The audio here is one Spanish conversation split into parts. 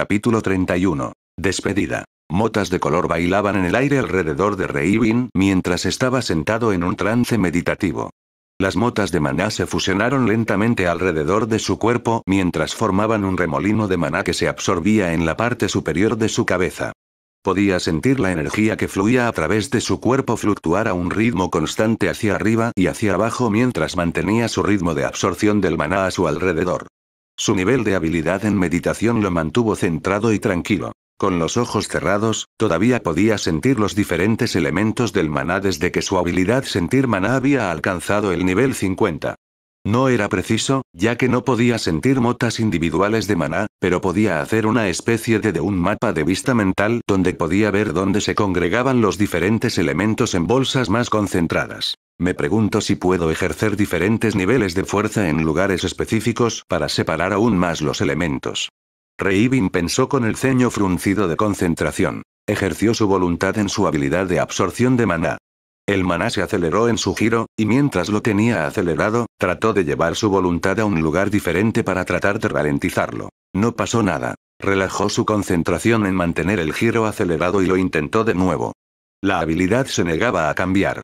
Capítulo 31. Despedida. Motas de color bailaban en el aire alrededor de Reivin mientras estaba sentado en un trance meditativo. Las motas de maná se fusionaron lentamente alrededor de su cuerpo mientras formaban un remolino de maná que se absorbía en la parte superior de su cabeza. Podía sentir la energía que fluía a través de su cuerpo fluctuar a un ritmo constante hacia arriba y hacia abajo mientras mantenía su ritmo de absorción del maná a su alrededor. Su nivel de habilidad en meditación lo mantuvo centrado y tranquilo. Con los ojos cerrados, todavía podía sentir los diferentes elementos del maná desde que su habilidad sentir maná había alcanzado el nivel 50. No era preciso, ya que no podía sentir motas individuales de maná, pero podía hacer una especie de, un mapa de vista mental donde podía ver dónde se congregaban los diferentes elementos en bolsas más concentradas. Me pregunto si puedo ejercer diferentes niveles de fuerza en lugares específicos para separar aún más los elementos. Reibin pensó con el ceño fruncido de concentración. Ejerció su voluntad en su habilidad de absorción de maná. El maná se aceleró en su giro, y mientras lo tenía acelerado, trató de llevar su voluntad a un lugar diferente para tratar de ralentizarlo. No pasó nada. Relajó su concentración en mantener el giro acelerado y lo intentó de nuevo. La habilidad se negaba a cambiar.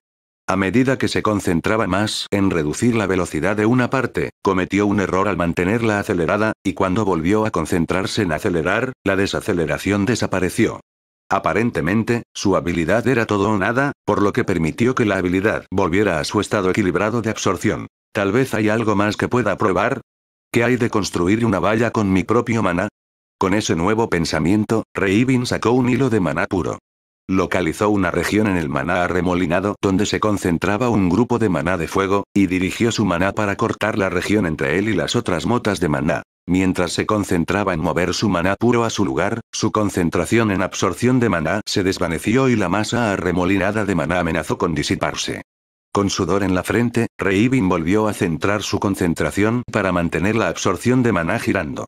A medida que se concentraba más en reducir la velocidad de una parte, cometió un error al mantenerla acelerada, y cuando volvió a concentrarse en acelerar, la desaceleración desapareció. Aparentemente, su habilidad era todo o nada, por lo que permitió que la habilidad volviera a su estado equilibrado de absorción. Tal vez hay algo más que pueda probar. ¿Qué hay de construir una valla con mi propio maná? Con ese nuevo pensamiento, Reivin sacó un hilo de maná puro. Localizó una región en el maná arremolinado donde se concentraba un grupo de maná de fuego, y dirigió su maná para cortar la región entre él y las otras motas de maná. Mientras se concentraba en mover su maná puro a su lugar, su concentración en absorción de maná se desvaneció y la masa arremolinada de maná amenazó con disiparse. Con sudor en la frente, Reibin volvió a centrar su concentración para mantener la absorción de maná girando.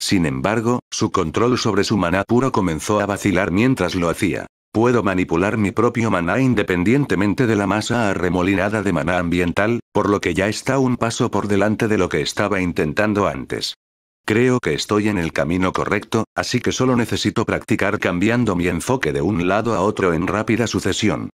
Sin embargo, su control sobre su maná puro comenzó a vacilar mientras lo hacía. Puedo manipular mi propio maná independientemente de la masa arremolinada de maná ambiental, por lo que ya está un paso por delante de lo que estaba intentando antes. Creo que estoy en el camino correcto, así que solo necesito practicar cambiando mi enfoque de un lado a otro en rápida sucesión.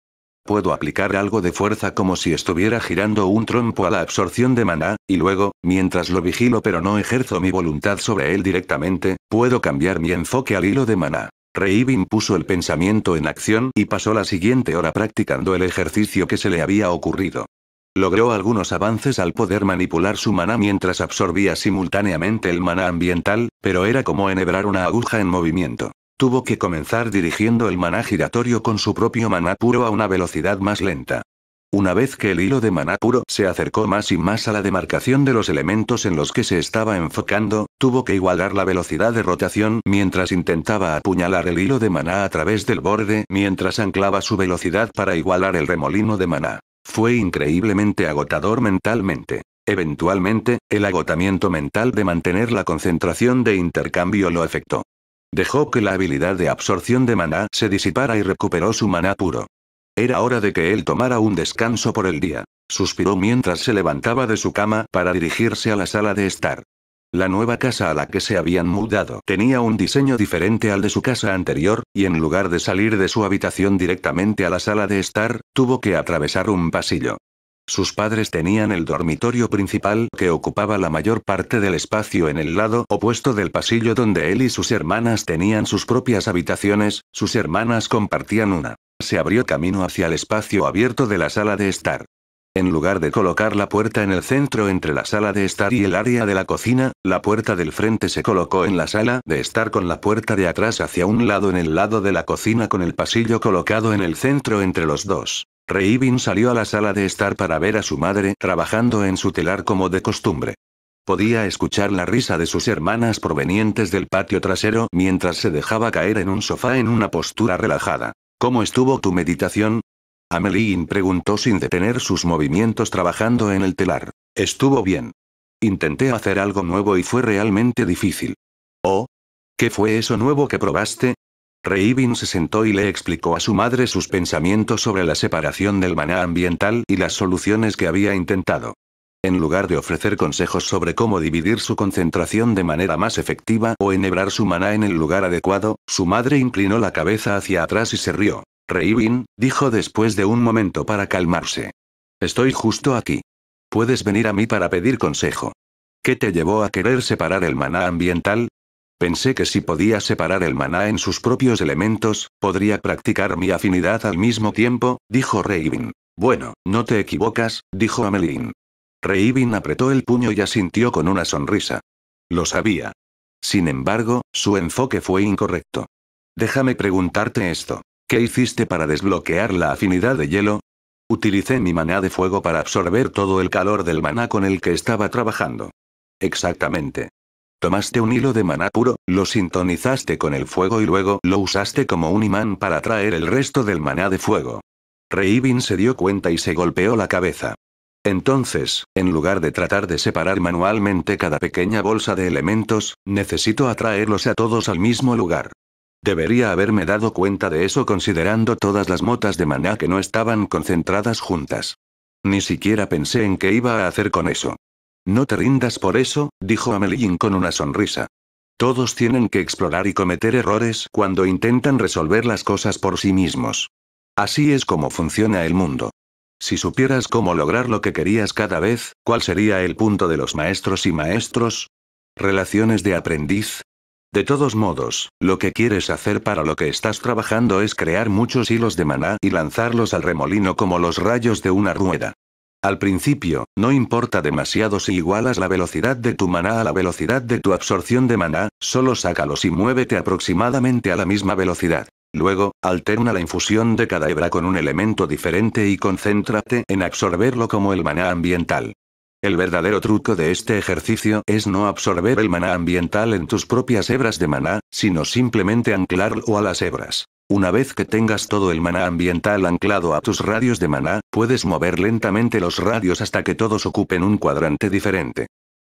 Puedo aplicar algo de fuerza como si estuviera girando un trompo a la absorción de maná, y luego, mientras lo vigilo pero no ejerzo mi voluntad sobre él directamente, puedo cambiar mi enfoque al hilo de maná. Reivin puso el pensamiento en acción y pasó la siguiente hora practicando el ejercicio que se le había ocurrido. Logró algunos avances al poder manipular su maná mientras absorbía simultáneamente el maná ambiental, pero era como enhebrar una aguja en movimiento. Tuvo que comenzar dirigiendo el maná giratorio con su propio mana puro a una velocidad más lenta. Una vez que el hilo de maná puro se acercó más y más a la demarcación de los elementos en los que se estaba enfocando, tuvo que igualar la velocidad de rotación mientras intentaba apuñalar el hilo de maná a través del borde mientras anclaba su velocidad para igualar el remolino de maná. Fue increíblemente agotador mentalmente. Eventualmente, el agotamiento mental de mantener la concentración de intercambio lo afectó. Dejó que la habilidad de absorción de maná se disipara y recuperó su maná puro. Era hora de que él tomara un descanso por el día. Suspiró mientras se levantaba de su cama para dirigirse a la sala de estar. La nueva casa a la que se habían mudado tenía un diseño diferente al de su casa anterior, y en lugar de salir de su habitación directamente a la sala de estar, tuvo que atravesar un pasillo. Sus padres tenían el dormitorio principal que ocupaba la mayor parte del espacio en el lado opuesto del pasillo donde él y sus hermanas tenían sus propias habitaciones, sus hermanas compartían una se abrió camino hacia el espacio abierto de la sala de estar. En lugar de colocar la puerta en el centro entre la sala de estar y el área de la cocina, la puerta del frente se colocó en la sala de estar con la puerta de atrás hacia un lado en el lado de la cocina con el pasillo colocado en el centro entre los dos. Reibin salió a la sala de estar para ver a su madre trabajando en su telar como de costumbre. Podía escuchar la risa de sus hermanas provenientes del patio trasero mientras se dejaba caer en un sofá en una postura relajada. ¿Cómo estuvo tu meditación? Amelie preguntó sin detener sus movimientos trabajando en el telar. Estuvo bien. Intenté hacer algo nuevo y fue realmente difícil. ¿Oh? ¿Qué fue eso nuevo que probaste? Reibin se sentó y le explicó a su madre sus pensamientos sobre la separación del maná ambiental y las soluciones que había intentado en lugar de ofrecer consejos sobre cómo dividir su concentración de manera más efectiva o enhebrar su maná en el lugar adecuado, su madre inclinó la cabeza hacia atrás y se rió. Reivin, dijo después de un momento para calmarse. Estoy justo aquí. Puedes venir a mí para pedir consejo. ¿Qué te llevó a querer separar el maná ambiental? Pensé que si podía separar el maná en sus propios elementos, podría practicar mi afinidad al mismo tiempo, dijo Reivin. Bueno, no te equivocas, dijo Amelin. Reibin apretó el puño y asintió con una sonrisa. Lo sabía. Sin embargo, su enfoque fue incorrecto. Déjame preguntarte esto. ¿Qué hiciste para desbloquear la afinidad de hielo? Utilicé mi maná de fuego para absorber todo el calor del maná con el que estaba trabajando. Exactamente. Tomaste un hilo de maná puro, lo sintonizaste con el fuego y luego lo usaste como un imán para atraer el resto del maná de fuego. Reibin se dio cuenta y se golpeó la cabeza. Entonces, en lugar de tratar de separar manualmente cada pequeña bolsa de elementos, necesito atraerlos a todos al mismo lugar. Debería haberme dado cuenta de eso considerando todas las motas de maná que no estaban concentradas juntas. Ni siquiera pensé en qué iba a hacer con eso. No te rindas por eso, dijo Amelín con una sonrisa. Todos tienen que explorar y cometer errores cuando intentan resolver las cosas por sí mismos. Así es como funciona el mundo. Si supieras cómo lograr lo que querías cada vez, ¿cuál sería el punto de los maestros y maestros? Relaciones de aprendiz. De todos modos, lo que quieres hacer para lo que estás trabajando es crear muchos hilos de maná y lanzarlos al remolino como los rayos de una rueda. Al principio, no importa demasiado si igualas la velocidad de tu maná a la velocidad de tu absorción de maná, solo sácalos y muévete aproximadamente a la misma velocidad. Luego, alterna la infusión de cada hebra con un elemento diferente y concéntrate en absorberlo como el maná ambiental. El verdadero truco de este ejercicio es no absorber el maná ambiental en tus propias hebras de maná, sino simplemente anclarlo a las hebras. Una vez que tengas todo el maná ambiental anclado a tus radios de maná, puedes mover lentamente los radios hasta que todos ocupen un cuadrante diferente.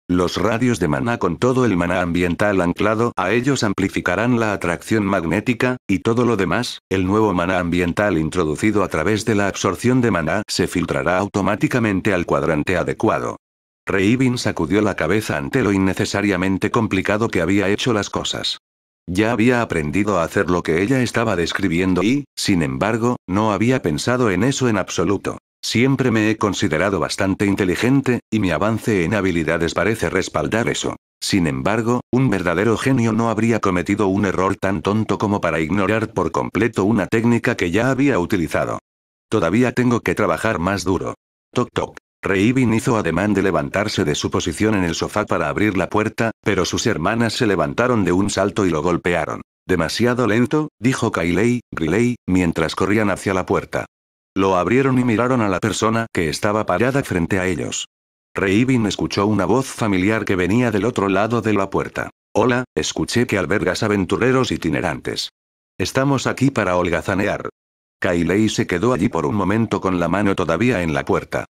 Los radios de maná con todo el maná ambiental anclado a ellos amplificarán la atracción magnética, y todo lo demás, el nuevo maná ambiental introducido a través de la absorción de maná se filtrará automáticamente al cuadrante adecuado. Reivin sacudió la cabeza ante lo innecesariamente complicado que había hecho las cosas. Ya había aprendido a hacer lo que ella estaba describiendo y, sin embargo, no había pensado en eso en absoluto. Siempre me he considerado bastante inteligente, y mi avance en habilidades parece respaldar eso. Sin embargo, un verdadero genio no habría cometido un error tan tonto como para ignorar por completo una técnica que ya había utilizado. Todavía tengo que trabajar más duro. Toc toc. Reibin hizo ademán de levantarse de su posición en el sofá para abrir la puerta, pero sus hermanas se levantaron de un salto y lo golpearon. Demasiado lento, dijo Kailey, Riley, mientras corrían hacia la puerta. Lo abrieron y miraron a la persona que estaba parada frente a ellos. Reivin escuchó una voz familiar que venía del otro lado de la puerta. Hola, escuché que albergas aventureros itinerantes. Estamos aquí para holgazanear. Kailei se quedó allí por un momento con la mano todavía en la puerta.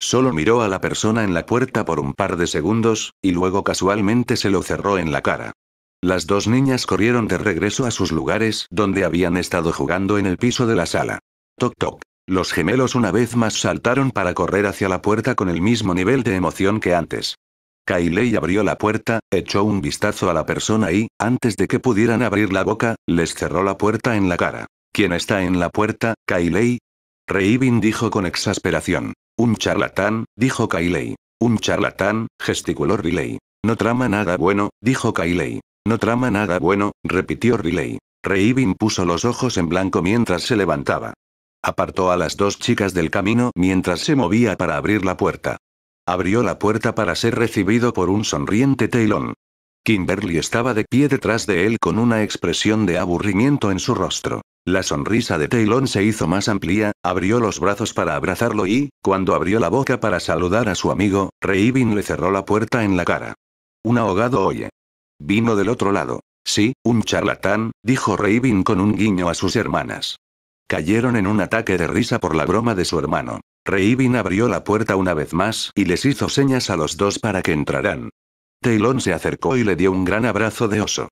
Solo miró a la persona en la puerta por un par de segundos, y luego casualmente se lo cerró en la cara. Las dos niñas corrieron de regreso a sus lugares donde habían estado jugando en el piso de la sala. Toc toc. Los gemelos una vez más saltaron para correr hacia la puerta con el mismo nivel de emoción que antes. Kailey abrió la puerta, echó un vistazo a la persona y, antes de que pudieran abrir la boca, les cerró la puerta en la cara. ¿Quién está en la puerta, Kailey? Reivin dijo con exasperación. Un charlatán, dijo Kailey. Un charlatán, gesticuló Riley. No trama nada bueno, dijo Kailey. No trama nada bueno, repitió Riley. Reivin puso los ojos en blanco mientras se levantaba. Apartó a las dos chicas del camino mientras se movía para abrir la puerta. Abrió la puerta para ser recibido por un sonriente Taylor. Kimberly estaba de pie detrás de él con una expresión de aburrimiento en su rostro. La sonrisa de Taylor se hizo más amplia, abrió los brazos para abrazarlo y, cuando abrió la boca para saludar a su amigo, Raven le cerró la puerta en la cara. Un ahogado oye. Vino del otro lado. Sí, un charlatán, dijo Raven con un guiño a sus hermanas. Cayeron en un ataque de risa por la broma de su hermano. Reivin abrió la puerta una vez más y les hizo señas a los dos para que entraran. Taylon se acercó y le dio un gran abrazo de oso.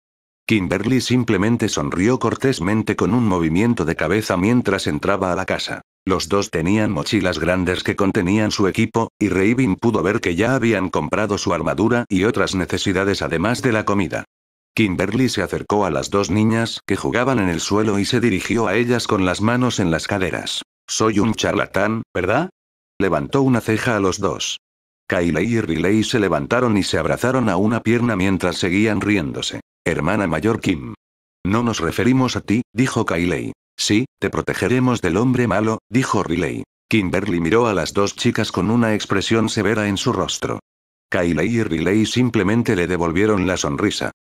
Kimberly simplemente sonrió cortésmente con un movimiento de cabeza mientras entraba a la casa. Los dos tenían mochilas grandes que contenían su equipo, y Raven pudo ver que ya habían comprado su armadura y otras necesidades además de la comida. Kimberly se acercó a las dos niñas que jugaban en el suelo y se dirigió a ellas con las manos en las caderas. Soy un charlatán, ¿verdad? Levantó una ceja a los dos. Kylie y Riley se levantaron y se abrazaron a una pierna mientras seguían riéndose. Hermana mayor Kim. No nos referimos a ti, dijo Kylie. Sí, te protegeremos del hombre malo, dijo Riley. Kimberly miró a las dos chicas con una expresión severa en su rostro. Kylie y Riley simplemente le devolvieron la sonrisa.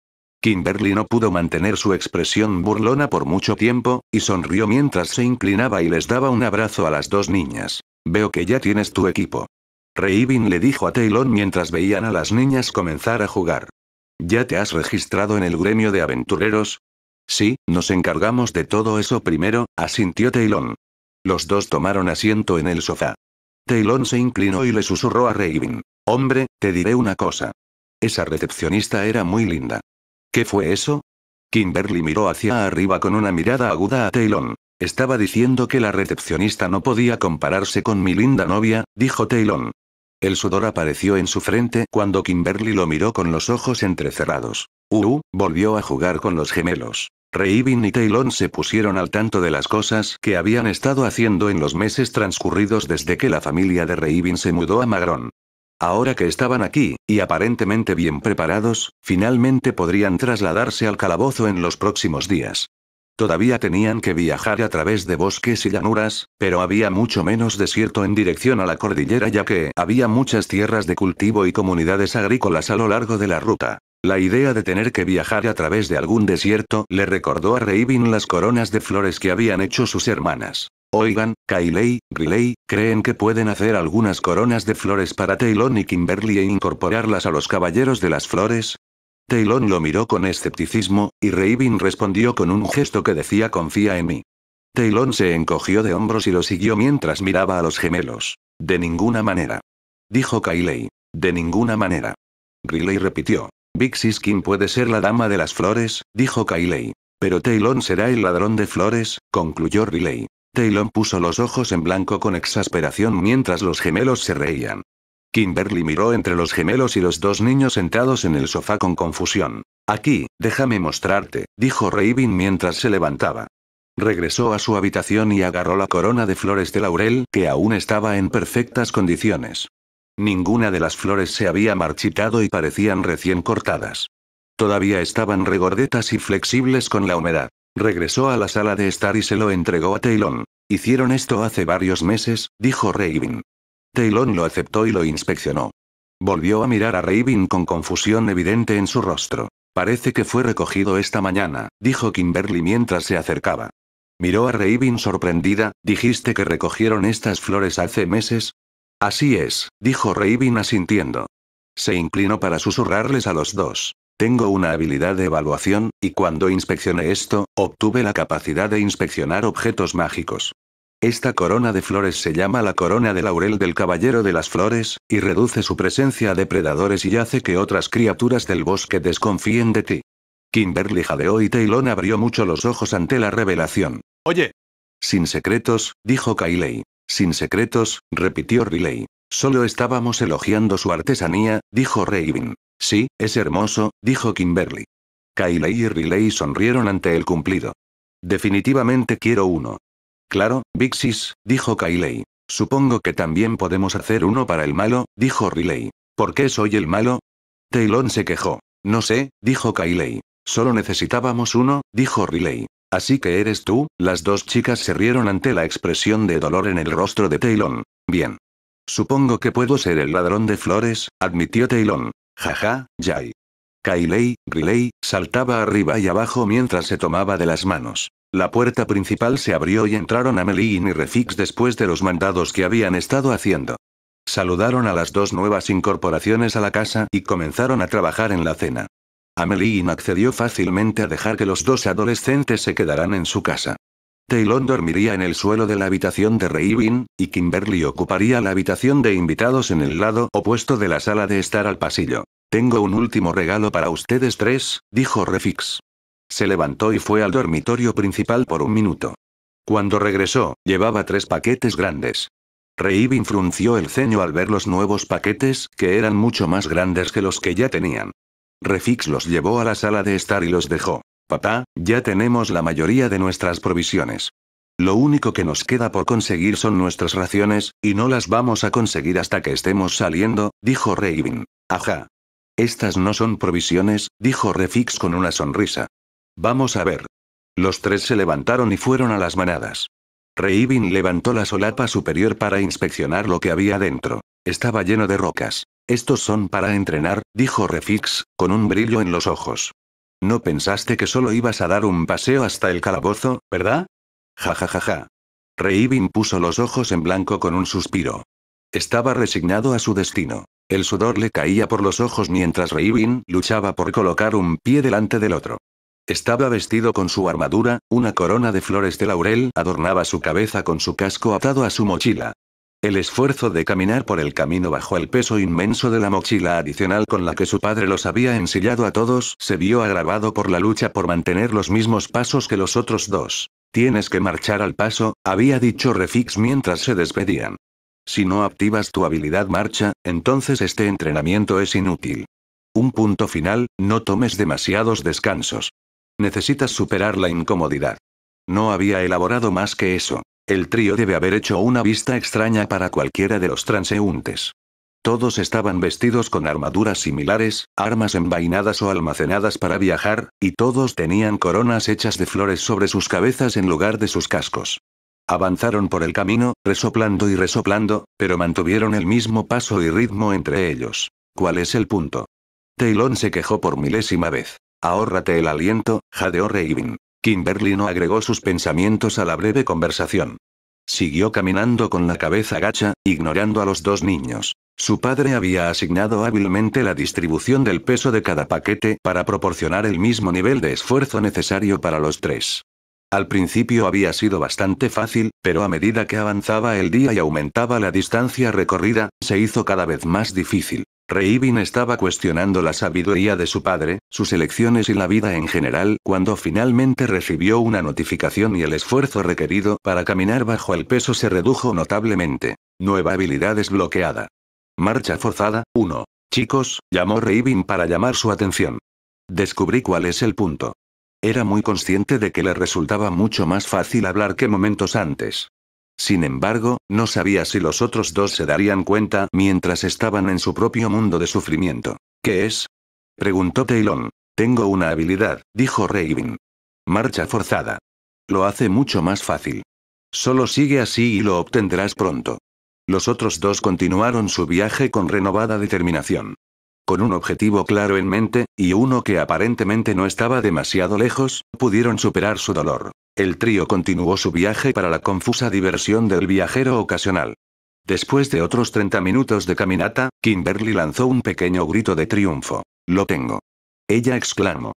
Kimberly no pudo mantener su expresión burlona por mucho tiempo, y sonrió mientras se inclinaba y les daba un abrazo a las dos niñas. Veo que ya tienes tu equipo. Reivin le dijo a Taylon mientras veían a las niñas comenzar a jugar. ¿Ya te has registrado en el gremio de aventureros? Sí, nos encargamos de todo eso primero, asintió Taylon. Los dos tomaron asiento en el sofá. Taylon se inclinó y le susurró a Reivin. Hombre, te diré una cosa. Esa recepcionista era muy linda. ¿Qué fue eso? Kimberly miró hacia arriba con una mirada aguda a Taylon. Estaba diciendo que la recepcionista no podía compararse con mi linda novia, dijo Taylon. El sudor apareció en su frente cuando Kimberly lo miró con los ojos entrecerrados. Uh, uh volvió a jugar con los gemelos. Reivin y Taylon se pusieron al tanto de las cosas que habían estado haciendo en los meses transcurridos desde que la familia de Reivin se mudó a Magrón. Ahora que estaban aquí, y aparentemente bien preparados, finalmente podrían trasladarse al calabozo en los próximos días. Todavía tenían que viajar a través de bosques y llanuras, pero había mucho menos desierto en dirección a la cordillera ya que había muchas tierras de cultivo y comunidades agrícolas a lo largo de la ruta. La idea de tener que viajar a través de algún desierto le recordó a Reivin las coronas de flores que habían hecho sus hermanas. Oigan, Kylie, Riley, ¿creen que pueden hacer algunas coronas de flores para Taylon y Kimberly e incorporarlas a los caballeros de las flores? Taylon lo miró con escepticismo, y Raven respondió con un gesto que decía confía en mí. Taylon se encogió de hombros y lo siguió mientras miraba a los gemelos. De ninguna manera. Dijo Kylie. De ninguna manera. Riley repitió. Vixis Kim puede ser la dama de las flores, dijo Kylie. Pero Taylon será el ladrón de flores, concluyó Riley. Taylor puso los ojos en blanco con exasperación mientras los gemelos se reían. Kimberly miró entre los gemelos y los dos niños sentados en el sofá con confusión. Aquí, déjame mostrarte, dijo Raven mientras se levantaba. Regresó a su habitación y agarró la corona de flores de laurel, que aún estaba en perfectas condiciones. Ninguna de las flores se había marchitado y parecían recién cortadas. Todavía estaban regordetas y flexibles con la humedad. Regresó a la sala de estar y se lo entregó a Taylon. Hicieron esto hace varios meses, dijo Raven. Taylon lo aceptó y lo inspeccionó. Volvió a mirar a Raven con confusión evidente en su rostro. Parece que fue recogido esta mañana, dijo Kimberly mientras se acercaba. Miró a Raven sorprendida, dijiste que recogieron estas flores hace meses. Así es, dijo Raven asintiendo. Se inclinó para susurrarles a los dos. Tengo una habilidad de evaluación, y cuando inspeccioné esto, obtuve la capacidad de inspeccionar objetos mágicos. Esta corona de flores se llama la corona de laurel del caballero de las flores, y reduce su presencia a depredadores y hace que otras criaturas del bosque desconfíen de ti. Kimberly jadeó y Taylon abrió mucho los ojos ante la revelación. Oye. Sin secretos, dijo Kylie. Sin secretos, repitió Riley. Solo estábamos elogiando su artesanía, dijo Raven. Sí, es hermoso, dijo Kimberly. Kylie y Riley sonrieron ante el cumplido. Definitivamente quiero uno. Claro, Vixis, dijo Kylie. Supongo que también podemos hacer uno para el malo, dijo Riley. ¿Por qué soy el malo? Taylon se quejó. No sé, dijo Kylie. Solo necesitábamos uno, dijo Riley. Así que eres tú, las dos chicas se rieron ante la expresión de dolor en el rostro de Taylon. Bien. Supongo que puedo ser el ladrón de flores, admitió Taylon. Jaja, Jai. Kailey, Riley, saltaba arriba y abajo mientras se tomaba de las manos. La puerta principal se abrió y entraron Amelie y Refix después de los mandados que habían estado haciendo. Saludaron a las dos nuevas incorporaciones a la casa y comenzaron a trabajar en la cena. Amelie accedió fácilmente a dejar que los dos adolescentes se quedaran en su casa. Taylor dormiría en el suelo de la habitación de Reivin, y Kimberly ocuparía la habitación de invitados en el lado opuesto de la sala de estar al pasillo. Tengo un último regalo para ustedes tres, dijo Refix. Se levantó y fue al dormitorio principal por un minuto. Cuando regresó, llevaba tres paquetes grandes. Reivin frunció el ceño al ver los nuevos paquetes, que eran mucho más grandes que los que ya tenían. Refix los llevó a la sala de estar y los dejó. Papá, ya tenemos la mayoría de nuestras provisiones. Lo único que nos queda por conseguir son nuestras raciones, y no las vamos a conseguir hasta que estemos saliendo, dijo Raven. Ajá. Estas no son provisiones, dijo Refix con una sonrisa. Vamos a ver. Los tres se levantaron y fueron a las manadas. Raven levantó la solapa superior para inspeccionar lo que había dentro. Estaba lleno de rocas. Estos son para entrenar, dijo Refix, con un brillo en los ojos. No pensaste que solo ibas a dar un paseo hasta el calabozo, ¿verdad? Ja ja ja ja. puso los ojos en blanco con un suspiro. Estaba resignado a su destino. El sudor le caía por los ojos mientras Reibin luchaba por colocar un pie delante del otro. Estaba vestido con su armadura, una corona de flores de laurel adornaba su cabeza con su casco atado a su mochila. El esfuerzo de caminar por el camino bajo el peso inmenso de la mochila adicional con la que su padre los había ensillado a todos se vio agravado por la lucha por mantener los mismos pasos que los otros dos. Tienes que marchar al paso, había dicho Refix mientras se despedían. Si no activas tu habilidad marcha, entonces este entrenamiento es inútil. Un punto final, no tomes demasiados descansos. Necesitas superar la incomodidad. No había elaborado más que eso. El trío debe haber hecho una vista extraña para cualquiera de los transeúntes. Todos estaban vestidos con armaduras similares, armas envainadas o almacenadas para viajar, y todos tenían coronas hechas de flores sobre sus cabezas en lugar de sus cascos. Avanzaron por el camino, resoplando y resoplando, pero mantuvieron el mismo paso y ritmo entre ellos. ¿Cuál es el punto? Taylon se quejó por milésima vez. Ahórrate el aliento, jadeó Raven. Kimberly no agregó sus pensamientos a la breve conversación. Siguió caminando con la cabeza gacha, ignorando a los dos niños. Su padre había asignado hábilmente la distribución del peso de cada paquete para proporcionar el mismo nivel de esfuerzo necesario para los tres. Al principio había sido bastante fácil, pero a medida que avanzaba el día y aumentaba la distancia recorrida, se hizo cada vez más difícil. Reibin estaba cuestionando la sabiduría de su padre, sus elecciones y la vida en general, cuando finalmente recibió una notificación y el esfuerzo requerido para caminar bajo el peso se redujo notablemente. Nueva habilidad desbloqueada. Marcha forzada, 1. Chicos, llamó Reibin para llamar su atención. Descubrí cuál es el punto. Era muy consciente de que le resultaba mucho más fácil hablar que momentos antes. Sin embargo, no sabía si los otros dos se darían cuenta mientras estaban en su propio mundo de sufrimiento. ¿Qué es? Preguntó Taylon. Tengo una habilidad, dijo Raven. Marcha forzada. Lo hace mucho más fácil. Solo sigue así y lo obtendrás pronto. Los otros dos continuaron su viaje con renovada determinación con un objetivo claro en mente, y uno que aparentemente no estaba demasiado lejos, pudieron superar su dolor. El trío continuó su viaje para la confusa diversión del viajero ocasional. Después de otros 30 minutos de caminata, Kimberly lanzó un pequeño grito de triunfo. Lo tengo. Ella exclamó.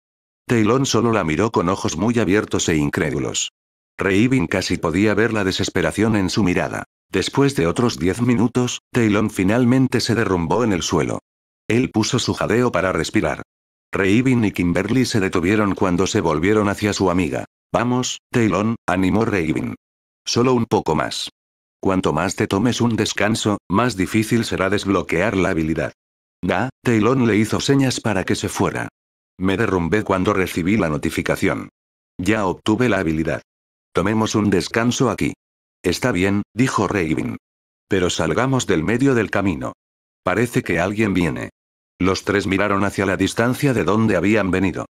Taylon solo la miró con ojos muy abiertos e incrédulos. Reivin casi podía ver la desesperación en su mirada. Después de otros 10 minutos, Taylon finalmente se derrumbó en el suelo. Él puso su jadeo para respirar. Raven y Kimberly se detuvieron cuando se volvieron hacia su amiga. Vamos, Taylon, animó Raven. Solo un poco más. Cuanto más te tomes un descanso, más difícil será desbloquear la habilidad. Da, Taylon le hizo señas para que se fuera. Me derrumbé cuando recibí la notificación. Ya obtuve la habilidad. Tomemos un descanso aquí. Está bien, dijo Raven. Pero salgamos del medio del camino. Parece que alguien viene. Los tres miraron hacia la distancia de donde habían venido.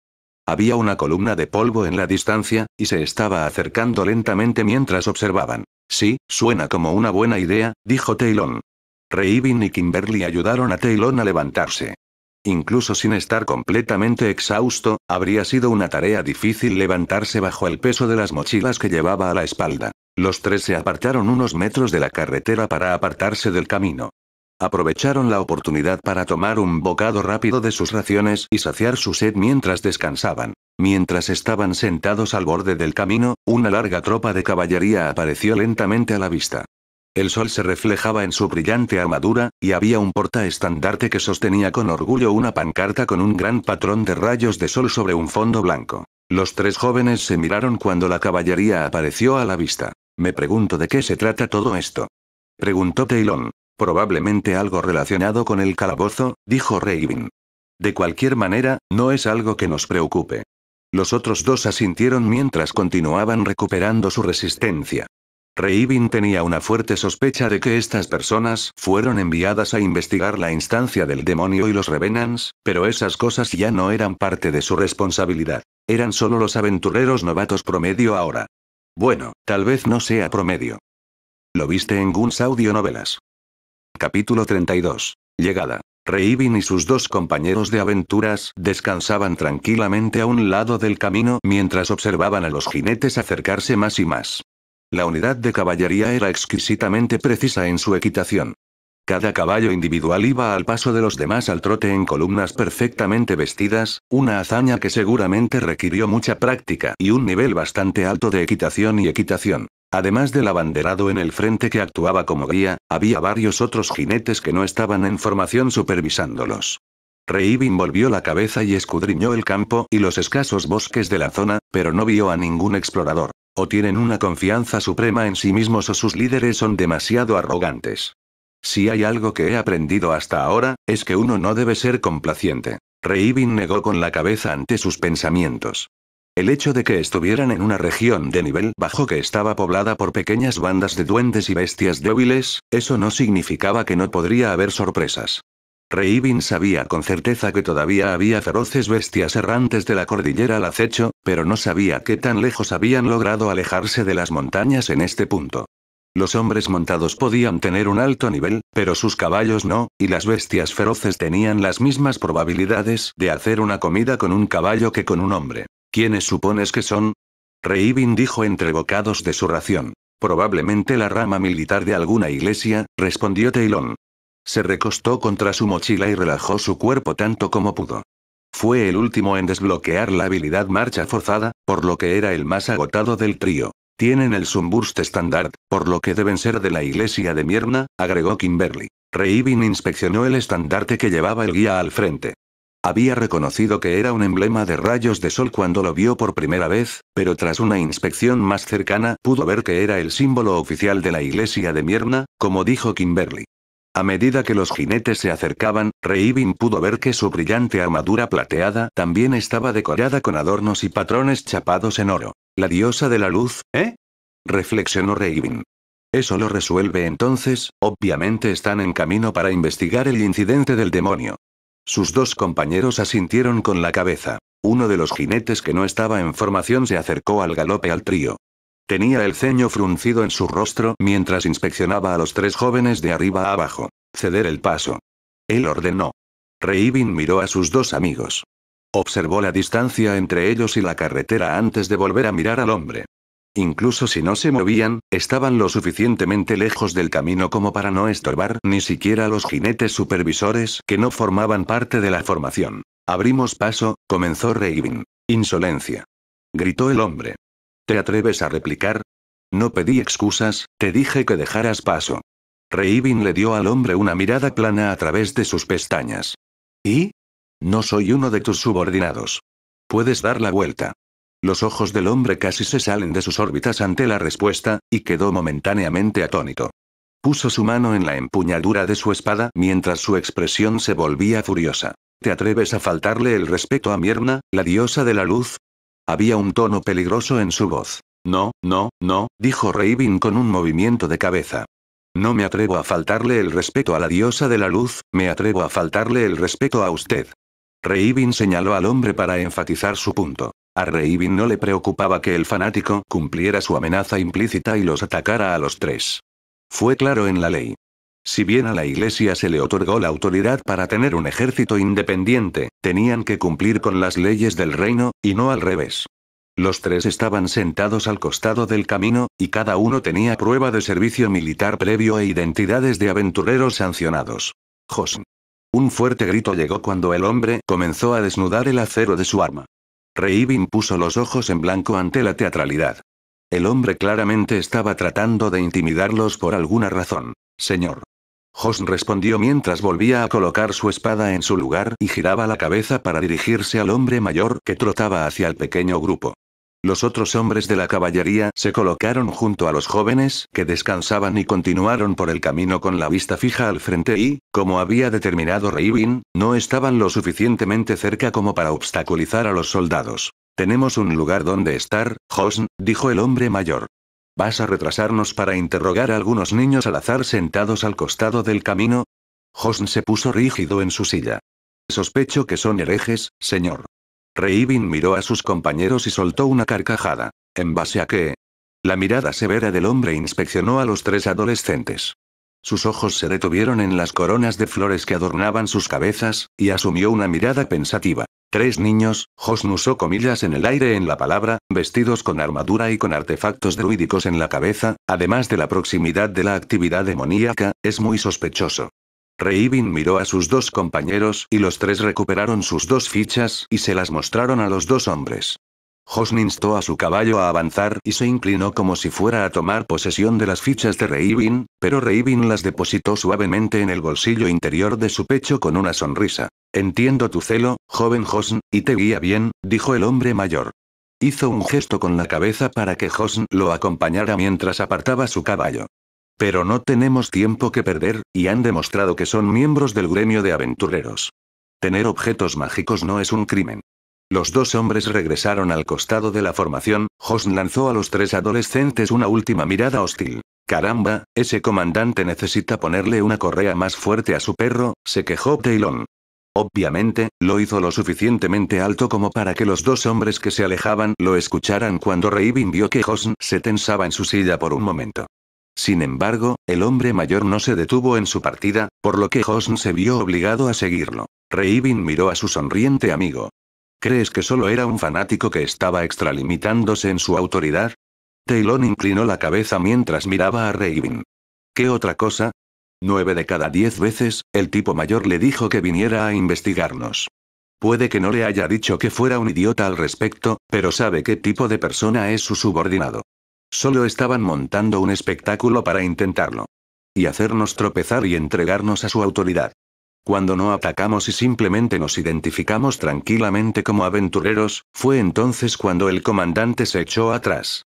Había una columna de polvo en la distancia, y se estaba acercando lentamente mientras observaban. Sí, suena como una buena idea, dijo Taylon. Reivin y Kimberly ayudaron a Taylon a levantarse. Incluso sin estar completamente exhausto, habría sido una tarea difícil levantarse bajo el peso de las mochilas que llevaba a la espalda. Los tres se apartaron unos metros de la carretera para apartarse del camino. Aprovecharon la oportunidad para tomar un bocado rápido de sus raciones y saciar su sed mientras descansaban. Mientras estaban sentados al borde del camino, una larga tropa de caballería apareció lentamente a la vista. El sol se reflejaba en su brillante armadura, y había un portaestandarte que sostenía con orgullo una pancarta con un gran patrón de rayos de sol sobre un fondo blanco. Los tres jóvenes se miraron cuando la caballería apareció a la vista. Me pregunto de qué se trata todo esto. Preguntó Taylon. Probablemente algo relacionado con el calabozo, dijo Raven. De cualquier manera, no es algo que nos preocupe. Los otros dos asintieron mientras continuaban recuperando su resistencia. Reivin tenía una fuerte sospecha de que estas personas fueron enviadas a investigar la instancia del demonio y los Revenants, pero esas cosas ya no eran parte de su responsabilidad. Eran solo los aventureros novatos promedio ahora. Bueno, tal vez no sea promedio. Lo viste en Guns Audio Novelas. Capítulo 32. Llegada. Reibin y sus dos compañeros de aventuras descansaban tranquilamente a un lado del camino mientras observaban a los jinetes acercarse más y más. La unidad de caballería era exquisitamente precisa en su equitación. Cada caballo individual iba al paso de los demás al trote en columnas perfectamente vestidas, una hazaña que seguramente requirió mucha práctica y un nivel bastante alto de equitación y equitación. Además del abanderado en el frente que actuaba como guía, había varios otros jinetes que no estaban en formación supervisándolos. Reibin volvió la cabeza y escudriñó el campo y los escasos bosques de la zona, pero no vio a ningún explorador. O tienen una confianza suprema en sí mismos o sus líderes son demasiado arrogantes. Si hay algo que he aprendido hasta ahora, es que uno no debe ser complaciente. Reibin negó con la cabeza ante sus pensamientos. El hecho de que estuvieran en una región de nivel bajo que estaba poblada por pequeñas bandas de duendes y bestias débiles, eso no significaba que no podría haber sorpresas. Reibin sabía con certeza que todavía había feroces bestias errantes de la cordillera al acecho, pero no sabía qué tan lejos habían logrado alejarse de las montañas en este punto. Los hombres montados podían tener un alto nivel, pero sus caballos no, y las bestias feroces tenían las mismas probabilidades de hacer una comida con un caballo que con un hombre. ¿Quiénes supones que son? Reibin dijo entre bocados de su ración. Probablemente la rama militar de alguna iglesia, respondió Taylor. Se recostó contra su mochila y relajó su cuerpo tanto como pudo. Fue el último en desbloquear la habilidad marcha forzada, por lo que era el más agotado del trío. Tienen el Sunburst estándar, por lo que deben ser de la iglesia de Mierna, agregó Kimberly. Reibin inspeccionó el estandarte que llevaba el guía al frente. Había reconocido que era un emblema de rayos de sol cuando lo vio por primera vez, pero tras una inspección más cercana pudo ver que era el símbolo oficial de la iglesia de Mierna, como dijo Kimberly. A medida que los jinetes se acercaban, Reibin pudo ver que su brillante armadura plateada también estaba decorada con adornos y patrones chapados en oro. La diosa de la luz, ¿eh? Reflexionó Reivin. Eso lo resuelve entonces, obviamente están en camino para investigar el incidente del demonio. Sus dos compañeros asintieron con la cabeza. Uno de los jinetes que no estaba en formación se acercó al galope al trío. Tenía el ceño fruncido en su rostro mientras inspeccionaba a los tres jóvenes de arriba a abajo. Ceder el paso. Él ordenó. Reivin miró a sus dos amigos. Observó la distancia entre ellos y la carretera antes de volver a mirar al hombre. Incluso si no se movían, estaban lo suficientemente lejos del camino como para no estorbar ni siquiera a los jinetes supervisores que no formaban parte de la formación. Abrimos paso, comenzó Reivin. Insolencia. Gritó el hombre. ¿Te atreves a replicar? No pedí excusas, te dije que dejaras paso. Reivin le dio al hombre una mirada plana a través de sus pestañas. ¿Y? No soy uno de tus subordinados. Puedes dar la vuelta. Los ojos del hombre casi se salen de sus órbitas ante la respuesta, y quedó momentáneamente atónito. Puso su mano en la empuñadura de su espada mientras su expresión se volvía furiosa. ¿Te atreves a faltarle el respeto a Mierna, la diosa de la luz? Había un tono peligroso en su voz. No, no, no, dijo Raven con un movimiento de cabeza. No me atrevo a faltarle el respeto a la diosa de la luz, me atrevo a faltarle el respeto a usted. Reibin señaló al hombre para enfatizar su punto. A Reibin no le preocupaba que el fanático cumpliera su amenaza implícita y los atacara a los tres. Fue claro en la ley. Si bien a la Iglesia se le otorgó la autoridad para tener un ejército independiente, tenían que cumplir con las leyes del reino, y no al revés. Los tres estaban sentados al costado del camino, y cada uno tenía prueba de servicio militar previo e identidades de aventureros sancionados. Josn un fuerte grito llegó cuando el hombre comenzó a desnudar el acero de su arma. Reibin puso los ojos en blanco ante la teatralidad. El hombre claramente estaba tratando de intimidarlos por alguna razón. Señor. Jos respondió mientras volvía a colocar su espada en su lugar y giraba la cabeza para dirigirse al hombre mayor que trotaba hacia el pequeño grupo. Los otros hombres de la caballería se colocaron junto a los jóvenes que descansaban y continuaron por el camino con la vista fija al frente y, como había determinado Reivin, no estaban lo suficientemente cerca como para obstaculizar a los soldados. Tenemos un lugar donde estar, Hosn, dijo el hombre mayor. ¿Vas a retrasarnos para interrogar a algunos niños al azar sentados al costado del camino? Hosn se puso rígido en su silla. Sospecho que son herejes, señor. Reibin miró a sus compañeros y soltó una carcajada. ¿En base a qué? La mirada severa del hombre inspeccionó a los tres adolescentes. Sus ojos se detuvieron en las coronas de flores que adornaban sus cabezas, y asumió una mirada pensativa. Tres niños, Hosn usó comillas en el aire en la palabra, vestidos con armadura y con artefactos druídicos en la cabeza, además de la proximidad de la actividad demoníaca, es muy sospechoso. Reibin miró a sus dos compañeros y los tres recuperaron sus dos fichas y se las mostraron a los dos hombres. Hosn instó a su caballo a avanzar y se inclinó como si fuera a tomar posesión de las fichas de Reibin, pero Reibin las depositó suavemente en el bolsillo interior de su pecho con una sonrisa. Entiendo tu celo, joven Hosn, y te guía bien, dijo el hombre mayor. Hizo un gesto con la cabeza para que Hosn lo acompañara mientras apartaba su caballo. Pero no tenemos tiempo que perder, y han demostrado que son miembros del gremio de aventureros. Tener objetos mágicos no es un crimen. Los dos hombres regresaron al costado de la formación, Hosn lanzó a los tres adolescentes una última mirada hostil. Caramba, ese comandante necesita ponerle una correa más fuerte a su perro, se quejó Taylon. Obviamente, lo hizo lo suficientemente alto como para que los dos hombres que se alejaban lo escucharan cuando Raven vio que Hosn se tensaba en su silla por un momento. Sin embargo, el hombre mayor no se detuvo en su partida, por lo que Hosn se vio obligado a seguirlo. Reibin miró a su sonriente amigo. ¿Crees que solo era un fanático que estaba extralimitándose en su autoridad? Taylon inclinó la cabeza mientras miraba a Reibin. ¿Qué otra cosa? Nueve de cada diez veces, el tipo mayor le dijo que viniera a investigarnos. Puede que no le haya dicho que fuera un idiota al respecto, pero sabe qué tipo de persona es su subordinado. Solo estaban montando un espectáculo para intentarlo. Y hacernos tropezar y entregarnos a su autoridad. Cuando no atacamos y simplemente nos identificamos tranquilamente como aventureros, fue entonces cuando el comandante se echó atrás.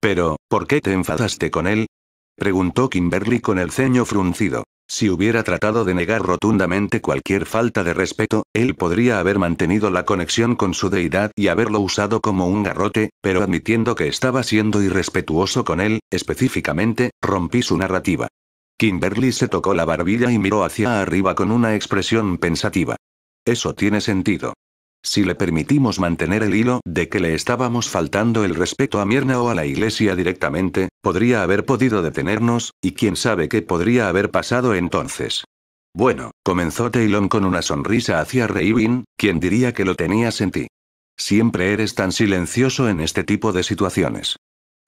Pero, ¿por qué te enfadaste con él? preguntó Kimberly con el ceño fruncido. Si hubiera tratado de negar rotundamente cualquier falta de respeto, él podría haber mantenido la conexión con su deidad y haberlo usado como un garrote, pero admitiendo que estaba siendo irrespetuoso con él, específicamente, rompí su narrativa. Kimberly se tocó la barbilla y miró hacia arriba con una expresión pensativa. Eso tiene sentido. Si le permitimos mantener el hilo de que le estábamos faltando el respeto a Mierna o a la iglesia directamente, podría haber podido detenernos, y quién sabe qué podría haber pasado entonces. Bueno, comenzó Taylor con una sonrisa hacia Raven, quien diría que lo tenías en ti. Siempre eres tan silencioso en este tipo de situaciones.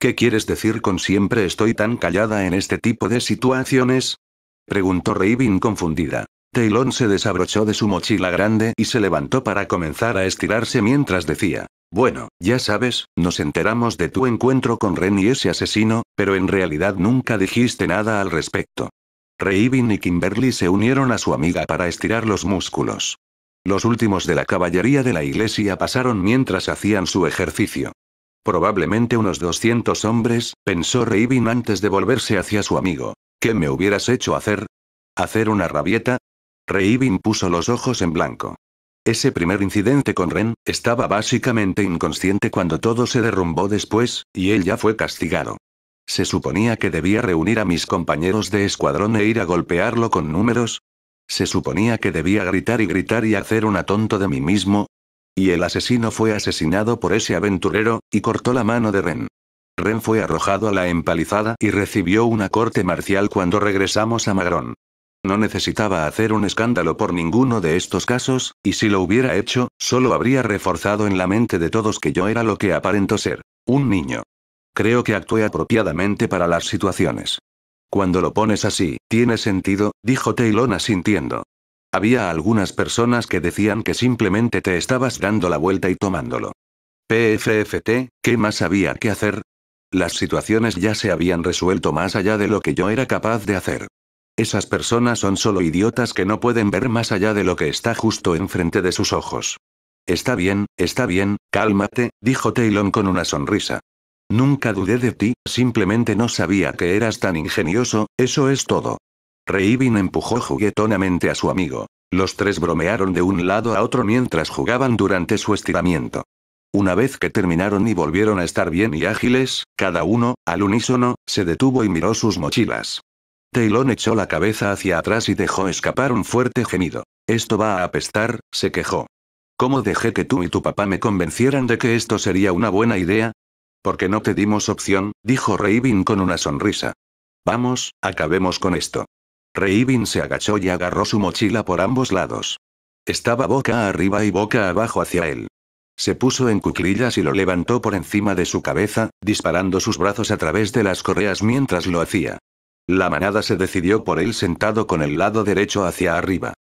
¿Qué quieres decir con siempre estoy tan callada en este tipo de situaciones? Preguntó Raven confundida. Taylon se desabrochó de su mochila grande y se levantó para comenzar a estirarse mientras decía. Bueno, ya sabes, nos enteramos de tu encuentro con Ren y ese asesino, pero en realidad nunca dijiste nada al respecto. Reivin y Kimberly se unieron a su amiga para estirar los músculos. Los últimos de la caballería de la iglesia pasaron mientras hacían su ejercicio. Probablemente unos 200 hombres, pensó Reivin antes de volverse hacia su amigo. ¿Qué me hubieras hecho hacer? ¿Hacer una rabieta? Reibin puso los ojos en blanco. Ese primer incidente con Ren, estaba básicamente inconsciente cuando todo se derrumbó después, y él ya fue castigado. Se suponía que debía reunir a mis compañeros de escuadrón e ir a golpearlo con números. Se suponía que debía gritar y gritar y hacer una tonto de mí mismo. Y el asesino fue asesinado por ese aventurero, y cortó la mano de Ren. Ren fue arrojado a la empalizada y recibió una corte marcial cuando regresamos a Magrón. No necesitaba hacer un escándalo por ninguno de estos casos, y si lo hubiera hecho, solo habría reforzado en la mente de todos que yo era lo que aparento ser. Un niño. Creo que actué apropiadamente para las situaciones. Cuando lo pones así, tiene sentido, dijo tailona sintiendo. Había algunas personas que decían que simplemente te estabas dando la vuelta y tomándolo. PFFT, ¿qué más había que hacer? Las situaciones ya se habían resuelto más allá de lo que yo era capaz de hacer. Esas personas son solo idiotas que no pueden ver más allá de lo que está justo enfrente de sus ojos. Está bien, está bien, cálmate, dijo Taylor con una sonrisa. Nunca dudé de ti, simplemente no sabía que eras tan ingenioso, eso es todo. Reivin empujó juguetonamente a su amigo. Los tres bromearon de un lado a otro mientras jugaban durante su estiramiento. Una vez que terminaron y volvieron a estar bien y ágiles, cada uno, al unísono, se detuvo y miró sus mochilas. Taylon echó la cabeza hacia atrás y dejó escapar un fuerte gemido. Esto va a apestar, se quejó. ¿Cómo dejé que tú y tu papá me convencieran de que esto sería una buena idea? Porque no te dimos opción, dijo Raven con una sonrisa. Vamos, acabemos con esto. Raven se agachó y agarró su mochila por ambos lados. Estaba boca arriba y boca abajo hacia él. Se puso en cuclillas y lo levantó por encima de su cabeza, disparando sus brazos a través de las correas mientras lo hacía. La manada se decidió por él sentado con el lado derecho hacia arriba.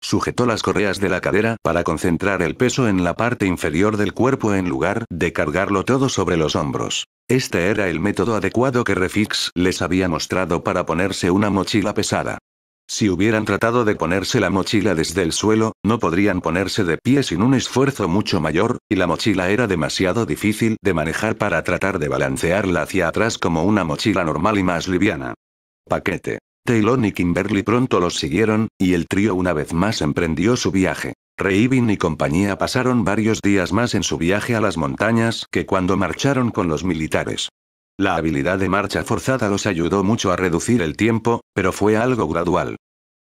Sujetó las correas de la cadera para concentrar el peso en la parte inferior del cuerpo en lugar de cargarlo todo sobre los hombros. Este era el método adecuado que Refix les había mostrado para ponerse una mochila pesada. Si hubieran tratado de ponerse la mochila desde el suelo, no podrían ponerse de pie sin un esfuerzo mucho mayor, y la mochila era demasiado difícil de manejar para tratar de balancearla hacia atrás como una mochila normal y más liviana. Paquete. Taylor y Kimberly pronto los siguieron, y el trío una vez más emprendió su viaje. Reibin y compañía pasaron varios días más en su viaje a las montañas que cuando marcharon con los militares. La habilidad de marcha forzada los ayudó mucho a reducir el tiempo, pero fue algo gradual.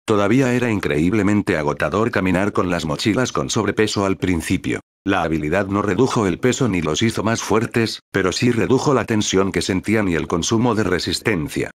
Todavía era increíblemente agotador caminar con las mochilas con sobrepeso al principio. La habilidad no redujo el peso ni los hizo más fuertes, pero sí redujo la tensión que sentían y el consumo de resistencia.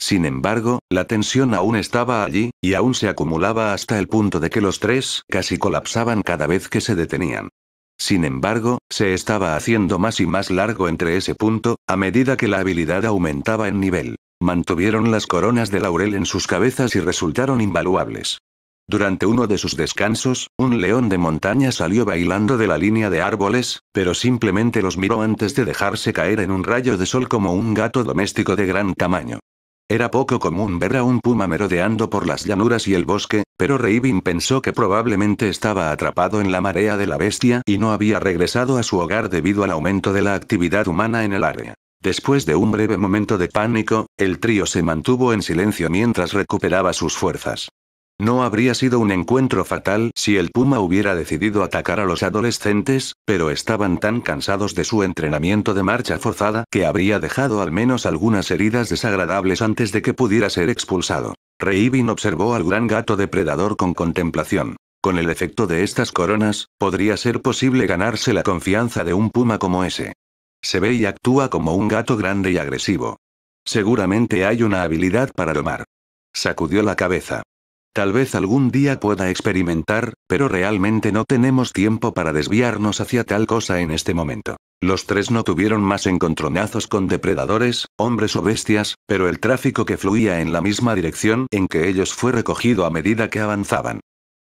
Sin embargo, la tensión aún estaba allí, y aún se acumulaba hasta el punto de que los tres casi colapsaban cada vez que se detenían. Sin embargo, se estaba haciendo más y más largo entre ese punto, a medida que la habilidad aumentaba en nivel. Mantuvieron las coronas de laurel en sus cabezas y resultaron invaluables. Durante uno de sus descansos, un león de montaña salió bailando de la línea de árboles, pero simplemente los miró antes de dejarse caer en un rayo de sol como un gato doméstico de gran tamaño. Era poco común ver a un puma merodeando por las llanuras y el bosque, pero Raven pensó que probablemente estaba atrapado en la marea de la bestia y no había regresado a su hogar debido al aumento de la actividad humana en el área. Después de un breve momento de pánico, el trío se mantuvo en silencio mientras recuperaba sus fuerzas. No habría sido un encuentro fatal si el puma hubiera decidido atacar a los adolescentes, pero estaban tan cansados de su entrenamiento de marcha forzada que habría dejado al menos algunas heridas desagradables antes de que pudiera ser expulsado. Reivin observó al gran gato depredador con contemplación. Con el efecto de estas coronas, podría ser posible ganarse la confianza de un puma como ese. Se ve y actúa como un gato grande y agresivo. Seguramente hay una habilidad para domar. Sacudió la cabeza. Tal vez algún día pueda experimentar, pero realmente no tenemos tiempo para desviarnos hacia tal cosa en este momento. Los tres no tuvieron más encontronazos con depredadores, hombres o bestias, pero el tráfico que fluía en la misma dirección en que ellos fue recogido a medida que avanzaban.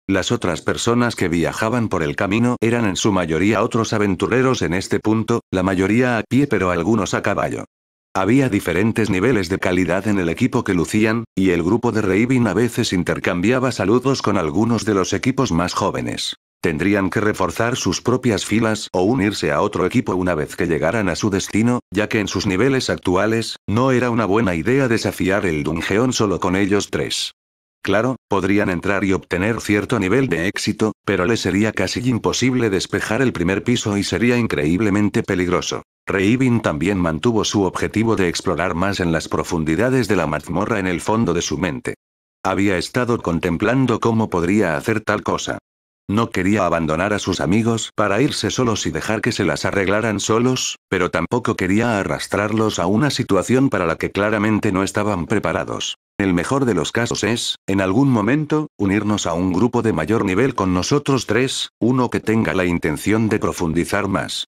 Las otras personas que viajaban por el camino eran en su mayoría otros aventureros en este punto, la mayoría a pie pero algunos a caballo. Había diferentes niveles de calidad en el equipo que lucían, y el grupo de Raven a veces intercambiaba saludos con algunos de los equipos más jóvenes. Tendrían que reforzar sus propias filas o unirse a otro equipo una vez que llegaran a su destino, ya que en sus niveles actuales, no era una buena idea desafiar el Dungeon solo con ellos tres. Claro, podrían entrar y obtener cierto nivel de éxito, pero les sería casi imposible despejar el primer piso y sería increíblemente peligroso. Reibin también mantuvo su objetivo de explorar más en las profundidades de la mazmorra en el fondo de su mente. Había estado contemplando cómo podría hacer tal cosa. No quería abandonar a sus amigos para irse solos y dejar que se las arreglaran solos, pero tampoco quería arrastrarlos a una situación para la que claramente no estaban preparados. El mejor de los casos es, en algún momento, unirnos a un grupo de mayor nivel con nosotros tres, uno que tenga la intención de profundizar más.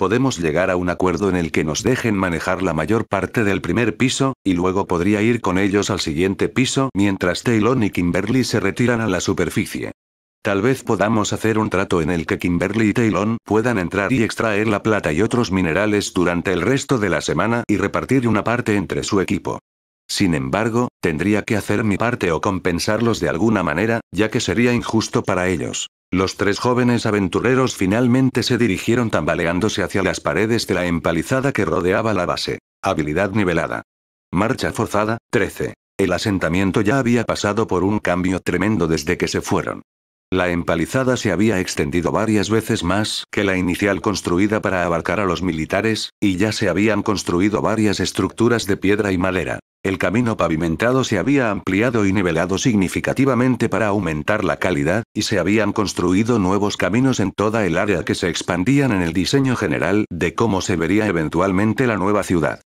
Podemos llegar a un acuerdo en el que nos dejen manejar la mayor parte del primer piso, y luego podría ir con ellos al siguiente piso mientras Taylor y Kimberly se retiran a la superficie. Tal vez podamos hacer un trato en el que Kimberly y Taylor puedan entrar y extraer la plata y otros minerales durante el resto de la semana y repartir una parte entre su equipo. Sin embargo, tendría que hacer mi parte o compensarlos de alguna manera, ya que sería injusto para ellos. Los tres jóvenes aventureros finalmente se dirigieron tambaleándose hacia las paredes de la empalizada que rodeaba la base. Habilidad nivelada. Marcha forzada, 13. El asentamiento ya había pasado por un cambio tremendo desde que se fueron. La empalizada se había extendido varias veces más que la inicial construida para abarcar a los militares, y ya se habían construido varias estructuras de piedra y madera. El camino pavimentado se había ampliado y nivelado significativamente para aumentar la calidad, y se habían construido nuevos caminos en toda el área que se expandían en el diseño general de cómo se vería eventualmente la nueva ciudad.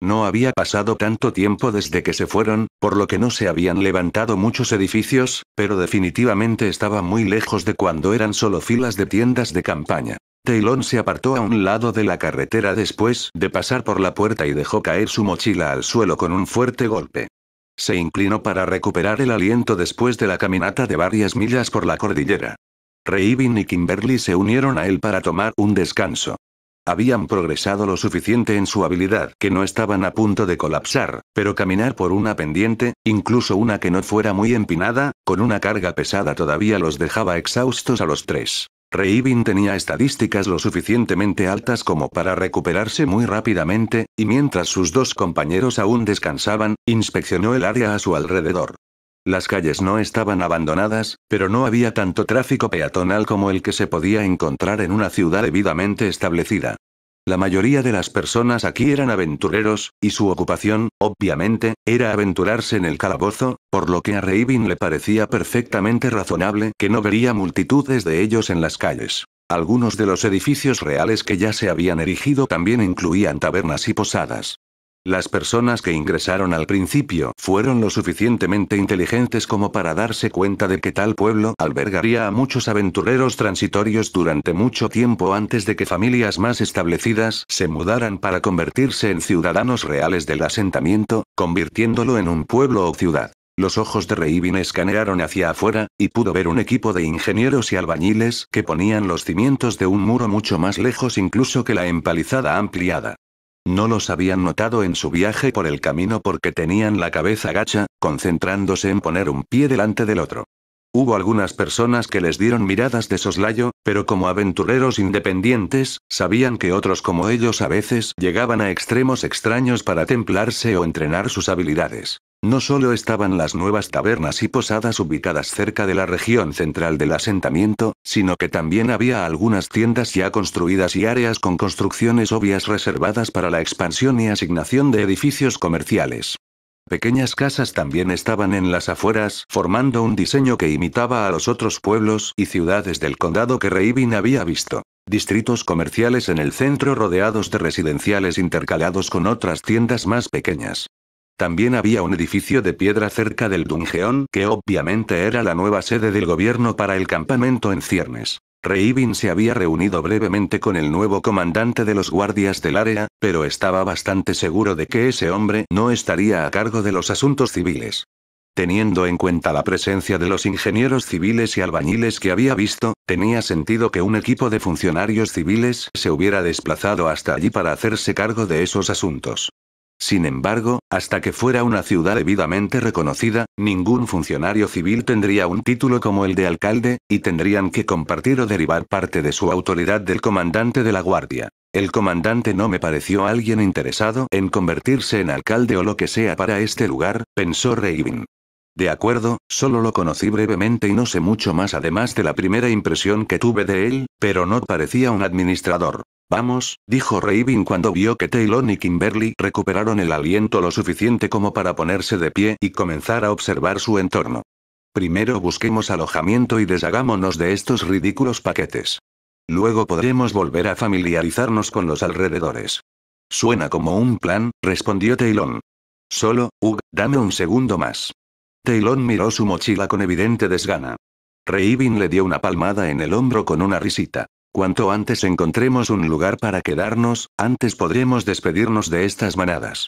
No había pasado tanto tiempo desde que se fueron, por lo que no se habían levantado muchos edificios, pero definitivamente estaba muy lejos de cuando eran solo filas de tiendas de campaña. Taylon se apartó a un lado de la carretera después de pasar por la puerta y dejó caer su mochila al suelo con un fuerte golpe. Se inclinó para recuperar el aliento después de la caminata de varias millas por la cordillera. Reivin y Kimberly se unieron a él para tomar un descanso. Habían progresado lo suficiente en su habilidad que no estaban a punto de colapsar, pero caminar por una pendiente, incluso una que no fuera muy empinada, con una carga pesada todavía los dejaba exhaustos a los tres. Reibin tenía estadísticas lo suficientemente altas como para recuperarse muy rápidamente, y mientras sus dos compañeros aún descansaban, inspeccionó el área a su alrededor. Las calles no estaban abandonadas, pero no había tanto tráfico peatonal como el que se podía encontrar en una ciudad debidamente establecida. La mayoría de las personas aquí eran aventureros, y su ocupación, obviamente, era aventurarse en el calabozo, por lo que a Reibin le parecía perfectamente razonable que no vería multitudes de ellos en las calles. Algunos de los edificios reales que ya se habían erigido también incluían tabernas y posadas. Las personas que ingresaron al principio fueron lo suficientemente inteligentes como para darse cuenta de que tal pueblo albergaría a muchos aventureros transitorios durante mucho tiempo antes de que familias más establecidas se mudaran para convertirse en ciudadanos reales del asentamiento, convirtiéndolo en un pueblo o ciudad. Los ojos de Reivin escanearon hacia afuera, y pudo ver un equipo de ingenieros y albañiles que ponían los cimientos de un muro mucho más lejos incluso que la empalizada ampliada. No los habían notado en su viaje por el camino porque tenían la cabeza gacha, concentrándose en poner un pie delante del otro. Hubo algunas personas que les dieron miradas de soslayo, pero como aventureros independientes, sabían que otros como ellos a veces llegaban a extremos extraños para templarse o entrenar sus habilidades. No solo estaban las nuevas tabernas y posadas ubicadas cerca de la región central del asentamiento, sino que también había algunas tiendas ya construidas y áreas con construcciones obvias reservadas para la expansión y asignación de edificios comerciales. Pequeñas casas también estaban en las afueras, formando un diseño que imitaba a los otros pueblos y ciudades del condado que Reivin había visto distritos comerciales en el centro rodeados de residenciales intercalados con otras tiendas más pequeñas. También había un edificio de piedra cerca del dungeón que obviamente era la nueva sede del gobierno para el campamento en ciernes. Reivin se había reunido brevemente con el nuevo comandante de los guardias del área, pero estaba bastante seguro de que ese hombre no estaría a cargo de los asuntos civiles. Teniendo en cuenta la presencia de los ingenieros civiles y albañiles que había visto, tenía sentido que un equipo de funcionarios civiles se hubiera desplazado hasta allí para hacerse cargo de esos asuntos. Sin embargo, hasta que fuera una ciudad debidamente reconocida, ningún funcionario civil tendría un título como el de alcalde, y tendrían que compartir o derivar parte de su autoridad del comandante de la guardia. El comandante no me pareció alguien interesado en convertirse en alcalde o lo que sea para este lugar, pensó Reivin. De acuerdo, solo lo conocí brevemente y no sé mucho más además de la primera impresión que tuve de él, pero no parecía un administrador. Vamos, dijo Raven cuando vio que Taylor y Kimberly recuperaron el aliento lo suficiente como para ponerse de pie y comenzar a observar su entorno. Primero busquemos alojamiento y deshagámonos de estos ridículos paquetes. Luego podremos volver a familiarizarnos con los alrededores. Suena como un plan, respondió Taylor. Solo, Hug, dame un segundo más. Taylor miró su mochila con evidente desgana. Reivin le dio una palmada en el hombro con una risita. Cuanto antes encontremos un lugar para quedarnos, antes podremos despedirnos de estas manadas.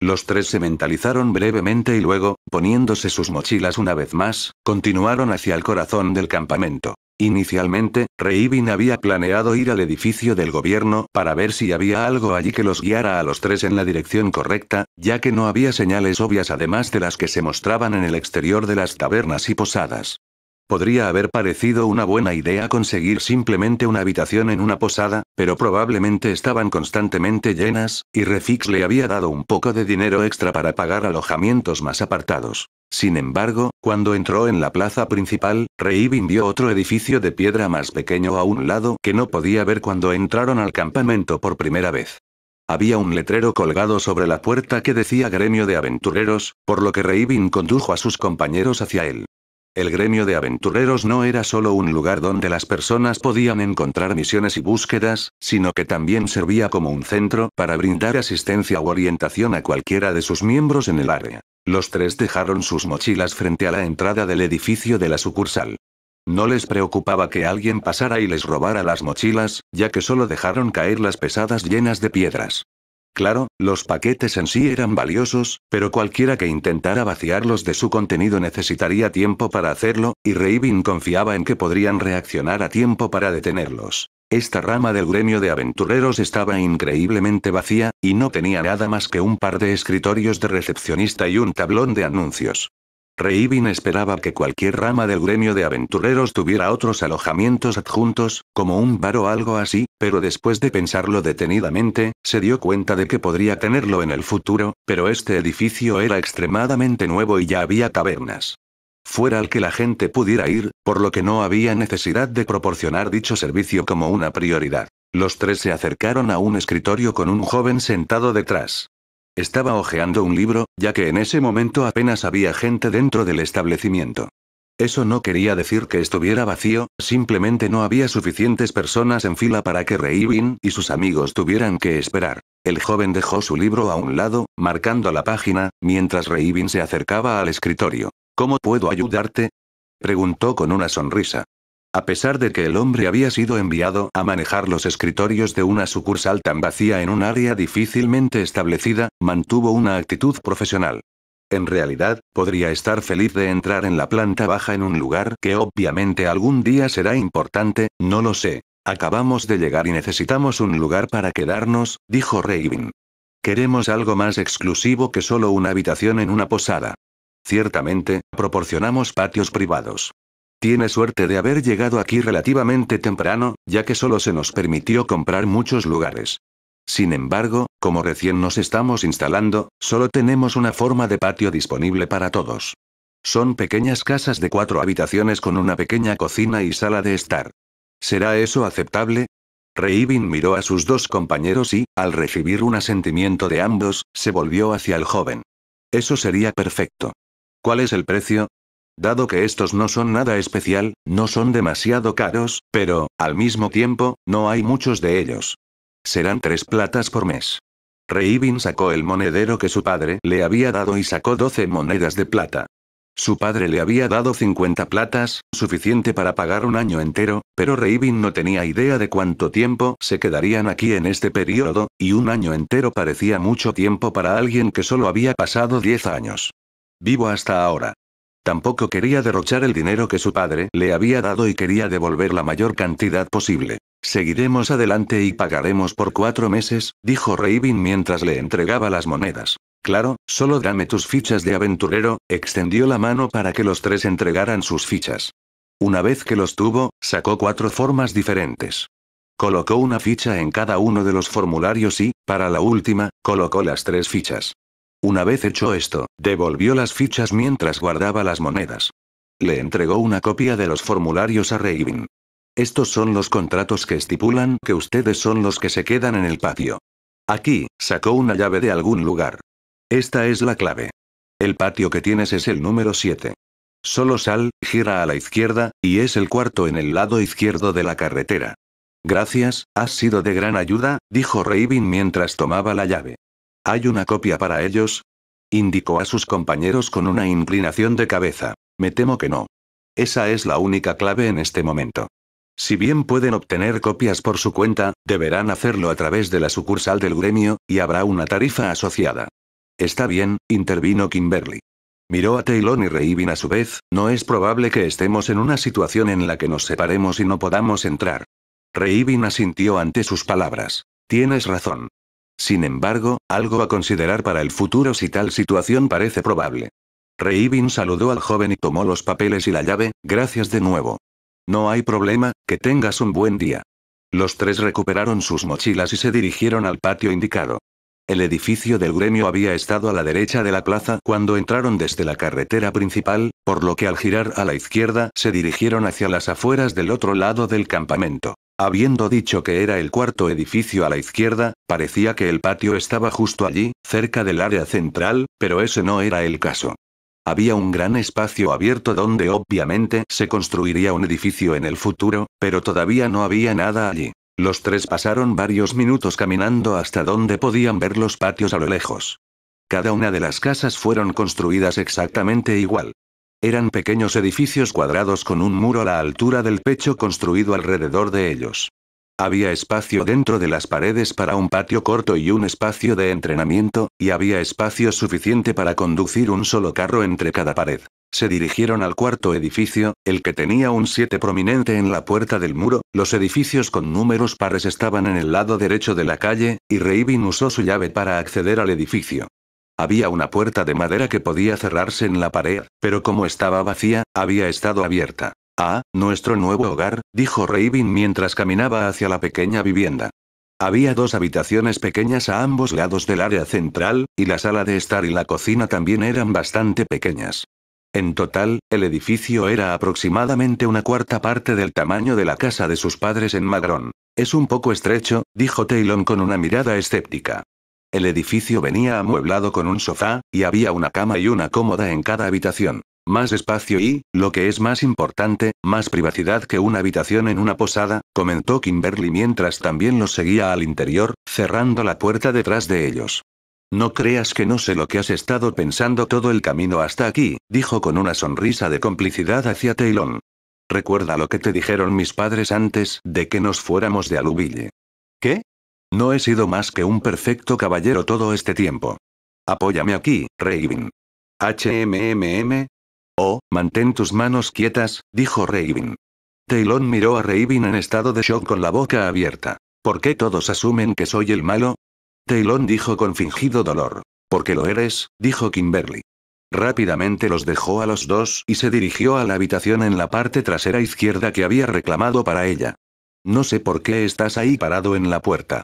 Los tres se mentalizaron brevemente y luego, poniéndose sus mochilas una vez más, continuaron hacia el corazón del campamento. Inicialmente, Reivin había planeado ir al edificio del gobierno para ver si había algo allí que los guiara a los tres en la dirección correcta, ya que no había señales obvias además de las que se mostraban en el exterior de las tabernas y posadas. Podría haber parecido una buena idea conseguir simplemente una habitación en una posada, pero probablemente estaban constantemente llenas, y Refix le había dado un poco de dinero extra para pagar alojamientos más apartados. Sin embargo, cuando entró en la plaza principal, Reibin vio otro edificio de piedra más pequeño a un lado que no podía ver cuando entraron al campamento por primera vez. Había un letrero colgado sobre la puerta que decía gremio de aventureros, por lo que Reibin condujo a sus compañeros hacia él. El gremio de aventureros no era solo un lugar donde las personas podían encontrar misiones y búsquedas, sino que también servía como un centro para brindar asistencia u orientación a cualquiera de sus miembros en el área. Los tres dejaron sus mochilas frente a la entrada del edificio de la sucursal. No les preocupaba que alguien pasara y les robara las mochilas, ya que solo dejaron caer las pesadas llenas de piedras. Claro, los paquetes en sí eran valiosos, pero cualquiera que intentara vaciarlos de su contenido necesitaría tiempo para hacerlo, y Raven confiaba en que podrían reaccionar a tiempo para detenerlos. Esta rama del gremio de aventureros estaba increíblemente vacía, y no tenía nada más que un par de escritorios de recepcionista y un tablón de anuncios. Reibin esperaba que cualquier rama del gremio de aventureros tuviera otros alojamientos adjuntos, como un bar o algo así, pero después de pensarlo detenidamente, se dio cuenta de que podría tenerlo en el futuro, pero este edificio era extremadamente nuevo y ya había tabernas fuera al que la gente pudiera ir, por lo que no había necesidad de proporcionar dicho servicio como una prioridad. Los tres se acercaron a un escritorio con un joven sentado detrás. Estaba hojeando un libro, ya que en ese momento apenas había gente dentro del establecimiento. Eso no quería decir que estuviera vacío, simplemente no había suficientes personas en fila para que Reibin y sus amigos tuvieran que esperar. El joven dejó su libro a un lado, marcando la página, mientras Reibin se acercaba al escritorio. ¿Cómo puedo ayudarte? preguntó con una sonrisa. A pesar de que el hombre había sido enviado a manejar los escritorios de una sucursal tan vacía en un área difícilmente establecida, mantuvo una actitud profesional. En realidad, podría estar feliz de entrar en la planta baja en un lugar que obviamente algún día será importante, no lo sé. Acabamos de llegar y necesitamos un lugar para quedarnos, dijo Raven. Queremos algo más exclusivo que solo una habitación en una posada. Ciertamente, proporcionamos patios privados. Tiene suerte de haber llegado aquí relativamente temprano, ya que solo se nos permitió comprar muchos lugares. Sin embargo, como recién nos estamos instalando, solo tenemos una forma de patio disponible para todos. Son pequeñas casas de cuatro habitaciones con una pequeña cocina y sala de estar. ¿Será eso aceptable? Reibin miró a sus dos compañeros y, al recibir un asentimiento de ambos, se volvió hacia el joven. Eso sería perfecto. ¿Cuál es el precio? Dado que estos no son nada especial, no son demasiado caros, pero, al mismo tiempo, no hay muchos de ellos. Serán tres platas por mes. Reibin sacó el monedero que su padre le había dado y sacó 12 monedas de plata. Su padre le había dado 50 platas, suficiente para pagar un año entero, pero Reibin no tenía idea de cuánto tiempo se quedarían aquí en este periodo, y un año entero parecía mucho tiempo para alguien que solo había pasado 10 años. Vivo hasta ahora. Tampoco quería derrochar el dinero que su padre le había dado y quería devolver la mayor cantidad posible. Seguiremos adelante y pagaremos por cuatro meses, dijo Raven mientras le entregaba las monedas. Claro, solo dame tus fichas de aventurero, extendió la mano para que los tres entregaran sus fichas. Una vez que los tuvo, sacó cuatro formas diferentes. Colocó una ficha en cada uno de los formularios y, para la última, colocó las tres fichas. Una vez hecho esto, devolvió las fichas mientras guardaba las monedas. Le entregó una copia de los formularios a Raven. Estos son los contratos que estipulan que ustedes son los que se quedan en el patio. Aquí, sacó una llave de algún lugar. Esta es la clave. El patio que tienes es el número 7. Solo sal, gira a la izquierda, y es el cuarto en el lado izquierdo de la carretera. Gracias, has sido de gran ayuda, dijo Raven mientras tomaba la llave. Hay una copia para ellos, indicó a sus compañeros con una inclinación de cabeza. Me temo que no. Esa es la única clave en este momento. Si bien pueden obtener copias por su cuenta, deberán hacerlo a través de la sucursal del gremio, y habrá una tarifa asociada. Está bien, intervino Kimberly. Miró a Taylor y Reivin a su vez, no es probable que estemos en una situación en la que nos separemos y no podamos entrar. Reibin asintió ante sus palabras. Tienes razón. Sin embargo, algo a considerar para el futuro si tal situación parece probable. Reibin saludó al joven y tomó los papeles y la llave, gracias de nuevo. No hay problema, que tengas un buen día. Los tres recuperaron sus mochilas y se dirigieron al patio indicado. El edificio del gremio había estado a la derecha de la plaza cuando entraron desde la carretera principal, por lo que al girar a la izquierda se dirigieron hacia las afueras del otro lado del campamento. Habiendo dicho que era el cuarto edificio a la izquierda, parecía que el patio estaba justo allí, cerca del área central, pero ese no era el caso. Había un gran espacio abierto donde obviamente se construiría un edificio en el futuro, pero todavía no había nada allí. Los tres pasaron varios minutos caminando hasta donde podían ver los patios a lo lejos. Cada una de las casas fueron construidas exactamente igual. Eran pequeños edificios cuadrados con un muro a la altura del pecho construido alrededor de ellos. Había espacio dentro de las paredes para un patio corto y un espacio de entrenamiento, y había espacio suficiente para conducir un solo carro entre cada pared. Se dirigieron al cuarto edificio, el que tenía un 7 prominente en la puerta del muro, los edificios con números pares estaban en el lado derecho de la calle, y Raven usó su llave para acceder al edificio. Había una puerta de madera que podía cerrarse en la pared, pero como estaba vacía, había estado abierta. Ah, nuestro nuevo hogar, dijo Raven mientras caminaba hacia la pequeña vivienda. Había dos habitaciones pequeñas a ambos lados del área central, y la sala de estar y la cocina también eran bastante pequeñas. En total, el edificio era aproximadamente una cuarta parte del tamaño de la casa de sus padres en Magrón. Es un poco estrecho, dijo Taylor con una mirada escéptica. El edificio venía amueblado con un sofá, y había una cama y una cómoda en cada habitación. Más espacio y, lo que es más importante, más privacidad que una habitación en una posada, comentó Kimberly mientras también los seguía al interior, cerrando la puerta detrás de ellos. No creas que no sé lo que has estado pensando todo el camino hasta aquí, dijo con una sonrisa de complicidad hacia Taylon. Recuerda lo que te dijeron mis padres antes de que nos fuéramos de Aluville. ¿Qué? No he sido más que un perfecto caballero todo este tiempo. Apóyame aquí, Raven. HMMM. Oh, mantén tus manos quietas, dijo Raven. Taylon miró a Raven en estado de shock con la boca abierta. ¿Por qué todos asumen que soy el malo? Taylon dijo con fingido dolor. Porque lo eres, dijo Kimberly. Rápidamente los dejó a los dos y se dirigió a la habitación en la parte trasera izquierda que había reclamado para ella. No sé por qué estás ahí parado en la puerta.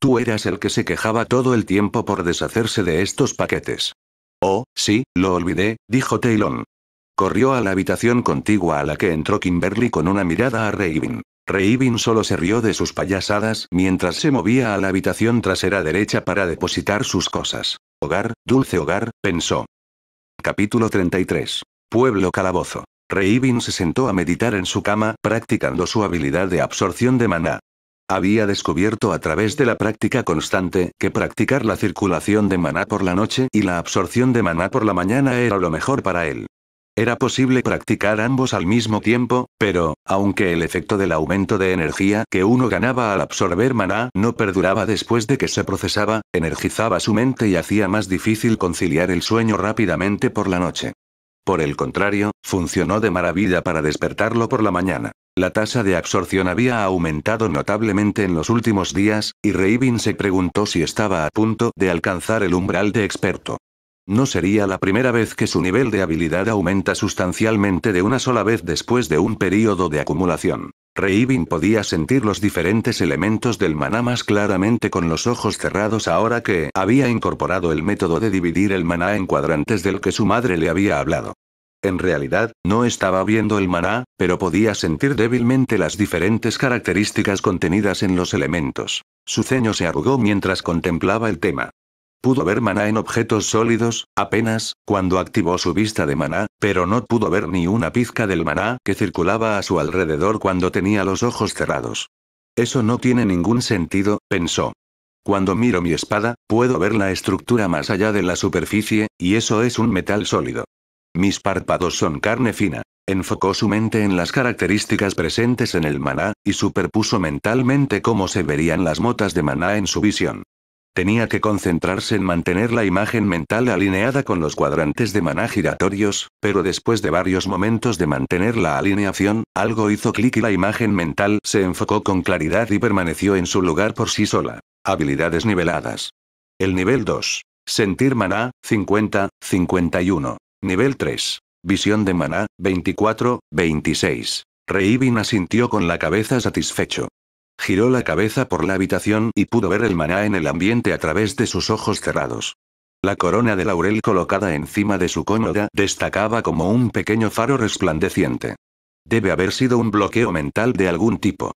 Tú eras el que se quejaba todo el tiempo por deshacerse de estos paquetes. Oh, sí, lo olvidé, dijo Taylon. Corrió a la habitación contigua a la que entró Kimberly con una mirada a Raven. Raven solo se rió de sus payasadas mientras se movía a la habitación trasera derecha para depositar sus cosas. Hogar, dulce hogar, pensó. Capítulo 33. Pueblo Calabozo. Raven se sentó a meditar en su cama, practicando su habilidad de absorción de maná. Había descubierto a través de la práctica constante que practicar la circulación de maná por la noche y la absorción de maná por la mañana era lo mejor para él. Era posible practicar ambos al mismo tiempo, pero, aunque el efecto del aumento de energía que uno ganaba al absorber maná no perduraba después de que se procesaba, energizaba su mente y hacía más difícil conciliar el sueño rápidamente por la noche. Por el contrario, funcionó de maravilla para despertarlo por la mañana. La tasa de absorción había aumentado notablemente en los últimos días, y Raven se preguntó si estaba a punto de alcanzar el umbral de experto. No sería la primera vez que su nivel de habilidad aumenta sustancialmente de una sola vez después de un período de acumulación. Reivin podía sentir los diferentes elementos del maná más claramente con los ojos cerrados ahora que había incorporado el método de dividir el maná en cuadrantes del que su madre le había hablado. En realidad, no estaba viendo el maná, pero podía sentir débilmente las diferentes características contenidas en los elementos. Su ceño se arrugó mientras contemplaba el tema. Pudo ver maná en objetos sólidos, apenas, cuando activó su vista de maná, pero no pudo ver ni una pizca del maná que circulaba a su alrededor cuando tenía los ojos cerrados. Eso no tiene ningún sentido, pensó. Cuando miro mi espada, puedo ver la estructura más allá de la superficie, y eso es un metal sólido. Mis párpados son carne fina. Enfocó su mente en las características presentes en el maná, y superpuso mentalmente cómo se verían las motas de maná en su visión. Tenía que concentrarse en mantener la imagen mental alineada con los cuadrantes de maná giratorios, pero después de varios momentos de mantener la alineación, algo hizo clic y la imagen mental se enfocó con claridad y permaneció en su lugar por sí sola. Habilidades niveladas. El nivel 2. Sentir maná, 50, 51. Nivel 3. Visión de maná, 24, 26. Reivin asintió con la cabeza satisfecho. Giró la cabeza por la habitación y pudo ver el maná en el ambiente a través de sus ojos cerrados. La corona de laurel colocada encima de su cómoda destacaba como un pequeño faro resplandeciente. Debe haber sido un bloqueo mental de algún tipo.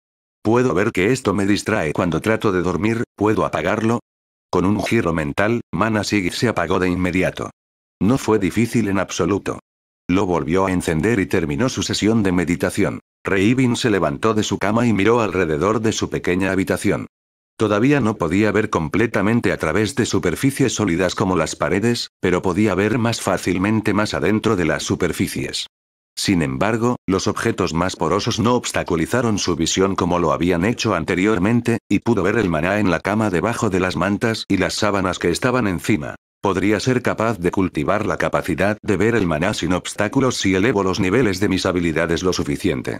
Puedo ver que esto me distrae cuando trato de dormir, ¿puedo apagarlo? Con un giro mental, Manasig se apagó de inmediato. No fue difícil en absoluto. Lo volvió a encender y terminó su sesión de meditación. Reibin se levantó de su cama y miró alrededor de su pequeña habitación. Todavía no podía ver completamente a través de superficies sólidas como las paredes, pero podía ver más fácilmente más adentro de las superficies. Sin embargo, los objetos más porosos no obstaculizaron su visión como lo habían hecho anteriormente, y pudo ver el maná en la cama debajo de las mantas y las sábanas que estaban encima. Podría ser capaz de cultivar la capacidad de ver el maná sin obstáculos si elevo los niveles de mis habilidades lo suficiente.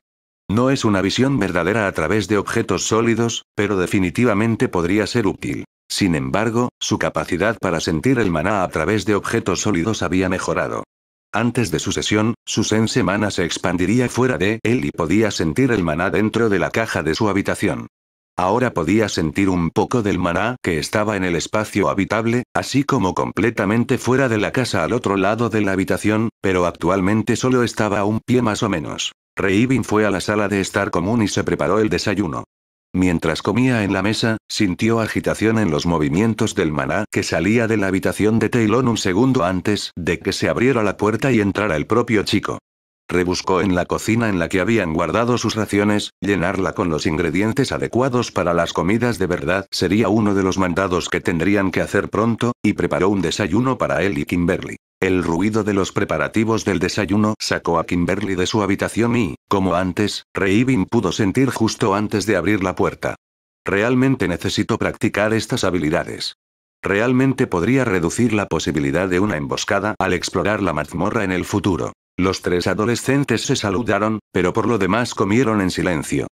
No es una visión verdadera a través de objetos sólidos, pero definitivamente podría ser útil. Sin embargo, su capacidad para sentir el maná a través de objetos sólidos había mejorado. Antes de su sesión, su sense maná se expandiría fuera de él y podía sentir el maná dentro de la caja de su habitación. Ahora podía sentir un poco del maná que estaba en el espacio habitable, así como completamente fuera de la casa al otro lado de la habitación, pero actualmente solo estaba a un pie más o menos. Reivin fue a la sala de estar común y se preparó el desayuno. Mientras comía en la mesa, sintió agitación en los movimientos del maná que salía de la habitación de Taylor un segundo antes de que se abriera la puerta y entrara el propio chico. Rebuscó en la cocina en la que habían guardado sus raciones, llenarla con los ingredientes adecuados para las comidas de verdad sería uno de los mandados que tendrían que hacer pronto, y preparó un desayuno para él y Kimberly. El ruido de los preparativos del desayuno sacó a Kimberly de su habitación y, como antes, Reivin pudo sentir justo antes de abrir la puerta. Realmente necesito practicar estas habilidades. Realmente podría reducir la posibilidad de una emboscada al explorar la mazmorra en el futuro. Los tres adolescentes se saludaron, pero por lo demás comieron en silencio.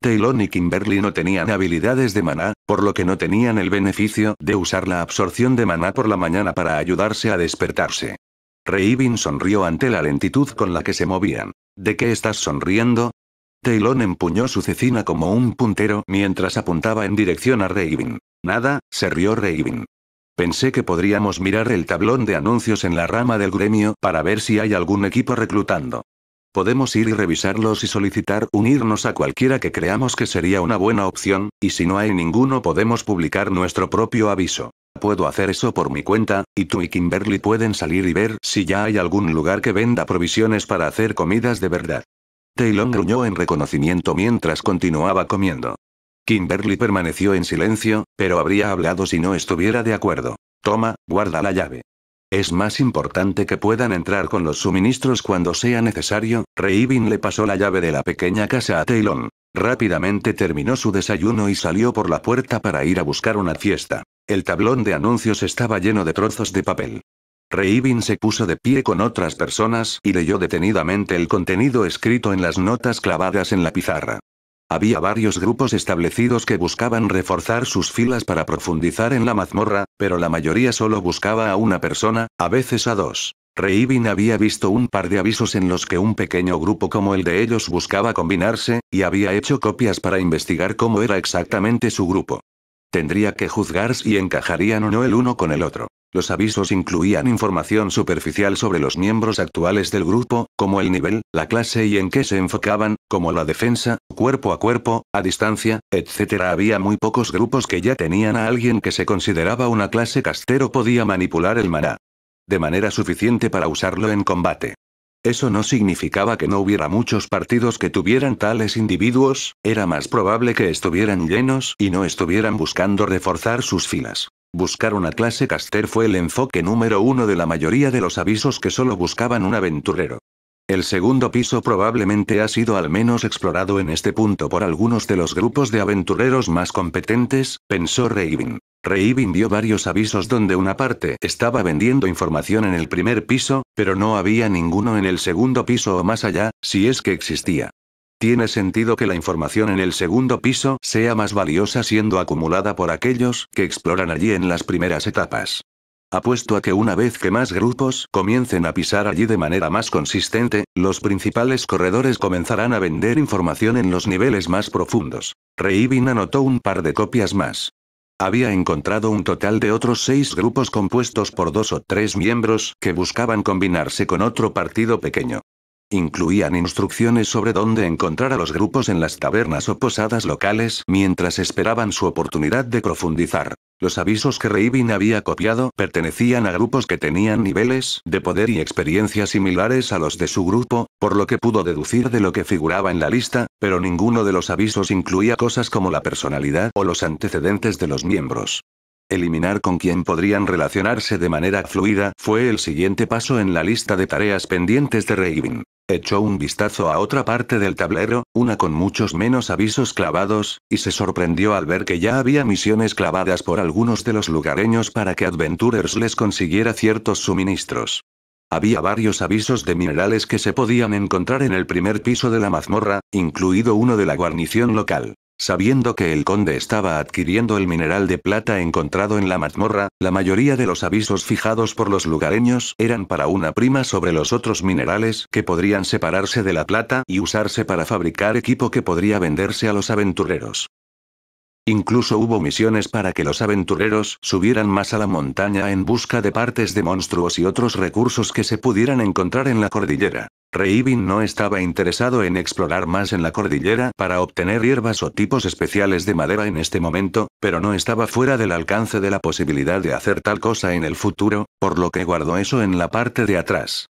Taylor y Kimberly no tenían habilidades de maná, por lo que no tenían el beneficio de usar la absorción de maná por la mañana para ayudarse a despertarse. Raven sonrió ante la lentitud con la que se movían. ¿De qué estás sonriendo? Taylor empuñó su cecina como un puntero mientras apuntaba en dirección a Raven. Nada, se rió Raven. Pensé que podríamos mirar el tablón de anuncios en la rama del gremio para ver si hay algún equipo reclutando. Podemos ir y revisarlos y solicitar unirnos a cualquiera que creamos que sería una buena opción, y si no hay ninguno podemos publicar nuestro propio aviso. Puedo hacer eso por mi cuenta, y tú y Kimberly pueden salir y ver si ya hay algún lugar que venda provisiones para hacer comidas de verdad. Taylor gruñó en reconocimiento mientras continuaba comiendo. Kimberly permaneció en silencio, pero habría hablado si no estuviera de acuerdo. Toma, guarda la llave. Es más importante que puedan entrar con los suministros cuando sea necesario. Reivin le pasó la llave de la pequeña casa a Taylon. Rápidamente terminó su desayuno y salió por la puerta para ir a buscar una fiesta. El tablón de anuncios estaba lleno de trozos de papel. Reivin se puso de pie con otras personas y leyó detenidamente el contenido escrito en las notas clavadas en la pizarra. Había varios grupos establecidos que buscaban reforzar sus filas para profundizar en la mazmorra, pero la mayoría solo buscaba a una persona, a veces a dos. Reibin había visto un par de avisos en los que un pequeño grupo como el de ellos buscaba combinarse, y había hecho copias para investigar cómo era exactamente su grupo. Tendría que juzgar y encajarían o no el uno con el otro. Los avisos incluían información superficial sobre los miembros actuales del grupo, como el nivel, la clase y en qué se enfocaban, como la defensa, cuerpo a cuerpo, a distancia, etc. Había muy pocos grupos que ya tenían a alguien que se consideraba una clase castero podía manipular el maná. De manera suficiente para usarlo en combate. Eso no significaba que no hubiera muchos partidos que tuvieran tales individuos, era más probable que estuvieran llenos y no estuvieran buscando reforzar sus filas. Buscar una clase caster fue el enfoque número uno de la mayoría de los avisos que solo buscaban un aventurero. El segundo piso probablemente ha sido al menos explorado en este punto por algunos de los grupos de aventureros más competentes, pensó Reivin. Reivin vio varios avisos donde una parte estaba vendiendo información en el primer piso, pero no había ninguno en el segundo piso o más allá, si es que existía. Tiene sentido que la información en el segundo piso sea más valiosa siendo acumulada por aquellos que exploran allí en las primeras etapas. Apuesto a que una vez que más grupos comiencen a pisar allí de manera más consistente, los principales corredores comenzarán a vender información en los niveles más profundos. Reibin anotó un par de copias más. Había encontrado un total de otros seis grupos compuestos por dos o tres miembros que buscaban combinarse con otro partido pequeño. Incluían instrucciones sobre dónde encontrar a los grupos en las tabernas o posadas locales mientras esperaban su oportunidad de profundizar. Los avisos que Reibin había copiado pertenecían a grupos que tenían niveles de poder y experiencia similares a los de su grupo, por lo que pudo deducir de lo que figuraba en la lista, pero ninguno de los avisos incluía cosas como la personalidad o los antecedentes de los miembros. Eliminar con quién podrían relacionarse de manera fluida fue el siguiente paso en la lista de tareas pendientes de Reibin echó un vistazo a otra parte del tablero, una con muchos menos avisos clavados, y se sorprendió al ver que ya había misiones clavadas por algunos de los lugareños para que Adventurers les consiguiera ciertos suministros. Había varios avisos de minerales que se podían encontrar en el primer piso de la mazmorra, incluido uno de la guarnición local. Sabiendo que el conde estaba adquiriendo el mineral de plata encontrado en la mazmorra, la mayoría de los avisos fijados por los lugareños eran para una prima sobre los otros minerales que podrían separarse de la plata y usarse para fabricar equipo que podría venderse a los aventureros. Incluso hubo misiones para que los aventureros subieran más a la montaña en busca de partes de monstruos y otros recursos que se pudieran encontrar en la cordillera. Reibin no estaba interesado en explorar más en la cordillera para obtener hierbas o tipos especiales de madera en este momento, pero no estaba fuera del alcance de la posibilidad de hacer tal cosa en el futuro, por lo que guardó eso en la parte de atrás.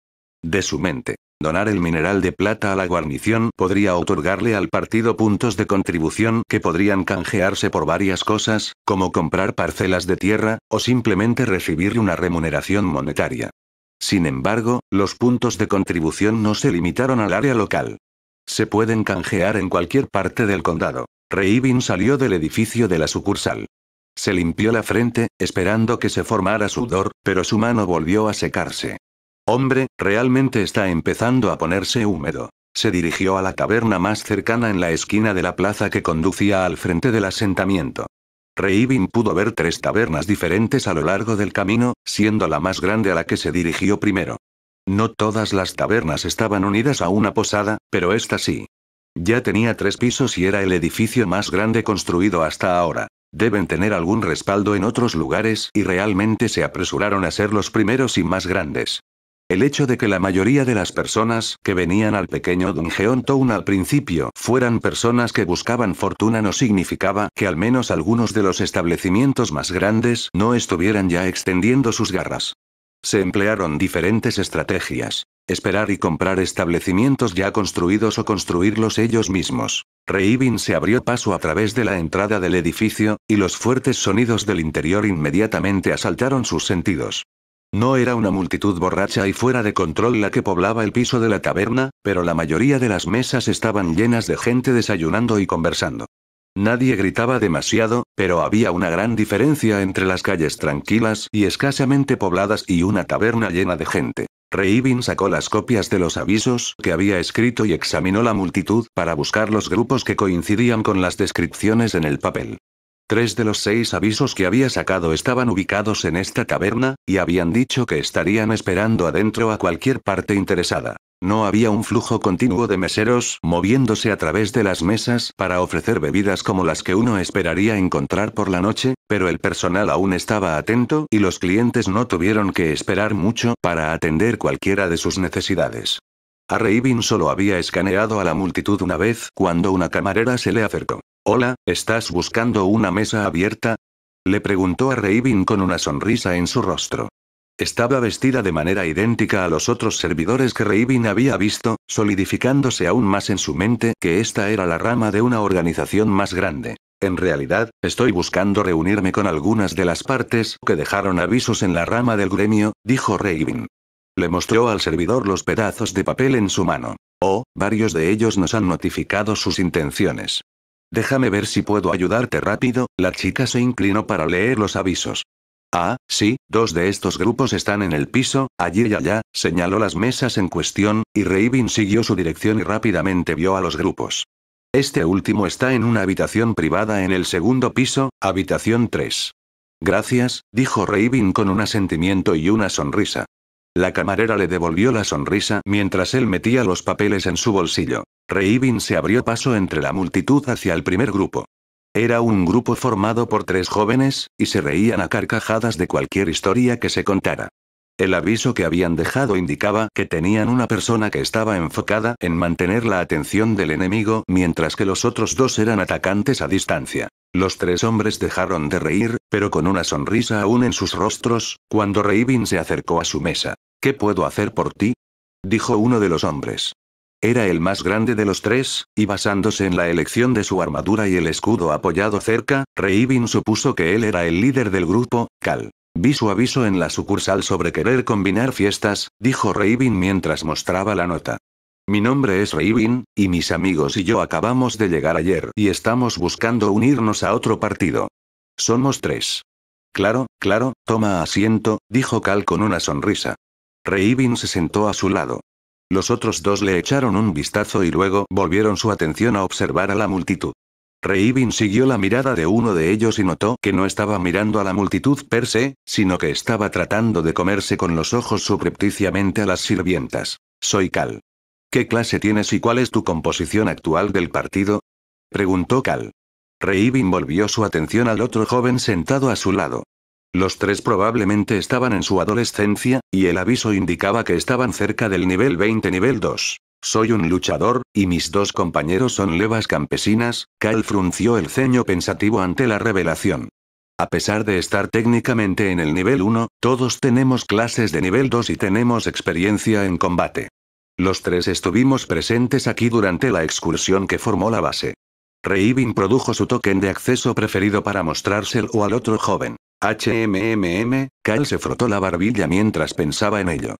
De su mente. Donar el mineral de plata a la guarnición podría otorgarle al partido puntos de contribución que podrían canjearse por varias cosas, como comprar parcelas de tierra, o simplemente recibir una remuneración monetaria. Sin embargo, los puntos de contribución no se limitaron al área local. Se pueden canjear en cualquier parte del condado. Reibin salió del edificio de la sucursal. Se limpió la frente, esperando que se formara sudor, pero su mano volvió a secarse. Hombre, realmente está empezando a ponerse húmedo. Se dirigió a la taberna más cercana en la esquina de la plaza que conducía al frente del asentamiento. Reibin pudo ver tres tabernas diferentes a lo largo del camino, siendo la más grande a la que se dirigió primero. No todas las tabernas estaban unidas a una posada, pero esta sí. Ya tenía tres pisos y era el edificio más grande construido hasta ahora. Deben tener algún respaldo en otros lugares y realmente se apresuraron a ser los primeros y más grandes. El hecho de que la mayoría de las personas que venían al pequeño Dungeon Town al principio fueran personas que buscaban fortuna no significaba que al menos algunos de los establecimientos más grandes no estuvieran ya extendiendo sus garras. Se emplearon diferentes estrategias. Esperar y comprar establecimientos ya construidos o construirlos ellos mismos. Reivin se abrió paso a través de la entrada del edificio, y los fuertes sonidos del interior inmediatamente asaltaron sus sentidos. No era una multitud borracha y fuera de control la que poblaba el piso de la taberna, pero la mayoría de las mesas estaban llenas de gente desayunando y conversando. Nadie gritaba demasiado, pero había una gran diferencia entre las calles tranquilas y escasamente pobladas y una taberna llena de gente. Reibin sacó las copias de los avisos que había escrito y examinó la multitud para buscar los grupos que coincidían con las descripciones en el papel. Tres de los seis avisos que había sacado estaban ubicados en esta caverna, y habían dicho que estarían esperando adentro a cualquier parte interesada. No había un flujo continuo de meseros moviéndose a través de las mesas para ofrecer bebidas como las que uno esperaría encontrar por la noche, pero el personal aún estaba atento y los clientes no tuvieron que esperar mucho para atender cualquiera de sus necesidades. A solo había escaneado a la multitud una vez cuando una camarera se le acercó. Hola, ¿estás buscando una mesa abierta? Le preguntó a Raven con una sonrisa en su rostro. Estaba vestida de manera idéntica a los otros servidores que Raven había visto, solidificándose aún más en su mente que esta era la rama de una organización más grande. En realidad, estoy buscando reunirme con algunas de las partes que dejaron avisos en la rama del gremio, dijo Raven. Le mostró al servidor los pedazos de papel en su mano. Oh, varios de ellos nos han notificado sus intenciones. Déjame ver si puedo ayudarte rápido, la chica se inclinó para leer los avisos. Ah, sí, dos de estos grupos están en el piso, allí y allá, señaló las mesas en cuestión, y Raven siguió su dirección y rápidamente vio a los grupos. Este último está en una habitación privada en el segundo piso, habitación 3. Gracias, dijo Raven con un asentimiento y una sonrisa. La camarera le devolvió la sonrisa mientras él metía los papeles en su bolsillo. Reibin se abrió paso entre la multitud hacia el primer grupo. Era un grupo formado por tres jóvenes, y se reían a carcajadas de cualquier historia que se contara. El aviso que habían dejado indicaba que tenían una persona que estaba enfocada en mantener la atención del enemigo, mientras que los otros dos eran atacantes a distancia. Los tres hombres dejaron de reír, pero con una sonrisa aún en sus rostros, cuando Reibin se acercó a su mesa. ¿Qué puedo hacer por ti? dijo uno de los hombres. Era el más grande de los tres, y basándose en la elección de su armadura y el escudo apoyado cerca, Reibin supuso que él era el líder del grupo, Cal. Vi su aviso en la sucursal sobre querer combinar fiestas, dijo Reibin mientras mostraba la nota. Mi nombre es Reibin, y mis amigos y yo acabamos de llegar ayer y estamos buscando unirnos a otro partido. Somos tres. Claro, claro, toma asiento, dijo Cal con una sonrisa. Reibin se sentó a su lado. Los otros dos le echaron un vistazo y luego volvieron su atención a observar a la multitud. Reibin siguió la mirada de uno de ellos y notó que no estaba mirando a la multitud per se, sino que estaba tratando de comerse con los ojos suprepticiamente a las sirvientas. Soy Cal. ¿Qué clase tienes y cuál es tu composición actual del partido? preguntó Cal. Reibin volvió su atención al otro joven sentado a su lado. Los tres probablemente estaban en su adolescencia, y el aviso indicaba que estaban cerca del nivel 20 nivel 2. Soy un luchador, y mis dos compañeros son levas campesinas, Kyle frunció el ceño pensativo ante la revelación. A pesar de estar técnicamente en el nivel 1, todos tenemos clases de nivel 2 y tenemos experiencia en combate. Los tres estuvimos presentes aquí durante la excursión que formó la base. Reivin produjo su token de acceso preferido para mostrárselo al otro joven. HMMM, Cal se frotó la barbilla mientras pensaba en ello.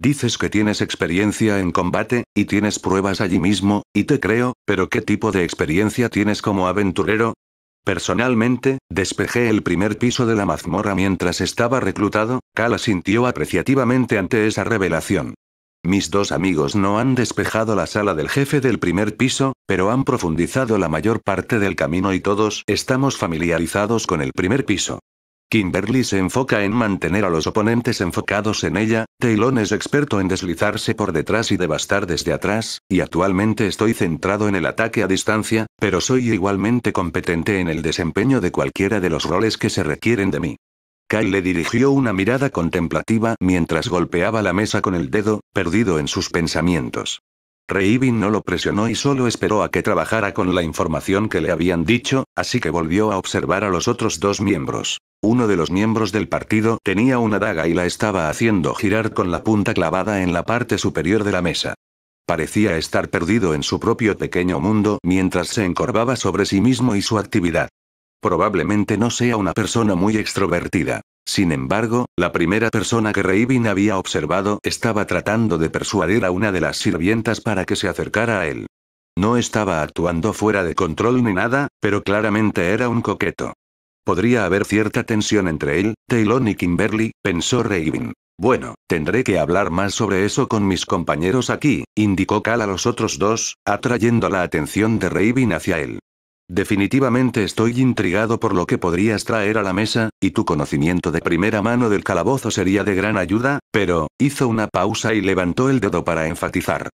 Dices que tienes experiencia en combate, y tienes pruebas allí mismo, y te creo, pero ¿qué tipo de experiencia tienes como aventurero? Personalmente, despejé el primer piso de la mazmorra mientras estaba reclutado, Cal asintió apreciativamente ante esa revelación. Mis dos amigos no han despejado la sala del jefe del primer piso, pero han profundizado la mayor parte del camino y todos estamos familiarizados con el primer piso. Kimberly se enfoca en mantener a los oponentes enfocados en ella, Taylon es experto en deslizarse por detrás y devastar desde atrás, y actualmente estoy centrado en el ataque a distancia, pero soy igualmente competente en el desempeño de cualquiera de los roles que se requieren de mí. Kyle le dirigió una mirada contemplativa mientras golpeaba la mesa con el dedo, perdido en sus pensamientos. Reibin no lo presionó y solo esperó a que trabajara con la información que le habían dicho, así que volvió a observar a los otros dos miembros. Uno de los miembros del partido tenía una daga y la estaba haciendo girar con la punta clavada en la parte superior de la mesa. Parecía estar perdido en su propio pequeño mundo mientras se encorvaba sobre sí mismo y su actividad. Probablemente no sea una persona muy extrovertida. Sin embargo, la primera persona que Raven había observado estaba tratando de persuadir a una de las sirvientas para que se acercara a él. No estaba actuando fuera de control ni nada, pero claramente era un coqueto. Podría haber cierta tensión entre él, Taylor y Kimberly, pensó Raven. Bueno, tendré que hablar más sobre eso con mis compañeros aquí, indicó Cal a los otros dos, atrayendo la atención de Raven hacia él. Definitivamente estoy intrigado por lo que podrías traer a la mesa, y tu conocimiento de primera mano del calabozo sería de gran ayuda, pero, hizo una pausa y levantó el dedo para enfatizar.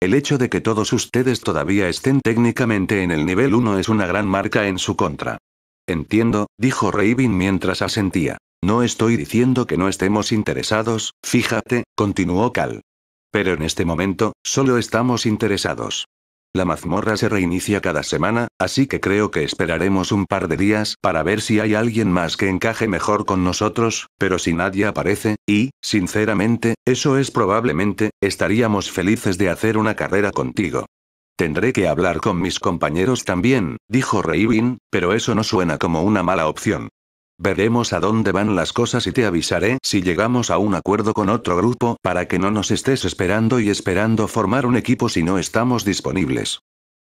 El hecho de que todos ustedes todavía estén técnicamente en el nivel 1 es una gran marca en su contra. Entiendo, dijo Raven mientras asentía. No estoy diciendo que no estemos interesados, fíjate, continuó Cal. Pero en este momento, solo estamos interesados. La mazmorra se reinicia cada semana, así que creo que esperaremos un par de días para ver si hay alguien más que encaje mejor con nosotros, pero si nadie aparece, y, sinceramente, eso es probablemente, estaríamos felices de hacer una carrera contigo. Tendré que hablar con mis compañeros también, dijo Reivin, pero eso no suena como una mala opción. Veremos a dónde van las cosas y te avisaré si llegamos a un acuerdo con otro grupo para que no nos estés esperando y esperando formar un equipo si no estamos disponibles.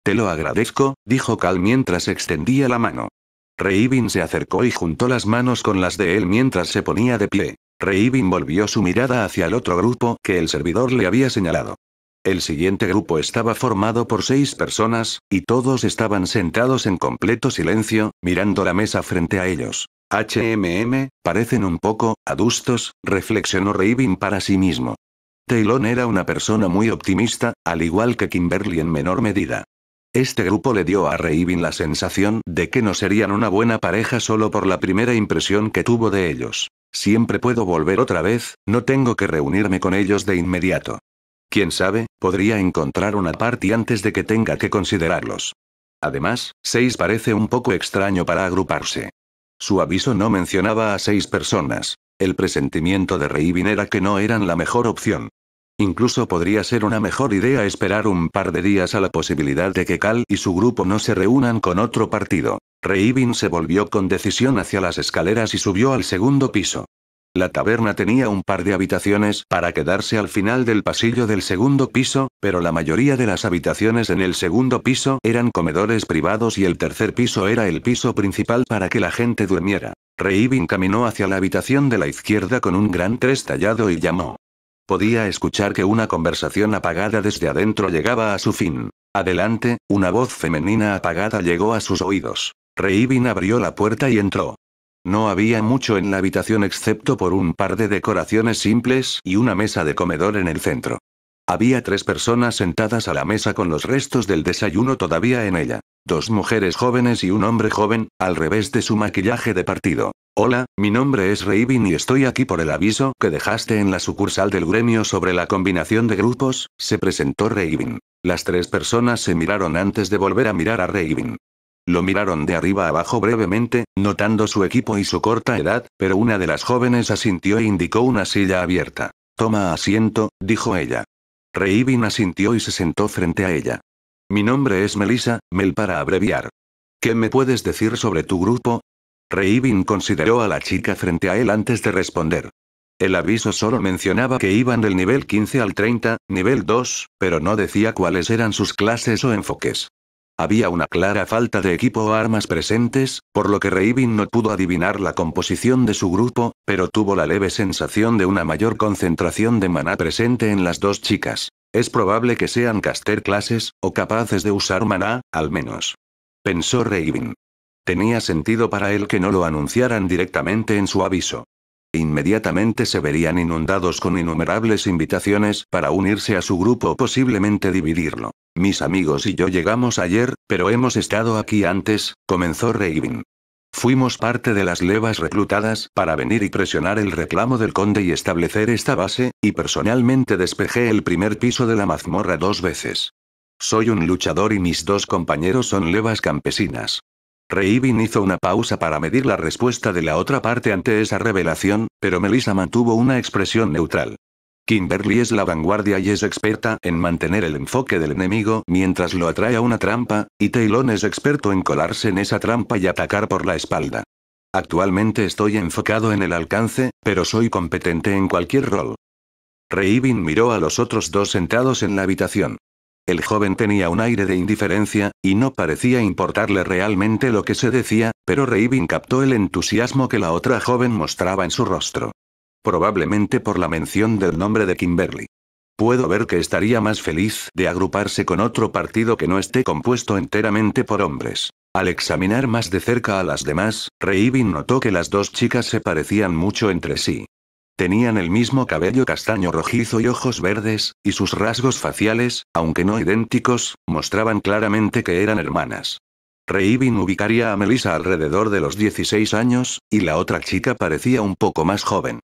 Te lo agradezco, dijo Cal mientras extendía la mano. Reibin se acercó y juntó las manos con las de él mientras se ponía de pie. Reibin volvió su mirada hacia el otro grupo que el servidor le había señalado. El siguiente grupo estaba formado por seis personas, y todos estaban sentados en completo silencio, mirando la mesa frente a ellos. HMM, parecen un poco, adustos, reflexionó Raven para sí mismo. Taylon era una persona muy optimista, al igual que Kimberly en menor medida. Este grupo le dio a Raven la sensación de que no serían una buena pareja solo por la primera impresión que tuvo de ellos. Siempre puedo volver otra vez, no tengo que reunirme con ellos de inmediato. Quién sabe, podría encontrar una party antes de que tenga que considerarlos. Además, seis parece un poco extraño para agruparse. Su aviso no mencionaba a seis personas. El presentimiento de Reivin era que no eran la mejor opción. Incluso podría ser una mejor idea esperar un par de días a la posibilidad de que Cal y su grupo no se reúnan con otro partido. Reivin se volvió con decisión hacia las escaleras y subió al segundo piso. La taberna tenía un par de habitaciones para quedarse al final del pasillo del segundo piso, pero la mayoría de las habitaciones en el segundo piso eran comedores privados y el tercer piso era el piso principal para que la gente durmiera. Reibin caminó hacia la habitación de la izquierda con un gran tres tallado y llamó. Podía escuchar que una conversación apagada desde adentro llegaba a su fin. Adelante, una voz femenina apagada llegó a sus oídos. Reibin abrió la puerta y entró. No había mucho en la habitación excepto por un par de decoraciones simples y una mesa de comedor en el centro. Había tres personas sentadas a la mesa con los restos del desayuno todavía en ella. Dos mujeres jóvenes y un hombre joven, al revés de su maquillaje de partido. Hola, mi nombre es Reivin y estoy aquí por el aviso que dejaste en la sucursal del gremio sobre la combinación de grupos, se presentó Reivin. Las tres personas se miraron antes de volver a mirar a Reivin. Lo miraron de arriba abajo brevemente, notando su equipo y su corta edad, pero una de las jóvenes asintió e indicó una silla abierta. Toma asiento, dijo ella. Reivin asintió y se sentó frente a ella. Mi nombre es Melissa, Mel para abreviar. ¿Qué me puedes decir sobre tu grupo? Reivin consideró a la chica frente a él antes de responder. El aviso solo mencionaba que iban del nivel 15 al 30, nivel 2, pero no decía cuáles eran sus clases o enfoques. Había una clara falta de equipo o armas presentes, por lo que Raven no pudo adivinar la composición de su grupo, pero tuvo la leve sensación de una mayor concentración de maná presente en las dos chicas. Es probable que sean caster clases, o capaces de usar maná, al menos. Pensó Raven. Tenía sentido para él que no lo anunciaran directamente en su aviso. Inmediatamente se verían inundados con innumerables invitaciones para unirse a su grupo o posiblemente dividirlo. Mis amigos y yo llegamos ayer, pero hemos estado aquí antes, comenzó Raven. Fuimos parte de las levas reclutadas para venir y presionar el reclamo del conde y establecer esta base, y personalmente despejé el primer piso de la mazmorra dos veces. Soy un luchador y mis dos compañeros son levas campesinas. Reivin hizo una pausa para medir la respuesta de la otra parte ante esa revelación, pero Melissa mantuvo una expresión neutral. Kimberly es la vanguardia y es experta en mantener el enfoque del enemigo mientras lo atrae a una trampa, y Taylon es experto en colarse en esa trampa y atacar por la espalda. Actualmente estoy enfocado en el alcance, pero soy competente en cualquier rol. Reivin miró a los otros dos sentados en la habitación. El joven tenía un aire de indiferencia, y no parecía importarle realmente lo que se decía, pero Reivin captó el entusiasmo que la otra joven mostraba en su rostro. Probablemente por la mención del nombre de Kimberly. Puedo ver que estaría más feliz de agruparse con otro partido que no esté compuesto enteramente por hombres. Al examinar más de cerca a las demás, Reivin notó que las dos chicas se parecían mucho entre sí. Tenían el mismo cabello castaño rojizo y ojos verdes, y sus rasgos faciales, aunque no idénticos, mostraban claramente que eran hermanas. Reivin ubicaría a Melissa alrededor de los 16 años, y la otra chica parecía un poco más joven.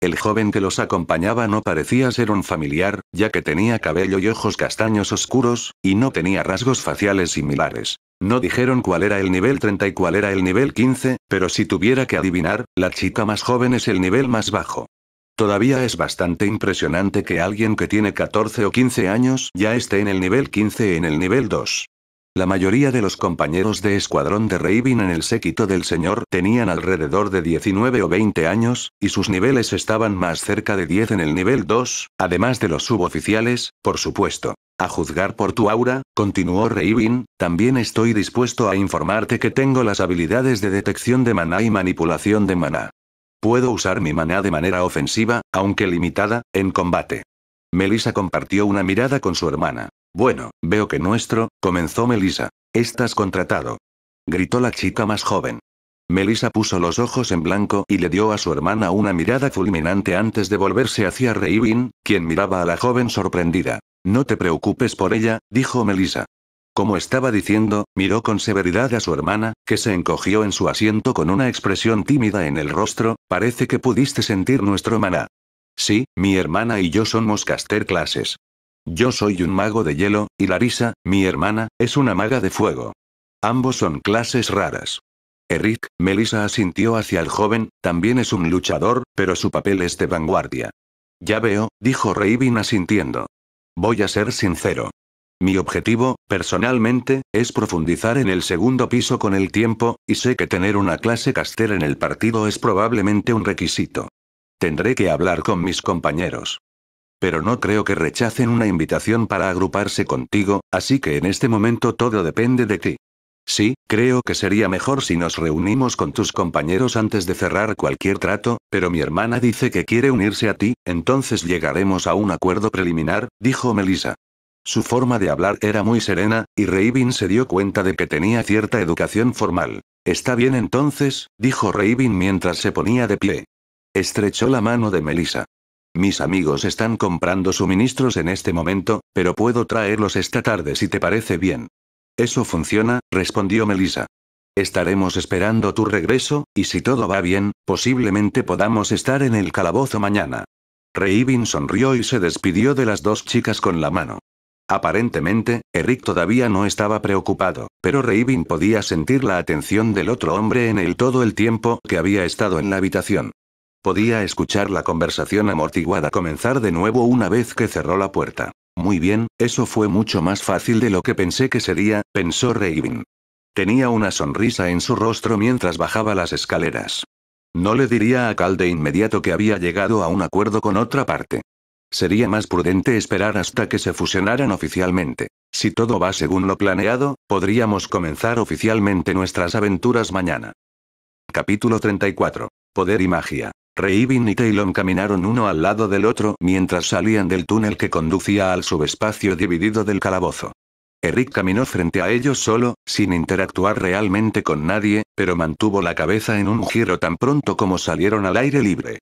El joven que los acompañaba no parecía ser un familiar, ya que tenía cabello y ojos castaños oscuros, y no tenía rasgos faciales similares. No dijeron cuál era el nivel 30 y cuál era el nivel 15, pero si tuviera que adivinar, la chica más joven es el nivel más bajo. Todavía es bastante impresionante que alguien que tiene 14 o 15 años ya esté en el nivel 15 en el nivel 2. La mayoría de los compañeros de escuadrón de Raven en el séquito del señor tenían alrededor de 19 o 20 años, y sus niveles estaban más cerca de 10 en el nivel 2, además de los suboficiales, por supuesto. A juzgar por tu aura, continuó Raven, también estoy dispuesto a informarte que tengo las habilidades de detección de maná y manipulación de maná. Puedo usar mi maná de manera ofensiva, aunque limitada, en combate. Melissa compartió una mirada con su hermana. Bueno, veo que nuestro, comenzó Melissa. Estás contratado. Gritó la chica más joven. Melissa puso los ojos en blanco y le dio a su hermana una mirada fulminante antes de volverse hacia Reivin, quien miraba a la joven sorprendida. No te preocupes por ella, dijo Melissa. Como estaba diciendo, miró con severidad a su hermana, que se encogió en su asiento con una expresión tímida en el rostro, parece que pudiste sentir nuestro maná. Sí, mi hermana y yo somos caster clases. Yo soy un mago de hielo, y Larisa, mi hermana, es una maga de fuego. Ambos son clases raras. Eric, Melissa asintió hacia el joven, también es un luchador, pero su papel es de vanguardia. Ya veo, dijo Raven asintiendo. Voy a ser sincero. Mi objetivo, personalmente, es profundizar en el segundo piso con el tiempo, y sé que tener una clase caster en el partido es probablemente un requisito. Tendré que hablar con mis compañeros. Pero no creo que rechacen una invitación para agruparse contigo, así que en este momento todo depende de ti. Sí, creo que sería mejor si nos reunimos con tus compañeros antes de cerrar cualquier trato, pero mi hermana dice que quiere unirse a ti, entonces llegaremos a un acuerdo preliminar, dijo Melissa. Su forma de hablar era muy serena, y Reibin se dio cuenta de que tenía cierta educación formal. Está bien entonces, dijo Reibin mientras se ponía de pie. Estrechó la mano de Melissa. Mis amigos están comprando suministros en este momento, pero puedo traerlos esta tarde si te parece bien. Eso funciona, respondió Melissa. Estaremos esperando tu regreso, y si todo va bien, posiblemente podamos estar en el calabozo mañana. Reibin sonrió y se despidió de las dos chicas con la mano. Aparentemente, Eric todavía no estaba preocupado, pero Raven podía sentir la atención del otro hombre en él todo el tiempo que había estado en la habitación. Podía escuchar la conversación amortiguada comenzar de nuevo una vez que cerró la puerta. Muy bien, eso fue mucho más fácil de lo que pensé que sería, pensó Raven. Tenía una sonrisa en su rostro mientras bajaba las escaleras. No le diría a Cal de inmediato que había llegado a un acuerdo con otra parte. Sería más prudente esperar hasta que se fusionaran oficialmente. Si todo va según lo planeado, podríamos comenzar oficialmente nuestras aventuras mañana. Capítulo 34. Poder y magia. Reivin y Talon caminaron uno al lado del otro mientras salían del túnel que conducía al subespacio dividido del calabozo. Eric caminó frente a ellos solo, sin interactuar realmente con nadie, pero mantuvo la cabeza en un giro tan pronto como salieron al aire libre.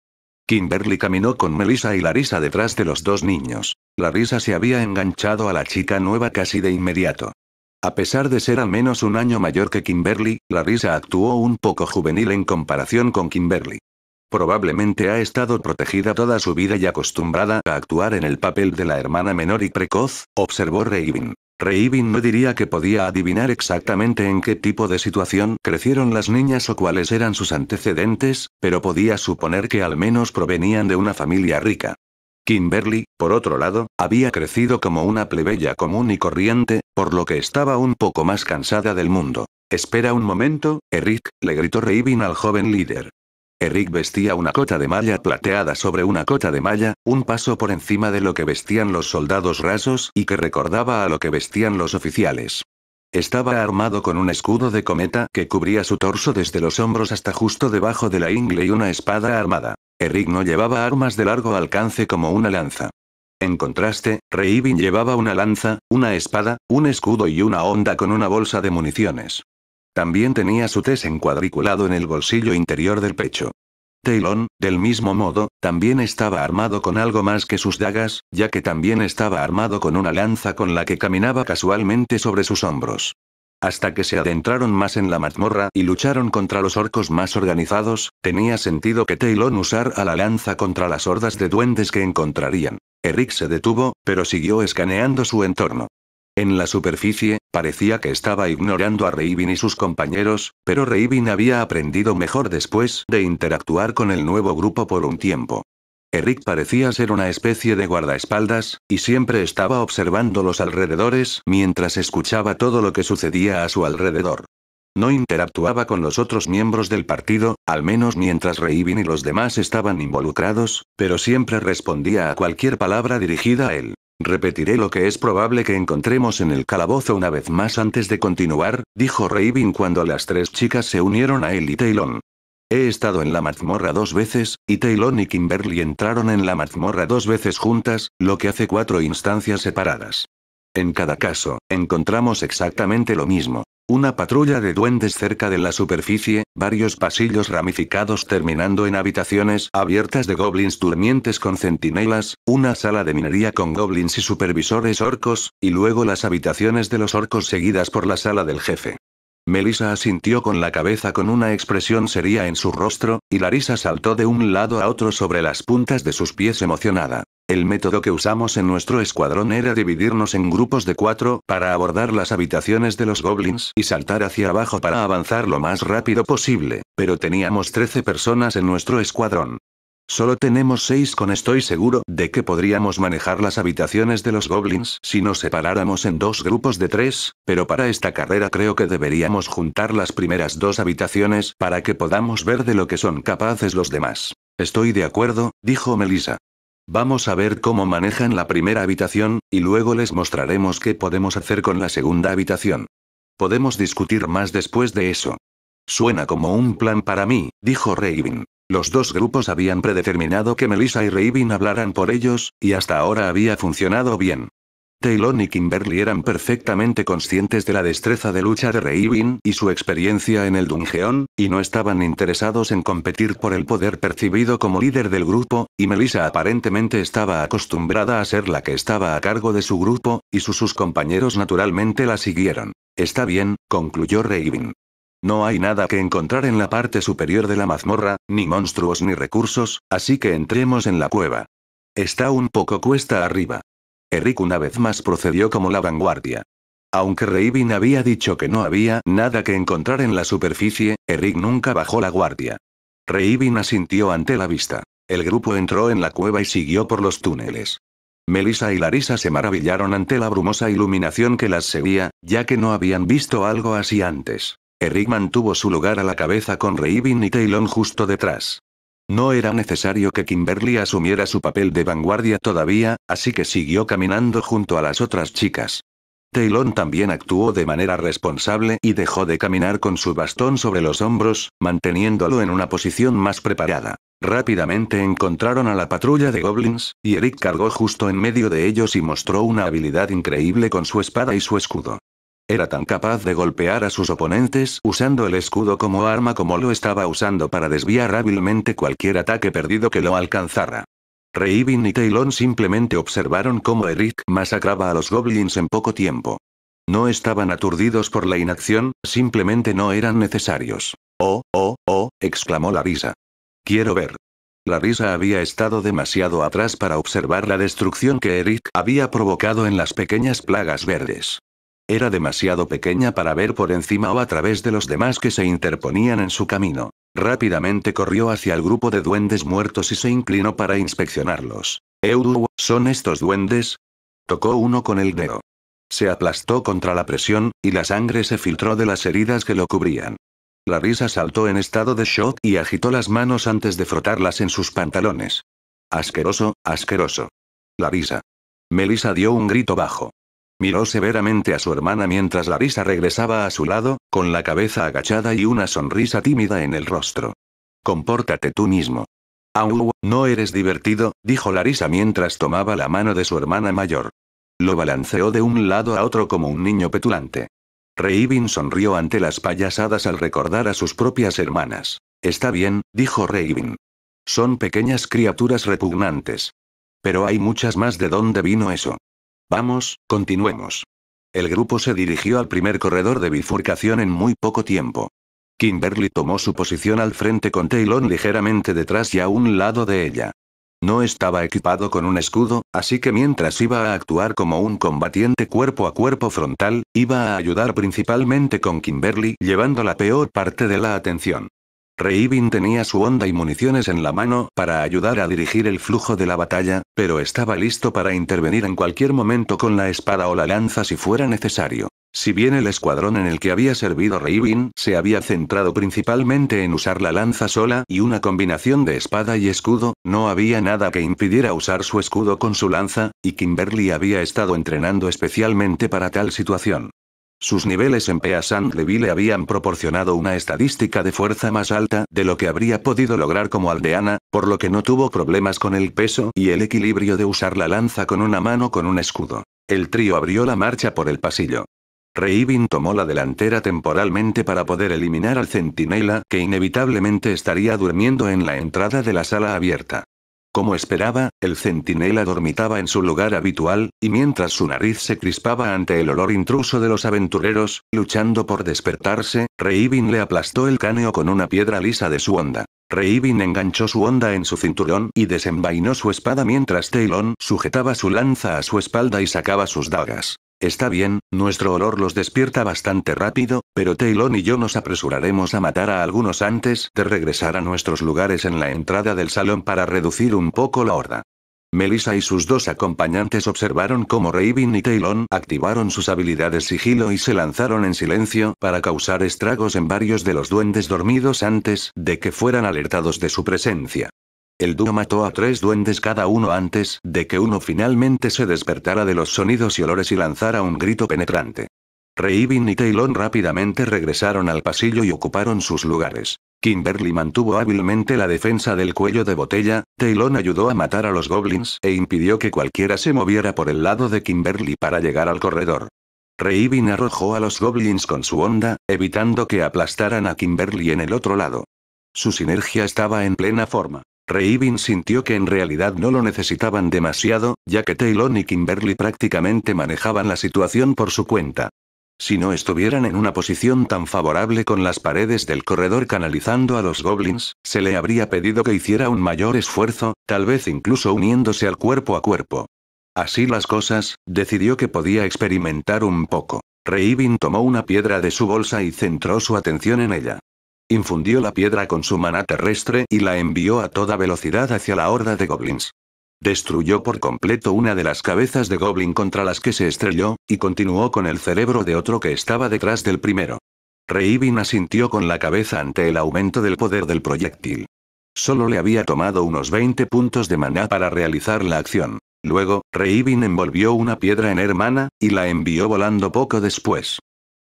Kimberly caminó con Melissa y Larisa detrás de los dos niños. Larisa se había enganchado a la chica nueva casi de inmediato. A pesar de ser al menos un año mayor que Kimberly, Larisa actuó un poco juvenil en comparación con Kimberly. Probablemente ha estado protegida toda su vida y acostumbrada a actuar en el papel de la hermana menor y precoz, observó Reivin. Reivin no diría que podía adivinar exactamente en qué tipo de situación crecieron las niñas o cuáles eran sus antecedentes, pero podía suponer que al menos provenían de una familia rica. Kimberly, por otro lado, había crecido como una plebeya común y corriente, por lo que estaba un poco más cansada del mundo. Espera un momento, Eric, le gritó Reivin al joven líder. Eric vestía una cota de malla plateada sobre una cota de malla, un paso por encima de lo que vestían los soldados rasos y que recordaba a lo que vestían los oficiales. Estaba armado con un escudo de cometa que cubría su torso desde los hombros hasta justo debajo de la ingle y una espada armada. Eric no llevaba armas de largo alcance como una lanza. En contraste, Reibin llevaba una lanza, una espada, un escudo y una honda con una bolsa de municiones. También tenía su test encuadriculado en el bolsillo interior del pecho. Taylon, del mismo modo, también estaba armado con algo más que sus dagas, ya que también estaba armado con una lanza con la que caminaba casualmente sobre sus hombros. Hasta que se adentraron más en la mazmorra y lucharon contra los orcos más organizados, tenía sentido que Taylon usara la lanza contra las hordas de duendes que encontrarían. Eric se detuvo, pero siguió escaneando su entorno. En la superficie, parecía que estaba ignorando a Reivin y sus compañeros, pero Reivin había aprendido mejor después de interactuar con el nuevo grupo por un tiempo. Eric parecía ser una especie de guardaespaldas, y siempre estaba observando los alrededores mientras escuchaba todo lo que sucedía a su alrededor. No interactuaba con los otros miembros del partido, al menos mientras Reivin y los demás estaban involucrados, pero siempre respondía a cualquier palabra dirigida a él. Repetiré lo que es probable que encontremos en el calabozo una vez más antes de continuar, dijo Raven cuando las tres chicas se unieron a él y Taylon. He estado en la mazmorra dos veces, y Taylon y Kimberly entraron en la mazmorra dos veces juntas, lo que hace cuatro instancias separadas. En cada caso, encontramos exactamente lo mismo. Una patrulla de duendes cerca de la superficie, varios pasillos ramificados terminando en habitaciones abiertas de goblins durmientes con centinelas, una sala de minería con goblins y supervisores orcos, y luego las habitaciones de los orcos seguidas por la sala del jefe. Melissa asintió con la cabeza con una expresión seria en su rostro, y Larissa saltó de un lado a otro sobre las puntas de sus pies emocionada. El método que usamos en nuestro escuadrón era dividirnos en grupos de cuatro para abordar las habitaciones de los goblins y saltar hacia abajo para avanzar lo más rápido posible, pero teníamos 13 personas en nuestro escuadrón. Solo tenemos seis con estoy seguro de que podríamos manejar las habitaciones de los goblins si nos separáramos en dos grupos de tres, pero para esta carrera creo que deberíamos juntar las primeras dos habitaciones para que podamos ver de lo que son capaces los demás. Estoy de acuerdo, dijo Melissa. Vamos a ver cómo manejan la primera habitación, y luego les mostraremos qué podemos hacer con la segunda habitación. Podemos discutir más después de eso. Suena como un plan para mí, dijo Raven. Los dos grupos habían predeterminado que Melissa y Raven hablaran por ellos, y hasta ahora había funcionado bien. Taylor y Kimberly eran perfectamente conscientes de la destreza de lucha de Raven y su experiencia en el Dungeon, y no estaban interesados en competir por el poder percibido como líder del grupo, y Melissa aparentemente estaba acostumbrada a ser la que estaba a cargo de su grupo, y sus, sus compañeros naturalmente la siguieron. Está bien, concluyó Raven. No hay nada que encontrar en la parte superior de la mazmorra, ni monstruos ni recursos, así que entremos en la cueva. Está un poco cuesta arriba. Eric una vez más procedió como la vanguardia. Aunque Reivin había dicho que no había nada que encontrar en la superficie, Eric nunca bajó la guardia. Reivin asintió ante la vista. El grupo entró en la cueva y siguió por los túneles. Melissa y Larisa se maravillaron ante la brumosa iluminación que las seguía, ya que no habían visto algo así antes. Eric mantuvo su lugar a la cabeza con Raven y Taylon justo detrás. No era necesario que Kimberly asumiera su papel de vanguardia todavía, así que siguió caminando junto a las otras chicas. Taylon también actuó de manera responsable y dejó de caminar con su bastón sobre los hombros, manteniéndolo en una posición más preparada. Rápidamente encontraron a la patrulla de goblins, y Eric cargó justo en medio de ellos y mostró una habilidad increíble con su espada y su escudo. Era tan capaz de golpear a sus oponentes usando el escudo como arma como lo estaba usando para desviar hábilmente cualquier ataque perdido que lo alcanzara. Reivin y Taylon simplemente observaron cómo Eric masacraba a los goblins en poco tiempo. No estaban aturdidos por la inacción, simplemente no eran necesarios. Oh, oh, oh, exclamó la risa. Quiero ver. La risa había estado demasiado atrás para observar la destrucción que Eric había provocado en las pequeñas plagas verdes. Era demasiado pequeña para ver por encima o a través de los demás que se interponían en su camino. Rápidamente corrió hacia el grupo de duendes muertos y se inclinó para inspeccionarlos. Euduro, ¿son estos duendes? Tocó uno con el dedo. Se aplastó contra la presión, y la sangre se filtró de las heridas que lo cubrían. La risa saltó en estado de shock y agitó las manos antes de frotarlas en sus pantalones. Asqueroso, asqueroso. La risa. Melissa dio un grito bajo. Miró severamente a su hermana mientras Larisa regresaba a su lado, con la cabeza agachada y una sonrisa tímida en el rostro. Compórtate tú mismo. Au, no eres divertido, dijo Larisa mientras tomaba la mano de su hermana mayor. Lo balanceó de un lado a otro como un niño petulante. Reibin sonrió ante las payasadas al recordar a sus propias hermanas. Está bien, dijo Reibin. Son pequeñas criaturas repugnantes. Pero hay muchas más de dónde vino eso. Vamos, continuemos. El grupo se dirigió al primer corredor de bifurcación en muy poco tiempo. Kimberly tomó su posición al frente con Taylor ligeramente detrás y a un lado de ella. No estaba equipado con un escudo, así que mientras iba a actuar como un combatiente cuerpo a cuerpo frontal, iba a ayudar principalmente con Kimberly llevando la peor parte de la atención. Reibin tenía su onda y municiones en la mano para ayudar a dirigir el flujo de la batalla, pero estaba listo para intervenir en cualquier momento con la espada o la lanza si fuera necesario. Si bien el escuadrón en el que había servido Reibin se había centrado principalmente en usar la lanza sola y una combinación de espada y escudo, no había nada que impidiera usar su escudo con su lanza, y Kimberly había estado entrenando especialmente para tal situación. Sus niveles en Peasant-Levy le habían proporcionado una estadística de fuerza más alta de lo que habría podido lograr como aldeana, por lo que no tuvo problemas con el peso y el equilibrio de usar la lanza con una mano con un escudo. El trío abrió la marcha por el pasillo. Reivin tomó la delantera temporalmente para poder eliminar al centinela que inevitablemente estaría durmiendo en la entrada de la sala abierta. Como esperaba, el centinela dormitaba en su lugar habitual, y mientras su nariz se crispaba ante el olor intruso de los aventureros, luchando por despertarse, Reivin le aplastó el cáneo con una piedra lisa de su onda. Reivin enganchó su onda en su cinturón y desenvainó su espada mientras Taylon sujetaba su lanza a su espalda y sacaba sus dagas. Está bien, nuestro olor los despierta bastante rápido, pero Taylon y yo nos apresuraremos a matar a algunos antes de regresar a nuestros lugares en la entrada del salón para reducir un poco la horda. Melissa y sus dos acompañantes observaron cómo Raven y Taylon activaron sus habilidades sigilo y se lanzaron en silencio para causar estragos en varios de los duendes dormidos antes de que fueran alertados de su presencia. El dúo mató a tres duendes cada uno antes de que uno finalmente se despertara de los sonidos y olores y lanzara un grito penetrante. Reivin y Taylon rápidamente regresaron al pasillo y ocuparon sus lugares. Kimberly mantuvo hábilmente la defensa del cuello de botella, Taylor ayudó a matar a los goblins e impidió que cualquiera se moviera por el lado de Kimberly para llegar al corredor. Reivin arrojó a los goblins con su onda, evitando que aplastaran a Kimberly en el otro lado. Su sinergia estaba en plena forma. Reivin sintió que en realidad no lo necesitaban demasiado, ya que Taylor y Kimberly prácticamente manejaban la situación por su cuenta. Si no estuvieran en una posición tan favorable con las paredes del corredor canalizando a los goblins, se le habría pedido que hiciera un mayor esfuerzo, tal vez incluso uniéndose al cuerpo a cuerpo. Así las cosas, decidió que podía experimentar un poco. Reivin tomó una piedra de su bolsa y centró su atención en ella. Infundió la piedra con su maná terrestre y la envió a toda velocidad hacia la horda de goblins. Destruyó por completo una de las cabezas de goblin contra las que se estrelló, y continuó con el cerebro de otro que estaba detrás del primero. Reivin asintió con la cabeza ante el aumento del poder del proyectil. Solo le había tomado unos 20 puntos de maná para realizar la acción. Luego, Reivin envolvió una piedra en hermana, y la envió volando poco después.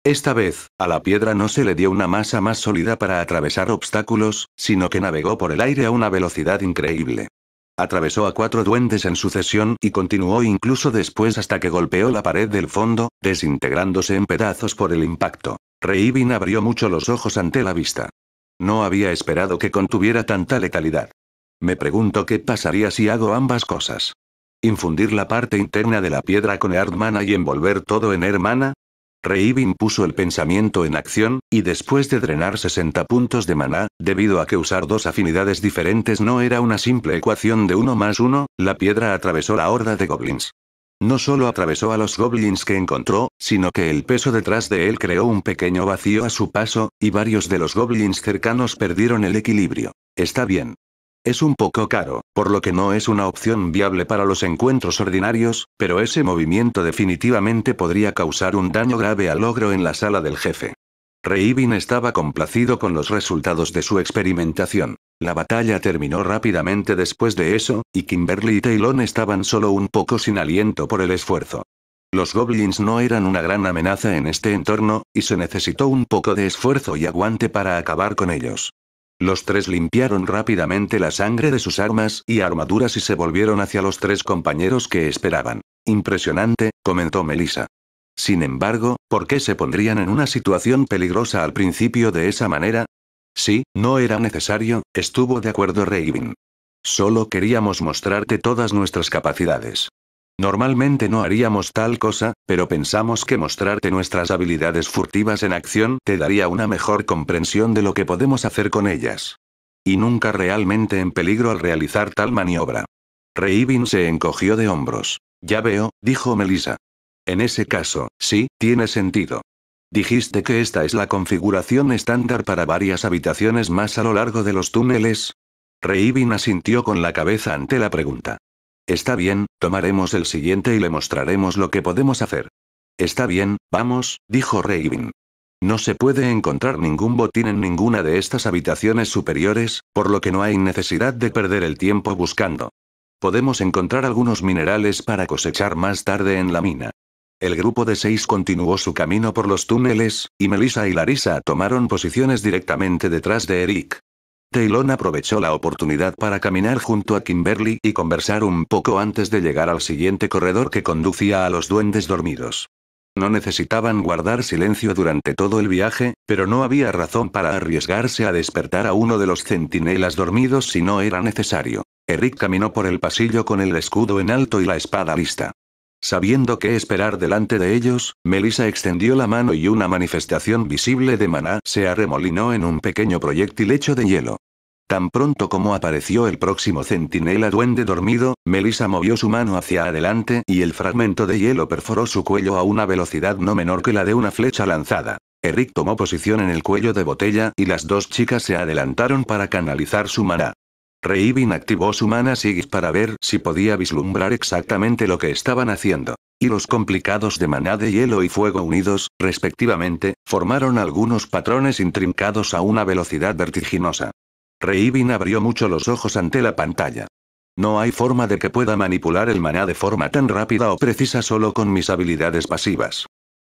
Esta vez, a la piedra no se le dio una masa más sólida para atravesar obstáculos, sino que navegó por el aire a una velocidad increíble. Atravesó a cuatro duendes en sucesión y continuó incluso después hasta que golpeó la pared del fondo, desintegrándose en pedazos por el impacto. Reivin abrió mucho los ojos ante la vista. No había esperado que contuviera tanta letalidad. Me pregunto qué pasaría si hago ambas cosas. Infundir la parte interna de la piedra con Hermana y envolver todo en Hermana, Reibin puso el pensamiento en acción, y después de drenar 60 puntos de maná, debido a que usar dos afinidades diferentes no era una simple ecuación de 1 más 1, la piedra atravesó la horda de goblins. No solo atravesó a los goblins que encontró, sino que el peso detrás de él creó un pequeño vacío a su paso, y varios de los goblins cercanos perdieron el equilibrio. Está bien. Es un poco caro, por lo que no es una opción viable para los encuentros ordinarios, pero ese movimiento definitivamente podría causar un daño grave al ogro en la sala del jefe. Reibin estaba complacido con los resultados de su experimentación. La batalla terminó rápidamente después de eso, y Kimberly y Taylon estaban solo un poco sin aliento por el esfuerzo. Los goblins no eran una gran amenaza en este entorno, y se necesitó un poco de esfuerzo y aguante para acabar con ellos. Los tres limpiaron rápidamente la sangre de sus armas y armaduras y se volvieron hacia los tres compañeros que esperaban. Impresionante, comentó Melissa. Sin embargo, ¿por qué se pondrían en una situación peligrosa al principio de esa manera? Sí, no era necesario, estuvo de acuerdo Raven. Solo queríamos mostrarte todas nuestras capacidades. Normalmente no haríamos tal cosa, pero pensamos que mostrarte nuestras habilidades furtivas en acción te daría una mejor comprensión de lo que podemos hacer con ellas. Y nunca realmente en peligro al realizar tal maniobra. Reivin se encogió de hombros. Ya veo, dijo Melissa. En ese caso, sí, tiene sentido. Dijiste que esta es la configuración estándar para varias habitaciones más a lo largo de los túneles. Reivin asintió con la cabeza ante la pregunta. Está bien, tomaremos el siguiente y le mostraremos lo que podemos hacer. Está bien, vamos, dijo Raven. No se puede encontrar ningún botín en ninguna de estas habitaciones superiores, por lo que no hay necesidad de perder el tiempo buscando. Podemos encontrar algunos minerales para cosechar más tarde en la mina. El grupo de seis continuó su camino por los túneles, y Melissa y Larissa tomaron posiciones directamente detrás de Eric. Taylon aprovechó la oportunidad para caminar junto a Kimberly y conversar un poco antes de llegar al siguiente corredor que conducía a los duendes dormidos. No necesitaban guardar silencio durante todo el viaje, pero no había razón para arriesgarse a despertar a uno de los centinelas dormidos si no era necesario. Eric caminó por el pasillo con el escudo en alto y la espada lista. Sabiendo qué esperar delante de ellos, Melissa extendió la mano y una manifestación visible de maná se arremolinó en un pequeño proyectil hecho de hielo. Tan pronto como apareció el próximo centinela duende dormido, Melissa movió su mano hacia adelante y el fragmento de hielo perforó su cuello a una velocidad no menor que la de una flecha lanzada. Eric tomó posición en el cuello de botella y las dos chicas se adelantaron para canalizar su maná. Reivin activó su mana sigis para ver si podía vislumbrar exactamente lo que estaban haciendo. Y los complicados de maná de hielo y fuego unidos, respectivamente, formaron algunos patrones intrincados a una velocidad vertiginosa. Reibin abrió mucho los ojos ante la pantalla. No hay forma de que pueda manipular el maná de forma tan rápida o precisa solo con mis habilidades pasivas.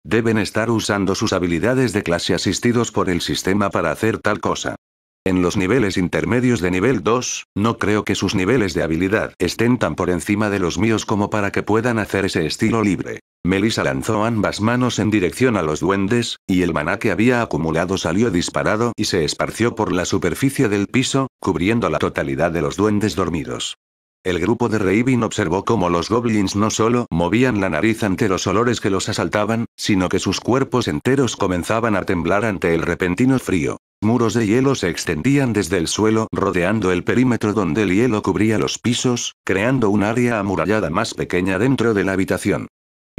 Deben estar usando sus habilidades de clase asistidos por el sistema para hacer tal cosa. En los niveles intermedios de nivel 2, no creo que sus niveles de habilidad estén tan por encima de los míos como para que puedan hacer ese estilo libre. Melissa lanzó ambas manos en dirección a los duendes, y el maná que había acumulado salió disparado y se esparció por la superficie del piso, cubriendo la totalidad de los duendes dormidos. El grupo de Reivin observó cómo los goblins no solo movían la nariz ante los olores que los asaltaban, sino que sus cuerpos enteros comenzaban a temblar ante el repentino frío. Muros de hielo se extendían desde el suelo rodeando el perímetro donde el hielo cubría los pisos, creando un área amurallada más pequeña dentro de la habitación.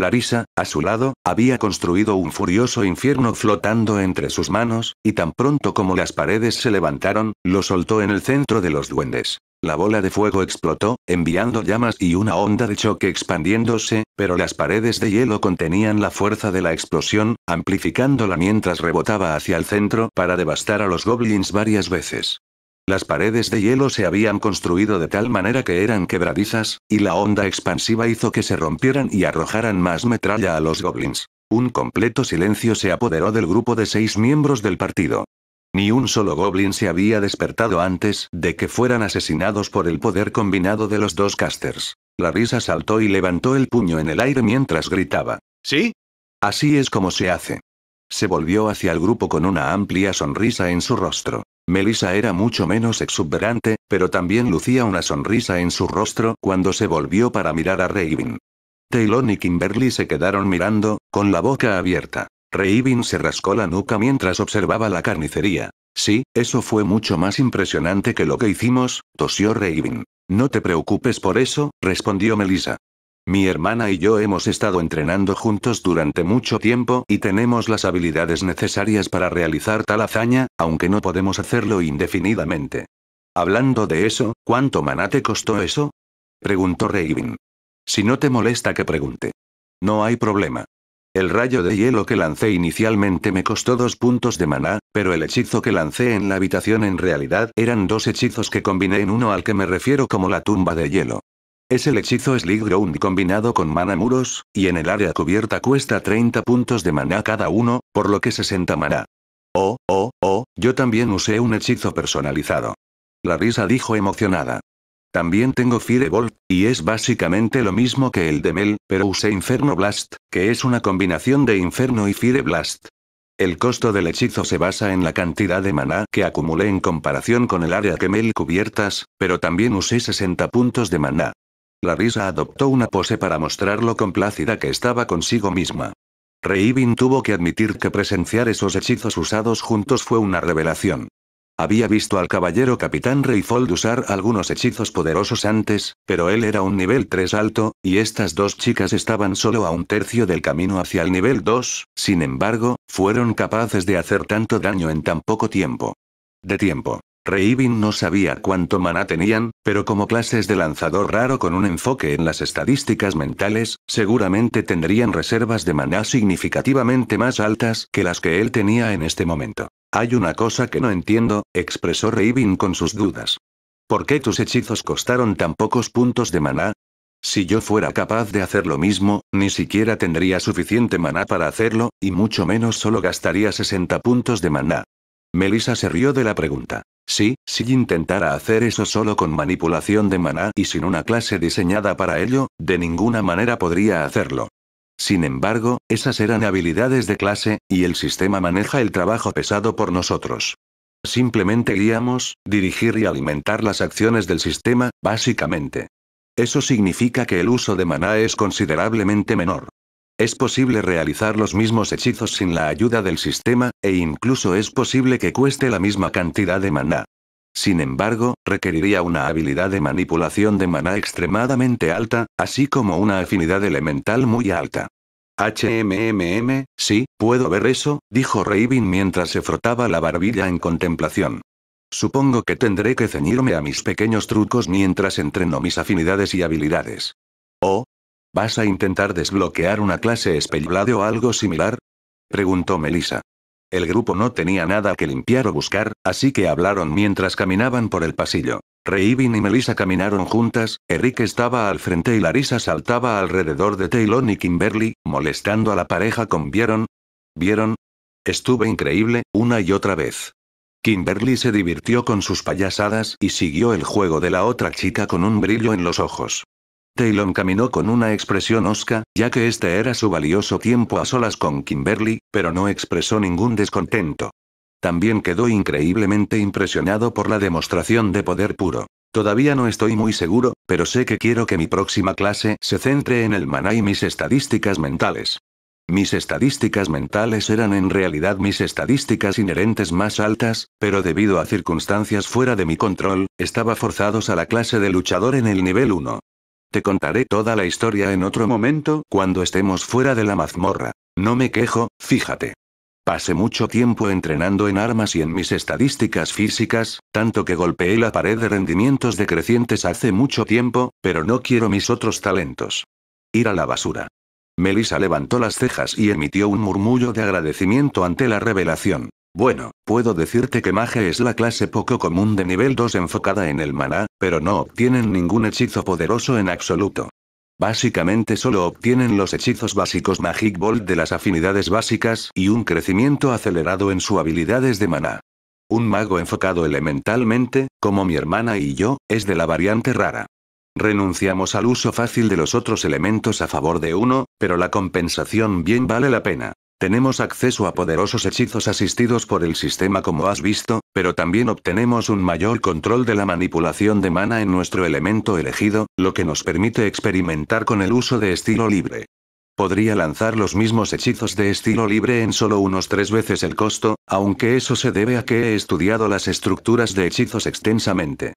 Larisa, a su lado, había construido un furioso infierno flotando entre sus manos, y tan pronto como las paredes se levantaron, lo soltó en el centro de los duendes. La bola de fuego explotó, enviando llamas y una onda de choque expandiéndose, pero las paredes de hielo contenían la fuerza de la explosión, amplificándola mientras rebotaba hacia el centro para devastar a los goblins varias veces. Las paredes de hielo se habían construido de tal manera que eran quebradizas, y la onda expansiva hizo que se rompieran y arrojaran más metralla a los goblins. Un completo silencio se apoderó del grupo de seis miembros del partido. Ni un solo goblin se había despertado antes de que fueran asesinados por el poder combinado de los dos casters. La risa saltó y levantó el puño en el aire mientras gritaba. ¿Sí? Así es como se hace. Se volvió hacia el grupo con una amplia sonrisa en su rostro. Melissa era mucho menos exuberante, pero también lucía una sonrisa en su rostro cuando se volvió para mirar a Raven. Taylor y Kimberly se quedaron mirando, con la boca abierta. Raven se rascó la nuca mientras observaba la carnicería. Sí, eso fue mucho más impresionante que lo que hicimos, tosió Raven. No te preocupes por eso, respondió Melissa. Mi hermana y yo hemos estado entrenando juntos durante mucho tiempo y tenemos las habilidades necesarias para realizar tal hazaña, aunque no podemos hacerlo indefinidamente. Hablando de eso, ¿cuánto maná te costó eso? preguntó Raven. Si no te molesta que pregunte. No hay problema. El rayo de hielo que lancé inicialmente me costó dos puntos de maná, pero el hechizo que lancé en la habitación en realidad eran dos hechizos que combiné en uno al que me refiero como la tumba de hielo. Es el hechizo Sleep Ground combinado con mana muros, y en el área cubierta cuesta 30 puntos de mana cada uno, por lo que 60 mana. Oh, oh, oh, yo también usé un hechizo personalizado. La risa dijo emocionada. También tengo Firebolt, y es básicamente lo mismo que el de Mel, pero usé Inferno Blast, que es una combinación de Inferno y Blast. El costo del hechizo se basa en la cantidad de mana que acumulé en comparación con el área que Mel cubiertas, pero también usé 60 puntos de maná. La risa adoptó una pose para mostrar lo complácida que estaba consigo misma. Reivin tuvo que admitir que presenciar esos hechizos usados juntos fue una revelación. Había visto al caballero capitán Reifold usar algunos hechizos poderosos antes, pero él era un nivel 3 alto, y estas dos chicas estaban solo a un tercio del camino hacia el nivel 2, sin embargo, fueron capaces de hacer tanto daño en tan poco tiempo. De tiempo. Reibin no sabía cuánto maná tenían, pero como clases de lanzador raro con un enfoque en las estadísticas mentales, seguramente tendrían reservas de maná significativamente más altas que las que él tenía en este momento. Hay una cosa que no entiendo, expresó Reibin con sus dudas. ¿Por qué tus hechizos costaron tan pocos puntos de maná? Si yo fuera capaz de hacer lo mismo, ni siquiera tendría suficiente maná para hacerlo, y mucho menos solo gastaría 60 puntos de maná. Melissa se rió de la pregunta. Sí, si intentara hacer eso solo con manipulación de maná y sin una clase diseñada para ello, de ninguna manera podría hacerlo. Sin embargo, esas eran habilidades de clase, y el sistema maneja el trabajo pesado por nosotros. Simplemente guiamos, dirigir y alimentar las acciones del sistema, básicamente. Eso significa que el uso de maná es considerablemente menor. Es posible realizar los mismos hechizos sin la ayuda del sistema, e incluso es posible que cueste la misma cantidad de maná. Sin embargo, requeriría una habilidad de manipulación de maná extremadamente alta, así como una afinidad elemental muy alta. HMMM, sí, puedo ver eso, dijo Raven mientras se frotaba la barbilla en contemplación. Supongo que tendré que ceñirme a mis pequeños trucos mientras entreno mis afinidades y habilidades. Oh, ¿Vas a intentar desbloquear una clase Spellblade o algo similar? Preguntó Melissa. El grupo no tenía nada que limpiar o buscar, así que hablaron mientras caminaban por el pasillo. Reivin y Melissa caminaron juntas, Eric estaba al frente y Larissa saltaba alrededor de Taylor y Kimberly, molestando a la pareja con Vieron. ¿Vieron? Estuve increíble, una y otra vez. Kimberly se divirtió con sus payasadas y siguió el juego de la otra chica con un brillo en los ojos. Taylor caminó con una expresión osca, ya que este era su valioso tiempo a solas con Kimberly, pero no expresó ningún descontento. También quedó increíblemente impresionado por la demostración de poder puro. Todavía no estoy muy seguro, pero sé que quiero que mi próxima clase se centre en el maná y mis estadísticas mentales. Mis estadísticas mentales eran en realidad mis estadísticas inherentes más altas, pero debido a circunstancias fuera de mi control, estaba forzados a la clase de luchador en el nivel 1. Te contaré toda la historia en otro momento, cuando estemos fuera de la mazmorra. No me quejo, fíjate. Pasé mucho tiempo entrenando en armas y en mis estadísticas físicas, tanto que golpeé la pared de rendimientos decrecientes hace mucho tiempo, pero no quiero mis otros talentos. Ir a la basura. Melissa levantó las cejas y emitió un murmullo de agradecimiento ante la revelación. Bueno, puedo decirte que mage es la clase poco común de nivel 2 enfocada en el maná, pero no obtienen ningún hechizo poderoso en absoluto. Básicamente solo obtienen los hechizos básicos Magic bolt de las afinidades básicas y un crecimiento acelerado en sus habilidades de maná. Un mago enfocado elementalmente, como mi hermana y yo, es de la variante rara. Renunciamos al uso fácil de los otros elementos a favor de uno, pero la compensación bien vale la pena. Tenemos acceso a poderosos hechizos asistidos por el sistema como has visto, pero también obtenemos un mayor control de la manipulación de mana en nuestro elemento elegido, lo que nos permite experimentar con el uso de estilo libre. Podría lanzar los mismos hechizos de estilo libre en solo unos tres veces el costo, aunque eso se debe a que he estudiado las estructuras de hechizos extensamente.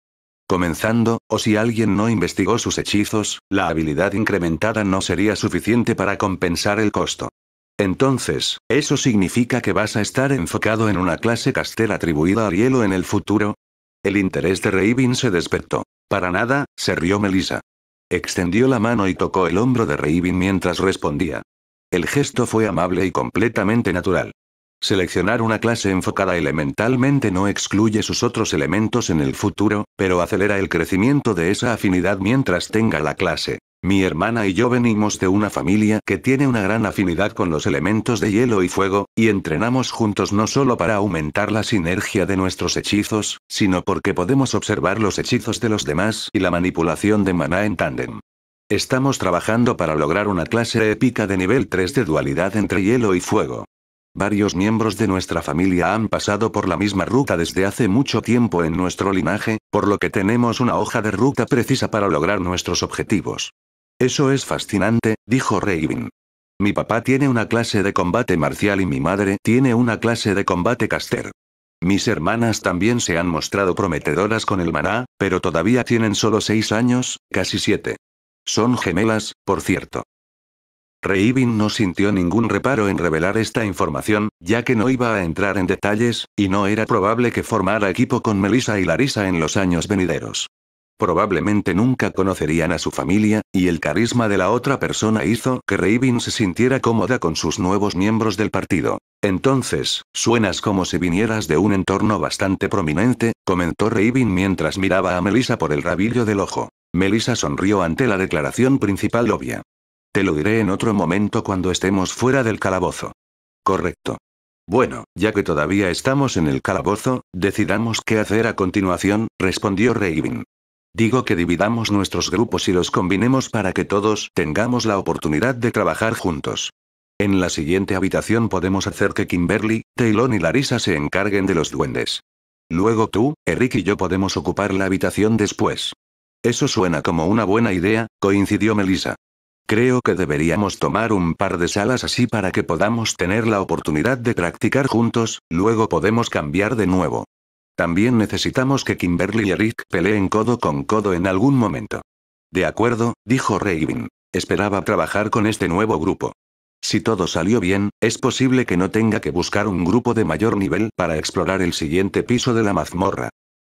Comenzando, o si alguien no investigó sus hechizos, la habilidad incrementada no sería suficiente para compensar el costo. Entonces, ¿eso significa que vas a estar enfocado en una clase castel atribuida a hielo en el futuro? El interés de Reivin se despertó. Para nada, se rió Melissa. Extendió la mano y tocó el hombro de Reivin mientras respondía. El gesto fue amable y completamente natural. Seleccionar una clase enfocada elementalmente no excluye sus otros elementos en el futuro, pero acelera el crecimiento de esa afinidad mientras tenga la clase. Mi hermana y yo venimos de una familia que tiene una gran afinidad con los elementos de hielo y fuego, y entrenamos juntos no solo para aumentar la sinergia de nuestros hechizos, sino porque podemos observar los hechizos de los demás y la manipulación de maná en tándem. Estamos trabajando para lograr una clase épica de nivel 3 de dualidad entre hielo y fuego. Varios miembros de nuestra familia han pasado por la misma ruta desde hace mucho tiempo en nuestro linaje, por lo que tenemos una hoja de ruta precisa para lograr nuestros objetivos. Eso es fascinante, dijo Raven. Mi papá tiene una clase de combate marcial y mi madre tiene una clase de combate caster. Mis hermanas también se han mostrado prometedoras con el maná, pero todavía tienen solo seis años, casi siete. Son gemelas, por cierto. Reivin no sintió ningún reparo en revelar esta información, ya que no iba a entrar en detalles, y no era probable que formara equipo con Melissa y Larissa en los años venideros. Probablemente nunca conocerían a su familia, y el carisma de la otra persona hizo que Raven se sintiera cómoda con sus nuevos miembros del partido. Entonces, suenas como si vinieras de un entorno bastante prominente, comentó Raven mientras miraba a Melissa por el rabillo del ojo. Melissa sonrió ante la declaración principal obvia. Te lo diré en otro momento cuando estemos fuera del calabozo. Correcto. Bueno, ya que todavía estamos en el calabozo, decidamos qué hacer a continuación, respondió Raven. Digo que dividamos nuestros grupos y los combinemos para que todos tengamos la oportunidad de trabajar juntos. En la siguiente habitación podemos hacer que Kimberly, Taylon y Larissa se encarguen de los duendes. Luego tú, Eric y yo podemos ocupar la habitación después. Eso suena como una buena idea, coincidió Melissa. Creo que deberíamos tomar un par de salas así para que podamos tener la oportunidad de practicar juntos, luego podemos cambiar de nuevo. También necesitamos que Kimberly y Eric peleen codo con codo en algún momento. De acuerdo, dijo Raven. Esperaba trabajar con este nuevo grupo. Si todo salió bien, es posible que no tenga que buscar un grupo de mayor nivel para explorar el siguiente piso de la mazmorra.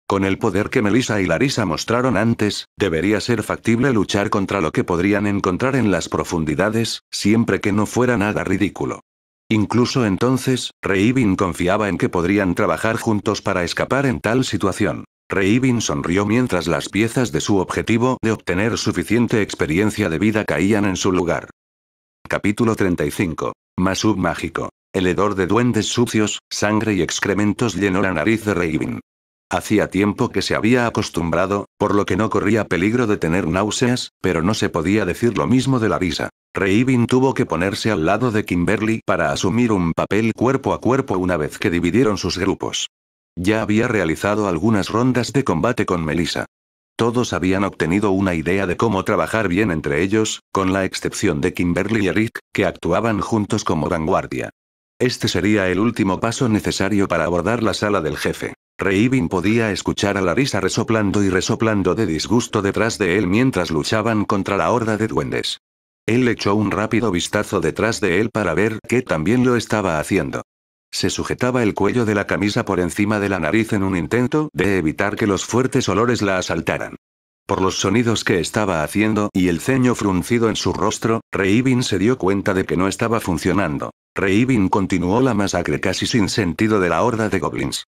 Con el poder que Melissa y Larissa mostraron antes, debería ser factible luchar contra lo que podrían encontrar en las profundidades, siempre que no fuera nada ridículo. Incluso entonces, Reibin confiaba en que podrían trabajar juntos para escapar en tal situación. Reivin sonrió mientras las piezas de su objetivo de obtener suficiente experiencia de vida caían en su lugar. Capítulo 35. Masub mágico. El hedor de duendes sucios, sangre y excrementos llenó la nariz de Reivin. Hacía tiempo que se había acostumbrado, por lo que no corría peligro de tener náuseas, pero no se podía decir lo mismo de la visa. Reivin tuvo que ponerse al lado de Kimberly para asumir un papel cuerpo a cuerpo una vez que dividieron sus grupos. Ya había realizado algunas rondas de combate con Melissa. Todos habían obtenido una idea de cómo trabajar bien entre ellos, con la excepción de Kimberly y Eric, que actuaban juntos como vanguardia. Este sería el último paso necesario para abordar la sala del jefe. Reivin podía escuchar a Larissa resoplando y resoplando de disgusto detrás de él mientras luchaban contra la horda de duendes. Él echó un rápido vistazo detrás de él para ver que también lo estaba haciendo. Se sujetaba el cuello de la camisa por encima de la nariz en un intento de evitar que los fuertes olores la asaltaran. Por los sonidos que estaba haciendo y el ceño fruncido en su rostro, Reivin se dio cuenta de que no estaba funcionando. Reivin continuó la masacre casi sin sentido de la horda de goblins.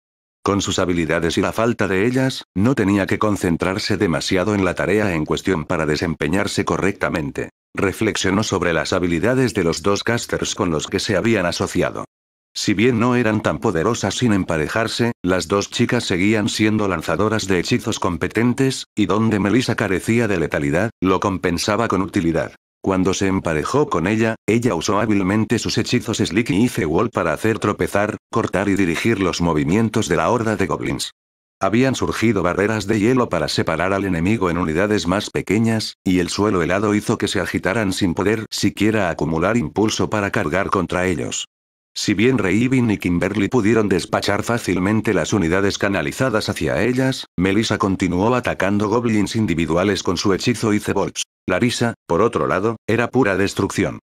Con sus habilidades y la falta de ellas, no tenía que concentrarse demasiado en la tarea en cuestión para desempeñarse correctamente. Reflexionó sobre las habilidades de los dos casters con los que se habían asociado. Si bien no eran tan poderosas sin emparejarse, las dos chicas seguían siendo lanzadoras de hechizos competentes, y donde Melissa carecía de letalidad, lo compensaba con utilidad. Cuando se emparejó con ella, ella usó hábilmente sus hechizos Slick y Ice Wall para hacer tropezar, cortar y dirigir los movimientos de la horda de goblins. Habían surgido barreras de hielo para separar al enemigo en unidades más pequeñas, y el suelo helado hizo que se agitaran sin poder siquiera acumular impulso para cargar contra ellos. Si bien Reivin y Kimberly pudieron despachar fácilmente las unidades canalizadas hacia ellas, Melissa continuó atacando goblins individuales con su hechizo y La Larissa, por otro lado, era pura destrucción.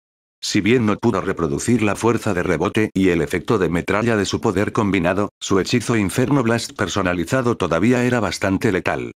Si bien no pudo reproducir la fuerza de rebote y el efecto de metralla de su poder combinado, su hechizo Inferno Blast personalizado todavía era bastante letal.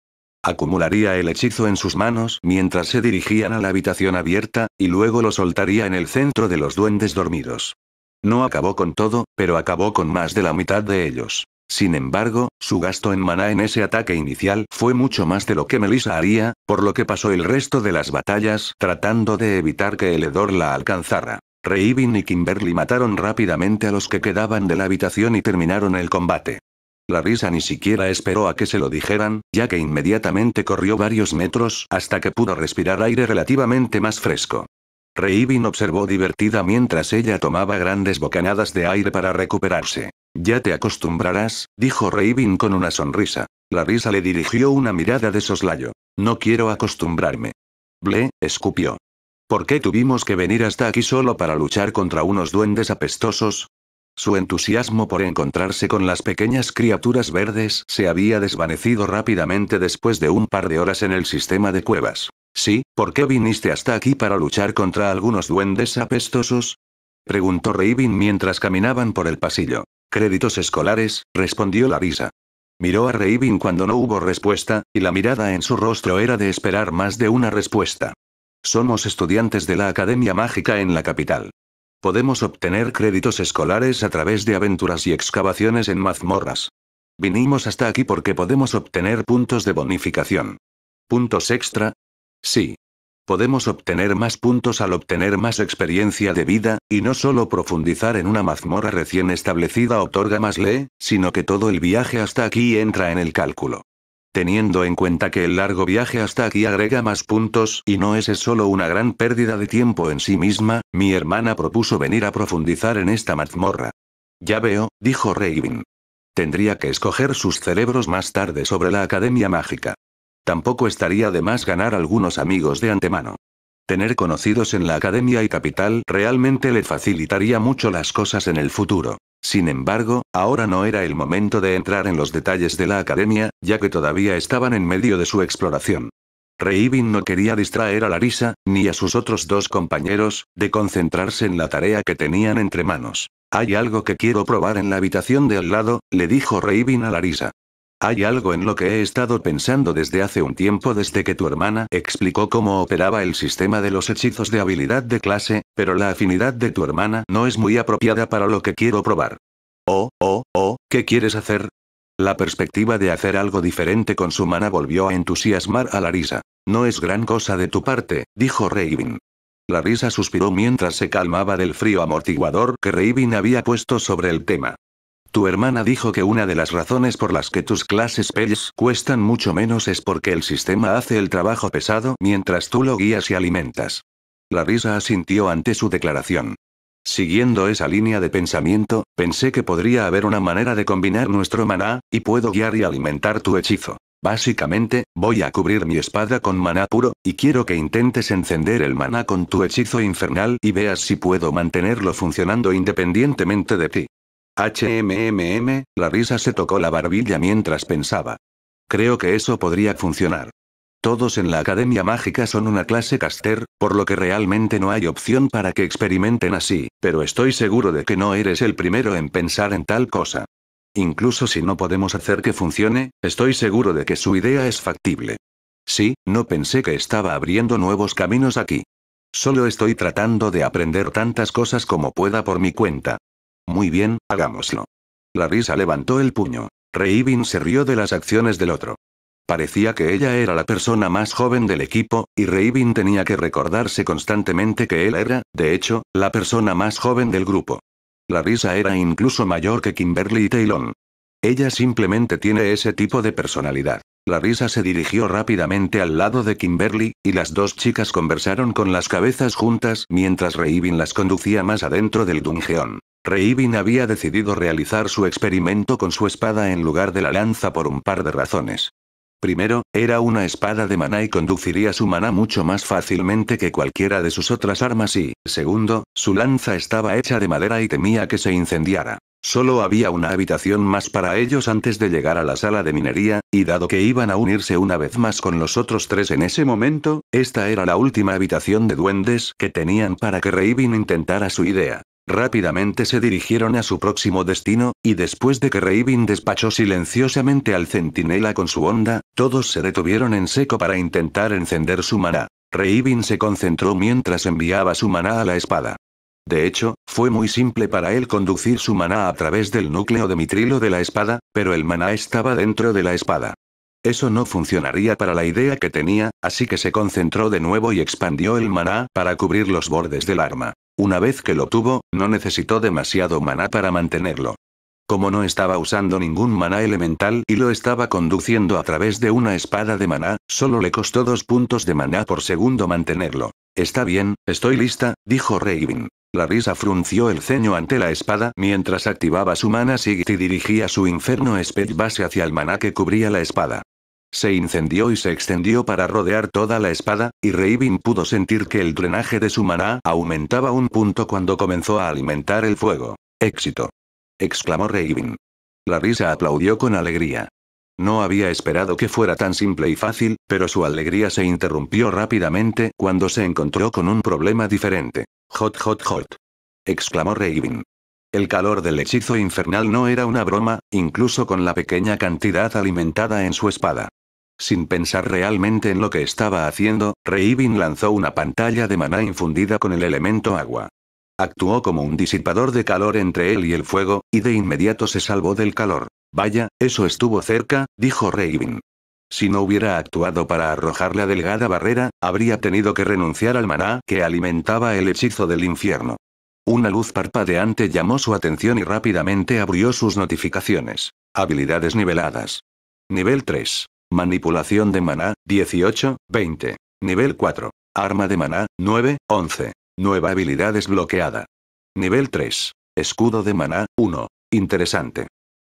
Acumularía el hechizo en sus manos mientras se dirigían a la habitación abierta, y luego lo soltaría en el centro de los duendes dormidos. No acabó con todo, pero acabó con más de la mitad de ellos. Sin embargo, su gasto en maná en ese ataque inicial fue mucho más de lo que Melissa haría, por lo que pasó el resto de las batallas tratando de evitar que el hedor la alcanzara. Reivin y Kimberly mataron rápidamente a los que quedaban de la habitación y terminaron el combate. La risa ni siquiera esperó a que se lo dijeran, ya que inmediatamente corrió varios metros hasta que pudo respirar aire relativamente más fresco. Reivin observó divertida mientras ella tomaba grandes bocanadas de aire para recuperarse. Ya te acostumbrarás, dijo Raven con una sonrisa. La risa le dirigió una mirada de soslayo. No quiero acostumbrarme. Ble, escupió. ¿Por qué tuvimos que venir hasta aquí solo para luchar contra unos duendes apestosos? Su entusiasmo por encontrarse con las pequeñas criaturas verdes se había desvanecido rápidamente después de un par de horas en el sistema de cuevas. Sí, ¿por qué viniste hasta aquí para luchar contra algunos duendes apestosos? Preguntó Raven mientras caminaban por el pasillo. Créditos escolares, respondió Larisa. Miró a Raven cuando no hubo respuesta, y la mirada en su rostro era de esperar más de una respuesta. Somos estudiantes de la Academia Mágica en la capital. Podemos obtener créditos escolares a través de aventuras y excavaciones en mazmorras. Vinimos hasta aquí porque podemos obtener puntos de bonificación. ¿Puntos extra? Sí. Podemos obtener más puntos al obtener más experiencia de vida, y no solo profundizar en una mazmorra recién establecida otorga más le, sino que todo el viaje hasta aquí entra en el cálculo. Teniendo en cuenta que el largo viaje hasta aquí agrega más puntos y no es solo una gran pérdida de tiempo en sí misma, mi hermana propuso venir a profundizar en esta mazmorra. Ya veo, dijo Raven. Tendría que escoger sus cerebros más tarde sobre la Academia Mágica. Tampoco estaría de más ganar algunos amigos de antemano. Tener conocidos en la academia y capital realmente le facilitaría mucho las cosas en el futuro. Sin embargo, ahora no era el momento de entrar en los detalles de la academia, ya que todavía estaban en medio de su exploración. Reibin no quería distraer a Larisa, ni a sus otros dos compañeros, de concentrarse en la tarea que tenían entre manos. Hay algo que quiero probar en la habitación de al lado, le dijo Reibin a Larisa. Hay algo en lo que he estado pensando desde hace un tiempo desde que tu hermana explicó cómo operaba el sistema de los hechizos de habilidad de clase, pero la afinidad de tu hermana no es muy apropiada para lo que quiero probar. Oh, oh, oh, ¿qué quieres hacer? La perspectiva de hacer algo diferente con su mana volvió a entusiasmar a la risa. No es gran cosa de tu parte, dijo Raven. risa suspiró mientras se calmaba del frío amortiguador que Raven había puesto sobre el tema. Tu hermana dijo que una de las razones por las que tus clases pelles cuestan mucho menos es porque el sistema hace el trabajo pesado mientras tú lo guías y alimentas. La risa asintió ante su declaración. Siguiendo esa línea de pensamiento, pensé que podría haber una manera de combinar nuestro maná, y puedo guiar y alimentar tu hechizo. Básicamente, voy a cubrir mi espada con maná puro, y quiero que intentes encender el maná con tu hechizo infernal y veas si puedo mantenerlo funcionando independientemente de ti. HMMM, la risa se tocó la barbilla mientras pensaba. Creo que eso podría funcionar. Todos en la Academia Mágica son una clase caster, por lo que realmente no hay opción para que experimenten así, pero estoy seguro de que no eres el primero en pensar en tal cosa. Incluso si no podemos hacer que funcione, estoy seguro de que su idea es factible. Sí, no pensé que estaba abriendo nuevos caminos aquí. Solo estoy tratando de aprender tantas cosas como pueda por mi cuenta. Muy bien, hagámoslo. La risa levantó el puño. Reivin se rió de las acciones del otro. Parecía que ella era la persona más joven del equipo, y Reivin tenía que recordarse constantemente que él era, de hecho, la persona más joven del grupo. La risa era incluso mayor que Kimberly y Taylon. Ella simplemente tiene ese tipo de personalidad. La risa se dirigió rápidamente al lado de Kimberly, y las dos chicas conversaron con las cabezas juntas mientras Reivin las conducía más adentro del dungeón. Reibin había decidido realizar su experimento con su espada en lugar de la lanza por un par de razones. Primero, era una espada de maná y conduciría su maná mucho más fácilmente que cualquiera de sus otras armas y, segundo, su lanza estaba hecha de madera y temía que se incendiara. Solo había una habitación más para ellos antes de llegar a la sala de minería, y dado que iban a unirse una vez más con los otros tres en ese momento, esta era la última habitación de duendes que tenían para que Reivin intentara su idea. Rápidamente se dirigieron a su próximo destino, y después de que Reibin despachó silenciosamente al centinela con su onda, todos se detuvieron en seco para intentar encender su maná. Reibin se concentró mientras enviaba su maná a la espada. De hecho, fue muy simple para él conducir su maná a través del núcleo de mitrilo de la espada, pero el maná estaba dentro de la espada. Eso no funcionaría para la idea que tenía, así que se concentró de nuevo y expandió el maná para cubrir los bordes del arma. Una vez que lo tuvo, no necesitó demasiado maná para mantenerlo. Como no estaba usando ningún maná elemental y lo estaba conduciendo a través de una espada de maná, solo le costó dos puntos de maná por segundo mantenerlo. Está bien, estoy lista, dijo Raven. La risa frunció el ceño ante la espada mientras activaba su mana y dirigía su inferno spell base hacia el maná que cubría la espada. Se incendió y se extendió para rodear toda la espada, y Raven pudo sentir que el drenaje de su maná aumentaba un punto cuando comenzó a alimentar el fuego. Éxito. exclamó Raven. La risa aplaudió con alegría. No había esperado que fuera tan simple y fácil, pero su alegría se interrumpió rápidamente cuando se encontró con un problema diferente. Hot, hot, hot. exclamó Raven. El calor del hechizo infernal no era una broma, incluso con la pequeña cantidad alimentada en su espada. Sin pensar realmente en lo que estaba haciendo, Reivin lanzó una pantalla de maná infundida con el elemento agua. Actuó como un disipador de calor entre él y el fuego, y de inmediato se salvó del calor. Vaya, eso estuvo cerca, dijo Reivin. Si no hubiera actuado para arrojar la delgada barrera, habría tenido que renunciar al maná que alimentaba el hechizo del infierno. Una luz parpadeante llamó su atención y rápidamente abrió sus notificaciones. Habilidades niveladas. Nivel 3. Manipulación de maná, 18, 20. Nivel 4. Arma de maná, 9, 11. Nueva habilidad desbloqueada. Nivel 3. Escudo de maná, 1. Interesante.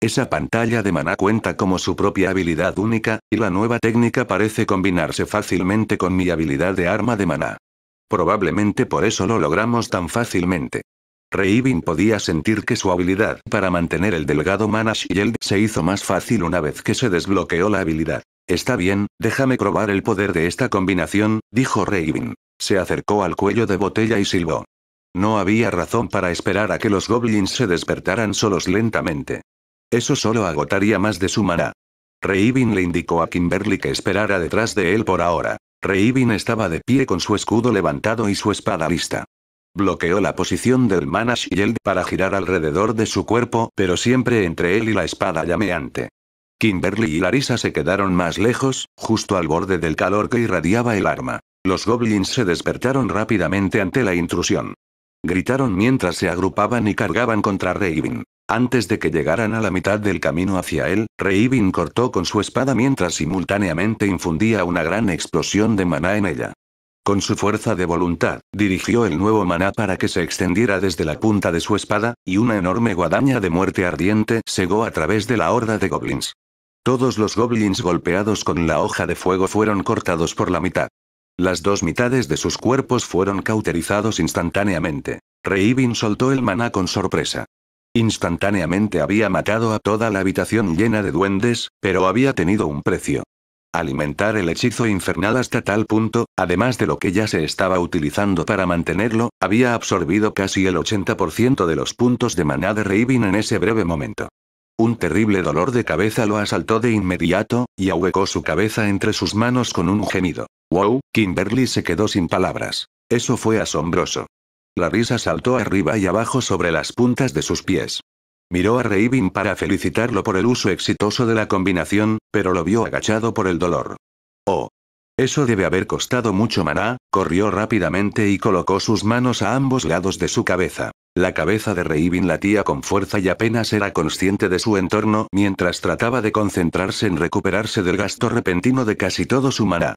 Esa pantalla de maná cuenta como su propia habilidad única, y la nueva técnica parece combinarse fácilmente con mi habilidad de arma de maná. Probablemente por eso lo logramos tan fácilmente. Reibin podía sentir que su habilidad para mantener el delgado Mana Shield se hizo más fácil una vez que se desbloqueó la habilidad. Está bien, déjame probar el poder de esta combinación, dijo Reibin. Se acercó al cuello de botella y silbó. No había razón para esperar a que los goblins se despertaran solos lentamente. Eso solo agotaría más de su maná. Reibin le indicó a Kimberly que esperara detrás de él por ahora. Reibin estaba de pie con su escudo levantado y su espada lista. Bloqueó la posición del Mana Shield para girar alrededor de su cuerpo, pero siempre entre él y la espada llameante. Kimberly y Larissa se quedaron más lejos, justo al borde del calor que irradiaba el arma. Los goblins se despertaron rápidamente ante la intrusión. Gritaron mientras se agrupaban y cargaban contra Raven. Antes de que llegaran a la mitad del camino hacia él, Raven cortó con su espada mientras simultáneamente infundía una gran explosión de maná en ella. Con su fuerza de voluntad, dirigió el nuevo maná para que se extendiera desde la punta de su espada, y una enorme guadaña de muerte ardiente cegó a través de la horda de goblins. Todos los goblins golpeados con la hoja de fuego fueron cortados por la mitad. Las dos mitades de sus cuerpos fueron cauterizados instantáneamente. Reivin soltó el maná con sorpresa. Instantáneamente había matado a toda la habitación llena de duendes, pero había tenido un precio. Alimentar el hechizo infernal hasta tal punto, además de lo que ya se estaba utilizando para mantenerlo, había absorbido casi el 80% de los puntos de maná de Raven en ese breve momento. Un terrible dolor de cabeza lo asaltó de inmediato, y ahuecó su cabeza entre sus manos con un gemido. ¡Wow! Kimberly se quedó sin palabras. Eso fue asombroso. La risa saltó arriba y abajo sobre las puntas de sus pies. Miró a Reibin para felicitarlo por el uso exitoso de la combinación, pero lo vio agachado por el dolor. Oh. Eso debe haber costado mucho maná, corrió rápidamente y colocó sus manos a ambos lados de su cabeza. La cabeza de Reibin latía con fuerza y apenas era consciente de su entorno mientras trataba de concentrarse en recuperarse del gasto repentino de casi todo su maná.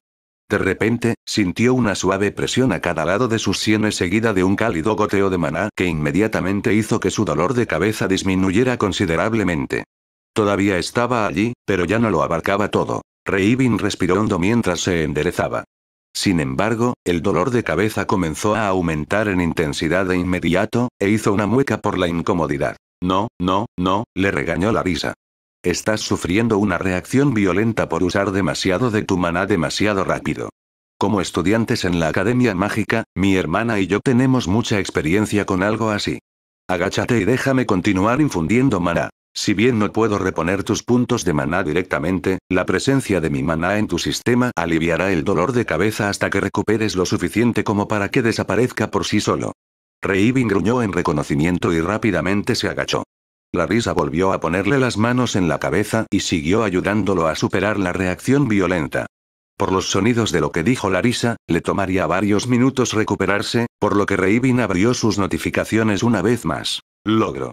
De repente, sintió una suave presión a cada lado de sus sienes seguida de un cálido goteo de maná que inmediatamente hizo que su dolor de cabeza disminuyera considerablemente. Todavía estaba allí, pero ya no lo abarcaba todo. Reibin respiró hondo mientras se enderezaba. Sin embargo, el dolor de cabeza comenzó a aumentar en intensidad de inmediato, e hizo una mueca por la incomodidad. No, no, no, le regañó la risa. Estás sufriendo una reacción violenta por usar demasiado de tu maná demasiado rápido. Como estudiantes en la Academia Mágica, mi hermana y yo tenemos mucha experiencia con algo así. Agáchate y déjame continuar infundiendo maná. Si bien no puedo reponer tus puntos de maná directamente, la presencia de mi maná en tu sistema aliviará el dolor de cabeza hasta que recuperes lo suficiente como para que desaparezca por sí solo. Reivin gruñó en reconocimiento y rápidamente se agachó. Larisa volvió a ponerle las manos en la cabeza y siguió ayudándolo a superar la reacción violenta. Por los sonidos de lo que dijo Larisa, le tomaría varios minutos recuperarse, por lo que Reivin abrió sus notificaciones una vez más. Logro.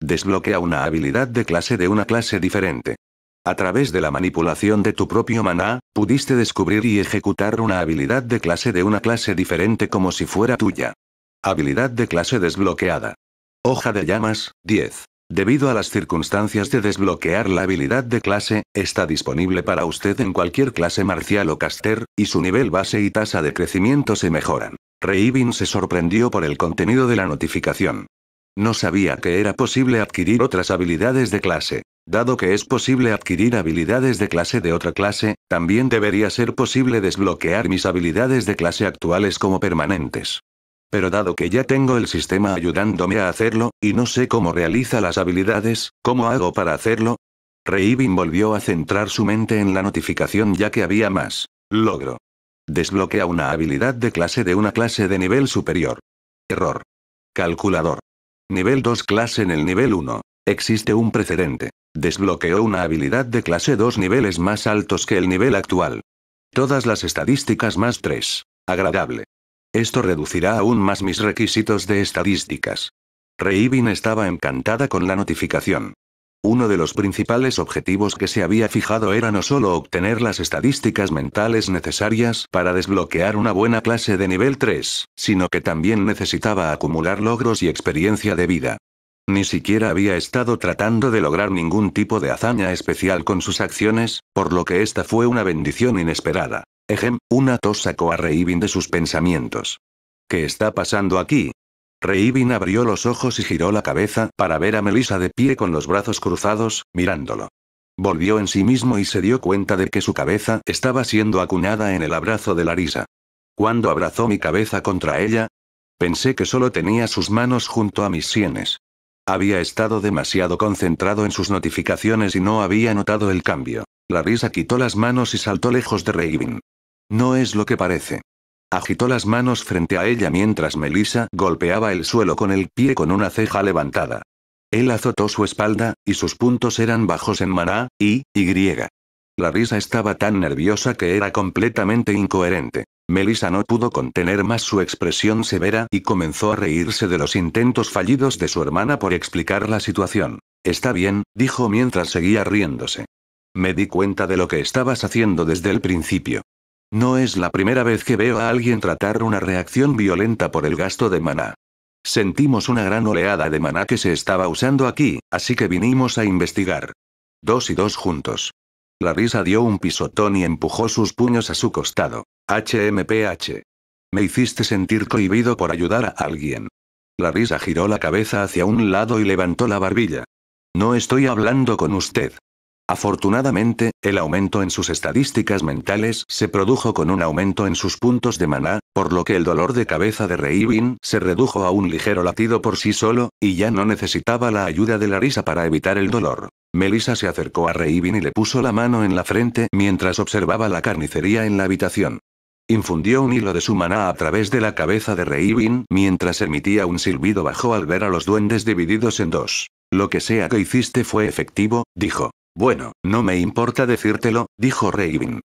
Desbloquea una habilidad de clase de una clase diferente. A través de la manipulación de tu propio maná, pudiste descubrir y ejecutar una habilidad de clase de una clase diferente como si fuera tuya. Habilidad de clase desbloqueada. Hoja de llamas, 10. Debido a las circunstancias de desbloquear la habilidad de clase, está disponible para usted en cualquier clase marcial o caster, y su nivel base y tasa de crecimiento se mejoran. Reivin se sorprendió por el contenido de la notificación. No sabía que era posible adquirir otras habilidades de clase. Dado que es posible adquirir habilidades de clase de otra clase, también debería ser posible desbloquear mis habilidades de clase actuales como permanentes. Pero dado que ya tengo el sistema ayudándome a hacerlo, y no sé cómo realiza las habilidades, ¿cómo hago para hacerlo? Reivin volvió a centrar su mente en la notificación ya que había más. Logro. Desbloquea una habilidad de clase de una clase de nivel superior. Error. Calculador. Nivel 2 clase en el nivel 1. Existe un precedente. Desbloqueó una habilidad de clase 2 niveles más altos que el nivel actual. Todas las estadísticas más 3. Agradable. Esto reducirá aún más mis requisitos de estadísticas. Reibin estaba encantada con la notificación. Uno de los principales objetivos que se había fijado era no solo obtener las estadísticas mentales necesarias para desbloquear una buena clase de nivel 3, sino que también necesitaba acumular logros y experiencia de vida. Ni siquiera había estado tratando de lograr ningún tipo de hazaña especial con sus acciones, por lo que esta fue una bendición inesperada. Ejem, una tos sacó a Reivin de sus pensamientos. ¿Qué está pasando aquí? Reivin abrió los ojos y giró la cabeza para ver a Melissa de pie con los brazos cruzados, mirándolo. Volvió en sí mismo y se dio cuenta de que su cabeza estaba siendo acunada en el abrazo de Larisa. Cuando abrazó mi cabeza contra ella, pensé que solo tenía sus manos junto a mis sienes. Había estado demasiado concentrado en sus notificaciones y no había notado el cambio. risa quitó las manos y saltó lejos de Reivin. No es lo que parece. Agitó las manos frente a ella mientras Melissa golpeaba el suelo con el pie con una ceja levantada. Él azotó su espalda, y sus puntos eran bajos en maná, y, y. La risa estaba tan nerviosa que era completamente incoherente. Melissa no pudo contener más su expresión severa y comenzó a reírse de los intentos fallidos de su hermana por explicar la situación. Está bien, dijo mientras seguía riéndose. Me di cuenta de lo que estabas haciendo desde el principio. No es la primera vez que veo a alguien tratar una reacción violenta por el gasto de maná. Sentimos una gran oleada de maná que se estaba usando aquí, así que vinimos a investigar. Dos y dos juntos. La risa dio un pisotón y empujó sus puños a su costado. HMPH. Me hiciste sentir prohibido por ayudar a alguien. La risa giró la cabeza hacia un lado y levantó la barbilla. No estoy hablando con usted. Afortunadamente, el aumento en sus estadísticas mentales se produjo con un aumento en sus puntos de maná, por lo que el dolor de cabeza de Reibin se redujo a un ligero latido por sí solo, y ya no necesitaba la ayuda de Larisa para evitar el dolor. Melissa se acercó a Reibin y le puso la mano en la frente mientras observaba la carnicería en la habitación. Infundió un hilo de su maná a través de la cabeza de Reibin mientras emitía un silbido bajo al ver a los duendes divididos en dos. Lo que sea que hiciste fue efectivo, dijo. Bueno, no me importa decírtelo, dijo Raven.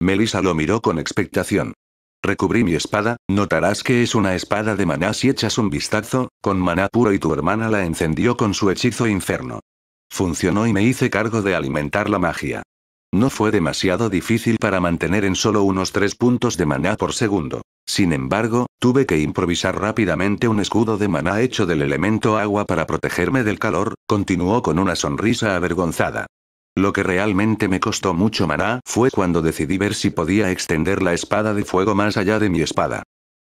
Melissa lo miró con expectación. Recubrí mi espada, notarás que es una espada de maná si echas un vistazo, con maná puro y tu hermana la encendió con su hechizo inferno. Funcionó y me hice cargo de alimentar la magia. No fue demasiado difícil para mantener en solo unos tres puntos de maná por segundo. Sin embargo, tuve que improvisar rápidamente un escudo de maná hecho del elemento agua para protegerme del calor, continuó con una sonrisa avergonzada. Lo que realmente me costó mucho maná fue cuando decidí ver si podía extender la espada de fuego más allá de mi espada.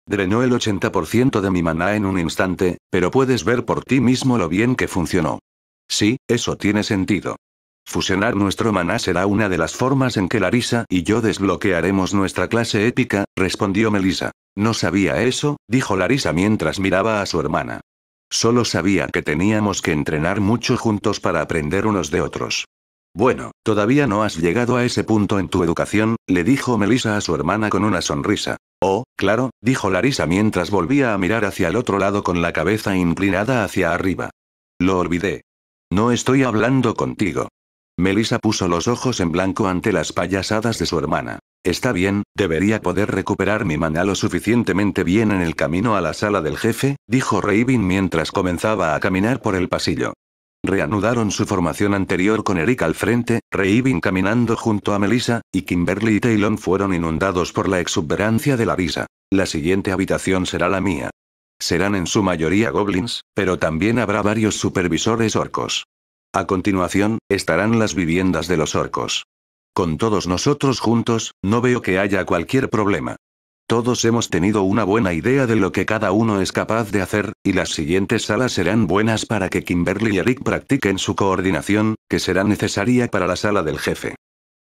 Drenó el 80% de mi maná en un instante, pero puedes ver por ti mismo lo bien que funcionó. Sí, eso tiene sentido. Fusionar nuestro maná será una de las formas en que Larisa y yo desbloquearemos nuestra clase épica, respondió Melisa. No sabía eso, dijo Larisa mientras miraba a su hermana. Solo sabía que teníamos que entrenar mucho juntos para aprender unos de otros. Bueno, todavía no has llegado a ese punto en tu educación, le dijo Melissa a su hermana con una sonrisa. Oh, claro, dijo Larisa mientras volvía a mirar hacia el otro lado con la cabeza inclinada hacia arriba. Lo olvidé. No estoy hablando contigo. Melissa puso los ojos en blanco ante las payasadas de su hermana. Está bien, debería poder recuperar mi maná lo suficientemente bien en el camino a la sala del jefe, dijo Raven mientras comenzaba a caminar por el pasillo. Reanudaron su formación anterior con Eric al frente, Reivin caminando junto a Melissa, y Kimberly y Taylon fueron inundados por la exuberancia de la risa. La siguiente habitación será la mía. Serán en su mayoría goblins, pero también habrá varios supervisores orcos. A continuación, estarán las viviendas de los orcos. Con todos nosotros juntos, no veo que haya cualquier problema. Todos hemos tenido una buena idea de lo que cada uno es capaz de hacer, y las siguientes salas serán buenas para que Kimberly y Eric practiquen su coordinación, que será necesaria para la sala del jefe.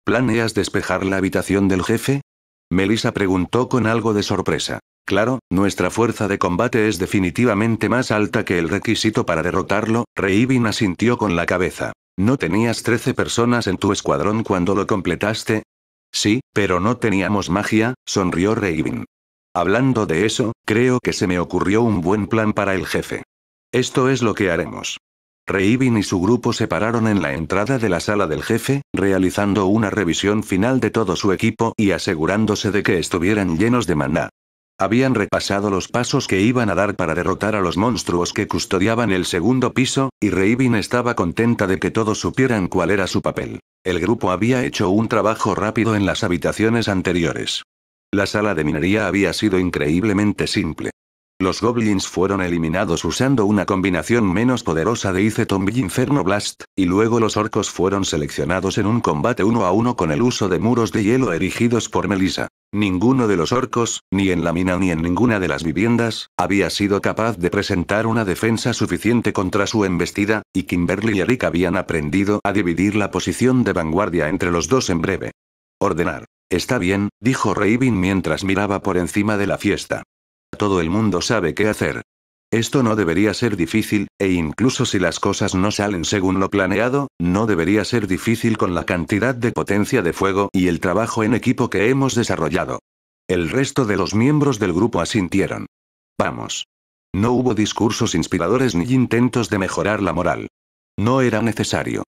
¿Planeas despejar la habitación del jefe? Melissa preguntó con algo de sorpresa. Claro, nuestra fuerza de combate es definitivamente más alta que el requisito para derrotarlo, Reivin asintió con la cabeza. ¿No tenías 13 personas en tu escuadrón cuando lo completaste? Sí, pero no teníamos magia, sonrió Raven. Hablando de eso, creo que se me ocurrió un buen plan para el jefe. Esto es lo que haremos. Reivin y su grupo se pararon en la entrada de la sala del jefe, realizando una revisión final de todo su equipo y asegurándose de que estuvieran llenos de maná. Habían repasado los pasos que iban a dar para derrotar a los monstruos que custodiaban el segundo piso, y Reivin estaba contenta de que todos supieran cuál era su papel. El grupo había hecho un trabajo rápido en las habitaciones anteriores. La sala de minería había sido increíblemente simple. Los goblins fueron eliminados usando una combinación menos poderosa de Ice Tomb y Inferno Blast, y luego los orcos fueron seleccionados en un combate uno a uno con el uso de muros de hielo erigidos por Melissa. Ninguno de los orcos, ni en la mina ni en ninguna de las viviendas, había sido capaz de presentar una defensa suficiente contra su embestida, y Kimberly y Eric habían aprendido a dividir la posición de vanguardia entre los dos en breve. Ordenar. Está bien, dijo Raven mientras miraba por encima de la fiesta. Todo el mundo sabe qué hacer. Esto no debería ser difícil, e incluso si las cosas no salen según lo planeado, no debería ser difícil con la cantidad de potencia de fuego y el trabajo en equipo que hemos desarrollado. El resto de los miembros del grupo asintieron. Vamos. No hubo discursos inspiradores ni intentos de mejorar la moral. No era necesario.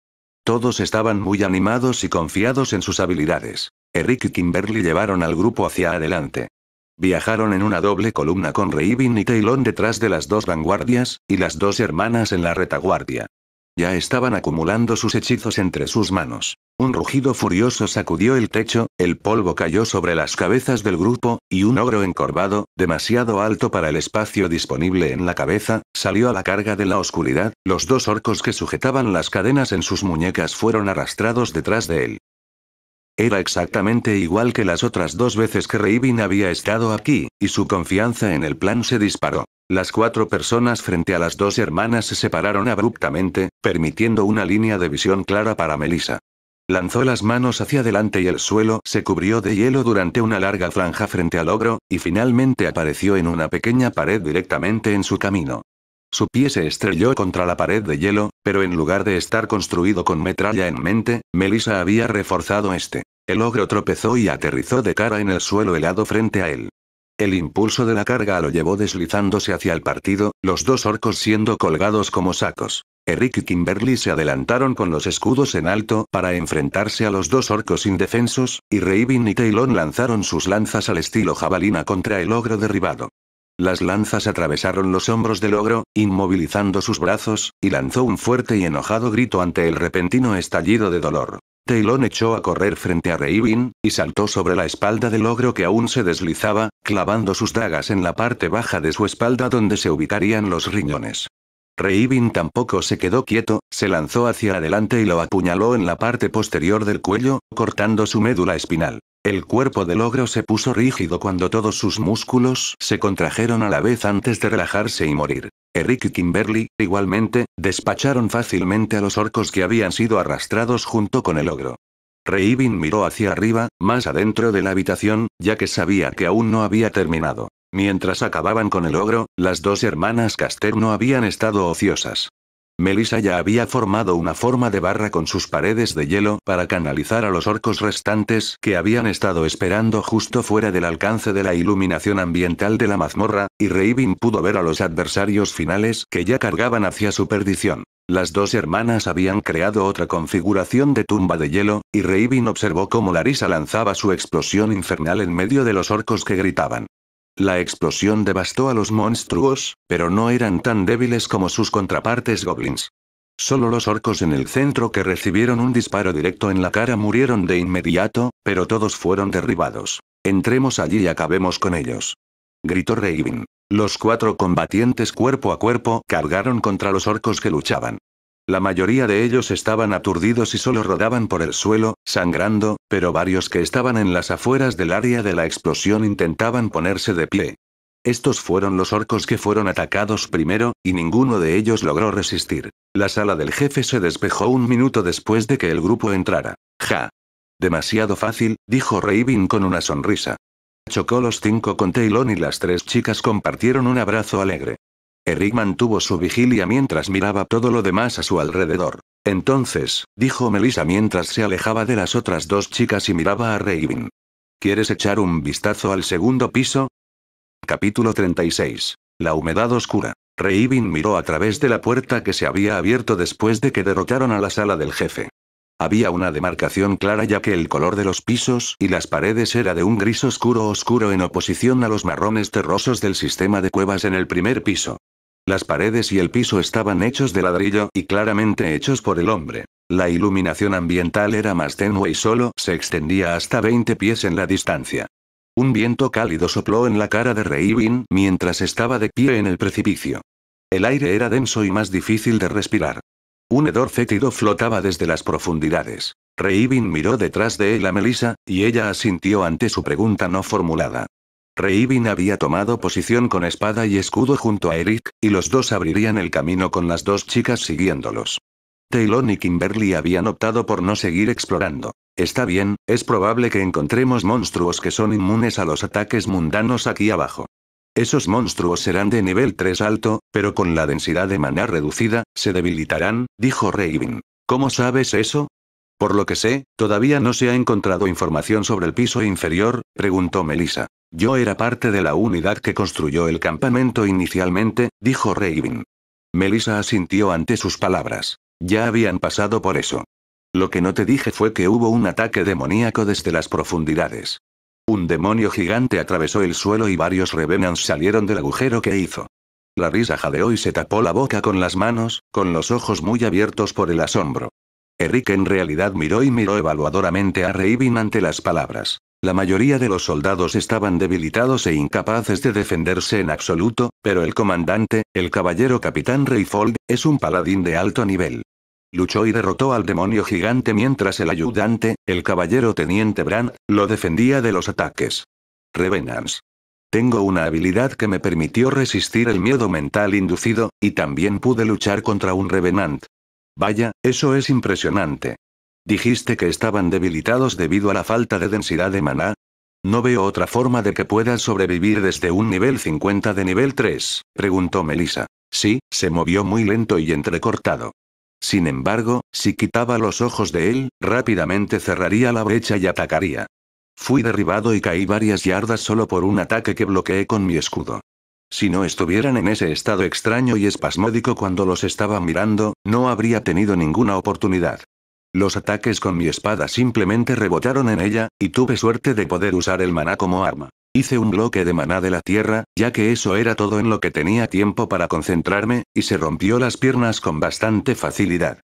Todos estaban muy animados y confiados en sus habilidades. Eric y Kimberly llevaron al grupo hacia adelante. Viajaron en una doble columna con Reibin y Taylon detrás de las dos vanguardias, y las dos hermanas en la retaguardia. Ya estaban acumulando sus hechizos entre sus manos. Un rugido furioso sacudió el techo, el polvo cayó sobre las cabezas del grupo, y un ogro encorvado, demasiado alto para el espacio disponible en la cabeza, salió a la carga de la oscuridad, los dos orcos que sujetaban las cadenas en sus muñecas fueron arrastrados detrás de él. Era exactamente igual que las otras dos veces que Reivin había estado aquí, y su confianza en el plan se disparó. Las cuatro personas frente a las dos hermanas se separaron abruptamente, permitiendo una línea de visión clara para Melissa. Lanzó las manos hacia adelante y el suelo se cubrió de hielo durante una larga franja frente al ogro, y finalmente apareció en una pequeña pared directamente en su camino. Su pie se estrelló contra la pared de hielo, pero en lugar de estar construido con metralla en mente, Melissa había reforzado este. El ogro tropezó y aterrizó de cara en el suelo helado frente a él. El impulso de la carga lo llevó deslizándose hacia el partido, los dos orcos siendo colgados como sacos. Eric y Kimberly se adelantaron con los escudos en alto para enfrentarse a los dos orcos indefensos, y Raven y Taylon lanzaron sus lanzas al estilo jabalina contra el ogro derribado. Las lanzas atravesaron los hombros del ogro, inmovilizando sus brazos, y lanzó un fuerte y enojado grito ante el repentino estallido de dolor. Taylon echó a correr frente a Reivin, y saltó sobre la espalda del ogro que aún se deslizaba, clavando sus dagas en la parte baja de su espalda donde se ubicarían los riñones. Reivin tampoco se quedó quieto, se lanzó hacia adelante y lo apuñaló en la parte posterior del cuello, cortando su médula espinal. El cuerpo del ogro se puso rígido cuando todos sus músculos se contrajeron a la vez antes de relajarse y morir. Eric y Kimberly, igualmente, despacharon fácilmente a los orcos que habían sido arrastrados junto con el ogro. Reivin miró hacia arriba, más adentro de la habitación, ya que sabía que aún no había terminado. Mientras acababan con el ogro, las dos hermanas Caster no habían estado ociosas. Melissa ya había formado una forma de barra con sus paredes de hielo para canalizar a los orcos restantes que habían estado esperando justo fuera del alcance de la iluminación ambiental de la mazmorra, y Raven pudo ver a los adversarios finales que ya cargaban hacia su perdición. Las dos hermanas habían creado otra configuración de tumba de hielo, y Raven observó cómo Larissa lanzaba su explosión infernal en medio de los orcos que gritaban. La explosión devastó a los monstruos, pero no eran tan débiles como sus contrapartes goblins. Solo los orcos en el centro que recibieron un disparo directo en la cara murieron de inmediato, pero todos fueron derribados. Entremos allí y acabemos con ellos. Gritó Raven. Los cuatro combatientes cuerpo a cuerpo cargaron contra los orcos que luchaban. La mayoría de ellos estaban aturdidos y solo rodaban por el suelo, sangrando, pero varios que estaban en las afueras del área de la explosión intentaban ponerse de pie. Estos fueron los orcos que fueron atacados primero, y ninguno de ellos logró resistir. La sala del jefe se despejó un minuto después de que el grupo entrara. Ja. Demasiado fácil, dijo Raven con una sonrisa. Chocó los cinco con Taylon y las tres chicas compartieron un abrazo alegre. Eric mantuvo su vigilia mientras miraba todo lo demás a su alrededor. Entonces, dijo Melissa mientras se alejaba de las otras dos chicas y miraba a Raven. ¿Quieres echar un vistazo al segundo piso? Capítulo 36. La humedad oscura. Raven miró a través de la puerta que se había abierto después de que derrotaron a la sala del jefe. Había una demarcación clara ya que el color de los pisos y las paredes era de un gris oscuro oscuro en oposición a los marrones terrosos del sistema de cuevas en el primer piso. Las paredes y el piso estaban hechos de ladrillo y claramente hechos por el hombre. La iluminación ambiental era más tenue y solo se extendía hasta 20 pies en la distancia. Un viento cálido sopló en la cara de Reivin mientras estaba de pie en el precipicio. El aire era denso y más difícil de respirar. Un hedor fétido flotaba desde las profundidades. Reivin miró detrás de él a Melissa, y ella asintió ante su pregunta no formulada. Reibin había tomado posición con espada y escudo junto a Eric, y los dos abrirían el camino con las dos chicas siguiéndolos. Taylor y Kimberly habían optado por no seguir explorando. Está bien, es probable que encontremos monstruos que son inmunes a los ataques mundanos aquí abajo. Esos monstruos serán de nivel 3 alto, pero con la densidad de maná reducida, se debilitarán, dijo Raven. ¿Cómo sabes eso? Por lo que sé, todavía no se ha encontrado información sobre el piso inferior, preguntó Melissa. Yo era parte de la unidad que construyó el campamento inicialmente, dijo Raven. Melissa asintió ante sus palabras. Ya habían pasado por eso. Lo que no te dije fue que hubo un ataque demoníaco desde las profundidades. Un demonio gigante atravesó el suelo y varios revenants salieron del agujero que hizo. La risa jadeó y se tapó la boca con las manos, con los ojos muy abiertos por el asombro. Eric en realidad miró y miró evaluadoramente a Reibin ante las palabras. La mayoría de los soldados estaban debilitados e incapaces de defenderse en absoluto, pero el comandante, el caballero capitán Rayfold, es un paladín de alto nivel. Luchó y derrotó al demonio gigante mientras el ayudante, el caballero teniente Brand, lo defendía de los ataques. Revenants. Tengo una habilidad que me permitió resistir el miedo mental inducido, y también pude luchar contra un Revenant. Vaya, eso es impresionante. Dijiste que estaban debilitados debido a la falta de densidad de maná. No veo otra forma de que pueda sobrevivir desde un nivel 50 de nivel 3, preguntó Melissa. Sí, se movió muy lento y entrecortado. Sin embargo, si quitaba los ojos de él, rápidamente cerraría la brecha y atacaría. Fui derribado y caí varias yardas solo por un ataque que bloqueé con mi escudo. Si no estuvieran en ese estado extraño y espasmódico cuando los estaba mirando, no habría tenido ninguna oportunidad. Los ataques con mi espada simplemente rebotaron en ella, y tuve suerte de poder usar el maná como arma. Hice un bloque de maná de la tierra, ya que eso era todo en lo que tenía tiempo para concentrarme, y se rompió las piernas con bastante facilidad.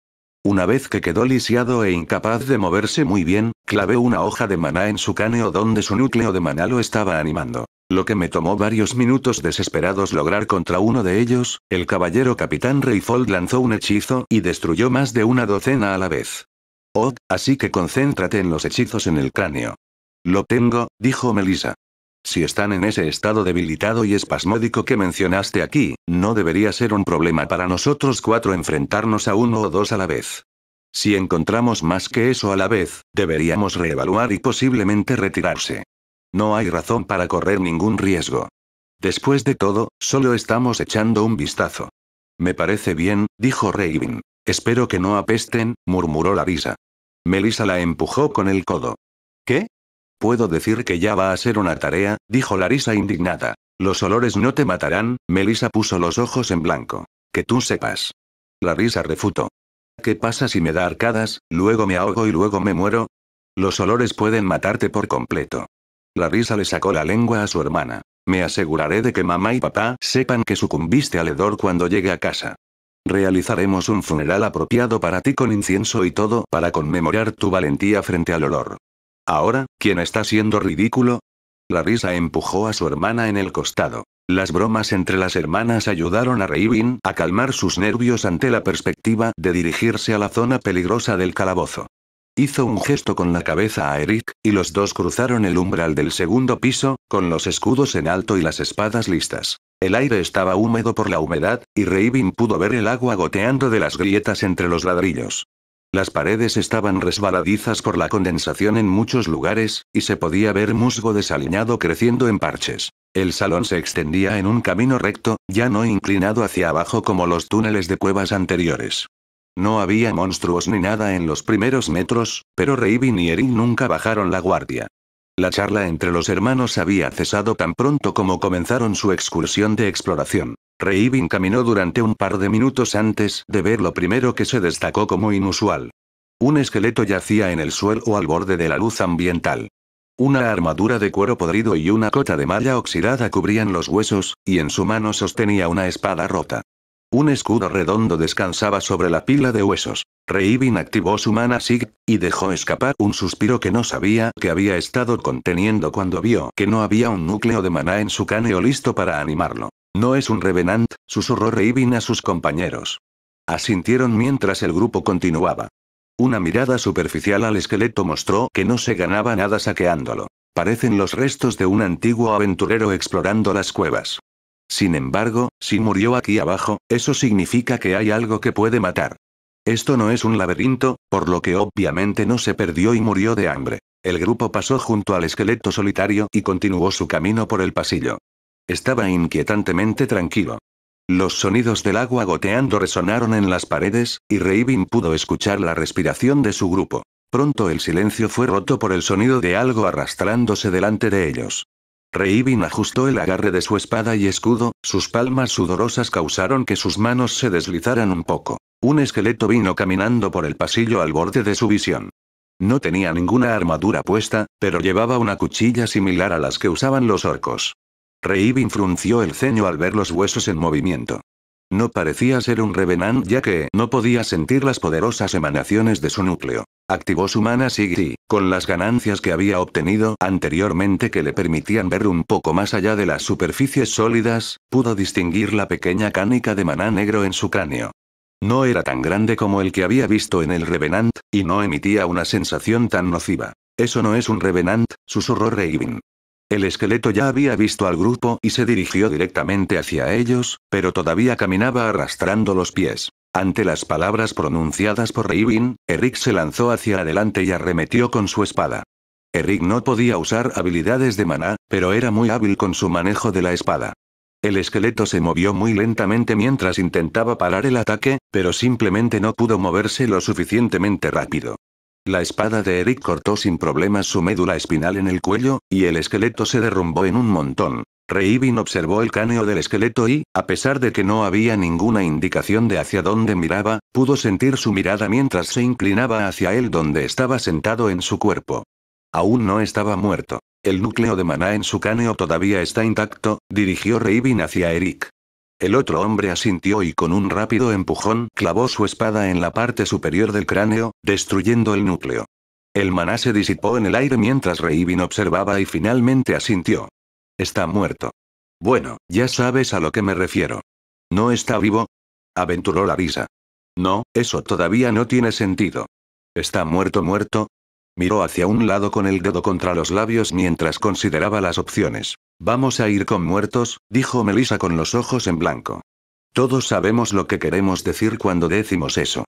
Una vez que quedó lisiado e incapaz de moverse muy bien, clavé una hoja de maná en su cáneo donde su núcleo de maná lo estaba animando. Lo que me tomó varios minutos desesperados lograr contra uno de ellos, el caballero capitán Reifold lanzó un hechizo y destruyó más de una docena a la vez. Oh, así que concéntrate en los hechizos en el cráneo. Lo tengo, dijo Melisa. Si están en ese estado debilitado y espasmódico que mencionaste aquí, no debería ser un problema para nosotros cuatro enfrentarnos a uno o dos a la vez. Si encontramos más que eso a la vez, deberíamos reevaluar y posiblemente retirarse. No hay razón para correr ningún riesgo. Después de todo, solo estamos echando un vistazo. Me parece bien, dijo Raven. Espero que no apesten, murmuró Larisa. Melissa la empujó con el codo. ¿Qué? Puedo decir que ya va a ser una tarea, dijo Larisa indignada. Los olores no te matarán, Melisa puso los ojos en blanco. Que tú sepas. Larisa refutó. ¿Qué pasa si me da arcadas, luego me ahogo y luego me muero? Los olores pueden matarte por completo. Larisa le sacó la lengua a su hermana. Me aseguraré de que mamá y papá sepan que sucumbiste al hedor cuando llegue a casa. Realizaremos un funeral apropiado para ti con incienso y todo para conmemorar tu valentía frente al olor. Ahora, ¿quién está siendo ridículo? La risa empujó a su hermana en el costado. Las bromas entre las hermanas ayudaron a Reibin a calmar sus nervios ante la perspectiva de dirigirse a la zona peligrosa del calabozo. Hizo un gesto con la cabeza a Eric, y los dos cruzaron el umbral del segundo piso, con los escudos en alto y las espadas listas. El aire estaba húmedo por la humedad, y Reibin pudo ver el agua goteando de las grietas entre los ladrillos. Las paredes estaban resbaladizas por la condensación en muchos lugares, y se podía ver musgo desaliñado creciendo en parches. El salón se extendía en un camino recto, ya no inclinado hacia abajo como los túneles de cuevas anteriores. No había monstruos ni nada en los primeros metros, pero Reivin y Erin nunca bajaron la guardia. La charla entre los hermanos había cesado tan pronto como comenzaron su excursión de exploración. Reibin caminó durante un par de minutos antes de ver lo primero que se destacó como inusual. Un esqueleto yacía en el suelo o al borde de la luz ambiental. Una armadura de cuero podrido y una cota de malla oxidada cubrían los huesos, y en su mano sostenía una espada rota. Un escudo redondo descansaba sobre la pila de huesos. Reibin activó su mana Sig, y dejó escapar un suspiro que no sabía que había estado conteniendo cuando vio que no había un núcleo de maná en su caneo listo para animarlo. No es un revenant, susurró Reivin a sus compañeros. Asintieron mientras el grupo continuaba. Una mirada superficial al esqueleto mostró que no se ganaba nada saqueándolo. Parecen los restos de un antiguo aventurero explorando las cuevas. Sin embargo, si murió aquí abajo, eso significa que hay algo que puede matar. Esto no es un laberinto, por lo que obviamente no se perdió y murió de hambre. El grupo pasó junto al esqueleto solitario y continuó su camino por el pasillo. Estaba inquietantemente tranquilo. Los sonidos del agua goteando resonaron en las paredes, y Reivin pudo escuchar la respiración de su grupo. Pronto el silencio fue roto por el sonido de algo arrastrándose delante de ellos. Reivin ajustó el agarre de su espada y escudo, sus palmas sudorosas causaron que sus manos se deslizaran un poco. Un esqueleto vino caminando por el pasillo al borde de su visión. No tenía ninguna armadura puesta, pero llevaba una cuchilla similar a las que usaban los orcos. Reibin frunció el ceño al ver los huesos en movimiento. No parecía ser un revenant ya que no podía sentir las poderosas emanaciones de su núcleo. Activó su mana y, con las ganancias que había obtenido anteriormente que le permitían ver un poco más allá de las superficies sólidas, pudo distinguir la pequeña cánica de maná negro en su cráneo. No era tan grande como el que había visto en el Revenant, y no emitía una sensación tan nociva. Eso no es un Revenant, susurró Reivin. El esqueleto ya había visto al grupo y se dirigió directamente hacia ellos, pero todavía caminaba arrastrando los pies. Ante las palabras pronunciadas por Reivin, Eric se lanzó hacia adelante y arremetió con su espada. Eric no podía usar habilidades de maná, pero era muy hábil con su manejo de la espada. El esqueleto se movió muy lentamente mientras intentaba parar el ataque, pero simplemente no pudo moverse lo suficientemente rápido. La espada de Eric cortó sin problemas su médula espinal en el cuello, y el esqueleto se derrumbó en un montón. Reivin observó el cáneo del esqueleto y, a pesar de que no había ninguna indicación de hacia dónde miraba, pudo sentir su mirada mientras se inclinaba hacia él donde estaba sentado en su cuerpo. Aún no estaba muerto. El núcleo de maná en su cáneo todavía está intacto, dirigió Reivin hacia Eric. El otro hombre asintió y con un rápido empujón clavó su espada en la parte superior del cráneo, destruyendo el núcleo. El maná se disipó en el aire mientras Reivin observaba y finalmente asintió. Está muerto. Bueno, ya sabes a lo que me refiero. ¿No está vivo? aventuró la risa. No, eso todavía no tiene sentido. ¿Está muerto muerto? Miró hacia un lado con el dedo contra los labios mientras consideraba las opciones. Vamos a ir con muertos, dijo Melissa con los ojos en blanco. Todos sabemos lo que queremos decir cuando decimos eso.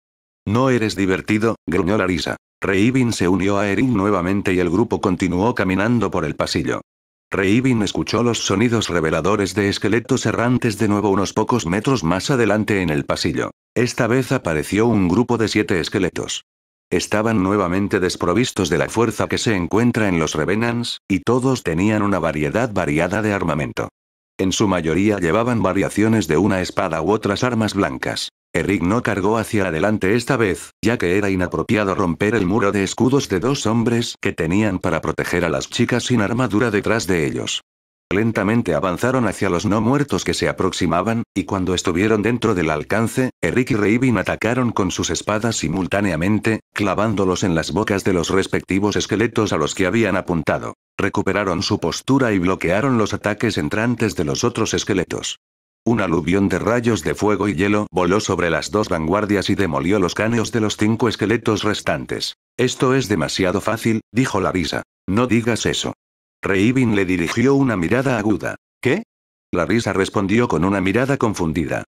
No eres divertido, gruñó Larisa. Reivin se unió a Erin nuevamente y el grupo continuó caminando por el pasillo. Reivin escuchó los sonidos reveladores de esqueletos errantes de nuevo unos pocos metros más adelante en el pasillo. Esta vez apareció un grupo de siete esqueletos. Estaban nuevamente desprovistos de la fuerza que se encuentra en los Revenants, y todos tenían una variedad variada de armamento. En su mayoría llevaban variaciones de una espada u otras armas blancas. Eric no cargó hacia adelante esta vez, ya que era inapropiado romper el muro de escudos de dos hombres que tenían para proteger a las chicas sin armadura detrás de ellos. Lentamente avanzaron hacia los no muertos que se aproximaban, y cuando estuvieron dentro del alcance, Eric y Raven atacaron con sus espadas simultáneamente, clavándolos en las bocas de los respectivos esqueletos a los que habían apuntado. Recuperaron su postura y bloquearon los ataques entrantes de los otros esqueletos. Un aluvión de rayos de fuego y hielo voló sobre las dos vanguardias y demolió los cáneos de los cinco esqueletos restantes. Esto es demasiado fácil, dijo Larisa. No digas eso. Reibin le dirigió una mirada aguda. ¿Qué? La risa respondió con una mirada confundida.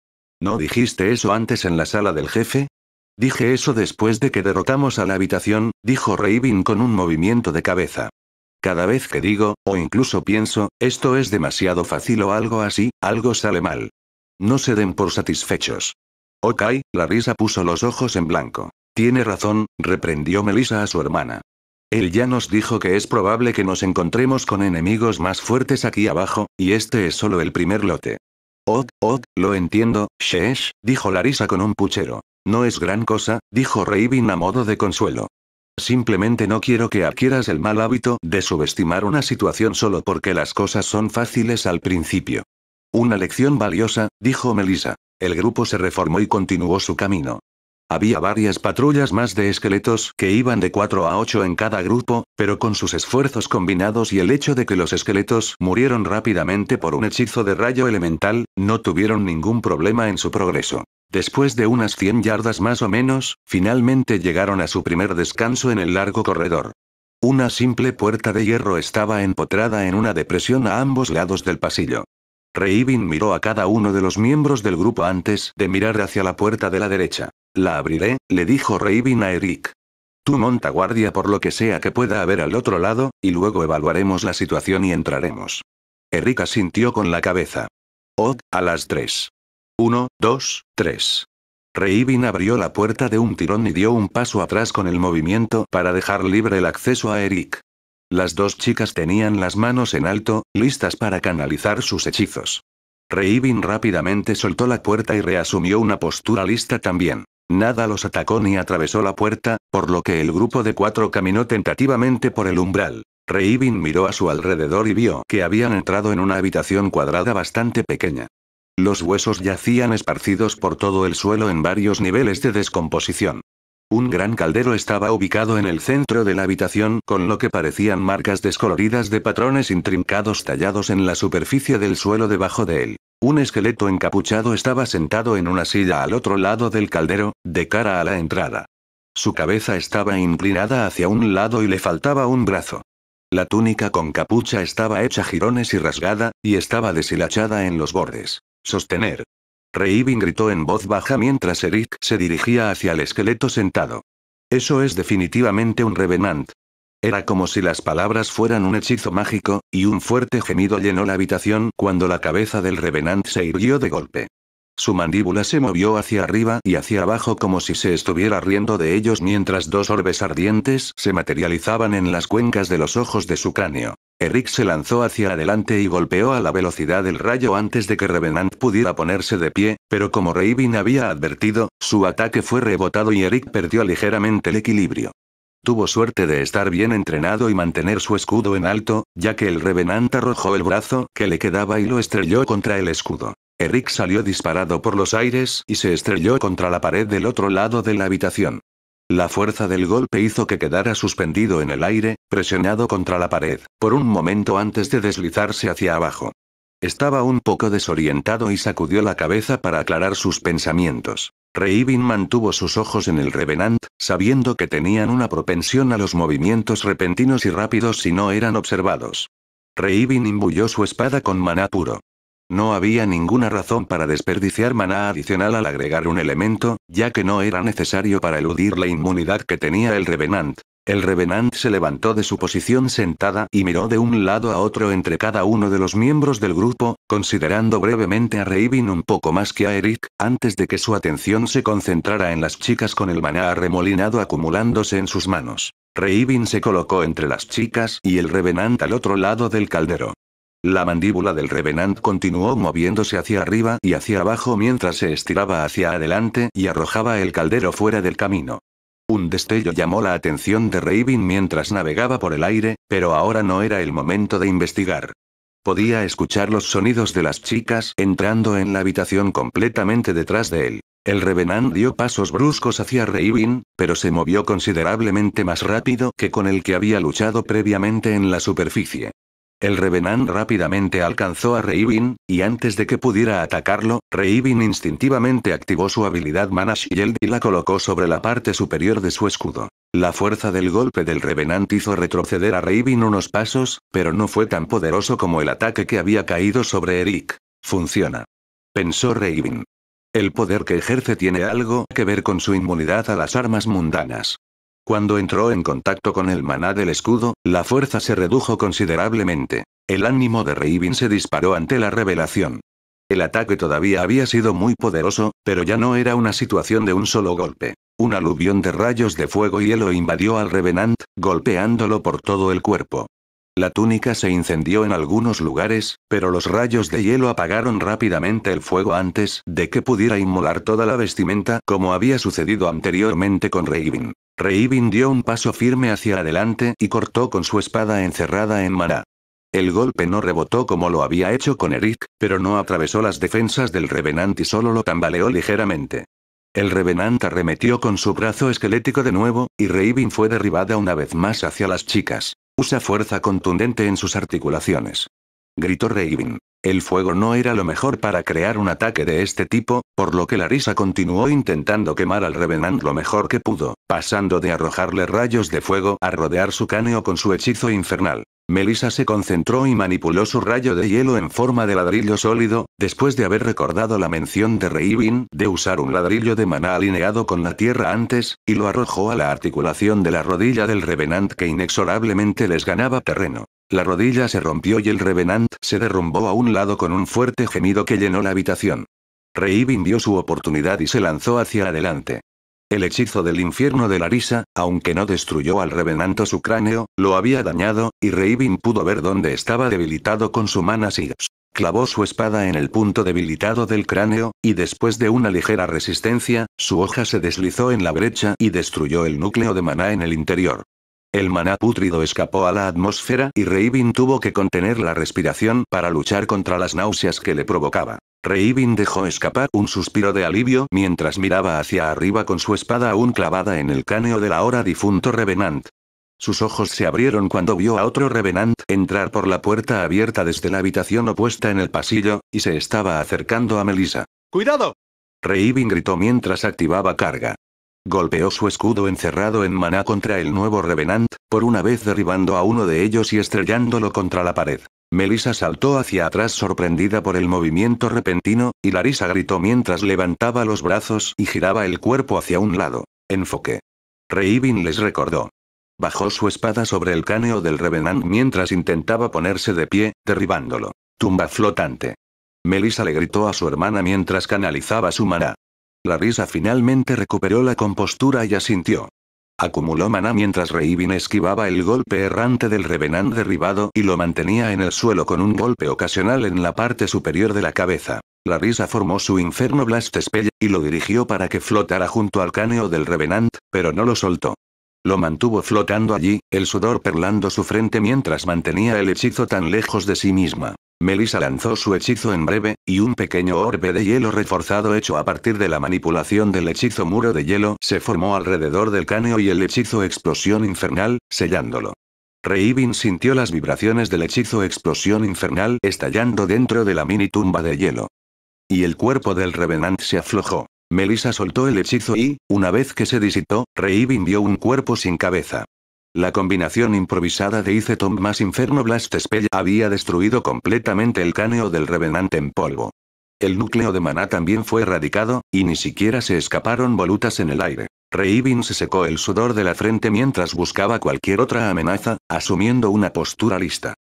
¿No dijiste eso antes en la sala del jefe? Dije eso después de que derrotamos a la habitación, dijo Reibin con un movimiento de cabeza. Cada vez que digo, o incluso pienso, esto es demasiado fácil o algo así, algo sale mal. No se den por satisfechos. Ok, la risa puso los ojos en blanco. Tiene razón, reprendió Melissa a su hermana. Él ya nos dijo que es probable que nos encontremos con enemigos más fuertes aquí abajo, y este es solo el primer lote. Oh, oh, lo entiendo, shesh, dijo Larisa con un puchero. No es gran cosa, dijo Raven a modo de consuelo. Simplemente no quiero que adquieras el mal hábito de subestimar una situación solo porque las cosas son fáciles al principio. Una lección valiosa, dijo Melissa. El grupo se reformó y continuó su camino. Había varias patrullas más de esqueletos que iban de 4 a 8 en cada grupo, pero con sus esfuerzos combinados y el hecho de que los esqueletos murieron rápidamente por un hechizo de rayo elemental, no tuvieron ningún problema en su progreso. Después de unas 100 yardas más o menos, finalmente llegaron a su primer descanso en el largo corredor. Una simple puerta de hierro estaba empotrada en una depresión a ambos lados del pasillo. Reivin miró a cada uno de los miembros del grupo antes de mirar hacia la puerta de la derecha. La abriré, le dijo Raven a Eric. Tú monta guardia por lo que sea que pueda haber al otro lado, y luego evaluaremos la situación y entraremos. Eric asintió con la cabeza. Oh, a las tres. Uno, dos, tres. Reivin abrió la puerta de un tirón y dio un paso atrás con el movimiento para dejar libre el acceso a Eric. Las dos chicas tenían las manos en alto, listas para canalizar sus hechizos. Reivin rápidamente soltó la puerta y reasumió una postura lista también. Nada los atacó ni atravesó la puerta, por lo que el grupo de cuatro caminó tentativamente por el umbral. Reivin miró a su alrededor y vio que habían entrado en una habitación cuadrada bastante pequeña. Los huesos yacían esparcidos por todo el suelo en varios niveles de descomposición. Un gran caldero estaba ubicado en el centro de la habitación, con lo que parecían marcas descoloridas de patrones intrincados tallados en la superficie del suelo debajo de él. Un esqueleto encapuchado estaba sentado en una silla al otro lado del caldero, de cara a la entrada. Su cabeza estaba inclinada hacia un lado y le faltaba un brazo. La túnica con capucha estaba hecha jirones y rasgada, y estaba deshilachada en los bordes. Sostener. Reivin gritó en voz baja mientras Eric se dirigía hacia el esqueleto sentado. Eso es definitivamente un revenant, era como si las palabras fueran un hechizo mágico, y un fuerte gemido llenó la habitación cuando la cabeza del revenant se irguió de golpe. Su mandíbula se movió hacia arriba y hacia abajo como si se estuviera riendo de ellos mientras dos orbes ardientes se materializaban en las cuencas de los ojos de su cráneo. Eric se lanzó hacia adelante y golpeó a la velocidad del rayo antes de que Revenant pudiera ponerse de pie, pero como Raven había advertido, su ataque fue rebotado y Eric perdió ligeramente el equilibrio. Tuvo suerte de estar bien entrenado y mantener su escudo en alto, ya que el revenant arrojó el brazo que le quedaba y lo estrelló contra el escudo. Eric salió disparado por los aires y se estrelló contra la pared del otro lado de la habitación. La fuerza del golpe hizo que quedara suspendido en el aire, presionado contra la pared, por un momento antes de deslizarse hacia abajo. Estaba un poco desorientado y sacudió la cabeza para aclarar sus pensamientos. Reibin mantuvo sus ojos en el Revenant, sabiendo que tenían una propensión a los movimientos repentinos y rápidos si no eran observados. Reibin imbuyó su espada con maná puro. No había ninguna razón para desperdiciar maná adicional al agregar un elemento, ya que no era necesario para eludir la inmunidad que tenía el Revenant. El revenant se levantó de su posición sentada y miró de un lado a otro entre cada uno de los miembros del grupo, considerando brevemente a Raven un poco más que a Eric, antes de que su atención se concentrara en las chicas con el maná arremolinado acumulándose en sus manos. Raven se colocó entre las chicas y el revenant al otro lado del caldero. La mandíbula del Revenant continuó moviéndose hacia arriba y hacia abajo mientras se estiraba hacia adelante y arrojaba el caldero fuera del camino. Un destello llamó la atención de Raven mientras navegaba por el aire, pero ahora no era el momento de investigar. Podía escuchar los sonidos de las chicas entrando en la habitación completamente detrás de él. El revenant dio pasos bruscos hacia Raven, pero se movió considerablemente más rápido que con el que había luchado previamente en la superficie. El Revenant rápidamente alcanzó a Reivin, y antes de que pudiera atacarlo, Reivin instintivamente activó su habilidad Mana Shield y la colocó sobre la parte superior de su escudo. La fuerza del golpe del Revenant hizo retroceder a Reivin unos pasos, pero no fue tan poderoso como el ataque que había caído sobre Eric. Funciona. Pensó Reivin. El poder que ejerce tiene algo que ver con su inmunidad a las armas mundanas. Cuando entró en contacto con el maná del escudo, la fuerza se redujo considerablemente. El ánimo de Reivin se disparó ante la revelación. El ataque todavía había sido muy poderoso, pero ya no era una situación de un solo golpe. Un aluvión de rayos de fuego y hielo invadió al Revenant, golpeándolo por todo el cuerpo. La túnica se incendió en algunos lugares, pero los rayos de hielo apagaron rápidamente el fuego antes de que pudiera inmolar toda la vestimenta como había sucedido anteriormente con Reivin. Reibin dio un paso firme hacia adelante y cortó con su espada encerrada en Mara. El golpe no rebotó como lo había hecho con Eric, pero no atravesó las defensas del revenant y solo lo tambaleó ligeramente. El revenant arremetió con su brazo esquelético de nuevo, y Reibin fue derribada una vez más hacia las chicas. Usa fuerza contundente en sus articulaciones gritó Raven. El fuego no era lo mejor para crear un ataque de este tipo, por lo que Larisa continuó intentando quemar al Revenant lo mejor que pudo, pasando de arrojarle rayos de fuego a rodear su cáneo con su hechizo infernal. Melissa se concentró y manipuló su rayo de hielo en forma de ladrillo sólido, después de haber recordado la mención de Reivin de usar un ladrillo de maná alineado con la tierra antes, y lo arrojó a la articulación de la rodilla del Revenant que inexorablemente les ganaba terreno. La rodilla se rompió y el Revenant se derrumbó a un lado con un fuerte gemido que llenó la habitación. Reivin vio su oportunidad y se lanzó hacia adelante. El hechizo del infierno de risa aunque no destruyó al revenanto su cráneo, lo había dañado, y Reivin pudo ver dónde estaba debilitado con su mana Sigas. Clavó su espada en el punto debilitado del cráneo, y después de una ligera resistencia, su hoja se deslizó en la brecha y destruyó el núcleo de maná en el interior. El maná pútrido escapó a la atmósfera y Reivin tuvo que contener la respiración para luchar contra las náuseas que le provocaba. Reivin dejó escapar un suspiro de alivio mientras miraba hacia arriba con su espada aún clavada en el cáneo del ahora difunto Revenant. Sus ojos se abrieron cuando vio a otro Revenant entrar por la puerta abierta desde la habitación opuesta en el pasillo, y se estaba acercando a Melissa. ¡Cuidado! Reivin gritó mientras activaba carga. Golpeó su escudo encerrado en maná contra el nuevo Revenant, por una vez derribando a uno de ellos y estrellándolo contra la pared. Melissa saltó hacia atrás sorprendida por el movimiento repentino, y Larisa gritó mientras levantaba los brazos y giraba el cuerpo hacia un lado. Enfoque. Reivin les recordó. Bajó su espada sobre el cáneo del Revenant mientras intentaba ponerse de pie, derribándolo. Tumba flotante. Melissa le gritó a su hermana mientras canalizaba su maná. La risa finalmente recuperó la compostura y asintió. Acumuló maná mientras Reivin esquivaba el golpe errante del revenant derribado y lo mantenía en el suelo con un golpe ocasional en la parte superior de la cabeza. La risa formó su inferno Blast Spell, y lo dirigió para que flotara junto al cáneo del Revenant, pero no lo soltó. Lo mantuvo flotando allí, el sudor perlando su frente mientras mantenía el hechizo tan lejos de sí misma. Melissa lanzó su hechizo en breve, y un pequeño orbe de hielo reforzado hecho a partir de la manipulación del hechizo muro de hielo se formó alrededor del cáneo y el hechizo explosión infernal, sellándolo. Reivin sintió las vibraciones del hechizo explosión infernal estallando dentro de la mini tumba de hielo. Y el cuerpo del revenant se aflojó. Melissa soltó el hechizo y, una vez que se disitó, Reivin vio un cuerpo sin cabeza. La combinación improvisada de Ice más Inferno Blast Spell había destruido completamente el cáneo del revenante en polvo. El núcleo de maná también fue erradicado, y ni siquiera se escaparon volutas en el aire. Reivin se secó el sudor de la frente mientras buscaba cualquier otra amenaza, asumiendo una postura lista.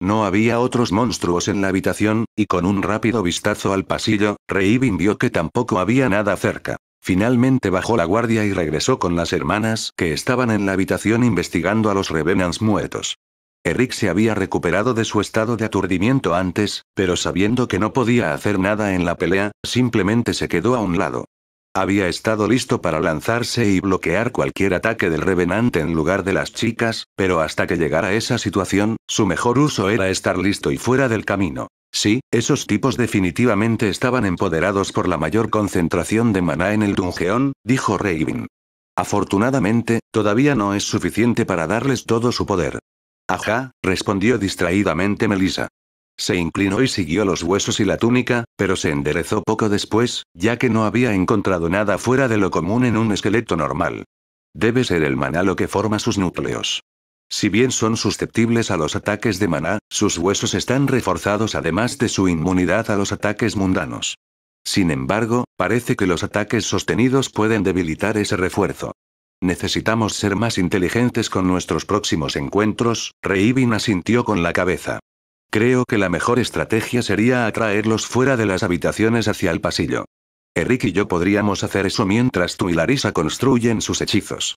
No había otros monstruos en la habitación, y con un rápido vistazo al pasillo, Reivin vio que tampoco había nada cerca. Finalmente bajó la guardia y regresó con las hermanas que estaban en la habitación investigando a los revenants muertos. Eric se había recuperado de su estado de aturdimiento antes, pero sabiendo que no podía hacer nada en la pelea, simplemente se quedó a un lado. Había estado listo para lanzarse y bloquear cualquier ataque del revenante en lugar de las chicas, pero hasta que llegara esa situación, su mejor uso era estar listo y fuera del camino. Sí, esos tipos definitivamente estaban empoderados por la mayor concentración de maná en el Dungeon, dijo Raven. Afortunadamente, todavía no es suficiente para darles todo su poder. Ajá, respondió distraídamente Melissa. Se inclinó y siguió los huesos y la túnica, pero se enderezó poco después, ya que no había encontrado nada fuera de lo común en un esqueleto normal. Debe ser el maná lo que forma sus núcleos. Si bien son susceptibles a los ataques de maná, sus huesos están reforzados además de su inmunidad a los ataques mundanos. Sin embargo, parece que los ataques sostenidos pueden debilitar ese refuerzo. Necesitamos ser más inteligentes con nuestros próximos encuentros, Reibin asintió con la cabeza. Creo que la mejor estrategia sería atraerlos fuera de las habitaciones hacia el pasillo. Eric y yo podríamos hacer eso mientras tú y Larissa construyen sus hechizos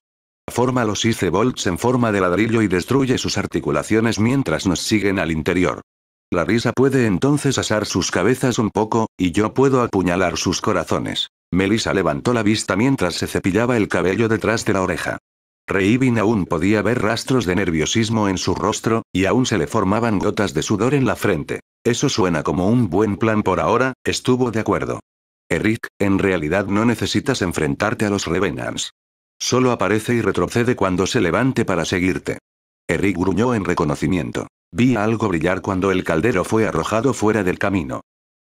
forma los hice bolts en forma de ladrillo y destruye sus articulaciones mientras nos siguen al interior. La risa puede entonces asar sus cabezas un poco, y yo puedo apuñalar sus corazones. Melissa levantó la vista mientras se cepillaba el cabello detrás de la oreja. Reivin aún podía ver rastros de nerviosismo en su rostro, y aún se le formaban gotas de sudor en la frente. Eso suena como un buen plan por ahora, estuvo de acuerdo. Eric, en realidad no necesitas enfrentarte a los Revenants. Solo aparece y retrocede cuando se levante para seguirte. Eric gruñó en reconocimiento. Vi algo brillar cuando el caldero fue arrojado fuera del camino.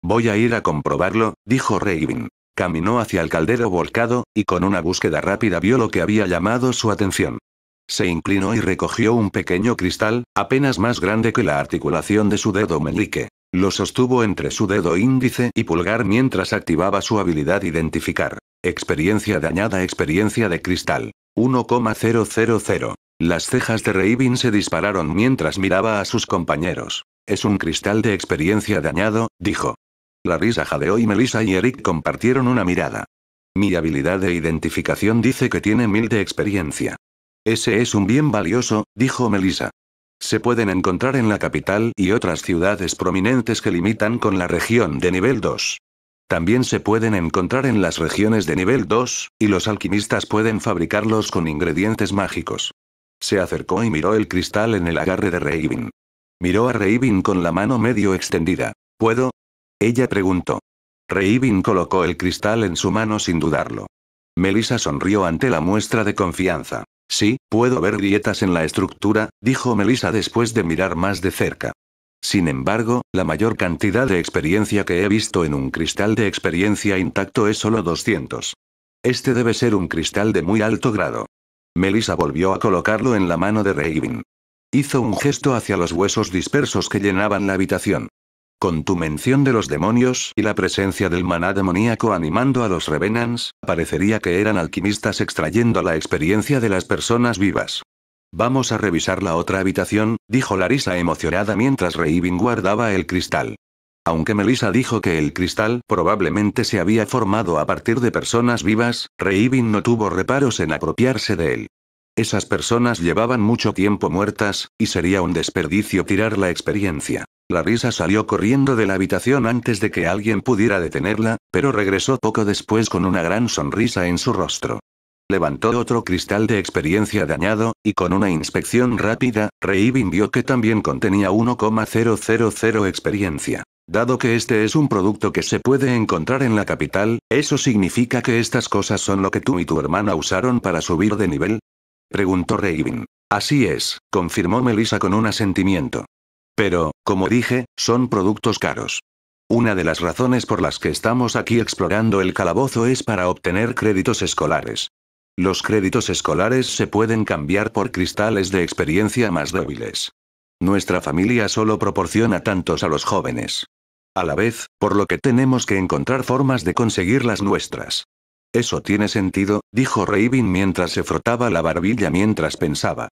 Voy a ir a comprobarlo, dijo Raven. Caminó hacia el caldero volcado, y con una búsqueda rápida vio lo que había llamado su atención. Se inclinó y recogió un pequeño cristal, apenas más grande que la articulación de su dedo meñique. Lo sostuvo entre su dedo índice y pulgar mientras activaba su habilidad identificar. Experiencia dañada, experiencia de cristal. 1,000. Las cejas de Raven se dispararon mientras miraba a sus compañeros. Es un cristal de experiencia dañado, dijo. La risa jadeó y Melissa y Eric compartieron una mirada. Mi habilidad de identificación dice que tiene mil de experiencia. Ese es un bien valioso, dijo Melissa. Se pueden encontrar en la capital y otras ciudades prominentes que limitan con la región de nivel 2. También se pueden encontrar en las regiones de nivel 2, y los alquimistas pueden fabricarlos con ingredientes mágicos. Se acercó y miró el cristal en el agarre de Reivin. Miró a Reivin con la mano medio extendida. ¿Puedo? Ella preguntó. Reivin colocó el cristal en su mano sin dudarlo. Melissa sonrió ante la muestra de confianza. Sí, puedo ver grietas en la estructura, dijo Melissa después de mirar más de cerca. Sin embargo, la mayor cantidad de experiencia que he visto en un cristal de experiencia intacto es solo 200. Este debe ser un cristal de muy alto grado. Melissa volvió a colocarlo en la mano de Raven. Hizo un gesto hacia los huesos dispersos que llenaban la habitación. Con tu mención de los demonios y la presencia del maná demoníaco animando a los Revenants, parecería que eran alquimistas extrayendo la experiencia de las personas vivas. Vamos a revisar la otra habitación, dijo Larisa emocionada mientras Reivin guardaba el cristal. Aunque Melissa dijo que el cristal probablemente se había formado a partir de personas vivas, Reivin no tuvo reparos en apropiarse de él. Esas personas llevaban mucho tiempo muertas, y sería un desperdicio tirar la experiencia. La salió corriendo de la habitación antes de que alguien pudiera detenerla, pero regresó poco después con una gran sonrisa en su rostro levantó otro cristal de experiencia dañado, y con una inspección rápida, Reivin vio que también contenía 1,000 experiencia. Dado que este es un producto que se puede encontrar en la capital, ¿eso significa que estas cosas son lo que tú y tu hermana usaron para subir de nivel? Preguntó Reivin. Así es, confirmó Melissa con un asentimiento. Pero, como dije, son productos caros. Una de las razones por las que estamos aquí explorando el calabozo es para obtener créditos escolares. Los créditos escolares se pueden cambiar por cristales de experiencia más débiles. Nuestra familia solo proporciona tantos a los jóvenes. A la vez, por lo que tenemos que encontrar formas de conseguir las nuestras. Eso tiene sentido, dijo Raven mientras se frotaba la barbilla mientras pensaba.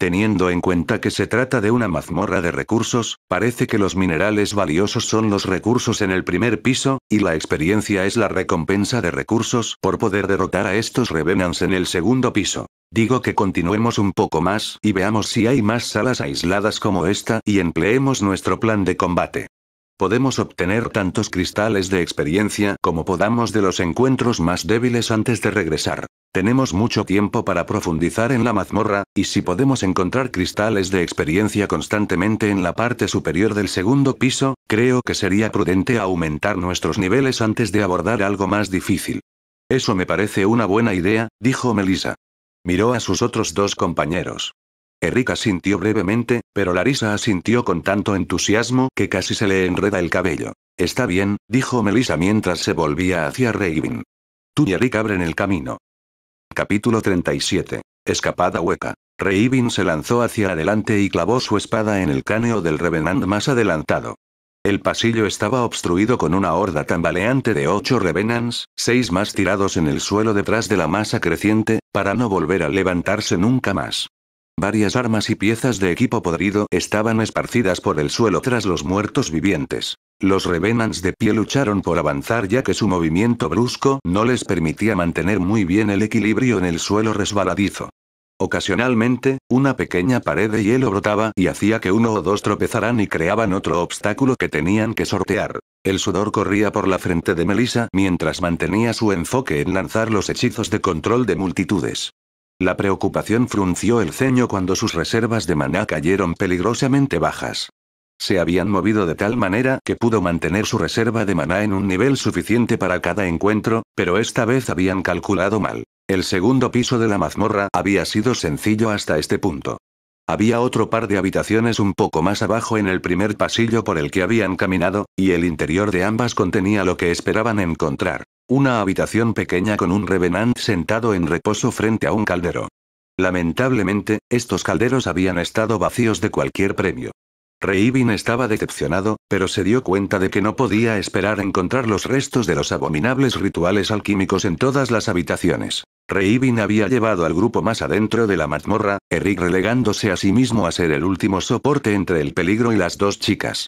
Teniendo en cuenta que se trata de una mazmorra de recursos, parece que los minerales valiosos son los recursos en el primer piso, y la experiencia es la recompensa de recursos por poder derrotar a estos revenants en el segundo piso. Digo que continuemos un poco más y veamos si hay más salas aisladas como esta y empleemos nuestro plan de combate. Podemos obtener tantos cristales de experiencia como podamos de los encuentros más débiles antes de regresar. Tenemos mucho tiempo para profundizar en la mazmorra, y si podemos encontrar cristales de experiencia constantemente en la parte superior del segundo piso, creo que sería prudente aumentar nuestros niveles antes de abordar algo más difícil. Eso me parece una buena idea, dijo Melissa. Miró a sus otros dos compañeros. Erika asintió brevemente, pero Larisa asintió con tanto entusiasmo que casi se le enreda el cabello. Está bien, dijo Melissa mientras se volvía hacia Raven. Tú y Eric abren el camino. Capítulo 37. Escapada hueca. Reibin se lanzó hacia adelante y clavó su espada en el cáneo del Revenant más adelantado. El pasillo estaba obstruido con una horda tambaleante de ocho Revenants, seis más tirados en el suelo detrás de la masa creciente, para no volver a levantarse nunca más. Varias armas y piezas de equipo podrido estaban esparcidas por el suelo tras los muertos vivientes. Los revenants de pie lucharon por avanzar ya que su movimiento brusco no les permitía mantener muy bien el equilibrio en el suelo resbaladizo. Ocasionalmente, una pequeña pared de hielo brotaba y hacía que uno o dos tropezaran y creaban otro obstáculo que tenían que sortear. El sudor corría por la frente de Melissa mientras mantenía su enfoque en lanzar los hechizos de control de multitudes. La preocupación frunció el ceño cuando sus reservas de maná cayeron peligrosamente bajas. Se habían movido de tal manera que pudo mantener su reserva de maná en un nivel suficiente para cada encuentro, pero esta vez habían calculado mal. El segundo piso de la mazmorra había sido sencillo hasta este punto. Había otro par de habitaciones un poco más abajo en el primer pasillo por el que habían caminado, y el interior de ambas contenía lo que esperaban encontrar. Una habitación pequeña con un revenant sentado en reposo frente a un caldero. Lamentablemente, estos calderos habían estado vacíos de cualquier premio. Reibin estaba decepcionado, pero se dio cuenta de que no podía esperar encontrar los restos de los abominables rituales alquímicos en todas las habitaciones. Reibin había llevado al grupo más adentro de la mazmorra, Eric relegándose a sí mismo a ser el último soporte entre el peligro y las dos chicas.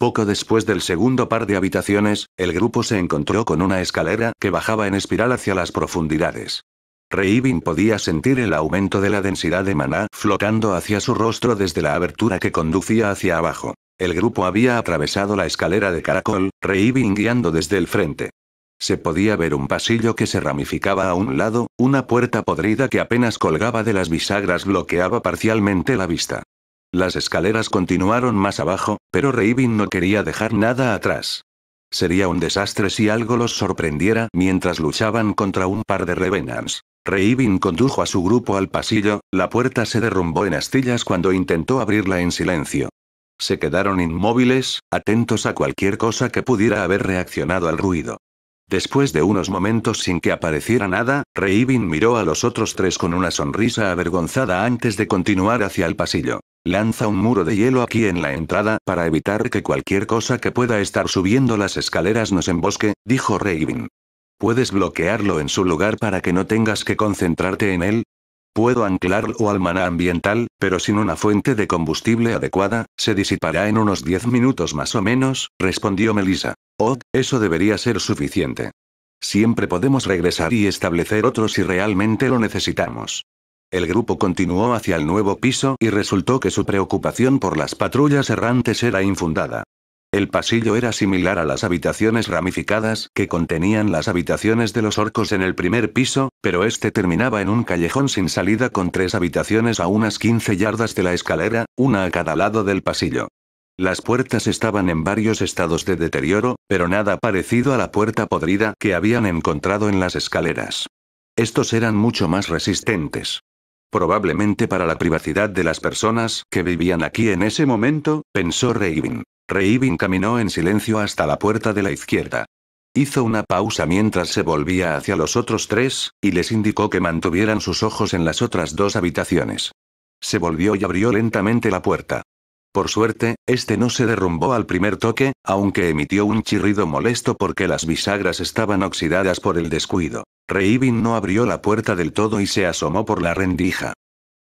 Poco después del segundo par de habitaciones, el grupo se encontró con una escalera que bajaba en espiral hacia las profundidades. Reibin podía sentir el aumento de la densidad de maná flotando hacia su rostro desde la abertura que conducía hacia abajo. El grupo había atravesado la escalera de caracol, Reibin guiando desde el frente. Se podía ver un pasillo que se ramificaba a un lado, una puerta podrida que apenas colgaba de las bisagras bloqueaba parcialmente la vista. Las escaleras continuaron más abajo, pero Raven no quería dejar nada atrás. Sería un desastre si algo los sorprendiera mientras luchaban contra un par de Revenants. Raven condujo a su grupo al pasillo, la puerta se derrumbó en astillas cuando intentó abrirla en silencio. Se quedaron inmóviles, atentos a cualquier cosa que pudiera haber reaccionado al ruido. Después de unos momentos sin que apareciera nada, Reivin miró a los otros tres con una sonrisa avergonzada antes de continuar hacia el pasillo. Lanza un muro de hielo aquí en la entrada para evitar que cualquier cosa que pueda estar subiendo las escaleras nos embosque, dijo Raven. ¿Puedes bloquearlo en su lugar para que no tengas que concentrarte en él? Puedo anclarlo al maná ambiental, pero sin una fuente de combustible adecuada, se disipará en unos 10 minutos más o menos, respondió Melissa. Oh, eso debería ser suficiente. Siempre podemos regresar y establecer otro si realmente lo necesitamos. El grupo continuó hacia el nuevo piso y resultó que su preocupación por las patrullas errantes era infundada. El pasillo era similar a las habitaciones ramificadas que contenían las habitaciones de los orcos en el primer piso, pero este terminaba en un callejón sin salida con tres habitaciones a unas 15 yardas de la escalera, una a cada lado del pasillo. Las puertas estaban en varios estados de deterioro, pero nada parecido a la puerta podrida que habían encontrado en las escaleras. Estos eran mucho más resistentes. Probablemente para la privacidad de las personas que vivían aquí en ese momento, pensó Reibin. Reibin caminó en silencio hasta la puerta de la izquierda. Hizo una pausa mientras se volvía hacia los otros tres, y les indicó que mantuvieran sus ojos en las otras dos habitaciones. Se volvió y abrió lentamente la puerta. Por suerte, este no se derrumbó al primer toque, aunque emitió un chirrido molesto porque las bisagras estaban oxidadas por el descuido. Reivin no abrió la puerta del todo y se asomó por la rendija.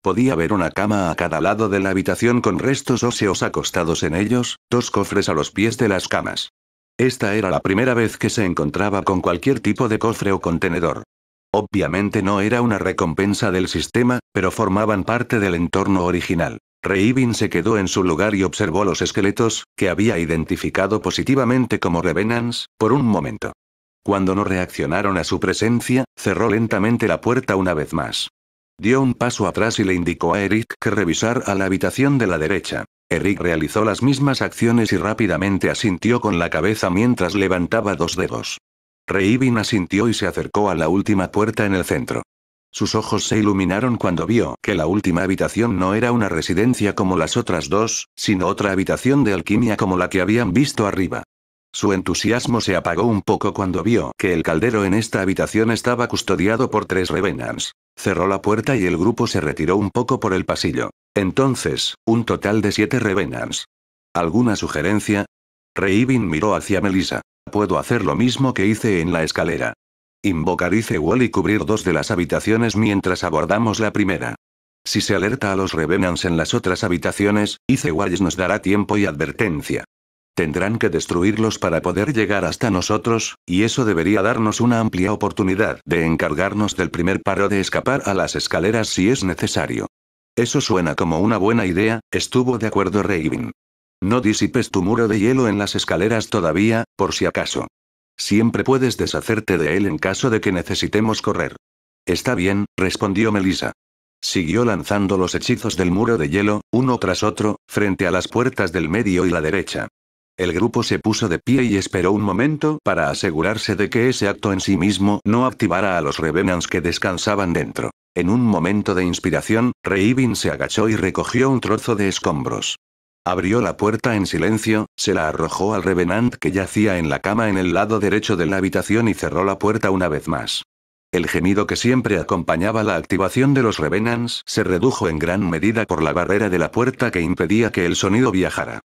Podía ver una cama a cada lado de la habitación con restos óseos acostados en ellos, dos cofres a los pies de las camas. Esta era la primera vez que se encontraba con cualquier tipo de cofre o contenedor. Obviamente no era una recompensa del sistema, pero formaban parte del entorno original. Reibin se quedó en su lugar y observó los esqueletos, que había identificado positivamente como Revenants, por un momento. Cuando no reaccionaron a su presencia, cerró lentamente la puerta una vez más. Dio un paso atrás y le indicó a Eric que revisara la habitación de la derecha. Eric realizó las mismas acciones y rápidamente asintió con la cabeza mientras levantaba dos dedos. Reibin asintió y se acercó a la última puerta en el centro. Sus ojos se iluminaron cuando vio que la última habitación no era una residencia como las otras dos, sino otra habitación de alquimia como la que habían visto arriba. Su entusiasmo se apagó un poco cuando vio que el caldero en esta habitación estaba custodiado por tres revenants. Cerró la puerta y el grupo se retiró un poco por el pasillo. Entonces, un total de siete revenants. ¿Alguna sugerencia? Reivin miró hacia Melissa. Puedo hacer lo mismo que hice en la escalera. Invocar Wall y cubrir dos de las habitaciones mientras abordamos la primera. Si se alerta a los Revenants en las otras habitaciones, Ice nos dará tiempo y advertencia. Tendrán que destruirlos para poder llegar hasta nosotros, y eso debería darnos una amplia oportunidad de encargarnos del primer paro de escapar a las escaleras si es necesario. Eso suena como una buena idea, estuvo de acuerdo Raven. No disipes tu muro de hielo en las escaleras todavía, por si acaso. Siempre puedes deshacerte de él en caso de que necesitemos correr. Está bien, respondió Melissa. Siguió lanzando los hechizos del muro de hielo, uno tras otro, frente a las puertas del medio y la derecha. El grupo se puso de pie y esperó un momento para asegurarse de que ese acto en sí mismo no activara a los Revenants que descansaban dentro. En un momento de inspiración, Reivin se agachó y recogió un trozo de escombros. Abrió la puerta en silencio, se la arrojó al revenant que yacía en la cama en el lado derecho de la habitación y cerró la puerta una vez más. El gemido que siempre acompañaba la activación de los revenants se redujo en gran medida por la barrera de la puerta que impedía que el sonido viajara.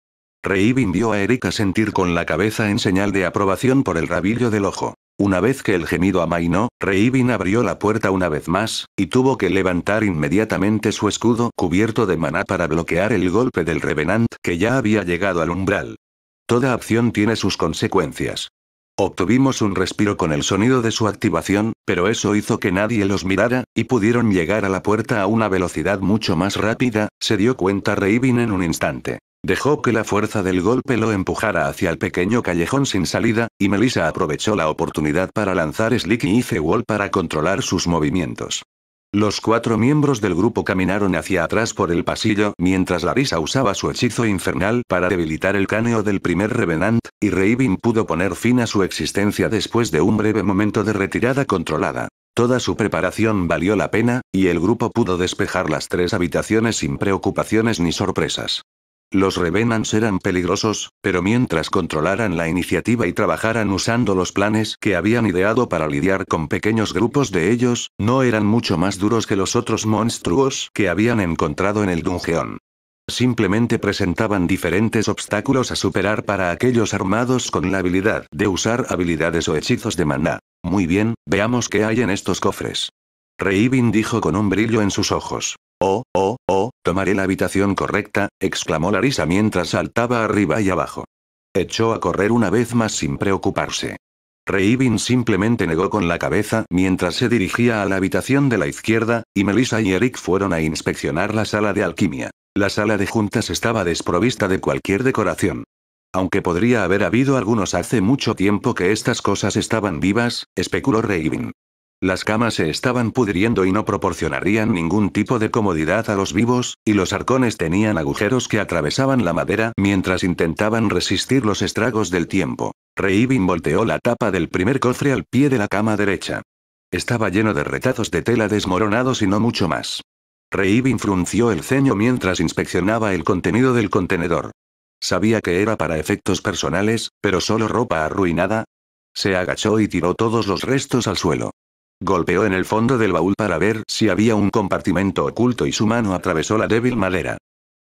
Reivin vio a Erika sentir con la cabeza en señal de aprobación por el rabillo del ojo. Una vez que el gemido amainó, Reivin abrió la puerta una vez más, y tuvo que levantar inmediatamente su escudo cubierto de maná para bloquear el golpe del Revenant que ya había llegado al umbral. Toda acción tiene sus consecuencias. Obtuvimos un respiro con el sonido de su activación, pero eso hizo que nadie los mirara, y pudieron llegar a la puerta a una velocidad mucho más rápida, se dio cuenta Reibin en un instante. Dejó que la fuerza del golpe lo empujara hacia el pequeño callejón sin salida, y Melissa aprovechó la oportunidad para lanzar Slick y Fewall para controlar sus movimientos. Los cuatro miembros del grupo caminaron hacia atrás por el pasillo mientras Larissa usaba su hechizo infernal para debilitar el cáneo del primer Revenant, y Raven pudo poner fin a su existencia después de un breve momento de retirada controlada. Toda su preparación valió la pena, y el grupo pudo despejar las tres habitaciones sin preocupaciones ni sorpresas. Los Revenants eran peligrosos, pero mientras controlaran la iniciativa y trabajaran usando los planes que habían ideado para lidiar con pequeños grupos de ellos, no eran mucho más duros que los otros monstruos que habían encontrado en el Dungeon. Simplemente presentaban diferentes obstáculos a superar para aquellos armados con la habilidad de usar habilidades o hechizos de maná. Muy bien, veamos qué hay en estos cofres. Reivin dijo con un brillo en sus ojos. Oh, oh, oh, tomaré la habitación correcta, exclamó Larisa mientras saltaba arriba y abajo. Echó a correr una vez más sin preocuparse. Reivin simplemente negó con la cabeza mientras se dirigía a la habitación de la izquierda, y Melissa y Eric fueron a inspeccionar la sala de alquimia. La sala de juntas estaba desprovista de cualquier decoración. Aunque podría haber habido algunos hace mucho tiempo que estas cosas estaban vivas, especuló Raven. Las camas se estaban pudriendo y no proporcionarían ningún tipo de comodidad a los vivos, y los arcones tenían agujeros que atravesaban la madera mientras intentaban resistir los estragos del tiempo. Reibin volteó la tapa del primer cofre al pie de la cama derecha. Estaba lleno de retazos de tela desmoronados y no mucho más. Reibin frunció el ceño mientras inspeccionaba el contenido del contenedor. Sabía que era para efectos personales, pero solo ropa arruinada. Se agachó y tiró todos los restos al suelo. Golpeó en el fondo del baúl para ver si había un compartimento oculto y su mano atravesó la débil madera.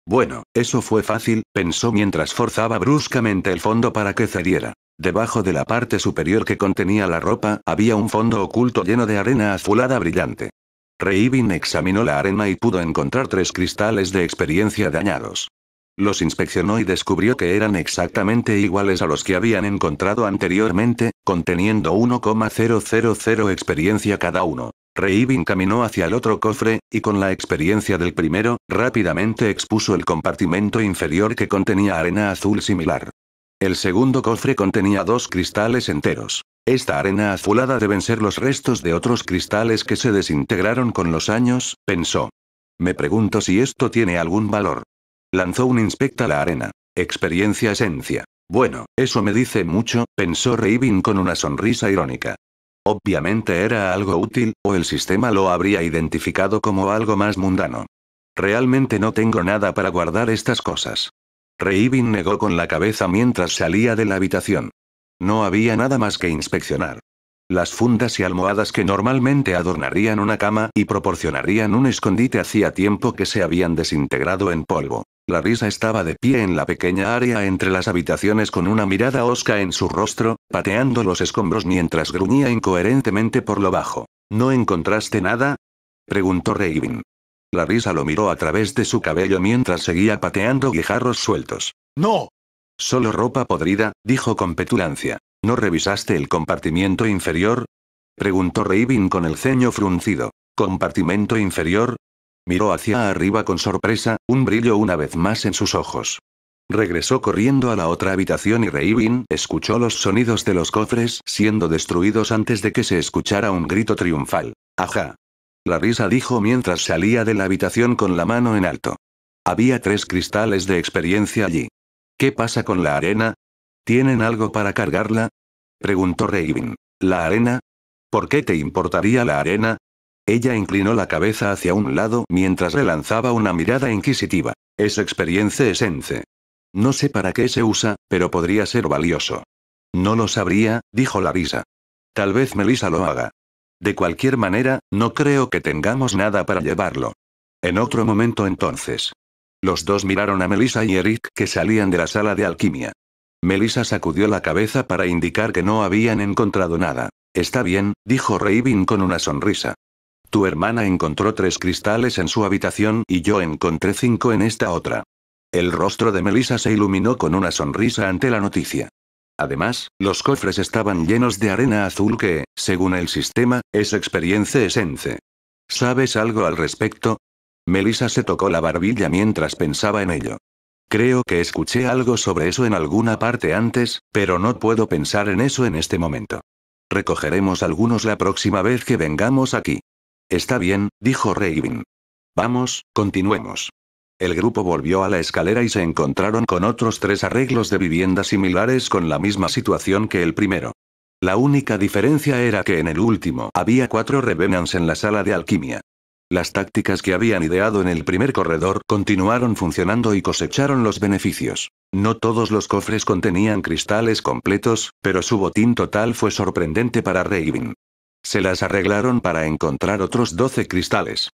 Bueno, eso fue fácil, pensó mientras forzaba bruscamente el fondo para que cediera. Debajo de la parte superior que contenía la ropa, había un fondo oculto lleno de arena azulada brillante. Reivin examinó la arena y pudo encontrar tres cristales de experiencia dañados. Los inspeccionó y descubrió que eran exactamente iguales a los que habían encontrado anteriormente, conteniendo 1,000 experiencia cada uno. Reivin caminó hacia el otro cofre, y con la experiencia del primero, rápidamente expuso el compartimento inferior que contenía arena azul similar. El segundo cofre contenía dos cristales enteros. Esta arena azulada deben ser los restos de otros cristales que se desintegraron con los años, pensó. Me pregunto si esto tiene algún valor. Lanzó un inspecta a la arena. Experiencia esencia. Bueno, eso me dice mucho, pensó Raven con una sonrisa irónica. Obviamente era algo útil, o el sistema lo habría identificado como algo más mundano. Realmente no tengo nada para guardar estas cosas. Reivin negó con la cabeza mientras salía de la habitación. No había nada más que inspeccionar. Las fundas y almohadas que normalmente adornarían una cama y proporcionarían un escondite hacía tiempo que se habían desintegrado en polvo risa estaba de pie en la pequeña área entre las habitaciones con una mirada osca en su rostro, pateando los escombros mientras gruñía incoherentemente por lo bajo. ¿No encontraste nada? preguntó Raven. risa lo miró a través de su cabello mientras seguía pateando guijarros sueltos. ¡No! Solo ropa podrida, dijo con petulancia. ¿No revisaste el compartimiento inferior? preguntó Raven con el ceño fruncido. ¿Compartimento inferior? Miró hacia arriba con sorpresa, un brillo una vez más en sus ojos. Regresó corriendo a la otra habitación y Reibin escuchó los sonidos de los cofres siendo destruidos antes de que se escuchara un grito triunfal. ¡Ajá! La risa dijo mientras salía de la habitación con la mano en alto. Había tres cristales de experiencia allí. ¿Qué pasa con la arena? ¿Tienen algo para cargarla? Preguntó Reibin. ¿La arena? ¿Por qué te importaría la arena? Ella inclinó la cabeza hacia un lado mientras le lanzaba una mirada inquisitiva. Es experiencia esense. No sé para qué se usa, pero podría ser valioso. No lo sabría, dijo Larisa. Tal vez Melissa lo haga. De cualquier manera, no creo que tengamos nada para llevarlo. En otro momento entonces. Los dos miraron a Melissa y Eric que salían de la sala de alquimia. Melissa sacudió la cabeza para indicar que no habían encontrado nada. Está bien, dijo Raven con una sonrisa. Tu hermana encontró tres cristales en su habitación y yo encontré cinco en esta otra. El rostro de Melissa se iluminó con una sonrisa ante la noticia. Además, los cofres estaban llenos de arena azul que, según el sistema, es experiencia esencia. ¿Sabes algo al respecto? Melissa se tocó la barbilla mientras pensaba en ello. Creo que escuché algo sobre eso en alguna parte antes, pero no puedo pensar en eso en este momento. Recogeremos algunos la próxima vez que vengamos aquí. Está bien, dijo Raven. Vamos, continuemos. El grupo volvió a la escalera y se encontraron con otros tres arreglos de viviendas similares con la misma situación que el primero. La única diferencia era que en el último había cuatro revenants en la sala de alquimia. Las tácticas que habían ideado en el primer corredor continuaron funcionando y cosecharon los beneficios. No todos los cofres contenían cristales completos, pero su botín total fue sorprendente para Raven se las arreglaron para encontrar otros 12 cristales.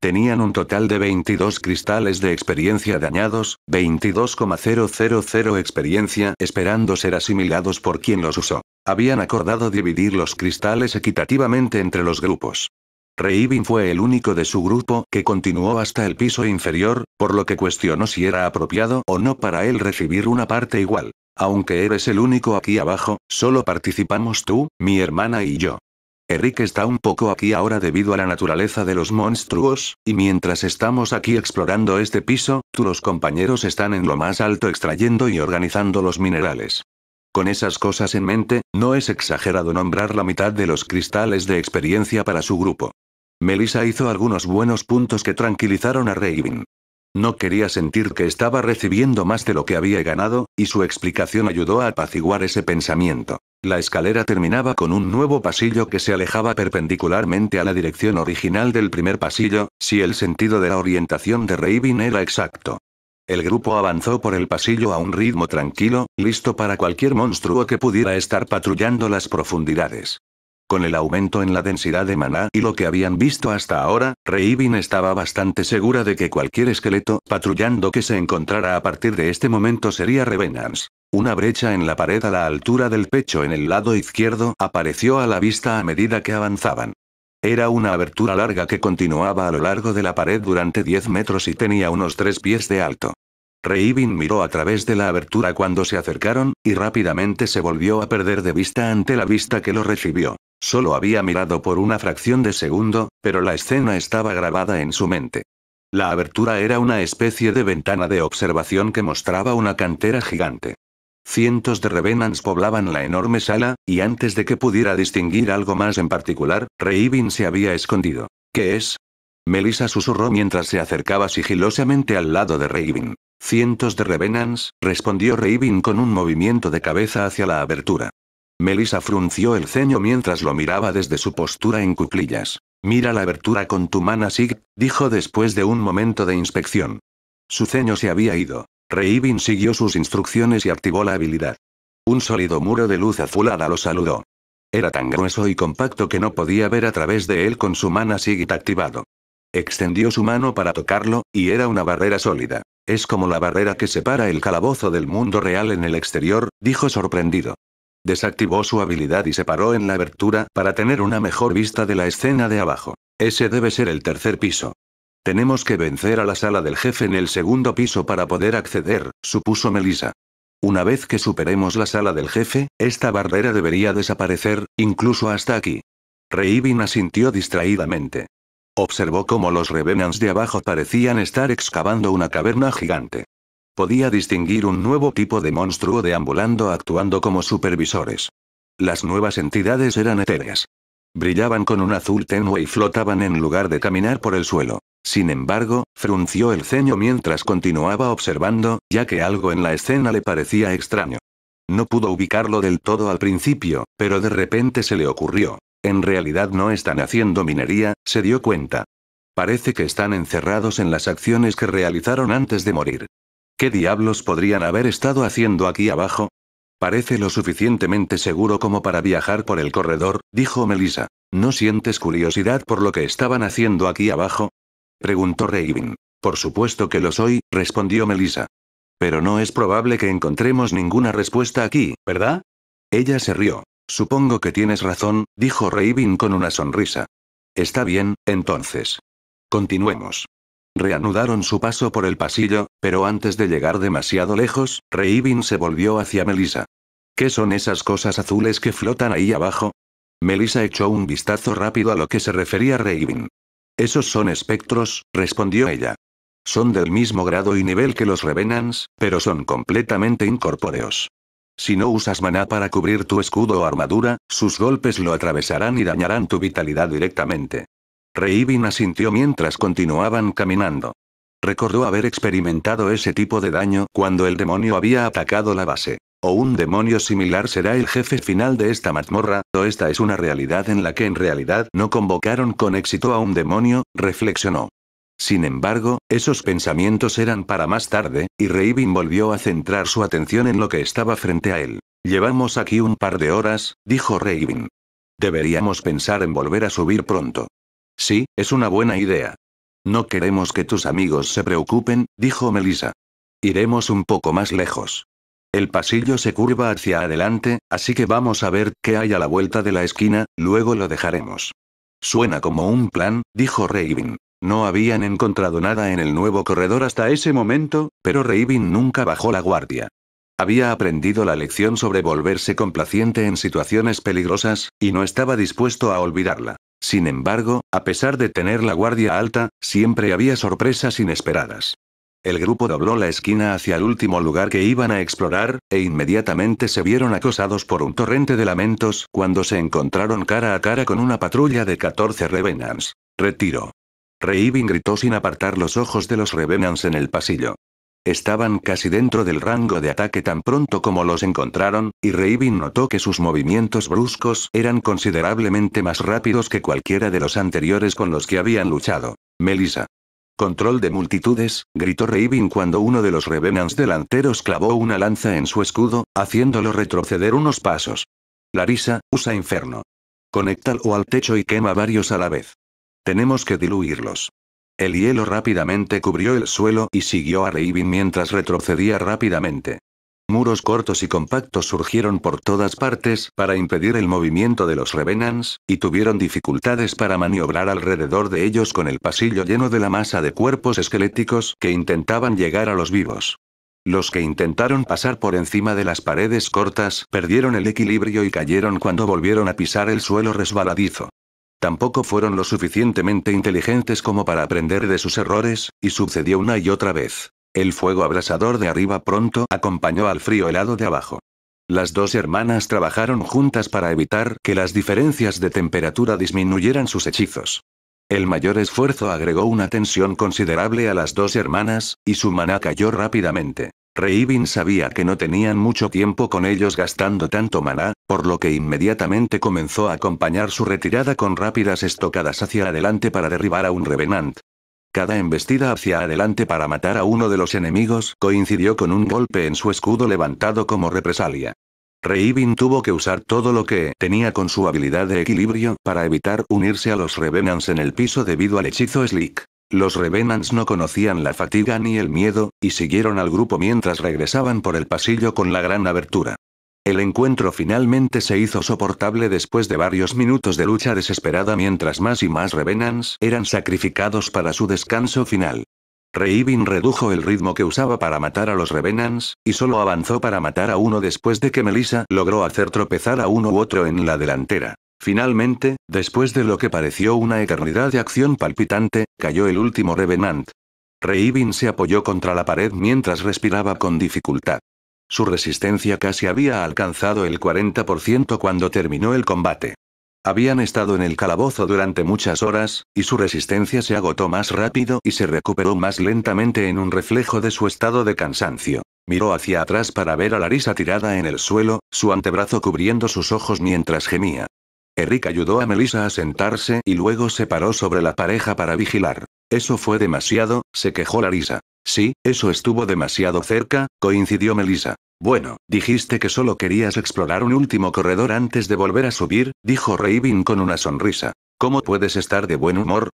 Tenían un total de 22 cristales de experiencia dañados, 22,000 experiencia esperando ser asimilados por quien los usó. Habían acordado dividir los cristales equitativamente entre los grupos. Reivin fue el único de su grupo que continuó hasta el piso inferior, por lo que cuestionó si era apropiado o no para él recibir una parte igual. Aunque eres el único aquí abajo, solo participamos tú, mi hermana y yo. Eric está un poco aquí ahora debido a la naturaleza de los monstruos, y mientras estamos aquí explorando este piso, los compañeros están en lo más alto extrayendo y organizando los minerales. Con esas cosas en mente, no es exagerado nombrar la mitad de los cristales de experiencia para su grupo. Melissa hizo algunos buenos puntos que tranquilizaron a Raven. No quería sentir que estaba recibiendo más de lo que había ganado, y su explicación ayudó a apaciguar ese pensamiento. La escalera terminaba con un nuevo pasillo que se alejaba perpendicularmente a la dirección original del primer pasillo, si el sentido de la orientación de Raven era exacto. El grupo avanzó por el pasillo a un ritmo tranquilo, listo para cualquier monstruo que pudiera estar patrullando las profundidades. Con el aumento en la densidad de maná y lo que habían visto hasta ahora, Reivin estaba bastante segura de que cualquier esqueleto patrullando que se encontrara a partir de este momento sería Revenants. Una brecha en la pared a la altura del pecho en el lado izquierdo apareció a la vista a medida que avanzaban. Era una abertura larga que continuaba a lo largo de la pared durante 10 metros y tenía unos 3 pies de alto. Reivin miró a través de la abertura cuando se acercaron, y rápidamente se volvió a perder de vista ante la vista que lo recibió. Solo había mirado por una fracción de segundo, pero la escena estaba grabada en su mente. La abertura era una especie de ventana de observación que mostraba una cantera gigante. Cientos de revenants poblaban la enorme sala, y antes de que pudiera distinguir algo más en particular, Reivin se había escondido. ¿Qué es? Melissa susurró mientras se acercaba sigilosamente al lado de Reivin. Cientos de revenants, respondió Reivin con un movimiento de cabeza hacia la abertura. Melissa frunció el ceño mientras lo miraba desde su postura en cuclillas. Mira la abertura con tu mana Sig, dijo después de un momento de inspección. Su ceño se había ido. Reivin siguió sus instrucciones y activó la habilidad. Un sólido muro de luz azulada lo saludó. Era tan grueso y compacto que no podía ver a través de él con su mana Sigit activado. Extendió su mano para tocarlo, y era una barrera sólida. Es como la barrera que separa el calabozo del mundo real en el exterior, dijo sorprendido. Desactivó su habilidad y se paró en la abertura para tener una mejor vista de la escena de abajo. Ese debe ser el tercer piso. Tenemos que vencer a la sala del jefe en el segundo piso para poder acceder, supuso Melissa. Una vez que superemos la sala del jefe, esta barrera debería desaparecer, incluso hasta aquí. Reivin asintió distraídamente. Observó cómo los revenants de abajo parecían estar excavando una caverna gigante. Podía distinguir un nuevo tipo de monstruo deambulando actuando como supervisores. Las nuevas entidades eran etéreas. Brillaban con un azul tenue y flotaban en lugar de caminar por el suelo. Sin embargo, frunció el ceño mientras continuaba observando, ya que algo en la escena le parecía extraño. No pudo ubicarlo del todo al principio, pero de repente se le ocurrió. En realidad no están haciendo minería, se dio cuenta. Parece que están encerrados en las acciones que realizaron antes de morir. ¿Qué diablos podrían haber estado haciendo aquí abajo? Parece lo suficientemente seguro como para viajar por el corredor, dijo Melissa. ¿No sientes curiosidad por lo que estaban haciendo aquí abajo? preguntó Raven. Por supuesto que lo soy, respondió Melissa. Pero no es probable que encontremos ninguna respuesta aquí, ¿verdad? Ella se rió. Supongo que tienes razón, dijo Raven con una sonrisa. Está bien, entonces. Continuemos. Reanudaron su paso por el pasillo, pero antes de llegar demasiado lejos, Reibin se volvió hacia Melissa. ¿Qué son esas cosas azules que flotan ahí abajo? Melissa echó un vistazo rápido a lo que se refería Reibin. Esos son espectros, respondió ella. Son del mismo grado y nivel que los Revenants, pero son completamente incorpóreos. Si no usas maná para cubrir tu escudo o armadura, sus golpes lo atravesarán y dañarán tu vitalidad directamente. Reibin asintió mientras continuaban caminando. Recordó haber experimentado ese tipo de daño cuando el demonio había atacado la base. O un demonio similar será el jefe final de esta mazmorra, o esta es una realidad en la que en realidad no convocaron con éxito a un demonio, reflexionó. Sin embargo, esos pensamientos eran para más tarde, y Reibin volvió a centrar su atención en lo que estaba frente a él. Llevamos aquí un par de horas, dijo Reibin. Deberíamos pensar en volver a subir pronto. Sí, es una buena idea. No queremos que tus amigos se preocupen, dijo Melissa. Iremos un poco más lejos. El pasillo se curva hacia adelante, así que vamos a ver qué hay a la vuelta de la esquina, luego lo dejaremos. Suena como un plan, dijo Raven. No habían encontrado nada en el nuevo corredor hasta ese momento, pero Raven nunca bajó la guardia. Había aprendido la lección sobre volverse complaciente en situaciones peligrosas, y no estaba dispuesto a olvidarla. Sin embargo, a pesar de tener la guardia alta, siempre había sorpresas inesperadas. El grupo dobló la esquina hacia el último lugar que iban a explorar, e inmediatamente se vieron acosados por un torrente de lamentos cuando se encontraron cara a cara con una patrulla de 14 Revenants. Retiro. Reivin gritó sin apartar los ojos de los Revenants en el pasillo. Estaban casi dentro del rango de ataque tan pronto como los encontraron, y Reivin notó que sus movimientos bruscos eran considerablemente más rápidos que cualquiera de los anteriores con los que habían luchado. Melissa. Control de multitudes, gritó Reivin cuando uno de los Revenants delanteros clavó una lanza en su escudo, haciéndolo retroceder unos pasos. Larisa, usa inferno. Conéctalo al techo y quema varios a la vez. Tenemos que diluirlos. El hielo rápidamente cubrió el suelo y siguió a Reibin mientras retrocedía rápidamente. Muros cortos y compactos surgieron por todas partes para impedir el movimiento de los Revenants, y tuvieron dificultades para maniobrar alrededor de ellos con el pasillo lleno de la masa de cuerpos esqueléticos que intentaban llegar a los vivos. Los que intentaron pasar por encima de las paredes cortas perdieron el equilibrio y cayeron cuando volvieron a pisar el suelo resbaladizo. Tampoco fueron lo suficientemente inteligentes como para aprender de sus errores, y sucedió una y otra vez. El fuego abrasador de arriba pronto acompañó al frío helado de abajo. Las dos hermanas trabajaron juntas para evitar que las diferencias de temperatura disminuyeran sus hechizos. El mayor esfuerzo agregó una tensión considerable a las dos hermanas, y su maná cayó rápidamente. Reivin sabía que no tenían mucho tiempo con ellos gastando tanto maná, por lo que inmediatamente comenzó a acompañar su retirada con rápidas estocadas hacia adelante para derribar a un revenant. Cada embestida hacia adelante para matar a uno de los enemigos coincidió con un golpe en su escudo levantado como represalia. Reivin tuvo que usar todo lo que tenía con su habilidad de equilibrio para evitar unirse a los Revenants en el piso debido al hechizo Slick. Los Revenants no conocían la fatiga ni el miedo, y siguieron al grupo mientras regresaban por el pasillo con la gran abertura. El encuentro finalmente se hizo soportable después de varios minutos de lucha desesperada mientras más y más Revenants eran sacrificados para su descanso final. Reivin redujo el ritmo que usaba para matar a los Revenants, y solo avanzó para matar a uno después de que Melissa logró hacer tropezar a uno u otro en la delantera. Finalmente, después de lo que pareció una eternidad de acción palpitante, cayó el último Revenant. Reivin se apoyó contra la pared mientras respiraba con dificultad. Su resistencia casi había alcanzado el 40% cuando terminó el combate. Habían estado en el calabozo durante muchas horas, y su resistencia se agotó más rápido y se recuperó más lentamente en un reflejo de su estado de cansancio. Miró hacia atrás para ver a Larisa tirada en el suelo, su antebrazo cubriendo sus ojos mientras gemía. Eric ayudó a Melissa a sentarse y luego se paró sobre la pareja para vigilar. Eso fue demasiado, se quejó risa. Sí, eso estuvo demasiado cerca, coincidió Melissa. Bueno, dijiste que solo querías explorar un último corredor antes de volver a subir, dijo Raven con una sonrisa. ¿Cómo puedes estar de buen humor?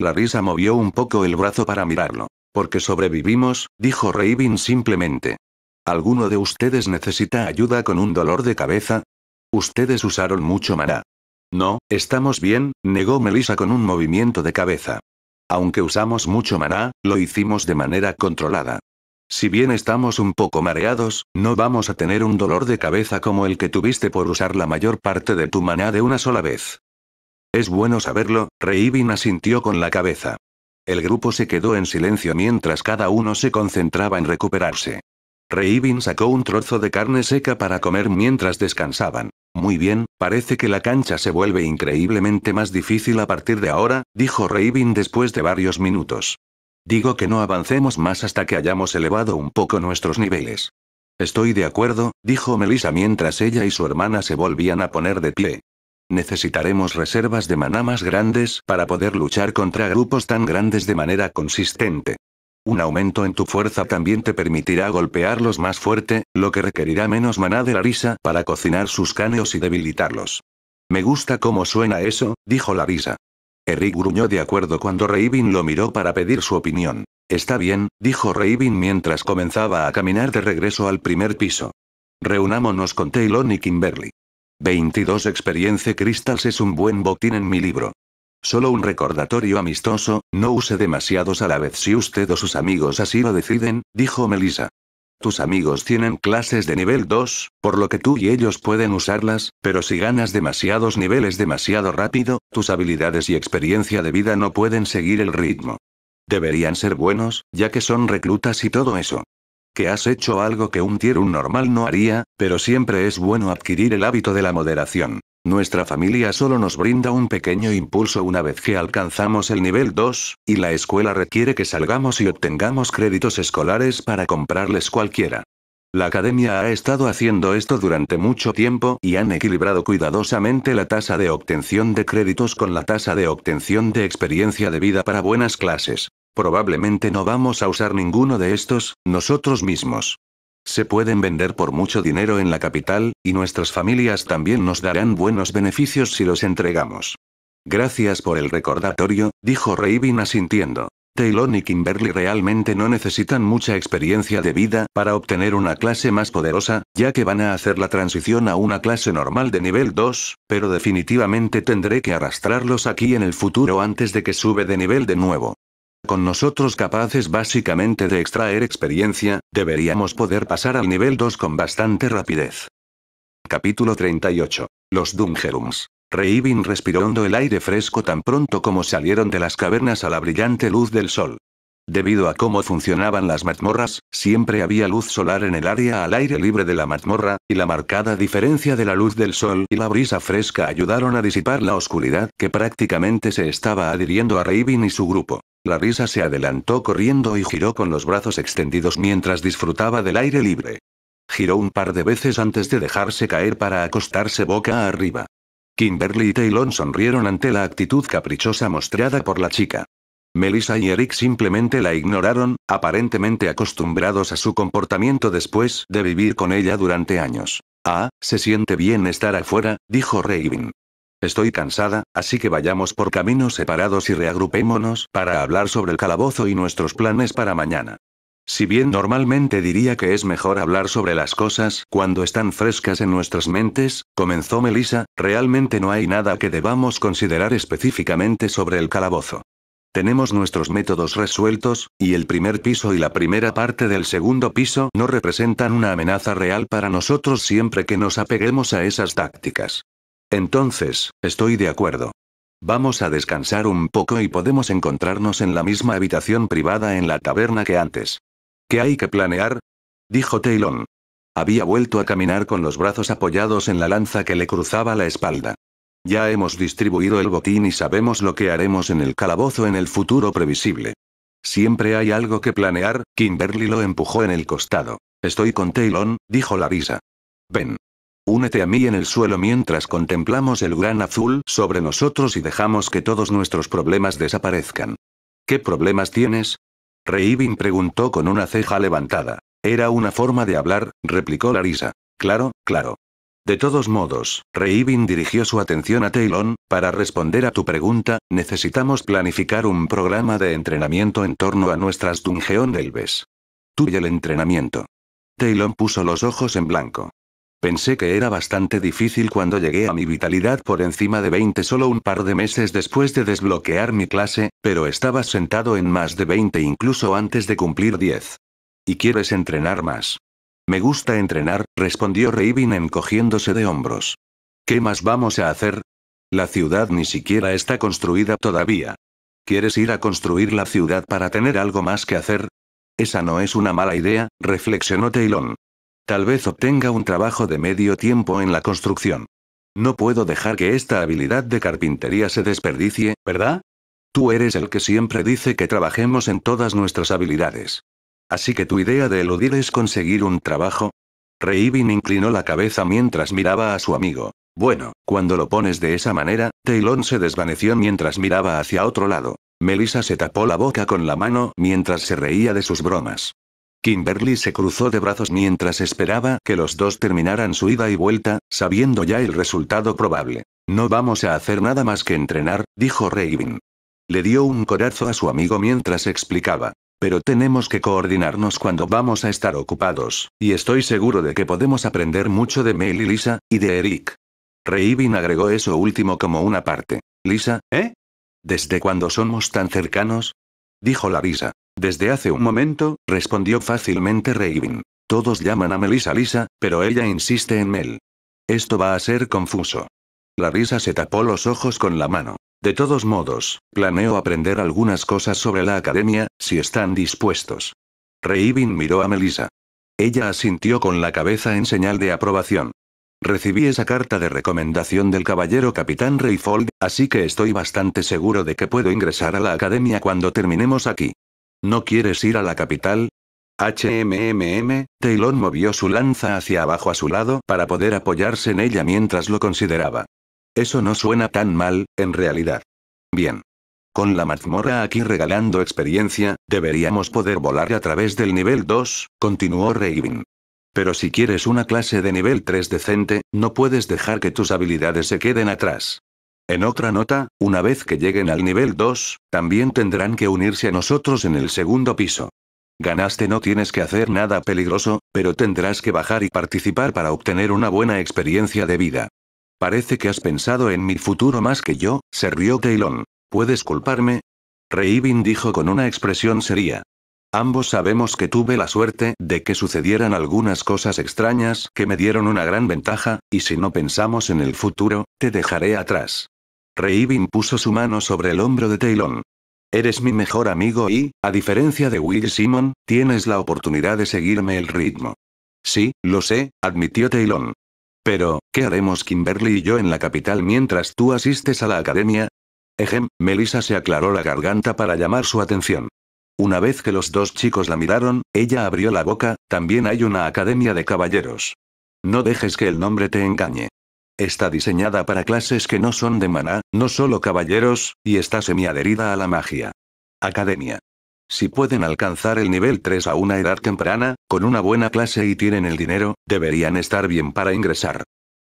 risa movió un poco el brazo para mirarlo. Porque sobrevivimos, dijo Raven simplemente. ¿Alguno de ustedes necesita ayuda con un dolor de cabeza? Ustedes usaron mucho maná. No, estamos bien, negó Melissa con un movimiento de cabeza. Aunque usamos mucho maná, lo hicimos de manera controlada. Si bien estamos un poco mareados, no vamos a tener un dolor de cabeza como el que tuviste por usar la mayor parte de tu maná de una sola vez. Es bueno saberlo, Reivin asintió con la cabeza. El grupo se quedó en silencio mientras cada uno se concentraba en recuperarse. Reivin sacó un trozo de carne seca para comer mientras descansaban. Muy bien, parece que la cancha se vuelve increíblemente más difícil a partir de ahora, dijo Raven después de varios minutos. Digo que no avancemos más hasta que hayamos elevado un poco nuestros niveles. Estoy de acuerdo, dijo Melissa mientras ella y su hermana se volvían a poner de pie. Necesitaremos reservas de maná más grandes para poder luchar contra grupos tan grandes de manera consistente. Un aumento en tu fuerza también te permitirá golpearlos más fuerte, lo que requerirá menos maná de la risa para cocinar sus cáneos y debilitarlos. Me gusta cómo suena eso, dijo la risa. Eric gruñó de acuerdo cuando Raven lo miró para pedir su opinión. Está bien, dijo Raven mientras comenzaba a caminar de regreso al primer piso. Reunámonos con Taylor y Kimberly. 22 Experiencia Crystals es un buen botín en mi libro. Solo un recordatorio amistoso, no use demasiados a la vez si usted o sus amigos así lo deciden, dijo Melissa. Tus amigos tienen clases de nivel 2, por lo que tú y ellos pueden usarlas, pero si ganas demasiados niveles demasiado rápido, tus habilidades y experiencia de vida no pueden seguir el ritmo. Deberían ser buenos, ya que son reclutas y todo eso. Que has hecho algo que un tier normal no haría, pero siempre es bueno adquirir el hábito de la moderación. Nuestra familia solo nos brinda un pequeño impulso una vez que alcanzamos el nivel 2, y la escuela requiere que salgamos y obtengamos créditos escolares para comprarles cualquiera. La academia ha estado haciendo esto durante mucho tiempo y han equilibrado cuidadosamente la tasa de obtención de créditos con la tasa de obtención de experiencia de vida para buenas clases. Probablemente no vamos a usar ninguno de estos, nosotros mismos. Se pueden vender por mucho dinero en la capital, y nuestras familias también nos darán buenos beneficios si los entregamos. Gracias por el recordatorio, dijo Raven asintiendo. Taylor y Kimberly realmente no necesitan mucha experiencia de vida para obtener una clase más poderosa, ya que van a hacer la transición a una clase normal de nivel 2, pero definitivamente tendré que arrastrarlos aquí en el futuro antes de que sube de nivel de nuevo con nosotros capaces básicamente de extraer experiencia, deberíamos poder pasar al nivel 2 con bastante rapidez. Capítulo 38. Los Dungerums. Reivin respiró el aire fresco tan pronto como salieron de las cavernas a la brillante luz del sol. Debido a cómo funcionaban las mazmorras, siempre había luz solar en el área al aire libre de la mazmorra, y la marcada diferencia de la luz del sol y la brisa fresca ayudaron a disipar la oscuridad que prácticamente se estaba adhiriendo a Reivin y su grupo. La risa se adelantó corriendo y giró con los brazos extendidos mientras disfrutaba del aire libre. Giró un par de veces antes de dejarse caer para acostarse boca arriba. Kimberly y Taylor sonrieron ante la actitud caprichosa mostrada por la chica. Melissa y Eric simplemente la ignoraron, aparentemente acostumbrados a su comportamiento después de vivir con ella durante años. Ah, se siente bien estar afuera, dijo Raven. Estoy cansada, así que vayamos por caminos separados y reagrupémonos para hablar sobre el calabozo y nuestros planes para mañana. Si bien normalmente diría que es mejor hablar sobre las cosas cuando están frescas en nuestras mentes, comenzó Melissa, realmente no hay nada que debamos considerar específicamente sobre el calabozo. Tenemos nuestros métodos resueltos, y el primer piso y la primera parte del segundo piso no representan una amenaza real para nosotros siempre que nos apeguemos a esas tácticas. Entonces, estoy de acuerdo. Vamos a descansar un poco y podemos encontrarnos en la misma habitación privada en la taberna que antes. ¿Qué hay que planear? dijo Taylon. Había vuelto a caminar con los brazos apoyados en la lanza que le cruzaba la espalda. Ya hemos distribuido el botín y sabemos lo que haremos en el calabozo en el futuro previsible. Siempre hay algo que planear, Kimberly lo empujó en el costado. Estoy con Taylon, dijo la Larisa. Ven. Únete a mí en el suelo mientras contemplamos el gran azul sobre nosotros y dejamos que todos nuestros problemas desaparezcan. ¿Qué problemas tienes? Reivin preguntó con una ceja levantada. Era una forma de hablar, replicó Larisa. Claro, claro. De todos modos, Reivin dirigió su atención a Taylon, para responder a tu pregunta, necesitamos planificar un programa de entrenamiento en torno a nuestras Dungeon Delves. Tú y el entrenamiento. Taylon puso los ojos en blanco. Pensé que era bastante difícil cuando llegué a mi vitalidad por encima de 20 solo un par de meses después de desbloquear mi clase, pero estaba sentado en más de 20 incluso antes de cumplir 10. ¿Y quieres entrenar más? Me gusta entrenar, respondió Raven encogiéndose de hombros. ¿Qué más vamos a hacer? La ciudad ni siquiera está construida todavía. ¿Quieres ir a construir la ciudad para tener algo más que hacer? Esa no es una mala idea, reflexionó Taylon. Tal vez obtenga un trabajo de medio tiempo en la construcción. No puedo dejar que esta habilidad de carpintería se desperdicie, ¿verdad? Tú eres el que siempre dice que trabajemos en todas nuestras habilidades. Así que tu idea de eludir es conseguir un trabajo. Reivin inclinó la cabeza mientras miraba a su amigo. Bueno, cuando lo pones de esa manera, Taylor se desvaneció mientras miraba hacia otro lado. Melissa se tapó la boca con la mano mientras se reía de sus bromas. Kimberly se cruzó de brazos mientras esperaba que los dos terminaran su ida y vuelta, sabiendo ya el resultado probable. No vamos a hacer nada más que entrenar, dijo Raven. Le dio un corazo a su amigo mientras explicaba. Pero tenemos que coordinarnos cuando vamos a estar ocupados, y estoy seguro de que podemos aprender mucho de Mel y Lisa, y de Eric. Raven agregó eso último como una parte. Lisa, ¿eh? ¿Desde cuándo somos tan cercanos? Dijo Larisa. Desde hace un momento, respondió fácilmente Reivin. Todos llaman a Melissa Lisa, pero ella insiste en Mel. Esto va a ser confuso. La risa se tapó los ojos con la mano. De todos modos, planeo aprender algunas cosas sobre la academia, si están dispuestos. Raven miró a Melissa. Ella asintió con la cabeza en señal de aprobación. Recibí esa carta de recomendación del caballero capitán Rayfold, así que estoy bastante seguro de que puedo ingresar a la academia cuando terminemos aquí. ¿No quieres ir a la capital? HMMM, Taylor movió su lanza hacia abajo a su lado para poder apoyarse en ella mientras lo consideraba. Eso no suena tan mal, en realidad. Bien. Con la mazmorra aquí regalando experiencia, deberíamos poder volar a través del nivel 2, continuó Raven. Pero si quieres una clase de nivel 3 decente, no puedes dejar que tus habilidades se queden atrás. En otra nota, una vez que lleguen al nivel 2, también tendrán que unirse a nosotros en el segundo piso. Ganaste no tienes que hacer nada peligroso, pero tendrás que bajar y participar para obtener una buena experiencia de vida. Parece que has pensado en mi futuro más que yo, se rió Taylon. ¿Puedes culparme? Reivin dijo con una expresión seria. Ambos sabemos que tuve la suerte de que sucedieran algunas cosas extrañas que me dieron una gran ventaja, y si no pensamos en el futuro, te dejaré atrás. Reibin puso su mano sobre el hombro de Taylon. Eres mi mejor amigo y, a diferencia de Will Simon, tienes la oportunidad de seguirme el ritmo. Sí, lo sé, admitió Taylon. Pero, ¿qué haremos Kimberly y yo en la capital mientras tú asistes a la academia? Ejem, Melissa se aclaró la garganta para llamar su atención. Una vez que los dos chicos la miraron, ella abrió la boca, también hay una academia de caballeros. No dejes que el nombre te engañe. Está diseñada para clases que no son de maná, no solo caballeros, y está semiadherida a la magia. Academia. Si pueden alcanzar el nivel 3 a una edad temprana, con una buena clase y tienen el dinero, deberían estar bien para ingresar.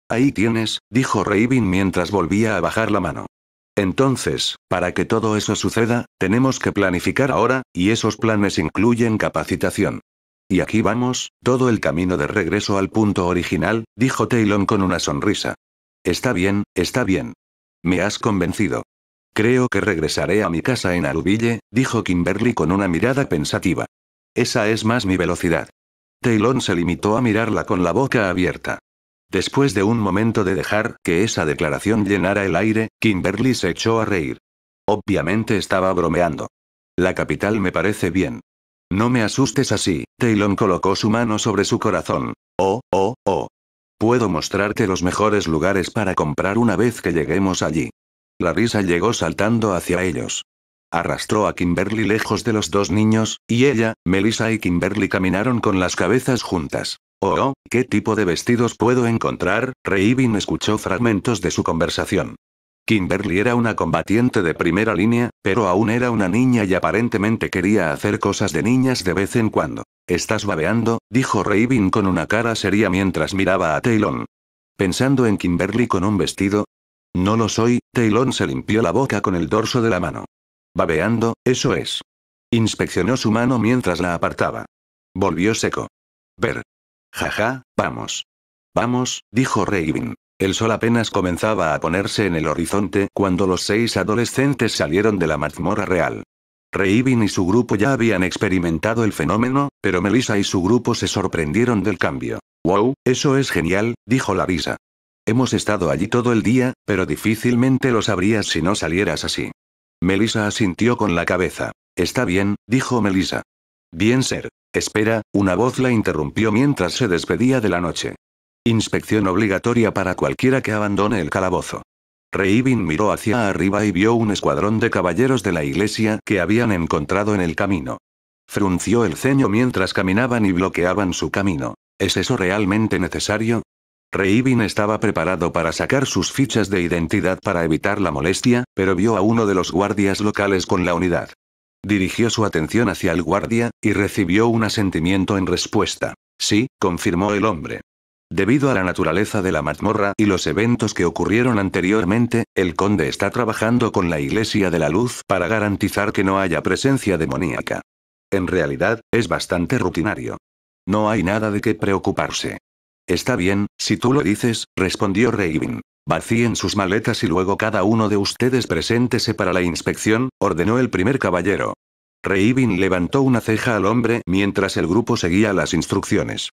Ahí tienes, dijo Raven mientras volvía a bajar la mano. Entonces, para que todo eso suceda, tenemos que planificar ahora, y esos planes incluyen capacitación. Y aquí vamos, todo el camino de regreso al punto original, dijo Taylon con una sonrisa. Está bien, está bien. Me has convencido. Creo que regresaré a mi casa en Arubille, dijo Kimberly con una mirada pensativa. Esa es más mi velocidad. Taylor se limitó a mirarla con la boca abierta. Después de un momento de dejar que esa declaración llenara el aire, Kimberly se echó a reír. Obviamente estaba bromeando. La capital me parece bien. No me asustes así, Taylor colocó su mano sobre su corazón. Oh, oh, oh. Puedo mostrarte los mejores lugares para comprar una vez que lleguemos allí. La risa llegó saltando hacia ellos. Arrastró a Kimberly lejos de los dos niños, y ella, Melissa y Kimberly caminaron con las cabezas juntas. Oh, oh ¿qué tipo de vestidos puedo encontrar? Reivin escuchó fragmentos de su conversación. Kimberly era una combatiente de primera línea, pero aún era una niña y aparentemente quería hacer cosas de niñas de vez en cuando. Estás babeando, dijo Raven con una cara seria mientras miraba a Taylon. Pensando en Kimberly con un vestido. No lo soy, Taylon se limpió la boca con el dorso de la mano. Babeando, eso es. Inspeccionó su mano mientras la apartaba. Volvió seco. Ver. Jaja, vamos. Vamos, dijo Raven. El sol apenas comenzaba a ponerse en el horizonte cuando los seis adolescentes salieron de la mazmorra real. Reivin y su grupo ya habían experimentado el fenómeno, pero Melissa y su grupo se sorprendieron del cambio. ¡Wow, eso es genial! dijo Larisa. Hemos estado allí todo el día, pero difícilmente lo sabrías si no salieras así. Melissa asintió con la cabeza. Está bien, dijo Melissa. Bien ser. Espera, una voz la interrumpió mientras se despedía de la noche. Inspección obligatoria para cualquiera que abandone el calabozo. Reivin miró hacia arriba y vio un escuadrón de caballeros de la iglesia que habían encontrado en el camino. Frunció el ceño mientras caminaban y bloqueaban su camino. ¿Es eso realmente necesario? Reivin estaba preparado para sacar sus fichas de identidad para evitar la molestia, pero vio a uno de los guardias locales con la unidad. Dirigió su atención hacia el guardia, y recibió un asentimiento en respuesta. Sí, confirmó el hombre. Debido a la naturaleza de la mazmorra y los eventos que ocurrieron anteriormente, el conde está trabajando con la Iglesia de la Luz para garantizar que no haya presencia demoníaca. En realidad, es bastante rutinario. No hay nada de qué preocuparse. Está bien, si tú lo dices, respondió Reivin. Vacíen sus maletas y luego cada uno de ustedes preséntese para la inspección, ordenó el primer caballero. Reivin levantó una ceja al hombre mientras el grupo seguía las instrucciones.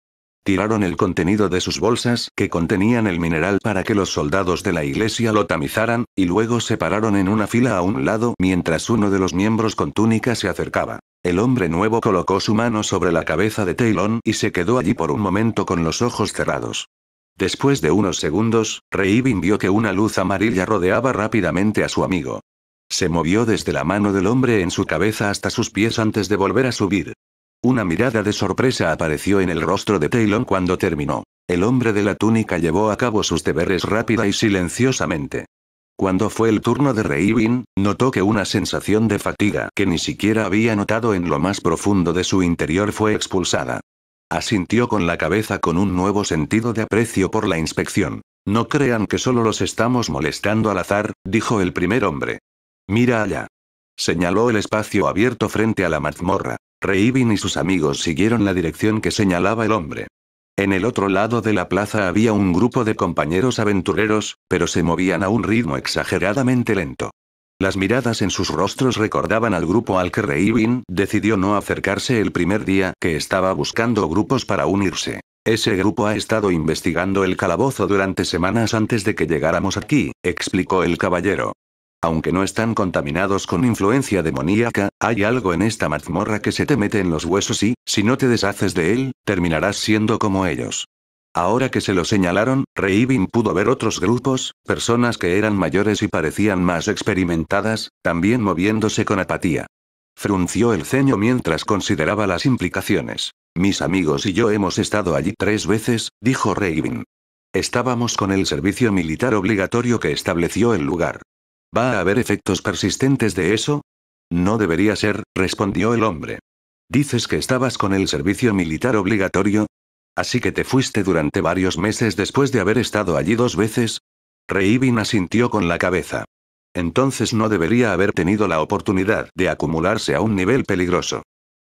Tiraron el contenido de sus bolsas que contenían el mineral para que los soldados de la iglesia lo tamizaran, y luego se pararon en una fila a un lado mientras uno de los miembros con túnica se acercaba. El hombre nuevo colocó su mano sobre la cabeza de Taylon y se quedó allí por un momento con los ojos cerrados. Después de unos segundos, Reivin vio que una luz amarilla rodeaba rápidamente a su amigo. Se movió desde la mano del hombre en su cabeza hasta sus pies antes de volver a subir. Una mirada de sorpresa apareció en el rostro de Taylon cuando terminó. El hombre de la túnica llevó a cabo sus deberes rápida y silenciosamente. Cuando fue el turno de Reivin, notó que una sensación de fatiga que ni siquiera había notado en lo más profundo de su interior fue expulsada. Asintió con la cabeza con un nuevo sentido de aprecio por la inspección. No crean que solo los estamos molestando al azar, dijo el primer hombre. Mira allá. Señaló el espacio abierto frente a la mazmorra. Reibin y sus amigos siguieron la dirección que señalaba el hombre. En el otro lado de la plaza había un grupo de compañeros aventureros, pero se movían a un ritmo exageradamente lento. Las miradas en sus rostros recordaban al grupo al que Reibin decidió no acercarse el primer día que estaba buscando grupos para unirse. Ese grupo ha estado investigando el calabozo durante semanas antes de que llegáramos aquí, explicó el caballero. Aunque no están contaminados con influencia demoníaca, hay algo en esta mazmorra que se te mete en los huesos y, si no te deshaces de él, terminarás siendo como ellos. Ahora que se lo señalaron, Reivin pudo ver otros grupos, personas que eran mayores y parecían más experimentadas, también moviéndose con apatía. Frunció el ceño mientras consideraba las implicaciones. Mis amigos y yo hemos estado allí tres veces, dijo Reivin. Estábamos con el servicio militar obligatorio que estableció el lugar. ¿Va a haber efectos persistentes de eso? No debería ser, respondió el hombre. Dices que estabas con el servicio militar obligatorio. Así que te fuiste durante varios meses después de haber estado allí dos veces. Reivin asintió con la cabeza. Entonces no debería haber tenido la oportunidad de acumularse a un nivel peligroso.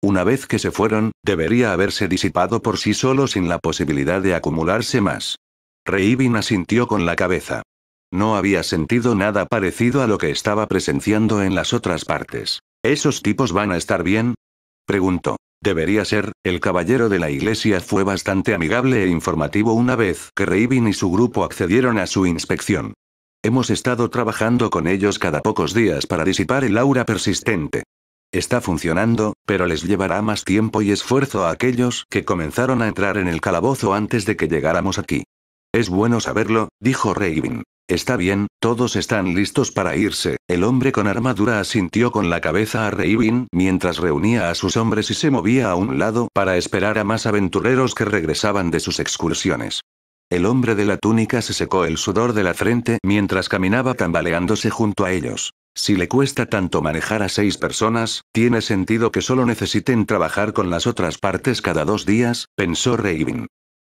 Una vez que se fueron, debería haberse disipado por sí solo sin la posibilidad de acumularse más. Reivin asintió con la cabeza. No había sentido nada parecido a lo que estaba presenciando en las otras partes. ¿Esos tipos van a estar bien? Preguntó. Debería ser, el caballero de la iglesia fue bastante amigable e informativo una vez que Raven y su grupo accedieron a su inspección. Hemos estado trabajando con ellos cada pocos días para disipar el aura persistente. Está funcionando, pero les llevará más tiempo y esfuerzo a aquellos que comenzaron a entrar en el calabozo antes de que llegáramos aquí. Es bueno saberlo, dijo Raven. Está bien, todos están listos para irse. El hombre con armadura asintió con la cabeza a Reibin mientras reunía a sus hombres y se movía a un lado para esperar a más aventureros que regresaban de sus excursiones. El hombre de la túnica se secó el sudor de la frente mientras caminaba tambaleándose junto a ellos. Si le cuesta tanto manejar a seis personas, tiene sentido que solo necesiten trabajar con las otras partes cada dos días, pensó Reibin.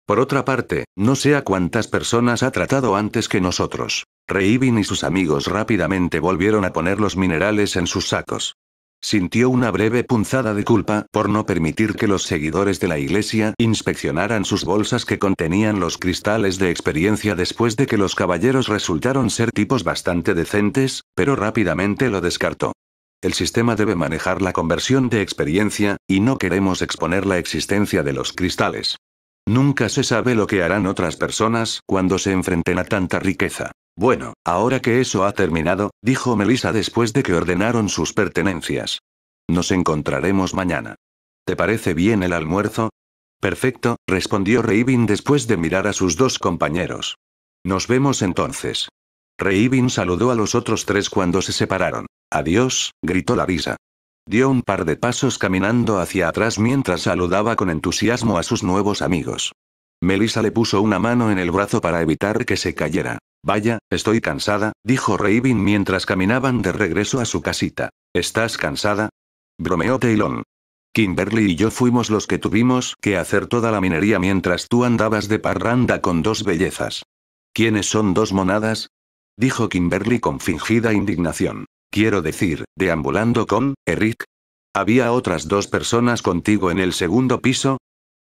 Por otra parte, no sé a cuántas personas ha tratado antes que nosotros. Reibin y sus amigos rápidamente volvieron a poner los minerales en sus sacos. Sintió una breve punzada de culpa por no permitir que los seguidores de la iglesia inspeccionaran sus bolsas que contenían los cristales de experiencia después de que los caballeros resultaron ser tipos bastante decentes, pero rápidamente lo descartó. El sistema debe manejar la conversión de experiencia, y no queremos exponer la existencia de los cristales. Nunca se sabe lo que harán otras personas cuando se enfrenten a tanta riqueza. Bueno, ahora que eso ha terminado, dijo Melissa después de que ordenaron sus pertenencias. Nos encontraremos mañana. ¿Te parece bien el almuerzo? Perfecto, respondió Reivin después de mirar a sus dos compañeros. Nos vemos entonces. Reivin saludó a los otros tres cuando se separaron. Adiós, gritó Larisa. Dio un par de pasos caminando hacia atrás mientras saludaba con entusiasmo a sus nuevos amigos. Melissa le puso una mano en el brazo para evitar que se cayera. Vaya, estoy cansada, dijo Raven mientras caminaban de regreso a su casita. ¿Estás cansada? Bromeó Taylor. Kimberly y yo fuimos los que tuvimos que hacer toda la minería mientras tú andabas de parranda con dos bellezas. ¿Quiénes son dos monadas? Dijo Kimberly con fingida indignación. Quiero decir, deambulando con, Eric. ¿Había otras dos personas contigo en el segundo piso?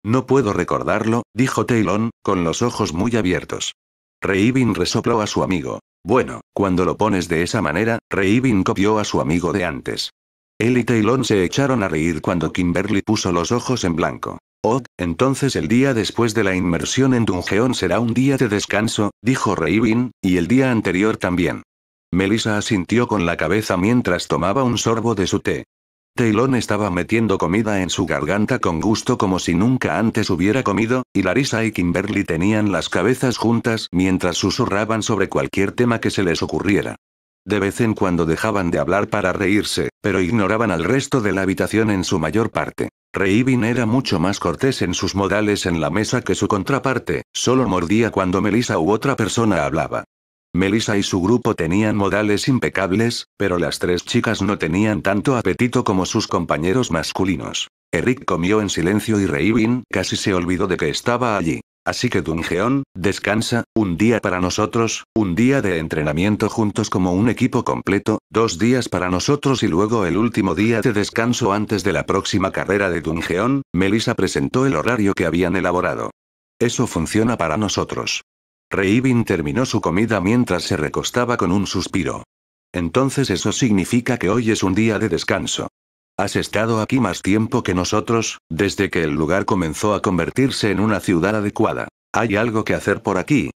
No puedo recordarlo, dijo Taylon, con los ojos muy abiertos. Reivin resopló a su amigo. Bueno, cuando lo pones de esa manera, Reivin copió a su amigo de antes. Él y Taylon se echaron a reír cuando Kimberly puso los ojos en blanco. Oh, entonces el día después de la inmersión en Dungeon será un día de descanso, dijo Reivin, y el día anterior también. Melissa asintió con la cabeza mientras tomaba un sorbo de su té. Taylon estaba metiendo comida en su garganta con gusto como si nunca antes hubiera comido, y Larissa y Kimberly tenían las cabezas juntas mientras susurraban sobre cualquier tema que se les ocurriera. De vez en cuando dejaban de hablar para reírse, pero ignoraban al resto de la habitación en su mayor parte. Reivin era mucho más cortés en sus modales en la mesa que su contraparte, solo mordía cuando Melissa u otra persona hablaba. Melissa y su grupo tenían modales impecables, pero las tres chicas no tenían tanto apetito como sus compañeros masculinos. Eric comió en silencio y Raven casi se olvidó de que estaba allí. Así que Dungeon, descansa, un día para nosotros, un día de entrenamiento juntos como un equipo completo, dos días para nosotros y luego el último día de descanso antes de la próxima carrera de Dungeon, Melissa presentó el horario que habían elaborado. Eso funciona para nosotros. Reibin terminó su comida mientras se recostaba con un suspiro. Entonces eso significa que hoy es un día de descanso. Has estado aquí más tiempo que nosotros, desde que el lugar comenzó a convertirse en una ciudad adecuada. Hay algo que hacer por aquí.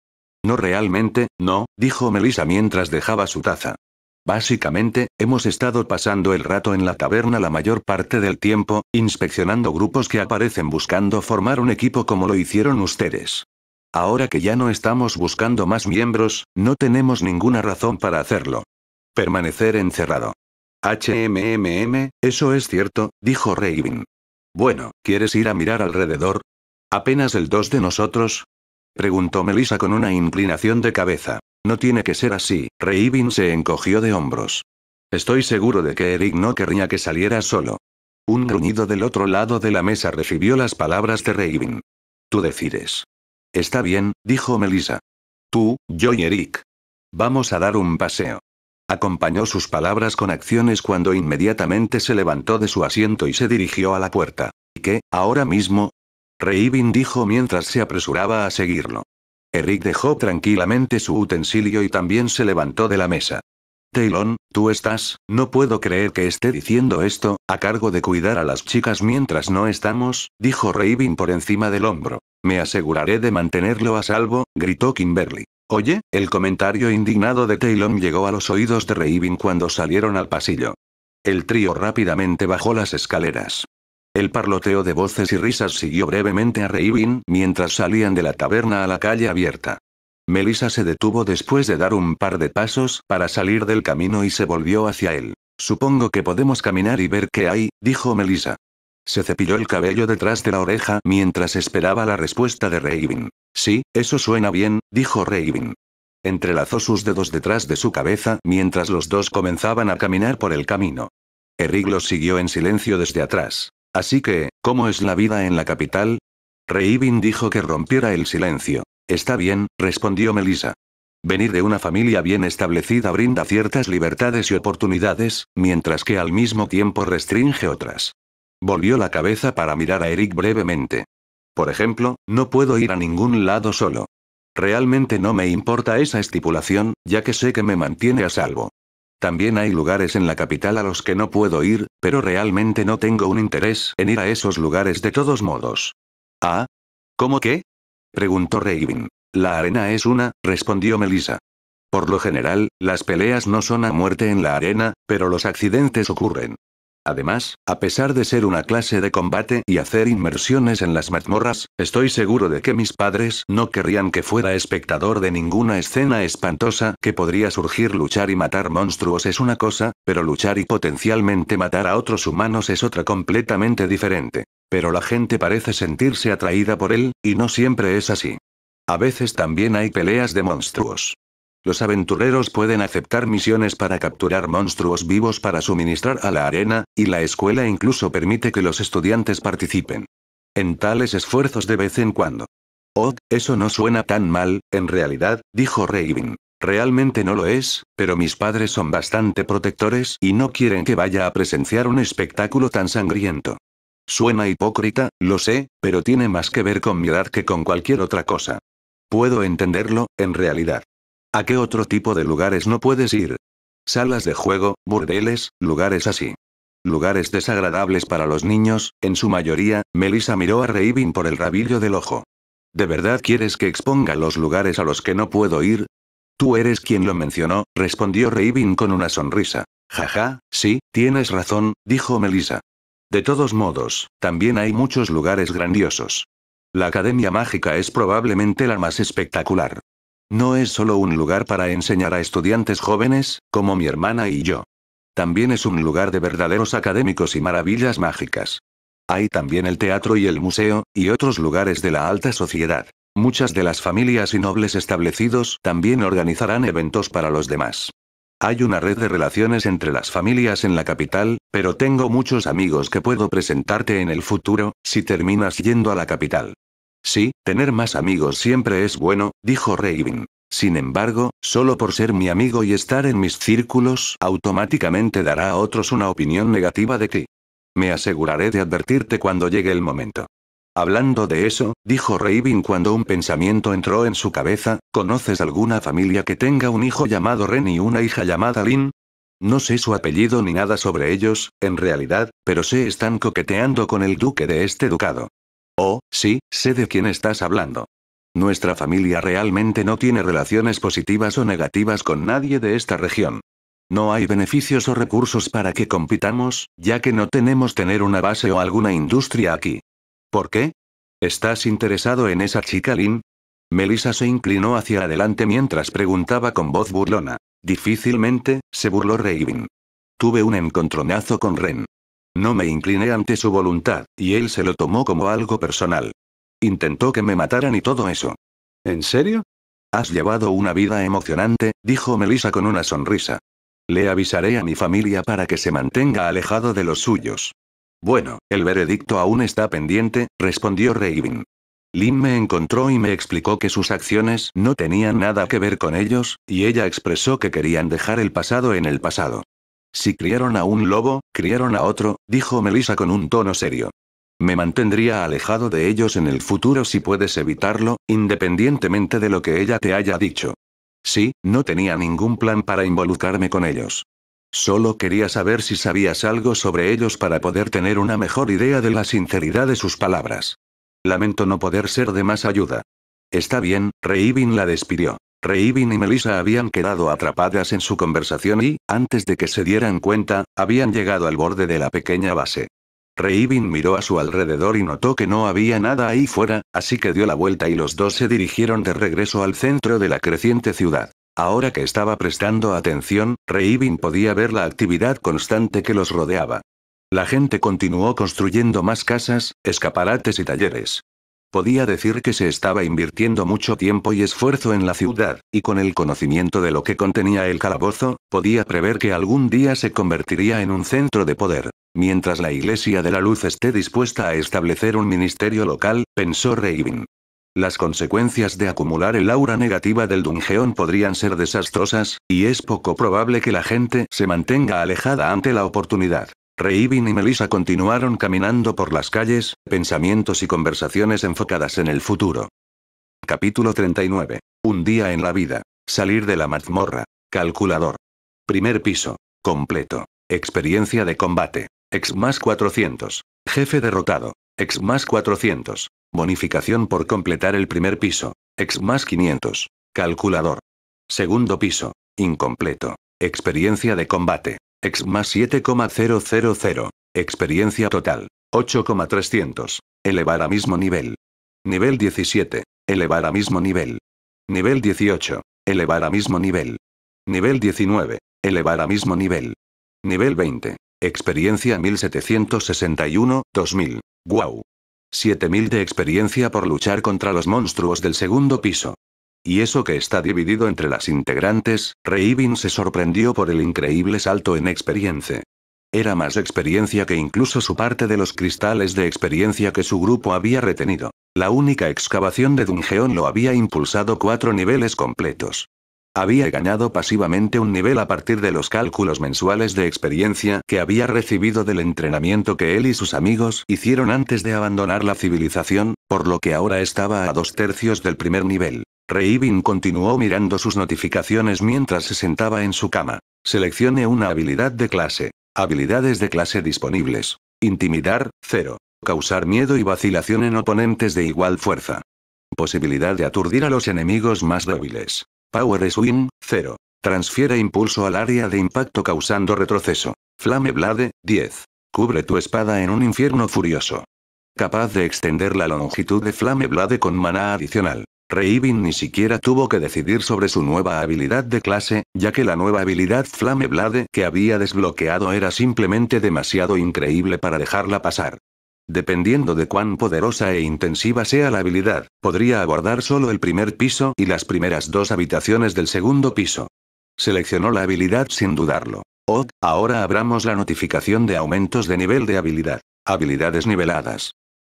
No realmente, no, dijo Melissa mientras dejaba su taza. Básicamente, hemos estado pasando el rato en la taberna la mayor parte del tiempo, inspeccionando grupos que aparecen buscando formar un equipo como lo hicieron ustedes. Ahora que ya no estamos buscando más miembros, no tenemos ninguna razón para hacerlo. Permanecer encerrado. HMMM, eso es cierto, dijo Raven. Bueno, ¿quieres ir a mirar alrededor? ¿Apenas el dos de nosotros? Preguntó Melissa con una inclinación de cabeza. No tiene que ser así, Raven se encogió de hombros. Estoy seguro de que Eric no querría que saliera solo. Un gruñido del otro lado de la mesa recibió las palabras de Raven. Tú decides. Está bien, dijo Melissa. Tú, yo y Eric. Vamos a dar un paseo. Acompañó sus palabras con acciones cuando inmediatamente se levantó de su asiento y se dirigió a la puerta. ¿Y qué, ahora mismo? Reivin dijo mientras se apresuraba a seguirlo. Eric dejó tranquilamente su utensilio y también se levantó de la mesa. Taylon, tú estás, no puedo creer que esté diciendo esto, a cargo de cuidar a las chicas mientras no estamos, dijo Reivin por encima del hombro. Me aseguraré de mantenerlo a salvo, gritó Kimberly. Oye, el comentario indignado de Taylor llegó a los oídos de Reivin cuando salieron al pasillo. El trío rápidamente bajó las escaleras. El parloteo de voces y risas siguió brevemente a Reivin mientras salían de la taberna a la calle abierta. Melissa se detuvo después de dar un par de pasos para salir del camino y se volvió hacia él. Supongo que podemos caminar y ver qué hay, dijo Melissa. Se cepilló el cabello detrás de la oreja mientras esperaba la respuesta de Raven. Sí, eso suena bien, dijo Raven. Entrelazó sus dedos detrás de su cabeza mientras los dos comenzaban a caminar por el camino. Eric siguió en silencio desde atrás. Así que, ¿cómo es la vida en la capital? reybin dijo que rompiera el silencio. Está bien, respondió Melisa. Venir de una familia bien establecida brinda ciertas libertades y oportunidades, mientras que al mismo tiempo restringe otras. Volvió la cabeza para mirar a Eric brevemente. Por ejemplo, no puedo ir a ningún lado solo. Realmente no me importa esa estipulación, ya que sé que me mantiene a salvo. También hay lugares en la capital a los que no puedo ir, pero realmente no tengo un interés en ir a esos lugares de todos modos. ¿Ah? ¿Cómo qué? preguntó Raven. La arena es una, respondió Melissa. Por lo general, las peleas no son a muerte en la arena, pero los accidentes ocurren. Además, a pesar de ser una clase de combate y hacer inmersiones en las mazmorras, estoy seguro de que mis padres no querrían que fuera espectador de ninguna escena espantosa que podría surgir. Luchar y matar monstruos es una cosa, pero luchar y potencialmente matar a otros humanos es otra completamente diferente. Pero la gente parece sentirse atraída por él, y no siempre es así. A veces también hay peleas de monstruos. Los aventureros pueden aceptar misiones para capturar monstruos vivos para suministrar a la arena, y la escuela incluso permite que los estudiantes participen. En tales esfuerzos de vez en cuando. Oh, eso no suena tan mal, en realidad, dijo Raven. Realmente no lo es, pero mis padres son bastante protectores y no quieren que vaya a presenciar un espectáculo tan sangriento. Suena hipócrita, lo sé, pero tiene más que ver con mi edad que con cualquier otra cosa. Puedo entenderlo, en realidad. ¿A qué otro tipo de lugares no puedes ir? Salas de juego, burdeles, lugares así. Lugares desagradables para los niños, en su mayoría, Melissa miró a Raven por el rabillo del ojo. ¿De verdad quieres que exponga los lugares a los que no puedo ir? Tú eres quien lo mencionó, respondió Raven con una sonrisa. Jaja, sí, tienes razón, dijo Melissa. De todos modos, también hay muchos lugares grandiosos. La Academia Mágica es probablemente la más espectacular. No es solo un lugar para enseñar a estudiantes jóvenes, como mi hermana y yo. También es un lugar de verdaderos académicos y maravillas mágicas. Hay también el teatro y el museo, y otros lugares de la alta sociedad. Muchas de las familias y nobles establecidos también organizarán eventos para los demás. Hay una red de relaciones entre las familias en la capital, pero tengo muchos amigos que puedo presentarte en el futuro, si terminas yendo a la capital. Sí, tener más amigos siempre es bueno, dijo Raven. Sin embargo, solo por ser mi amigo y estar en mis círculos, automáticamente dará a otros una opinión negativa de ti. Me aseguraré de advertirte cuando llegue el momento. Hablando de eso, dijo Raven cuando un pensamiento entró en su cabeza, ¿conoces alguna familia que tenga un hijo llamado Ren y una hija llamada Lin? No sé su apellido ni nada sobre ellos, en realidad, pero sé están coqueteando con el duque de este ducado. Oh, sí, sé de quién estás hablando. Nuestra familia realmente no tiene relaciones positivas o negativas con nadie de esta región. No hay beneficios o recursos para que compitamos, ya que no tenemos tener una base o alguna industria aquí. ¿Por qué? ¿Estás interesado en esa chica Lin? Melissa se inclinó hacia adelante mientras preguntaba con voz burlona. Difícilmente, se burló Raven. Tuve un encontronazo con Ren. No me incliné ante su voluntad, y él se lo tomó como algo personal. Intentó que me mataran y todo eso. ¿En serio? Has llevado una vida emocionante, dijo Melissa con una sonrisa. Le avisaré a mi familia para que se mantenga alejado de los suyos. Bueno, el veredicto aún está pendiente, respondió Raven. Lynn me encontró y me explicó que sus acciones no tenían nada que ver con ellos, y ella expresó que querían dejar el pasado en el pasado. Si criaron a un lobo, criaron a otro, dijo Melissa con un tono serio. Me mantendría alejado de ellos en el futuro si puedes evitarlo, independientemente de lo que ella te haya dicho. Sí, no tenía ningún plan para involucrarme con ellos. Solo quería saber si sabías algo sobre ellos para poder tener una mejor idea de la sinceridad de sus palabras. Lamento no poder ser de más ayuda. Está bien, Reivin la despidió. Reivin y Melissa habían quedado atrapadas en su conversación y, antes de que se dieran cuenta, habían llegado al borde de la pequeña base. Reivin miró a su alrededor y notó que no había nada ahí fuera, así que dio la vuelta y los dos se dirigieron de regreso al centro de la creciente ciudad. Ahora que estaba prestando atención, Reivin podía ver la actividad constante que los rodeaba. La gente continuó construyendo más casas, escaparates y talleres. Podía decir que se estaba invirtiendo mucho tiempo y esfuerzo en la ciudad, y con el conocimiento de lo que contenía el calabozo, podía prever que algún día se convertiría en un centro de poder. Mientras la Iglesia de la Luz esté dispuesta a establecer un ministerio local, pensó Raven. Las consecuencias de acumular el aura negativa del Dungeon podrían ser desastrosas, y es poco probable que la gente se mantenga alejada ante la oportunidad. Reibin y Melissa continuaron caminando por las calles, pensamientos y conversaciones enfocadas en el futuro. Capítulo 39. Un día en la vida. Salir de la mazmorra. Calculador. Primer piso. Completo. Experiencia de combate. Ex más 400. Jefe derrotado. Ex más 400. Bonificación por completar el primer piso. Ex más 500. Calculador. Segundo piso. Incompleto. Experiencia de combate. Ex más 7,000. Experiencia total. 8,300. Elevar a mismo nivel. Nivel 17. Elevar a mismo nivel. Nivel 18. Elevar a mismo nivel. Nivel 19. Elevar a mismo nivel. Nivel 20. Experiencia 1761, 2000. Wow. 7000 de experiencia por luchar contra los monstruos del segundo piso. Y eso que está dividido entre las integrantes, Reibin se sorprendió por el increíble salto en experiencia. Era más experiencia que incluso su parte de los cristales de experiencia que su grupo había retenido. La única excavación de Dungeon lo había impulsado cuatro niveles completos. Había ganado pasivamente un nivel a partir de los cálculos mensuales de experiencia que había recibido del entrenamiento que él y sus amigos hicieron antes de abandonar la civilización, por lo que ahora estaba a dos tercios del primer nivel. Reibin continuó mirando sus notificaciones mientras se sentaba en su cama. Seleccione una habilidad de clase. Habilidades de clase disponibles. Intimidar, 0. Causar miedo y vacilación en oponentes de igual fuerza. Posibilidad de aturdir a los enemigos más débiles. Power Swing, 0. Transfiere impulso al área de impacto causando retroceso. Flame Blade, 10. Cubre tu espada en un infierno furioso. Capaz de extender la longitud de Flame Blade con maná adicional. Reivin ni siquiera tuvo que decidir sobre su nueva habilidad de clase, ya que la nueva habilidad Flame Blade que había desbloqueado era simplemente demasiado increíble para dejarla pasar. Dependiendo de cuán poderosa e intensiva sea la habilidad, podría abordar solo el primer piso y las primeras dos habitaciones del segundo piso. Seleccionó la habilidad sin dudarlo. Oh, ahora abramos la notificación de aumentos de nivel de habilidad. Habilidades niveladas.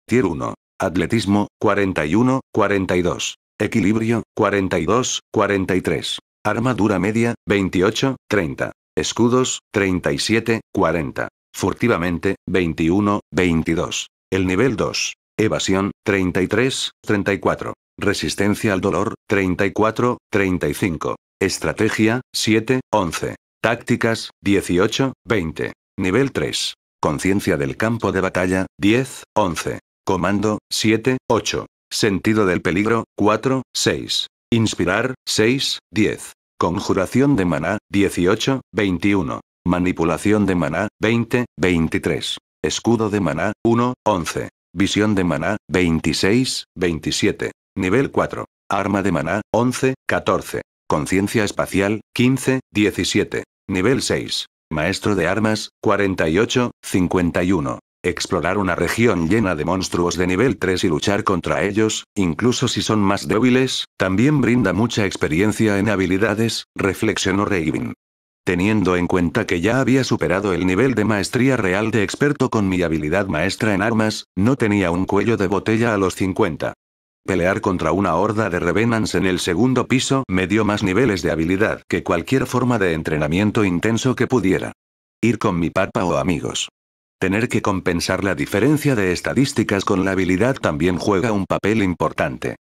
Tier 1. Atletismo, 41, 42. Equilibrio, 42, 43. Armadura media, 28, 30. Escudos, 37, 40. Furtivamente, 21, 22. El nivel 2. Evasión, 33, 34. Resistencia al dolor, 34, 35. Estrategia, 7, 11. Tácticas, 18, 20. Nivel 3. Conciencia del campo de batalla, 10, 11. Comando, 7, 8. Sentido del peligro, 4, 6. Inspirar, 6, 10. Conjuración de maná, 18, 21. Manipulación de maná, 20, 23. Escudo de maná, 1, 11. Visión de maná, 26, 27. Nivel 4. Arma de maná, 11, 14. Conciencia espacial, 15, 17. Nivel 6. Maestro de armas, 48, 51. Explorar una región llena de monstruos de nivel 3 y luchar contra ellos, incluso si son más débiles, también brinda mucha experiencia en habilidades, reflexionó Raven. Teniendo en cuenta que ya había superado el nivel de maestría real de experto con mi habilidad maestra en armas, no tenía un cuello de botella a los 50. Pelear contra una horda de revenants en el segundo piso me dio más niveles de habilidad que cualquier forma de entrenamiento intenso que pudiera. Ir con mi papa o amigos. Tener que compensar la diferencia de estadísticas con la habilidad también juega un papel importante.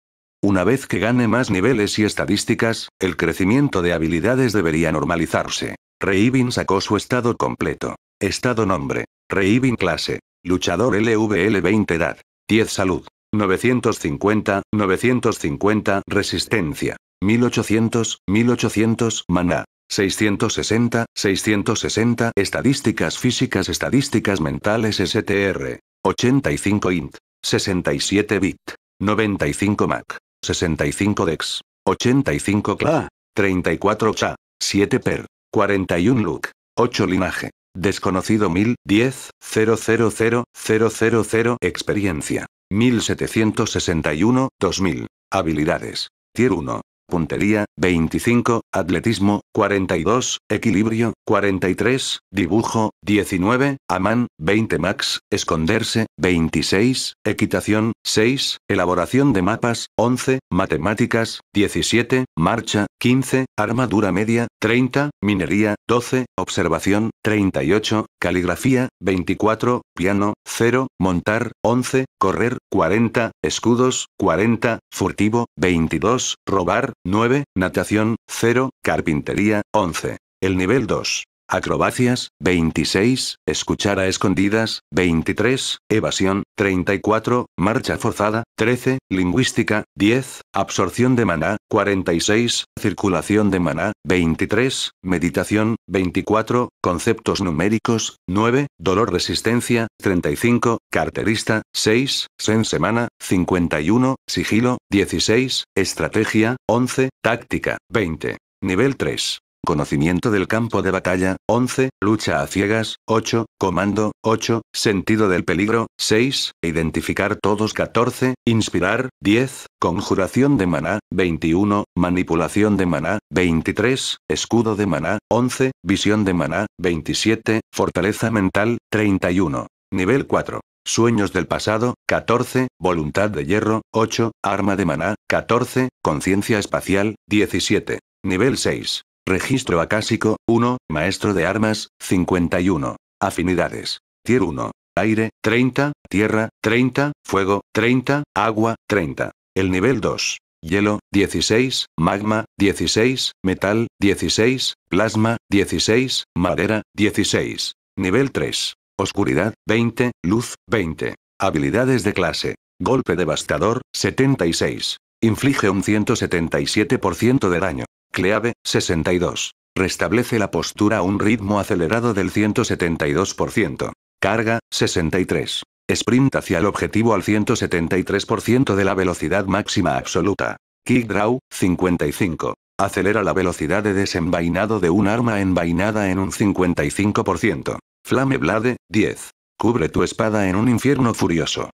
Una vez que gane más niveles y estadísticas, el crecimiento de habilidades debería normalizarse. Reivin sacó su estado completo. Estado nombre. Reivin clase. Luchador LVL 20 edad. 10 salud. 950, 950 resistencia. 1800, 1800 maná. 660, 660 Estadísticas físicas Estadísticas mentales STR. 85 int. 67 bit. 95 mac. 65 dex. 85 cla. 34 cha. 7 per. 41 look. 8 linaje. Desconocido 1010 10, 000, 000 Experiencia. 1761, 2000. Habilidades. Tier 1 puntería, 25, atletismo, 42, equilibrio, 43, dibujo, 19, amán, 20 max, esconderse, 26, equitación, 6, elaboración de mapas, 11, matemáticas, 17, marcha, 15, armadura media, 30, minería, 12, observación, 38, caligrafía, 24, piano, 0, montar, 11, correr, 40, escudos, 40, furtivo, 22, robar, 9, natación, 0, carpintería, 11. El nivel 2. Acrobacias, 26, escuchar a escondidas, 23, evasión, 34, marcha forzada, 13, lingüística, 10, absorción de maná, 46, circulación de maná, 23, meditación, 24, conceptos numéricos, 9, dolor resistencia, 35, carterista, 6, sen semana, 51, sigilo, 16, estrategia, 11, táctica, 20. Nivel 3. Conocimiento del campo de batalla, 11, lucha a ciegas, 8, comando, 8, sentido del peligro, 6, identificar todos 14, inspirar, 10, conjuración de maná, 21, manipulación de maná, 23, escudo de maná, 11, visión de maná, 27, fortaleza mental, 31, nivel 4. Sueños del pasado, 14, voluntad de hierro, 8, arma de maná, 14, conciencia espacial, 17. Nivel 6. Registro acásico, 1, maestro de armas, 51. Afinidades. Tier 1. Aire, 30, tierra, 30, fuego, 30, agua, 30. El nivel 2. Hielo, 16, magma, 16, metal, 16, plasma, 16, madera, 16. Nivel 3. Oscuridad, 20, luz, 20. Habilidades de clase. Golpe devastador, 76. Inflige un 177% de daño. Cleave, 62. Restablece la postura a un ritmo acelerado del 172%. Carga, 63. Sprint hacia el objetivo al 173% de la velocidad máxima absoluta. Kick Draw, 55. Acelera la velocidad de desenvainado de un arma envainada en un 55%. Flame Blade, 10. Cubre tu espada en un infierno furioso.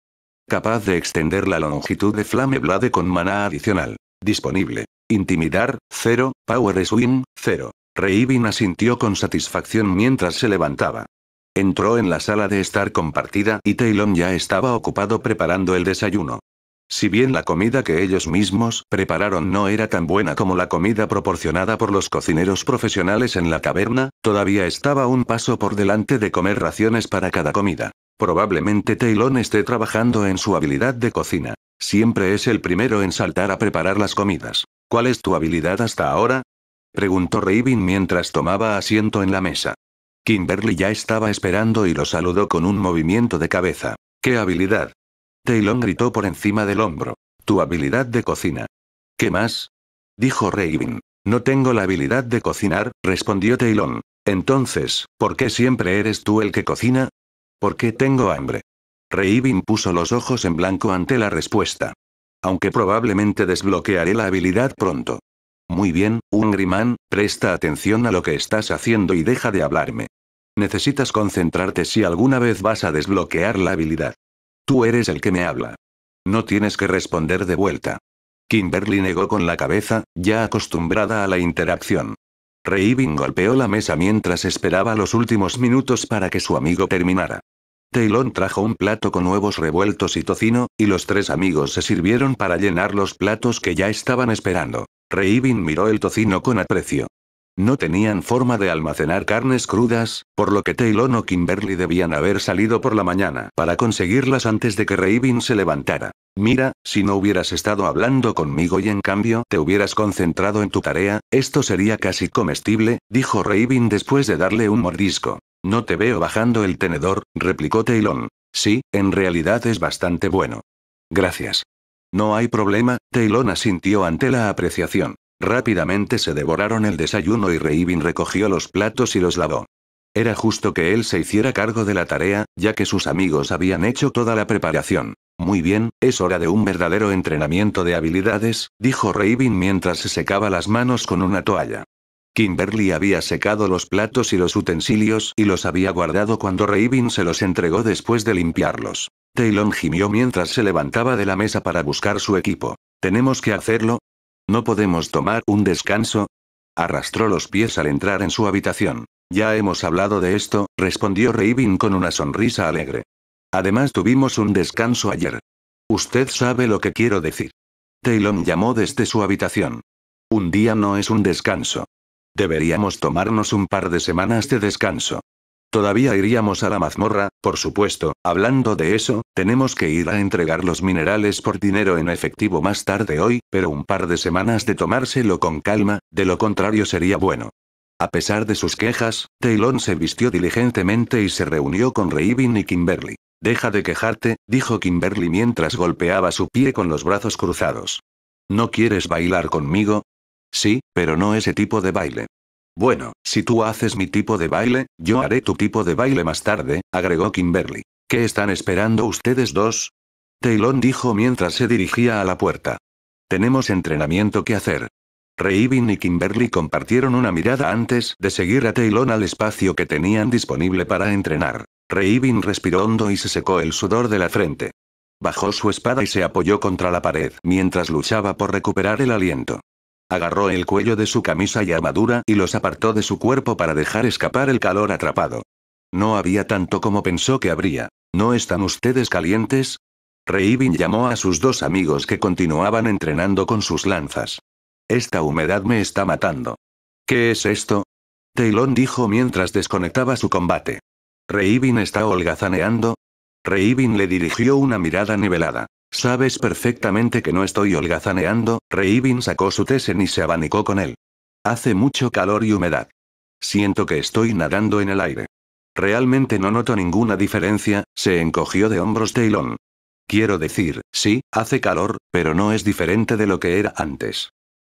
Capaz de extender la longitud de Flame Blade con maná adicional. Disponible. Intimidar, 0, Power Swim, 0. reivin asintió con satisfacción mientras se levantaba. Entró en la sala de estar compartida y Taylon ya estaba ocupado preparando el desayuno. Si bien la comida que ellos mismos prepararon no era tan buena como la comida proporcionada por los cocineros profesionales en la caverna, todavía estaba un paso por delante de comer raciones para cada comida. Probablemente Taylon esté trabajando en su habilidad de cocina. Siempre es el primero en saltar a preparar las comidas. ¿Cuál es tu habilidad hasta ahora? preguntó Raven mientras tomaba asiento en la mesa. Kimberly ya estaba esperando y lo saludó con un movimiento de cabeza. ¿Qué habilidad? Taylon gritó por encima del hombro. Tu habilidad de cocina. ¿Qué más? dijo Raven. No tengo la habilidad de cocinar, respondió Taylon. Entonces, ¿por qué siempre eres tú el que cocina? ¿Por qué tengo hambre? Raven puso los ojos en blanco ante la respuesta aunque probablemente desbloquearé la habilidad pronto. Muy bien, Ungriman, presta atención a lo que estás haciendo y deja de hablarme. Necesitas concentrarte si alguna vez vas a desbloquear la habilidad. Tú eres el que me habla. No tienes que responder de vuelta. Kimberly negó con la cabeza, ya acostumbrada a la interacción. Reiving golpeó la mesa mientras esperaba los últimos minutos para que su amigo terminara. Taylon trajo un plato con huevos revueltos y tocino, y los tres amigos se sirvieron para llenar los platos que ya estaban esperando. Raven miró el tocino con aprecio. No tenían forma de almacenar carnes crudas, por lo que Taylon o Kimberly debían haber salido por la mañana para conseguirlas antes de que Raven se levantara. Mira, si no hubieras estado hablando conmigo y en cambio te hubieras concentrado en tu tarea, esto sería casi comestible, dijo Raven después de darle un mordisco. No te veo bajando el tenedor, replicó Taylon. Sí, en realidad es bastante bueno. Gracias. No hay problema, Taylor asintió ante la apreciación. Rápidamente se devoraron el desayuno y Reivin recogió los platos y los lavó. Era justo que él se hiciera cargo de la tarea, ya que sus amigos habían hecho toda la preparación. Muy bien, es hora de un verdadero entrenamiento de habilidades, dijo Reivin mientras se secaba las manos con una toalla. Kimberly había secado los platos y los utensilios y los había guardado cuando Raven se los entregó después de limpiarlos. Taylor gimió mientras se levantaba de la mesa para buscar su equipo. ¿Tenemos que hacerlo? ¿No podemos tomar un descanso? Arrastró los pies al entrar en su habitación. Ya hemos hablado de esto, respondió Raven con una sonrisa alegre. Además tuvimos un descanso ayer. Usted sabe lo que quiero decir. Taylor llamó desde su habitación. Un día no es un descanso. Deberíamos tomarnos un par de semanas de descanso. Todavía iríamos a la mazmorra, por supuesto, hablando de eso, tenemos que ir a entregar los minerales por dinero en efectivo más tarde hoy, pero un par de semanas de tomárselo con calma, de lo contrario sería bueno. A pesar de sus quejas, Taylor se vistió diligentemente y se reunió con Reivin y Kimberly. Deja de quejarte, dijo Kimberly mientras golpeaba su pie con los brazos cruzados. ¿No quieres bailar conmigo? Sí, pero no ese tipo de baile. Bueno, si tú haces mi tipo de baile, yo haré tu tipo de baile más tarde, agregó Kimberly. ¿Qué están esperando ustedes dos? Taylon dijo mientras se dirigía a la puerta. Tenemos entrenamiento que hacer. Raven y Kimberly compartieron una mirada antes de seguir a Taylon al espacio que tenían disponible para entrenar. Raven respiró hondo y se secó el sudor de la frente. Bajó su espada y se apoyó contra la pared mientras luchaba por recuperar el aliento. Agarró el cuello de su camisa y armadura y los apartó de su cuerpo para dejar escapar el calor atrapado. No había tanto como pensó que habría. ¿No están ustedes calientes? Reivin llamó a sus dos amigos que continuaban entrenando con sus lanzas. Esta humedad me está matando. ¿Qué es esto? Taylon dijo mientras desconectaba su combate. ¿Reivin está holgazaneando. Reivin le dirigió una mirada nivelada. Sabes perfectamente que no estoy holgazaneando, Raven sacó su tesen y se abanicó con él. Hace mucho calor y humedad. Siento que estoy nadando en el aire. Realmente no noto ninguna diferencia, se encogió de hombros Taylor. Quiero decir, sí, hace calor, pero no es diferente de lo que era antes.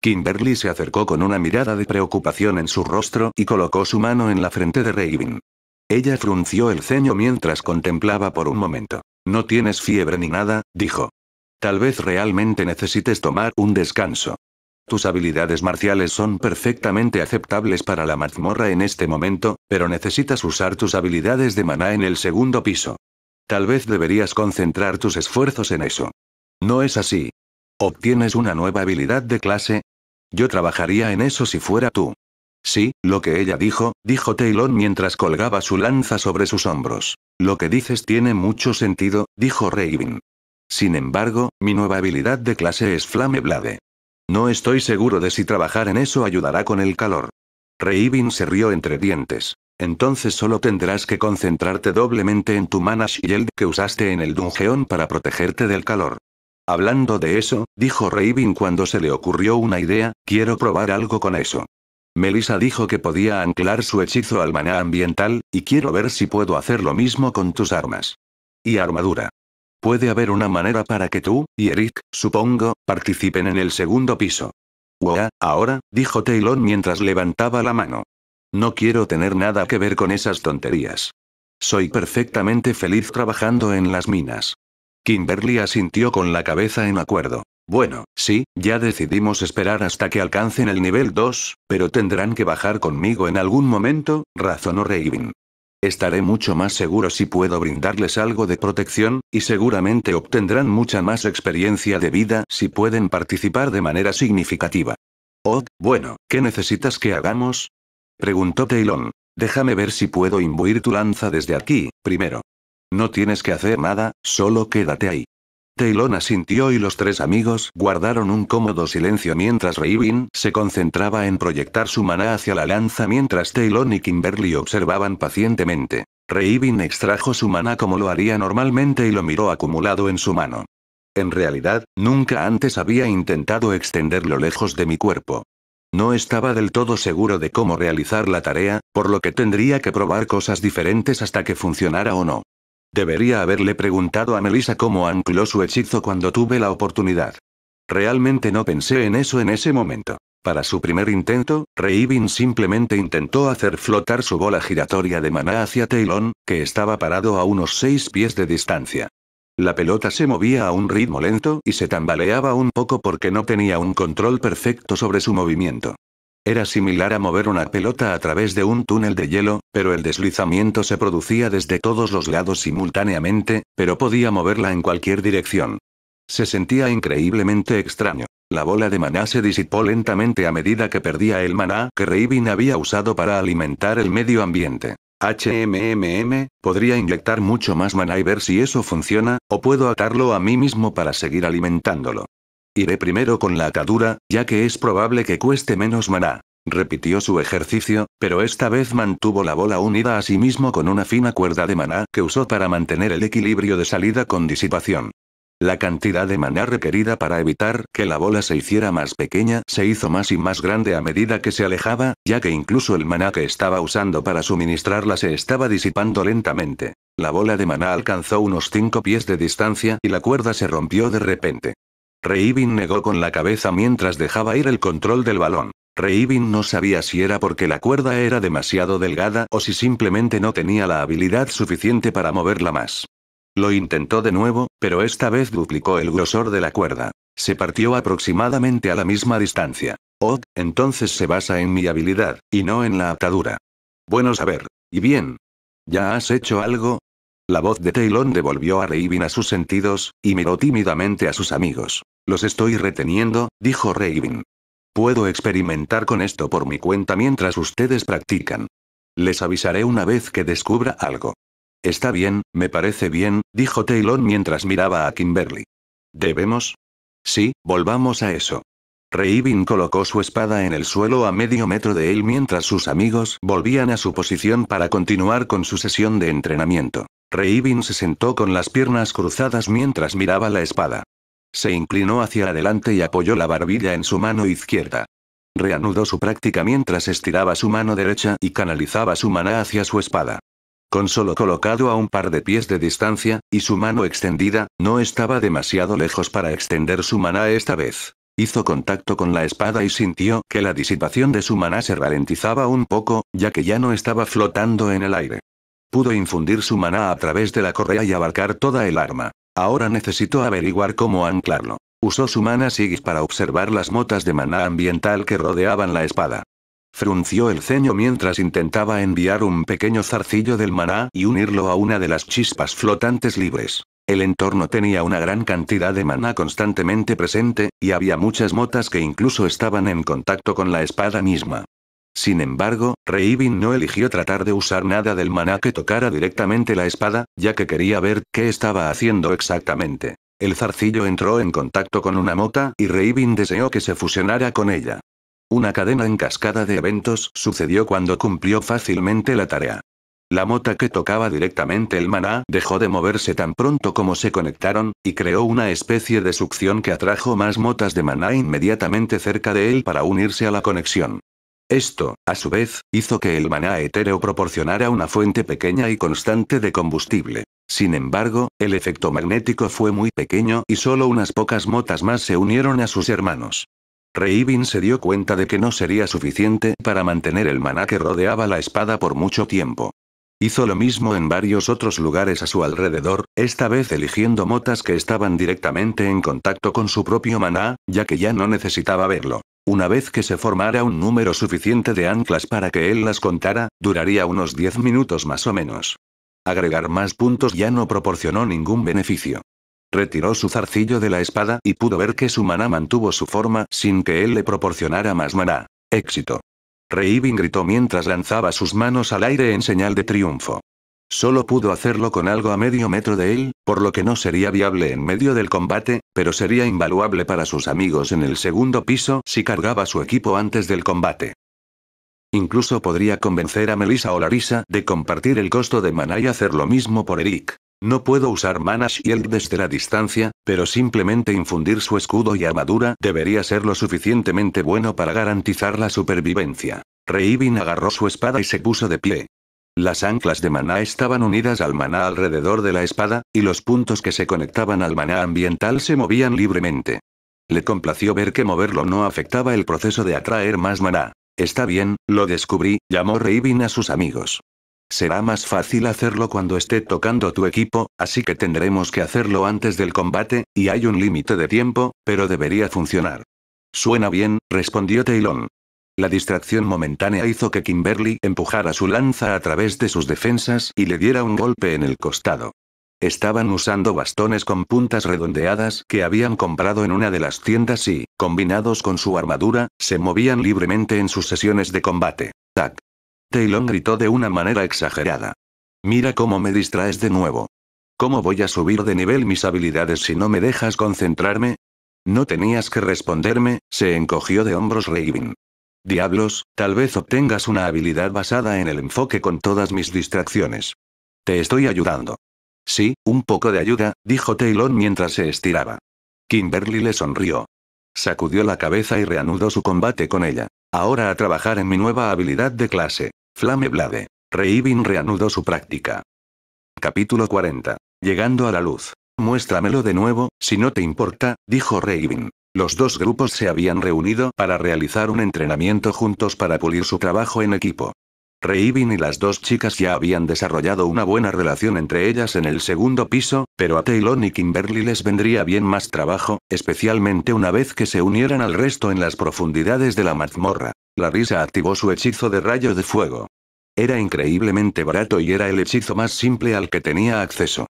Kimberly se acercó con una mirada de preocupación en su rostro y colocó su mano en la frente de Raven. Ella frunció el ceño mientras contemplaba por un momento. No tienes fiebre ni nada, dijo. Tal vez realmente necesites tomar un descanso. Tus habilidades marciales son perfectamente aceptables para la mazmorra en este momento, pero necesitas usar tus habilidades de maná en el segundo piso. Tal vez deberías concentrar tus esfuerzos en eso. No es así. Obtienes una nueva habilidad de clase. Yo trabajaría en eso si fuera tú. Sí, lo que ella dijo, dijo Taylor mientras colgaba su lanza sobre sus hombros. Lo que dices tiene mucho sentido, dijo Raven. Sin embargo, mi nueva habilidad de clase es Flame Blade. No estoy seguro de si trabajar en eso ayudará con el calor. Raven se rió entre dientes. Entonces solo tendrás que concentrarte doblemente en tu Mana Shield que usaste en el Dungeon para protegerte del calor. Hablando de eso, dijo Raven cuando se le ocurrió una idea, quiero probar algo con eso. Melissa dijo que podía anclar su hechizo al maná ambiental, y quiero ver si puedo hacer lo mismo con tus armas. Y armadura. Puede haber una manera para que tú, y Eric, supongo, participen en el segundo piso. Wow, ahora, dijo Taylor mientras levantaba la mano. No quiero tener nada que ver con esas tonterías. Soy perfectamente feliz trabajando en las minas. Kimberly asintió con la cabeza en acuerdo. Bueno, sí, ya decidimos esperar hasta que alcancen el nivel 2, pero tendrán que bajar conmigo en algún momento, razonó Raven. Estaré mucho más seguro si puedo brindarles algo de protección, y seguramente obtendrán mucha más experiencia de vida si pueden participar de manera significativa. Oh, bueno, ¿qué necesitas que hagamos? Preguntó Taylon. Déjame ver si puedo imbuir tu lanza desde aquí, primero. No tienes que hacer nada, solo quédate ahí. Taylon asintió y los tres amigos guardaron un cómodo silencio mientras Reivin se concentraba en proyectar su maná hacia la lanza mientras Taylon y Kimberly observaban pacientemente. Reivin extrajo su maná como lo haría normalmente y lo miró acumulado en su mano. En realidad, nunca antes había intentado extenderlo lejos de mi cuerpo. No estaba del todo seguro de cómo realizar la tarea, por lo que tendría que probar cosas diferentes hasta que funcionara o no. Debería haberle preguntado a Melissa cómo ancló su hechizo cuando tuve la oportunidad. Realmente no pensé en eso en ese momento. Para su primer intento, Reivin simplemente intentó hacer flotar su bola giratoria de maná hacia Taylon, que estaba parado a unos seis pies de distancia. La pelota se movía a un ritmo lento y se tambaleaba un poco porque no tenía un control perfecto sobre su movimiento. Era similar a mover una pelota a través de un túnel de hielo, pero el deslizamiento se producía desde todos los lados simultáneamente, pero podía moverla en cualquier dirección. Se sentía increíblemente extraño. La bola de maná se disipó lentamente a medida que perdía el maná que Raven había usado para alimentar el medio ambiente. HMMM, podría inyectar mucho más maná y ver si eso funciona, o puedo atarlo a mí mismo para seguir alimentándolo. Iré primero con la atadura, ya que es probable que cueste menos maná. Repitió su ejercicio, pero esta vez mantuvo la bola unida a sí mismo con una fina cuerda de maná que usó para mantener el equilibrio de salida con disipación. La cantidad de maná requerida para evitar que la bola se hiciera más pequeña se hizo más y más grande a medida que se alejaba, ya que incluso el maná que estaba usando para suministrarla se estaba disipando lentamente. La bola de maná alcanzó unos 5 pies de distancia y la cuerda se rompió de repente. Reibin negó con la cabeza mientras dejaba ir el control del balón. Reibin no sabía si era porque la cuerda era demasiado delgada o si simplemente no tenía la habilidad suficiente para moverla más. Lo intentó de nuevo, pero esta vez duplicó el grosor de la cuerda. Se partió aproximadamente a la misma distancia. Oh, entonces se basa en mi habilidad, y no en la atadura. Bueno saber. Y bien. ¿Ya has hecho algo? La voz de Taylor devolvió a Raven a sus sentidos, y miró tímidamente a sus amigos. Los estoy reteniendo, dijo Raven. Puedo experimentar con esto por mi cuenta mientras ustedes practican. Les avisaré una vez que descubra algo. Está bien, me parece bien, dijo Taylor mientras miraba a Kimberly. ¿Debemos? Sí, volvamos a eso. Raven colocó su espada en el suelo a medio metro de él mientras sus amigos volvían a su posición para continuar con su sesión de entrenamiento. Reivin se sentó con las piernas cruzadas mientras miraba la espada. Se inclinó hacia adelante y apoyó la barbilla en su mano izquierda. Reanudó su práctica mientras estiraba su mano derecha y canalizaba su maná hacia su espada. Con solo colocado a un par de pies de distancia, y su mano extendida, no estaba demasiado lejos para extender su maná esta vez. Hizo contacto con la espada y sintió que la disipación de su maná se ralentizaba un poco, ya que ya no estaba flotando en el aire. Pudo infundir su maná a través de la correa y abarcar toda el arma. Ahora necesitó averiguar cómo anclarlo. Usó su mana Sigis para observar las motas de maná ambiental que rodeaban la espada. Frunció el ceño mientras intentaba enviar un pequeño zarcillo del maná y unirlo a una de las chispas flotantes libres. El entorno tenía una gran cantidad de maná constantemente presente, y había muchas motas que incluso estaban en contacto con la espada misma. Sin embargo, Reivin no eligió tratar de usar nada del maná que tocara directamente la espada, ya que quería ver qué estaba haciendo exactamente. El zarcillo entró en contacto con una mota y Reivin deseó que se fusionara con ella. Una cadena en cascada de eventos sucedió cuando cumplió fácilmente la tarea. La mota que tocaba directamente el maná dejó de moverse tan pronto como se conectaron, y creó una especie de succión que atrajo más motas de maná inmediatamente cerca de él para unirse a la conexión. Esto, a su vez, hizo que el maná etéreo proporcionara una fuente pequeña y constante de combustible. Sin embargo, el efecto magnético fue muy pequeño y solo unas pocas motas más se unieron a sus hermanos. Reibin se dio cuenta de que no sería suficiente para mantener el maná que rodeaba la espada por mucho tiempo. Hizo lo mismo en varios otros lugares a su alrededor, esta vez eligiendo motas que estaban directamente en contacto con su propio maná, ya que ya no necesitaba verlo. Una vez que se formara un número suficiente de anclas para que él las contara, duraría unos 10 minutos más o menos. Agregar más puntos ya no proporcionó ningún beneficio. Retiró su zarcillo de la espada y pudo ver que su maná mantuvo su forma sin que él le proporcionara más maná. Éxito. Reivin gritó mientras lanzaba sus manos al aire en señal de triunfo. Solo pudo hacerlo con algo a medio metro de él, por lo que no sería viable en medio del combate, pero sería invaluable para sus amigos en el segundo piso si cargaba su equipo antes del combate. Incluso podría convencer a Melissa o Larissa de compartir el costo de mana y hacer lo mismo por Eric. No puedo usar mana shield desde la distancia, pero simplemente infundir su escudo y armadura debería ser lo suficientemente bueno para garantizar la supervivencia. Reivin agarró su espada y se puso de pie. Las anclas de maná estaban unidas al maná alrededor de la espada, y los puntos que se conectaban al maná ambiental se movían libremente. Le complació ver que moverlo no afectaba el proceso de atraer más maná. Está bien, lo descubrí, llamó Reivin a sus amigos. Será más fácil hacerlo cuando esté tocando tu equipo, así que tendremos que hacerlo antes del combate, y hay un límite de tiempo, pero debería funcionar. Suena bien, respondió Taylon. La distracción momentánea hizo que Kimberly empujara su lanza a través de sus defensas y le diera un golpe en el costado. Estaban usando bastones con puntas redondeadas que habían comprado en una de las tiendas y, combinados con su armadura, se movían libremente en sus sesiones de combate. ¡Tac! Taylor gritó de una manera exagerada. Mira cómo me distraes de nuevo. ¿Cómo voy a subir de nivel mis habilidades si no me dejas concentrarme? No tenías que responderme, se encogió de hombros Raven. Diablos, tal vez obtengas una habilidad basada en el enfoque con todas mis distracciones. Te estoy ayudando. Sí, un poco de ayuda, dijo Taylor mientras se estiraba. Kimberly le sonrió. Sacudió la cabeza y reanudó su combate con ella. Ahora a trabajar en mi nueva habilidad de clase. Flame Blade. reanudó su práctica. Capítulo 40. Llegando a la luz. Muéstramelo de nuevo, si no te importa, dijo Reivin. Los dos grupos se habían reunido para realizar un entrenamiento juntos para pulir su trabajo en equipo. Reivin y las dos chicas ya habían desarrollado una buena relación entre ellas en el segundo piso, pero a Taylor y Kimberly les vendría bien más trabajo, especialmente una vez que se unieran al resto en las profundidades de la mazmorra. La risa activó su hechizo de rayo de fuego. Era increíblemente barato y era el hechizo más simple al que tenía acceso.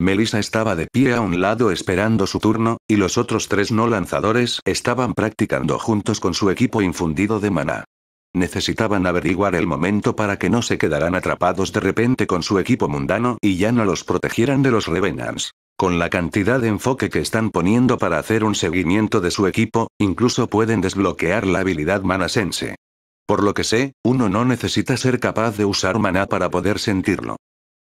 Melissa estaba de pie a un lado esperando su turno, y los otros tres no lanzadores estaban practicando juntos con su equipo infundido de maná. Necesitaban averiguar el momento para que no se quedaran atrapados de repente con su equipo mundano y ya no los protegieran de los Revenants. Con la cantidad de enfoque que están poniendo para hacer un seguimiento de su equipo, incluso pueden desbloquear la habilidad manasense. Por lo que sé, uno no necesita ser capaz de usar maná para poder sentirlo.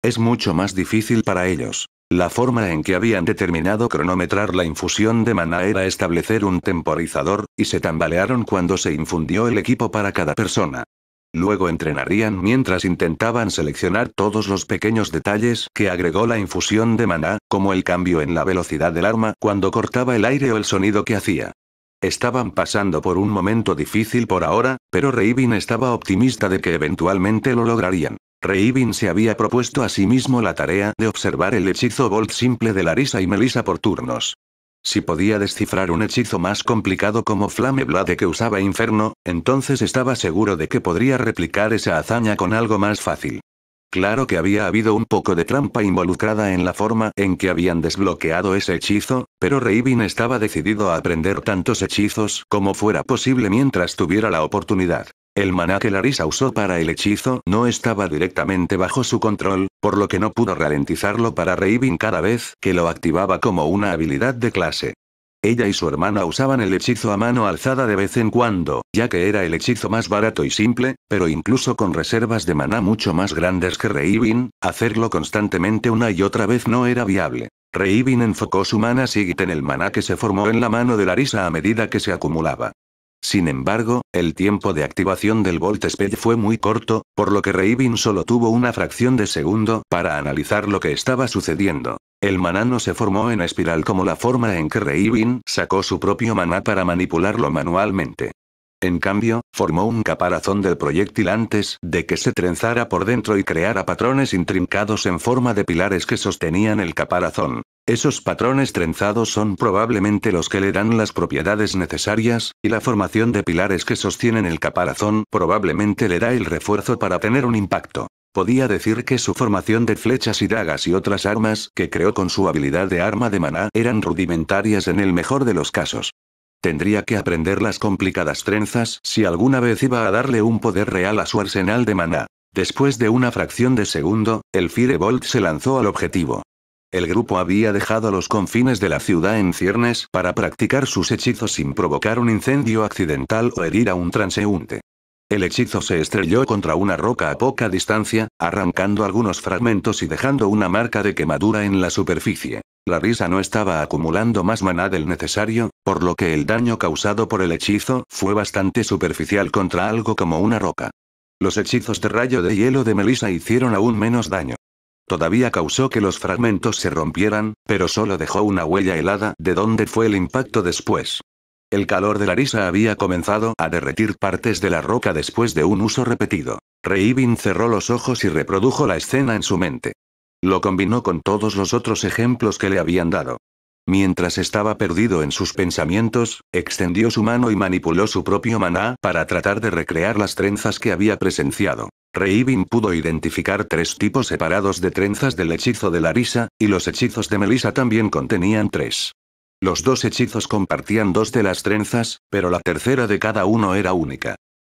Es mucho más difícil para ellos. La forma en que habían determinado cronometrar la infusión de maná era establecer un temporizador, y se tambalearon cuando se infundió el equipo para cada persona. Luego entrenarían mientras intentaban seleccionar todos los pequeños detalles que agregó la infusión de maná, como el cambio en la velocidad del arma cuando cortaba el aire o el sonido que hacía. Estaban pasando por un momento difícil por ahora, pero Reibin estaba optimista de que eventualmente lo lograrían. Reibin se había propuesto a sí mismo la tarea de observar el hechizo Volt simple de Larisa y Melissa por turnos. Si podía descifrar un hechizo más complicado como Flame que usaba Inferno, entonces estaba seguro de que podría replicar esa hazaña con algo más fácil. Claro que había habido un poco de trampa involucrada en la forma en que habían desbloqueado ese hechizo, pero Reibin estaba decidido a aprender tantos hechizos como fuera posible mientras tuviera la oportunidad. El maná que Larisa usó para el hechizo no estaba directamente bajo su control, por lo que no pudo ralentizarlo para Reivin cada vez que lo activaba como una habilidad de clase. Ella y su hermana usaban el hechizo a mano alzada de vez en cuando, ya que era el hechizo más barato y simple, pero incluso con reservas de maná mucho más grandes que Reivin, hacerlo constantemente una y otra vez no era viable. Reivin enfocó su mana siguiente en el maná que se formó en la mano de Larisa a medida que se acumulaba. Sin embargo, el tiempo de activación del Volt Speed fue muy corto, por lo que Reivin solo tuvo una fracción de segundo para analizar lo que estaba sucediendo. El maná no se formó en espiral como la forma en que Reivin sacó su propio maná para manipularlo manualmente. En cambio, formó un caparazón del proyectil antes de que se trenzara por dentro y creara patrones intrincados en forma de pilares que sostenían el caparazón. Esos patrones trenzados son probablemente los que le dan las propiedades necesarias, y la formación de pilares que sostienen el caparazón probablemente le da el refuerzo para tener un impacto. Podía decir que su formación de flechas y dagas y otras armas que creó con su habilidad de arma de maná eran rudimentarias en el mejor de los casos. Tendría que aprender las complicadas trenzas si alguna vez iba a darle un poder real a su arsenal de maná. Después de una fracción de segundo, el Firebolt se lanzó al objetivo. El grupo había dejado los confines de la ciudad en ciernes para practicar sus hechizos sin provocar un incendio accidental o herir a un transeúnte. El hechizo se estrelló contra una roca a poca distancia, arrancando algunos fragmentos y dejando una marca de quemadura en la superficie. La risa no estaba acumulando más maná del necesario, por lo que el daño causado por el hechizo fue bastante superficial contra algo como una roca. Los hechizos de rayo de hielo de Melissa hicieron aún menos daño. Todavía causó que los fragmentos se rompieran, pero solo dejó una huella helada de dónde fue el impacto después. El calor de la risa había comenzado a derretir partes de la roca después de un uso repetido. Reibin cerró los ojos y reprodujo la escena en su mente. Lo combinó con todos los otros ejemplos que le habían dado. Mientras estaba perdido en sus pensamientos, extendió su mano y manipuló su propio maná para tratar de recrear las trenzas que había presenciado. Reibin pudo identificar tres tipos separados de trenzas del hechizo de Larisa, y los hechizos de Melissa también contenían tres. Los dos hechizos compartían dos de las trenzas, pero la tercera de cada uno era única.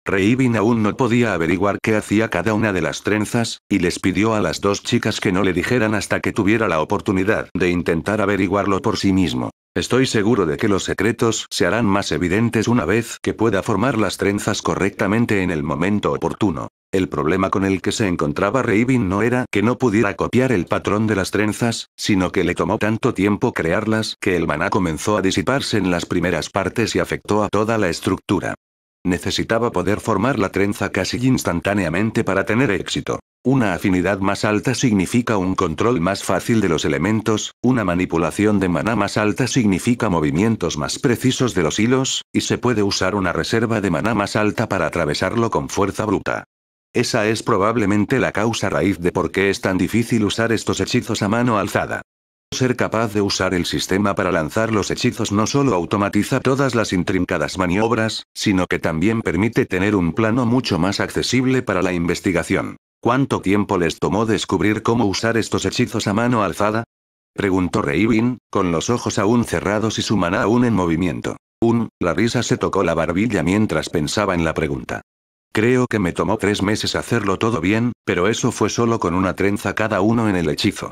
Reibin aún no podía averiguar qué hacía cada una de las trenzas, y les pidió a las dos chicas que no le dijeran hasta que tuviera la oportunidad de intentar averiguarlo por sí mismo. Estoy seguro de que los secretos se harán más evidentes una vez que pueda formar las trenzas correctamente en el momento oportuno. El problema con el que se encontraba Raven no era que no pudiera copiar el patrón de las trenzas, sino que le tomó tanto tiempo crearlas que el maná comenzó a disiparse en las primeras partes y afectó a toda la estructura. Necesitaba poder formar la trenza casi instantáneamente para tener éxito. Una afinidad más alta significa un control más fácil de los elementos, una manipulación de maná más alta significa movimientos más precisos de los hilos, y se puede usar una reserva de maná más alta para atravesarlo con fuerza bruta. Esa es probablemente la causa raíz de por qué es tan difícil usar estos hechizos a mano alzada. Ser capaz de usar el sistema para lanzar los hechizos no solo automatiza todas las intrincadas maniobras, sino que también permite tener un plano mucho más accesible para la investigación. ¿Cuánto tiempo les tomó descubrir cómo usar estos hechizos a mano alzada? Preguntó Reivin, con los ojos aún cerrados y su maná aún en movimiento. Un, la risa se tocó la barbilla mientras pensaba en la pregunta. Creo que me tomó tres meses hacerlo todo bien, pero eso fue solo con una trenza cada uno en el hechizo.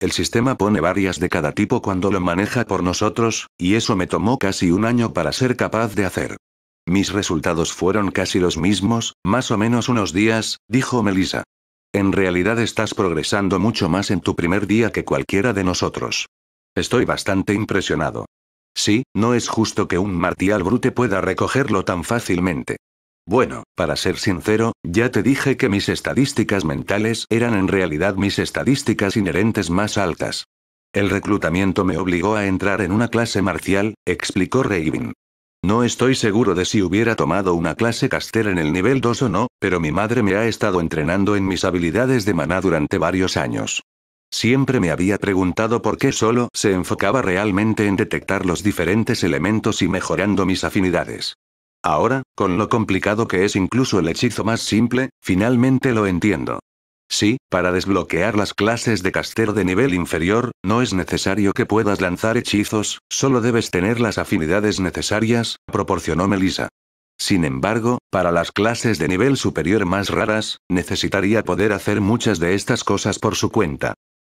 El sistema pone varias de cada tipo cuando lo maneja por nosotros, y eso me tomó casi un año para ser capaz de hacer. Mis resultados fueron casi los mismos, más o menos unos días, dijo Melissa. En realidad estás progresando mucho más en tu primer día que cualquiera de nosotros. Estoy bastante impresionado. Sí, no es justo que un martial brute pueda recogerlo tan fácilmente. Bueno, para ser sincero, ya te dije que mis estadísticas mentales eran en realidad mis estadísticas inherentes más altas. El reclutamiento me obligó a entrar en una clase marcial, explicó Raven. No estoy seguro de si hubiera tomado una clase caster en el nivel 2 o no, pero mi madre me ha estado entrenando en mis habilidades de maná durante varios años. Siempre me había preguntado por qué solo se enfocaba realmente en detectar los diferentes elementos y mejorando mis afinidades. Ahora, con lo complicado que es incluso el hechizo más simple, finalmente lo entiendo. Sí, para desbloquear las clases de castero de nivel inferior, no es necesario que puedas lanzar hechizos, solo debes tener las afinidades necesarias, proporcionó Melissa. Sin embargo, para las clases de nivel superior más raras, necesitaría poder hacer muchas de estas cosas por su cuenta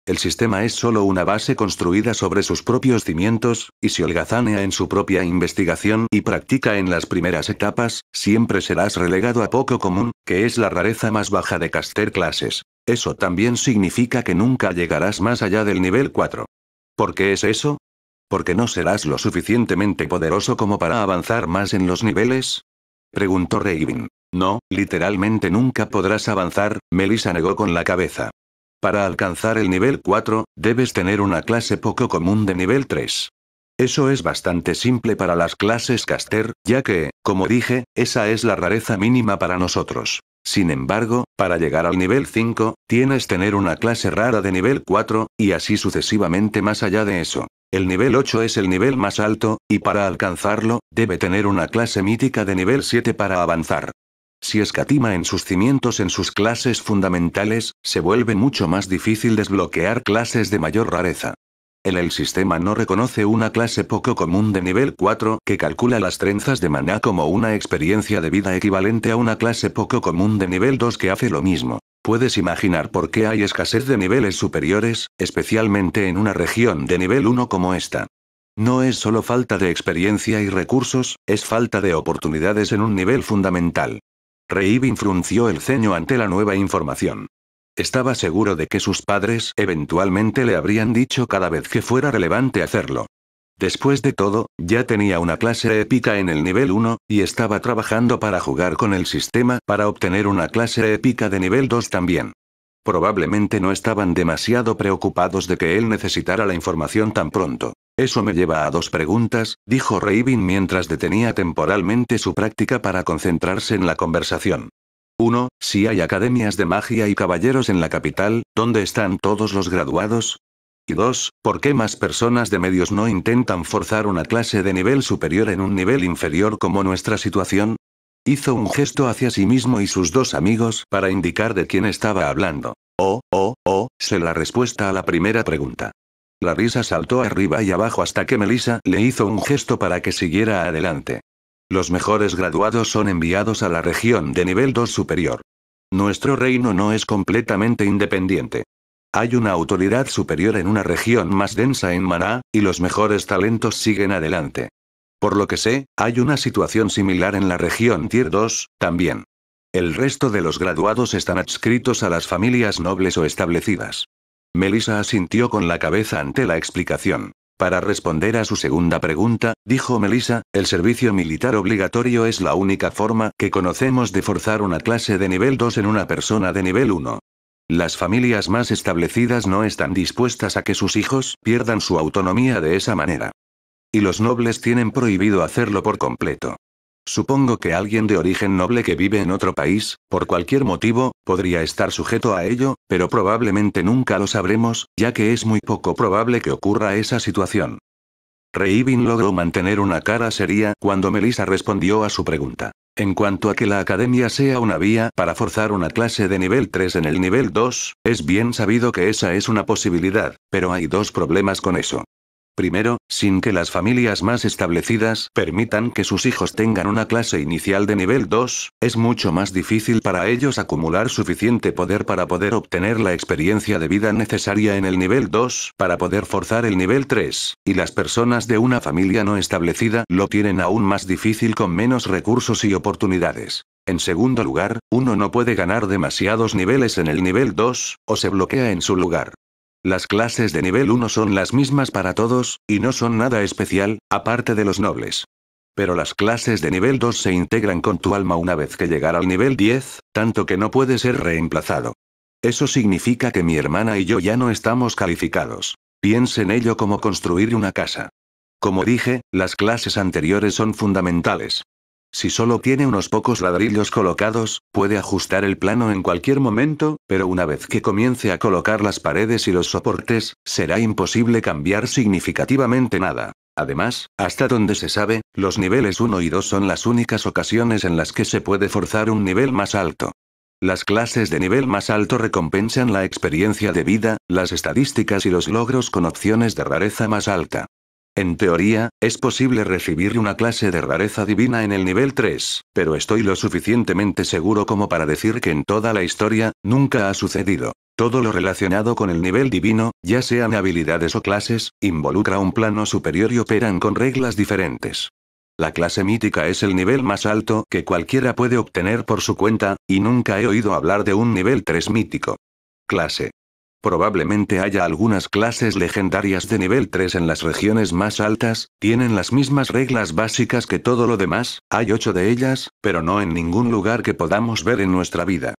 el sistema es solo una base construida sobre sus propios cimientos, y si holgazanea en su propia investigación y práctica en las primeras etapas, siempre serás relegado a poco común, que es la rareza más baja de Caster Clases. Eso también significa que nunca llegarás más allá del nivel 4. ¿Por qué es eso? ¿Porque no serás lo suficientemente poderoso como para avanzar más en los niveles? Preguntó Raven. No, literalmente nunca podrás avanzar, Melissa negó con la cabeza. Para alcanzar el nivel 4, debes tener una clase poco común de nivel 3. Eso es bastante simple para las clases Caster, ya que, como dije, esa es la rareza mínima para nosotros. Sin embargo, para llegar al nivel 5, tienes tener una clase rara de nivel 4, y así sucesivamente más allá de eso. El nivel 8 es el nivel más alto, y para alcanzarlo, debe tener una clase mítica de nivel 7 para avanzar. Si escatima en sus cimientos en sus clases fundamentales, se vuelve mucho más difícil desbloquear clases de mayor rareza. El el sistema no reconoce una clase poco común de nivel 4 que calcula las trenzas de maná como una experiencia de vida equivalente a una clase poco común de nivel 2 que hace lo mismo. Puedes imaginar por qué hay escasez de niveles superiores, especialmente en una región de nivel 1 como esta. No es solo falta de experiencia y recursos, es falta de oportunidades en un nivel fundamental. Reibin frunció el ceño ante la nueva información. Estaba seguro de que sus padres eventualmente le habrían dicho cada vez que fuera relevante hacerlo. Después de todo, ya tenía una clase épica en el nivel 1, y estaba trabajando para jugar con el sistema para obtener una clase épica de nivel 2 también. Probablemente no estaban demasiado preocupados de que él necesitara la información tan pronto. Eso me lleva a dos preguntas, dijo Raven mientras detenía temporalmente su práctica para concentrarse en la conversación. 1. Si hay academias de magia y caballeros en la capital, ¿dónde están todos los graduados? Y 2. ¿Por qué más personas de medios no intentan forzar una clase de nivel superior en un nivel inferior como nuestra situación? Hizo un gesto hacia sí mismo y sus dos amigos para indicar de quién estaba hablando. Oh, oh, oh, sé la respuesta a la primera pregunta. La risa saltó arriba y abajo hasta que Melissa le hizo un gesto para que siguiera adelante. Los mejores graduados son enviados a la región de nivel 2 superior. Nuestro reino no es completamente independiente. Hay una autoridad superior en una región más densa en Maná, y los mejores talentos siguen adelante. Por lo que sé, hay una situación similar en la región Tier 2, también. El resto de los graduados están adscritos a las familias nobles o establecidas. Melissa asintió con la cabeza ante la explicación. Para responder a su segunda pregunta, dijo Melissa, el servicio militar obligatorio es la única forma que conocemos de forzar una clase de nivel 2 en una persona de nivel 1. Las familias más establecidas no están dispuestas a que sus hijos pierdan su autonomía de esa manera. Y los nobles tienen prohibido hacerlo por completo. Supongo que alguien de origen noble que vive en otro país, por cualquier motivo, podría estar sujeto a ello, pero probablemente nunca lo sabremos, ya que es muy poco probable que ocurra esa situación. Reivin logró mantener una cara seria cuando Melissa respondió a su pregunta. En cuanto a que la academia sea una vía para forzar una clase de nivel 3 en el nivel 2, es bien sabido que esa es una posibilidad, pero hay dos problemas con eso. Primero, sin que las familias más establecidas permitan que sus hijos tengan una clase inicial de nivel 2, es mucho más difícil para ellos acumular suficiente poder para poder obtener la experiencia de vida necesaria en el nivel 2 para poder forzar el nivel 3, y las personas de una familia no establecida lo tienen aún más difícil con menos recursos y oportunidades. En segundo lugar, uno no puede ganar demasiados niveles en el nivel 2, o se bloquea en su lugar. Las clases de nivel 1 son las mismas para todos, y no son nada especial, aparte de los nobles. Pero las clases de nivel 2 se integran con tu alma una vez que llegar al nivel 10, tanto que no puede ser reemplazado. Eso significa que mi hermana y yo ya no estamos calificados. en ello como construir una casa. Como dije, las clases anteriores son fundamentales. Si solo tiene unos pocos ladrillos colocados, puede ajustar el plano en cualquier momento, pero una vez que comience a colocar las paredes y los soportes, será imposible cambiar significativamente nada. Además, hasta donde se sabe, los niveles 1 y 2 son las únicas ocasiones en las que se puede forzar un nivel más alto. Las clases de nivel más alto recompensan la experiencia de vida, las estadísticas y los logros con opciones de rareza más alta. En teoría, es posible recibir una clase de rareza divina en el nivel 3, pero estoy lo suficientemente seguro como para decir que en toda la historia, nunca ha sucedido. Todo lo relacionado con el nivel divino, ya sean habilidades o clases, involucra un plano superior y operan con reglas diferentes. La clase mítica es el nivel más alto que cualquiera puede obtener por su cuenta, y nunca he oído hablar de un nivel 3 mítico. Clase. Probablemente haya algunas clases legendarias de nivel 3 en las regiones más altas, tienen las mismas reglas básicas que todo lo demás, hay 8 de ellas, pero no en ningún lugar que podamos ver en nuestra vida.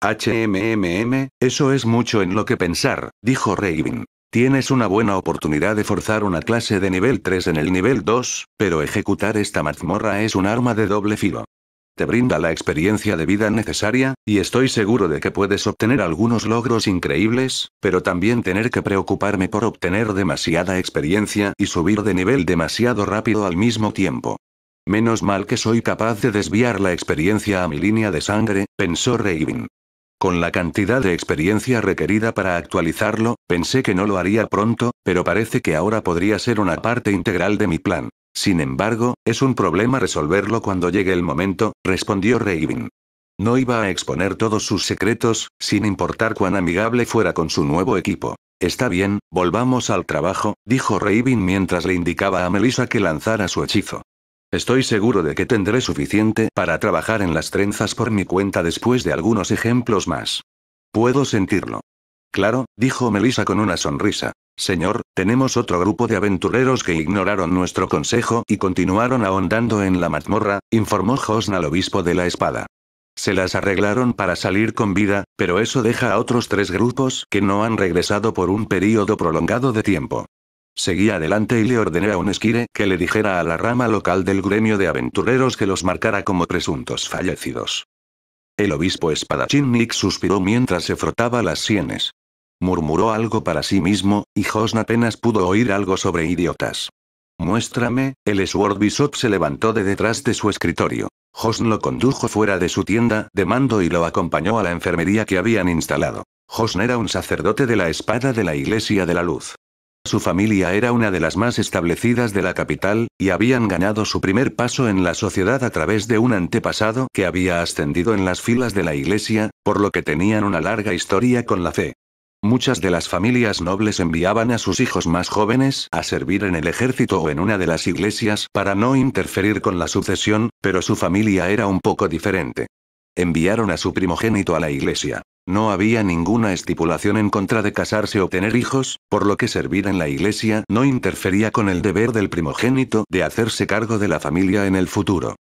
HMMM, eso es mucho en lo que pensar, dijo Raven. Tienes una buena oportunidad de forzar una clase de nivel 3 en el nivel 2, pero ejecutar esta mazmorra es un arma de doble filo. Te brinda la experiencia de vida necesaria, y estoy seguro de que puedes obtener algunos logros increíbles, pero también tener que preocuparme por obtener demasiada experiencia y subir de nivel demasiado rápido al mismo tiempo. Menos mal que soy capaz de desviar la experiencia a mi línea de sangre, pensó Raven. Con la cantidad de experiencia requerida para actualizarlo, pensé que no lo haría pronto, pero parece que ahora podría ser una parte integral de mi plan. Sin embargo, es un problema resolverlo cuando llegue el momento, respondió Raven. No iba a exponer todos sus secretos, sin importar cuán amigable fuera con su nuevo equipo. Está bien, volvamos al trabajo, dijo Raven mientras le indicaba a Melissa que lanzara su hechizo. Estoy seguro de que tendré suficiente para trabajar en las trenzas por mi cuenta después de algunos ejemplos más. Puedo sentirlo. Claro, dijo Melissa con una sonrisa. Señor, tenemos otro grupo de aventureros que ignoraron nuestro consejo y continuaron ahondando en la mazmorra, informó Josna al obispo de la espada. Se las arreglaron para salir con vida, pero eso deja a otros tres grupos que no han regresado por un período prolongado de tiempo. Seguí adelante y le ordené a un esquire que le dijera a la rama local del gremio de aventureros que los marcara como presuntos fallecidos. El obispo espadachín Nick suspiró mientras se frotaba las sienes. Murmuró algo para sí mismo, y Hosn apenas pudo oír algo sobre idiotas. Muéstrame, el Sword Bishop se levantó de detrás de su escritorio. Hosn lo condujo fuera de su tienda de mando y lo acompañó a la enfermería que habían instalado. Hosn era un sacerdote de la espada de la Iglesia de la Luz. Su familia era una de las más establecidas de la capital, y habían ganado su primer paso en la sociedad a través de un antepasado que había ascendido en las filas de la iglesia, por lo que tenían una larga historia con la fe. Muchas de las familias nobles enviaban a sus hijos más jóvenes a servir en el ejército o en una de las iglesias para no interferir con la sucesión, pero su familia era un poco diferente. Enviaron a su primogénito a la iglesia. No había ninguna estipulación en contra de casarse o tener hijos, por lo que servir en la iglesia no interfería con el deber del primogénito de hacerse cargo de la familia en el futuro.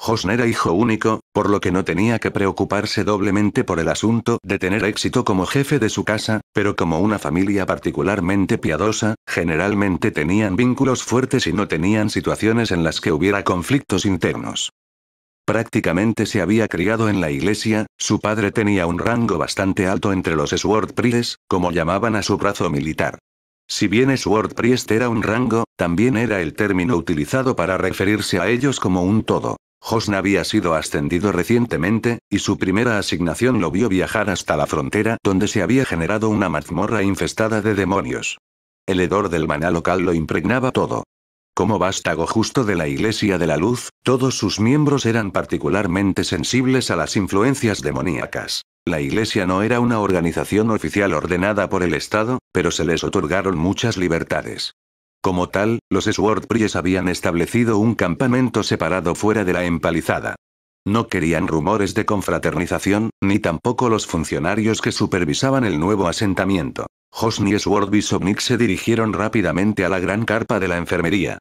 Hosner era hijo único, por lo que no tenía que preocuparse doblemente por el asunto de tener éxito como jefe de su casa, pero como una familia particularmente piadosa, generalmente tenían vínculos fuertes y no tenían situaciones en las que hubiera conflictos internos. Prácticamente se había criado en la iglesia, su padre tenía un rango bastante alto entre los Sword como llamaban a su brazo militar. Si bien Sword Priest era un rango, también era el término utilizado para referirse a ellos como un todo. Josna había sido ascendido recientemente, y su primera asignación lo vio viajar hasta la frontera donde se había generado una mazmorra infestada de demonios. El hedor del maná local lo impregnaba todo. Como vástago justo de la Iglesia de la Luz, todos sus miembros eran particularmente sensibles a las influencias demoníacas. La Iglesia no era una organización oficial ordenada por el Estado, pero se les otorgaron muchas libertades. Como tal, los Swordpries habían establecido un campamento separado fuera de la empalizada. No querían rumores de confraternización, ni tampoco los funcionarios que supervisaban el nuevo asentamiento. Hosni y Sword se dirigieron rápidamente a la gran carpa de la enfermería.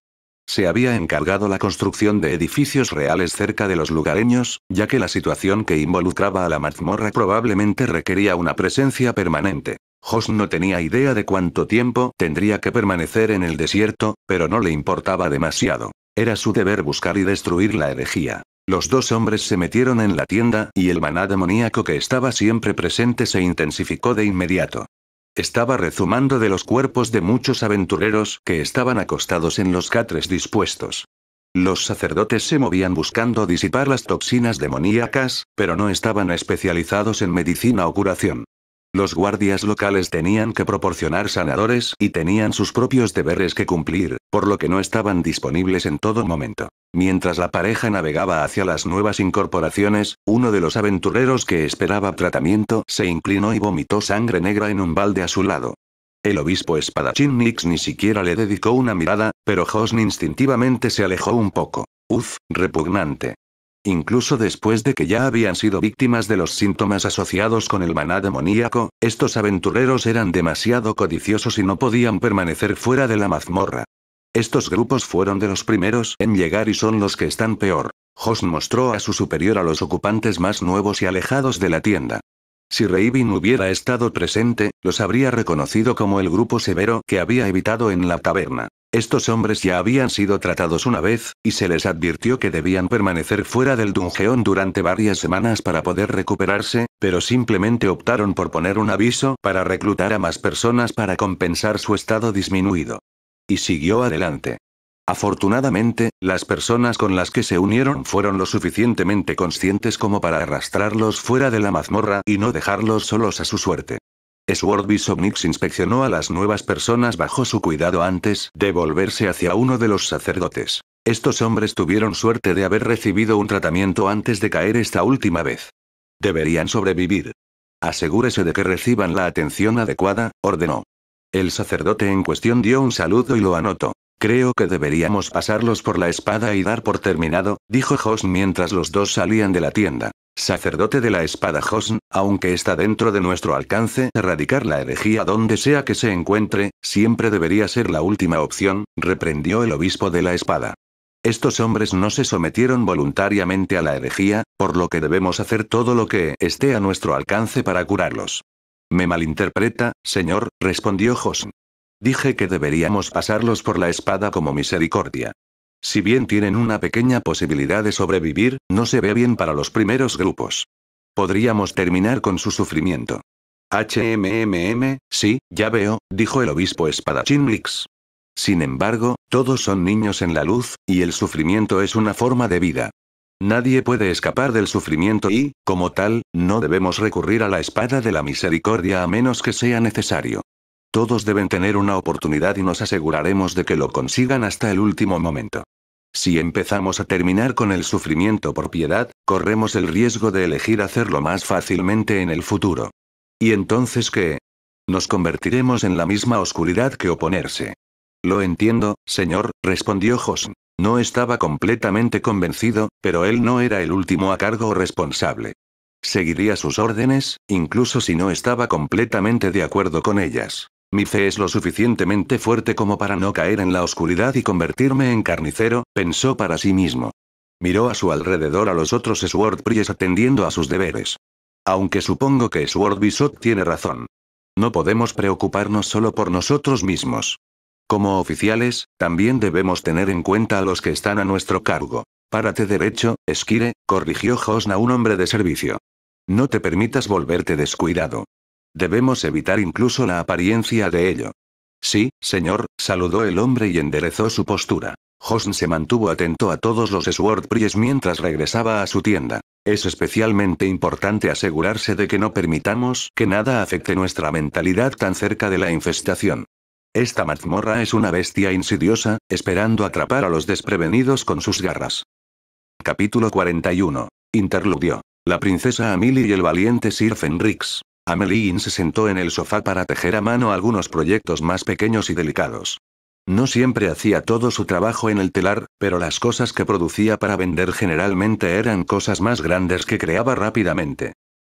Se había encargado la construcción de edificios reales cerca de los lugareños, ya que la situación que involucraba a la mazmorra probablemente requería una presencia permanente. Jos no tenía idea de cuánto tiempo tendría que permanecer en el desierto, pero no le importaba demasiado. Era su deber buscar y destruir la herejía. Los dos hombres se metieron en la tienda, y el maná demoníaco que estaba siempre presente se intensificó de inmediato. Estaba rezumando de los cuerpos de muchos aventureros que estaban acostados en los catres dispuestos. Los sacerdotes se movían buscando disipar las toxinas demoníacas, pero no estaban especializados en medicina o curación. Los guardias locales tenían que proporcionar sanadores y tenían sus propios deberes que cumplir, por lo que no estaban disponibles en todo momento. Mientras la pareja navegaba hacia las nuevas incorporaciones, uno de los aventureros que esperaba tratamiento se inclinó y vomitó sangre negra en un balde a su lado. El obispo espadachín Nix ni siquiera le dedicó una mirada, pero Josn instintivamente se alejó un poco. Uf, repugnante. Incluso después de que ya habían sido víctimas de los síntomas asociados con el maná demoníaco, estos aventureros eran demasiado codiciosos y no podían permanecer fuera de la mazmorra. Estos grupos fueron de los primeros en llegar y son los que están peor. Jos mostró a su superior a los ocupantes más nuevos y alejados de la tienda. Si Reibin hubiera estado presente, los habría reconocido como el grupo severo que había evitado en la taberna. Estos hombres ya habían sido tratados una vez, y se les advirtió que debían permanecer fuera del dungeón durante varias semanas para poder recuperarse, pero simplemente optaron por poner un aviso para reclutar a más personas para compensar su estado disminuido. Y siguió adelante. Afortunadamente, las personas con las que se unieron fueron lo suficientemente conscientes como para arrastrarlos fuera de la mazmorra y no dejarlos solos a su suerte. Sword inspeccionó a las nuevas personas bajo su cuidado antes de volverse hacia uno de los sacerdotes. Estos hombres tuvieron suerte de haber recibido un tratamiento antes de caer esta última vez. Deberían sobrevivir. Asegúrese de que reciban la atención adecuada, ordenó. El sacerdote en cuestión dio un saludo y lo anotó. Creo que deberíamos pasarlos por la espada y dar por terminado, dijo Hoss mientras los dos salían de la tienda sacerdote de la espada Hosn, aunque está dentro de nuestro alcance erradicar la herejía donde sea que se encuentre, siempre debería ser la última opción, reprendió el obispo de la espada. Estos hombres no se sometieron voluntariamente a la herejía, por lo que debemos hacer todo lo que esté a nuestro alcance para curarlos. Me malinterpreta, señor, respondió Josn. Dije que deberíamos pasarlos por la espada como misericordia. Si bien tienen una pequeña posibilidad de sobrevivir, no se ve bien para los primeros grupos. Podríamos terminar con su sufrimiento. HMMM, sí, ya veo, dijo el obispo espadachín Sin embargo, todos son niños en la luz, y el sufrimiento es una forma de vida. Nadie puede escapar del sufrimiento y, como tal, no debemos recurrir a la espada de la misericordia a menos que sea necesario. Todos deben tener una oportunidad y nos aseguraremos de que lo consigan hasta el último momento. Si empezamos a terminar con el sufrimiento por piedad, corremos el riesgo de elegir hacerlo más fácilmente en el futuro. ¿Y entonces qué? Nos convertiremos en la misma oscuridad que oponerse. Lo entiendo, señor, respondió Hosn. No estaba completamente convencido, pero él no era el último a cargo o responsable. Seguiría sus órdenes, incluso si no estaba completamente de acuerdo con ellas. Mi fe es lo suficientemente fuerte como para no caer en la oscuridad y convertirme en carnicero, pensó para sí mismo. Miró a su alrededor a los otros Swordpries atendiendo a sus deberes. Aunque supongo que Sword Bishop tiene razón. No podemos preocuparnos solo por nosotros mismos. Como oficiales, también debemos tener en cuenta a los que están a nuestro cargo. Párate derecho, Esquire, corrigió Josna un hombre de servicio. No te permitas volverte descuidado. Debemos evitar incluso la apariencia de ello. Sí, señor, saludó el hombre y enderezó su postura. Hosn se mantuvo atento a todos los Swordpries mientras regresaba a su tienda. Es especialmente importante asegurarse de que no permitamos que nada afecte nuestra mentalidad tan cerca de la infestación. Esta mazmorra es una bestia insidiosa, esperando atrapar a los desprevenidos con sus garras. Capítulo 41. Interludio. La princesa Amelie y el valiente Sir Fenrix. Amelie se sentó en el sofá para tejer a mano algunos proyectos más pequeños y delicados. No siempre hacía todo su trabajo en el telar, pero las cosas que producía para vender generalmente eran cosas más grandes que creaba rápidamente.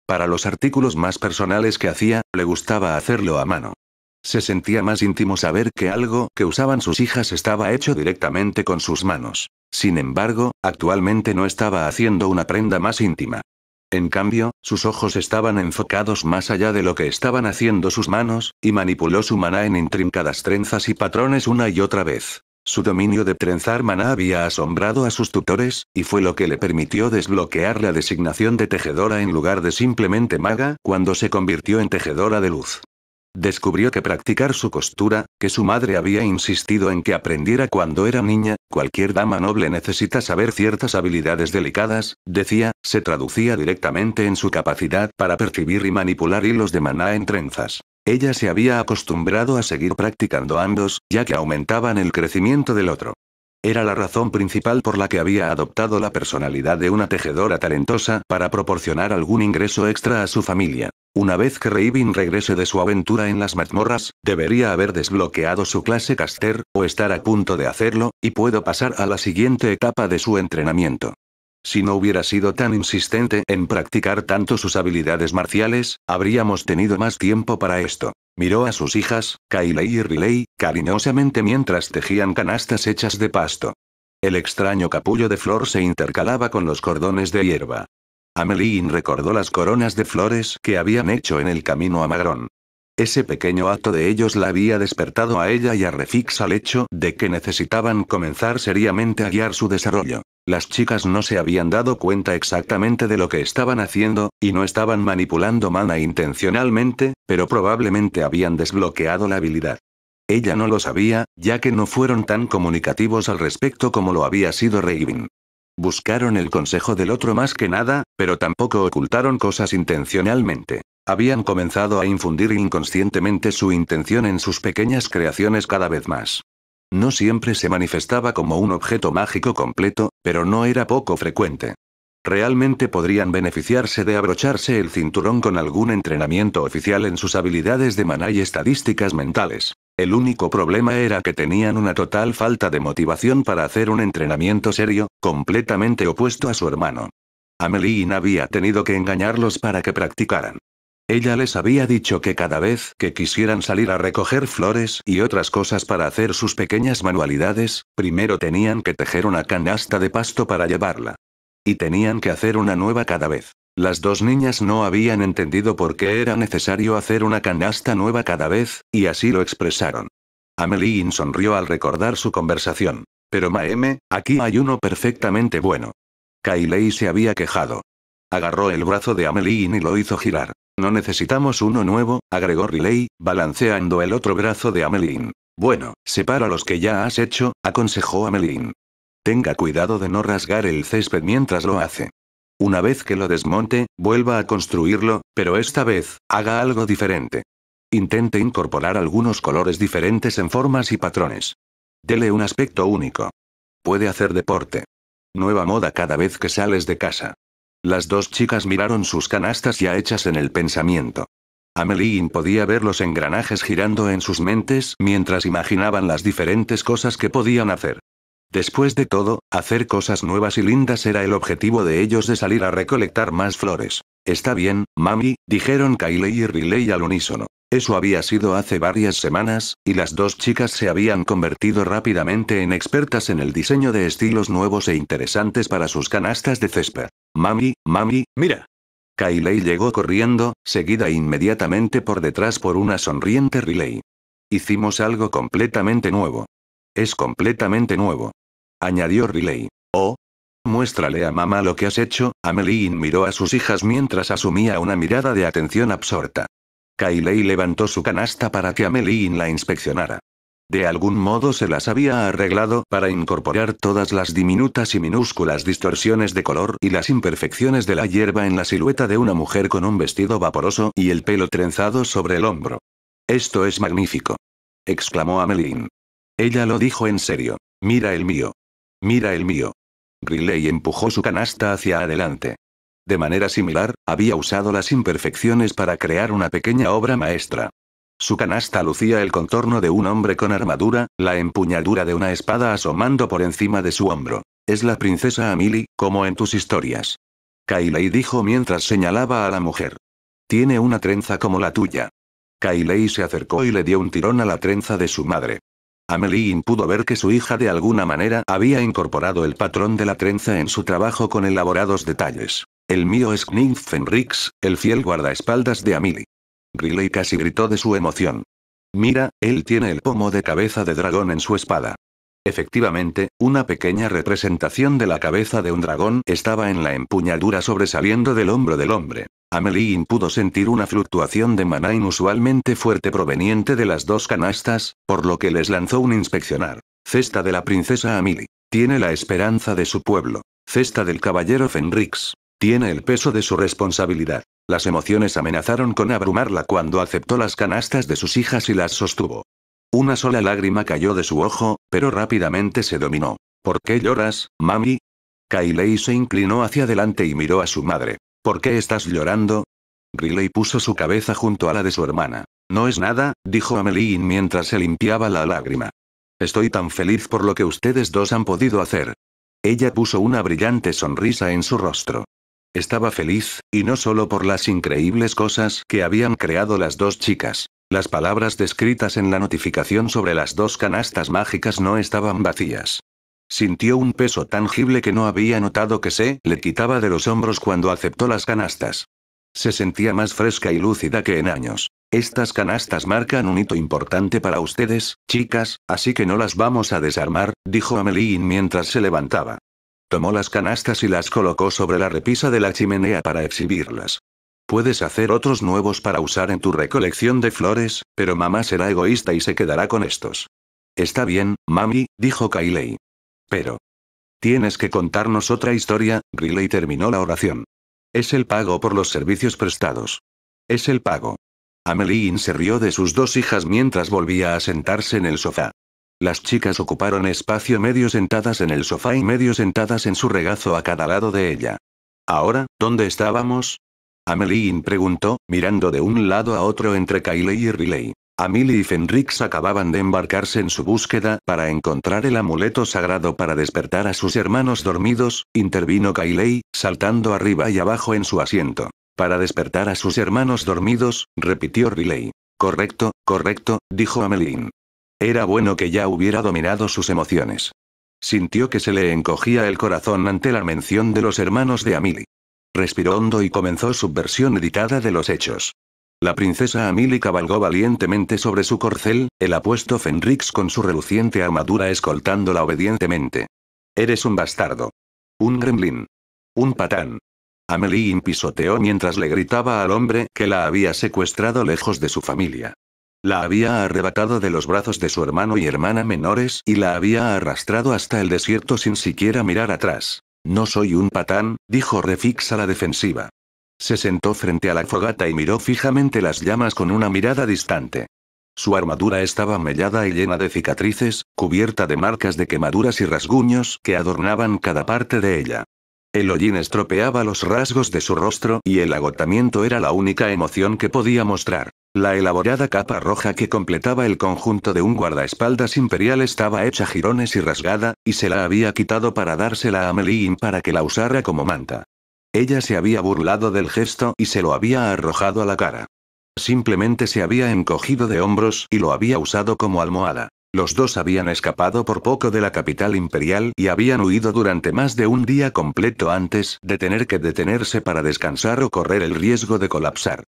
Para los artículos más personales que hacía, le gustaba hacerlo a mano. Se sentía más íntimo saber que algo que usaban sus hijas estaba hecho directamente con sus manos. Sin embargo, actualmente no estaba haciendo una prenda más íntima. En cambio, sus ojos estaban enfocados más allá de lo que estaban haciendo sus manos, y manipuló su maná en intrincadas trenzas y patrones una y otra vez. Su dominio de trenzar maná había asombrado a sus tutores, y fue lo que le permitió desbloquear la designación de tejedora en lugar de simplemente maga cuando se convirtió en tejedora de luz. Descubrió que practicar su costura, que su madre había insistido en que aprendiera cuando era niña, cualquier dama noble necesita saber ciertas habilidades delicadas, decía, se traducía directamente en su capacidad para percibir y manipular hilos de maná en trenzas. Ella se había acostumbrado a seguir practicando ambos, ya que aumentaban el crecimiento del otro. Era la razón principal por la que había adoptado la personalidad de una tejedora talentosa para proporcionar algún ingreso extra a su familia. Una vez que Raven regrese de su aventura en las mazmorras, debería haber desbloqueado su clase caster, o estar a punto de hacerlo, y puedo pasar a la siguiente etapa de su entrenamiento. Si no hubiera sido tan insistente en practicar tanto sus habilidades marciales, habríamos tenido más tiempo para esto. Miró a sus hijas, Kaila y Riley, cariñosamente mientras tejían canastas hechas de pasto. El extraño capullo de flor se intercalaba con los cordones de hierba. Amelie recordó las coronas de flores que habían hecho en el camino a Magrón. Ese pequeño acto de ellos la había despertado a ella y a Refix al hecho de que necesitaban comenzar seriamente a guiar su desarrollo. Las chicas no se habían dado cuenta exactamente de lo que estaban haciendo, y no estaban manipulando mana intencionalmente, pero probablemente habían desbloqueado la habilidad. Ella no lo sabía, ya que no fueron tan comunicativos al respecto como lo había sido Raven. Buscaron el consejo del otro más que nada, pero tampoco ocultaron cosas intencionalmente. Habían comenzado a infundir inconscientemente su intención en sus pequeñas creaciones cada vez más. No siempre se manifestaba como un objeto mágico completo, pero no era poco frecuente. Realmente podrían beneficiarse de abrocharse el cinturón con algún entrenamiento oficial en sus habilidades de maná y estadísticas mentales. El único problema era que tenían una total falta de motivación para hacer un entrenamiento serio, completamente opuesto a su hermano. Amelie había tenido que engañarlos para que practicaran. Ella les había dicho que cada vez que quisieran salir a recoger flores y otras cosas para hacer sus pequeñas manualidades, primero tenían que tejer una canasta de pasto para llevarla. Y tenían que hacer una nueva cada vez. Las dos niñas no habían entendido por qué era necesario hacer una canasta nueva cada vez, y así lo expresaron. Amelie sonrió al recordar su conversación. Pero Maeme, aquí hay uno perfectamente bueno. Kailei se había quejado. Agarró el brazo de Ameline y lo hizo girar. No necesitamos uno nuevo, agregó Riley, balanceando el otro brazo de Ameline. Bueno, separa los que ya has hecho, aconsejó Ameline. Tenga cuidado de no rasgar el césped mientras lo hace. Una vez que lo desmonte, vuelva a construirlo, pero esta vez, haga algo diferente. Intente incorporar algunos colores diferentes en formas y patrones. Dele un aspecto único. Puede hacer deporte. Nueva moda cada vez que sales de casa. Las dos chicas miraron sus canastas ya hechas en el pensamiento. Amelie podía ver los engranajes girando en sus mentes mientras imaginaban las diferentes cosas que podían hacer. Después de todo, hacer cosas nuevas y lindas era el objetivo de ellos de salir a recolectar más flores. Está bien, mami, dijeron Kylie y Riley al unísono. Eso había sido hace varias semanas, y las dos chicas se habían convertido rápidamente en expertas en el diseño de estilos nuevos e interesantes para sus canastas de césped. Mami, mami, mira. Kylie llegó corriendo, seguida inmediatamente por detrás por una sonriente Riley. Hicimos algo completamente nuevo. Es completamente nuevo añadió Riley. Oh. Muéstrale a mamá lo que has hecho, Amelie miró a sus hijas mientras asumía una mirada de atención absorta. Kylie levantó su canasta para que Amelie la inspeccionara. De algún modo se las había arreglado para incorporar todas las diminutas y minúsculas distorsiones de color y las imperfecciones de la hierba en la silueta de una mujer con un vestido vaporoso y el pelo trenzado sobre el hombro. Esto es magnífico. exclamó Ameline. Ella lo dijo en serio. Mira el mío. Mira el mío. Riley empujó su canasta hacia adelante. De manera similar, había usado las imperfecciones para crear una pequeña obra maestra. Su canasta lucía el contorno de un hombre con armadura, la empuñadura de una espada asomando por encima de su hombro. Es la princesa Amili, como en tus historias. Kailey dijo mientras señalaba a la mujer. Tiene una trenza como la tuya. Kailey se acercó y le dio un tirón a la trenza de su madre. Amelie pudo ver que su hija de alguna manera había incorporado el patrón de la trenza en su trabajo con elaborados detalles. El mío es Knif el fiel guardaespaldas de Amelie. Riley casi gritó de su emoción. Mira, él tiene el pomo de cabeza de dragón en su espada. Efectivamente, una pequeña representación de la cabeza de un dragón estaba en la empuñadura sobresaliendo del hombro del hombre. Amelie pudo sentir una fluctuación de maná inusualmente fuerte proveniente de las dos canastas, por lo que les lanzó un inspeccionar. Cesta de la princesa Amelie. Tiene la esperanza de su pueblo. Cesta del caballero Fenrix. Tiene el peso de su responsabilidad. Las emociones amenazaron con abrumarla cuando aceptó las canastas de sus hijas y las sostuvo. Una sola lágrima cayó de su ojo, pero rápidamente se dominó. ¿Por qué lloras, mami? Kailei se inclinó hacia adelante y miró a su madre. ¿Por qué estás llorando? Riley puso su cabeza junto a la de su hermana. No es nada, dijo Amelie mientras se limpiaba la lágrima. Estoy tan feliz por lo que ustedes dos han podido hacer. Ella puso una brillante sonrisa en su rostro. Estaba feliz, y no solo por las increíbles cosas que habían creado las dos chicas. Las palabras descritas en la notificación sobre las dos canastas mágicas no estaban vacías. Sintió un peso tangible que no había notado que se le quitaba de los hombros cuando aceptó las canastas. Se sentía más fresca y lúcida que en años. Estas canastas marcan un hito importante para ustedes, chicas, así que no las vamos a desarmar, dijo Amelie mientras se levantaba. Tomó las canastas y las colocó sobre la repisa de la chimenea para exhibirlas. Puedes hacer otros nuevos para usar en tu recolección de flores, pero mamá será egoísta y se quedará con estos. Está bien, mami, dijo Kylie. Pero. Tienes que contarnos otra historia, Riley terminó la oración. Es el pago por los servicios prestados. Es el pago. Amelie se rió de sus dos hijas mientras volvía a sentarse en el sofá. Las chicas ocuparon espacio medio sentadas en el sofá y medio sentadas en su regazo a cada lado de ella. Ahora, ¿dónde estábamos? Amelie preguntó, mirando de un lado a otro entre Kylie y Riley. Amelie y Fenrix acababan de embarcarse en su búsqueda para encontrar el amuleto sagrado para despertar a sus hermanos dormidos, intervino Kailei, saltando arriba y abajo en su asiento. Para despertar a sus hermanos dormidos, repitió Riley. Correcto, correcto, dijo Amelie. Era bueno que ya hubiera dominado sus emociones. Sintió que se le encogía el corazón ante la mención de los hermanos de Amelie. Respiró hondo y comenzó su versión editada de los hechos. La princesa Amelie cabalgó valientemente sobre su corcel, el apuesto Fenrix con su reluciente armadura escoltándola obedientemente. Eres un bastardo. Un gremlin. Un patán. Amelie impisoteó mientras le gritaba al hombre que la había secuestrado lejos de su familia. La había arrebatado de los brazos de su hermano y hermana menores y la había arrastrado hasta el desierto sin siquiera mirar atrás. No soy un patán, dijo Refix a la defensiva. Se sentó frente a la fogata y miró fijamente las llamas con una mirada distante. Su armadura estaba mellada y llena de cicatrices, cubierta de marcas de quemaduras y rasguños que adornaban cada parte de ella. El hollín estropeaba los rasgos de su rostro y el agotamiento era la única emoción que podía mostrar. La elaborada capa roja que completaba el conjunto de un guardaespaldas imperial estaba hecha jirones y rasgada, y se la había quitado para dársela a Melin para que la usara como manta. Ella se había burlado del gesto y se lo había arrojado a la cara. Simplemente se había encogido de hombros y lo había usado como almohada. Los dos habían escapado por poco de la capital imperial y habían huido durante más de un día completo antes de tener que detenerse para descansar o correr el riesgo de colapsar.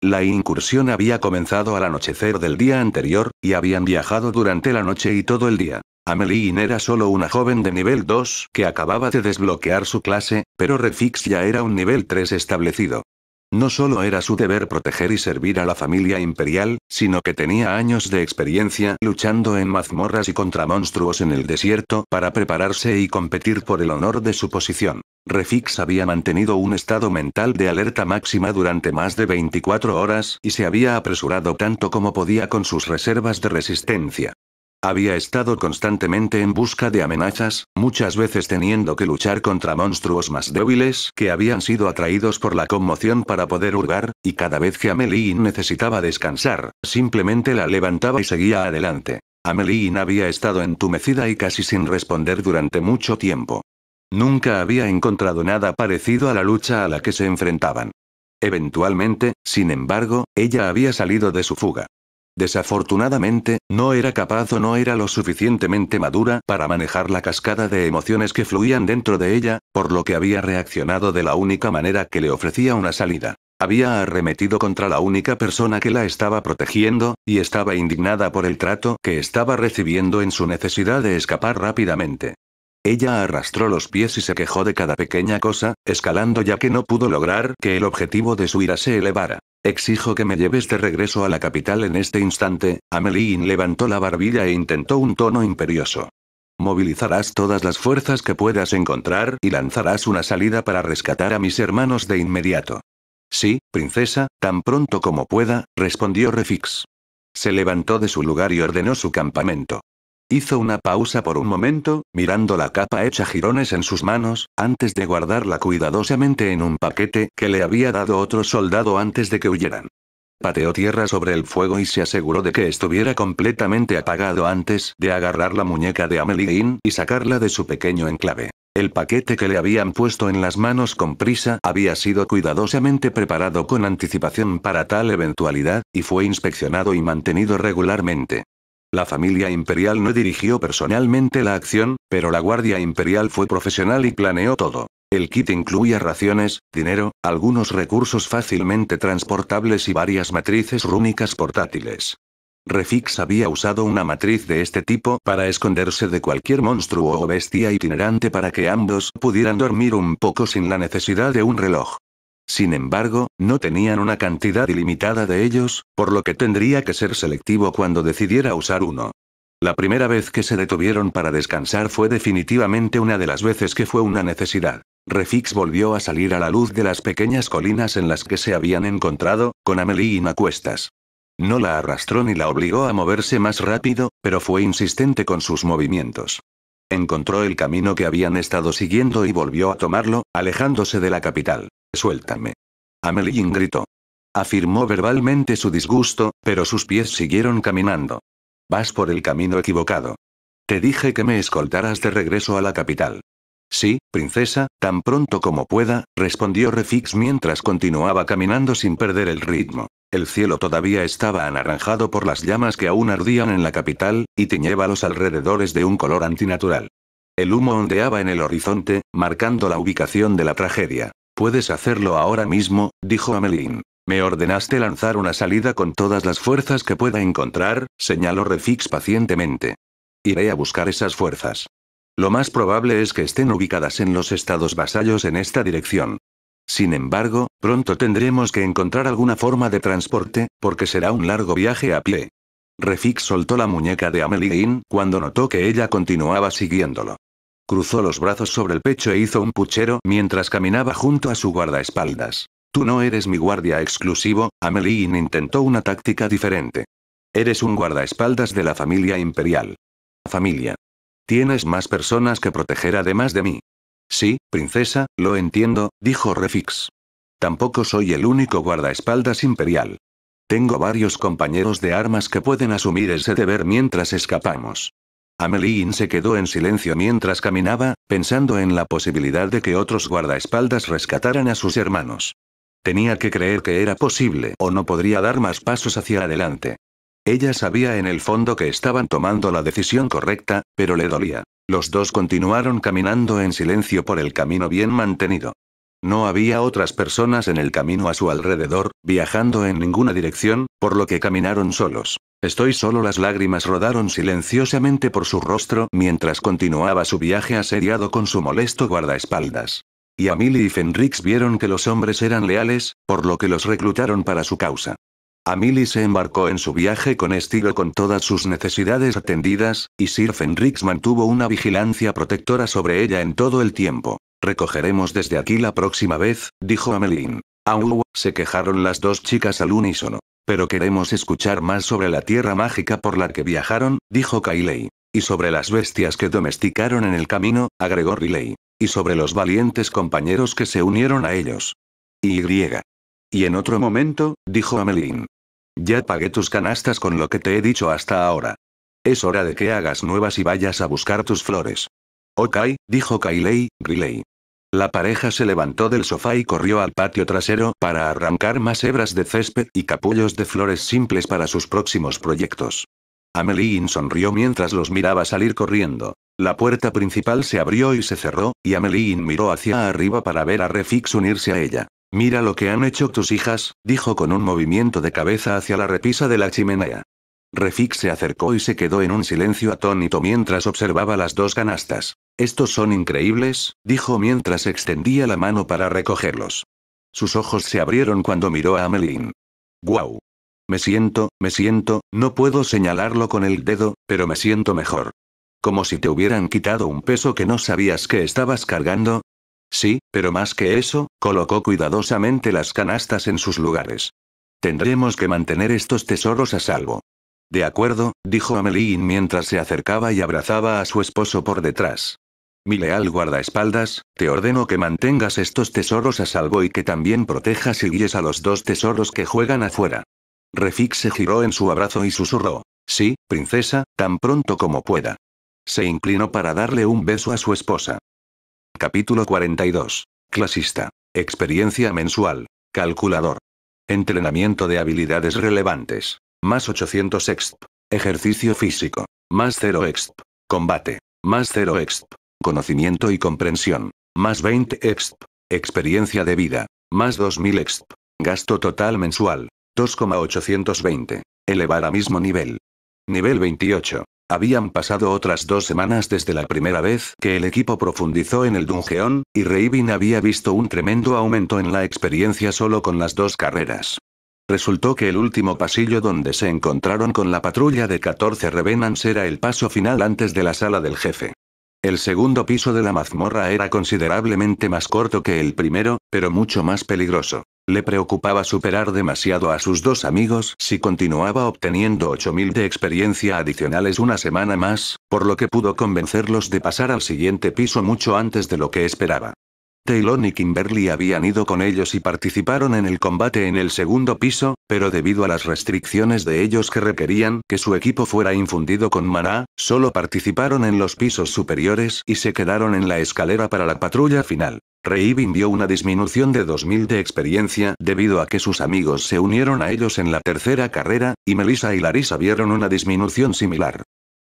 La incursión había comenzado al anochecer del día anterior, y habían viajado durante la noche y todo el día. Amelie era solo una joven de nivel 2 que acababa de desbloquear su clase, pero Refix ya era un nivel 3 establecido. No solo era su deber proteger y servir a la familia imperial, sino que tenía años de experiencia luchando en mazmorras y contra monstruos en el desierto para prepararse y competir por el honor de su posición. Refix había mantenido un estado mental de alerta máxima durante más de 24 horas y se había apresurado tanto como podía con sus reservas de resistencia. Había estado constantemente en busca de amenazas, muchas veces teniendo que luchar contra monstruos más débiles que habían sido atraídos por la conmoción para poder hurgar, y cada vez que Amelie necesitaba descansar, simplemente la levantaba y seguía adelante. Amelie había estado entumecida y casi sin responder durante mucho tiempo. Nunca había encontrado nada parecido a la lucha a la que se enfrentaban. Eventualmente, sin embargo, ella había salido de su fuga. Desafortunadamente, no era capaz o no era lo suficientemente madura para manejar la cascada de emociones que fluían dentro de ella, por lo que había reaccionado de la única manera que le ofrecía una salida. Había arremetido contra la única persona que la estaba protegiendo, y estaba indignada por el trato que estaba recibiendo en su necesidad de escapar rápidamente. Ella arrastró los pies y se quejó de cada pequeña cosa, escalando ya que no pudo lograr que el objetivo de su ira se elevara. Exijo que me lleves de regreso a la capital en este instante, Amelie levantó la barbilla e intentó un tono imperioso. Movilizarás todas las fuerzas que puedas encontrar y lanzarás una salida para rescatar a mis hermanos de inmediato. Sí, princesa, tan pronto como pueda, respondió Refix. Se levantó de su lugar y ordenó su campamento. Hizo una pausa por un momento, mirando la capa hecha jirones en sus manos, antes de guardarla cuidadosamente en un paquete que le había dado otro soldado antes de que huyeran. Pateó tierra sobre el fuego y se aseguró de que estuviera completamente apagado antes de agarrar la muñeca de Amelie y sacarla de su pequeño enclave. El paquete que le habían puesto en las manos con prisa había sido cuidadosamente preparado con anticipación para tal eventualidad, y fue inspeccionado y mantenido regularmente. La familia imperial no dirigió personalmente la acción, pero la Guardia Imperial fue profesional y planeó todo. El kit incluía raciones, dinero, algunos recursos fácilmente transportables y varias matrices rúnicas portátiles. Refix había usado una matriz de este tipo para esconderse de cualquier monstruo o bestia itinerante para que ambos pudieran dormir un poco sin la necesidad de un reloj. Sin embargo, no tenían una cantidad ilimitada de ellos, por lo que tendría que ser selectivo cuando decidiera usar uno. La primera vez que se detuvieron para descansar fue definitivamente una de las veces que fue una necesidad. Refix volvió a salir a la luz de las pequeñas colinas en las que se habían encontrado, con Amelie y Macuestas. No la arrastró ni la obligó a moverse más rápido, pero fue insistente con sus movimientos. Encontró el camino que habían estado siguiendo y volvió a tomarlo, alejándose de la capital. Suéltame. Amelie gritó. Afirmó verbalmente su disgusto, pero sus pies siguieron caminando. Vas por el camino equivocado. Te dije que me escoltaras de regreso a la capital. Sí, princesa, tan pronto como pueda, respondió Refix mientras continuaba caminando sin perder el ritmo. El cielo todavía estaba anaranjado por las llamas que aún ardían en la capital, y tiñeba los alrededores de un color antinatural. El humo ondeaba en el horizonte, marcando la ubicación de la tragedia. Puedes hacerlo ahora mismo, dijo Amelie. Me ordenaste lanzar una salida con todas las fuerzas que pueda encontrar, señaló Refix pacientemente. Iré a buscar esas fuerzas. Lo más probable es que estén ubicadas en los estados vasallos en esta dirección. Sin embargo, pronto tendremos que encontrar alguna forma de transporte, porque será un largo viaje a pie. Refix soltó la muñeca de Amelie cuando notó que ella continuaba siguiéndolo. Cruzó los brazos sobre el pecho e hizo un puchero mientras caminaba junto a su guardaespaldas. Tú no eres mi guardia exclusivo, Amelie intentó una táctica diferente. Eres un guardaespaldas de la familia imperial. Familia. Tienes más personas que proteger además de mí. Sí, princesa, lo entiendo, dijo Refix. Tampoco soy el único guardaespaldas imperial. Tengo varios compañeros de armas que pueden asumir ese deber mientras escapamos. Amelie se quedó en silencio mientras caminaba, pensando en la posibilidad de que otros guardaespaldas rescataran a sus hermanos. Tenía que creer que era posible o no podría dar más pasos hacia adelante. Ella sabía en el fondo que estaban tomando la decisión correcta, pero le dolía. Los dos continuaron caminando en silencio por el camino bien mantenido. No había otras personas en el camino a su alrededor, viajando en ninguna dirección, por lo que caminaron solos. Estoy solo. Las lágrimas rodaron silenciosamente por su rostro mientras continuaba su viaje asediado con su molesto guardaespaldas. Y Amelie y Fenrix vieron que los hombres eran leales, por lo que los reclutaron para su causa. Amili se embarcó en su viaje con estilo con todas sus necesidades atendidas, y Sir Fenrix mantuvo una vigilancia protectora sobre ella en todo el tiempo. Recogeremos desde aquí la próxima vez, dijo Amelie. Au, se quejaron las dos chicas al unísono. Pero queremos escuchar más sobre la tierra mágica por la que viajaron, dijo Kailei. Y sobre las bestias que domesticaron en el camino, agregó Riley. Y sobre los valientes compañeros que se unieron a ellos. Y. Y en otro momento, dijo Amelín. Ya pagué tus canastas con lo que te he dicho hasta ahora. Es hora de que hagas nuevas y vayas a buscar tus flores. Ok, dijo Kailei, Riley. La pareja se levantó del sofá y corrió al patio trasero para arrancar más hebras de césped y capullos de flores simples para sus próximos proyectos. Amelie sonrió mientras los miraba salir corriendo. La puerta principal se abrió y se cerró, y Amelie miró hacia arriba para ver a Refix unirse a ella. Mira lo que han hecho tus hijas, dijo con un movimiento de cabeza hacia la repisa de la chimenea refix se acercó y se quedó en un silencio atónito mientras observaba las dos canastas. Estos son increíbles, dijo mientras extendía la mano para recogerlos. Sus ojos se abrieron cuando miró a Amelín. ¡Guau! Me siento, me siento, no puedo señalarlo con el dedo, pero me siento mejor. Como si te hubieran quitado un peso que no sabías que estabas cargando. Sí, pero más que eso, colocó cuidadosamente las canastas en sus lugares. Tendremos que mantener estos tesoros a salvo. De acuerdo, dijo Amelie mientras se acercaba y abrazaba a su esposo por detrás. Mi leal guardaespaldas, te ordeno que mantengas estos tesoros a salvo y que también protejas y guíes a los dos tesoros que juegan afuera. Refix se giró en su abrazo y susurró. Sí, princesa, tan pronto como pueda. Se inclinó para darle un beso a su esposa. Capítulo 42. Clasista. Experiencia mensual. Calculador. Entrenamiento de habilidades relevantes. Más 800 exp. Ejercicio físico. Más 0 exp. Combate. Más 0 exp. Conocimiento y comprensión. Más 20 exp. Experiencia de vida. Más 2000 exp. Gasto total mensual. 2,820. Elevar a mismo nivel. Nivel 28. Habían pasado otras dos semanas desde la primera vez que el equipo profundizó en el Dungeon, y Raven había visto un tremendo aumento en la experiencia solo con las dos carreras. Resultó que el último pasillo donde se encontraron con la patrulla de 14 Revenants era el paso final antes de la sala del jefe. El segundo piso de la mazmorra era considerablemente más corto que el primero, pero mucho más peligroso. Le preocupaba superar demasiado a sus dos amigos si continuaba obteniendo 8.000 de experiencia adicionales una semana más, por lo que pudo convencerlos de pasar al siguiente piso mucho antes de lo que esperaba. Taylor y Kimberly habían ido con ellos y participaron en el combate en el segundo piso, pero debido a las restricciones de ellos que requerían que su equipo fuera infundido con maná, solo participaron en los pisos superiores y se quedaron en la escalera para la patrulla final. Reivin vio una disminución de 2000 de experiencia debido a que sus amigos se unieron a ellos en la tercera carrera, y Melissa y Larissa vieron una disminución similar.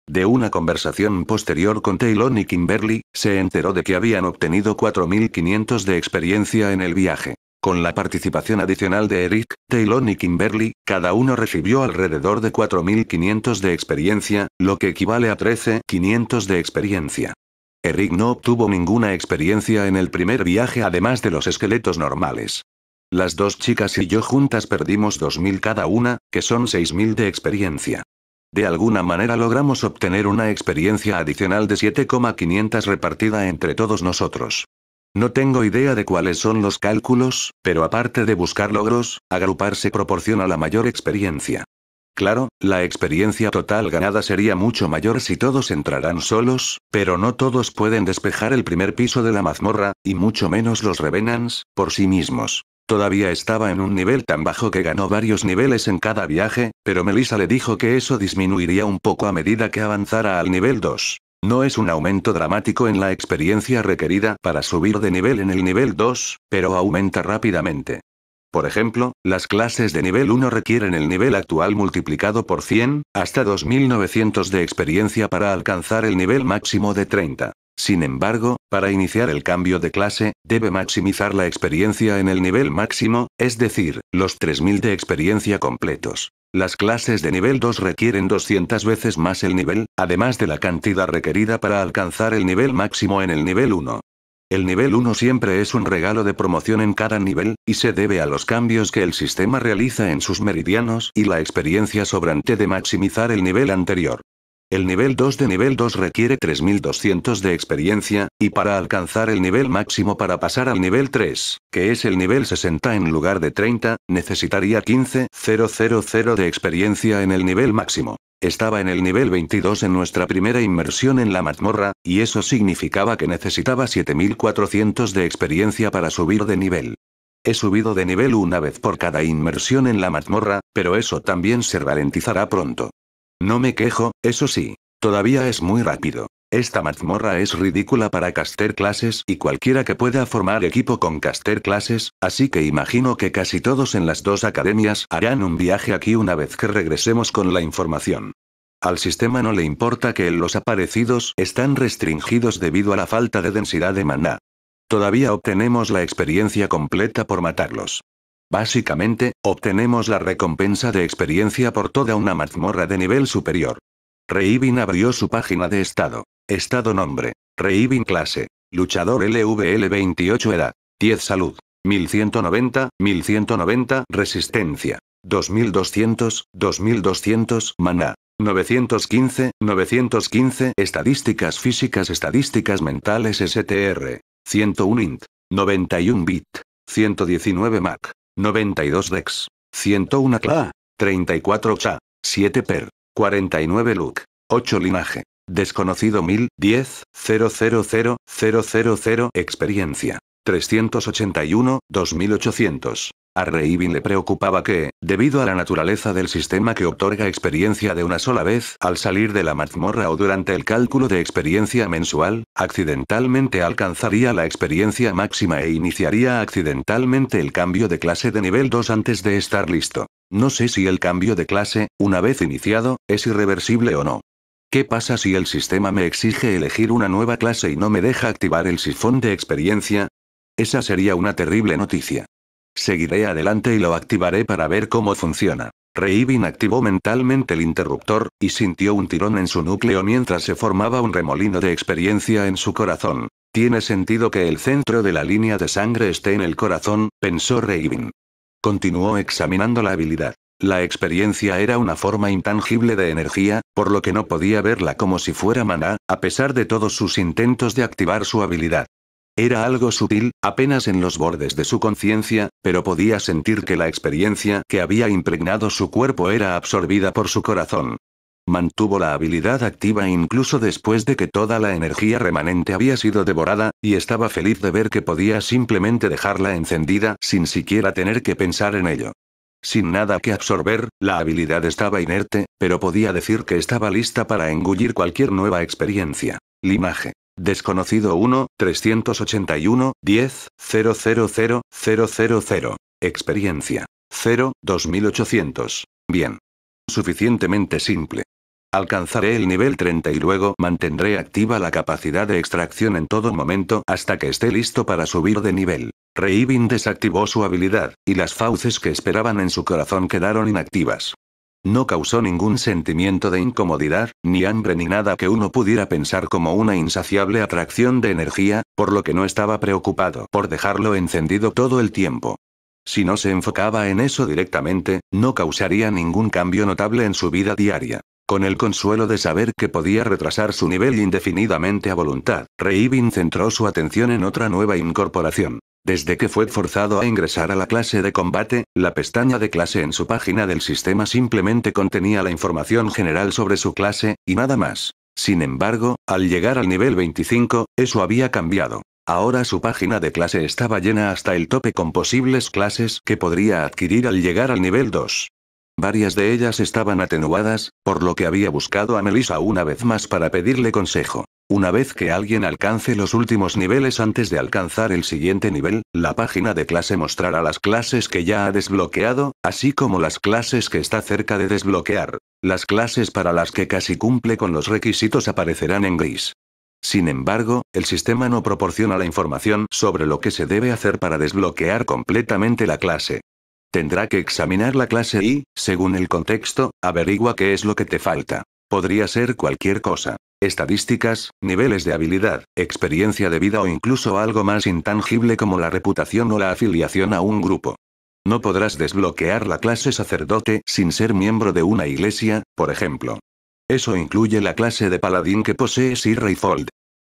De una conversación posterior con Taylor y Kimberly, se enteró de que habían obtenido 4.500 de experiencia en el viaje. Con la participación adicional de Eric, Taylor y Kimberly, cada uno recibió alrededor de 4.500 de experiencia, lo que equivale a 13.500 de experiencia. Eric no obtuvo ninguna experiencia en el primer viaje además de los esqueletos normales. Las dos chicas y yo juntas perdimos 2.000 cada una, que son 6.000 de experiencia. De alguna manera logramos obtener una experiencia adicional de 7,500 repartida entre todos nosotros. No tengo idea de cuáles son los cálculos, pero aparte de buscar logros, agruparse proporciona la mayor experiencia. Claro, la experiencia total ganada sería mucho mayor si todos entrarán solos, pero no todos pueden despejar el primer piso de la mazmorra, y mucho menos los revenants, por sí mismos. Todavía estaba en un nivel tan bajo que ganó varios niveles en cada viaje, pero Melissa le dijo que eso disminuiría un poco a medida que avanzara al nivel 2. No es un aumento dramático en la experiencia requerida para subir de nivel en el nivel 2, pero aumenta rápidamente. Por ejemplo, las clases de nivel 1 requieren el nivel actual multiplicado por 100, hasta 2900 de experiencia para alcanzar el nivel máximo de 30. Sin embargo, para iniciar el cambio de clase, debe maximizar la experiencia en el nivel máximo, es decir, los 3000 de experiencia completos. Las clases de nivel 2 requieren 200 veces más el nivel, además de la cantidad requerida para alcanzar el nivel máximo en el nivel 1. El nivel 1 siempre es un regalo de promoción en cada nivel, y se debe a los cambios que el sistema realiza en sus meridianos y la experiencia sobrante de maximizar el nivel anterior. El nivel 2 de nivel 2 requiere 3200 de experiencia, y para alcanzar el nivel máximo para pasar al nivel 3, que es el nivel 60 en lugar de 30, necesitaría 15.000 de experiencia en el nivel máximo. Estaba en el nivel 22 en nuestra primera inmersión en la mazmorra, y eso significaba que necesitaba 7400 de experiencia para subir de nivel. He subido de nivel una vez por cada inmersión en la mazmorra, pero eso también se ralentizará pronto. No me quejo, eso sí. Todavía es muy rápido. Esta mazmorra es ridícula para caster clases y cualquiera que pueda formar equipo con caster clases, así que imagino que casi todos en las dos academias harán un viaje aquí una vez que regresemos con la información. Al sistema no le importa que los aparecidos están restringidos debido a la falta de densidad de maná. Todavía obtenemos la experiencia completa por matarlos. Básicamente, obtenemos la recompensa de experiencia por toda una mazmorra de nivel superior. Reivin abrió su página de estado. Estado nombre. Reivin clase. Luchador LVL 28 edad. 10 salud. 1190, 1190 resistencia. 2200, 2200 mana. 915, 915 estadísticas físicas estadísticas mentales STR. 101 int. 91 bit. 119 mac. 92 Dex, 101 Kla, 34 Cha, 7 Per, 49 Luke, 8 Linaje, desconocido 1010 000 000 Experiencia, 381, 2800. A Reibin le preocupaba que, debido a la naturaleza del sistema que otorga experiencia de una sola vez al salir de la mazmorra o durante el cálculo de experiencia mensual, accidentalmente alcanzaría la experiencia máxima e iniciaría accidentalmente el cambio de clase de nivel 2 antes de estar listo. No sé si el cambio de clase, una vez iniciado, es irreversible o no. ¿Qué pasa si el sistema me exige elegir una nueva clase y no me deja activar el sifón de experiencia? Esa sería una terrible noticia. Seguiré adelante y lo activaré para ver cómo funciona. Reivin activó mentalmente el interruptor, y sintió un tirón en su núcleo mientras se formaba un remolino de experiencia en su corazón. Tiene sentido que el centro de la línea de sangre esté en el corazón, pensó Reivin. Continuó examinando la habilidad. La experiencia era una forma intangible de energía, por lo que no podía verla como si fuera maná, a pesar de todos sus intentos de activar su habilidad. Era algo sutil, apenas en los bordes de su conciencia, pero podía sentir que la experiencia que había impregnado su cuerpo era absorbida por su corazón. Mantuvo la habilidad activa incluso después de que toda la energía remanente había sido devorada, y estaba feliz de ver que podía simplemente dejarla encendida sin siquiera tener que pensar en ello. Sin nada que absorber, la habilidad estaba inerte, pero podía decir que estaba lista para engullir cualquier nueva experiencia. Limaje. Desconocido 1, 381, 10, 000, 000. Experiencia. 0, 2800. Bien. Suficientemente simple. Alcanzaré el nivel 30 y luego mantendré activa la capacidad de extracción en todo momento hasta que esté listo para subir de nivel. Reivin desactivó su habilidad, y las fauces que esperaban en su corazón quedaron inactivas. No causó ningún sentimiento de incomodidad, ni hambre ni nada que uno pudiera pensar como una insaciable atracción de energía, por lo que no estaba preocupado por dejarlo encendido todo el tiempo. Si no se enfocaba en eso directamente, no causaría ningún cambio notable en su vida diaria. Con el consuelo de saber que podía retrasar su nivel indefinidamente a voluntad, Reibin centró su atención en otra nueva incorporación. Desde que fue forzado a ingresar a la clase de combate, la pestaña de clase en su página del sistema simplemente contenía la información general sobre su clase, y nada más. Sin embargo, al llegar al nivel 25, eso había cambiado. Ahora su página de clase estaba llena hasta el tope con posibles clases que podría adquirir al llegar al nivel 2. Varias de ellas estaban atenuadas, por lo que había buscado a Melissa una vez más para pedirle consejo. Una vez que alguien alcance los últimos niveles antes de alcanzar el siguiente nivel, la página de clase mostrará las clases que ya ha desbloqueado, así como las clases que está cerca de desbloquear. Las clases para las que casi cumple con los requisitos aparecerán en gris. Sin embargo, el sistema no proporciona la información sobre lo que se debe hacer para desbloquear completamente la clase. Tendrá que examinar la clase y, según el contexto, averigua qué es lo que te falta. Podría ser cualquier cosa. Estadísticas, niveles de habilidad, experiencia de vida o incluso algo más intangible como la reputación o la afiliación a un grupo. No podrás desbloquear la clase sacerdote sin ser miembro de una iglesia, por ejemplo. Eso incluye la clase de paladín que posee Sir Rayfold.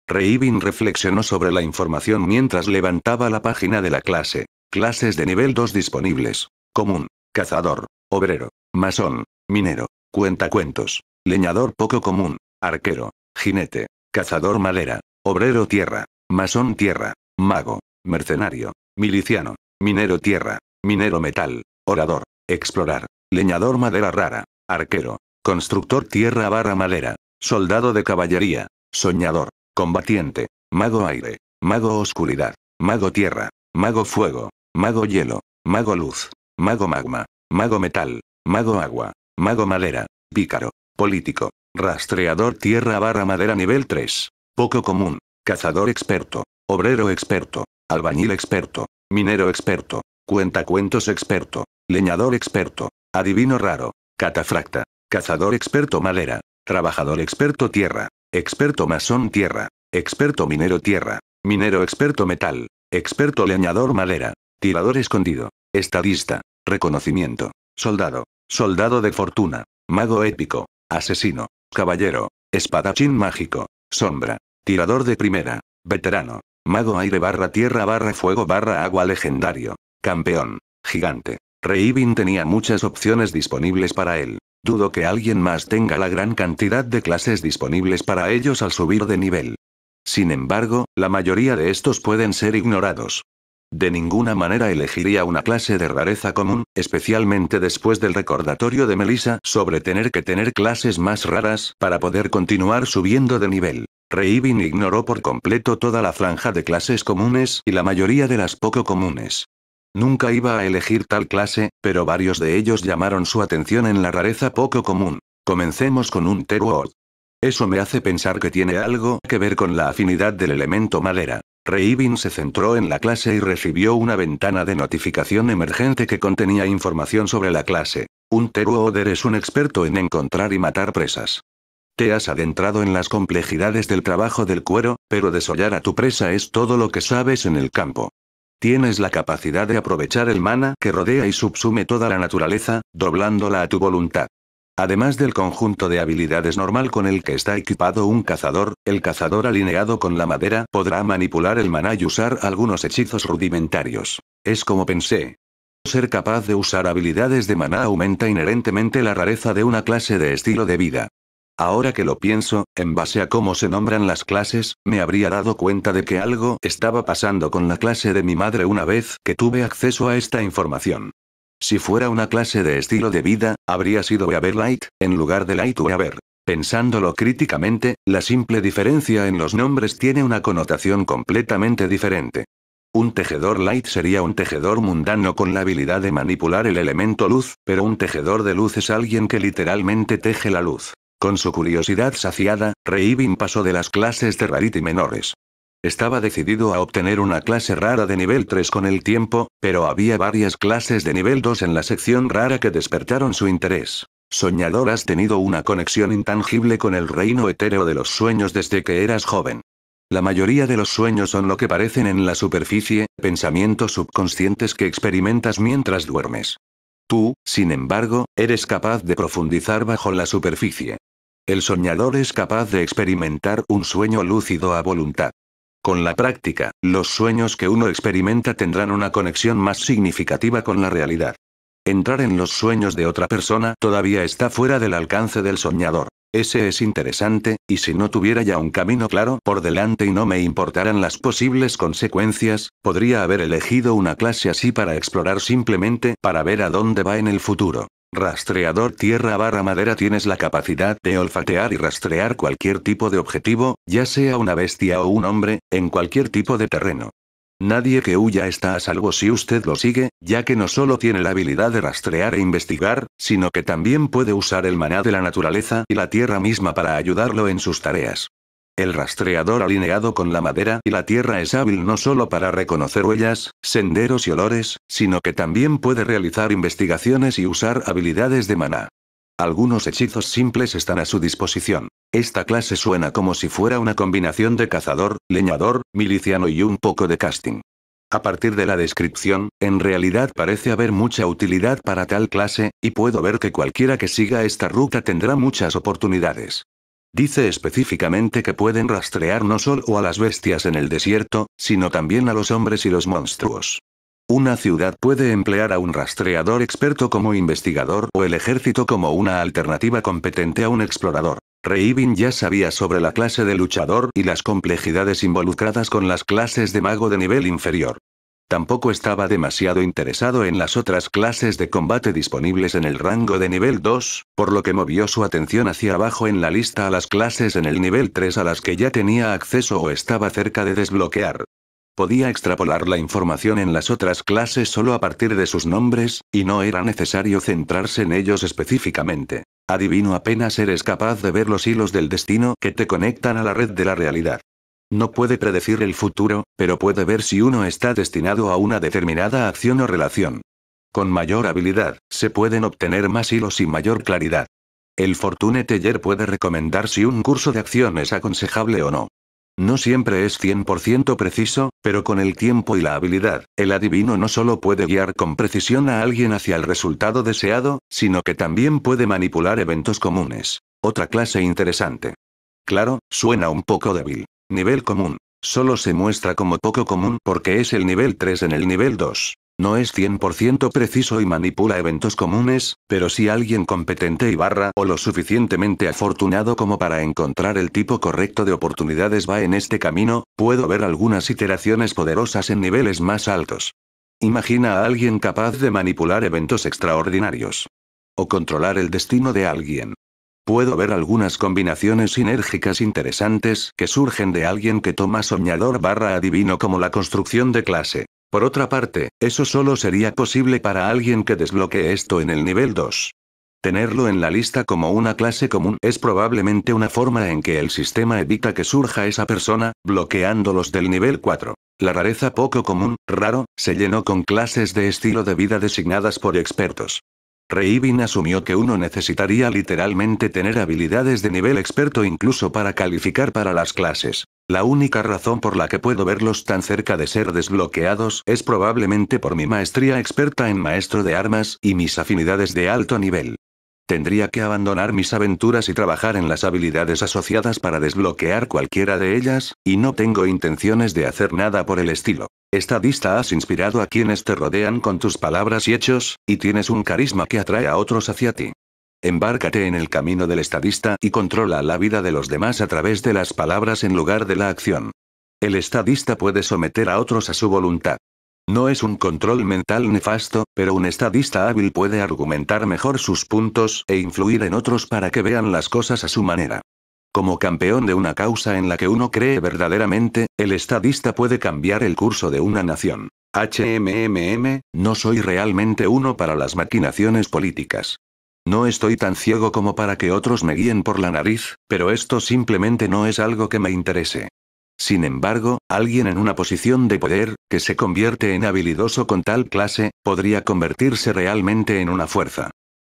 Reivin reflexionó sobre la información mientras levantaba la página de la clase. Clases de nivel 2 disponibles. Común. Cazador. Obrero. Masón. Minero. Cuentacuentos. Leñador poco común. Arquero. Jinete. Cazador madera. Obrero tierra. Masón tierra. Mago. Mercenario. Miliciano. Minero tierra. Minero metal. Orador. Explorar. Leñador madera rara. Arquero. Constructor tierra barra madera. Soldado de caballería. Soñador. Combatiente. Mago aire. Mago oscuridad. Mago tierra. Mago fuego. Mago hielo. Mago luz. Mago magma. Mago metal. Mago agua. Mago madera. Pícaro. Político. Rastreador tierra barra madera nivel 3. Poco común. Cazador experto. Obrero experto. Albañil experto. Minero experto. Cuentacuentos experto. Leñador experto. Adivino raro. Catafracta. Cazador experto madera. Trabajador experto tierra. Experto masón tierra. Experto minero tierra. Minero experto metal. Experto leñador madera. Tirador escondido. Estadista. Reconocimiento. Soldado. Soldado de fortuna. Mago épico. Asesino. Caballero. Espadachín mágico. Sombra. Tirador de primera. Veterano. Mago aire barra tierra barra fuego barra agua legendario. Campeón. Gigante. Reibin tenía muchas opciones disponibles para él. Dudo que alguien más tenga la gran cantidad de clases disponibles para ellos al subir de nivel. Sin embargo, la mayoría de estos pueden ser ignorados. De ninguna manera elegiría una clase de rareza común, especialmente después del recordatorio de Melissa sobre tener que tener clases más raras para poder continuar subiendo de nivel. Reivin ignoró por completo toda la franja de clases comunes y la mayoría de las poco comunes. Nunca iba a elegir tal clase, pero varios de ellos llamaron su atención en la rareza poco común. Comencemos con un Terwood. Eso me hace pensar que tiene algo que ver con la afinidad del elemento madera. Reibin se centró en la clase y recibió una ventana de notificación emergente que contenía información sobre la clase. Un Teru Oder es un experto en encontrar y matar presas. Te has adentrado en las complejidades del trabajo del cuero, pero desollar a tu presa es todo lo que sabes en el campo. Tienes la capacidad de aprovechar el mana que rodea y subsume toda la naturaleza, doblándola a tu voluntad. Además del conjunto de habilidades normal con el que está equipado un cazador, el cazador alineado con la madera podrá manipular el maná y usar algunos hechizos rudimentarios. Es como pensé. Ser capaz de usar habilidades de maná aumenta inherentemente la rareza de una clase de estilo de vida. Ahora que lo pienso, en base a cómo se nombran las clases, me habría dado cuenta de que algo estaba pasando con la clase de mi madre una vez que tuve acceso a esta información. Si fuera una clase de estilo de vida, habría sido Weaver Light, en lugar de Light Weaver. Pensándolo críticamente, la simple diferencia en los nombres tiene una connotación completamente diferente. Un tejedor light sería un tejedor mundano con la habilidad de manipular el elemento luz, pero un tejedor de luz es alguien que literalmente teje la luz. Con su curiosidad saciada, Reivin pasó de las clases de Rarity menores. Estaba decidido a obtener una clase rara de nivel 3 con el tiempo, pero había varias clases de nivel 2 en la sección rara que despertaron su interés. Soñador has tenido una conexión intangible con el reino etéreo de los sueños desde que eras joven. La mayoría de los sueños son lo que parecen en la superficie, pensamientos subconscientes que experimentas mientras duermes. Tú, sin embargo, eres capaz de profundizar bajo la superficie. El soñador es capaz de experimentar un sueño lúcido a voluntad. Con la práctica, los sueños que uno experimenta tendrán una conexión más significativa con la realidad. Entrar en los sueños de otra persona todavía está fuera del alcance del soñador. Ese es interesante, y si no tuviera ya un camino claro por delante y no me importaran las posibles consecuencias, podría haber elegido una clase así para explorar simplemente para ver a dónde va en el futuro. Rastreador tierra barra madera tienes la capacidad de olfatear y rastrear cualquier tipo de objetivo, ya sea una bestia o un hombre, en cualquier tipo de terreno. Nadie que huya está a salvo si usted lo sigue, ya que no solo tiene la habilidad de rastrear e investigar, sino que también puede usar el maná de la naturaleza y la tierra misma para ayudarlo en sus tareas. El rastreador alineado con la madera y la tierra es hábil no solo para reconocer huellas, senderos y olores, sino que también puede realizar investigaciones y usar habilidades de maná. Algunos hechizos simples están a su disposición. Esta clase suena como si fuera una combinación de cazador, leñador, miliciano y un poco de casting. A partir de la descripción, en realidad parece haber mucha utilidad para tal clase, y puedo ver que cualquiera que siga esta ruta tendrá muchas oportunidades. Dice específicamente que pueden rastrear no solo a las bestias en el desierto, sino también a los hombres y los monstruos. Una ciudad puede emplear a un rastreador experto como investigador o el ejército como una alternativa competente a un explorador. Reivin ya sabía sobre la clase de luchador y las complejidades involucradas con las clases de mago de nivel inferior. Tampoco estaba demasiado interesado en las otras clases de combate disponibles en el rango de nivel 2, por lo que movió su atención hacia abajo en la lista a las clases en el nivel 3 a las que ya tenía acceso o estaba cerca de desbloquear. Podía extrapolar la información en las otras clases solo a partir de sus nombres, y no era necesario centrarse en ellos específicamente. Adivino apenas eres capaz de ver los hilos del destino que te conectan a la red de la realidad. No puede predecir el futuro, pero puede ver si uno está destinado a una determinada acción o relación. Con mayor habilidad, se pueden obtener más hilos y mayor claridad. El Fortune Teller puede recomendar si un curso de acción es aconsejable o no. No siempre es 100% preciso, pero con el tiempo y la habilidad, el adivino no solo puede guiar con precisión a alguien hacia el resultado deseado, sino que también puede manipular eventos comunes. Otra clase interesante. Claro, suena un poco débil. Nivel común. Solo se muestra como poco común porque es el nivel 3 en el nivel 2. No es 100% preciso y manipula eventos comunes, pero si alguien competente y barra o lo suficientemente afortunado como para encontrar el tipo correcto de oportunidades va en este camino, puedo ver algunas iteraciones poderosas en niveles más altos. Imagina a alguien capaz de manipular eventos extraordinarios. O controlar el destino de alguien. Puedo ver algunas combinaciones sinérgicas interesantes que surgen de alguien que toma soñador barra adivino como la construcción de clase. Por otra parte, eso solo sería posible para alguien que desbloquee esto en el nivel 2. Tenerlo en la lista como una clase común es probablemente una forma en que el sistema evita que surja esa persona, bloqueándolos del nivel 4. La rareza poco común, raro, se llenó con clases de estilo de vida designadas por expertos. Reibin asumió que uno necesitaría literalmente tener habilidades de nivel experto incluso para calificar para las clases. La única razón por la que puedo verlos tan cerca de ser desbloqueados es probablemente por mi maestría experta en maestro de armas y mis afinidades de alto nivel. Tendría que abandonar mis aventuras y trabajar en las habilidades asociadas para desbloquear cualquiera de ellas, y no tengo intenciones de hacer nada por el estilo. Estadista has inspirado a quienes te rodean con tus palabras y hechos, y tienes un carisma que atrae a otros hacia ti. Embárcate en el camino del estadista y controla la vida de los demás a través de las palabras en lugar de la acción. El estadista puede someter a otros a su voluntad. No es un control mental nefasto, pero un estadista hábil puede argumentar mejor sus puntos e influir en otros para que vean las cosas a su manera. Como campeón de una causa en la que uno cree verdaderamente, el estadista puede cambiar el curso de una nación. HMMM, no soy realmente uno para las maquinaciones políticas. No estoy tan ciego como para que otros me guíen por la nariz, pero esto simplemente no es algo que me interese. Sin embargo, alguien en una posición de poder, que se convierte en habilidoso con tal clase, podría convertirse realmente en una fuerza.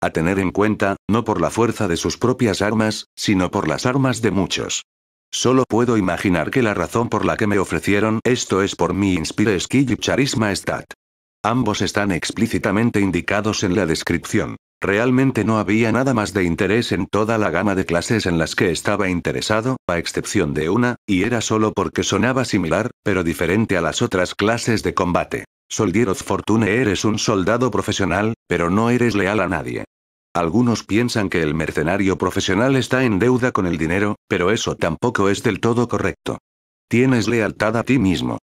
A tener en cuenta, no por la fuerza de sus propias armas, sino por las armas de muchos. Solo puedo imaginar que la razón por la que me ofrecieron esto es por mi Inspire Skill y Charisma Stat. Ambos están explícitamente indicados en la descripción. Realmente no había nada más de interés en toda la gama de clases en las que estaba interesado, a excepción de una, y era solo porque sonaba similar, pero diferente a las otras clases de combate. Soldieros Fortune eres un soldado profesional, pero no eres leal a nadie. Algunos piensan que el mercenario profesional está en deuda con el dinero, pero eso tampoco es del todo correcto. Tienes lealtad a ti mismo.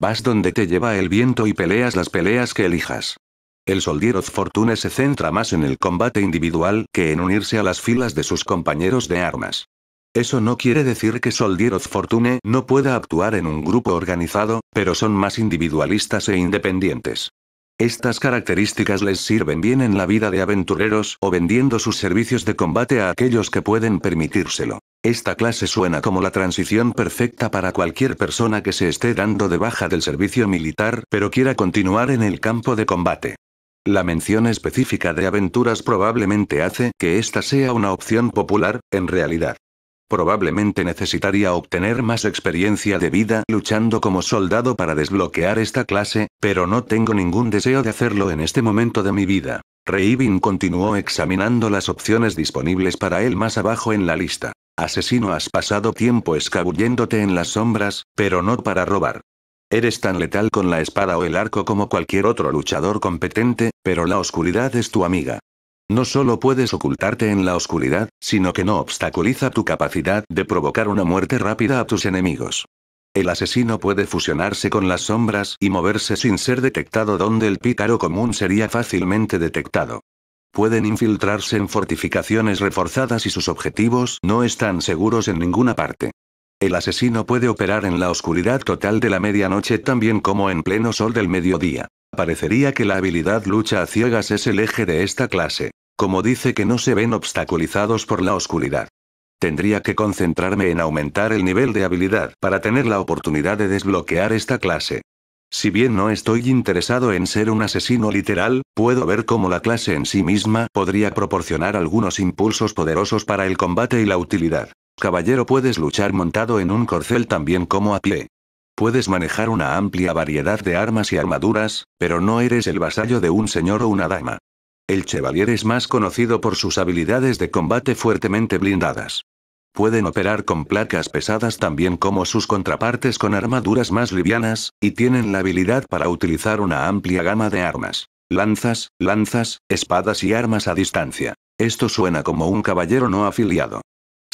Vas donde te lleva el viento y peleas las peleas que elijas. El Soldier of Fortune se centra más en el combate individual que en unirse a las filas de sus compañeros de armas. Eso no quiere decir que Soldier of Fortune no pueda actuar en un grupo organizado, pero son más individualistas e independientes. Estas características les sirven bien en la vida de aventureros o vendiendo sus servicios de combate a aquellos que pueden permitírselo. Esta clase suena como la transición perfecta para cualquier persona que se esté dando de baja del servicio militar pero quiera continuar en el campo de combate. La mención específica de aventuras probablemente hace que esta sea una opción popular, en realidad. Probablemente necesitaría obtener más experiencia de vida luchando como soldado para desbloquear esta clase, pero no tengo ningún deseo de hacerlo en este momento de mi vida. Reivin continuó examinando las opciones disponibles para él más abajo en la lista. Asesino has pasado tiempo escabulléndote en las sombras, pero no para robar. Eres tan letal con la espada o el arco como cualquier otro luchador competente, pero la oscuridad es tu amiga. No solo puedes ocultarte en la oscuridad, sino que no obstaculiza tu capacidad de provocar una muerte rápida a tus enemigos. El asesino puede fusionarse con las sombras y moverse sin ser detectado donde el pícaro común sería fácilmente detectado. Pueden infiltrarse en fortificaciones reforzadas y sus objetivos no están seguros en ninguna parte. El asesino puede operar en la oscuridad total de la medianoche también como en pleno sol del mediodía. Parecería que la habilidad lucha a ciegas es el eje de esta clase. Como dice que no se ven obstaculizados por la oscuridad. Tendría que concentrarme en aumentar el nivel de habilidad para tener la oportunidad de desbloquear esta clase. Si bien no estoy interesado en ser un asesino literal, puedo ver cómo la clase en sí misma podría proporcionar algunos impulsos poderosos para el combate y la utilidad. Caballero puedes luchar montado en un corcel también como a pie. Puedes manejar una amplia variedad de armas y armaduras, pero no eres el vasallo de un señor o una dama. El chevalier es más conocido por sus habilidades de combate fuertemente blindadas. Pueden operar con placas pesadas también como sus contrapartes con armaduras más livianas, y tienen la habilidad para utilizar una amplia gama de armas. Lanzas, lanzas, espadas y armas a distancia. Esto suena como un caballero no afiliado.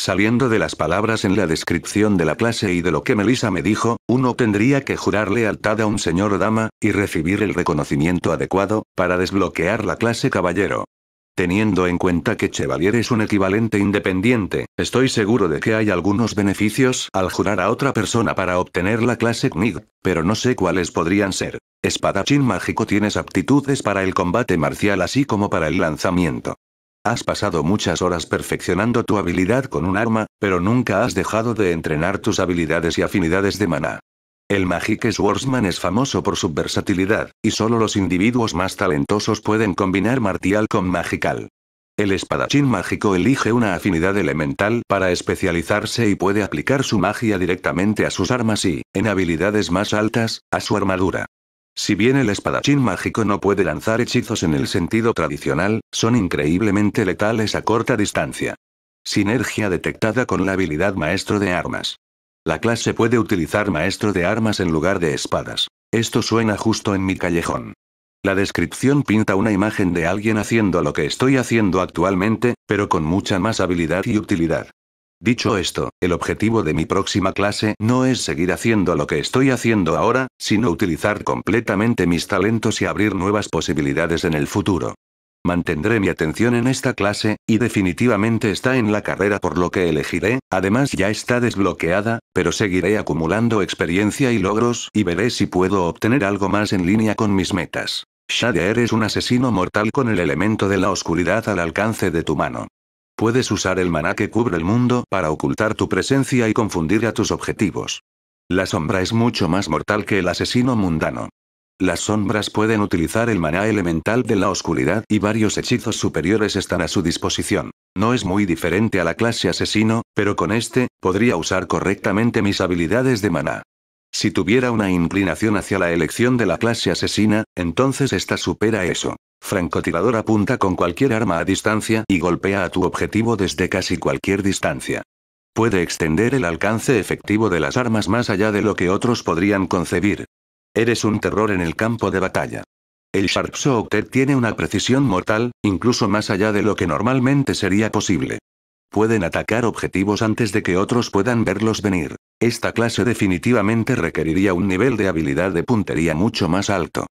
Saliendo de las palabras en la descripción de la clase y de lo que Melissa me dijo, uno tendría que jurar lealtad a un señor o dama, y recibir el reconocimiento adecuado, para desbloquear la clase caballero. Teniendo en cuenta que Chevalier es un equivalente independiente, estoy seguro de que hay algunos beneficios al jurar a otra persona para obtener la clase Knig, pero no sé cuáles podrían ser. Espadachín mágico tienes aptitudes para el combate marcial así como para el lanzamiento. Has pasado muchas horas perfeccionando tu habilidad con un arma, pero nunca has dejado de entrenar tus habilidades y afinidades de mana. El Magic Swordsman es famoso por su versatilidad, y solo los individuos más talentosos pueden combinar martial con magical. El espadachín mágico elige una afinidad elemental para especializarse y puede aplicar su magia directamente a sus armas y, en habilidades más altas, a su armadura. Si bien el espadachín mágico no puede lanzar hechizos en el sentido tradicional, son increíblemente letales a corta distancia. Sinergia detectada con la habilidad maestro de armas. La clase puede utilizar maestro de armas en lugar de espadas. Esto suena justo en mi callejón. La descripción pinta una imagen de alguien haciendo lo que estoy haciendo actualmente, pero con mucha más habilidad y utilidad. Dicho esto, el objetivo de mi próxima clase no es seguir haciendo lo que estoy haciendo ahora, sino utilizar completamente mis talentos y abrir nuevas posibilidades en el futuro. Mantendré mi atención en esta clase, y definitivamente está en la carrera por lo que elegiré, además ya está desbloqueada, pero seguiré acumulando experiencia y logros y veré si puedo obtener algo más en línea con mis metas. Shader es un asesino mortal con el elemento de la oscuridad al alcance de tu mano. Puedes usar el maná que cubre el mundo para ocultar tu presencia y confundir a tus objetivos. La sombra es mucho más mortal que el asesino mundano. Las sombras pueden utilizar el maná elemental de la oscuridad y varios hechizos superiores están a su disposición. No es muy diferente a la clase asesino, pero con este, podría usar correctamente mis habilidades de maná. Si tuviera una inclinación hacia la elección de la clase asesina, entonces esta supera eso. Francotirador apunta con cualquier arma a distancia y golpea a tu objetivo desde casi cualquier distancia. Puede extender el alcance efectivo de las armas más allá de lo que otros podrían concebir. Eres un terror en el campo de batalla. El Sharpshooter tiene una precisión mortal, incluso más allá de lo que normalmente sería posible. Pueden atacar objetivos antes de que otros puedan verlos venir. Esta clase definitivamente requeriría un nivel de habilidad de puntería mucho más alto.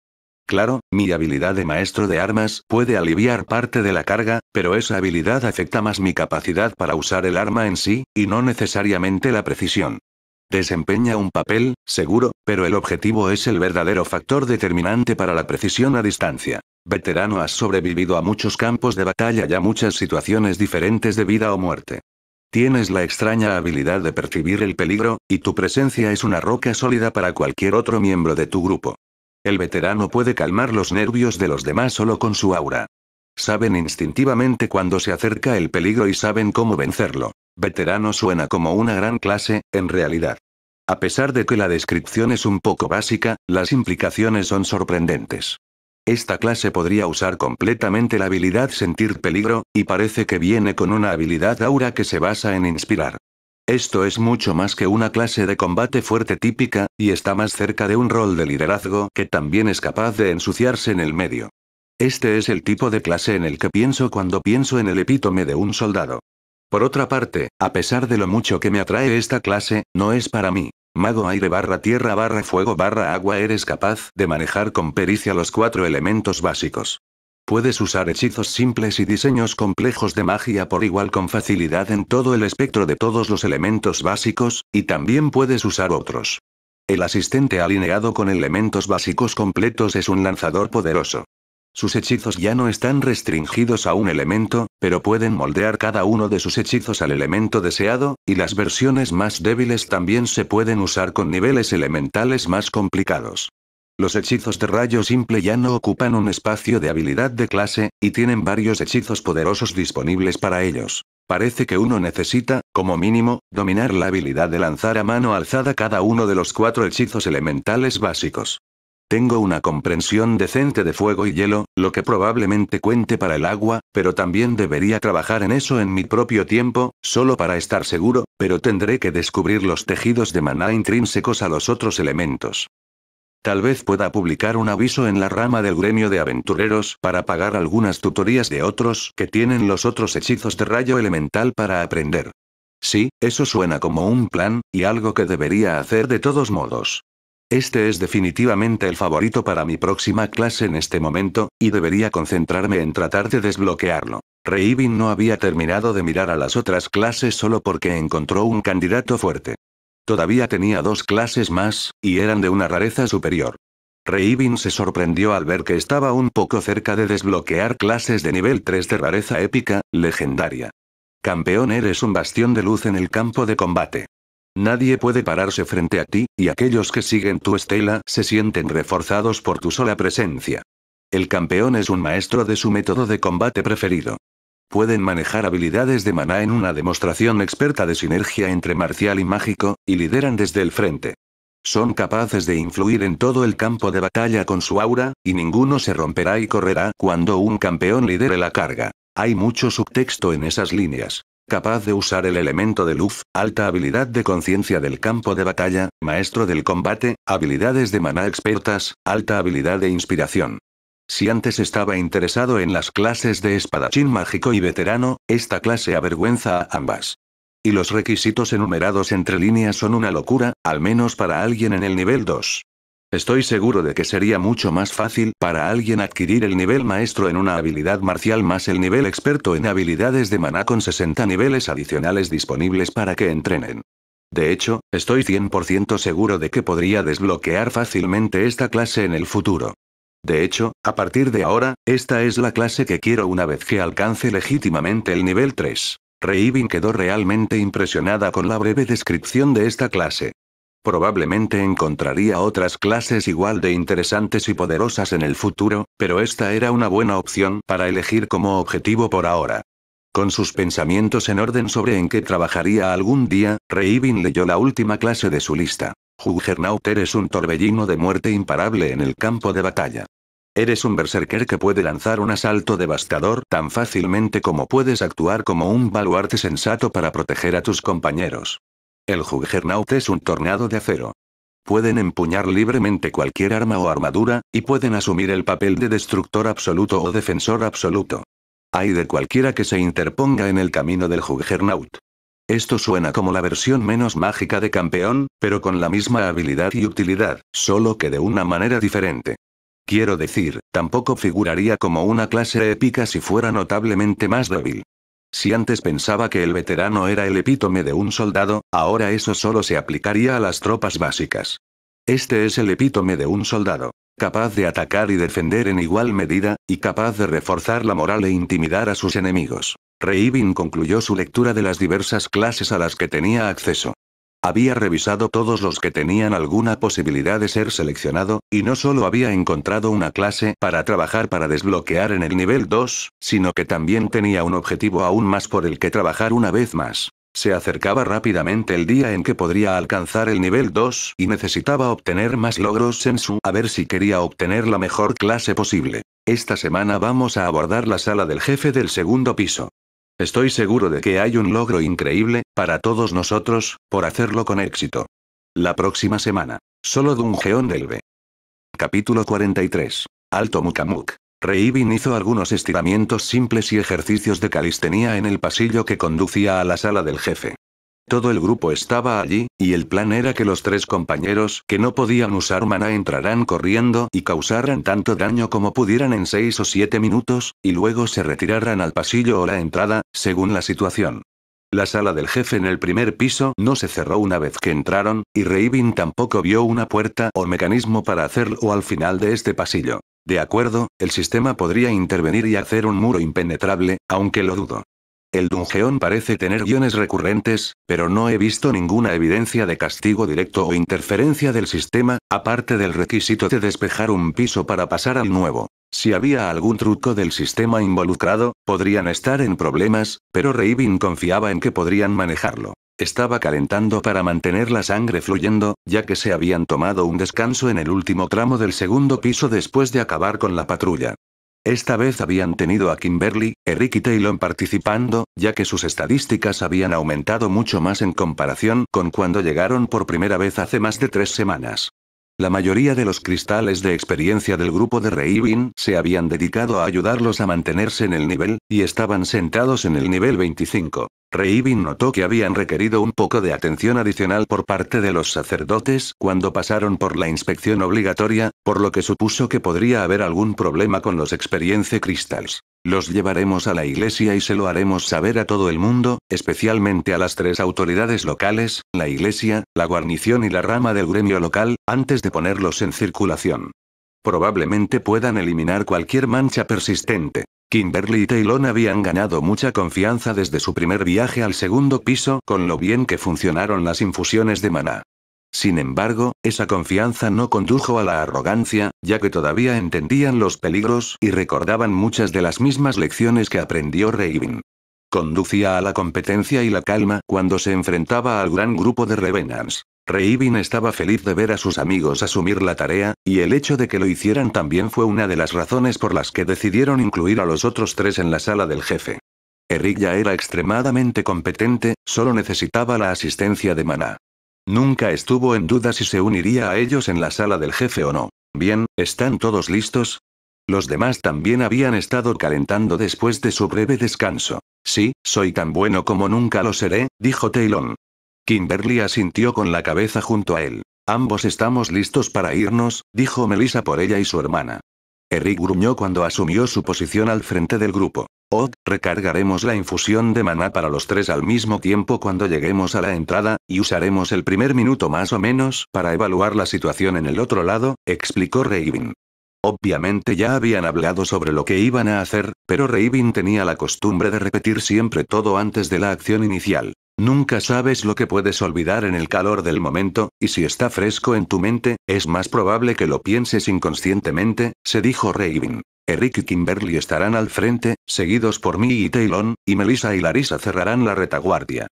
Claro, mi habilidad de maestro de armas puede aliviar parte de la carga, pero esa habilidad afecta más mi capacidad para usar el arma en sí, y no necesariamente la precisión. Desempeña un papel, seguro, pero el objetivo es el verdadero factor determinante para la precisión a distancia. Veterano has sobrevivido a muchos campos de batalla y a muchas situaciones diferentes de vida o muerte. Tienes la extraña habilidad de percibir el peligro, y tu presencia es una roca sólida para cualquier otro miembro de tu grupo. El veterano puede calmar los nervios de los demás solo con su aura. Saben instintivamente cuando se acerca el peligro y saben cómo vencerlo. Veterano suena como una gran clase, en realidad. A pesar de que la descripción es un poco básica, las implicaciones son sorprendentes. Esta clase podría usar completamente la habilidad sentir peligro, y parece que viene con una habilidad aura que se basa en inspirar. Esto es mucho más que una clase de combate fuerte típica, y está más cerca de un rol de liderazgo que también es capaz de ensuciarse en el medio. Este es el tipo de clase en el que pienso cuando pienso en el epítome de un soldado. Por otra parte, a pesar de lo mucho que me atrae esta clase, no es para mí. Mago aire barra tierra barra fuego barra agua eres capaz de manejar con pericia los cuatro elementos básicos. Puedes usar hechizos simples y diseños complejos de magia por igual con facilidad en todo el espectro de todos los elementos básicos, y también puedes usar otros. El asistente alineado con elementos básicos completos es un lanzador poderoso. Sus hechizos ya no están restringidos a un elemento, pero pueden moldear cada uno de sus hechizos al elemento deseado, y las versiones más débiles también se pueden usar con niveles elementales más complicados. Los hechizos de rayo simple ya no ocupan un espacio de habilidad de clase, y tienen varios hechizos poderosos disponibles para ellos. Parece que uno necesita, como mínimo, dominar la habilidad de lanzar a mano alzada cada uno de los cuatro hechizos elementales básicos. Tengo una comprensión decente de fuego y hielo, lo que probablemente cuente para el agua, pero también debería trabajar en eso en mi propio tiempo, solo para estar seguro, pero tendré que descubrir los tejidos de maná intrínsecos a los otros elementos. Tal vez pueda publicar un aviso en la rama del gremio de aventureros para pagar algunas tutorías de otros que tienen los otros hechizos de rayo elemental para aprender. Sí, eso suena como un plan, y algo que debería hacer de todos modos. Este es definitivamente el favorito para mi próxima clase en este momento, y debería concentrarme en tratar de desbloquearlo. Reivin no había terminado de mirar a las otras clases solo porque encontró un candidato fuerte. Todavía tenía dos clases más, y eran de una rareza superior. Reibin se sorprendió al ver que estaba un poco cerca de desbloquear clases de nivel 3 de rareza épica, legendaria. Campeón eres un bastión de luz en el campo de combate. Nadie puede pararse frente a ti, y aquellos que siguen tu estela se sienten reforzados por tu sola presencia. El campeón es un maestro de su método de combate preferido pueden manejar habilidades de maná en una demostración experta de sinergia entre marcial y mágico, y lideran desde el frente. Son capaces de influir en todo el campo de batalla con su aura, y ninguno se romperá y correrá cuando un campeón lidere la carga. Hay mucho subtexto en esas líneas. Capaz de usar el elemento de luz, alta habilidad de conciencia del campo de batalla, maestro del combate, habilidades de maná expertas, alta habilidad de inspiración. Si antes estaba interesado en las clases de espadachín mágico y veterano, esta clase avergüenza a ambas. Y los requisitos enumerados entre líneas son una locura, al menos para alguien en el nivel 2. Estoy seguro de que sería mucho más fácil para alguien adquirir el nivel maestro en una habilidad marcial más el nivel experto en habilidades de maná con 60 niveles adicionales disponibles para que entrenen. De hecho, estoy 100% seguro de que podría desbloquear fácilmente esta clase en el futuro. De hecho, a partir de ahora, esta es la clase que quiero una vez que alcance legítimamente el nivel 3. Reivin quedó realmente impresionada con la breve descripción de esta clase. Probablemente encontraría otras clases igual de interesantes y poderosas en el futuro, pero esta era una buena opción para elegir como objetivo por ahora. Con sus pensamientos en orden sobre en qué trabajaría algún día, Reivin leyó la última clase de su lista. Juggernaut eres un torbellino de muerte imparable en el campo de batalla. Eres un berserker que puede lanzar un asalto devastador tan fácilmente como puedes actuar como un baluarte sensato para proteger a tus compañeros. El Juggernaut es un tornado de acero. Pueden empuñar libremente cualquier arma o armadura, y pueden asumir el papel de destructor absoluto o defensor absoluto. Hay de cualquiera que se interponga en el camino del Juggernaut. Esto suena como la versión menos mágica de campeón, pero con la misma habilidad y utilidad, solo que de una manera diferente. Quiero decir, tampoco figuraría como una clase épica si fuera notablemente más débil. Si antes pensaba que el veterano era el epítome de un soldado, ahora eso solo se aplicaría a las tropas básicas. Este es el epítome de un soldado capaz de atacar y defender en igual medida, y capaz de reforzar la moral e intimidar a sus enemigos. Reibin concluyó su lectura de las diversas clases a las que tenía acceso. Había revisado todos los que tenían alguna posibilidad de ser seleccionado, y no solo había encontrado una clase para trabajar para desbloquear en el nivel 2, sino que también tenía un objetivo aún más por el que trabajar una vez más. Se acercaba rápidamente el día en que podría alcanzar el nivel 2 y necesitaba obtener más logros en su a ver si quería obtener la mejor clase posible. Esta semana vamos a abordar la sala del jefe del segundo piso. Estoy seguro de que hay un logro increíble, para todos nosotros, por hacerlo con éxito. La próxima semana. Solo Dungeon del B. Capítulo 43. Alto Mukamuk. Reibin hizo algunos estiramientos simples y ejercicios de calistenía en el pasillo que conducía a la sala del jefe. Todo el grupo estaba allí, y el plan era que los tres compañeros que no podían usar mana entraran corriendo y causaran tanto daño como pudieran en seis o siete minutos, y luego se retiraran al pasillo o la entrada, según la situación. La sala del jefe en el primer piso no se cerró una vez que entraron, y Reibin tampoco vio una puerta o mecanismo para hacerlo al final de este pasillo. De acuerdo, el sistema podría intervenir y hacer un muro impenetrable, aunque lo dudo. El Dungeon parece tener guiones recurrentes, pero no he visto ninguna evidencia de castigo directo o interferencia del sistema, aparte del requisito de despejar un piso para pasar al nuevo. Si había algún truco del sistema involucrado, podrían estar en problemas, pero reiving confiaba en que podrían manejarlo. Estaba calentando para mantener la sangre fluyendo, ya que se habían tomado un descanso en el último tramo del segundo piso después de acabar con la patrulla. Esta vez habían tenido a Kimberly, Eric y Taylor participando, ya que sus estadísticas habían aumentado mucho más en comparación con cuando llegaron por primera vez hace más de tres semanas. La mayoría de los cristales de experiencia del grupo de Reivin se habían dedicado a ayudarlos a mantenerse en el nivel, y estaban sentados en el nivel 25. Reibin notó que habían requerido un poco de atención adicional por parte de los sacerdotes cuando pasaron por la inspección obligatoria, por lo que supuso que podría haber algún problema con los Experience Crystals. Los llevaremos a la iglesia y se lo haremos saber a todo el mundo, especialmente a las tres autoridades locales, la iglesia, la guarnición y la rama del gremio local, antes de ponerlos en circulación. Probablemente puedan eliminar cualquier mancha persistente. Kimberly y Taylor habían ganado mucha confianza desde su primer viaje al segundo piso con lo bien que funcionaron las infusiones de maná. Sin embargo, esa confianza no condujo a la arrogancia, ya que todavía entendían los peligros y recordaban muchas de las mismas lecciones que aprendió Raven. Conducía a la competencia y la calma cuando se enfrentaba al gran grupo de Revenants. Reibin estaba feliz de ver a sus amigos asumir la tarea, y el hecho de que lo hicieran también fue una de las razones por las que decidieron incluir a los otros tres en la sala del jefe. Eric ya era extremadamente competente, solo necesitaba la asistencia de Mana. Nunca estuvo en duda si se uniría a ellos en la sala del jefe o no. Bien, ¿están todos listos? Los demás también habían estado calentando después de su breve descanso. Sí, soy tan bueno como nunca lo seré, dijo Taylon. Kimberly asintió con la cabeza junto a él. Ambos estamos listos para irnos, dijo Melissa por ella y su hermana. Eric gruñó cuando asumió su posición al frente del grupo. Oh, recargaremos la infusión de maná para los tres al mismo tiempo cuando lleguemos a la entrada, y usaremos el primer minuto más o menos para evaluar la situación en el otro lado, explicó Raven. Obviamente ya habían hablado sobre lo que iban a hacer, pero Raven tenía la costumbre de repetir siempre todo antes de la acción inicial. Nunca sabes lo que puedes olvidar en el calor del momento, y si está fresco en tu mente, es más probable que lo pienses inconscientemente, se dijo Raven. Eric y Kimberly estarán al frente, seguidos por mí y Taylon, y Melissa y Larissa cerrarán la retaguardia.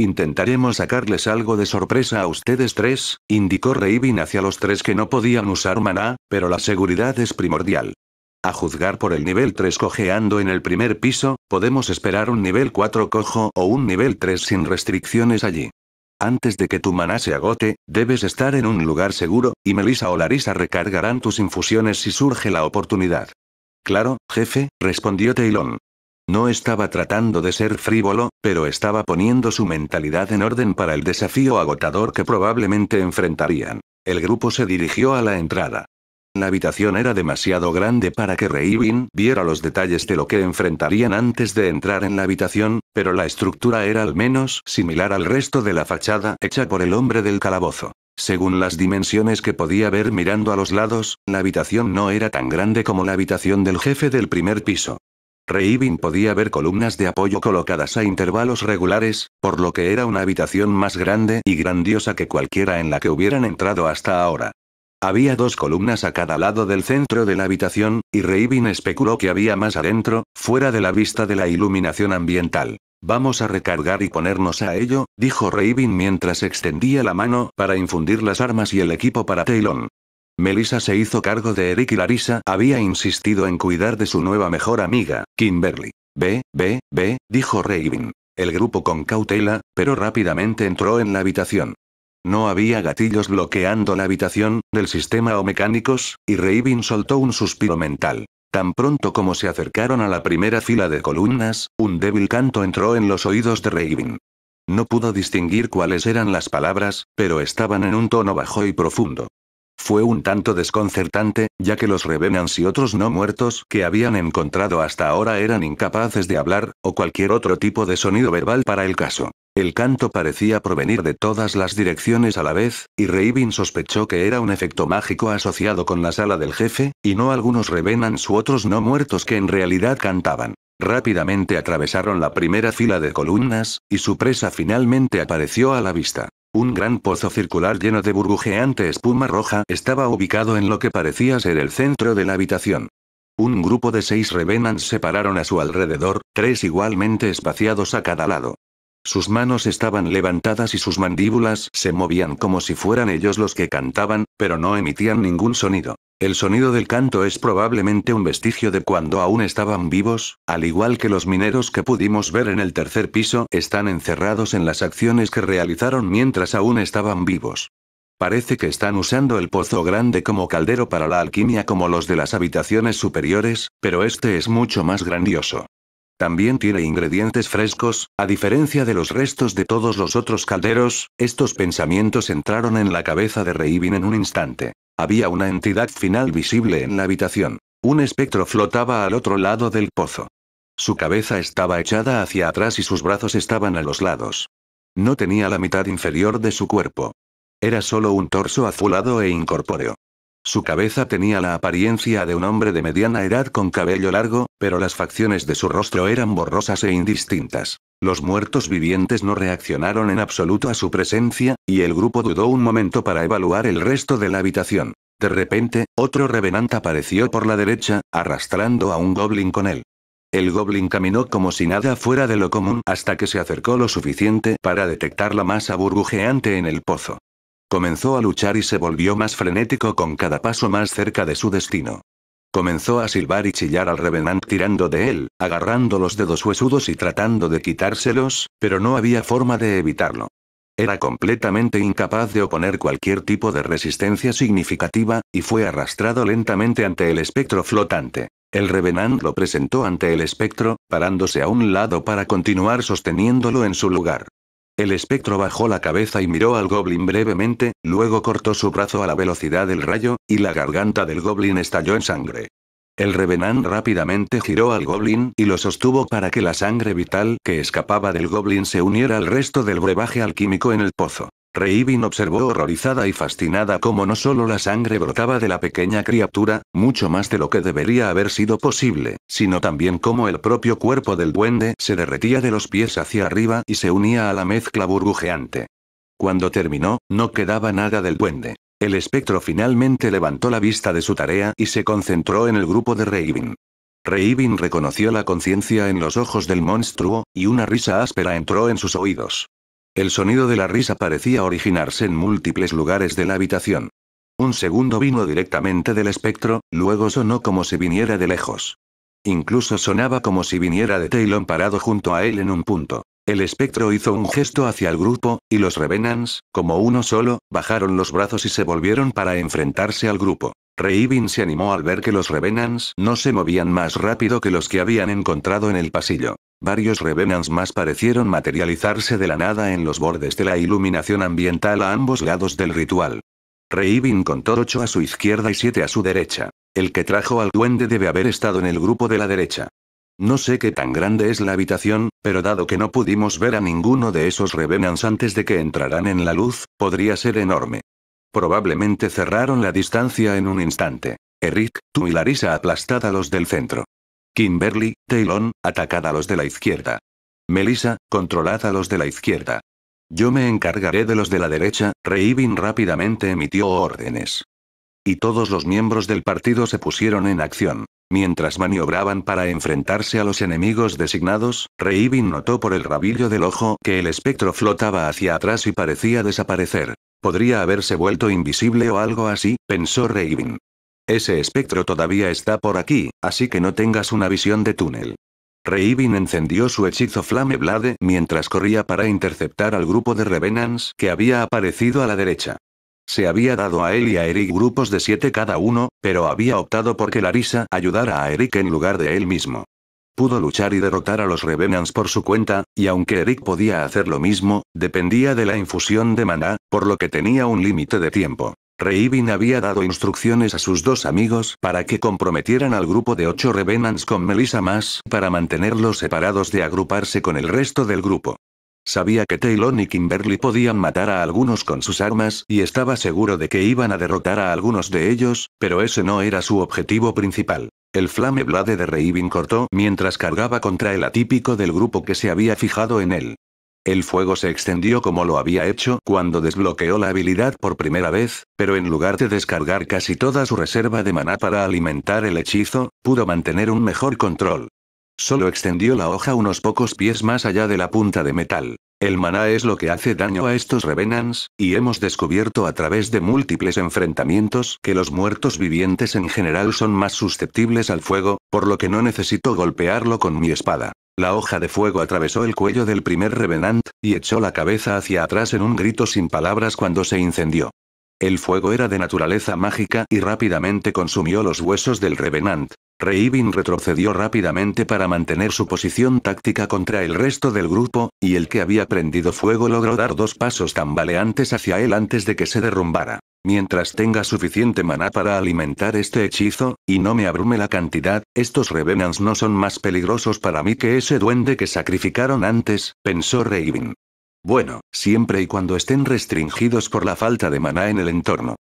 Intentaremos sacarles algo de sorpresa a ustedes tres, indicó Reivin hacia los tres que no podían usar maná, pero la seguridad es primordial. A juzgar por el nivel 3 cojeando en el primer piso, podemos esperar un nivel 4 cojo o un nivel 3 sin restricciones allí. Antes de que tu maná se agote, debes estar en un lugar seguro, y Melissa o Larisa recargarán tus infusiones si surge la oportunidad. Claro, jefe, respondió Taylon. No estaba tratando de ser frívolo, pero estaba poniendo su mentalidad en orden para el desafío agotador que probablemente enfrentarían. El grupo se dirigió a la entrada. La habitación era demasiado grande para que Reibin viera los detalles de lo que enfrentarían antes de entrar en la habitación, pero la estructura era al menos similar al resto de la fachada hecha por el hombre del calabozo. Según las dimensiones que podía ver mirando a los lados, la habitación no era tan grande como la habitación del jefe del primer piso. Reibin podía ver columnas de apoyo colocadas a intervalos regulares, por lo que era una habitación más grande y grandiosa que cualquiera en la que hubieran entrado hasta ahora. Había dos columnas a cada lado del centro de la habitación, y Reibin especuló que había más adentro, fuera de la vista de la iluminación ambiental. Vamos a recargar y ponernos a ello, dijo Reibin mientras extendía la mano para infundir las armas y el equipo para Taylon. Melissa se hizo cargo de Eric y Larissa había insistido en cuidar de su nueva mejor amiga, Kimberly. Ve, ve, ve, dijo Raven. El grupo con cautela, pero rápidamente entró en la habitación. No había gatillos bloqueando la habitación, del sistema o mecánicos, y Raven soltó un suspiro mental. Tan pronto como se acercaron a la primera fila de columnas, un débil canto entró en los oídos de Raven. No pudo distinguir cuáles eran las palabras, pero estaban en un tono bajo y profundo. Fue un tanto desconcertante, ya que los Revenants y otros no muertos que habían encontrado hasta ahora eran incapaces de hablar, o cualquier otro tipo de sonido verbal para el caso. El canto parecía provenir de todas las direcciones a la vez, y Raven sospechó que era un efecto mágico asociado con la sala del jefe, y no algunos Revenants u otros no muertos que en realidad cantaban. Rápidamente atravesaron la primera fila de columnas, y su presa finalmente apareció a la vista. Un gran pozo circular lleno de burbujeante espuma roja estaba ubicado en lo que parecía ser el centro de la habitación. Un grupo de seis revenants se pararon a su alrededor, tres igualmente espaciados a cada lado. Sus manos estaban levantadas y sus mandíbulas se movían como si fueran ellos los que cantaban, pero no emitían ningún sonido. El sonido del canto es probablemente un vestigio de cuando aún estaban vivos, al igual que los mineros que pudimos ver en el tercer piso están encerrados en las acciones que realizaron mientras aún estaban vivos. Parece que están usando el pozo grande como caldero para la alquimia como los de las habitaciones superiores, pero este es mucho más grandioso. También tiene ingredientes frescos, a diferencia de los restos de todos los otros calderos, estos pensamientos entraron en la cabeza de Reivin en un instante. Había una entidad final visible en la habitación. Un espectro flotaba al otro lado del pozo. Su cabeza estaba echada hacia atrás y sus brazos estaban a los lados. No tenía la mitad inferior de su cuerpo. Era solo un torso azulado e incorpóreo. Su cabeza tenía la apariencia de un hombre de mediana edad con cabello largo, pero las facciones de su rostro eran borrosas e indistintas. Los muertos vivientes no reaccionaron en absoluto a su presencia, y el grupo dudó un momento para evaluar el resto de la habitación. De repente, otro revenante apareció por la derecha, arrastrando a un goblin con él. El goblin caminó como si nada fuera de lo común hasta que se acercó lo suficiente para detectar la masa burbujeante en el pozo. Comenzó a luchar y se volvió más frenético con cada paso más cerca de su destino. Comenzó a silbar y chillar al Revenant tirando de él, agarrando los dedos huesudos y tratando de quitárselos, pero no había forma de evitarlo. Era completamente incapaz de oponer cualquier tipo de resistencia significativa, y fue arrastrado lentamente ante el espectro flotante. El Revenant lo presentó ante el espectro, parándose a un lado para continuar sosteniéndolo en su lugar. El espectro bajó la cabeza y miró al goblin brevemente, luego cortó su brazo a la velocidad del rayo, y la garganta del goblin estalló en sangre. El revenant rápidamente giró al goblin y lo sostuvo para que la sangre vital que escapaba del goblin se uniera al resto del brebaje alquímico en el pozo. Reivin observó horrorizada y fascinada cómo no solo la sangre brotaba de la pequeña criatura, mucho más de lo que debería haber sido posible, sino también cómo el propio cuerpo del duende se derretía de los pies hacia arriba y se unía a la mezcla burbujeante. Cuando terminó, no quedaba nada del duende. El espectro finalmente levantó la vista de su tarea y se concentró en el grupo de Reivin. Reivin reconoció la conciencia en los ojos del monstruo, y una risa áspera entró en sus oídos. El sonido de la risa parecía originarse en múltiples lugares de la habitación. Un segundo vino directamente del espectro, luego sonó como si viniera de lejos. Incluso sonaba como si viniera de Taylor parado junto a él en un punto. El espectro hizo un gesto hacia el grupo, y los Revenants, como uno solo, bajaron los brazos y se volvieron para enfrentarse al grupo. Reibin se animó al ver que los Revenants no se movían más rápido que los que habían encontrado en el pasillo. Varios Revenants más parecieron materializarse de la nada en los bordes de la iluminación ambiental a ambos lados del ritual. Reivin contó 8 a su izquierda y siete a su derecha. El que trajo al duende debe haber estado en el grupo de la derecha. No sé qué tan grande es la habitación, pero dado que no pudimos ver a ninguno de esos revenants antes de que entraran en la luz, podría ser enorme. Probablemente cerraron la distancia en un instante. Eric, tú y aplastad aplastada los del centro. Kimberly, Taylon, atacada a los de la izquierda. Melissa, controlad a los de la izquierda. Yo me encargaré de los de la derecha, Reivin rápidamente emitió órdenes. Y todos los miembros del partido se pusieron en acción. Mientras maniobraban para enfrentarse a los enemigos designados, Reivin notó por el rabillo del ojo que el espectro flotaba hacia atrás y parecía desaparecer. Podría haberse vuelto invisible o algo así, pensó Raven. Ese espectro todavía está por aquí, así que no tengas una visión de túnel. Raven encendió su hechizo Flame Blade mientras corría para interceptar al grupo de Revenants que había aparecido a la derecha. Se había dado a él y a Eric grupos de siete cada uno, pero había optado por que Larissa ayudara a Eric en lugar de él mismo. Pudo luchar y derrotar a los Revenants por su cuenta, y aunque Eric podía hacer lo mismo, dependía de la infusión de maná, por lo que tenía un límite de tiempo. Reivin había dado instrucciones a sus dos amigos para que comprometieran al grupo de ocho Revenants con Melissa más para mantenerlos separados de agruparse con el resto del grupo. Sabía que Taylor y Kimberly podían matar a algunos con sus armas y estaba seguro de que iban a derrotar a algunos de ellos, pero ese no era su objetivo principal. El flame blade de Reivin cortó mientras cargaba contra el atípico del grupo que se había fijado en él. El fuego se extendió como lo había hecho cuando desbloqueó la habilidad por primera vez, pero en lugar de descargar casi toda su reserva de maná para alimentar el hechizo, pudo mantener un mejor control. Solo extendió la hoja unos pocos pies más allá de la punta de metal. El maná es lo que hace daño a estos revenants, y hemos descubierto a través de múltiples enfrentamientos que los muertos vivientes en general son más susceptibles al fuego, por lo que no necesito golpearlo con mi espada. La hoja de fuego atravesó el cuello del primer revenant, y echó la cabeza hacia atrás en un grito sin palabras cuando se incendió. El fuego era de naturaleza mágica y rápidamente consumió los huesos del revenant. Reibin retrocedió rápidamente para mantener su posición táctica contra el resto del grupo, y el que había prendido fuego logró dar dos pasos tambaleantes hacia él antes de que se derrumbara. Mientras tenga suficiente maná para alimentar este hechizo, y no me abrume la cantidad, estos revenants no son más peligrosos para mí que ese duende que sacrificaron antes, pensó Reibin. Bueno, siempre y cuando estén restringidos por la falta de maná en el entorno.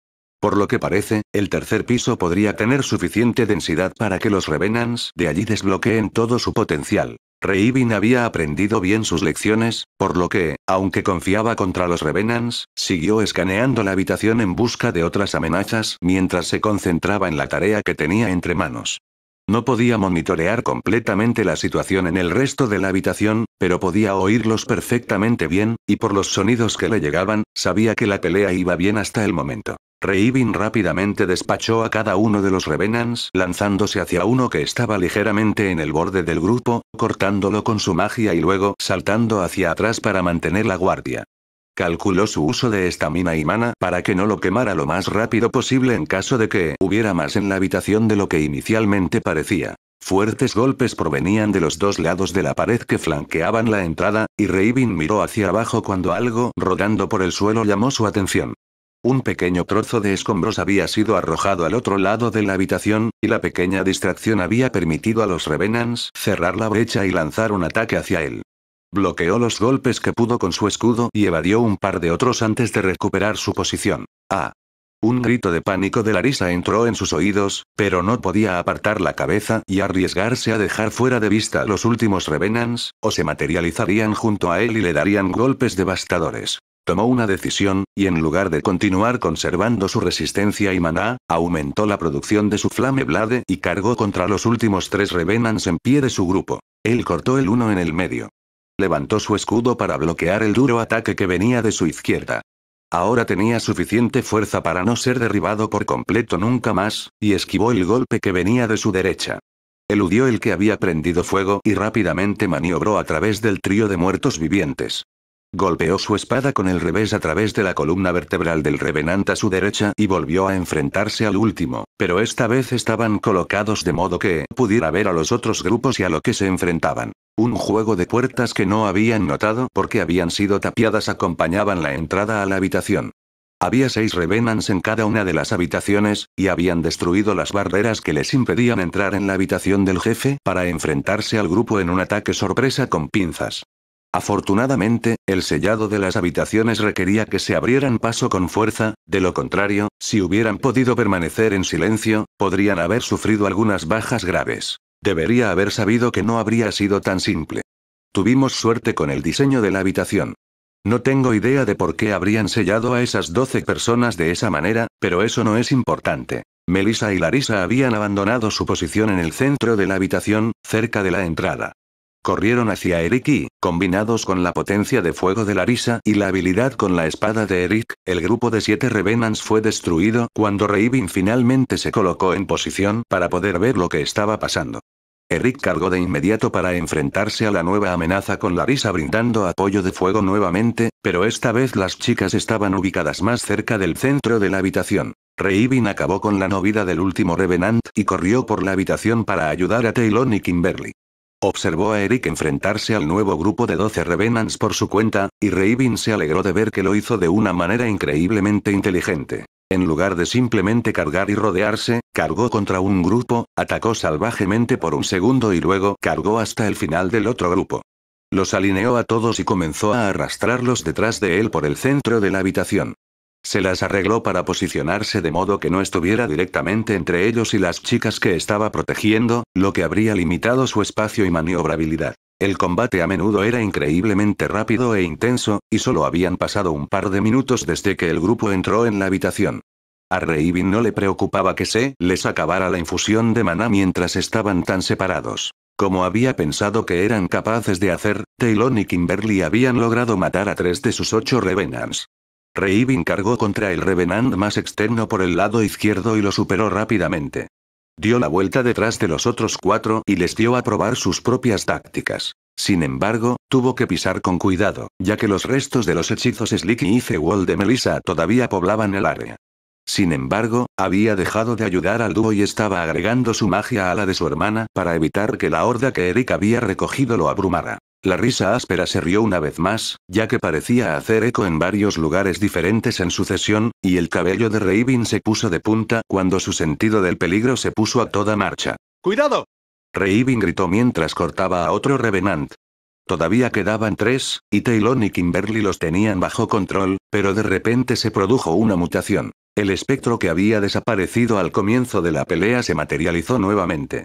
Por lo que parece, el tercer piso podría tener suficiente densidad para que los Revenants de allí desbloqueen todo su potencial. Reivin había aprendido bien sus lecciones, por lo que, aunque confiaba contra los Revenants, siguió escaneando la habitación en busca de otras amenazas mientras se concentraba en la tarea que tenía entre manos. No podía monitorear completamente la situación en el resto de la habitación, pero podía oírlos perfectamente bien, y por los sonidos que le llegaban, sabía que la pelea iba bien hasta el momento. Reivin rápidamente despachó a cada uno de los Revenants lanzándose hacia uno que estaba ligeramente en el borde del grupo, cortándolo con su magia y luego saltando hacia atrás para mantener la guardia. Calculó su uso de estamina y mana para que no lo quemara lo más rápido posible en caso de que hubiera más en la habitación de lo que inicialmente parecía. Fuertes golpes provenían de los dos lados de la pared que flanqueaban la entrada, y Reibin miró hacia abajo cuando algo rodando por el suelo llamó su atención. Un pequeño trozo de escombros había sido arrojado al otro lado de la habitación, y la pequeña distracción había permitido a los Revenants cerrar la brecha y lanzar un ataque hacia él. Bloqueó los golpes que pudo con su escudo y evadió un par de otros antes de recuperar su posición. ¡Ah! Un grito de pánico de Larisa entró en sus oídos, pero no podía apartar la cabeza y arriesgarse a dejar fuera de vista a los últimos Revenants, o se materializarían junto a él y le darían golpes devastadores. Tomó una decisión, y en lugar de continuar conservando su resistencia y maná, aumentó la producción de su Flame Blade y cargó contra los últimos tres Revenants en pie de su grupo. Él cortó el uno en el medio. Levantó su escudo para bloquear el duro ataque que venía de su izquierda. Ahora tenía suficiente fuerza para no ser derribado por completo nunca más, y esquivó el golpe que venía de su derecha. Eludió el que había prendido fuego y rápidamente maniobró a través del trío de muertos vivientes. Golpeó su espada con el revés a través de la columna vertebral del revenant a su derecha y volvió a enfrentarse al último, pero esta vez estaban colocados de modo que pudiera ver a los otros grupos y a lo que se enfrentaban. Un juego de puertas que no habían notado porque habían sido tapiadas acompañaban la entrada a la habitación. Había seis revenants en cada una de las habitaciones, y habían destruido las barreras que les impedían entrar en la habitación del jefe para enfrentarse al grupo en un ataque sorpresa con pinzas. Afortunadamente, el sellado de las habitaciones requería que se abrieran paso con fuerza, de lo contrario, si hubieran podido permanecer en silencio, podrían haber sufrido algunas bajas graves. Debería haber sabido que no habría sido tan simple. Tuvimos suerte con el diseño de la habitación. No tengo idea de por qué habrían sellado a esas 12 personas de esa manera, pero eso no es importante. Melissa y Larissa habían abandonado su posición en el centro de la habitación, cerca de la entrada. Corrieron hacia Eric y, combinados con la potencia de fuego de Larisa y la habilidad con la espada de Eric, el grupo de siete Revenants fue destruido cuando Raven finalmente se colocó en posición para poder ver lo que estaba pasando. Eric cargó de inmediato para enfrentarse a la nueva amenaza con Larisa brindando apoyo de fuego nuevamente, pero esta vez las chicas estaban ubicadas más cerca del centro de la habitación. Reivin acabó con la novida del último Revenant y corrió por la habitación para ayudar a Taylor y Kimberly. Observó a Eric enfrentarse al nuevo grupo de 12 Revenants por su cuenta, y Raven se alegró de ver que lo hizo de una manera increíblemente inteligente. En lugar de simplemente cargar y rodearse, cargó contra un grupo, atacó salvajemente por un segundo y luego cargó hasta el final del otro grupo. Los alineó a todos y comenzó a arrastrarlos detrás de él por el centro de la habitación. Se las arregló para posicionarse de modo que no estuviera directamente entre ellos y las chicas que estaba protegiendo, lo que habría limitado su espacio y maniobrabilidad. El combate a menudo era increíblemente rápido e intenso, y solo habían pasado un par de minutos desde que el grupo entró en la habitación. A Reivin no le preocupaba que se les acabara la infusión de maná mientras estaban tan separados. Como había pensado que eran capaces de hacer, Taylor y Kimberly habían logrado matar a tres de sus ocho revenants. Reibin cargó contra el Revenant más externo por el lado izquierdo y lo superó rápidamente. Dio la vuelta detrás de los otros cuatro y les dio a probar sus propias tácticas. Sin embargo, tuvo que pisar con cuidado, ya que los restos de los hechizos Slicky y Wall de Melissa todavía poblaban el área. Sin embargo, había dejado de ayudar al dúo y estaba agregando su magia a la de su hermana para evitar que la horda que Eric había recogido lo abrumara. La risa áspera se rió una vez más, ya que parecía hacer eco en varios lugares diferentes en sucesión, y el cabello de Raven se puso de punta cuando su sentido del peligro se puso a toda marcha. ¡Cuidado! Raven gritó mientras cortaba a otro Revenant. Todavía quedaban tres, y Taylor y Kimberly los tenían bajo control, pero de repente se produjo una mutación. El espectro que había desaparecido al comienzo de la pelea se materializó nuevamente.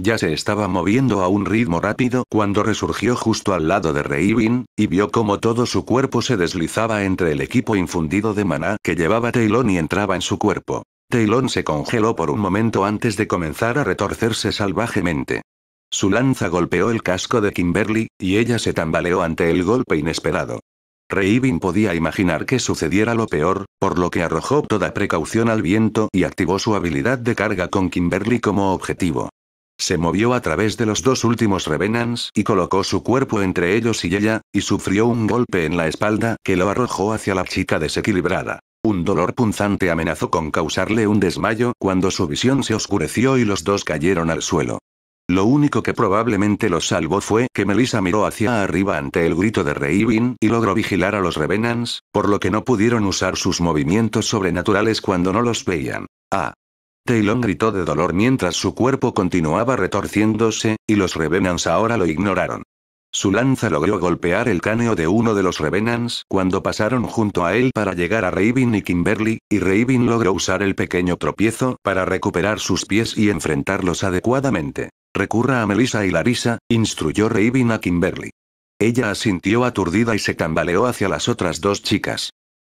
Ya se estaba moviendo a un ritmo rápido cuando resurgió justo al lado de Reibin, y vio cómo todo su cuerpo se deslizaba entre el equipo infundido de maná que llevaba Taylon y entraba en su cuerpo. Taylon se congeló por un momento antes de comenzar a retorcerse salvajemente. Su lanza golpeó el casco de Kimberly, y ella se tambaleó ante el golpe inesperado. Reibin podía imaginar que sucediera lo peor, por lo que arrojó toda precaución al viento y activó su habilidad de carga con Kimberly como objetivo. Se movió a través de los dos últimos revenants y colocó su cuerpo entre ellos y ella, y sufrió un golpe en la espalda que lo arrojó hacia la chica desequilibrada. Un dolor punzante amenazó con causarle un desmayo cuando su visión se oscureció y los dos cayeron al suelo. Lo único que probablemente los salvó fue que Melissa miró hacia arriba ante el grito de Reivin y logró vigilar a los Revenants, por lo que no pudieron usar sus movimientos sobrenaturales cuando no los veían. Ah, Taylor gritó de dolor mientras su cuerpo continuaba retorciéndose, y los Revenants ahora lo ignoraron. Su lanza logró golpear el cáneo de uno de los Revenants cuando pasaron junto a él para llegar a Raven y Kimberly, y Raven logró usar el pequeño tropiezo para recuperar sus pies y enfrentarlos adecuadamente. Recurra a Melissa y Larissa, instruyó Raven a Kimberly. Ella asintió aturdida y se tambaleó hacia las otras dos chicas.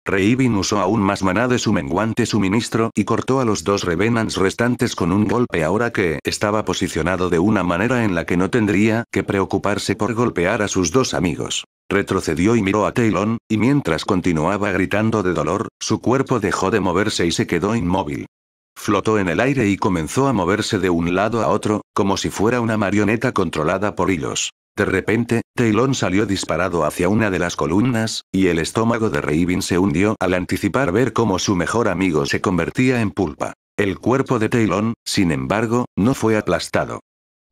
Reibin usó aún más maná de su menguante suministro y cortó a los dos Revenants restantes con un golpe ahora que estaba posicionado de una manera en la que no tendría que preocuparse por golpear a sus dos amigos. Retrocedió y miró a Taylon, y mientras continuaba gritando de dolor, su cuerpo dejó de moverse y se quedó inmóvil. Flotó en el aire y comenzó a moverse de un lado a otro, como si fuera una marioneta controlada por hilos. De repente, Taylon salió disparado hacia una de las columnas, y el estómago de Raven se hundió al anticipar ver cómo su mejor amigo se convertía en pulpa. El cuerpo de Taylon, sin embargo, no fue aplastado.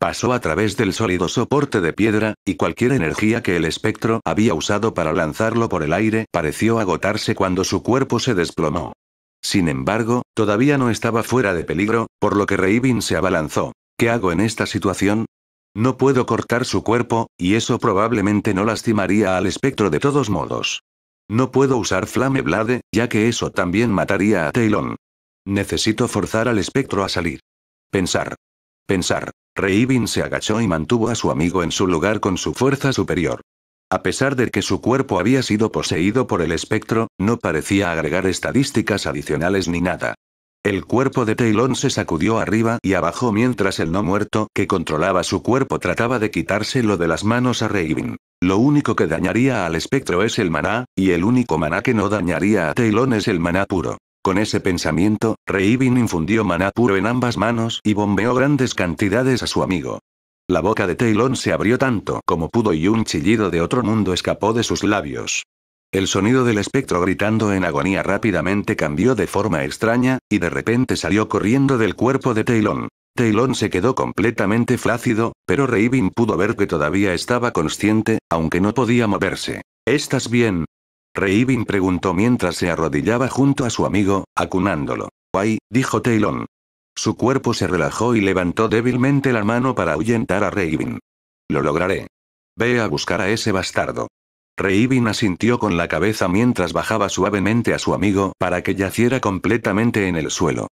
Pasó a través del sólido soporte de piedra, y cualquier energía que el espectro había usado para lanzarlo por el aire pareció agotarse cuando su cuerpo se desplomó. Sin embargo, todavía no estaba fuera de peligro, por lo que Raven se abalanzó. ¿Qué hago en esta situación? No puedo cortar su cuerpo, y eso probablemente no lastimaría al espectro de todos modos. No puedo usar Flame Blade, ya que eso también mataría a Taylon. Necesito forzar al espectro a salir. Pensar. Pensar. Reivin se agachó y mantuvo a su amigo en su lugar con su fuerza superior. A pesar de que su cuerpo había sido poseído por el espectro, no parecía agregar estadísticas adicionales ni nada. El cuerpo de Taylon se sacudió arriba y abajo mientras el no muerto que controlaba su cuerpo trataba de quitárselo de las manos a Raven. Lo único que dañaría al espectro es el maná, y el único maná que no dañaría a Taylon es el maná puro. Con ese pensamiento, Raven infundió maná puro en ambas manos y bombeó grandes cantidades a su amigo. La boca de Taylon se abrió tanto como pudo y un chillido de otro mundo escapó de sus labios. El sonido del espectro gritando en agonía rápidamente cambió de forma extraña, y de repente salió corriendo del cuerpo de Taylon. Taylon se quedó completamente flácido, pero Raven pudo ver que todavía estaba consciente, aunque no podía moverse. ¿Estás bien? Raven preguntó mientras se arrodillaba junto a su amigo, acunándolo. ¡Ay! dijo Taylon. Su cuerpo se relajó y levantó débilmente la mano para ahuyentar a Raven. Lo lograré. Ve a buscar a ese bastardo. Reivin asintió con la cabeza mientras bajaba suavemente a su amigo para que yaciera completamente en el suelo.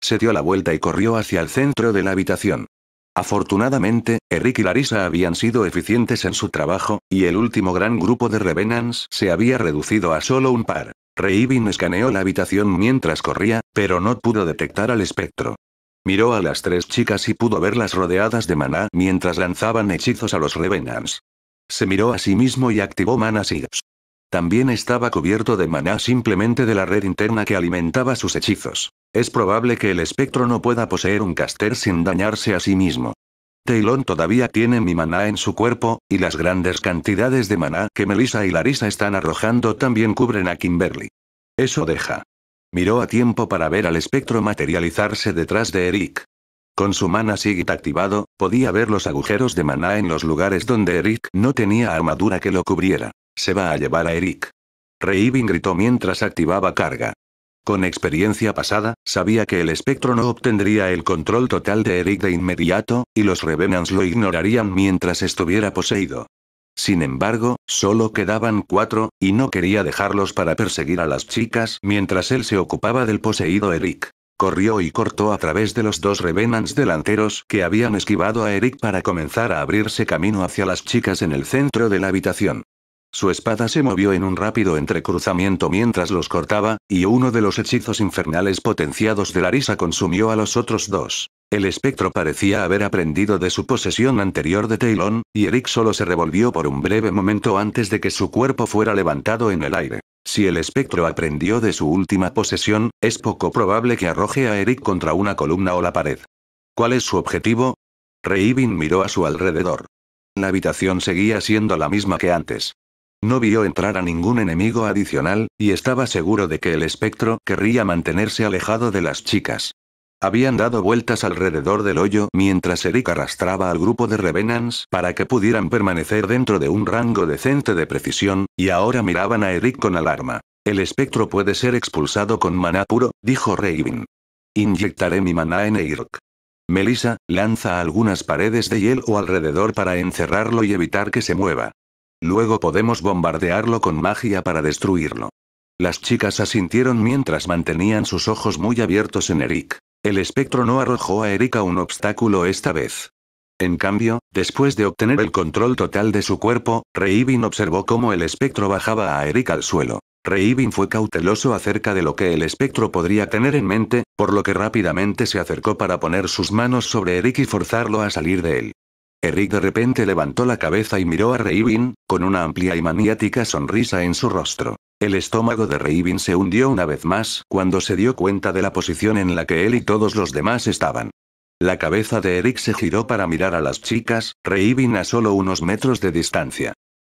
Se dio la vuelta y corrió hacia el centro de la habitación. Afortunadamente, Eric y Larissa habían sido eficientes en su trabajo, y el último gran grupo de Revenants se había reducido a solo un par. Reivin escaneó la habitación mientras corría, pero no pudo detectar al espectro. Miró a las tres chicas y pudo verlas rodeadas de maná mientras lanzaban hechizos a los Revenants. Se miró a sí mismo y activó Mana Sigs. También estaba cubierto de maná simplemente de la red interna que alimentaba sus hechizos. Es probable que el espectro no pueda poseer un caster sin dañarse a sí mismo. Taylon todavía tiene mi maná en su cuerpo, y las grandes cantidades de maná que Melissa y Larissa están arrojando también cubren a Kimberly. Eso deja. Miró a tiempo para ver al espectro materializarse detrás de Eric. Con su mana Sigit activado, podía ver los agujeros de maná en los lugares donde Eric no tenía armadura que lo cubriera. Se va a llevar a Eric. Reivin gritó mientras activaba carga. Con experiencia pasada, sabía que el espectro no obtendría el control total de Eric de inmediato, y los Revenants lo ignorarían mientras estuviera poseído. Sin embargo, solo quedaban cuatro, y no quería dejarlos para perseguir a las chicas mientras él se ocupaba del poseído Eric. Corrió y cortó a través de los dos Revenants delanteros que habían esquivado a Eric para comenzar a abrirse camino hacia las chicas en el centro de la habitación. Su espada se movió en un rápido entrecruzamiento mientras los cortaba, y uno de los hechizos infernales potenciados de Larisa consumió a los otros dos. El espectro parecía haber aprendido de su posesión anterior de Taylon y Eric solo se revolvió por un breve momento antes de que su cuerpo fuera levantado en el aire. Si el espectro aprendió de su última posesión, es poco probable que arroje a Eric contra una columna o la pared. ¿Cuál es su objetivo? Reivin miró a su alrededor. La habitación seguía siendo la misma que antes. No vio entrar a ningún enemigo adicional, y estaba seguro de que el espectro querría mantenerse alejado de las chicas. Habían dado vueltas alrededor del hoyo mientras Eric arrastraba al grupo de Revenants para que pudieran permanecer dentro de un rango decente de precisión, y ahora miraban a Eric con alarma. El espectro puede ser expulsado con maná puro, dijo Raven. Inyectaré mi maná en Eric. Melissa, lanza algunas paredes de hielo alrededor para encerrarlo y evitar que se mueva. Luego podemos bombardearlo con magia para destruirlo. Las chicas asintieron mientras mantenían sus ojos muy abiertos en Eric. El espectro no arrojó a Erika un obstáculo esta vez. En cambio, después de obtener el control total de su cuerpo, Reivin observó cómo el espectro bajaba a Erika al suelo. Reivin fue cauteloso acerca de lo que el espectro podría tener en mente, por lo que rápidamente se acercó para poner sus manos sobre Eric y forzarlo a salir de él. Eric de repente levantó la cabeza y miró a Reivin, con una amplia y maniática sonrisa en su rostro. El estómago de Reivin se hundió una vez más cuando se dio cuenta de la posición en la que él y todos los demás estaban. La cabeza de Eric se giró para mirar a las chicas, Reivin a solo unos metros de distancia.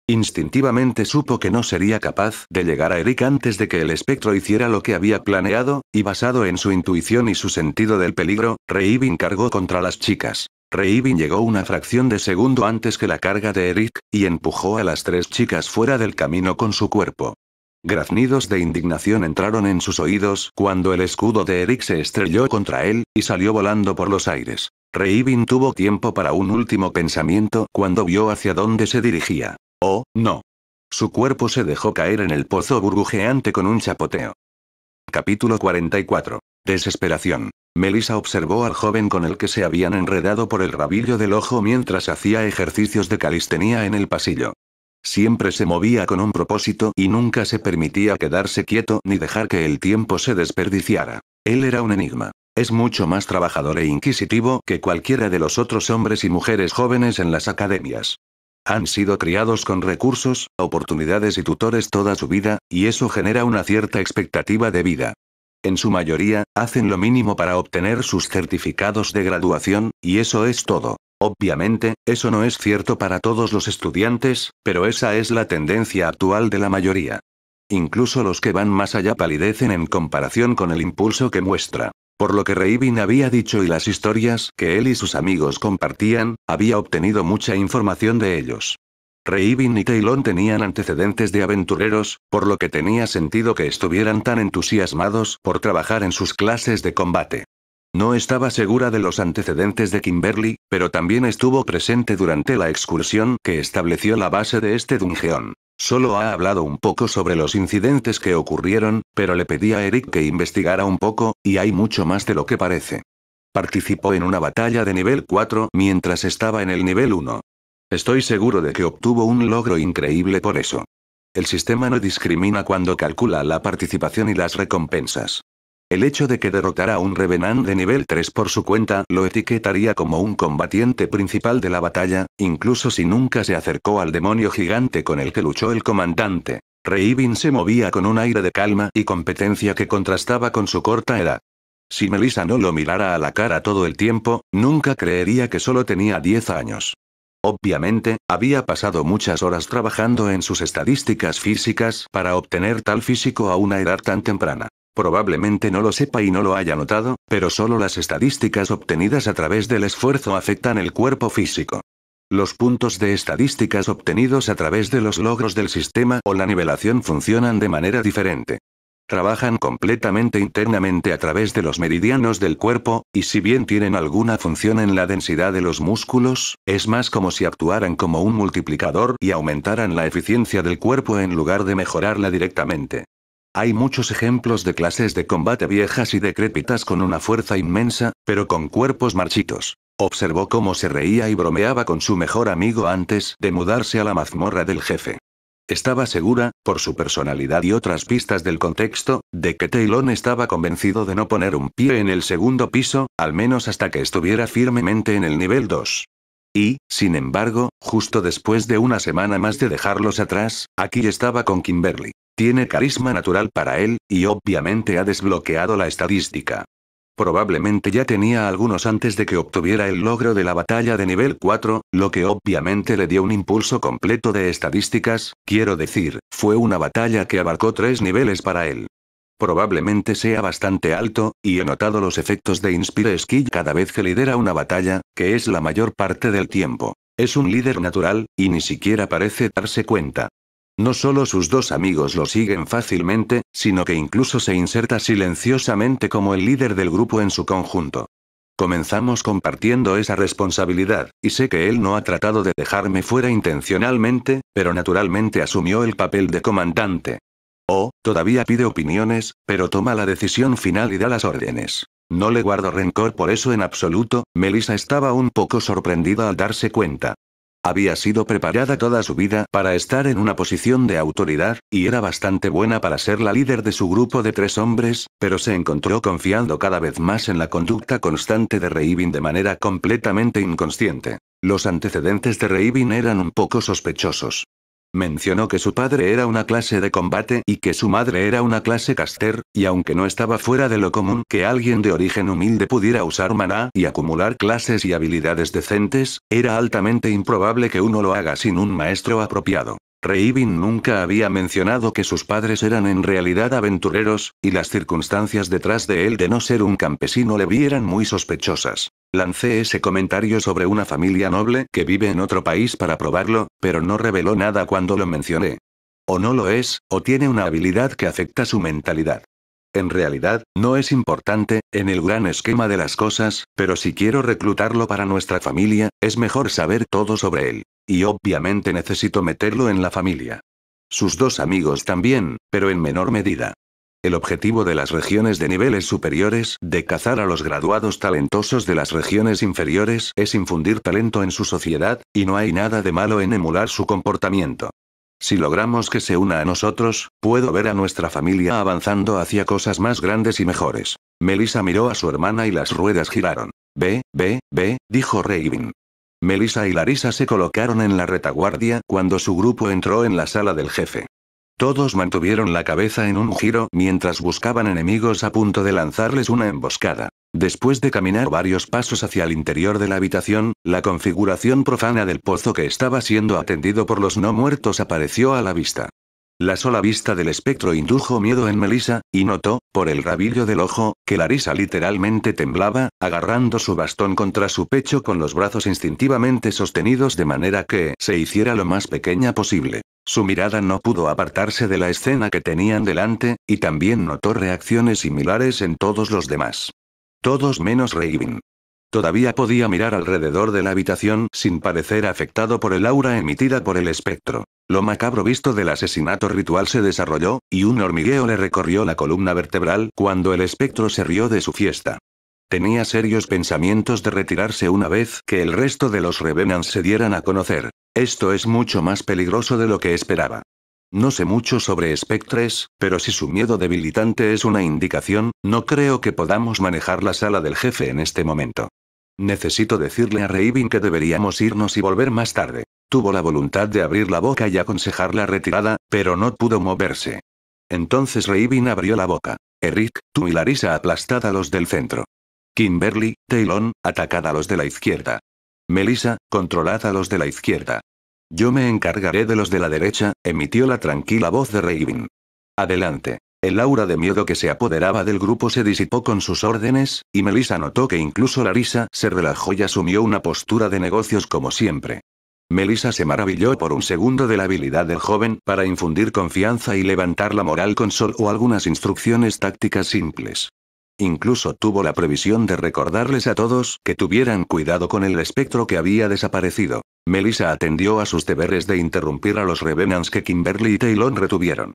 Instintivamente supo que no sería capaz de llegar a Eric antes de que el espectro hiciera lo que había planeado, y basado en su intuición y su sentido del peligro, Reivin cargó contra las chicas. Reivin llegó una fracción de segundo antes que la carga de Eric, y empujó a las tres chicas fuera del camino con su cuerpo. Graznidos de indignación entraron en sus oídos cuando el escudo de Eric se estrelló contra él, y salió volando por los aires. Reivin tuvo tiempo para un último pensamiento cuando vio hacia dónde se dirigía. Oh, no. Su cuerpo se dejó caer en el pozo burbujeante con un chapoteo. Capítulo 44. Desesperación. Melissa observó al joven con el que se habían enredado por el rabillo del ojo mientras hacía ejercicios de calistenía en el pasillo. Siempre se movía con un propósito y nunca se permitía quedarse quieto ni dejar que el tiempo se desperdiciara. Él era un enigma. Es mucho más trabajador e inquisitivo que cualquiera de los otros hombres y mujeres jóvenes en las academias. Han sido criados con recursos, oportunidades y tutores toda su vida, y eso genera una cierta expectativa de vida. En su mayoría, hacen lo mínimo para obtener sus certificados de graduación, y eso es todo. Obviamente, eso no es cierto para todos los estudiantes, pero esa es la tendencia actual de la mayoría. Incluso los que van más allá palidecen en comparación con el impulso que muestra. Por lo que Reibin había dicho y las historias que él y sus amigos compartían, había obtenido mucha información de ellos. Reibin y Taylon tenían antecedentes de aventureros, por lo que tenía sentido que estuvieran tan entusiasmados por trabajar en sus clases de combate. No estaba segura de los antecedentes de Kimberly, pero también estuvo presente durante la excursión que estableció la base de este Dungeon. Solo ha hablado un poco sobre los incidentes que ocurrieron, pero le pedí a Eric que investigara un poco, y hay mucho más de lo que parece. Participó en una batalla de nivel 4 mientras estaba en el nivel 1. Estoy seguro de que obtuvo un logro increíble por eso. El sistema no discrimina cuando calcula la participación y las recompensas. El hecho de que derrotara a un Revenant de nivel 3 por su cuenta lo etiquetaría como un combatiente principal de la batalla, incluso si nunca se acercó al demonio gigante con el que luchó el comandante. Reivin se movía con un aire de calma y competencia que contrastaba con su corta edad. Si Melissa no lo mirara a la cara todo el tiempo, nunca creería que solo tenía 10 años. Obviamente, había pasado muchas horas trabajando en sus estadísticas físicas para obtener tal físico a una edad tan temprana. Probablemente no lo sepa y no lo haya notado, pero solo las estadísticas obtenidas a través del esfuerzo afectan el cuerpo físico. Los puntos de estadísticas obtenidos a través de los logros del sistema o la nivelación funcionan de manera diferente. Trabajan completamente internamente a través de los meridianos del cuerpo, y si bien tienen alguna función en la densidad de los músculos, es más como si actuaran como un multiplicador y aumentaran la eficiencia del cuerpo en lugar de mejorarla directamente. Hay muchos ejemplos de clases de combate viejas y decrépitas con una fuerza inmensa, pero con cuerpos marchitos. Observó cómo se reía y bromeaba con su mejor amigo antes de mudarse a la mazmorra del jefe. Estaba segura, por su personalidad y otras pistas del contexto, de que Taylon estaba convencido de no poner un pie en el segundo piso, al menos hasta que estuviera firmemente en el nivel 2. Y, sin embargo, justo después de una semana más de dejarlos atrás, aquí estaba con Kimberly. Tiene carisma natural para él, y obviamente ha desbloqueado la estadística. Probablemente ya tenía algunos antes de que obtuviera el logro de la batalla de nivel 4, lo que obviamente le dio un impulso completo de estadísticas, quiero decir, fue una batalla que abarcó tres niveles para él. Probablemente sea bastante alto, y he notado los efectos de Inspire Skill cada vez que lidera una batalla, que es la mayor parte del tiempo. Es un líder natural, y ni siquiera parece darse cuenta. No solo sus dos amigos lo siguen fácilmente, sino que incluso se inserta silenciosamente como el líder del grupo en su conjunto. Comenzamos compartiendo esa responsabilidad, y sé que él no ha tratado de dejarme fuera intencionalmente, pero naturalmente asumió el papel de comandante. O, oh, todavía pide opiniones, pero toma la decisión final y da las órdenes. No le guardo rencor por eso en absoluto, Melissa estaba un poco sorprendida al darse cuenta. Había sido preparada toda su vida para estar en una posición de autoridad, y era bastante buena para ser la líder de su grupo de tres hombres, pero se encontró confiando cada vez más en la conducta constante de Reibin de manera completamente inconsciente. Los antecedentes de Reibin eran un poco sospechosos. Mencionó que su padre era una clase de combate y que su madre era una clase caster, y aunque no estaba fuera de lo común que alguien de origen humilde pudiera usar maná y acumular clases y habilidades decentes, era altamente improbable que uno lo haga sin un maestro apropiado. Reibin nunca había mencionado que sus padres eran en realidad aventureros, y las circunstancias detrás de él de no ser un campesino le vieran muy sospechosas. Lancé ese comentario sobre una familia noble que vive en otro país para probarlo, pero no reveló nada cuando lo mencioné. O no lo es, o tiene una habilidad que afecta su mentalidad. En realidad, no es importante, en el gran esquema de las cosas, pero si quiero reclutarlo para nuestra familia, es mejor saber todo sobre él. Y obviamente necesito meterlo en la familia. Sus dos amigos también, pero en menor medida. El objetivo de las regiones de niveles superiores de cazar a los graduados talentosos de las regiones inferiores es infundir talento en su sociedad, y no hay nada de malo en emular su comportamiento. Si logramos que se una a nosotros, puedo ver a nuestra familia avanzando hacia cosas más grandes y mejores. Melissa miró a su hermana y las ruedas giraron. Ve, ve, ve, dijo Raven. Melissa y Larissa se colocaron en la retaguardia cuando su grupo entró en la sala del jefe. Todos mantuvieron la cabeza en un giro mientras buscaban enemigos a punto de lanzarles una emboscada. Después de caminar varios pasos hacia el interior de la habitación, la configuración profana del pozo que estaba siendo atendido por los no muertos apareció a la vista. La sola vista del espectro indujo miedo en Melissa, y notó, por el rabillo del ojo, que risa literalmente temblaba, agarrando su bastón contra su pecho con los brazos instintivamente sostenidos de manera que se hiciera lo más pequeña posible. Su mirada no pudo apartarse de la escena que tenían delante, y también notó reacciones similares en todos los demás. Todos menos Raven. Todavía podía mirar alrededor de la habitación sin parecer afectado por el aura emitida por el espectro. Lo macabro visto del asesinato ritual se desarrolló, y un hormigueo le recorrió la columna vertebral cuando el espectro se rió de su fiesta. Tenía serios pensamientos de retirarse una vez que el resto de los Revenants se dieran a conocer. Esto es mucho más peligroso de lo que esperaba. No sé mucho sobre espectres, pero si su miedo debilitante es una indicación, no creo que podamos manejar la sala del jefe en este momento. Necesito decirle a Raven que deberíamos irnos y volver más tarde. Tuvo la voluntad de abrir la boca y aconsejar la retirada, pero no pudo moverse. Entonces Raven abrió la boca. Eric, tú y Larissa aplastada a los del centro. Kimberly, Taylon, atacada a los de la izquierda. Melissa, controlad a los de la izquierda. Yo me encargaré de los de la derecha, emitió la tranquila voz de Raven. Adelante. El aura de miedo que se apoderaba del grupo se disipó con sus órdenes, y Melissa notó que incluso Larisa se relajó y asumió una postura de negocios como siempre. Melissa se maravilló por un segundo de la habilidad del joven para infundir confianza y levantar la moral con sol o algunas instrucciones tácticas simples. Incluso tuvo la previsión de recordarles a todos que tuvieran cuidado con el espectro que había desaparecido. Melissa atendió a sus deberes de interrumpir a los Revenants que Kimberly y Taylor retuvieron.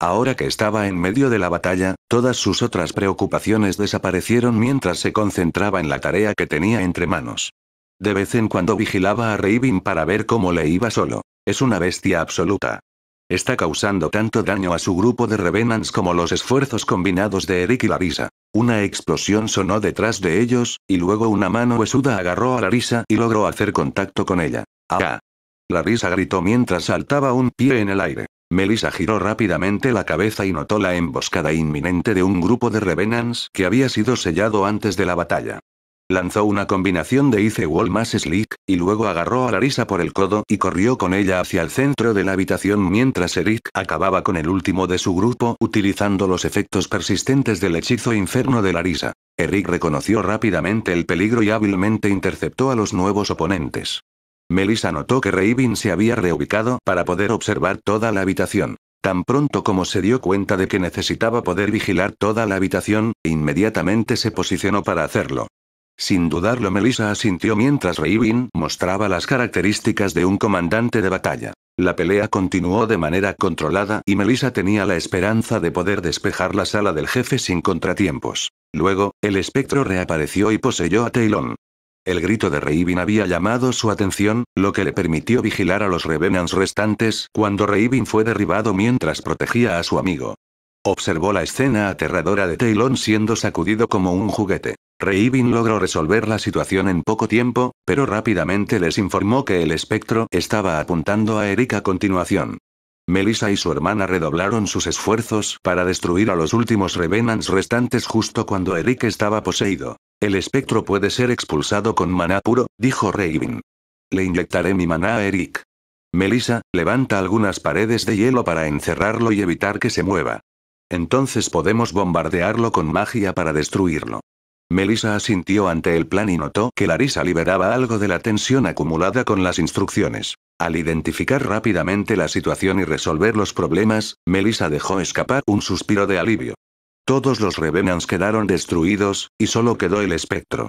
Ahora que estaba en medio de la batalla, todas sus otras preocupaciones desaparecieron mientras se concentraba en la tarea que tenía entre manos. De vez en cuando vigilaba a Raven para ver cómo le iba solo. Es una bestia absoluta. Está causando tanto daño a su grupo de Revenants como los esfuerzos combinados de Eric y Larisa. Una explosión sonó detrás de ellos, y luego una mano huesuda agarró a la y logró hacer contacto con ella. ¡Ah! La gritó mientras saltaba un pie en el aire. Melissa giró rápidamente la cabeza y notó la emboscada inminente de un grupo de revenants que había sido sellado antes de la batalla. Lanzó una combinación de Ice Wall más Slick, y luego agarró a Larisa por el codo y corrió con ella hacia el centro de la habitación mientras Eric acababa con el último de su grupo utilizando los efectos persistentes del hechizo inferno de Larisa. Eric reconoció rápidamente el peligro y hábilmente interceptó a los nuevos oponentes. Melissa notó que Raven se había reubicado para poder observar toda la habitación. Tan pronto como se dio cuenta de que necesitaba poder vigilar toda la habitación, inmediatamente se posicionó para hacerlo. Sin dudarlo Melissa asintió mientras Reibin mostraba las características de un comandante de batalla. La pelea continuó de manera controlada y Melissa tenía la esperanza de poder despejar la sala del jefe sin contratiempos. Luego, el espectro reapareció y poseyó a Taylon. El grito de Reibin había llamado su atención, lo que le permitió vigilar a los Revenants restantes cuando Reibin fue derribado mientras protegía a su amigo. Observó la escena aterradora de Taylon siendo sacudido como un juguete. Reibin logró resolver la situación en poco tiempo, pero rápidamente les informó que el espectro estaba apuntando a Eric a continuación. Melissa y su hermana redoblaron sus esfuerzos para destruir a los últimos Revenants restantes justo cuando Eric estaba poseído. El espectro puede ser expulsado con maná puro, dijo Raven. Le inyectaré mi maná a Eric. Melissa, levanta algunas paredes de hielo para encerrarlo y evitar que se mueva. Entonces podemos bombardearlo con magia para destruirlo. Melissa asintió ante el plan y notó que Larisa liberaba algo de la tensión acumulada con las instrucciones. Al identificar rápidamente la situación y resolver los problemas, Melissa dejó escapar un suspiro de alivio. Todos los Revenants quedaron destruidos, y solo quedó el espectro.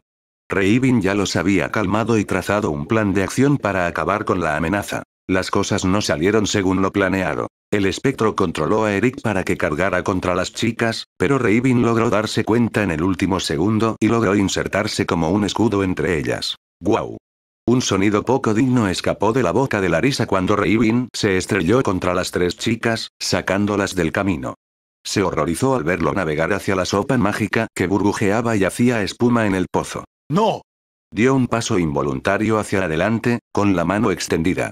Reivin ya los había calmado y trazado un plan de acción para acabar con la amenaza. Las cosas no salieron según lo planeado. El espectro controló a Eric para que cargara contra las chicas, pero Raven logró darse cuenta en el último segundo y logró insertarse como un escudo entre ellas. ¡Guau! Un sonido poco digno escapó de la boca de Larisa cuando Raven se estrelló contra las tres chicas, sacándolas del camino. Se horrorizó al verlo navegar hacia la sopa mágica que burbujeaba y hacía espuma en el pozo. ¡No! Dio un paso involuntario hacia adelante, con la mano extendida.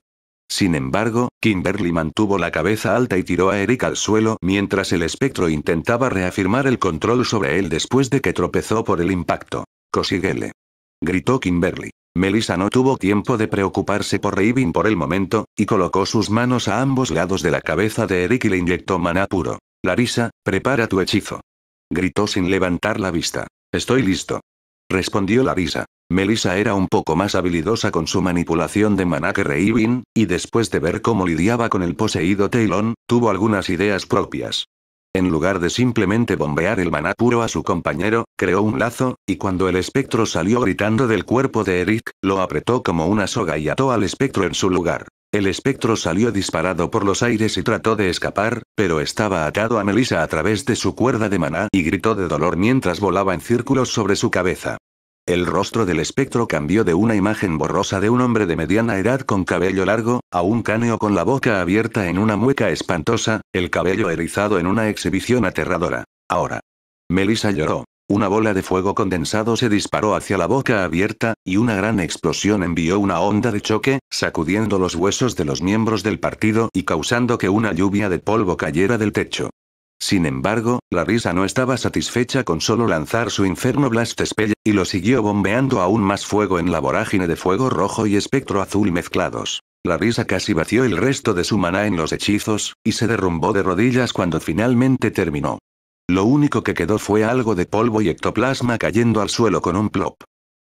Sin embargo, Kimberly mantuvo la cabeza alta y tiró a Eric al suelo mientras el espectro intentaba reafirmar el control sobre él después de que tropezó por el impacto. Cosíguele. Gritó Kimberly. Melissa no tuvo tiempo de preocuparse por Reivin por el momento, y colocó sus manos a ambos lados de la cabeza de Eric y le inyectó maná puro. Larisa, prepara tu hechizo. Gritó sin levantar la vista. Estoy listo. Respondió Larisa. Melissa era un poco más habilidosa con su manipulación de maná que Raven, y después de ver cómo lidiaba con el poseído Taylon, tuvo algunas ideas propias. En lugar de simplemente bombear el maná puro a su compañero, creó un lazo, y cuando el espectro salió gritando del cuerpo de Eric, lo apretó como una soga y ató al espectro en su lugar. El espectro salió disparado por los aires y trató de escapar, pero estaba atado a Melissa a través de su cuerda de maná y gritó de dolor mientras volaba en círculos sobre su cabeza. El rostro del espectro cambió de una imagen borrosa de un hombre de mediana edad con cabello largo, a un cáneo con la boca abierta en una mueca espantosa, el cabello erizado en una exhibición aterradora. Ahora. Melissa lloró. Una bola de fuego condensado se disparó hacia la boca abierta, y una gran explosión envió una onda de choque, sacudiendo los huesos de los miembros del partido y causando que una lluvia de polvo cayera del techo. Sin embargo, la risa no estaba satisfecha con solo lanzar su inferno Blast Spell, y lo siguió bombeando aún más fuego en la vorágine de fuego rojo y espectro azul mezclados. La risa casi vació el resto de su maná en los hechizos, y se derrumbó de rodillas cuando finalmente terminó. Lo único que quedó fue algo de polvo y ectoplasma cayendo al suelo con un plop.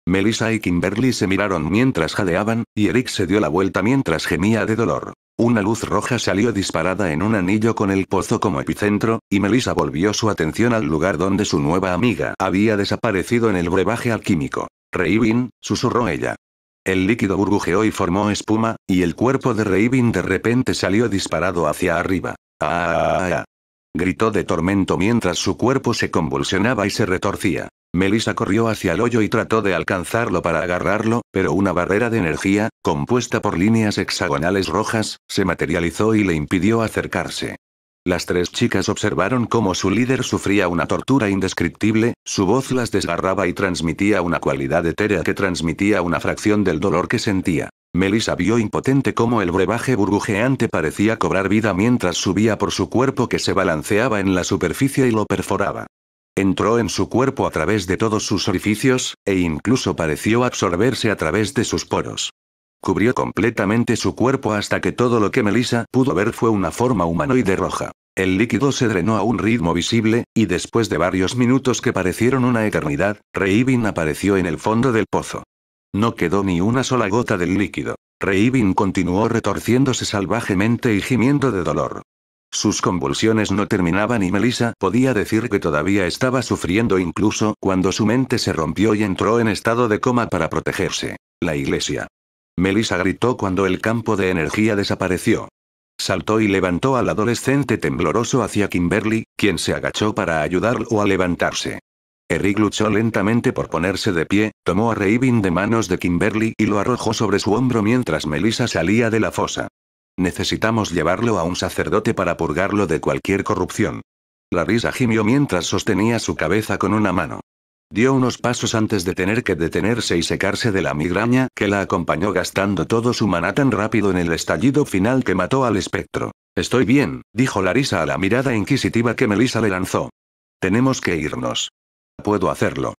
Melissa y Kimberly se miraron mientras jadeaban, y Eric se dio la vuelta mientras gemía de dolor. Una luz roja salió disparada en un anillo con el pozo como epicentro, y Melissa volvió su atención al lugar donde su nueva amiga había desaparecido en el brebaje alquímico. Reivin, susurró ella. El líquido burbujeó y formó espuma, y el cuerpo de Reivin de repente salió disparado hacia arriba. ¡Ah! ah, ah, ah gritó de tormento mientras su cuerpo se convulsionaba y se retorcía. Melissa corrió hacia el hoyo y trató de alcanzarlo para agarrarlo, pero una barrera de energía, compuesta por líneas hexagonales rojas, se materializó y le impidió acercarse. Las tres chicas observaron cómo su líder sufría una tortura indescriptible, su voz las desgarraba y transmitía una cualidad etérea que transmitía una fracción del dolor que sentía. Melissa vio impotente cómo el brebaje burbujeante parecía cobrar vida mientras subía por su cuerpo que se balanceaba en la superficie y lo perforaba. Entró en su cuerpo a través de todos sus orificios, e incluso pareció absorberse a través de sus poros. Cubrió completamente su cuerpo hasta que todo lo que Melissa pudo ver fue una forma humanoide roja. El líquido se drenó a un ritmo visible, y después de varios minutos que parecieron una eternidad, Reivin apareció en el fondo del pozo. No quedó ni una sola gota del líquido. Reivin continuó retorciéndose salvajemente y gimiendo de dolor. Sus convulsiones no terminaban y Melissa podía decir que todavía estaba sufriendo incluso cuando su mente se rompió y entró en estado de coma para protegerse. La iglesia. Melissa gritó cuando el campo de energía desapareció. Saltó y levantó al adolescente tembloroso hacia Kimberly, quien se agachó para ayudarlo a levantarse. Eric luchó lentamente por ponerse de pie, tomó a Raven de manos de Kimberly y lo arrojó sobre su hombro mientras Melissa salía de la fosa. Necesitamos llevarlo a un sacerdote para purgarlo de cualquier corrupción. La risa gimió mientras sostenía su cabeza con una mano. Dio unos pasos antes de tener que detenerse y secarse de la migraña que la acompañó gastando todo su maná tan rápido en el estallido final que mató al espectro. Estoy bien, dijo Larisa a la mirada inquisitiva que Melissa le lanzó. Tenemos que irnos. Puedo hacerlo.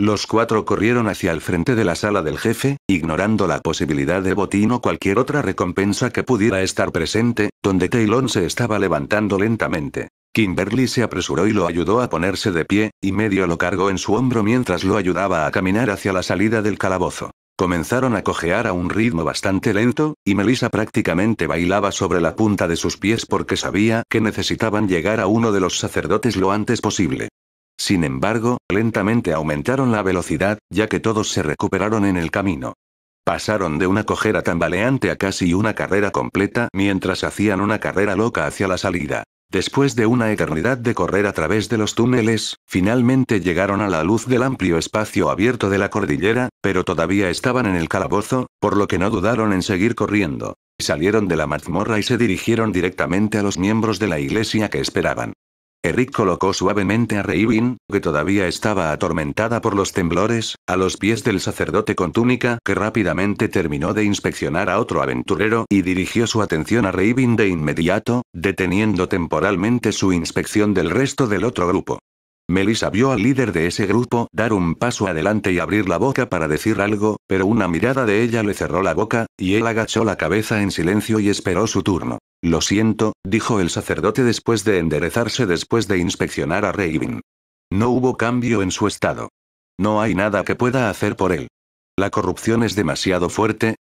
Los cuatro corrieron hacia el frente de la sala del jefe, ignorando la posibilidad de botín o cualquier otra recompensa que pudiera estar presente, donde Taylor se estaba levantando lentamente. Kimberly se apresuró y lo ayudó a ponerse de pie, y medio lo cargó en su hombro mientras lo ayudaba a caminar hacia la salida del calabozo. Comenzaron a cojear a un ritmo bastante lento, y Melissa prácticamente bailaba sobre la punta de sus pies porque sabía que necesitaban llegar a uno de los sacerdotes lo antes posible. Sin embargo, lentamente aumentaron la velocidad, ya que todos se recuperaron en el camino. Pasaron de una cojera tambaleante a casi una carrera completa mientras hacían una carrera loca hacia la salida. Después de una eternidad de correr a través de los túneles, finalmente llegaron a la luz del amplio espacio abierto de la cordillera, pero todavía estaban en el calabozo, por lo que no dudaron en seguir corriendo. Salieron de la mazmorra y se dirigieron directamente a los miembros de la iglesia que esperaban. Eric colocó suavemente a Reivin, que todavía estaba atormentada por los temblores, a los pies del sacerdote con túnica que rápidamente terminó de inspeccionar a otro aventurero y dirigió su atención a Reivin de inmediato, deteniendo temporalmente su inspección del resto del otro grupo. Melissa vio al líder de ese grupo dar un paso adelante y abrir la boca para decir algo, pero una mirada de ella le cerró la boca, y él agachó la cabeza en silencio y esperó su turno. Lo siento, dijo el sacerdote después de enderezarse después de inspeccionar a Raven. No hubo cambio en su estado. No hay nada que pueda hacer por él. La corrupción es demasiado fuerte.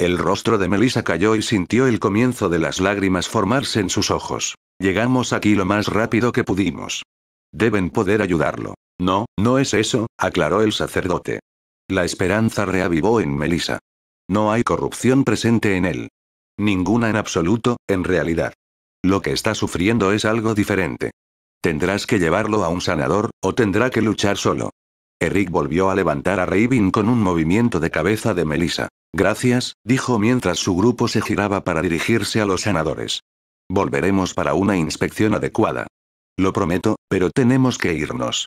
El rostro de Melissa cayó y sintió el comienzo de las lágrimas formarse en sus ojos. Llegamos aquí lo más rápido que pudimos. Deben poder ayudarlo. No, no es eso, aclaró el sacerdote. La esperanza reavivó en Melissa. No hay corrupción presente en él. Ninguna en absoluto, en realidad. Lo que está sufriendo es algo diferente. Tendrás que llevarlo a un sanador, o tendrá que luchar solo. Eric volvió a levantar a Raven con un movimiento de cabeza de Melissa. Gracias, dijo mientras su grupo se giraba para dirigirse a los sanadores. Volveremos para una inspección adecuada. Lo prometo, pero tenemos que irnos.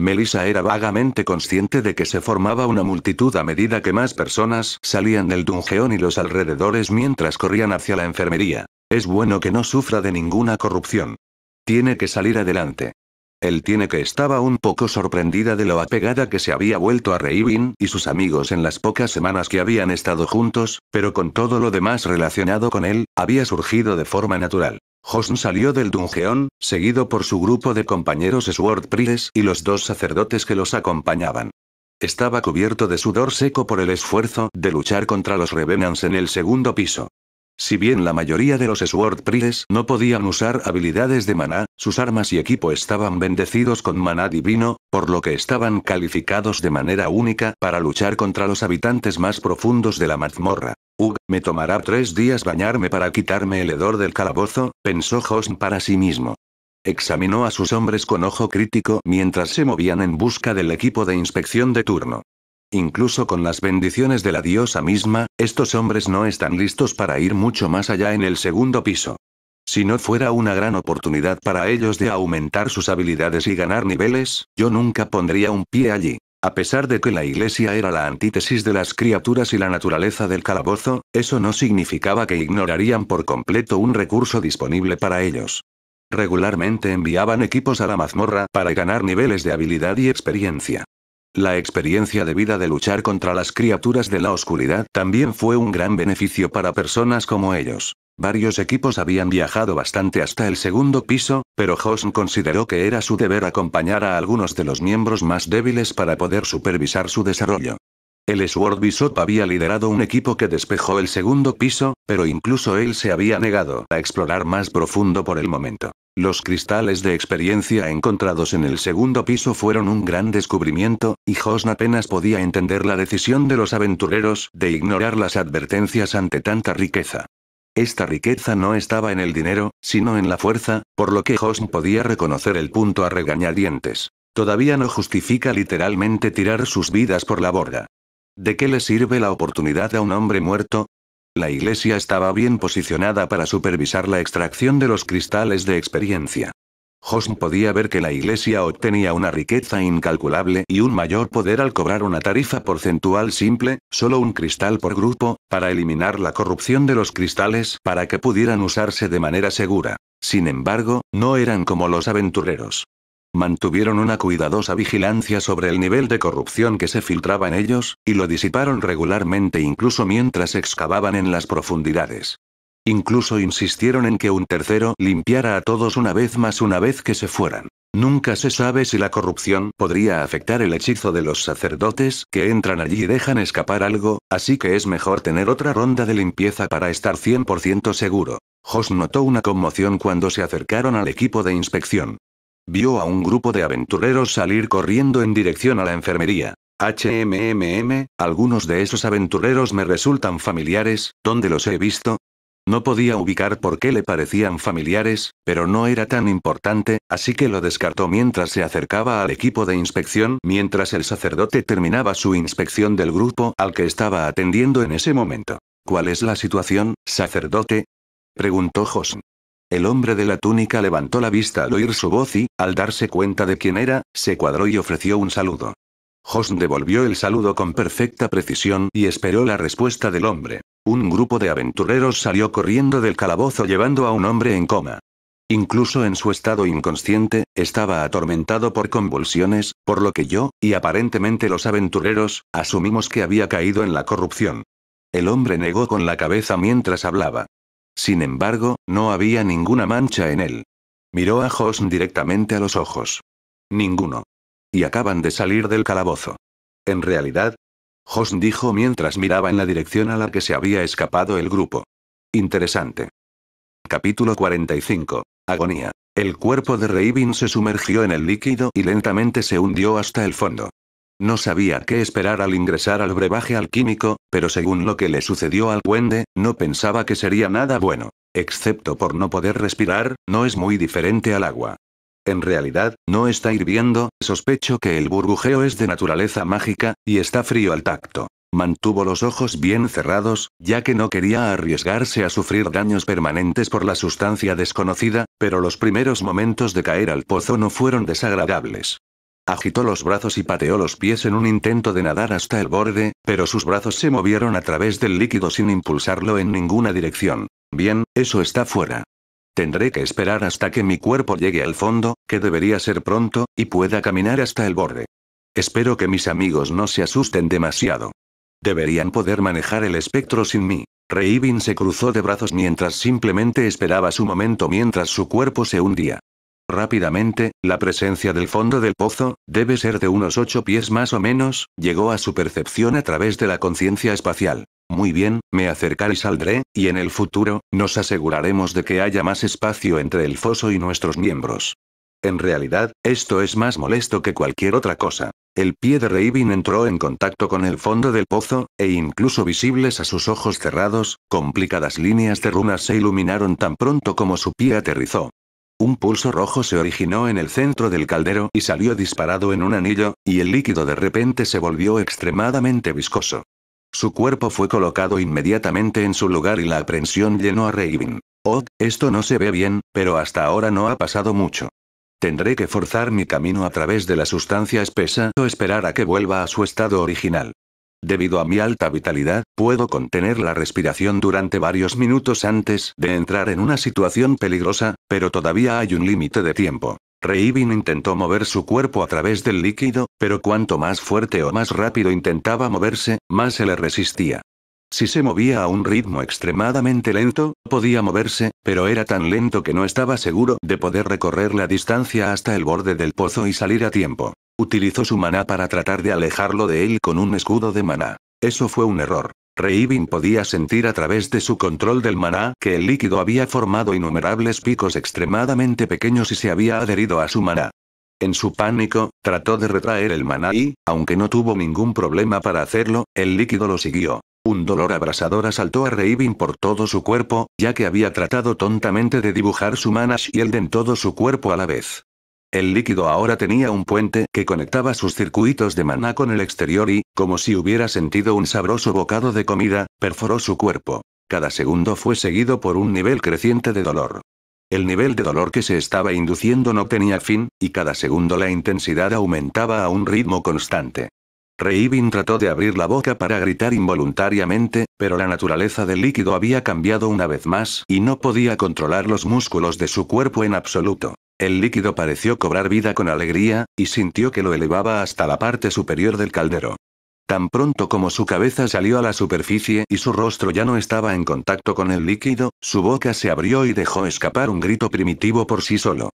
Melissa era vagamente consciente de que se formaba una multitud a medida que más personas salían del dungeón y los alrededores mientras corrían hacia la enfermería. Es bueno que no sufra de ninguna corrupción. Tiene que salir adelante. Él tiene que estaba un poco sorprendida de lo apegada que se había vuelto a Reivin y sus amigos en las pocas semanas que habían estado juntos, pero con todo lo demás relacionado con él, había surgido de forma natural. Hosn salió del Dungeon, seguido por su grupo de compañeros Sword Priest y los dos sacerdotes que los acompañaban. Estaba cubierto de sudor seco por el esfuerzo de luchar contra los Revenants en el segundo piso. Si bien la mayoría de los Sword Priest no podían usar habilidades de maná, sus armas y equipo estaban bendecidos con maná divino, por lo que estaban calificados de manera única para luchar contra los habitantes más profundos de la mazmorra me tomará tres días bañarme para quitarme el hedor del calabozo, pensó Hosn para sí mismo. Examinó a sus hombres con ojo crítico mientras se movían en busca del equipo de inspección de turno. Incluso con las bendiciones de la diosa misma, estos hombres no están listos para ir mucho más allá en el segundo piso. Si no fuera una gran oportunidad para ellos de aumentar sus habilidades y ganar niveles, yo nunca pondría un pie allí. A pesar de que la iglesia era la antítesis de las criaturas y la naturaleza del calabozo, eso no significaba que ignorarían por completo un recurso disponible para ellos. Regularmente enviaban equipos a la mazmorra para ganar niveles de habilidad y experiencia. La experiencia de vida de luchar contra las criaturas de la oscuridad también fue un gran beneficio para personas como ellos. Varios equipos habían viajado bastante hasta el segundo piso, pero Hosen consideró que era su deber acompañar a algunos de los miembros más débiles para poder supervisar su desarrollo. El Sword Bishop había liderado un equipo que despejó el segundo piso, pero incluso él se había negado a explorar más profundo por el momento. Los cristales de experiencia encontrados en el segundo piso fueron un gran descubrimiento, y Hosn apenas podía entender la decisión de los aventureros de ignorar las advertencias ante tanta riqueza. Esta riqueza no estaba en el dinero, sino en la fuerza, por lo que Hosn podía reconocer el punto a regañadientes. Todavía no justifica literalmente tirar sus vidas por la borda. ¿De qué le sirve la oportunidad a un hombre muerto? La iglesia estaba bien posicionada para supervisar la extracción de los cristales de experiencia. Hosn podía ver que la iglesia obtenía una riqueza incalculable y un mayor poder al cobrar una tarifa porcentual simple, solo un cristal por grupo, para eliminar la corrupción de los cristales para que pudieran usarse de manera segura. Sin embargo, no eran como los aventureros. Mantuvieron una cuidadosa vigilancia sobre el nivel de corrupción que se filtraba en ellos, y lo disiparon regularmente incluso mientras excavaban en las profundidades. Incluso insistieron en que un tercero limpiara a todos una vez más una vez que se fueran. Nunca se sabe si la corrupción podría afectar el hechizo de los sacerdotes que entran allí y dejan escapar algo, así que es mejor tener otra ronda de limpieza para estar 100% seguro. Jos notó una conmoción cuando se acercaron al equipo de inspección. Vio a un grupo de aventureros salir corriendo en dirección a la enfermería. HMMM, algunos de esos aventureros me resultan familiares, ¿dónde los he visto? No podía ubicar por qué le parecían familiares, pero no era tan importante, así que lo descartó mientras se acercaba al equipo de inspección, mientras el sacerdote terminaba su inspección del grupo al que estaba atendiendo en ese momento. ¿Cuál es la situación, sacerdote? preguntó Josn. El hombre de la túnica levantó la vista al oír su voz y, al darse cuenta de quién era, se cuadró y ofreció un saludo. Hoss devolvió el saludo con perfecta precisión y esperó la respuesta del hombre. Un grupo de aventureros salió corriendo del calabozo llevando a un hombre en coma. Incluso en su estado inconsciente, estaba atormentado por convulsiones, por lo que yo, y aparentemente los aventureros, asumimos que había caído en la corrupción. El hombre negó con la cabeza mientras hablaba. Sin embargo, no había ninguna mancha en él. Miró a Hoss directamente a los ojos. Ninguno. Y acaban de salir del calabozo. En realidad, Hoss dijo mientras miraba en la dirección a la que se había escapado el grupo. Interesante. Capítulo 45. Agonía. El cuerpo de Raven se sumergió en el líquido y lentamente se hundió hasta el fondo. No sabía qué esperar al ingresar al brebaje alquímico, pero según lo que le sucedió al duende, no pensaba que sería nada bueno. Excepto por no poder respirar, no es muy diferente al agua. En realidad, no está hirviendo, sospecho que el burbujeo es de naturaleza mágica, y está frío al tacto. Mantuvo los ojos bien cerrados, ya que no quería arriesgarse a sufrir daños permanentes por la sustancia desconocida, pero los primeros momentos de caer al pozo no fueron desagradables. Agitó los brazos y pateó los pies en un intento de nadar hasta el borde, pero sus brazos se movieron a través del líquido sin impulsarlo en ninguna dirección. Bien, eso está fuera. Tendré que esperar hasta que mi cuerpo llegue al fondo, que debería ser pronto, y pueda caminar hasta el borde. Espero que mis amigos no se asusten demasiado. Deberían poder manejar el espectro sin mí. Reivin se cruzó de brazos mientras simplemente esperaba su momento mientras su cuerpo se hundía. Rápidamente, la presencia del fondo del pozo, debe ser de unos ocho pies más o menos, llegó a su percepción a través de la conciencia espacial. Muy bien, me acercaré y saldré, y en el futuro, nos aseguraremos de que haya más espacio entre el foso y nuestros miembros. En realidad, esto es más molesto que cualquier otra cosa. El pie de Raven entró en contacto con el fondo del pozo, e incluso visibles a sus ojos cerrados, complicadas líneas de runas se iluminaron tan pronto como su pie aterrizó. Un pulso rojo se originó en el centro del caldero y salió disparado en un anillo, y el líquido de repente se volvió extremadamente viscoso. Su cuerpo fue colocado inmediatamente en su lugar y la aprensión llenó a Raven. Oh, esto no se ve bien, pero hasta ahora no ha pasado mucho. Tendré que forzar mi camino a través de la sustancia espesa o esperar a que vuelva a su estado original. Debido a mi alta vitalidad, puedo contener la respiración durante varios minutos antes de entrar en una situación peligrosa, pero todavía hay un límite de tiempo. Reivin intentó mover su cuerpo a través del líquido, pero cuanto más fuerte o más rápido intentaba moverse, más se le resistía. Si se movía a un ritmo extremadamente lento, podía moverse, pero era tan lento que no estaba seguro de poder recorrer la distancia hasta el borde del pozo y salir a tiempo. Utilizó su maná para tratar de alejarlo de él con un escudo de maná. Eso fue un error. Reibin podía sentir a través de su control del maná que el líquido había formado innumerables picos extremadamente pequeños y se había adherido a su maná. En su pánico, trató de retraer el maná y, aunque no tuvo ningún problema para hacerlo, el líquido lo siguió. Un dolor abrasador asaltó a Reivin por todo su cuerpo, ya que había tratado tontamente de dibujar su mana shield en todo su cuerpo a la vez. El líquido ahora tenía un puente que conectaba sus circuitos de maná con el exterior y, como si hubiera sentido un sabroso bocado de comida, perforó su cuerpo. Cada segundo fue seguido por un nivel creciente de dolor. El nivel de dolor que se estaba induciendo no tenía fin, y cada segundo la intensidad aumentaba a un ritmo constante. Reibin trató de abrir la boca para gritar involuntariamente, pero la naturaleza del líquido había cambiado una vez más y no podía controlar los músculos de su cuerpo en absoluto. El líquido pareció cobrar vida con alegría, y sintió que lo elevaba hasta la parte superior del caldero. Tan pronto como su cabeza salió a la superficie y su rostro ya no estaba en contacto con el líquido, su boca se abrió y dejó escapar un grito primitivo por sí solo.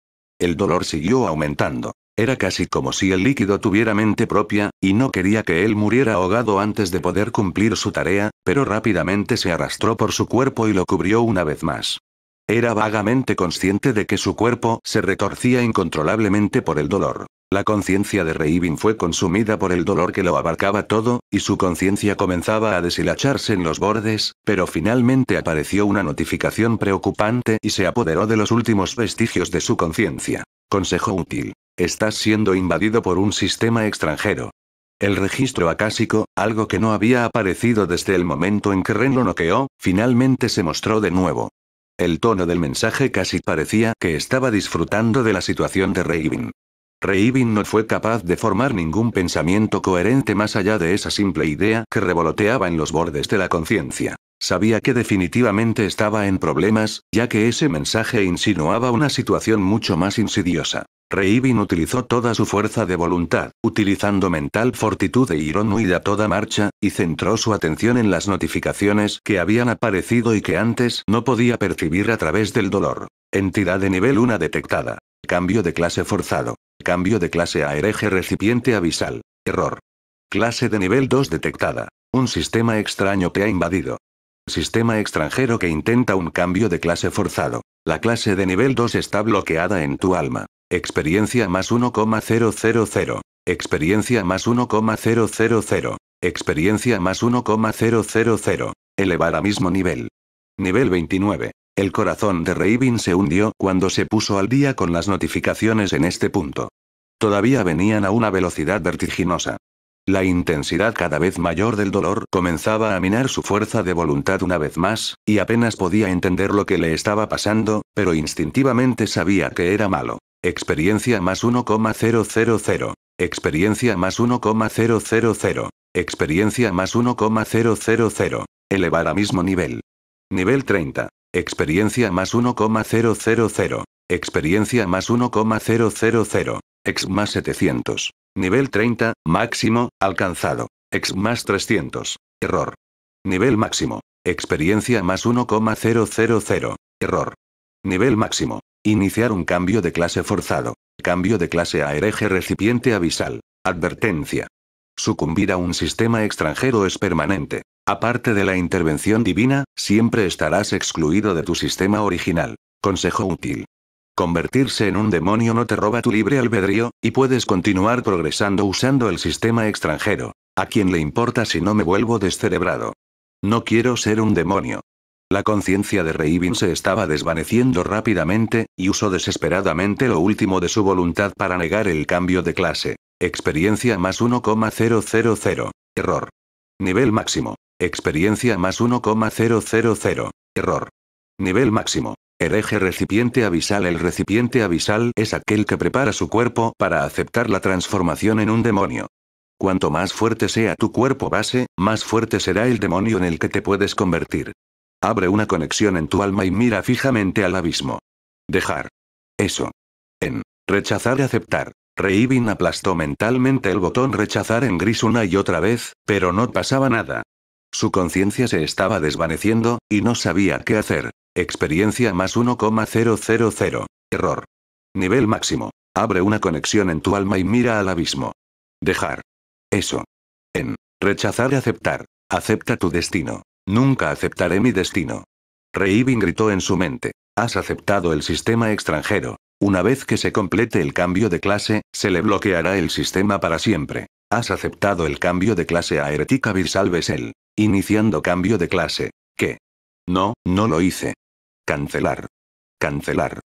El dolor siguió aumentando. Era casi como si el líquido tuviera mente propia, y no quería que él muriera ahogado antes de poder cumplir su tarea, pero rápidamente se arrastró por su cuerpo y lo cubrió una vez más. Era vagamente consciente de que su cuerpo se retorcía incontrolablemente por el dolor. La conciencia de Reivin fue consumida por el dolor que lo abarcaba todo, y su conciencia comenzaba a deshilacharse en los bordes, pero finalmente apareció una notificación preocupante y se apoderó de los últimos vestigios de su conciencia. Consejo útil. Estás siendo invadido por un sistema extranjero. El registro acásico, algo que no había aparecido desde el momento en que Ren lo noqueó, finalmente se mostró de nuevo. El tono del mensaje casi parecía que estaba disfrutando de la situación de Reivin. Reivin no fue capaz de formar ningún pensamiento coherente más allá de esa simple idea que revoloteaba en los bordes de la conciencia. Sabía que definitivamente estaba en problemas, ya que ese mensaje insinuaba una situación mucho más insidiosa. Reibin utilizó toda su fuerza de voluntad, utilizando mental fortitud e ironía a toda marcha, y centró su atención en las notificaciones que habían aparecido y que antes no podía percibir a través del dolor. Entidad de nivel 1 detectada. Cambio de clase forzado. Cambio de clase a hereje recipiente abisal. Error. Clase de nivel 2 detectada. Un sistema extraño te ha invadido. Sistema extranjero que intenta un cambio de clase forzado. La clase de nivel 2 está bloqueada en tu alma. Experiencia más 1,000. Experiencia más 1,000. Experiencia más 1,000. Elevar a mismo nivel. Nivel 29. El corazón de Raven se hundió cuando se puso al día con las notificaciones en este punto. Todavía venían a una velocidad vertiginosa. La intensidad cada vez mayor del dolor comenzaba a minar su fuerza de voluntad una vez más, y apenas podía entender lo que le estaba pasando, pero instintivamente sabía que era malo. Experiencia más 1,000. Experiencia más 1,000. Experiencia más 1,000. Elevar a mismo nivel. Nivel 30. Experiencia más 1,000. Experiencia más 1,000. Ex más 700. Nivel 30, máximo, alcanzado. Ex más 300. Error. Nivel máximo. Experiencia más 1,000. Error. Nivel máximo. Iniciar un cambio de clase forzado. Cambio de clase a hereje recipiente abisal. Advertencia. Sucumbir a un sistema extranjero es permanente. Aparte de la intervención divina, siempre estarás excluido de tu sistema original. Consejo útil. Convertirse en un demonio no te roba tu libre albedrío, y puedes continuar progresando usando el sistema extranjero. ¿A quién le importa si no me vuelvo descerebrado? No quiero ser un demonio. La conciencia de Reibin se estaba desvaneciendo rápidamente, y usó desesperadamente lo último de su voluntad para negar el cambio de clase. Experiencia más 1,000. Error. Nivel máximo. Experiencia más 1,000. Error. Nivel máximo. Hereje recipiente abisal. El recipiente abisal es aquel que prepara su cuerpo para aceptar la transformación en un demonio. Cuanto más fuerte sea tu cuerpo base, más fuerte será el demonio en el que te puedes convertir. Abre una conexión en tu alma y mira fijamente al abismo. Dejar. Eso. En. Rechazar y aceptar. Reivin aplastó mentalmente el botón rechazar en gris una y otra vez, pero no pasaba nada. Su conciencia se estaba desvaneciendo, y no sabía qué hacer. Experiencia más 1,000. Error. Nivel máximo. Abre una conexión en tu alma y mira al abismo. Dejar. Eso. En. Rechazar y aceptar. Acepta tu destino. Nunca aceptaré mi destino. Reivin gritó en su mente. Has aceptado el sistema extranjero. Una vez que se complete el cambio de clase, se le bloqueará el sistema para siempre. Has aceptado el cambio de clase a Heretica Virsalvesel. Iniciando cambio de clase. ¿Qué? No, no lo hice. Cancelar. Cancelar.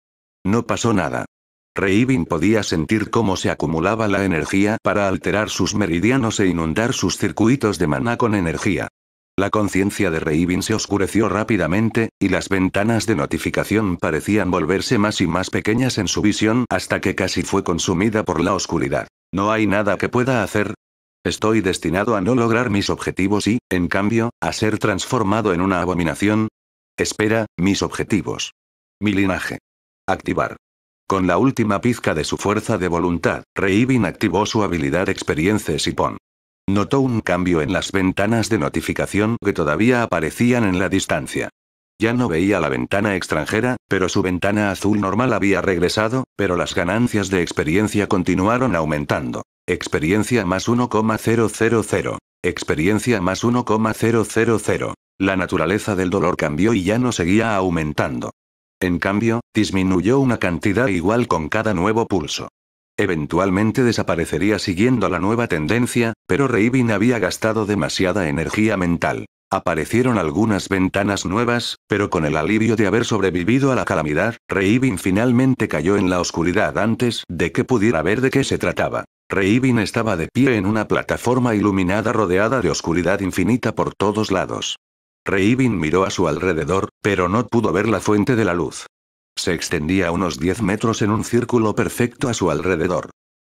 No pasó nada. Reivin podía sentir cómo se acumulaba la energía para alterar sus meridianos e inundar sus circuitos de maná con energía. La conciencia de Reivin se oscureció rápidamente, y las ventanas de notificación parecían volverse más y más pequeñas en su visión hasta que casi fue consumida por la oscuridad. No hay nada que pueda hacer. Estoy destinado a no lograr mis objetivos y, en cambio, a ser transformado en una abominación. Espera, mis objetivos. Mi linaje. Activar. Con la última pizca de su fuerza de voluntad, Reivin activó su habilidad y pon. Notó un cambio en las ventanas de notificación que todavía aparecían en la distancia. Ya no veía la ventana extranjera, pero su ventana azul normal había regresado, pero las ganancias de experiencia continuaron aumentando. Experiencia más 1,000. Experiencia más 1,000. La naturaleza del dolor cambió y ya no seguía aumentando. En cambio, disminuyó una cantidad igual con cada nuevo pulso. Eventualmente desaparecería siguiendo la nueva tendencia, pero Reibin había gastado demasiada energía mental. Aparecieron algunas ventanas nuevas, pero con el alivio de haber sobrevivido a la calamidad, Reibin finalmente cayó en la oscuridad antes de que pudiera ver de qué se trataba. Reibin estaba de pie en una plataforma iluminada rodeada de oscuridad infinita por todos lados. Reibin miró a su alrededor, pero no pudo ver la fuente de la luz. Se extendía unos 10 metros en un círculo perfecto a su alrededor.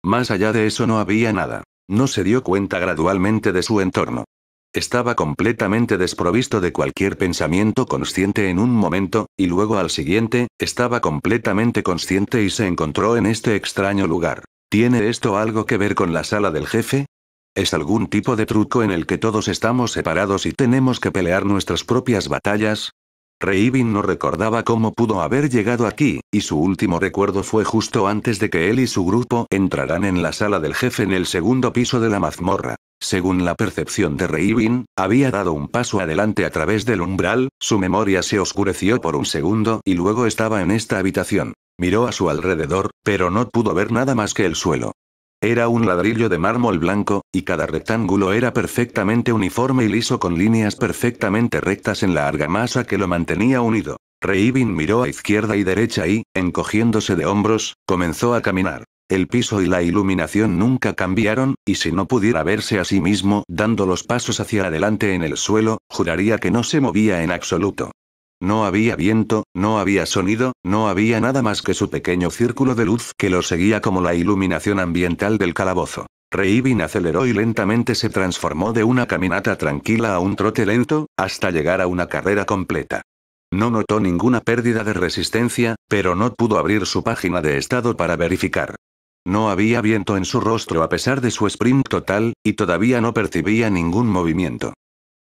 Más allá de eso no había nada. No se dio cuenta gradualmente de su entorno. Estaba completamente desprovisto de cualquier pensamiento consciente en un momento, y luego al siguiente, estaba completamente consciente y se encontró en este extraño lugar. ¿Tiene esto algo que ver con la sala del jefe? ¿Es algún tipo de truco en el que todos estamos separados y tenemos que pelear nuestras propias batallas? Reivin no recordaba cómo pudo haber llegado aquí, y su último recuerdo fue justo antes de que él y su grupo entraran en la sala del jefe en el segundo piso de la mazmorra. Según la percepción de Reivin, había dado un paso adelante a través del umbral, su memoria se oscureció por un segundo y luego estaba en esta habitación. Miró a su alrededor, pero no pudo ver nada más que el suelo. Era un ladrillo de mármol blanco, y cada rectángulo era perfectamente uniforme y liso con líneas perfectamente rectas en la argamasa que lo mantenía unido. Reibin miró a izquierda y derecha y, encogiéndose de hombros, comenzó a caminar. El piso y la iluminación nunca cambiaron, y si no pudiera verse a sí mismo dando los pasos hacia adelante en el suelo, juraría que no se movía en absoluto. No había viento, no había sonido, no había nada más que su pequeño círculo de luz que lo seguía como la iluminación ambiental del calabozo. Reibin aceleró y lentamente se transformó de una caminata tranquila a un trote lento, hasta llegar a una carrera completa. No notó ninguna pérdida de resistencia, pero no pudo abrir su página de estado para verificar. No había viento en su rostro a pesar de su sprint total, y todavía no percibía ningún movimiento.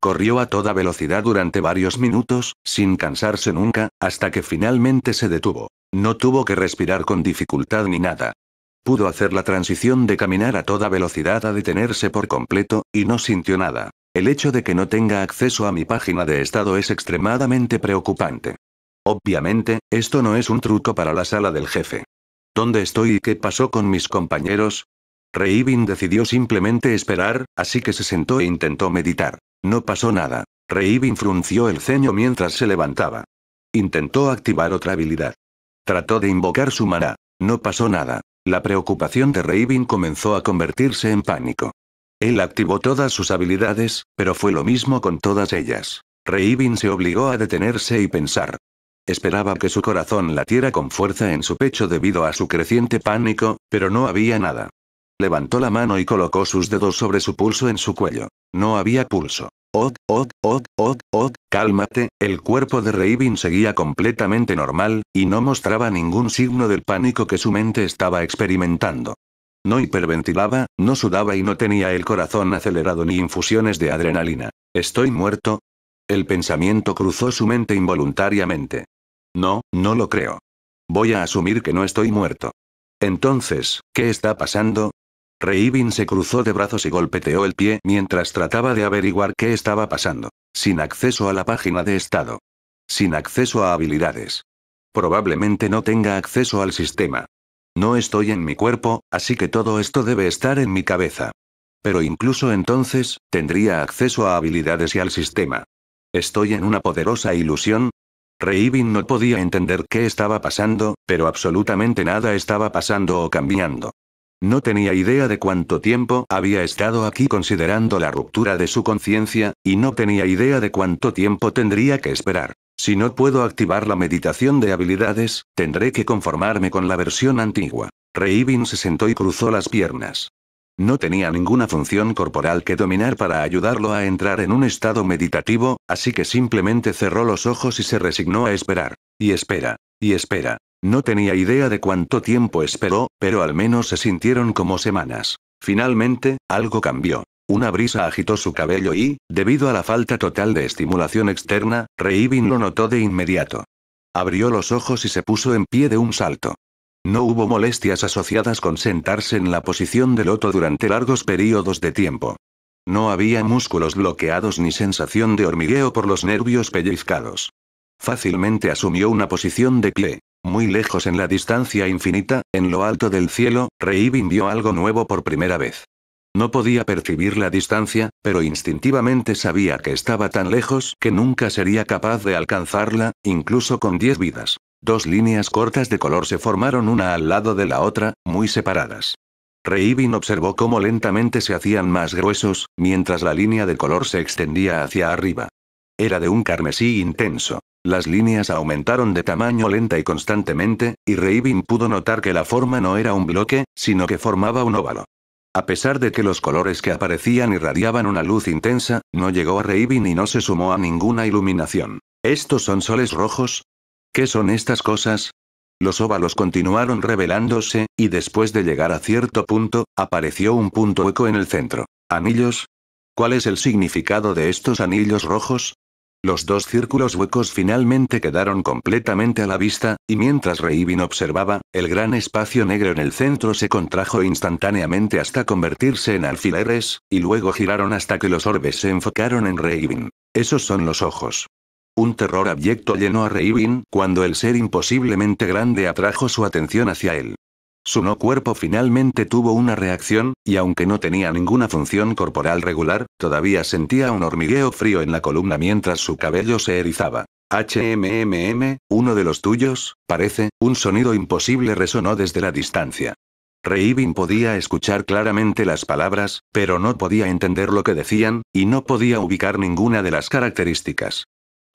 Corrió a toda velocidad durante varios minutos, sin cansarse nunca, hasta que finalmente se detuvo. No tuvo que respirar con dificultad ni nada. Pudo hacer la transición de caminar a toda velocidad a detenerse por completo, y no sintió nada. El hecho de que no tenga acceso a mi página de estado es extremadamente preocupante. Obviamente, esto no es un truco para la sala del jefe. ¿Dónde estoy y qué pasó con mis compañeros? Reivin decidió simplemente esperar, así que se sentó e intentó meditar. No pasó nada. Reibin frunció el ceño mientras se levantaba. Intentó activar otra habilidad. Trató de invocar su maná. No pasó nada. La preocupación de Reibin comenzó a convertirse en pánico. Él activó todas sus habilidades, pero fue lo mismo con todas ellas. Reibin se obligó a detenerse y pensar. Esperaba que su corazón latiera con fuerza en su pecho debido a su creciente pánico, pero no había nada. Levantó la mano y colocó sus dedos sobre su pulso en su cuello. No había pulso. Og, oh, oh, oh, oh, cálmate, el cuerpo de Raven seguía completamente normal, y no mostraba ningún signo del pánico que su mente estaba experimentando. No hiperventilaba, no sudaba y no tenía el corazón acelerado ni infusiones de adrenalina. ¿Estoy muerto? El pensamiento cruzó su mente involuntariamente. No, no lo creo. Voy a asumir que no estoy muerto. Entonces, ¿qué está pasando? Reivin se cruzó de brazos y golpeteó el pie mientras trataba de averiguar qué estaba pasando. Sin acceso a la página de estado. Sin acceso a habilidades. Probablemente no tenga acceso al sistema. No estoy en mi cuerpo, así que todo esto debe estar en mi cabeza. Pero incluso entonces, tendría acceso a habilidades y al sistema. Estoy en una poderosa ilusión, Reivin no podía entender qué estaba pasando, pero absolutamente nada estaba pasando o cambiando. No tenía idea de cuánto tiempo había estado aquí considerando la ruptura de su conciencia, y no tenía idea de cuánto tiempo tendría que esperar. Si no puedo activar la meditación de habilidades, tendré que conformarme con la versión antigua. Reibin se sentó y cruzó las piernas. No tenía ninguna función corporal que dominar para ayudarlo a entrar en un estado meditativo, así que simplemente cerró los ojos y se resignó a esperar. Y espera. Y espera. No tenía idea de cuánto tiempo esperó, pero al menos se sintieron como semanas. Finalmente, algo cambió. Una brisa agitó su cabello y, debido a la falta total de estimulación externa, Reivin lo notó de inmediato. Abrió los ojos y se puso en pie de un salto. No hubo molestias asociadas con sentarse en la posición del loto durante largos periodos de tiempo. No había músculos bloqueados ni sensación de hormigueo por los nervios pellizcados. Fácilmente asumió una posición de pie. Muy lejos en la distancia infinita, en lo alto del cielo, Reibin vio algo nuevo por primera vez. No podía percibir la distancia, pero instintivamente sabía que estaba tan lejos que nunca sería capaz de alcanzarla, incluso con diez vidas. Dos líneas cortas de color se formaron una al lado de la otra, muy separadas. Reibin observó cómo lentamente se hacían más gruesos, mientras la línea de color se extendía hacia arriba. Era de un carmesí intenso. Las líneas aumentaron de tamaño lenta y constantemente, y Reibin pudo notar que la forma no era un bloque, sino que formaba un óvalo. A pesar de que los colores que aparecían irradiaban una luz intensa, no llegó a Reibin y no se sumó a ninguna iluminación. ¿Estos son soles rojos? ¿Qué son estas cosas? Los óvalos continuaron revelándose, y después de llegar a cierto punto, apareció un punto hueco en el centro. ¿Anillos? ¿Cuál es el significado de estos anillos rojos? Los dos círculos huecos finalmente quedaron completamente a la vista, y mientras Reivin observaba, el gran espacio negro en el centro se contrajo instantáneamente hasta convertirse en alfileres, y luego giraron hasta que los orbes se enfocaron en Reivin. Esos son los ojos. Un terror abyecto llenó a Reivin cuando el ser imposiblemente grande atrajo su atención hacia él. Su no cuerpo finalmente tuvo una reacción, y aunque no tenía ninguna función corporal regular, todavía sentía un hormigueo frío en la columna mientras su cabello se erizaba. HMMM, uno de los tuyos, parece, un sonido imposible resonó desde la distancia. Reibin podía escuchar claramente las palabras, pero no podía entender lo que decían, y no podía ubicar ninguna de las características.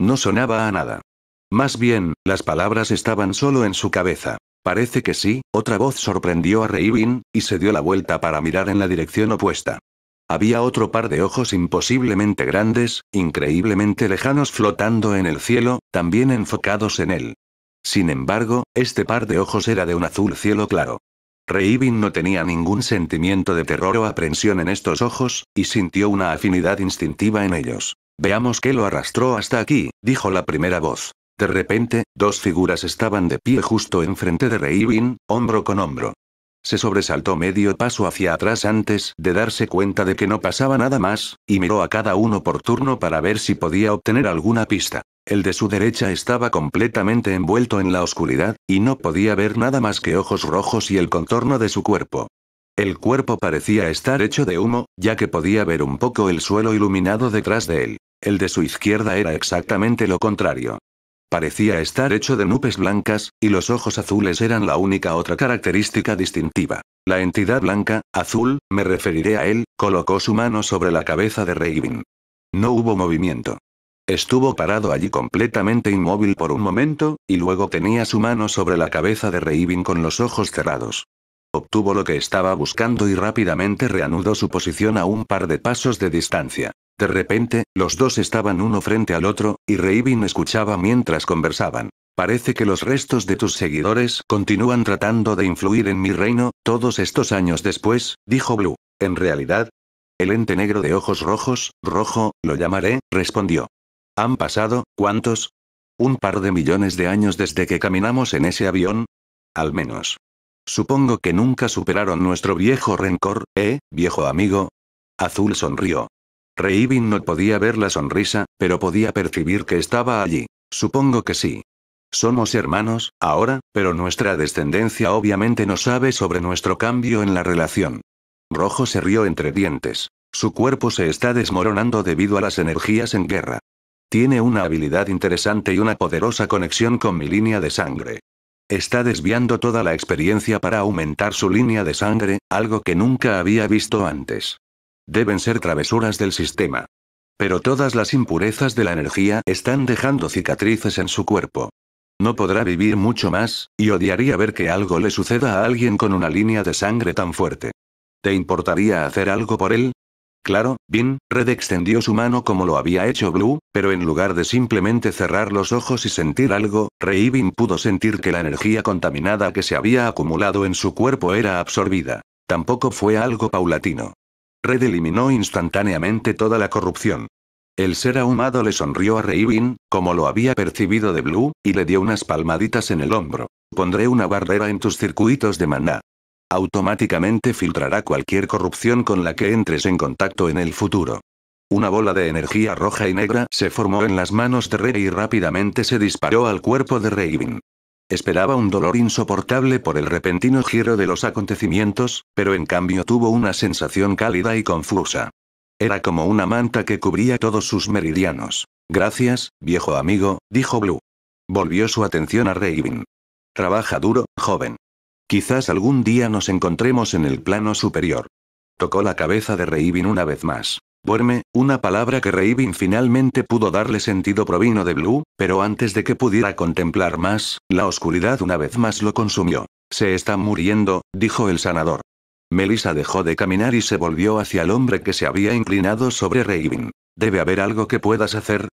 No sonaba a nada. Más bien, las palabras estaban solo en su cabeza. Parece que sí, otra voz sorprendió a Reibin, y se dio la vuelta para mirar en la dirección opuesta. Había otro par de ojos imposiblemente grandes, increíblemente lejanos flotando en el cielo, también enfocados en él. Sin embargo, este par de ojos era de un azul cielo claro. Reibin no tenía ningún sentimiento de terror o aprensión en estos ojos, y sintió una afinidad instintiva en ellos. Veamos qué lo arrastró hasta aquí, dijo la primera voz. De repente, dos figuras estaban de pie justo enfrente de Reivin, hombro con hombro. Se sobresaltó medio paso hacia atrás antes de darse cuenta de que no pasaba nada más, y miró a cada uno por turno para ver si podía obtener alguna pista. El de su derecha estaba completamente envuelto en la oscuridad, y no podía ver nada más que ojos rojos y el contorno de su cuerpo. El cuerpo parecía estar hecho de humo, ya que podía ver un poco el suelo iluminado detrás de él. El de su izquierda era exactamente lo contrario. Parecía estar hecho de nubes blancas, y los ojos azules eran la única otra característica distintiva. La entidad blanca, azul, me referiré a él, colocó su mano sobre la cabeza de Raven. No hubo movimiento. Estuvo parado allí completamente inmóvil por un momento, y luego tenía su mano sobre la cabeza de Raven con los ojos cerrados. Obtuvo lo que estaba buscando y rápidamente reanudó su posición a un par de pasos de distancia. De repente, los dos estaban uno frente al otro, y Reivin escuchaba mientras conversaban. Parece que los restos de tus seguidores continúan tratando de influir en mi reino, todos estos años después, dijo Blue. En realidad, el ente negro de ojos rojos, rojo, lo llamaré, respondió. ¿Han pasado, cuántos? Un par de millones de años desde que caminamos en ese avión. Al menos. Supongo que nunca superaron nuestro viejo rencor, ¿eh, viejo amigo? Azul sonrió. Reibin no podía ver la sonrisa, pero podía percibir que estaba allí. Supongo que sí. Somos hermanos, ahora, pero nuestra descendencia obviamente no sabe sobre nuestro cambio en la relación. Rojo se rió entre dientes. Su cuerpo se está desmoronando debido a las energías en guerra. Tiene una habilidad interesante y una poderosa conexión con mi línea de sangre. Está desviando toda la experiencia para aumentar su línea de sangre, algo que nunca había visto antes. Deben ser travesuras del sistema. Pero todas las impurezas de la energía están dejando cicatrices en su cuerpo. No podrá vivir mucho más, y odiaría ver que algo le suceda a alguien con una línea de sangre tan fuerte. ¿Te importaría hacer algo por él? Claro, bien, Red extendió su mano como lo había hecho Blue, pero en lugar de simplemente cerrar los ojos y sentir algo, Reivin pudo sentir que la energía contaminada que se había acumulado en su cuerpo era absorbida. Tampoco fue algo paulatino. Red eliminó instantáneamente toda la corrupción. El ser ahumado le sonrió a Reibin, como lo había percibido de Blue, y le dio unas palmaditas en el hombro. Pondré una barrera en tus circuitos de maná. Automáticamente filtrará cualquier corrupción con la que entres en contacto en el futuro. Una bola de energía roja y negra se formó en las manos de Red y rápidamente se disparó al cuerpo de Reibin. Esperaba un dolor insoportable por el repentino giro de los acontecimientos, pero en cambio tuvo una sensación cálida y confusa. Era como una manta que cubría todos sus meridianos. Gracias, viejo amigo, dijo Blue. Volvió su atención a Raven. Trabaja duro, joven. Quizás algún día nos encontremos en el plano superior. Tocó la cabeza de Raven una vez más. Duerme, una palabra que Raven finalmente pudo darle sentido provino de Blue, pero antes de que pudiera contemplar más, la oscuridad una vez más lo consumió. Se está muriendo, dijo el sanador. Melissa dejó de caminar y se volvió hacia el hombre que se había inclinado sobre Raven. ¿Debe haber algo que puedas hacer?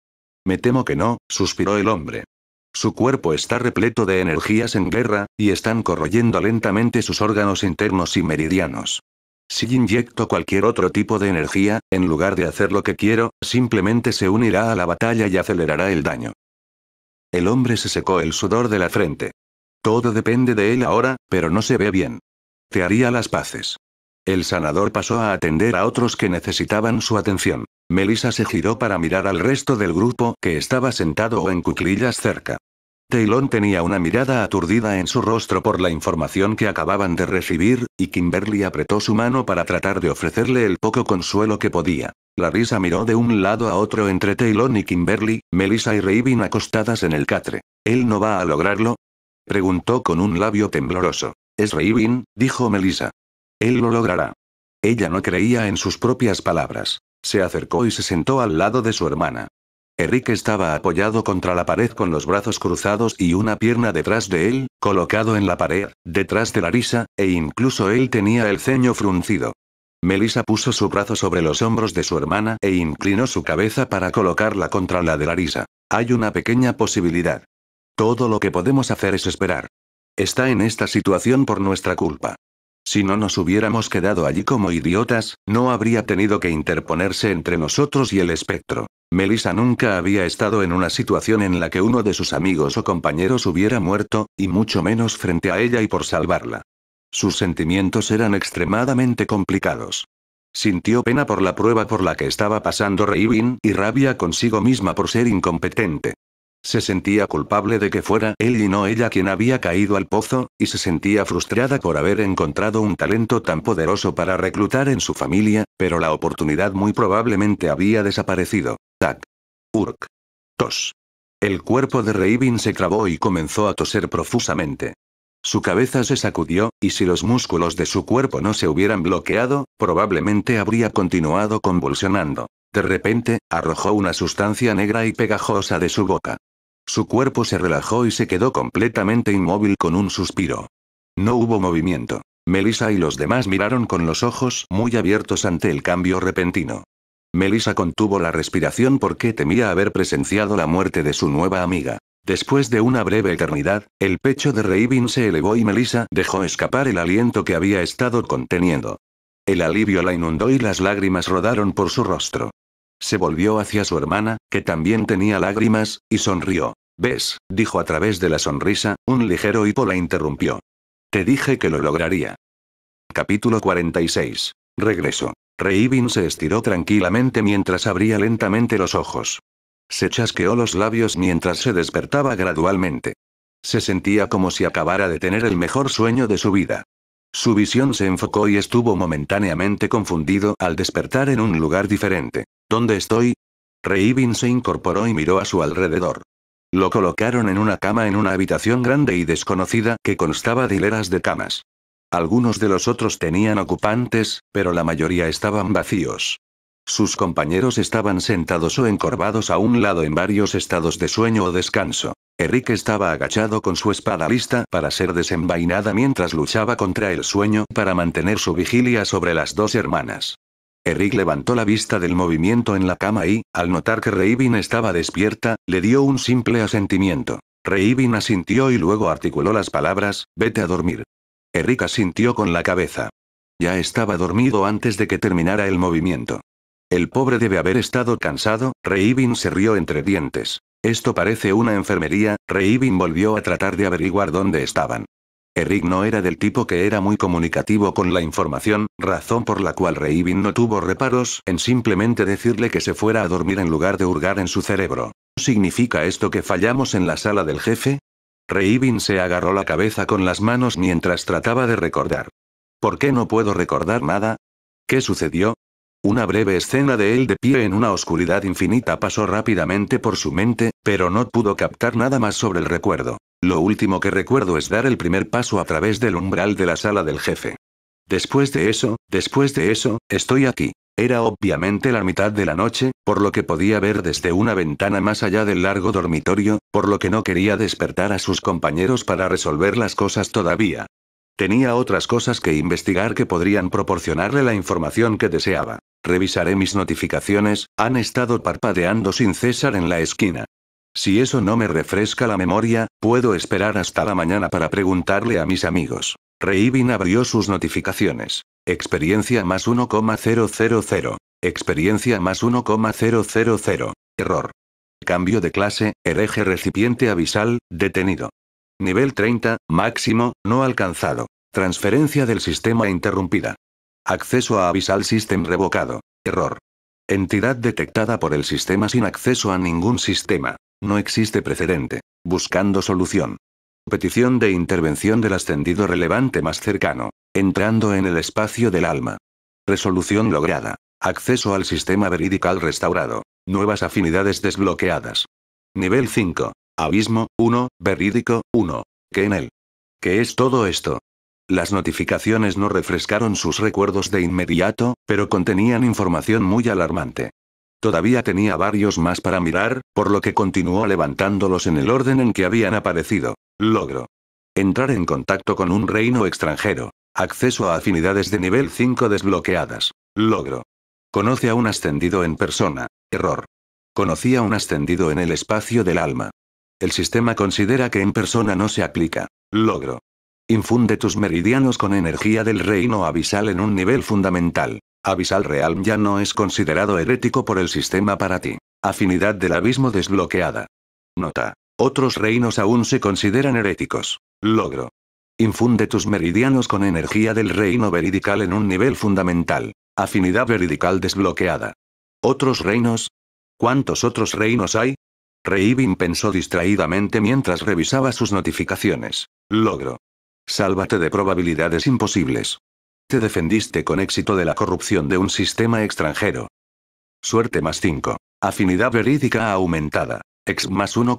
Me temo que no, suspiró el hombre. Su cuerpo está repleto de energías en guerra, y están corroyendo lentamente sus órganos internos y meridianos. Si inyecto cualquier otro tipo de energía, en lugar de hacer lo que quiero, simplemente se unirá a la batalla y acelerará el daño. El hombre se secó el sudor de la frente. Todo depende de él ahora, pero no se ve bien. Te haría las paces. El sanador pasó a atender a otros que necesitaban su atención. Melissa se giró para mirar al resto del grupo que estaba sentado o en cuclillas cerca. Taylon tenía una mirada aturdida en su rostro por la información que acababan de recibir, y Kimberly apretó su mano para tratar de ofrecerle el poco consuelo que podía. La risa miró de un lado a otro entre Taylon y Kimberly, Melissa y Raven acostadas en el catre. ¿Él no va a lograrlo? Preguntó con un labio tembloroso. Es Raven, dijo Melissa. Él lo logrará. Ella no creía en sus propias palabras. Se acercó y se sentó al lado de su hermana. Eric estaba apoyado contra la pared con los brazos cruzados y una pierna detrás de él, colocado en la pared, detrás de Larisa, e incluso él tenía el ceño fruncido. Melissa puso su brazo sobre los hombros de su hermana e inclinó su cabeza para colocarla contra la de Larisa. Hay una pequeña posibilidad. Todo lo que podemos hacer es esperar. Está en esta situación por nuestra culpa. Si no nos hubiéramos quedado allí como idiotas, no habría tenido que interponerse entre nosotros y el espectro. Melissa nunca había estado en una situación en la que uno de sus amigos o compañeros hubiera muerto, y mucho menos frente a ella y por salvarla. Sus sentimientos eran extremadamente complicados. Sintió pena por la prueba por la que estaba pasando Reivin y rabia consigo misma por ser incompetente. Se sentía culpable de que fuera él y no ella quien había caído al pozo, y se sentía frustrada por haber encontrado un talento tan poderoso para reclutar en su familia, pero la oportunidad muy probablemente había desaparecido. Tac. Urk. Tos. El cuerpo de Raven se clavó y comenzó a toser profusamente. Su cabeza se sacudió, y si los músculos de su cuerpo no se hubieran bloqueado, probablemente habría continuado convulsionando. De repente, arrojó una sustancia negra y pegajosa de su boca. Su cuerpo se relajó y se quedó completamente inmóvil con un suspiro. No hubo movimiento. Melissa y los demás miraron con los ojos muy abiertos ante el cambio repentino. Melissa contuvo la respiración porque temía haber presenciado la muerte de su nueva amiga. Después de una breve eternidad, el pecho de Raven se elevó y Melissa dejó escapar el aliento que había estado conteniendo. El alivio la inundó y las lágrimas rodaron por su rostro. Se volvió hacia su hermana, que también tenía lágrimas, y sonrió. ¿Ves? dijo a través de la sonrisa, un ligero hipo la interrumpió. Te dije que lo lograría. Capítulo 46. Regreso. Reivin se estiró tranquilamente mientras abría lentamente los ojos. Se chasqueó los labios mientras se despertaba gradualmente. Se sentía como si acabara de tener el mejor sueño de su vida. Su visión se enfocó y estuvo momentáneamente confundido al despertar en un lugar diferente. ¿Dónde estoy? Reivin se incorporó y miró a su alrededor. Lo colocaron en una cama en una habitación grande y desconocida que constaba de hileras de camas. Algunos de los otros tenían ocupantes, pero la mayoría estaban vacíos. Sus compañeros estaban sentados o encorvados a un lado en varios estados de sueño o descanso. Enrique estaba agachado con su espada lista para ser desenvainada mientras luchaba contra el sueño para mantener su vigilia sobre las dos hermanas. Eric levantó la vista del movimiento en la cama y, al notar que Reivin estaba despierta, le dio un simple asentimiento. Reivin asintió y luego articuló las palabras, vete a dormir. Eric asintió con la cabeza. Ya estaba dormido antes de que terminara el movimiento. El pobre debe haber estado cansado, Reivin se rió entre dientes. Esto parece una enfermería, Reivin volvió a tratar de averiguar dónde estaban. Eric no era del tipo que era muy comunicativo con la información, razón por la cual Reivin no tuvo reparos en simplemente decirle que se fuera a dormir en lugar de hurgar en su cerebro. ¿Significa esto que fallamos en la sala del jefe? Reivin se agarró la cabeza con las manos mientras trataba de recordar. ¿Por qué no puedo recordar nada? ¿Qué sucedió? Una breve escena de él de pie en una oscuridad infinita pasó rápidamente por su mente, pero no pudo captar nada más sobre el recuerdo. Lo último que recuerdo es dar el primer paso a través del umbral de la sala del jefe. Después de eso, después de eso, estoy aquí. Era obviamente la mitad de la noche, por lo que podía ver desde una ventana más allá del largo dormitorio, por lo que no quería despertar a sus compañeros para resolver las cosas todavía. Tenía otras cosas que investigar que podrían proporcionarle la información que deseaba. Revisaré mis notificaciones, han estado parpadeando sin cesar en la esquina. Si eso no me refresca la memoria, puedo esperar hasta la mañana para preguntarle a mis amigos. Reibin abrió sus notificaciones. Experiencia más 1,000. Experiencia más 1,000. Error. Cambio de clase, hereje recipiente abisal, detenido. Nivel 30, máximo, no alcanzado. Transferencia del sistema interrumpida. Acceso a Avisal System revocado. Error. Entidad detectada por el sistema sin acceso a ningún sistema. No existe precedente. Buscando solución. Petición de intervención del ascendido relevante más cercano. Entrando en el espacio del alma. Resolución lograda. Acceso al sistema veridical restaurado. Nuevas afinidades desbloqueadas. Nivel 5. Abismo, 1, Verídico, 1. ¿Qué en él? ¿Qué es todo esto? Las notificaciones no refrescaron sus recuerdos de inmediato, pero contenían información muy alarmante. Todavía tenía varios más para mirar, por lo que continuó levantándolos en el orden en que habían aparecido. Logro. Entrar en contacto con un reino extranjero. Acceso a afinidades de nivel 5 desbloqueadas. Logro. Conoce a un ascendido en persona. Error. Conocía a un ascendido en el espacio del alma. El sistema considera que en persona no se aplica. Logro. Infunde tus meridianos con energía del reino abisal en un nivel fundamental. Abisal real ya no es considerado herético por el sistema para ti. Afinidad del abismo desbloqueada. Nota. Otros reinos aún se consideran heréticos. Logro. Infunde tus meridianos con energía del reino veridical en un nivel fundamental. Afinidad veridical desbloqueada. ¿Otros reinos? ¿Cuántos otros reinos hay? Reibin pensó distraídamente mientras revisaba sus notificaciones. Logro. Sálvate de probabilidades imposibles. Te defendiste con éxito de la corrupción de un sistema extranjero. Suerte más 5. Afinidad verídica aumentada. Ex más 1,000.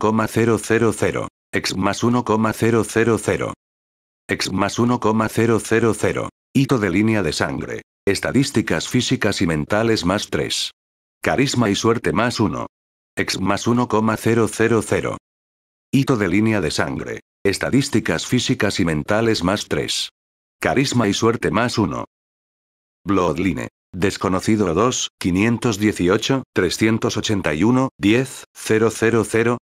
Ex más 1,000. Ex más 1,000. Hito de línea de sangre. Estadísticas físicas y mentales más 3. Carisma y suerte más 1. Ex más 1,000. Hito de línea de sangre. Estadísticas físicas y mentales más 3. Carisma y suerte más 1. Bloodline. Desconocido 2, 518, 381, 10, 000, 000.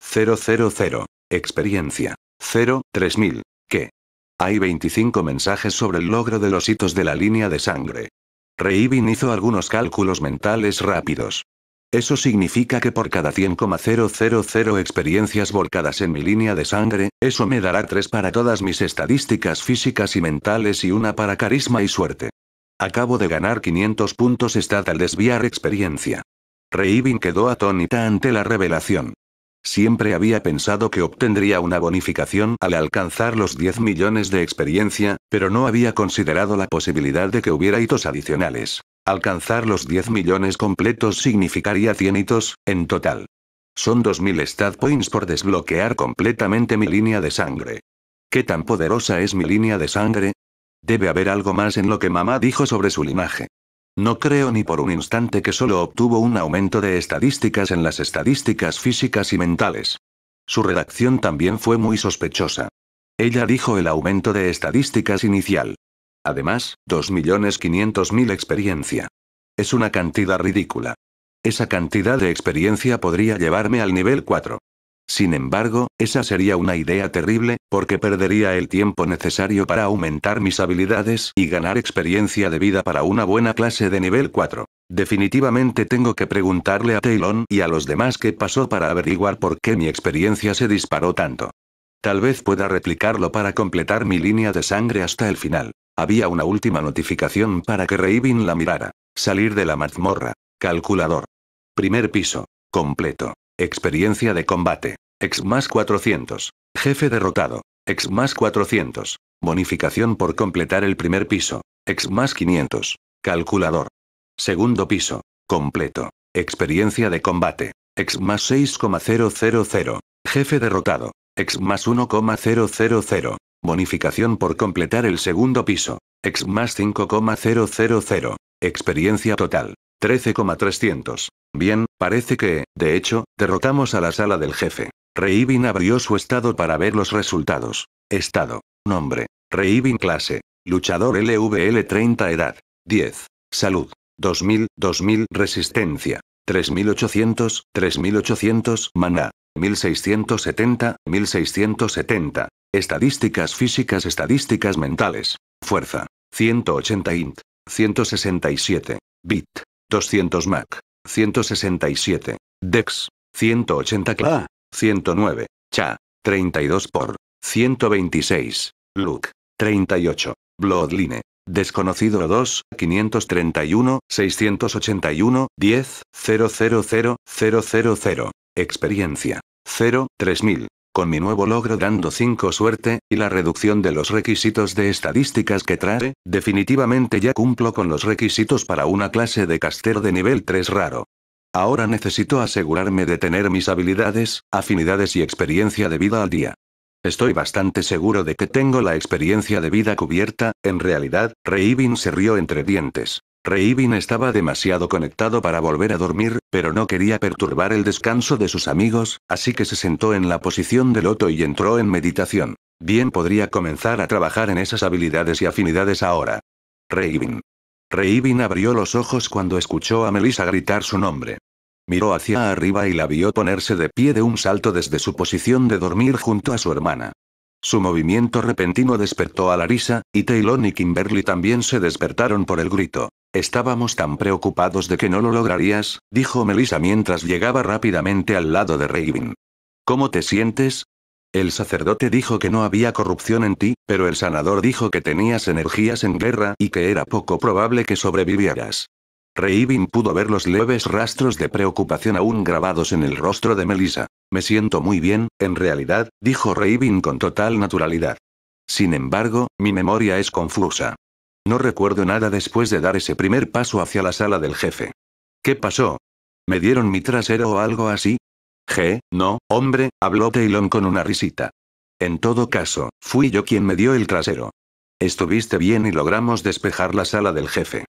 Experiencia. 0, 3000. ¿Qué? Hay 25 mensajes sobre el logro de los hitos de la línea de sangre. Reibin hizo algunos cálculos mentales rápidos. Eso significa que por cada 100,000 experiencias volcadas en mi línea de sangre, eso me dará 3 para todas mis estadísticas físicas y mentales y una para carisma y suerte. Acabo de ganar 500 puntos está al desviar experiencia. Reivin quedó atónita ante la revelación. Siempre había pensado que obtendría una bonificación al alcanzar los 10 millones de experiencia, pero no había considerado la posibilidad de que hubiera hitos adicionales. Alcanzar los 10 millones completos significaría 100 hitos, en total. Son 2000 stat points por desbloquear completamente mi línea de sangre. ¿Qué tan poderosa es mi línea de sangre? Debe haber algo más en lo que mamá dijo sobre su linaje. No creo ni por un instante que solo obtuvo un aumento de estadísticas en las estadísticas físicas y mentales. Su redacción también fue muy sospechosa. Ella dijo el aumento de estadísticas inicial. Además, 2.500.000 experiencia. Es una cantidad ridícula. Esa cantidad de experiencia podría llevarme al nivel 4. Sin embargo, esa sería una idea terrible, porque perdería el tiempo necesario para aumentar mis habilidades y ganar experiencia de vida para una buena clase de nivel 4. Definitivamente tengo que preguntarle a Taylon y a los demás qué pasó para averiguar por qué mi experiencia se disparó tanto. Tal vez pueda replicarlo para completar mi línea de sangre hasta el final. Había una última notificación para que Reivin la mirara. Salir de la mazmorra. Calculador. Primer piso. Completo. Experiencia de combate. Ex más 400. Jefe derrotado. Ex más 400. Bonificación por completar el primer piso. Ex más 500. Calculador. Segundo piso. Completo. Experiencia de combate. Ex más 6,000. Jefe derrotado. Ex más 1,000. Bonificación por completar el segundo piso. Ex más 5,000. Experiencia total. 13,300. Bien, parece que, de hecho, derrotamos a la sala del jefe. Reivin abrió su estado para ver los resultados. Estado. Nombre. Reivin clase. Luchador LVL 30 edad. 10. Salud. 2000, 2000 resistencia. 3800, 3800 maná. 1670, 1670, Estadísticas físicas Estadísticas mentales. Fuerza. 180 int. 167. Bit. 200 mac. 167. Dex. 180 cla. 109. Cha. 32 por. 126. Luke. 38. Bloodline. Desconocido 2, 531, 681, 10, 000, 000. Experiencia. 0, 3000. Con mi nuevo logro dando 5 suerte, y la reducción de los requisitos de estadísticas que trae, definitivamente ya cumplo con los requisitos para una clase de caster de nivel 3 raro. Ahora necesito asegurarme de tener mis habilidades, afinidades y experiencia de vida al día. Estoy bastante seguro de que tengo la experiencia de vida cubierta, en realidad, Reivin se rió entre dientes. Reivin estaba demasiado conectado para volver a dormir, pero no quería perturbar el descanso de sus amigos, así que se sentó en la posición de loto y entró en meditación. Bien podría comenzar a trabajar en esas habilidades y afinidades ahora. Reivin. Reivin abrió los ojos cuando escuchó a Melissa gritar su nombre. Miró hacia arriba y la vio ponerse de pie de un salto desde su posición de dormir junto a su hermana. Su movimiento repentino despertó a Larissa, y Taylor y Kimberly también se despertaron por el grito. Estábamos tan preocupados de que no lo lograrías, dijo Melissa mientras llegaba rápidamente al lado de Raven. ¿Cómo te sientes? El sacerdote dijo que no había corrupción en ti, pero el sanador dijo que tenías energías en guerra y que era poco probable que sobrevivieras. Reivin pudo ver los leves rastros de preocupación aún grabados en el rostro de Melissa. Me siento muy bien, en realidad, dijo Reivin con total naturalidad. Sin embargo, mi memoria es confusa. No recuerdo nada después de dar ese primer paso hacia la sala del jefe. ¿Qué pasó? ¿Me dieron mi trasero o algo así? ¿G? no, hombre, habló Taylon con una risita. En todo caso, fui yo quien me dio el trasero. Estuviste bien y logramos despejar la sala del jefe.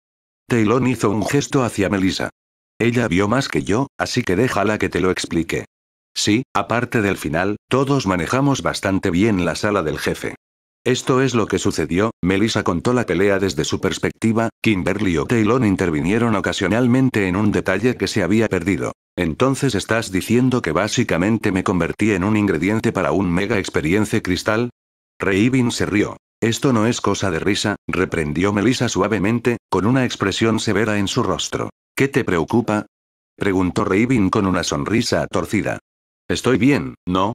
Taylon hizo un gesto hacia Melissa. Ella vio más que yo, así que déjala que te lo explique. Sí, aparte del final, todos manejamos bastante bien la sala del jefe. Esto es lo que sucedió, Melissa contó la pelea desde su perspectiva, Kimberly o Taylor intervinieron ocasionalmente en un detalle que se había perdido. Entonces estás diciendo que básicamente me convertí en un ingrediente para un mega experiencia cristal? Reivin se rió. Esto no es cosa de risa, reprendió Melissa suavemente, con una expresión severa en su rostro. ¿Qué te preocupa? preguntó Reivin con una sonrisa torcida. Estoy bien, ¿no?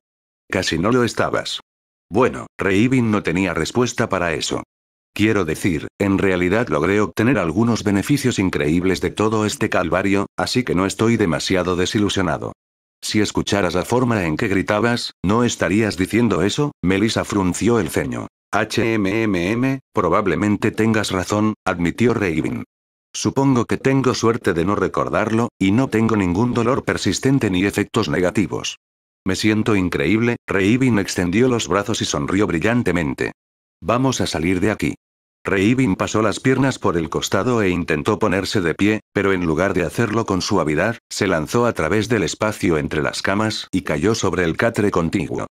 Casi no lo estabas. Bueno, Revin no tenía respuesta para eso. Quiero decir, en realidad logré obtener algunos beneficios increíbles de todo este calvario, así que no estoy demasiado desilusionado. Si escucharas la forma en que gritabas, ¿no estarías diciendo eso? Melissa frunció el ceño. HMMM, probablemente tengas razón, admitió Reibin. Supongo que tengo suerte de no recordarlo, y no tengo ningún dolor persistente ni efectos negativos. Me siento increíble, Reivin extendió los brazos y sonrió brillantemente. Vamos a salir de aquí. Reivin pasó las piernas por el costado e intentó ponerse de pie, pero en lugar de hacerlo con suavidad, se lanzó a través del espacio entre las camas y cayó sobre el catre contiguo.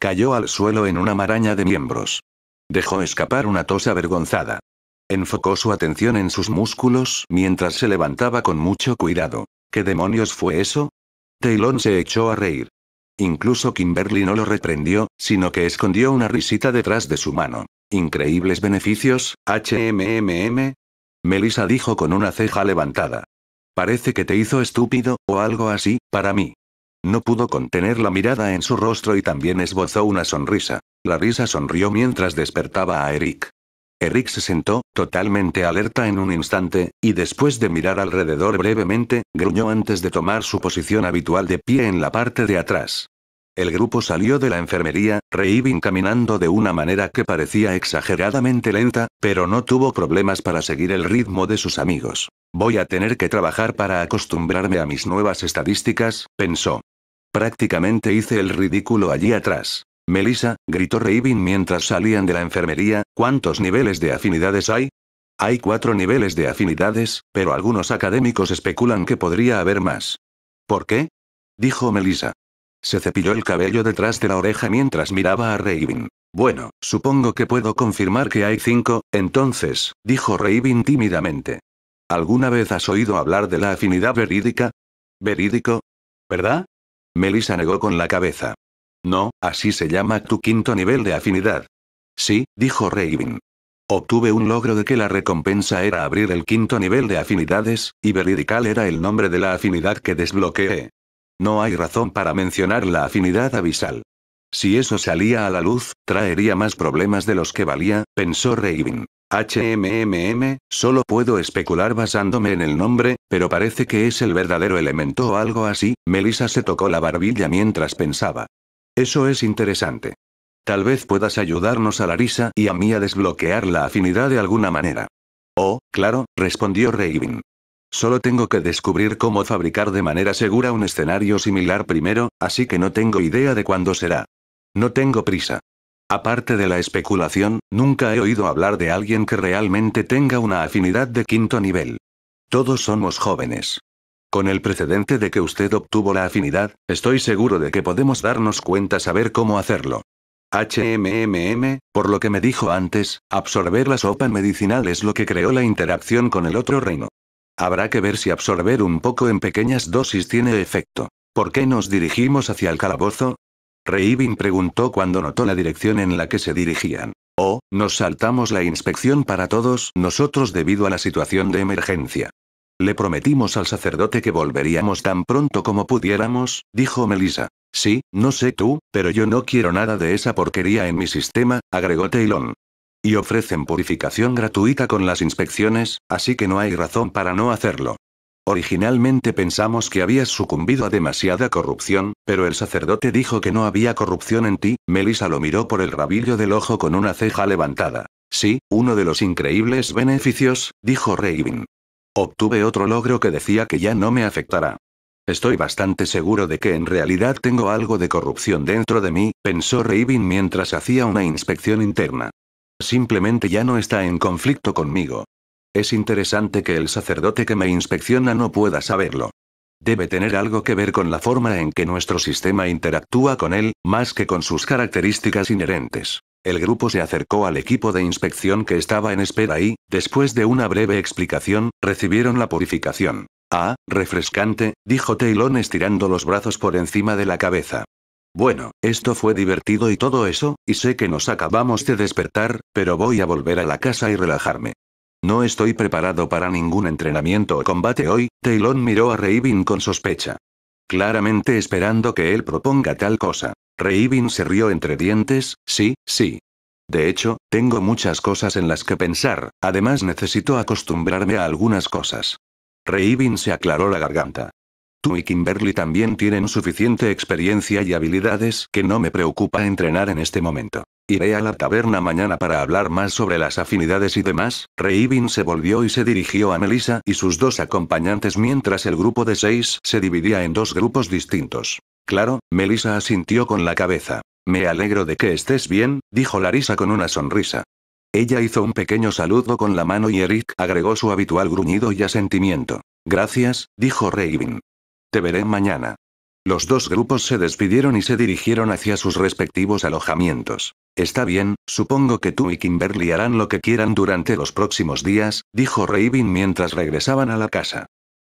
Cayó al suelo en una maraña de miembros. Dejó escapar una tos avergonzada. Enfocó su atención en sus músculos mientras se levantaba con mucho cuidado. ¿Qué demonios fue eso? Taylon se echó a reír. Incluso Kimberly no lo reprendió, sino que escondió una risita detrás de su mano. Increíbles beneficios, HMMM. Melissa dijo con una ceja levantada. Parece que te hizo estúpido, o algo así, para mí. No pudo contener la mirada en su rostro y también esbozó una sonrisa. La risa sonrió mientras despertaba a Eric. Eric se sentó, totalmente alerta en un instante, y después de mirar alrededor brevemente, gruñó antes de tomar su posición habitual de pie en la parte de atrás. El grupo salió de la enfermería, Reivin caminando de una manera que parecía exageradamente lenta, pero no tuvo problemas para seguir el ritmo de sus amigos. Voy a tener que trabajar para acostumbrarme a mis nuevas estadísticas, pensó. Prácticamente hice el ridículo allí atrás. Melissa, gritó Raven mientras salían de la enfermería, ¿cuántos niveles de afinidades hay? Hay cuatro niveles de afinidades, pero algunos académicos especulan que podría haber más. ¿Por qué? dijo Melissa. Se cepilló el cabello detrás de la oreja mientras miraba a Raven. Bueno, supongo que puedo confirmar que hay cinco, entonces, dijo Raven tímidamente. ¿Alguna vez has oído hablar de la afinidad verídica? ¿Verídico? ¿Verdad? Melissa negó con la cabeza. No, así se llama tu quinto nivel de afinidad. Sí, dijo Raven. Obtuve un logro de que la recompensa era abrir el quinto nivel de afinidades, y veridical era el nombre de la afinidad que desbloqueé. No hay razón para mencionar la afinidad abisal. Si eso salía a la luz, traería más problemas de los que valía, pensó Raven. HMMM, solo puedo especular basándome en el nombre, pero parece que es el verdadero elemento o algo así. Melissa se tocó la barbilla mientras pensaba. Eso es interesante. Tal vez puedas ayudarnos a risa y a mí a desbloquear la afinidad de alguna manera. Oh, claro, respondió Raven. Solo tengo que descubrir cómo fabricar de manera segura un escenario similar primero, así que no tengo idea de cuándo será. No tengo prisa. Aparte de la especulación, nunca he oído hablar de alguien que realmente tenga una afinidad de quinto nivel. Todos somos jóvenes. Con el precedente de que usted obtuvo la afinidad, estoy seguro de que podemos darnos cuenta saber cómo hacerlo. HMMM, por lo que me dijo antes, absorber la sopa medicinal es lo que creó la interacción con el otro reino. Habrá que ver si absorber un poco en pequeñas dosis tiene efecto. ¿Por qué nos dirigimos hacia el calabozo? Reibin preguntó cuando notó la dirección en la que se dirigían. Oh, nos saltamos la inspección para todos nosotros debido a la situación de emergencia. Le prometimos al sacerdote que volveríamos tan pronto como pudiéramos, dijo Melisa. Sí, no sé tú, pero yo no quiero nada de esa porquería en mi sistema, agregó Taylor. Y ofrecen purificación gratuita con las inspecciones, así que no hay razón para no hacerlo. Originalmente pensamos que habías sucumbido a demasiada corrupción, pero el sacerdote dijo que no había corrupción en ti, Melisa lo miró por el rabillo del ojo con una ceja levantada. Sí, uno de los increíbles beneficios, dijo Raven. Obtuve otro logro que decía que ya no me afectará. Estoy bastante seguro de que en realidad tengo algo de corrupción dentro de mí, pensó Raven mientras hacía una inspección interna. Simplemente ya no está en conflicto conmigo. Es interesante que el sacerdote que me inspecciona no pueda saberlo. Debe tener algo que ver con la forma en que nuestro sistema interactúa con él, más que con sus características inherentes. El grupo se acercó al equipo de inspección que estaba en espera y, después de una breve explicación, recibieron la purificación. Ah, refrescante, dijo Taylor estirando los brazos por encima de la cabeza. Bueno, esto fue divertido y todo eso, y sé que nos acabamos de despertar, pero voy a volver a la casa y relajarme. No estoy preparado para ningún entrenamiento o combate hoy, Taylor miró a Raven con sospecha. Claramente esperando que él proponga tal cosa. Reibin se rió entre dientes, sí, sí. De hecho, tengo muchas cosas en las que pensar, además necesito acostumbrarme a algunas cosas. Reibin se aclaró la garganta. Tú y Kimberly también tienen suficiente experiencia y habilidades que no me preocupa entrenar en este momento. Iré a la taberna mañana para hablar más sobre las afinidades y demás. Reibin se volvió y se dirigió a Melissa y sus dos acompañantes mientras el grupo de seis se dividía en dos grupos distintos. Claro, Melissa asintió con la cabeza. Me alegro de que estés bien, dijo Larisa con una sonrisa. Ella hizo un pequeño saludo con la mano y Eric agregó su habitual gruñido y asentimiento. Gracias, dijo Raven. Te veré mañana. Los dos grupos se despidieron y se dirigieron hacia sus respectivos alojamientos. Está bien, supongo que tú y Kimberly harán lo que quieran durante los próximos días, dijo Raven mientras regresaban a la casa.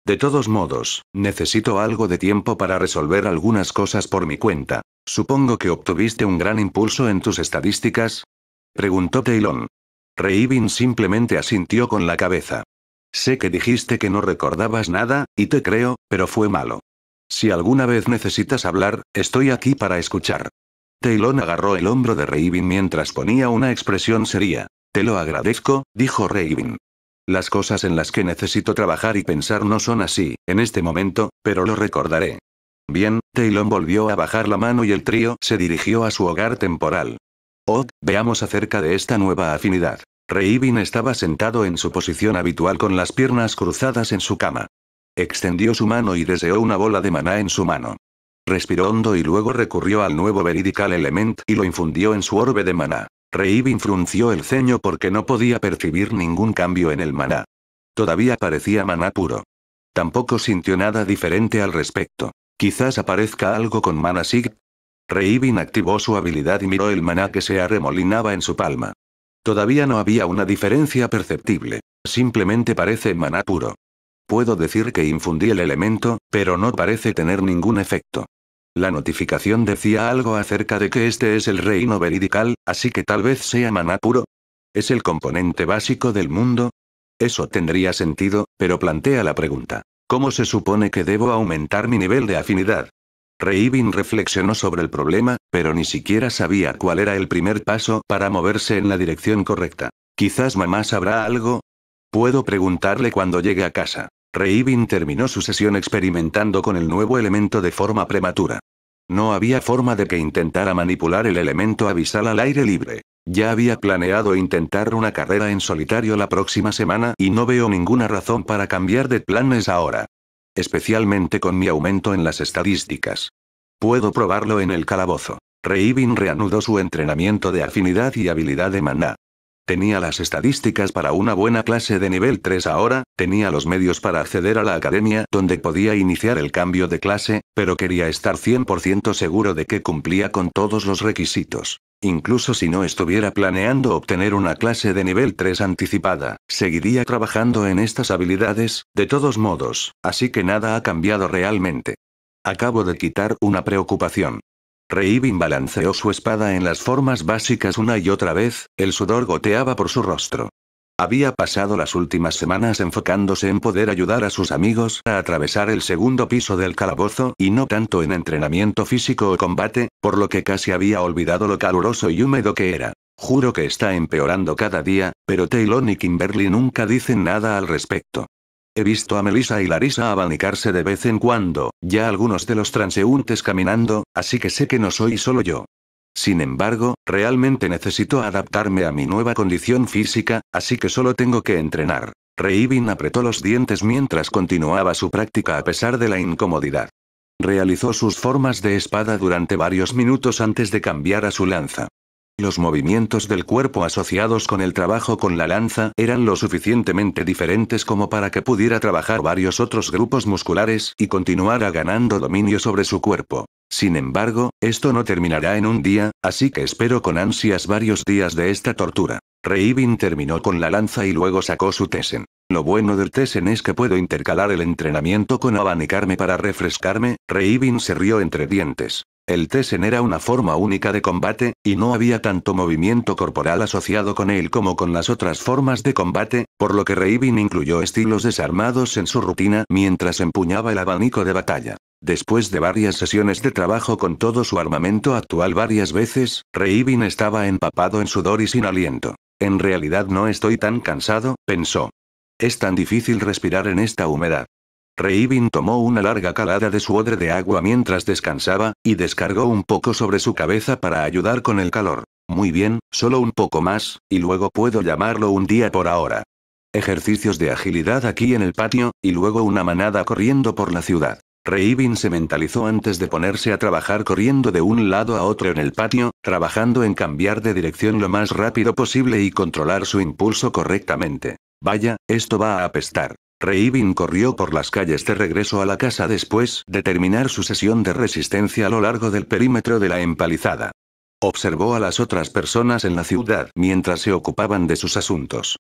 De todos modos, necesito algo de tiempo para resolver algunas cosas por mi cuenta. Supongo que obtuviste un gran impulso en tus estadísticas. Preguntó Taylon. Reivin simplemente asintió con la cabeza. Sé que dijiste que no recordabas nada, y te creo, pero fue malo. Si alguna vez necesitas hablar, estoy aquí para escuchar. Taylon agarró el hombro de Reivin mientras ponía una expresión seria. Te lo agradezco, dijo Reivin. Las cosas en las que necesito trabajar y pensar no son así, en este momento, pero lo recordaré. Bien, Taylor volvió a bajar la mano y el trío se dirigió a su hogar temporal. Oh, veamos acerca de esta nueva afinidad. Reibin estaba sentado en su posición habitual con las piernas cruzadas en su cama. Extendió su mano y deseó una bola de maná en su mano. Respiró hondo y luego recurrió al nuevo veridical element y lo infundió en su orbe de maná. Reibin frunció el ceño porque no podía percibir ningún cambio en el maná. Todavía parecía maná puro. Tampoco sintió nada diferente al respecto. Quizás aparezca algo con maná sig. Reibin activó su habilidad y miró el maná que se arremolinaba en su palma. Todavía no había una diferencia perceptible. Simplemente parece maná puro. Puedo decir que infundí el elemento, pero no parece tener ningún efecto. La notificación decía algo acerca de que este es el reino veridical, así que tal vez sea maná puro. ¿Es el componente básico del mundo? Eso tendría sentido, pero plantea la pregunta. ¿Cómo se supone que debo aumentar mi nivel de afinidad? Reibin reflexionó sobre el problema, pero ni siquiera sabía cuál era el primer paso para moverse en la dirección correcta. Quizás mamá sabrá algo. Puedo preguntarle cuando llegue a casa. Reibin terminó su sesión experimentando con el nuevo elemento de forma prematura. No había forma de que intentara manipular el elemento abisal al aire libre. Ya había planeado intentar una carrera en solitario la próxima semana y no veo ninguna razón para cambiar de planes ahora. Especialmente con mi aumento en las estadísticas. Puedo probarlo en el calabozo. Reibin reanudó su entrenamiento de afinidad y habilidad de maná. Tenía las estadísticas para una buena clase de nivel 3 ahora, tenía los medios para acceder a la academia donde podía iniciar el cambio de clase, pero quería estar 100% seguro de que cumplía con todos los requisitos. Incluso si no estuviera planeando obtener una clase de nivel 3 anticipada, seguiría trabajando en estas habilidades, de todos modos, así que nada ha cambiado realmente. Acabo de quitar una preocupación. Reibin balanceó su espada en las formas básicas una y otra vez, el sudor goteaba por su rostro. Había pasado las últimas semanas enfocándose en poder ayudar a sus amigos a atravesar el segundo piso del calabozo y no tanto en entrenamiento físico o combate, por lo que casi había olvidado lo caluroso y húmedo que era. Juro que está empeorando cada día, pero Taylor y Kimberly nunca dicen nada al respecto. He visto a Melissa y Larissa abanicarse de vez en cuando, ya algunos de los transeúntes caminando, así que sé que no soy solo yo. Sin embargo, realmente necesito adaptarme a mi nueva condición física, así que solo tengo que entrenar. Reivin apretó los dientes mientras continuaba su práctica a pesar de la incomodidad. Realizó sus formas de espada durante varios minutos antes de cambiar a su lanza. Los movimientos del cuerpo asociados con el trabajo con la lanza eran lo suficientemente diferentes como para que pudiera trabajar varios otros grupos musculares y continuara ganando dominio sobre su cuerpo. Sin embargo, esto no terminará en un día, así que espero con ansias varios días de esta tortura. Reibin terminó con la lanza y luego sacó su Tessen. Lo bueno del Tessen es que puedo intercalar el entrenamiento con abanicarme para refrescarme, Reibin se rió entre dientes. El Tessen era una forma única de combate, y no había tanto movimiento corporal asociado con él como con las otras formas de combate, por lo que Reibin incluyó estilos desarmados en su rutina mientras empuñaba el abanico de batalla. Después de varias sesiones de trabajo con todo su armamento actual varias veces, Reibin estaba empapado en sudor y sin aliento. En realidad no estoy tan cansado, pensó. Es tan difícil respirar en esta humedad. Reivin tomó una larga calada de su odre de agua mientras descansaba, y descargó un poco sobre su cabeza para ayudar con el calor. Muy bien, solo un poco más, y luego puedo llamarlo un día por ahora. Ejercicios de agilidad aquí en el patio, y luego una manada corriendo por la ciudad. Reivin se mentalizó antes de ponerse a trabajar corriendo de un lado a otro en el patio, trabajando en cambiar de dirección lo más rápido posible y controlar su impulso correctamente. Vaya, esto va a apestar. Reibin corrió por las calles de regreso a la casa después de terminar su sesión de resistencia a lo largo del perímetro de la empalizada. Observó a las otras personas en la ciudad mientras se ocupaban de sus asuntos.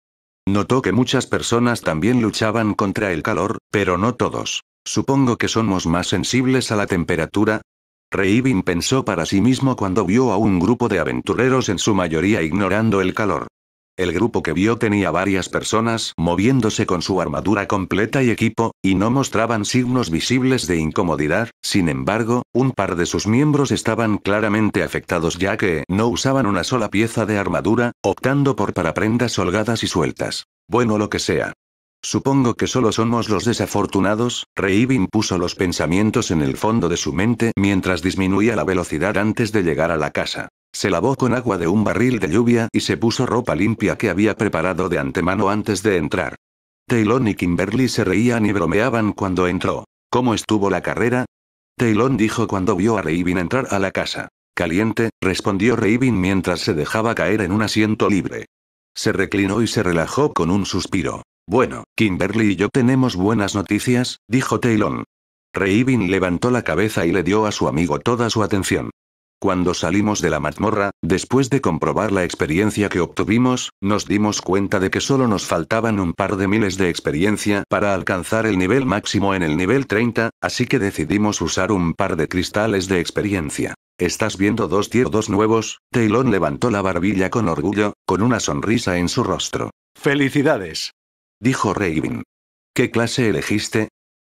Notó que muchas personas también luchaban contra el calor, pero no todos. Supongo que somos más sensibles a la temperatura. Reibin pensó para sí mismo cuando vio a un grupo de aventureros en su mayoría ignorando el calor. El grupo que vio tenía varias personas moviéndose con su armadura completa y equipo, y no mostraban signos visibles de incomodidad, sin embargo, un par de sus miembros estaban claramente afectados ya que no usaban una sola pieza de armadura, optando por paraprendas holgadas y sueltas. Bueno lo que sea. Supongo que solo somos los desafortunados, Reivin puso los pensamientos en el fondo de su mente mientras disminuía la velocidad antes de llegar a la casa. Se lavó con agua de un barril de lluvia y se puso ropa limpia que había preparado de antemano antes de entrar. Taylon y Kimberly se reían y bromeaban cuando entró. ¿Cómo estuvo la carrera? Taylon dijo cuando vio a Raven entrar a la casa. Caliente, respondió Raven mientras se dejaba caer en un asiento libre. Se reclinó y se relajó con un suspiro. Bueno, Kimberly y yo tenemos buenas noticias, dijo Taylon. Raven levantó la cabeza y le dio a su amigo toda su atención. Cuando salimos de la mazmorra, después de comprobar la experiencia que obtuvimos, nos dimos cuenta de que solo nos faltaban un par de miles de experiencia para alcanzar el nivel máximo en el nivel 30, así que decidimos usar un par de cristales de experiencia. ¿Estás viendo dos tier nuevos? Taylon levantó la barbilla con orgullo, con una sonrisa en su rostro. ¡Felicidades! Dijo Raven. ¿Qué clase elegiste?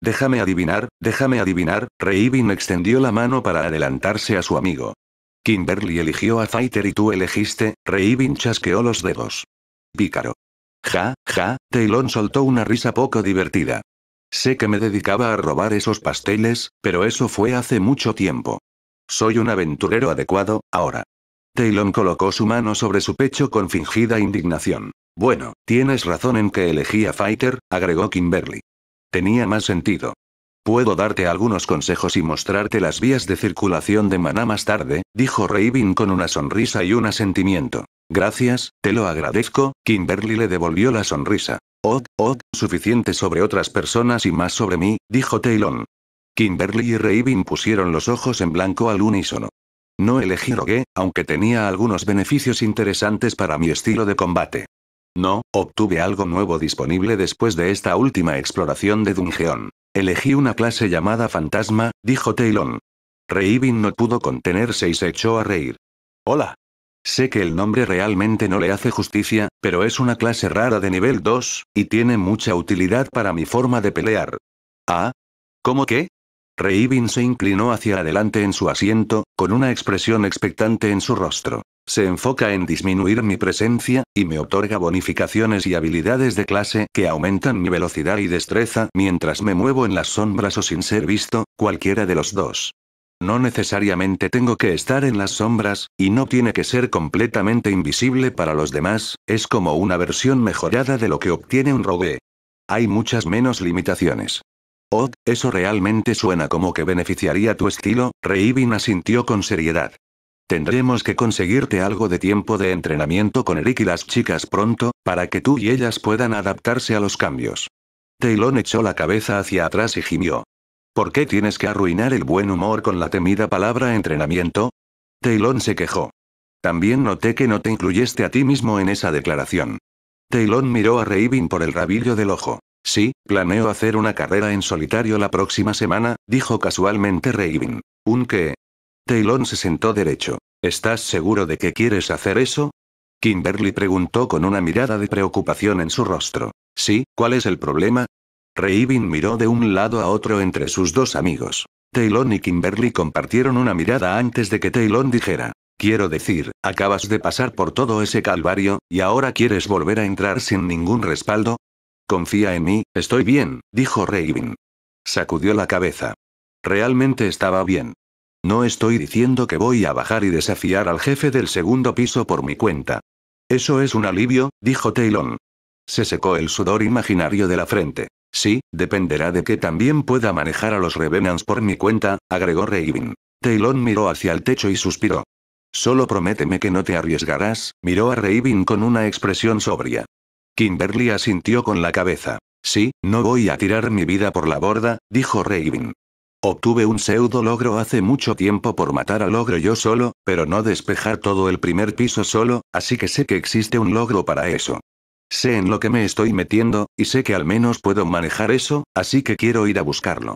Déjame adivinar, déjame adivinar, Reivin extendió la mano para adelantarse a su amigo. Kimberly eligió a Fighter y tú elegiste, Reivin chasqueó los dedos. Pícaro. Ja, ja, Taylon soltó una risa poco divertida. Sé que me dedicaba a robar esos pasteles, pero eso fue hace mucho tiempo. Soy un aventurero adecuado, ahora. Taylon colocó su mano sobre su pecho con fingida indignación. Bueno, tienes razón en que elegí a Fighter, agregó Kimberly. Tenía más sentido. Puedo darte algunos consejos y mostrarte las vías de circulación de Maná más tarde, dijo Raven con una sonrisa y un asentimiento. Gracias, te lo agradezco, Kimberly le devolvió la sonrisa. Oh, oh, suficiente sobre otras personas y más sobre mí, dijo Taylon. Kimberly y Raven pusieron los ojos en blanco al unísono. No elegí Rogue, aunque tenía algunos beneficios interesantes para mi estilo de combate. No, obtuve algo nuevo disponible después de esta última exploración de Dungeon. Elegí una clase llamada Fantasma, dijo Taylor. Reivin no pudo contenerse y se echó a reír. Hola. Sé que el nombre realmente no le hace justicia, pero es una clase rara de nivel 2, y tiene mucha utilidad para mi forma de pelear. ¿Ah? ¿Cómo que? Reibin se inclinó hacia adelante en su asiento, con una expresión expectante en su rostro. Se enfoca en disminuir mi presencia, y me otorga bonificaciones y habilidades de clase que aumentan mi velocidad y destreza mientras me muevo en las sombras o sin ser visto, cualquiera de los dos. No necesariamente tengo que estar en las sombras, y no tiene que ser completamente invisible para los demás, es como una versión mejorada de lo que obtiene un rogue. Hay muchas menos limitaciones. Oh, eso realmente suena como que beneficiaría tu estilo, Reibin asintió con seriedad. Tendremos que conseguirte algo de tiempo de entrenamiento con Eric y las chicas pronto, para que tú y ellas puedan adaptarse a los cambios. Taylon echó la cabeza hacia atrás y gimió. ¿Por qué tienes que arruinar el buen humor con la temida palabra entrenamiento? Taylon se quejó. También noté que no te incluyeste a ti mismo en esa declaración. Taylon miró a Reibin por el rabillo del ojo. Sí, planeo hacer una carrera en solitario la próxima semana, dijo casualmente Raven. ¿Un qué? Taylor se sentó derecho. ¿Estás seguro de que quieres hacer eso? Kimberly preguntó con una mirada de preocupación en su rostro. Sí, ¿cuál es el problema? Raven miró de un lado a otro entre sus dos amigos. Taylor y Kimberly compartieron una mirada antes de que Taylor dijera. Quiero decir, acabas de pasar por todo ese calvario, y ahora quieres volver a entrar sin ningún respaldo, Confía en mí, estoy bien, dijo Raven. Sacudió la cabeza. Realmente estaba bien. No estoy diciendo que voy a bajar y desafiar al jefe del segundo piso por mi cuenta. Eso es un alivio, dijo Taylon. Se secó el sudor imaginario de la frente. Sí, dependerá de que también pueda manejar a los Revenants por mi cuenta, agregó Raven. Taylon miró hacia el techo y suspiró. Solo prométeme que no te arriesgarás, miró a Raven con una expresión sobria. Kimberly asintió con la cabeza. Sí, no voy a tirar mi vida por la borda, dijo Raven. Obtuve un pseudo logro hace mucho tiempo por matar al logro yo solo, pero no despejar todo el primer piso solo, así que sé que existe un logro para eso. Sé en lo que me estoy metiendo, y sé que al menos puedo manejar eso, así que quiero ir a buscarlo.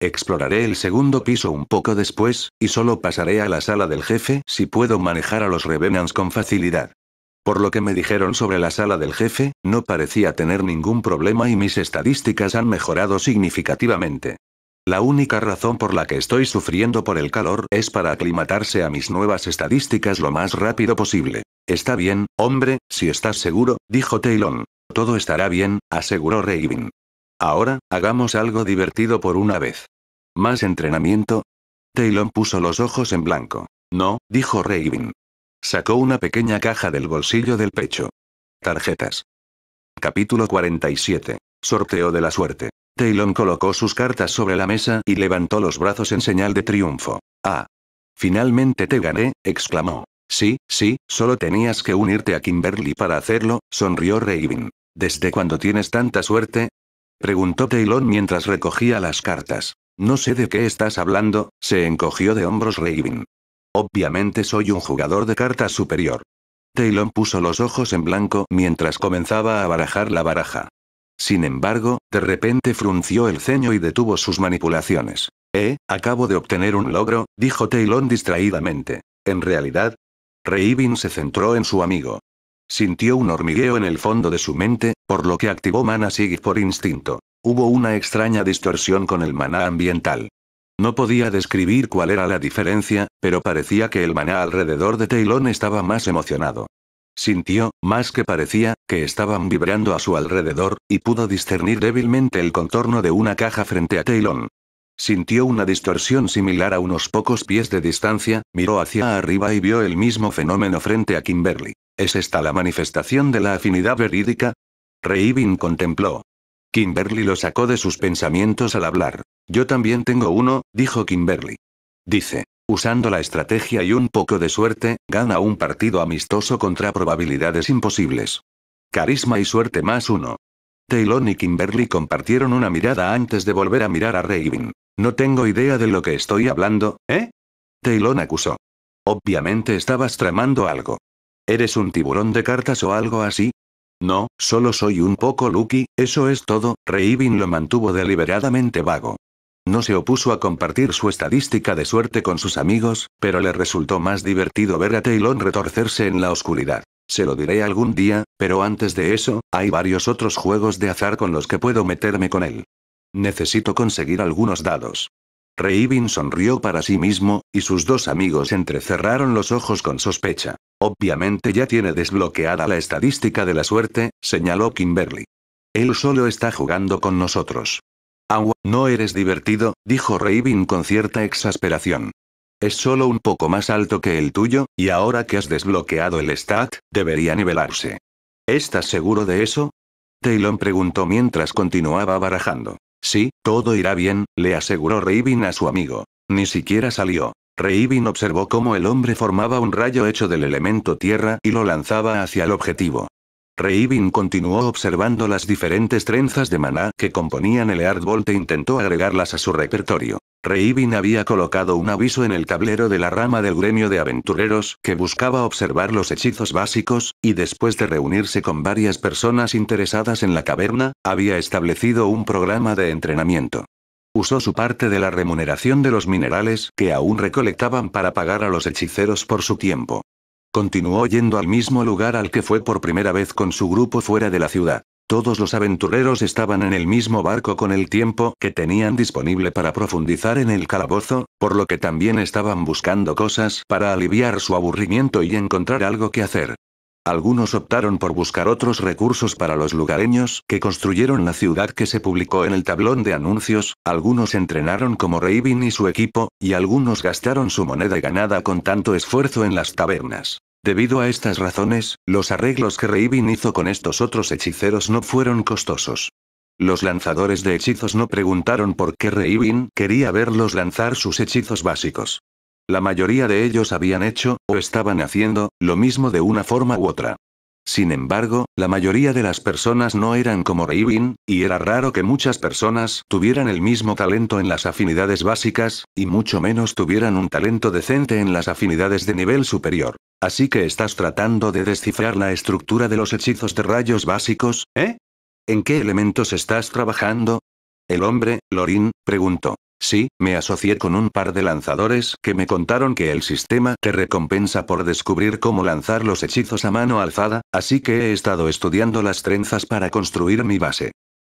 Exploraré el segundo piso un poco después, y solo pasaré a la sala del jefe si puedo manejar a los Revenants con facilidad. Por lo que me dijeron sobre la sala del jefe, no parecía tener ningún problema y mis estadísticas han mejorado significativamente. La única razón por la que estoy sufriendo por el calor es para aclimatarse a mis nuevas estadísticas lo más rápido posible. Está bien, hombre, si estás seguro, dijo Taylor. Todo estará bien, aseguró Raven. Ahora, hagamos algo divertido por una vez. ¿Más entrenamiento? Taylor puso los ojos en blanco. No, dijo Raven. Sacó una pequeña caja del bolsillo del pecho. Tarjetas. Capítulo 47. Sorteo de la suerte. Taylor colocó sus cartas sobre la mesa y levantó los brazos en señal de triunfo. Ah. Finalmente te gané, exclamó. Sí, sí, solo tenías que unirte a Kimberly para hacerlo, sonrió Raven. ¿Desde cuándo tienes tanta suerte? Preguntó Taylor mientras recogía las cartas. No sé de qué estás hablando, se encogió de hombros Raven. Obviamente soy un jugador de cartas superior. Taylon puso los ojos en blanco mientras comenzaba a barajar la baraja. Sin embargo, de repente frunció el ceño y detuvo sus manipulaciones. Eh, acabo de obtener un logro, dijo Taylon distraídamente. En realidad, Reivin se centró en su amigo. Sintió un hormigueo en el fondo de su mente, por lo que activó Mana Sig por instinto. Hubo una extraña distorsión con el mana ambiental. No podía describir cuál era la diferencia, pero parecía que el maná alrededor de Taylor estaba más emocionado. Sintió, más que parecía, que estaban vibrando a su alrededor, y pudo discernir débilmente el contorno de una caja frente a Taylor. Sintió una distorsión similar a unos pocos pies de distancia, miró hacia arriba y vio el mismo fenómeno frente a Kimberly. ¿Es esta la manifestación de la afinidad verídica? Reivin contempló. Kimberly lo sacó de sus pensamientos al hablar. Yo también tengo uno, dijo Kimberly. Dice, usando la estrategia y un poco de suerte, gana un partido amistoso contra probabilidades imposibles. Carisma y suerte más uno. Taylor y Kimberly compartieron una mirada antes de volver a mirar a Raven. No tengo idea de lo que estoy hablando, ¿eh? Taylor acusó. Obviamente estabas tramando algo. ¿Eres un tiburón de cartas o algo así? No, solo soy un poco lucky, eso es todo, Reivin lo mantuvo deliberadamente vago. No se opuso a compartir su estadística de suerte con sus amigos, pero le resultó más divertido ver a Taylon retorcerse en la oscuridad. Se lo diré algún día, pero antes de eso, hay varios otros juegos de azar con los que puedo meterme con él. Necesito conseguir algunos dados. Reibin sonrió para sí mismo, y sus dos amigos entrecerraron los ojos con sospecha. Obviamente ya tiene desbloqueada la estadística de la suerte, señaló Kimberly. Él solo está jugando con nosotros. Agua, no eres divertido, dijo Reibin con cierta exasperación. Es solo un poco más alto que el tuyo, y ahora que has desbloqueado el stat, debería nivelarse. ¿Estás seguro de eso? Taylor preguntó mientras continuaba barajando. Sí, todo irá bien, le aseguró Reivin a su amigo. Ni siquiera salió. Reivin observó cómo el hombre formaba un rayo hecho del elemento tierra y lo lanzaba hacia el objetivo. Reivin continuó observando las diferentes trenzas de maná que componían el árbol e intentó agregarlas a su repertorio. Reibin había colocado un aviso en el tablero de la rama del gremio de aventureros que buscaba observar los hechizos básicos, y después de reunirse con varias personas interesadas en la caverna, había establecido un programa de entrenamiento. Usó su parte de la remuneración de los minerales que aún recolectaban para pagar a los hechiceros por su tiempo. Continuó yendo al mismo lugar al que fue por primera vez con su grupo fuera de la ciudad. Todos los aventureros estaban en el mismo barco con el tiempo que tenían disponible para profundizar en el calabozo, por lo que también estaban buscando cosas para aliviar su aburrimiento y encontrar algo que hacer. Algunos optaron por buscar otros recursos para los lugareños que construyeron la ciudad que se publicó en el tablón de anuncios, algunos entrenaron como Raven y su equipo, y algunos gastaron su moneda ganada con tanto esfuerzo en las tabernas. Debido a estas razones, los arreglos que Reibin hizo con estos otros hechiceros no fueron costosos. Los lanzadores de hechizos no preguntaron por qué Reibin quería verlos lanzar sus hechizos básicos. La mayoría de ellos habían hecho, o estaban haciendo, lo mismo de una forma u otra. Sin embargo, la mayoría de las personas no eran como Reibin, y era raro que muchas personas tuvieran el mismo talento en las afinidades básicas, y mucho menos tuvieran un talento decente en las afinidades de nivel superior. Así que estás tratando de descifrar la estructura de los hechizos de rayos básicos, ¿eh? ¿En qué elementos estás trabajando? El hombre, Lorin, preguntó. Sí, me asocié con un par de lanzadores que me contaron que el sistema te recompensa por descubrir cómo lanzar los hechizos a mano alzada, así que he estado estudiando las trenzas para construir mi base.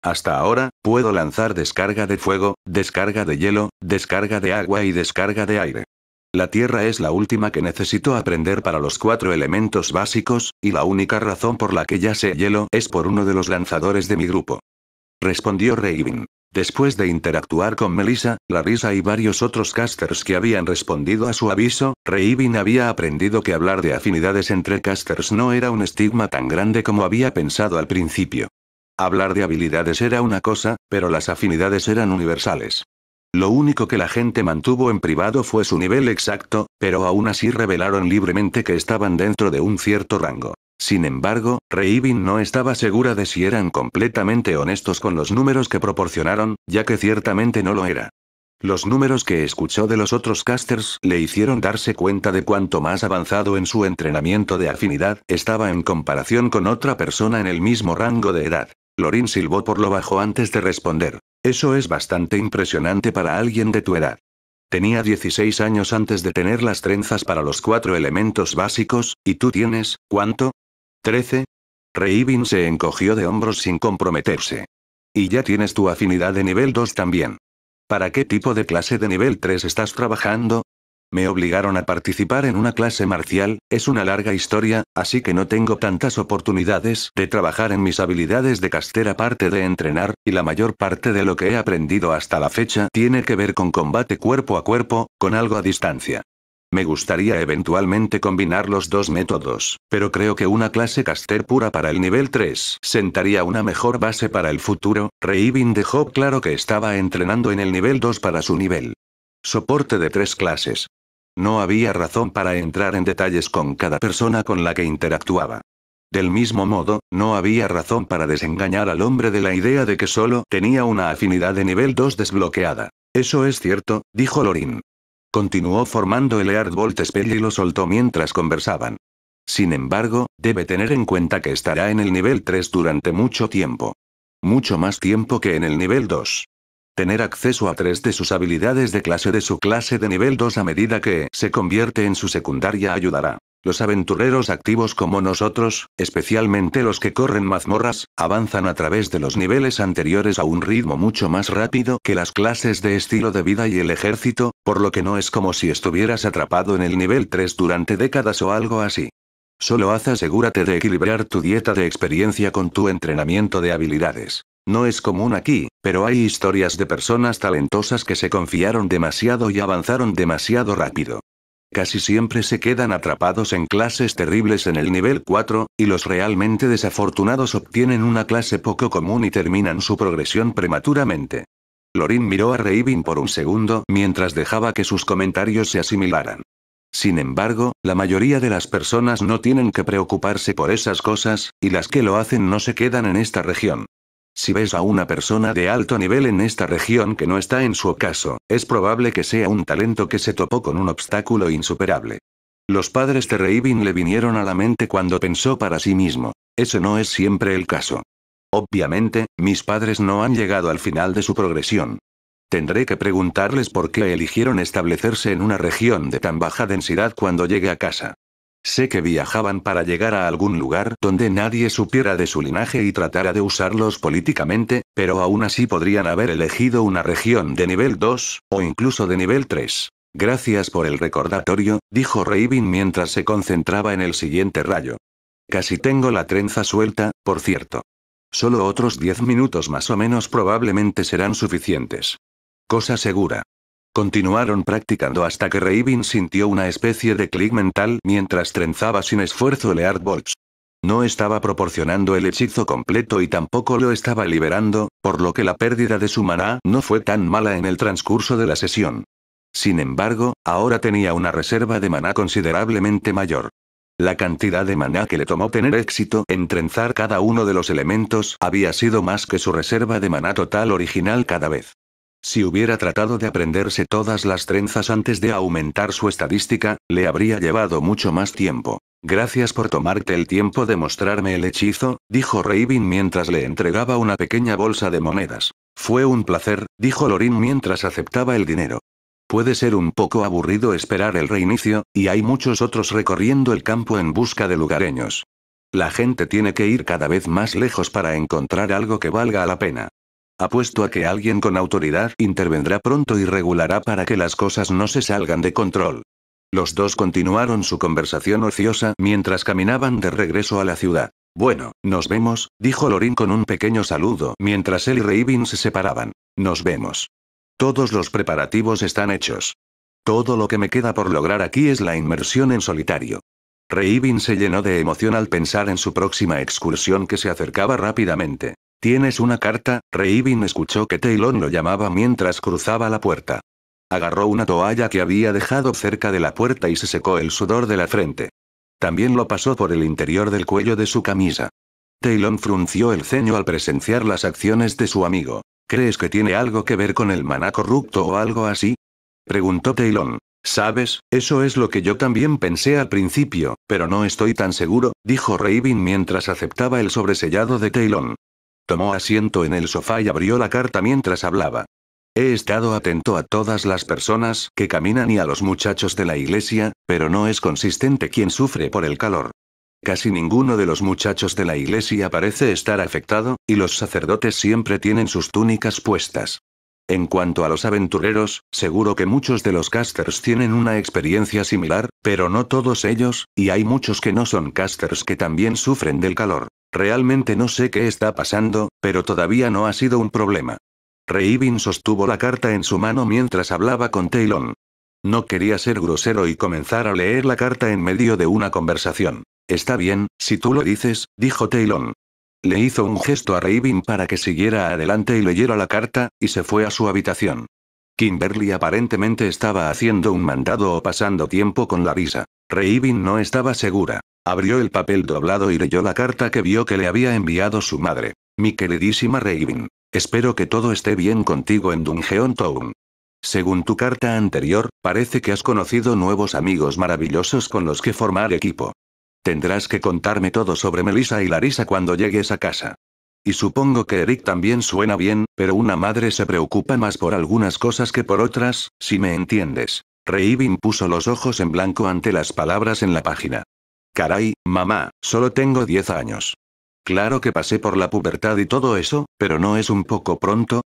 Hasta ahora, puedo lanzar descarga de fuego, descarga de hielo, descarga de agua y descarga de aire. La tierra es la última que necesito aprender para los cuatro elementos básicos, y la única razón por la que ya sé hielo es por uno de los lanzadores de mi grupo. Respondió Raven. Después de interactuar con Melissa, Larissa y varios otros casters que habían respondido a su aviso, Reivin había aprendido que hablar de afinidades entre casters no era un estigma tan grande como había pensado al principio. Hablar de habilidades era una cosa, pero las afinidades eran universales. Lo único que la gente mantuvo en privado fue su nivel exacto, pero aún así revelaron libremente que estaban dentro de un cierto rango. Sin embargo, Reivin no estaba segura de si eran completamente honestos con los números que proporcionaron, ya que ciertamente no lo era. Los números que escuchó de los otros casters le hicieron darse cuenta de cuánto más avanzado en su entrenamiento de afinidad estaba en comparación con otra persona en el mismo rango de edad. Lorin silbó por lo bajo antes de responder. Eso es bastante impresionante para alguien de tu edad. Tenía 16 años antes de tener las trenzas para los cuatro elementos básicos, y tú tienes, ¿cuánto? ¿13? Reivin se encogió de hombros sin comprometerse. Y ya tienes tu afinidad de nivel 2 también. ¿Para qué tipo de clase de nivel 3 estás trabajando? Me obligaron a participar en una clase marcial, es una larga historia, así que no tengo tantas oportunidades de trabajar en mis habilidades de caster aparte de entrenar, y la mayor parte de lo que he aprendido hasta la fecha tiene que ver con combate cuerpo a cuerpo, con algo a distancia. Me gustaría eventualmente combinar los dos métodos, pero creo que una clase caster pura para el nivel 3 sentaría una mejor base para el futuro. Reivin dejó claro que estaba entrenando en el nivel 2 para su nivel. Soporte de tres clases. No había razón para entrar en detalles con cada persona con la que interactuaba. Del mismo modo, no había razón para desengañar al hombre de la idea de que solo tenía una afinidad de nivel 2 desbloqueada. Eso es cierto, dijo Lorin. Continuó formando el Earth Volt Spell y lo soltó mientras conversaban. Sin embargo, debe tener en cuenta que estará en el nivel 3 durante mucho tiempo. Mucho más tiempo que en el nivel 2 tener acceso a tres de sus habilidades de clase de su clase de nivel 2 a medida que se convierte en su secundaria ayudará. Los aventureros activos como nosotros, especialmente los que corren mazmorras, avanzan a través de los niveles anteriores a un ritmo mucho más rápido que las clases de estilo de vida y el ejército, por lo que no es como si estuvieras atrapado en el nivel 3 durante décadas o algo así. Solo haz asegúrate de equilibrar tu dieta de experiencia con tu entrenamiento de habilidades. No es común aquí, pero hay historias de personas talentosas que se confiaron demasiado y avanzaron demasiado rápido. Casi siempre se quedan atrapados en clases terribles en el nivel 4, y los realmente desafortunados obtienen una clase poco común y terminan su progresión prematuramente. Lorin miró a Reivin por un segundo mientras dejaba que sus comentarios se asimilaran. Sin embargo, la mayoría de las personas no tienen que preocuparse por esas cosas, y las que lo hacen no se quedan en esta región. Si ves a una persona de alto nivel en esta región que no está en su caso, es probable que sea un talento que se topó con un obstáculo insuperable. Los padres de Reivin le vinieron a la mente cuando pensó para sí mismo. Eso no es siempre el caso. Obviamente, mis padres no han llegado al final de su progresión. Tendré que preguntarles por qué eligieron establecerse en una región de tan baja densidad cuando llegue a casa. Sé que viajaban para llegar a algún lugar donde nadie supiera de su linaje y tratara de usarlos políticamente, pero aún así podrían haber elegido una región de nivel 2, o incluso de nivel 3. Gracias por el recordatorio, dijo Raven mientras se concentraba en el siguiente rayo. Casi tengo la trenza suelta, por cierto. Solo otros 10 minutos más o menos probablemente serán suficientes. Cosa segura. Continuaron practicando hasta que Reibin sintió una especie de clic mental mientras trenzaba sin esfuerzo el Bolts. No estaba proporcionando el hechizo completo y tampoco lo estaba liberando, por lo que la pérdida de su maná no fue tan mala en el transcurso de la sesión. Sin embargo, ahora tenía una reserva de maná considerablemente mayor. La cantidad de maná que le tomó tener éxito en trenzar cada uno de los elementos había sido más que su reserva de maná total original cada vez. Si hubiera tratado de aprenderse todas las trenzas antes de aumentar su estadística, le habría llevado mucho más tiempo. Gracias por tomarte el tiempo de mostrarme el hechizo, dijo Raven mientras le entregaba una pequeña bolsa de monedas. Fue un placer, dijo Lorin mientras aceptaba el dinero. Puede ser un poco aburrido esperar el reinicio, y hay muchos otros recorriendo el campo en busca de lugareños. La gente tiene que ir cada vez más lejos para encontrar algo que valga la pena. Apuesto a que alguien con autoridad intervendrá pronto y regulará para que las cosas no se salgan de control. Los dos continuaron su conversación ociosa mientras caminaban de regreso a la ciudad. Bueno, nos vemos, dijo Lorin con un pequeño saludo mientras él y Reivin se separaban. Nos vemos. Todos los preparativos están hechos. Todo lo que me queda por lograr aquí es la inmersión en solitario. Reivin se llenó de emoción al pensar en su próxima excursión que se acercaba rápidamente. ¿Tienes una carta? Reivin escuchó que Taylon lo llamaba mientras cruzaba la puerta. Agarró una toalla que había dejado cerca de la puerta y se secó el sudor de la frente. También lo pasó por el interior del cuello de su camisa. Taylon frunció el ceño al presenciar las acciones de su amigo. ¿Crees que tiene algo que ver con el maná corrupto o algo así? Preguntó Taylon. Sabes, eso es lo que yo también pensé al principio, pero no estoy tan seguro, dijo Raven mientras aceptaba el sobresellado de Taylon. Tomó asiento en el sofá y abrió la carta mientras hablaba. He estado atento a todas las personas que caminan y a los muchachos de la iglesia, pero no es consistente quien sufre por el calor. Casi ninguno de los muchachos de la iglesia parece estar afectado, y los sacerdotes siempre tienen sus túnicas puestas. En cuanto a los aventureros, seguro que muchos de los casters tienen una experiencia similar, pero no todos ellos, y hay muchos que no son casters que también sufren del calor. Realmente no sé qué está pasando, pero todavía no ha sido un problema. Reivin sostuvo la carta en su mano mientras hablaba con Taylon. No quería ser grosero y comenzar a leer la carta en medio de una conversación. Está bien, si tú lo dices, dijo Taylon. Le hizo un gesto a Reivin para que siguiera adelante y leyera la carta, y se fue a su habitación. Kimberly aparentemente estaba haciendo un mandado o pasando tiempo con la visa. Reivin no estaba segura. Abrió el papel doblado y leyó la carta que vio que le había enviado su madre. Mi queridísima Raven. Espero que todo esté bien contigo en Dungeon Town. Según tu carta anterior, parece que has conocido nuevos amigos maravillosos con los que formar equipo. Tendrás que contarme todo sobre Melissa y Larissa cuando llegues a casa. Y supongo que Eric también suena bien, pero una madre se preocupa más por algunas cosas que por otras, si me entiendes. Reivin puso los ojos en blanco ante las palabras en la página. Caray, mamá, solo tengo 10 años. Claro que pasé por la pubertad y todo eso, pero ¿no es un poco pronto?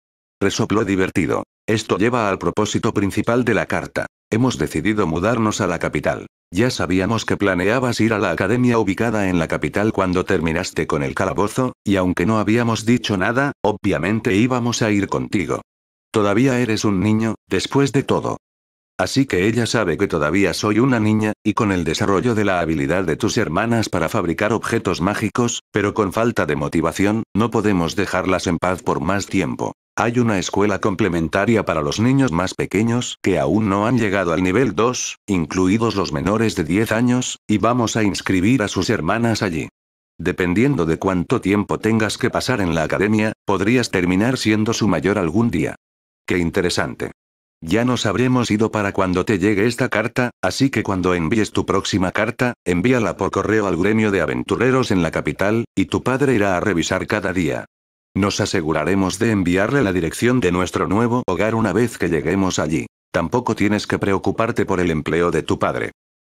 Resopló divertido. Esto lleva al propósito principal de la carta. Hemos decidido mudarnos a la capital. Ya sabíamos que planeabas ir a la academia ubicada en la capital cuando terminaste con el calabozo, y aunque no habíamos dicho nada, obviamente íbamos a ir contigo. Todavía eres un niño, después de todo. Así que ella sabe que todavía soy una niña, y con el desarrollo de la habilidad de tus hermanas para fabricar objetos mágicos, pero con falta de motivación, no podemos dejarlas en paz por más tiempo. Hay una escuela complementaria para los niños más pequeños que aún no han llegado al nivel 2, incluidos los menores de 10 años, y vamos a inscribir a sus hermanas allí. Dependiendo de cuánto tiempo tengas que pasar en la academia, podrías terminar siendo su mayor algún día. Qué interesante. Ya nos habremos ido para cuando te llegue esta carta, así que cuando envíes tu próxima carta, envíala por correo al gremio de aventureros en la capital, y tu padre irá a revisar cada día. Nos aseguraremos de enviarle la dirección de nuestro nuevo hogar una vez que lleguemos allí. Tampoco tienes que preocuparte por el empleo de tu padre.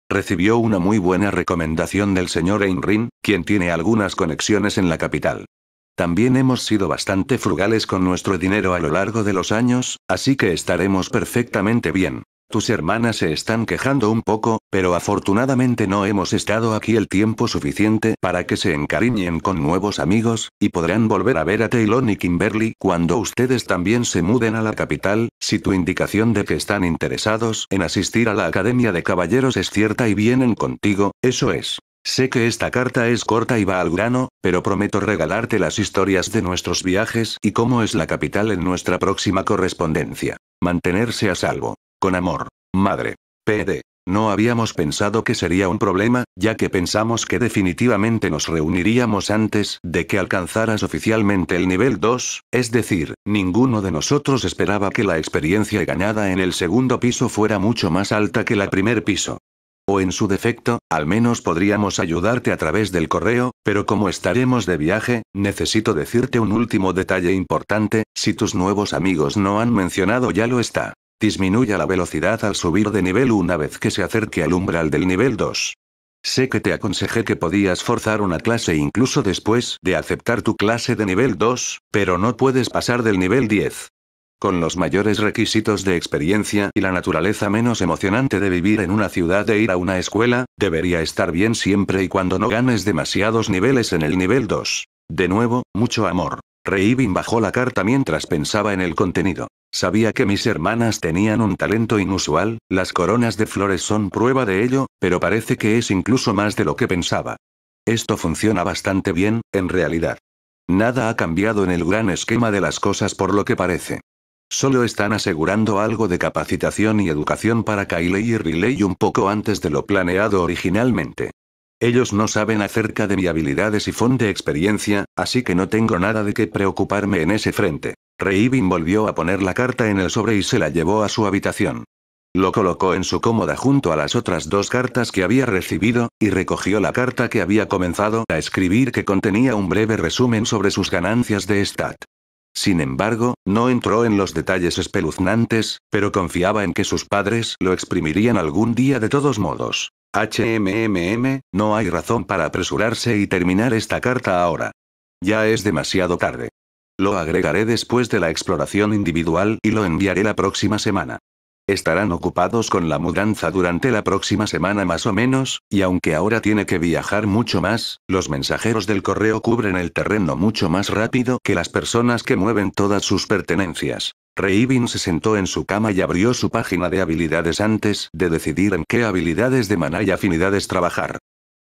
Recibió una muy buena recomendación del señor Einrin, quien tiene algunas conexiones en la capital. También hemos sido bastante frugales con nuestro dinero a lo largo de los años, así que estaremos perfectamente bien. Tus hermanas se están quejando un poco, pero afortunadamente no hemos estado aquí el tiempo suficiente para que se encariñen con nuevos amigos, y podrán volver a ver a Taylor y Kimberly cuando ustedes también se muden a la capital, si tu indicación de que están interesados en asistir a la Academia de Caballeros es cierta y vienen contigo, eso es. Sé que esta carta es corta y va al grano, pero prometo regalarte las historias de nuestros viajes y cómo es la capital en nuestra próxima correspondencia. Mantenerse a salvo. Con amor. Madre. PD. No habíamos pensado que sería un problema, ya que pensamos que definitivamente nos reuniríamos antes de que alcanzaras oficialmente el nivel 2, es decir, ninguno de nosotros esperaba que la experiencia ganada en el segundo piso fuera mucho más alta que la primer piso. O en su defecto, al menos podríamos ayudarte a través del correo, pero como estaremos de viaje, necesito decirte un último detalle importante, si tus nuevos amigos no han mencionado ya lo está. Disminuya la velocidad al subir de nivel una vez que se acerque al umbral del nivel 2. Sé que te aconsejé que podías forzar una clase incluso después de aceptar tu clase de nivel 2, pero no puedes pasar del nivel 10. Con los mayores requisitos de experiencia y la naturaleza menos emocionante de vivir en una ciudad e ir a una escuela, debería estar bien siempre y cuando no ganes demasiados niveles en el nivel 2. De nuevo, mucho amor. Reibin bajó la carta mientras pensaba en el contenido. Sabía que mis hermanas tenían un talento inusual, las coronas de flores son prueba de ello, pero parece que es incluso más de lo que pensaba. Esto funciona bastante bien, en realidad. Nada ha cambiado en el gran esquema de las cosas por lo que parece. Solo están asegurando algo de capacitación y educación para Kylie y Riley un poco antes de lo planeado originalmente. Ellos no saben acerca de mi habilidades y fondo de experiencia, así que no tengo nada de qué preocuparme en ese frente. Reivin volvió a poner la carta en el sobre y se la llevó a su habitación. Lo colocó en su cómoda junto a las otras dos cartas que había recibido, y recogió la carta que había comenzado a escribir que contenía un breve resumen sobre sus ganancias de Stat. Sin embargo, no entró en los detalles espeluznantes, pero confiaba en que sus padres lo exprimirían algún día de todos modos. HMMM, no hay razón para apresurarse y terminar esta carta ahora. Ya es demasiado tarde. Lo agregaré después de la exploración individual y lo enviaré la próxima semana. Estarán ocupados con la mudanza durante la próxima semana más o menos, y aunque ahora tiene que viajar mucho más, los mensajeros del correo cubren el terreno mucho más rápido que las personas que mueven todas sus pertenencias. Reivin se sentó en su cama y abrió su página de habilidades antes de decidir en qué habilidades de maná y afinidades trabajar.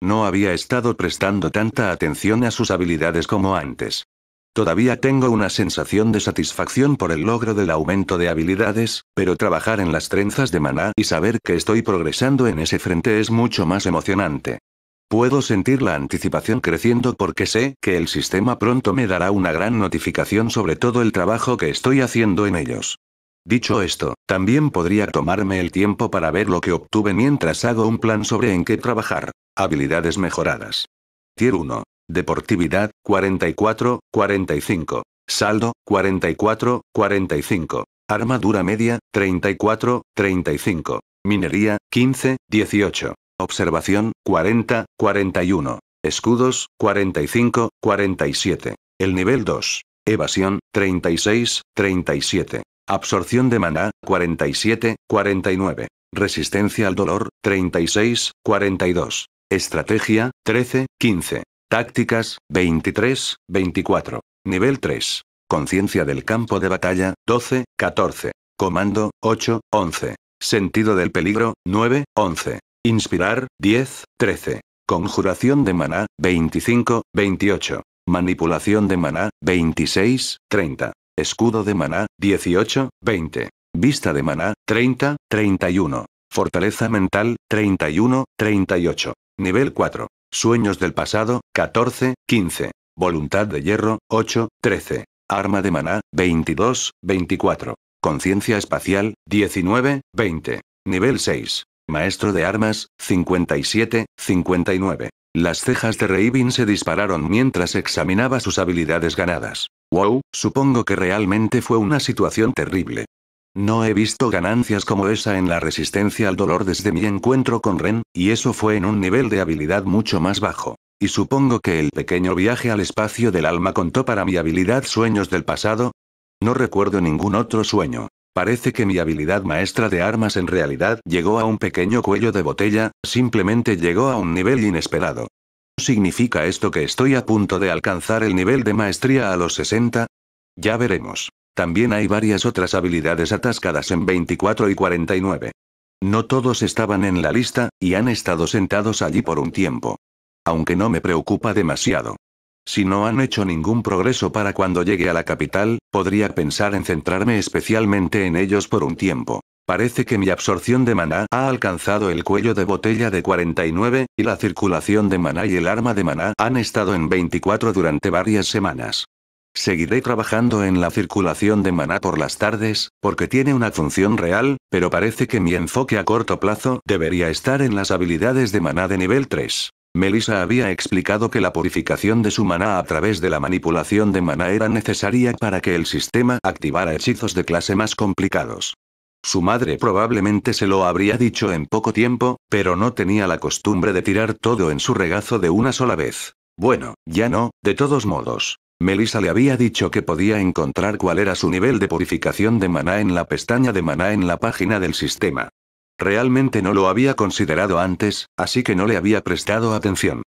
No había estado prestando tanta atención a sus habilidades como antes. Todavía tengo una sensación de satisfacción por el logro del aumento de habilidades, pero trabajar en las trenzas de maná y saber que estoy progresando en ese frente es mucho más emocionante. Puedo sentir la anticipación creciendo porque sé que el sistema pronto me dará una gran notificación sobre todo el trabajo que estoy haciendo en ellos. Dicho esto, también podría tomarme el tiempo para ver lo que obtuve mientras hago un plan sobre en qué trabajar. Habilidades mejoradas. Tier 1. Deportividad, 44, 45. Saldo, 44, 45. Armadura media, 34, 35. Minería, 15, 18. Observación, 40, 41. Escudos, 45, 47. El nivel 2. Evasión, 36, 37. Absorción de maná, 47, 49. Resistencia al dolor, 36, 42. Estrategia, 13, 15. Tácticas, 23, 24. Nivel 3. Conciencia del campo de batalla, 12, 14. Comando, 8, 11. Sentido del peligro, 9, 11. Inspirar, 10, 13. Conjuración de maná, 25, 28. Manipulación de maná, 26, 30. Escudo de maná, 18, 20. Vista de maná, 30, 31. Fortaleza mental, 31, 38. Nivel 4. Sueños del pasado, 14, 15. Voluntad de hierro, 8, 13. Arma de maná, 22, 24. Conciencia espacial, 19, 20. Nivel 6. Maestro de armas, 57, 59. Las cejas de Raven se dispararon mientras examinaba sus habilidades ganadas. Wow, supongo que realmente fue una situación terrible. No he visto ganancias como esa en la resistencia al dolor desde mi encuentro con Ren, y eso fue en un nivel de habilidad mucho más bajo. Y supongo que el pequeño viaje al espacio del alma contó para mi habilidad sueños del pasado. No recuerdo ningún otro sueño. Parece que mi habilidad maestra de armas en realidad llegó a un pequeño cuello de botella, simplemente llegó a un nivel inesperado. ¿Significa esto que estoy a punto de alcanzar el nivel de maestría a los 60? Ya veremos. También hay varias otras habilidades atascadas en 24 y 49. No todos estaban en la lista, y han estado sentados allí por un tiempo. Aunque no me preocupa demasiado. Si no han hecho ningún progreso para cuando llegue a la capital, podría pensar en centrarme especialmente en ellos por un tiempo. Parece que mi absorción de maná ha alcanzado el cuello de botella de 49, y la circulación de maná y el arma de maná han estado en 24 durante varias semanas. Seguiré trabajando en la circulación de maná por las tardes, porque tiene una función real, pero parece que mi enfoque a corto plazo debería estar en las habilidades de maná de nivel 3. Melissa había explicado que la purificación de su maná a través de la manipulación de maná era necesaria para que el sistema activara hechizos de clase más complicados. Su madre probablemente se lo habría dicho en poco tiempo, pero no tenía la costumbre de tirar todo en su regazo de una sola vez. Bueno, ya no, de todos modos. Melissa le había dicho que podía encontrar cuál era su nivel de purificación de maná en la pestaña de maná en la página del sistema. Realmente no lo había considerado antes, así que no le había prestado atención.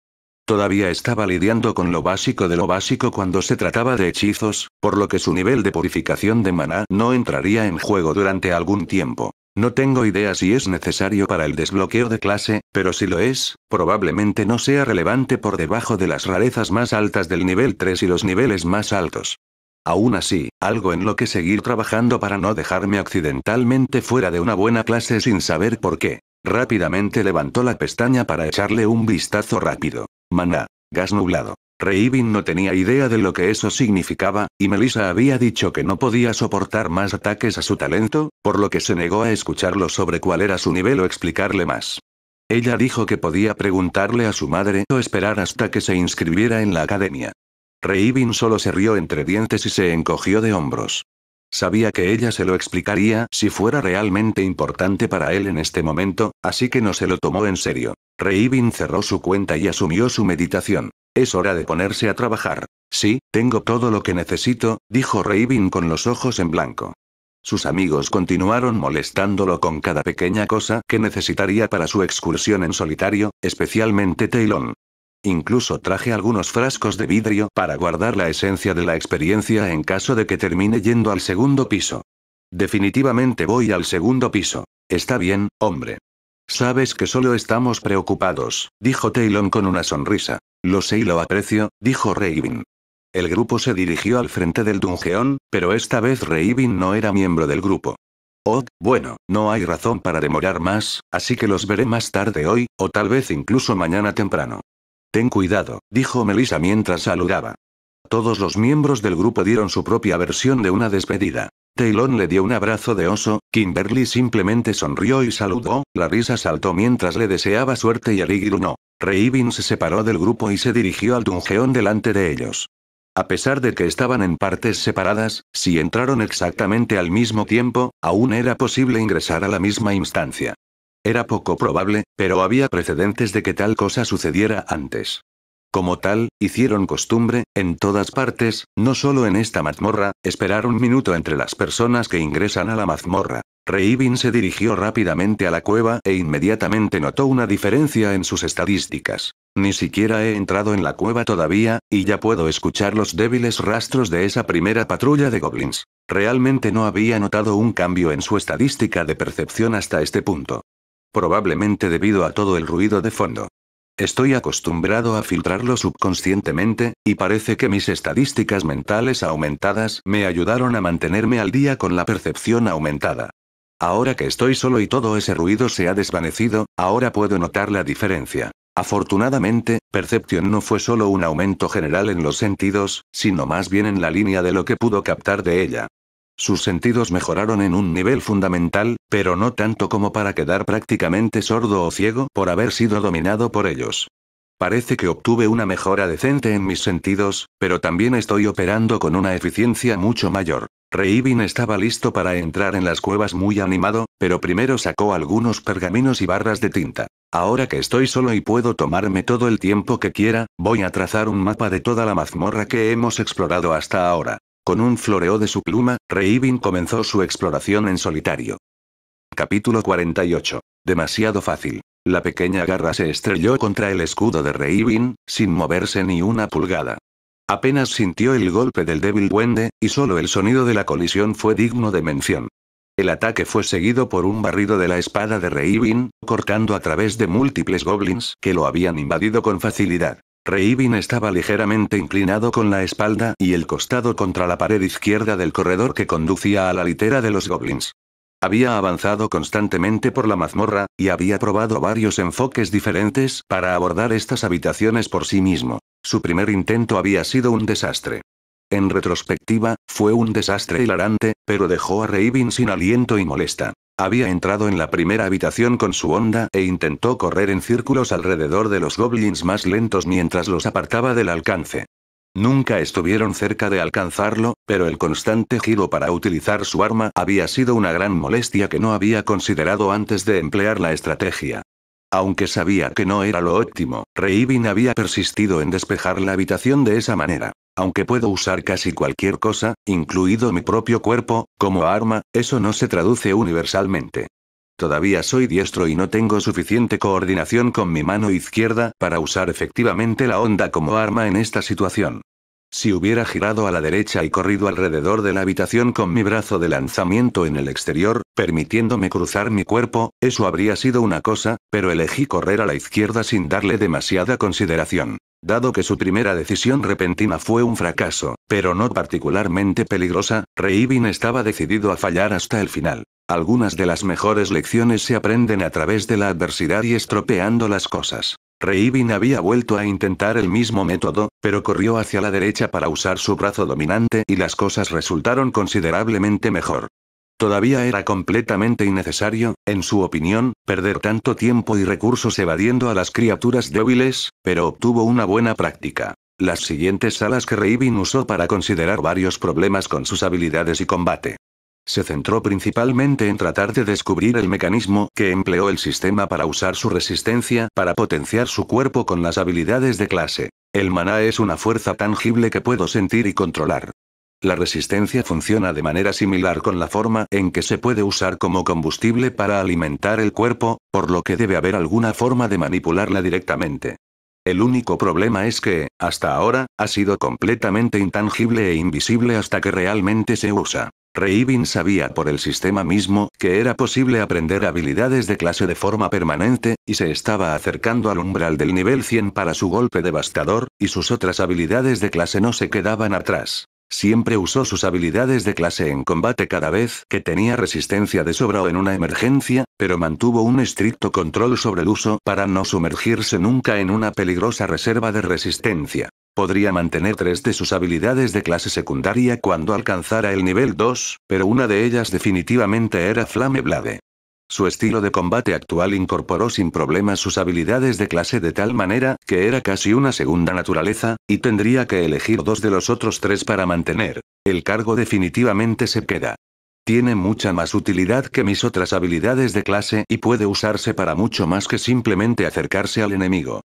Todavía estaba lidiando con lo básico de lo básico cuando se trataba de hechizos, por lo que su nivel de purificación de maná no entraría en juego durante algún tiempo. No tengo idea si es necesario para el desbloqueo de clase, pero si lo es, probablemente no sea relevante por debajo de las rarezas más altas del nivel 3 y los niveles más altos. Aún así, algo en lo que seguir trabajando para no dejarme accidentalmente fuera de una buena clase sin saber por qué. Rápidamente levantó la pestaña para echarle un vistazo rápido. Maná. Gas nublado. Reibin no tenía idea de lo que eso significaba, y Melissa había dicho que no podía soportar más ataques a su talento, por lo que se negó a escucharlo sobre cuál era su nivel o explicarle más. Ella dijo que podía preguntarle a su madre o esperar hasta que se inscribiera en la academia. Reibin solo se rió entre dientes y se encogió de hombros. Sabía que ella se lo explicaría si fuera realmente importante para él en este momento, así que no se lo tomó en serio. Reivin cerró su cuenta y asumió su meditación. Es hora de ponerse a trabajar. Sí, tengo todo lo que necesito, dijo Reibin con los ojos en blanco. Sus amigos continuaron molestándolo con cada pequeña cosa que necesitaría para su excursión en solitario, especialmente Taylon. Incluso traje algunos frascos de vidrio para guardar la esencia de la experiencia en caso de que termine yendo al segundo piso. Definitivamente voy al segundo piso. Está bien, hombre. Sabes que solo estamos preocupados, dijo Taylon con una sonrisa. Lo sé y lo aprecio, dijo Raven. El grupo se dirigió al frente del Dungeon, pero esta vez Raven no era miembro del grupo. Oh, bueno, no hay razón para demorar más, así que los veré más tarde hoy, o tal vez incluso mañana temprano. Ten cuidado, dijo Melissa mientras saludaba. Todos los miembros del grupo dieron su propia versión de una despedida. Taylon le dio un abrazo de oso, Kimberly simplemente sonrió y saludó, la risa saltó mientras le deseaba suerte y Arigiru no. Raven se separó del grupo y se dirigió al Dungeon delante de ellos. A pesar de que estaban en partes separadas, si entraron exactamente al mismo tiempo, aún era posible ingresar a la misma instancia. Era poco probable, pero había precedentes de que tal cosa sucediera antes. Como tal, hicieron costumbre, en todas partes, no solo en esta mazmorra, esperar un minuto entre las personas que ingresan a la mazmorra. Reibin se dirigió rápidamente a la cueva e inmediatamente notó una diferencia en sus estadísticas. Ni siquiera he entrado en la cueva todavía, y ya puedo escuchar los débiles rastros de esa primera patrulla de goblins. Realmente no había notado un cambio en su estadística de percepción hasta este punto probablemente debido a todo el ruido de fondo. Estoy acostumbrado a filtrarlo subconscientemente, y parece que mis estadísticas mentales aumentadas me ayudaron a mantenerme al día con la percepción aumentada. Ahora que estoy solo y todo ese ruido se ha desvanecido, ahora puedo notar la diferencia. Afortunadamente, percepción no fue solo un aumento general en los sentidos, sino más bien en la línea de lo que pudo captar de ella. Sus sentidos mejoraron en un nivel fundamental, pero no tanto como para quedar prácticamente sordo o ciego por haber sido dominado por ellos. Parece que obtuve una mejora decente en mis sentidos, pero también estoy operando con una eficiencia mucho mayor. Reivin estaba listo para entrar en las cuevas muy animado, pero primero sacó algunos pergaminos y barras de tinta. Ahora que estoy solo y puedo tomarme todo el tiempo que quiera, voy a trazar un mapa de toda la mazmorra que hemos explorado hasta ahora. Con un floreo de su pluma, Reivin comenzó su exploración en solitario. Capítulo 48. Demasiado fácil. La pequeña garra se estrelló contra el escudo de Reivin, sin moverse ni una pulgada. Apenas sintió el golpe del débil duende, y solo el sonido de la colisión fue digno de mención. El ataque fue seguido por un barrido de la espada de Reivin, cortando a través de múltiples goblins que lo habían invadido con facilidad. Reibin estaba ligeramente inclinado con la espalda y el costado contra la pared izquierda del corredor que conducía a la litera de los goblins. Había avanzado constantemente por la mazmorra, y había probado varios enfoques diferentes para abordar estas habitaciones por sí mismo. Su primer intento había sido un desastre. En retrospectiva, fue un desastre hilarante, pero dejó a Reibin sin aliento y molesta. Había entrado en la primera habitación con su onda e intentó correr en círculos alrededor de los goblins más lentos mientras los apartaba del alcance. Nunca estuvieron cerca de alcanzarlo, pero el constante giro para utilizar su arma había sido una gran molestia que no había considerado antes de emplear la estrategia. Aunque sabía que no era lo óptimo, Reivin había persistido en despejar la habitación de esa manera. Aunque puedo usar casi cualquier cosa, incluido mi propio cuerpo, como arma, eso no se traduce universalmente. Todavía soy diestro y no tengo suficiente coordinación con mi mano izquierda para usar efectivamente la onda como arma en esta situación. Si hubiera girado a la derecha y corrido alrededor de la habitación con mi brazo de lanzamiento en el exterior, permitiéndome cruzar mi cuerpo, eso habría sido una cosa, pero elegí correr a la izquierda sin darle demasiada consideración. Dado que su primera decisión repentina fue un fracaso, pero no particularmente peligrosa, Reivin estaba decidido a fallar hasta el final. Algunas de las mejores lecciones se aprenden a través de la adversidad y estropeando las cosas. Reibin había vuelto a intentar el mismo método, pero corrió hacia la derecha para usar su brazo dominante y las cosas resultaron considerablemente mejor. Todavía era completamente innecesario, en su opinión, perder tanto tiempo y recursos evadiendo a las criaturas débiles, pero obtuvo una buena práctica. Las siguientes salas que Reibin usó para considerar varios problemas con sus habilidades y combate. Se centró principalmente en tratar de descubrir el mecanismo que empleó el sistema para usar su resistencia para potenciar su cuerpo con las habilidades de clase. El maná es una fuerza tangible que puedo sentir y controlar. La resistencia funciona de manera similar con la forma en que se puede usar como combustible para alimentar el cuerpo, por lo que debe haber alguna forma de manipularla directamente. El único problema es que, hasta ahora, ha sido completamente intangible e invisible hasta que realmente se usa. Reibin sabía por el sistema mismo que era posible aprender habilidades de clase de forma permanente, y se estaba acercando al umbral del nivel 100 para su golpe devastador, y sus otras habilidades de clase no se quedaban atrás. Siempre usó sus habilidades de clase en combate cada vez que tenía resistencia de sobra o en una emergencia, pero mantuvo un estricto control sobre el uso para no sumergirse nunca en una peligrosa reserva de resistencia. Podría mantener tres de sus habilidades de clase secundaria cuando alcanzara el nivel 2, pero una de ellas definitivamente era Flame Blade. Su estilo de combate actual incorporó sin problemas sus habilidades de clase de tal manera que era casi una segunda naturaleza, y tendría que elegir dos de los otros tres para mantener. El cargo definitivamente se queda. Tiene mucha más utilidad que mis otras habilidades de clase y puede usarse para mucho más que simplemente acercarse al enemigo.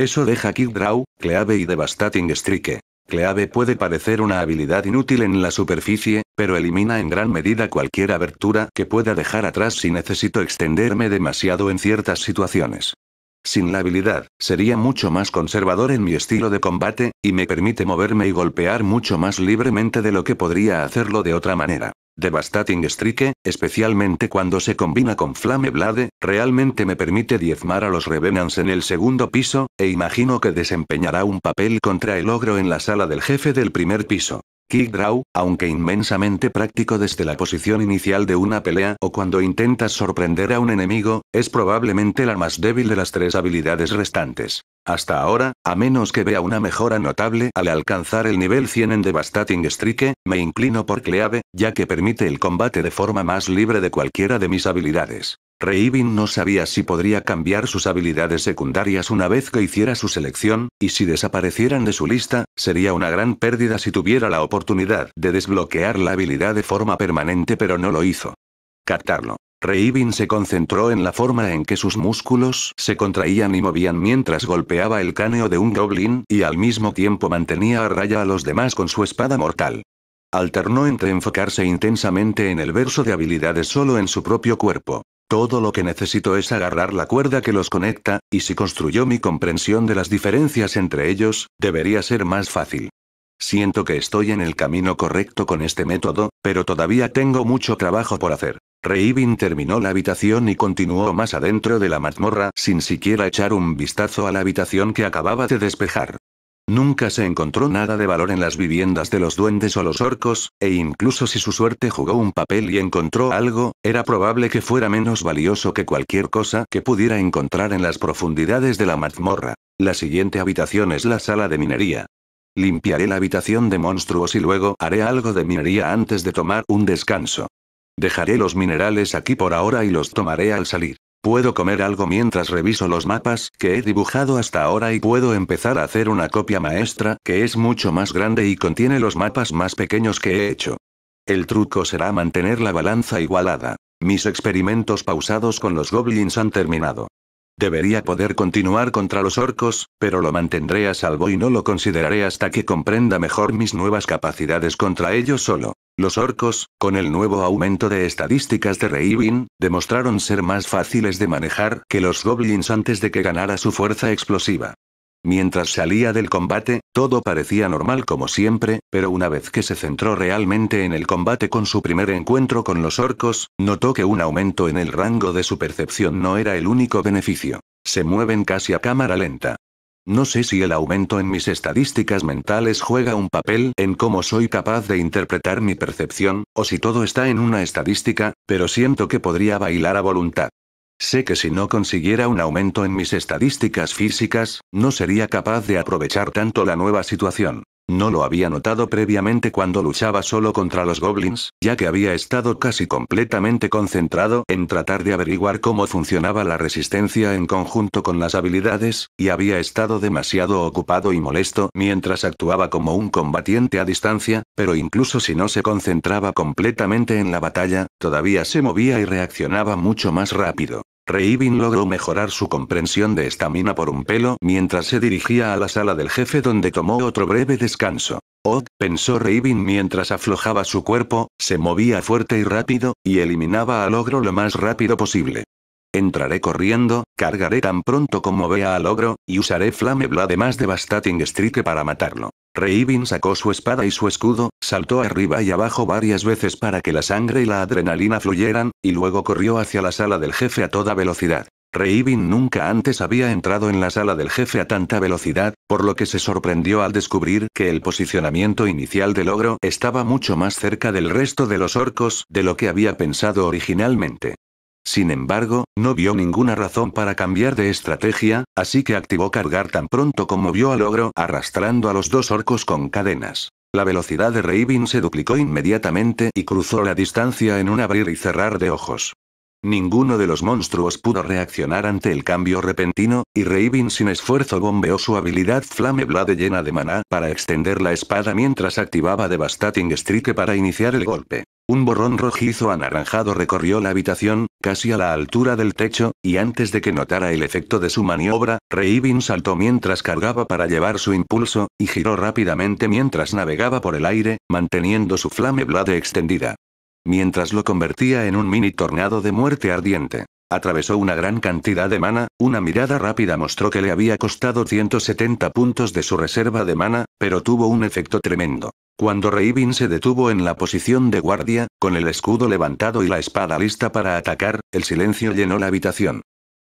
Eso deja Kick Draw, Cleave y Devastating Strike. Cleave puede parecer una habilidad inútil en la superficie, pero elimina en gran medida cualquier abertura que pueda dejar atrás si necesito extenderme demasiado en ciertas situaciones. Sin la habilidad, sería mucho más conservador en mi estilo de combate, y me permite moverme y golpear mucho más libremente de lo que podría hacerlo de otra manera. Devastating Strike, especialmente cuando se combina con Flame Blade, realmente me permite diezmar a los Revenants en el segundo piso, e imagino que desempeñará un papel contra el ogro en la sala del jefe del primer piso. Draw, aunque inmensamente práctico desde la posición inicial de una pelea o cuando intentas sorprender a un enemigo, es probablemente la más débil de las tres habilidades restantes. Hasta ahora, a menos que vea una mejora notable al alcanzar el nivel 100 en Devastating Strike, me inclino por Cleave, ya que permite el combate de forma más libre de cualquiera de mis habilidades. Reibin no sabía si podría cambiar sus habilidades secundarias una vez que hiciera su selección, y si desaparecieran de su lista, sería una gran pérdida si tuviera la oportunidad de desbloquear la habilidad de forma permanente pero no lo hizo. Captarlo. Reibin se concentró en la forma en que sus músculos se contraían y movían mientras golpeaba el cáneo de un goblin y al mismo tiempo mantenía a raya a los demás con su espada mortal. Alternó entre enfocarse intensamente en el verso de habilidades solo en su propio cuerpo todo lo que necesito es agarrar la cuerda que los conecta, y si construyó mi comprensión de las diferencias entre ellos, debería ser más fácil. Siento que estoy en el camino correcto con este método, pero todavía tengo mucho trabajo por hacer. Reivin terminó la habitación y continuó más adentro de la mazmorra sin siquiera echar un vistazo a la habitación que acababa de despejar. Nunca se encontró nada de valor en las viviendas de los duendes o los orcos, e incluso si su suerte jugó un papel y encontró algo, era probable que fuera menos valioso que cualquier cosa que pudiera encontrar en las profundidades de la mazmorra. La siguiente habitación es la sala de minería. Limpiaré la habitación de monstruos y luego haré algo de minería antes de tomar un descanso. Dejaré los minerales aquí por ahora y los tomaré al salir. Puedo comer algo mientras reviso los mapas que he dibujado hasta ahora y puedo empezar a hacer una copia maestra que es mucho más grande y contiene los mapas más pequeños que he hecho. El truco será mantener la balanza igualada. Mis experimentos pausados con los goblins han terminado. Debería poder continuar contra los orcos, pero lo mantendré a salvo y no lo consideraré hasta que comprenda mejor mis nuevas capacidades contra ellos solo. Los orcos, con el nuevo aumento de estadísticas de Reivin, demostraron ser más fáciles de manejar que los goblins antes de que ganara su fuerza explosiva. Mientras salía del combate, todo parecía normal como siempre, pero una vez que se centró realmente en el combate con su primer encuentro con los orcos, notó que un aumento en el rango de su percepción no era el único beneficio. Se mueven casi a cámara lenta. No sé si el aumento en mis estadísticas mentales juega un papel en cómo soy capaz de interpretar mi percepción, o si todo está en una estadística, pero siento que podría bailar a voluntad. Sé que si no consiguiera un aumento en mis estadísticas físicas, no sería capaz de aprovechar tanto la nueva situación. No lo había notado previamente cuando luchaba solo contra los goblins, ya que había estado casi completamente concentrado en tratar de averiguar cómo funcionaba la resistencia en conjunto con las habilidades, y había estado demasiado ocupado y molesto mientras actuaba como un combatiente a distancia, pero incluso si no se concentraba completamente en la batalla, todavía se movía y reaccionaba mucho más rápido. Reibin logró mejorar su comprensión de estamina por un pelo mientras se dirigía a la sala del jefe donde tomó otro breve descanso. Oh, pensó Reibin mientras aflojaba su cuerpo, se movía fuerte y rápido, y eliminaba al ogro lo más rápido posible. Entraré corriendo, cargaré tan pronto como vea al ogro, y usaré Flame Blade más Devastating Strike para matarlo. Raven sacó su espada y su escudo, saltó arriba y abajo varias veces para que la sangre y la adrenalina fluyeran, y luego corrió hacia la sala del jefe a toda velocidad. Raven nunca antes había entrado en la sala del jefe a tanta velocidad, por lo que se sorprendió al descubrir que el posicionamiento inicial del ogro estaba mucho más cerca del resto de los orcos de lo que había pensado originalmente. Sin embargo, no vio ninguna razón para cambiar de estrategia, así que activó cargar tan pronto como vio al ogro arrastrando a los dos orcos con cadenas. La velocidad de Raven se duplicó inmediatamente y cruzó la distancia en un abrir y cerrar de ojos. Ninguno de los monstruos pudo reaccionar ante el cambio repentino, y Raven sin esfuerzo bombeó su habilidad Flame Blade llena de maná para extender la espada mientras activaba Devastating Strike para iniciar el golpe. Un borrón rojizo anaranjado recorrió la habitación, casi a la altura del techo, y antes de que notara el efecto de su maniobra, Reibin saltó mientras cargaba para llevar su impulso, y giró rápidamente mientras navegaba por el aire, manteniendo su flame blade extendida. Mientras lo convertía en un mini tornado de muerte ardiente. Atravesó una gran cantidad de mana, una mirada rápida mostró que le había costado 170 puntos de su reserva de mana, pero tuvo un efecto tremendo. Cuando Reibin se detuvo en la posición de guardia, con el escudo levantado y la espada lista para atacar, el silencio llenó la habitación.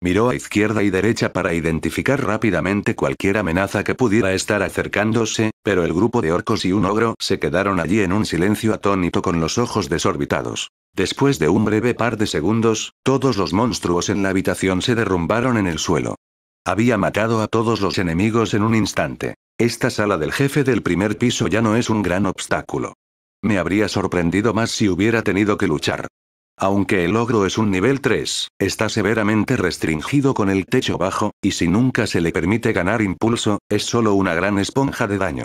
Miró a izquierda y derecha para identificar rápidamente cualquier amenaza que pudiera estar acercándose, pero el grupo de orcos y un ogro se quedaron allí en un silencio atónito con los ojos desorbitados. Después de un breve par de segundos, todos los monstruos en la habitación se derrumbaron en el suelo. Había matado a todos los enemigos en un instante. Esta sala del jefe del primer piso ya no es un gran obstáculo. Me habría sorprendido más si hubiera tenido que luchar. Aunque el ogro es un nivel 3, está severamente restringido con el techo bajo, y si nunca se le permite ganar impulso, es solo una gran esponja de daño.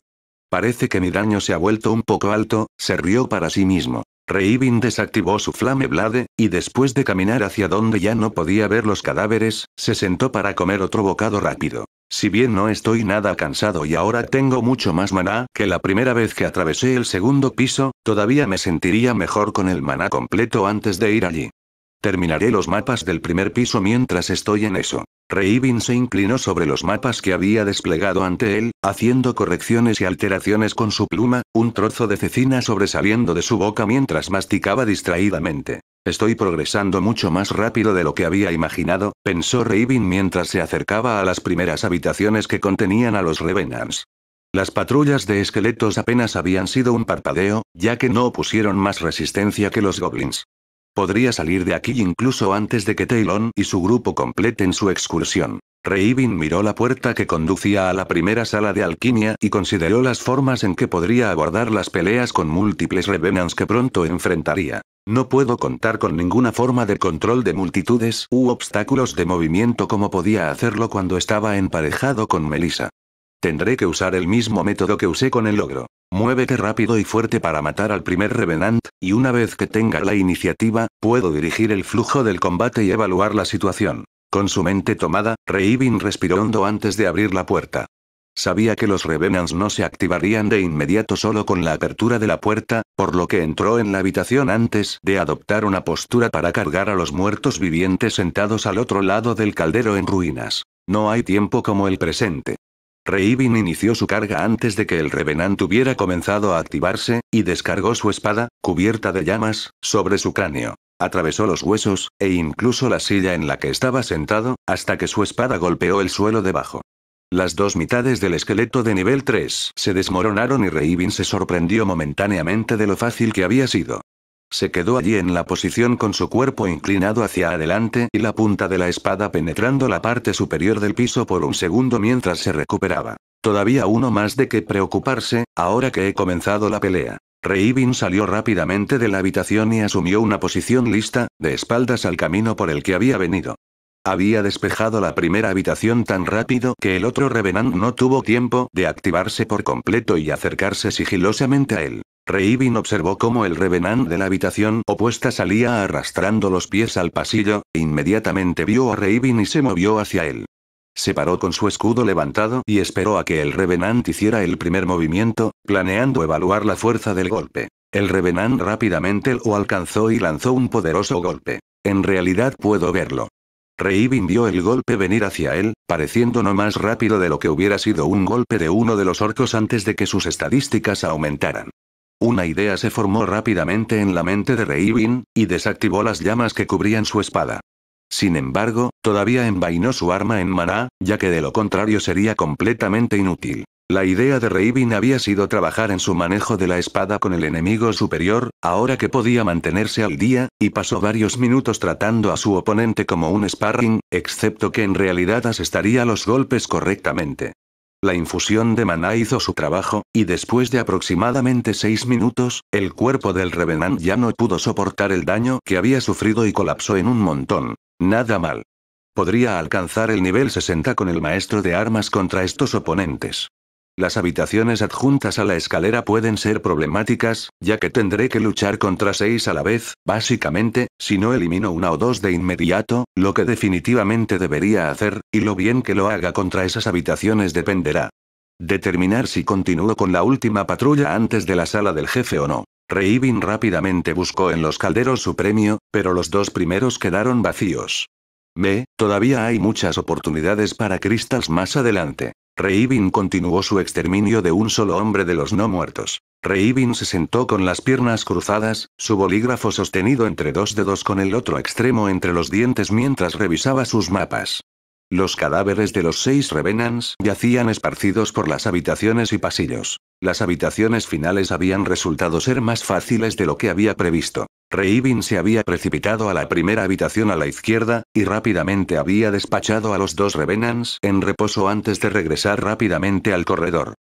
Parece que mi daño se ha vuelto un poco alto, se rió para sí mismo. Reivin desactivó su Flame Blade, y después de caminar hacia donde ya no podía ver los cadáveres, se sentó para comer otro bocado rápido. Si bien no estoy nada cansado y ahora tengo mucho más maná que la primera vez que atravesé el segundo piso, todavía me sentiría mejor con el maná completo antes de ir allí. Terminaré los mapas del primer piso mientras estoy en eso. Reibin se inclinó sobre los mapas que había desplegado ante él, haciendo correcciones y alteraciones con su pluma, un trozo de cecina sobresaliendo de su boca mientras masticaba distraídamente. Estoy progresando mucho más rápido de lo que había imaginado, pensó Reibin mientras se acercaba a las primeras habitaciones que contenían a los Revenants. Las patrullas de esqueletos apenas habían sido un parpadeo, ya que no opusieron más resistencia que los goblins. Podría salir de aquí incluso antes de que Taylon y su grupo completen su excursión. Reivin miró la puerta que conducía a la primera sala de alquimia y consideró las formas en que podría abordar las peleas con múltiples revenants que pronto enfrentaría. No puedo contar con ninguna forma de control de multitudes u obstáculos de movimiento como podía hacerlo cuando estaba emparejado con Melissa. Tendré que usar el mismo método que usé con el logro. Muévete rápido y fuerte para matar al primer Revenant, y una vez que tenga la iniciativa, puedo dirigir el flujo del combate y evaluar la situación. Con su mente tomada, Reivin respiró hondo antes de abrir la puerta. Sabía que los Revenants no se activarían de inmediato solo con la apertura de la puerta, por lo que entró en la habitación antes de adoptar una postura para cargar a los muertos vivientes sentados al otro lado del caldero en ruinas. No hay tiempo como el presente. Reibin inició su carga antes de que el Revenant hubiera comenzado a activarse, y descargó su espada, cubierta de llamas, sobre su cráneo. Atravesó los huesos, e incluso la silla en la que estaba sentado, hasta que su espada golpeó el suelo debajo. Las dos mitades del esqueleto de nivel 3 se desmoronaron y Reibin se sorprendió momentáneamente de lo fácil que había sido. Se quedó allí en la posición con su cuerpo inclinado hacia adelante y la punta de la espada penetrando la parte superior del piso por un segundo mientras se recuperaba. Todavía uno más de qué preocuparse, ahora que he comenzado la pelea. Reivin salió rápidamente de la habitación y asumió una posición lista, de espaldas al camino por el que había venido. Había despejado la primera habitación tan rápido que el otro Revenant no tuvo tiempo de activarse por completo y acercarse sigilosamente a él. Reibin observó cómo el revenant de la habitación opuesta salía arrastrando los pies al pasillo, e inmediatamente vio a Reibin y se movió hacia él. Se paró con su escudo levantado y esperó a que el revenant hiciera el primer movimiento, planeando evaluar la fuerza del golpe. El revenant rápidamente lo alcanzó y lanzó un poderoso golpe. En realidad puedo verlo. Reibin vio el golpe venir hacia él, pareciendo no más rápido de lo que hubiera sido un golpe de uno de los orcos antes de que sus estadísticas aumentaran. Una idea se formó rápidamente en la mente de Reivin, y desactivó las llamas que cubrían su espada. Sin embargo, todavía envainó su arma en maná, ya que de lo contrario sería completamente inútil. La idea de Reivin había sido trabajar en su manejo de la espada con el enemigo superior, ahora que podía mantenerse al día, y pasó varios minutos tratando a su oponente como un sparring, excepto que en realidad asestaría los golpes correctamente. La infusión de maná hizo su trabajo, y después de aproximadamente seis minutos, el cuerpo del Revenant ya no pudo soportar el daño que había sufrido y colapsó en un montón. Nada mal. Podría alcanzar el nivel 60 con el maestro de armas contra estos oponentes. Las habitaciones adjuntas a la escalera pueden ser problemáticas, ya que tendré que luchar contra seis a la vez, básicamente, si no elimino una o dos de inmediato, lo que definitivamente debería hacer, y lo bien que lo haga contra esas habitaciones dependerá. Determinar si continúo con la última patrulla antes de la sala del jefe o no. Reivin rápidamente buscó en los calderos su premio, pero los dos primeros quedaron vacíos. Me, todavía hay muchas oportunidades para Crystals más adelante. Reibin continuó su exterminio de un solo hombre de los no muertos. Reibin se sentó con las piernas cruzadas, su bolígrafo sostenido entre dos dedos con el otro extremo entre los dientes mientras revisaba sus mapas. Los cadáveres de los seis revenants yacían esparcidos por las habitaciones y pasillos. Las habitaciones finales habían resultado ser más fáciles de lo que había previsto. Reivin se había precipitado a la primera habitación a la izquierda, y rápidamente había despachado a los dos revenants en reposo antes de regresar rápidamente al corredor.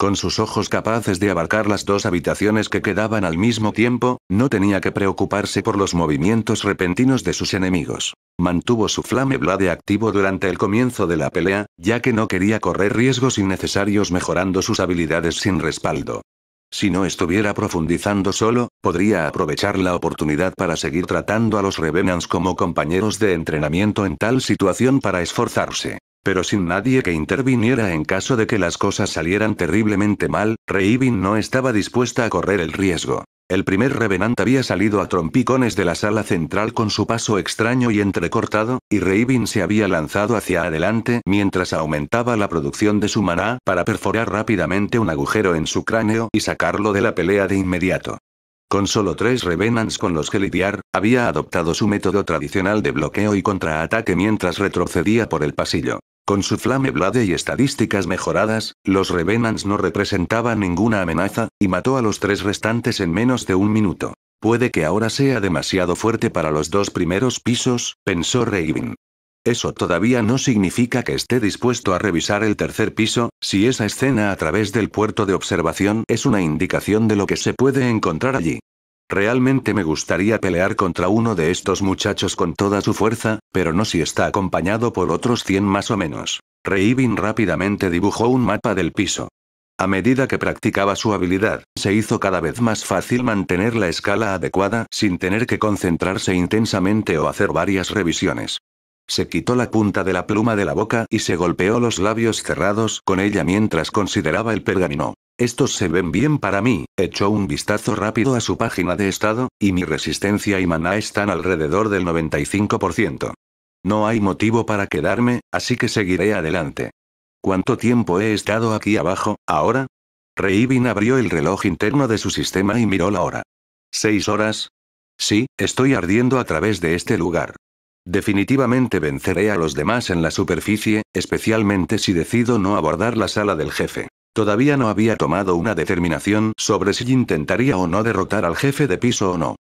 Con sus ojos capaces de abarcar las dos habitaciones que quedaban al mismo tiempo, no tenía que preocuparse por los movimientos repentinos de sus enemigos. Mantuvo su flame blade activo durante el comienzo de la pelea, ya que no quería correr riesgos innecesarios mejorando sus habilidades sin respaldo. Si no estuviera profundizando solo, podría aprovechar la oportunidad para seguir tratando a los Revenants como compañeros de entrenamiento en tal situación para esforzarse. Pero sin nadie que interviniera en caso de que las cosas salieran terriblemente mal, Reivin no estaba dispuesta a correr el riesgo. El primer revenant había salido a trompicones de la sala central con su paso extraño y entrecortado, y Reivin se había lanzado hacia adelante mientras aumentaba la producción de su maná para perforar rápidamente un agujero en su cráneo y sacarlo de la pelea de inmediato. Con solo tres Revenants con los que lidiar, había adoptado su método tradicional de bloqueo y contraataque mientras retrocedía por el pasillo. Con su flame blade y estadísticas mejoradas, los Revenants no representaban ninguna amenaza, y mató a los tres restantes en menos de un minuto. Puede que ahora sea demasiado fuerte para los dos primeros pisos, pensó Raven. Eso todavía no significa que esté dispuesto a revisar el tercer piso, si esa escena a través del puerto de observación es una indicación de lo que se puede encontrar allí. Realmente me gustaría pelear contra uno de estos muchachos con toda su fuerza, pero no si está acompañado por otros 100 más o menos. Reivin rápidamente dibujó un mapa del piso. A medida que practicaba su habilidad, se hizo cada vez más fácil mantener la escala adecuada sin tener que concentrarse intensamente o hacer varias revisiones. Se quitó la punta de la pluma de la boca y se golpeó los labios cerrados con ella mientras consideraba el pergamino. Estos se ven bien para mí, echó un vistazo rápido a su página de estado, y mi resistencia y maná están alrededor del 95%. No hay motivo para quedarme, así que seguiré adelante. ¿Cuánto tiempo he estado aquí abajo, ahora? Reivin abrió el reloj interno de su sistema y miró la hora. ¿Seis horas? Sí, estoy ardiendo a través de este lugar. Definitivamente venceré a los demás en la superficie, especialmente si decido no abordar la sala del jefe. Todavía no había tomado una determinación sobre si intentaría o no derrotar al jefe de piso o no.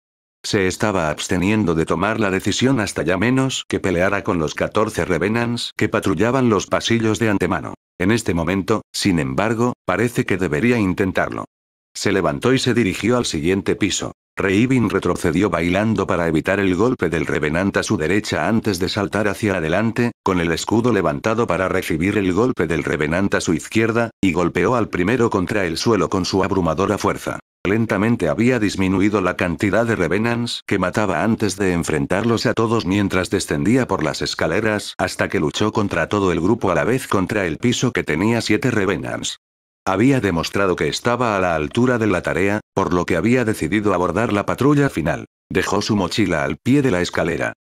Se estaba absteniendo de tomar la decisión hasta ya menos que peleara con los 14 revenants que patrullaban los pasillos de antemano. En este momento, sin embargo, parece que debería intentarlo. Se levantó y se dirigió al siguiente piso. Reibin retrocedió bailando para evitar el golpe del revenant a su derecha antes de saltar hacia adelante, con el escudo levantado para recibir el golpe del revenant a su izquierda, y golpeó al primero contra el suelo con su abrumadora fuerza. Lentamente había disminuido la cantidad de revenants que mataba antes de enfrentarlos a todos mientras descendía por las escaleras hasta que luchó contra todo el grupo a la vez contra el piso que tenía siete revenants. Había demostrado que estaba a la altura de la tarea, por lo que había decidido abordar la patrulla final. Dejó su mochila al pie de la escalera.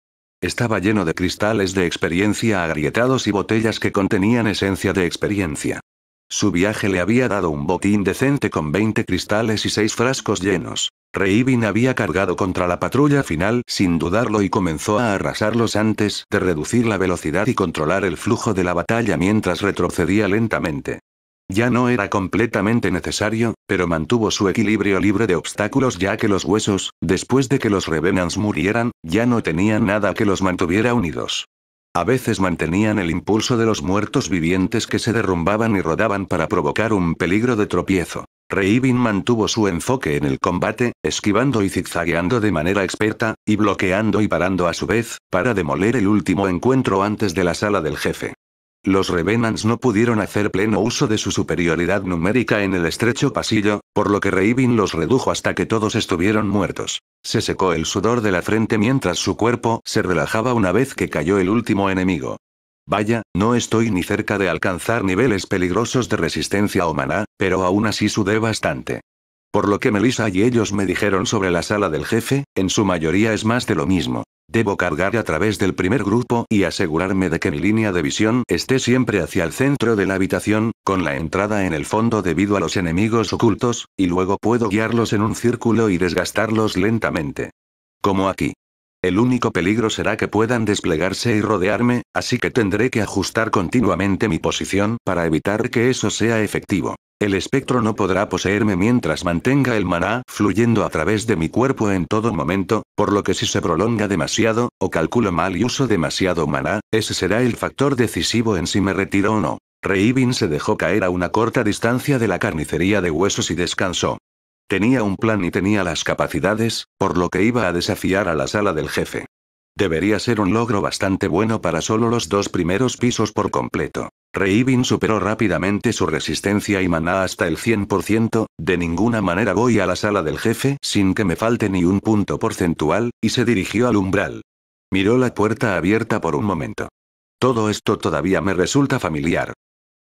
Estaba lleno de cristales de experiencia agrietados y botellas que contenían esencia de experiencia. Su viaje le había dado un botín decente con 20 cristales y 6 frascos llenos. Reivin había cargado contra la patrulla final sin dudarlo y comenzó a arrasarlos antes de reducir la velocidad y controlar el flujo de la batalla mientras retrocedía lentamente. Ya no era completamente necesario, pero mantuvo su equilibrio libre de obstáculos ya que los huesos, después de que los Revenants murieran, ya no tenían nada que los mantuviera unidos. A veces mantenían el impulso de los muertos vivientes que se derrumbaban y rodaban para provocar un peligro de tropiezo. Reibin mantuvo su enfoque en el combate, esquivando y zigzagueando de manera experta, y bloqueando y parando a su vez, para demoler el último encuentro antes de la sala del jefe. Los Revenants no pudieron hacer pleno uso de su superioridad numérica en el estrecho pasillo, por lo que Reivin los redujo hasta que todos estuvieron muertos. Se secó el sudor de la frente mientras su cuerpo se relajaba una vez que cayó el último enemigo. Vaya, no estoy ni cerca de alcanzar niveles peligrosos de resistencia o pero aún así sudé bastante. Por lo que Melissa y ellos me dijeron sobre la sala del jefe, en su mayoría es más de lo mismo. Debo cargar a través del primer grupo y asegurarme de que mi línea de visión esté siempre hacia el centro de la habitación, con la entrada en el fondo debido a los enemigos ocultos, y luego puedo guiarlos en un círculo y desgastarlos lentamente. Como aquí. El único peligro será que puedan desplegarse y rodearme, así que tendré que ajustar continuamente mi posición para evitar que eso sea efectivo. El espectro no podrá poseerme mientras mantenga el maná fluyendo a través de mi cuerpo en todo momento, por lo que si se prolonga demasiado, o calculo mal y uso demasiado maná, ese será el factor decisivo en si me retiro o no. Reivin se dejó caer a una corta distancia de la carnicería de huesos y descansó. Tenía un plan y tenía las capacidades, por lo que iba a desafiar a la sala del jefe. Debería ser un logro bastante bueno para solo los dos primeros pisos por completo. Reivin superó rápidamente su resistencia y maná hasta el 100%, de ninguna manera voy a la sala del jefe sin que me falte ni un punto porcentual, y se dirigió al umbral. Miró la puerta abierta por un momento. Todo esto todavía me resulta familiar.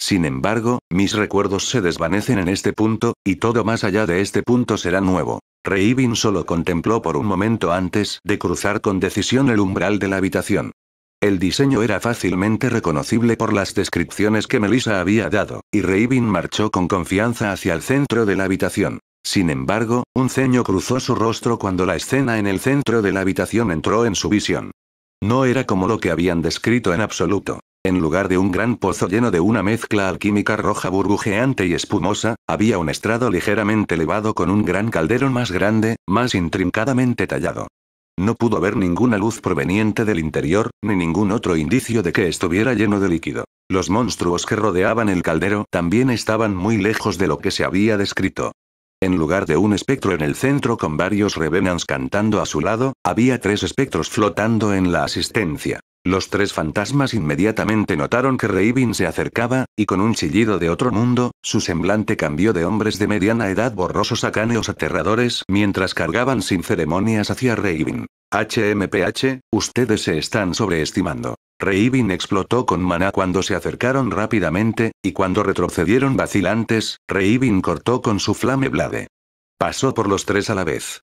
Sin embargo, mis recuerdos se desvanecen en este punto, y todo más allá de este punto será nuevo. Reibin solo contempló por un momento antes de cruzar con decisión el umbral de la habitación. El diseño era fácilmente reconocible por las descripciones que Melissa había dado, y Reibin marchó con confianza hacia el centro de la habitación. Sin embargo, un ceño cruzó su rostro cuando la escena en el centro de la habitación entró en su visión. No era como lo que habían descrito en absoluto. En lugar de un gran pozo lleno de una mezcla alquímica roja burbujeante y espumosa, había un estrado ligeramente elevado con un gran caldero más grande, más intrincadamente tallado. No pudo ver ninguna luz proveniente del interior, ni ningún otro indicio de que estuviera lleno de líquido. Los monstruos que rodeaban el caldero también estaban muy lejos de lo que se había descrito. En lugar de un espectro en el centro con varios revenants cantando a su lado, había tres espectros flotando en la asistencia. Los tres fantasmas inmediatamente notaron que Reivin se acercaba, y con un chillido de otro mundo, su semblante cambió de hombres de mediana edad borrosos a cáneos aterradores mientras cargaban sin ceremonias hacia Reivin. HMPH, ustedes se están sobreestimando. Reivin explotó con maná cuando se acercaron rápidamente, y cuando retrocedieron vacilantes, Reivin cortó con su flame blade. Pasó por los tres a la vez.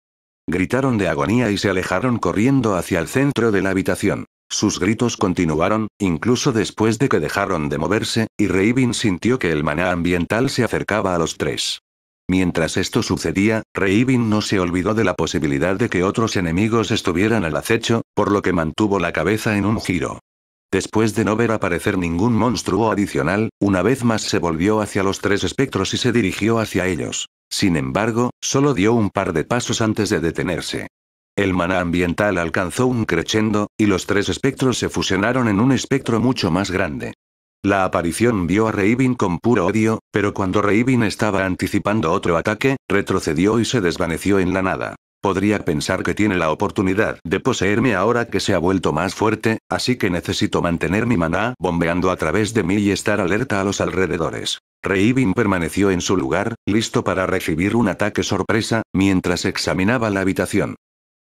Gritaron de agonía y se alejaron corriendo hacia el centro de la habitación. Sus gritos continuaron, incluso después de que dejaron de moverse, y Reivin sintió que el maná ambiental se acercaba a los tres. Mientras esto sucedía, Reivin no se olvidó de la posibilidad de que otros enemigos estuvieran al acecho, por lo que mantuvo la cabeza en un giro. Después de no ver aparecer ningún monstruo adicional, una vez más se volvió hacia los tres espectros y se dirigió hacia ellos. Sin embargo, solo dio un par de pasos antes de detenerse. El maná ambiental alcanzó un crescendo, y los tres espectros se fusionaron en un espectro mucho más grande. La aparición vio a Reibin con puro odio, pero cuando Reivin estaba anticipando otro ataque, retrocedió y se desvaneció en la nada. Podría pensar que tiene la oportunidad de poseerme ahora que se ha vuelto más fuerte, así que necesito mantener mi maná bombeando a través de mí y estar alerta a los alrededores. Reivin permaneció en su lugar, listo para recibir un ataque sorpresa, mientras examinaba la habitación.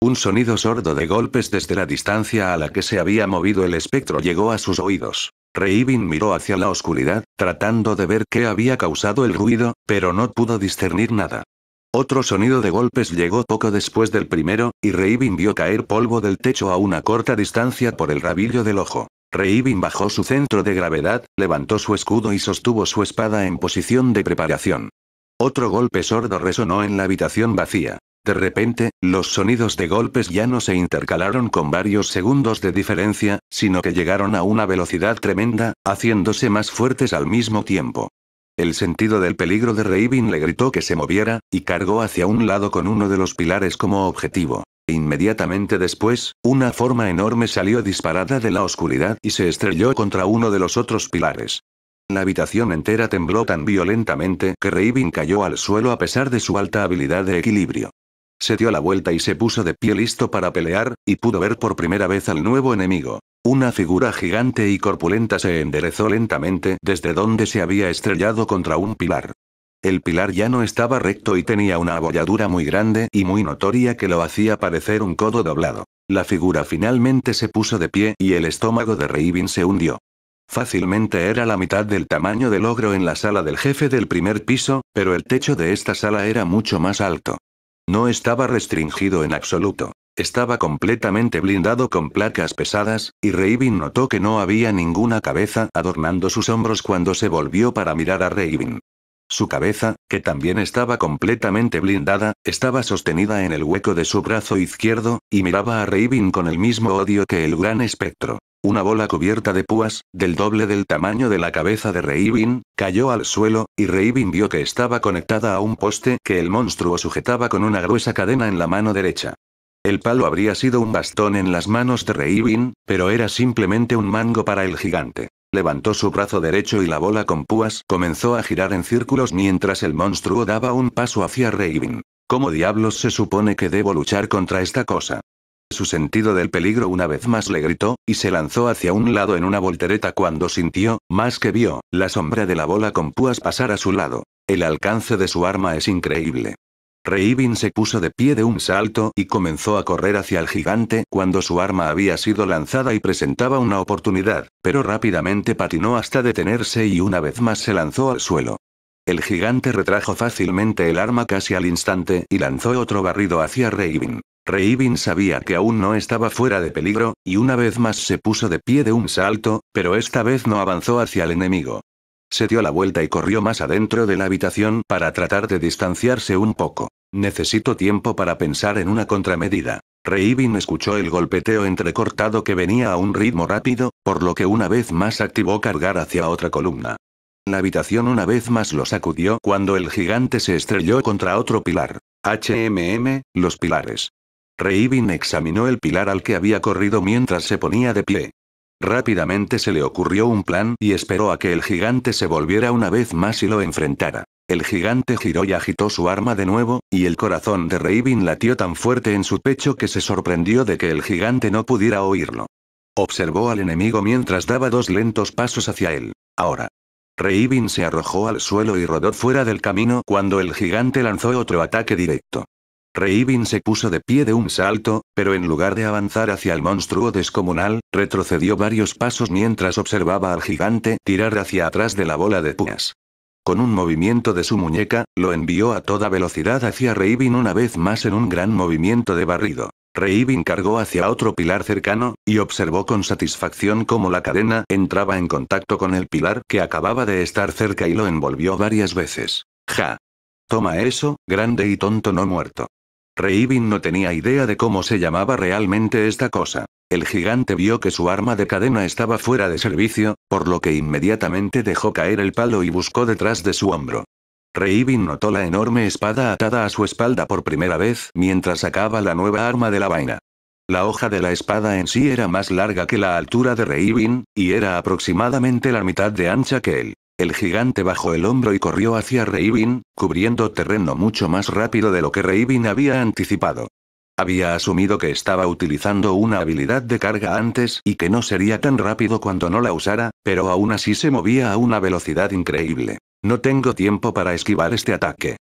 Un sonido sordo de golpes desde la distancia a la que se había movido el espectro llegó a sus oídos. Reivin miró hacia la oscuridad, tratando de ver qué había causado el ruido, pero no pudo discernir nada. Otro sonido de golpes llegó poco después del primero, y Reivin vio caer polvo del techo a una corta distancia por el rabillo del ojo. Reivin bajó su centro de gravedad, levantó su escudo y sostuvo su espada en posición de preparación. Otro golpe sordo resonó en la habitación vacía. De repente, los sonidos de golpes ya no se intercalaron con varios segundos de diferencia, sino que llegaron a una velocidad tremenda, haciéndose más fuertes al mismo tiempo. El sentido del peligro de Reibin le gritó que se moviera, y cargó hacia un lado con uno de los pilares como objetivo. Inmediatamente después, una forma enorme salió disparada de la oscuridad y se estrelló contra uno de los otros pilares. La habitación entera tembló tan violentamente que Reibin cayó al suelo a pesar de su alta habilidad de equilibrio. Se dio la vuelta y se puso de pie listo para pelear, y pudo ver por primera vez al nuevo enemigo. Una figura gigante y corpulenta se enderezó lentamente desde donde se había estrellado contra un pilar. El pilar ya no estaba recto y tenía una abolladura muy grande y muy notoria que lo hacía parecer un codo doblado. La figura finalmente se puso de pie y el estómago de Reivin se hundió. Fácilmente era la mitad del tamaño del ogro en la sala del jefe del primer piso, pero el techo de esta sala era mucho más alto. No estaba restringido en absoluto. Estaba completamente blindado con placas pesadas, y Raven notó que no había ninguna cabeza adornando sus hombros cuando se volvió para mirar a Raven. Su cabeza, que también estaba completamente blindada, estaba sostenida en el hueco de su brazo izquierdo, y miraba a Raven con el mismo odio que el gran espectro. Una bola cubierta de púas, del doble del tamaño de la cabeza de Raven, cayó al suelo, y Raven vio que estaba conectada a un poste que el monstruo sujetaba con una gruesa cadena en la mano derecha. El palo habría sido un bastón en las manos de Raven, pero era simplemente un mango para el gigante levantó su brazo derecho y la bola con púas comenzó a girar en círculos mientras el monstruo daba un paso hacia Raven. ¿Cómo diablos se supone que debo luchar contra esta cosa? Su sentido del peligro una vez más le gritó, y se lanzó hacia un lado en una voltereta cuando sintió, más que vio, la sombra de la bola con púas pasar a su lado. El alcance de su arma es increíble. Reibin se puso de pie de un salto y comenzó a correr hacia el gigante cuando su arma había sido lanzada y presentaba una oportunidad, pero rápidamente patinó hasta detenerse y una vez más se lanzó al suelo. El gigante retrajo fácilmente el arma casi al instante y lanzó otro barrido hacia Reibin. Reibin sabía que aún no estaba fuera de peligro, y una vez más se puso de pie de un salto, pero esta vez no avanzó hacia el enemigo. Se dio la vuelta y corrió más adentro de la habitación para tratar de distanciarse un poco. Necesito tiempo para pensar en una contramedida. Reivin escuchó el golpeteo entrecortado que venía a un ritmo rápido, por lo que una vez más activó cargar hacia otra columna. La habitación una vez más lo sacudió cuando el gigante se estrelló contra otro pilar. HMM, los pilares. Reivin examinó el pilar al que había corrido mientras se ponía de pie. Rápidamente se le ocurrió un plan y esperó a que el gigante se volviera una vez más y lo enfrentara. El gigante giró y agitó su arma de nuevo, y el corazón de Raven latió tan fuerte en su pecho que se sorprendió de que el gigante no pudiera oírlo. Observó al enemigo mientras daba dos lentos pasos hacia él. Ahora. Raven se arrojó al suelo y rodó fuera del camino cuando el gigante lanzó otro ataque directo. Reibin se puso de pie de un salto, pero en lugar de avanzar hacia el monstruo descomunal, retrocedió varios pasos mientras observaba al gigante tirar hacia atrás de la bola de púas. Con un movimiento de su muñeca, lo envió a toda velocidad hacia Reibin una vez más en un gran movimiento de barrido. Reibin cargó hacia otro pilar cercano, y observó con satisfacción cómo la cadena entraba en contacto con el pilar que acababa de estar cerca y lo envolvió varias veces. ¡Ja! Toma eso, grande y tonto no muerto. Reivin no tenía idea de cómo se llamaba realmente esta cosa. El gigante vio que su arma de cadena estaba fuera de servicio, por lo que inmediatamente dejó caer el palo y buscó detrás de su hombro. Reivin notó la enorme espada atada a su espalda por primera vez mientras sacaba la nueva arma de la vaina. La hoja de la espada en sí era más larga que la altura de Reivin, y era aproximadamente la mitad de ancha que él. El gigante bajó el hombro y corrió hacia Reibin, cubriendo terreno mucho más rápido de lo que Reibin había anticipado. Había asumido que estaba utilizando una habilidad de carga antes y que no sería tan rápido cuando no la usara, pero aún así se movía a una velocidad increíble. No tengo tiempo para esquivar este ataque.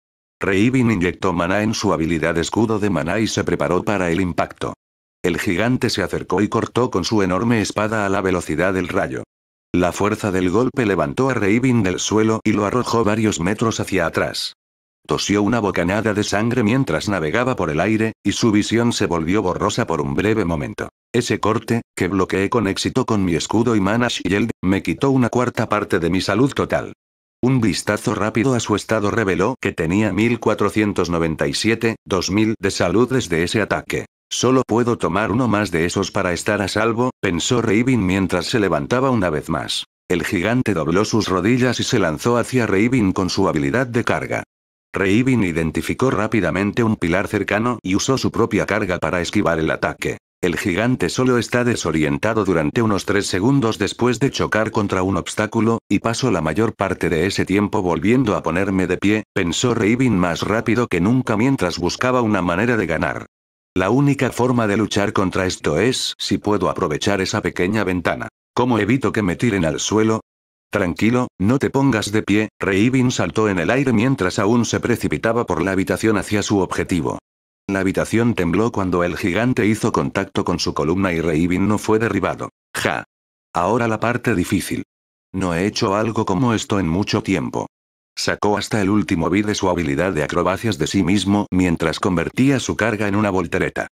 Reibin inyectó maná en su habilidad escudo de maná y se preparó para el impacto. El gigante se acercó y cortó con su enorme espada a la velocidad del rayo. La fuerza del golpe levantó a Raven del suelo y lo arrojó varios metros hacia atrás. Tosió una bocanada de sangre mientras navegaba por el aire, y su visión se volvió borrosa por un breve momento. Ese corte, que bloqueé con éxito con mi escudo y mana shield, me quitó una cuarta parte de mi salud total. Un vistazo rápido a su estado reveló que tenía 1497, 2000 de salud desde ese ataque. Solo puedo tomar uno más de esos para estar a salvo, pensó Raven mientras se levantaba una vez más. El gigante dobló sus rodillas y se lanzó hacia Raven con su habilidad de carga. Raven identificó rápidamente un pilar cercano y usó su propia carga para esquivar el ataque. El gigante solo está desorientado durante unos 3 segundos después de chocar contra un obstáculo, y pasó la mayor parte de ese tiempo volviendo a ponerme de pie, pensó Raven más rápido que nunca mientras buscaba una manera de ganar. La única forma de luchar contra esto es si puedo aprovechar esa pequeña ventana. ¿Cómo evito que me tiren al suelo? Tranquilo, no te pongas de pie, Reivin saltó en el aire mientras aún se precipitaba por la habitación hacia su objetivo. La habitación tembló cuando el gigante hizo contacto con su columna y Reivin no fue derribado. Ja. Ahora la parte difícil. No he hecho algo como esto en mucho tiempo. Sacó hasta el último vi de su habilidad de acrobacias de sí mismo mientras convertía su carga en una voltereta.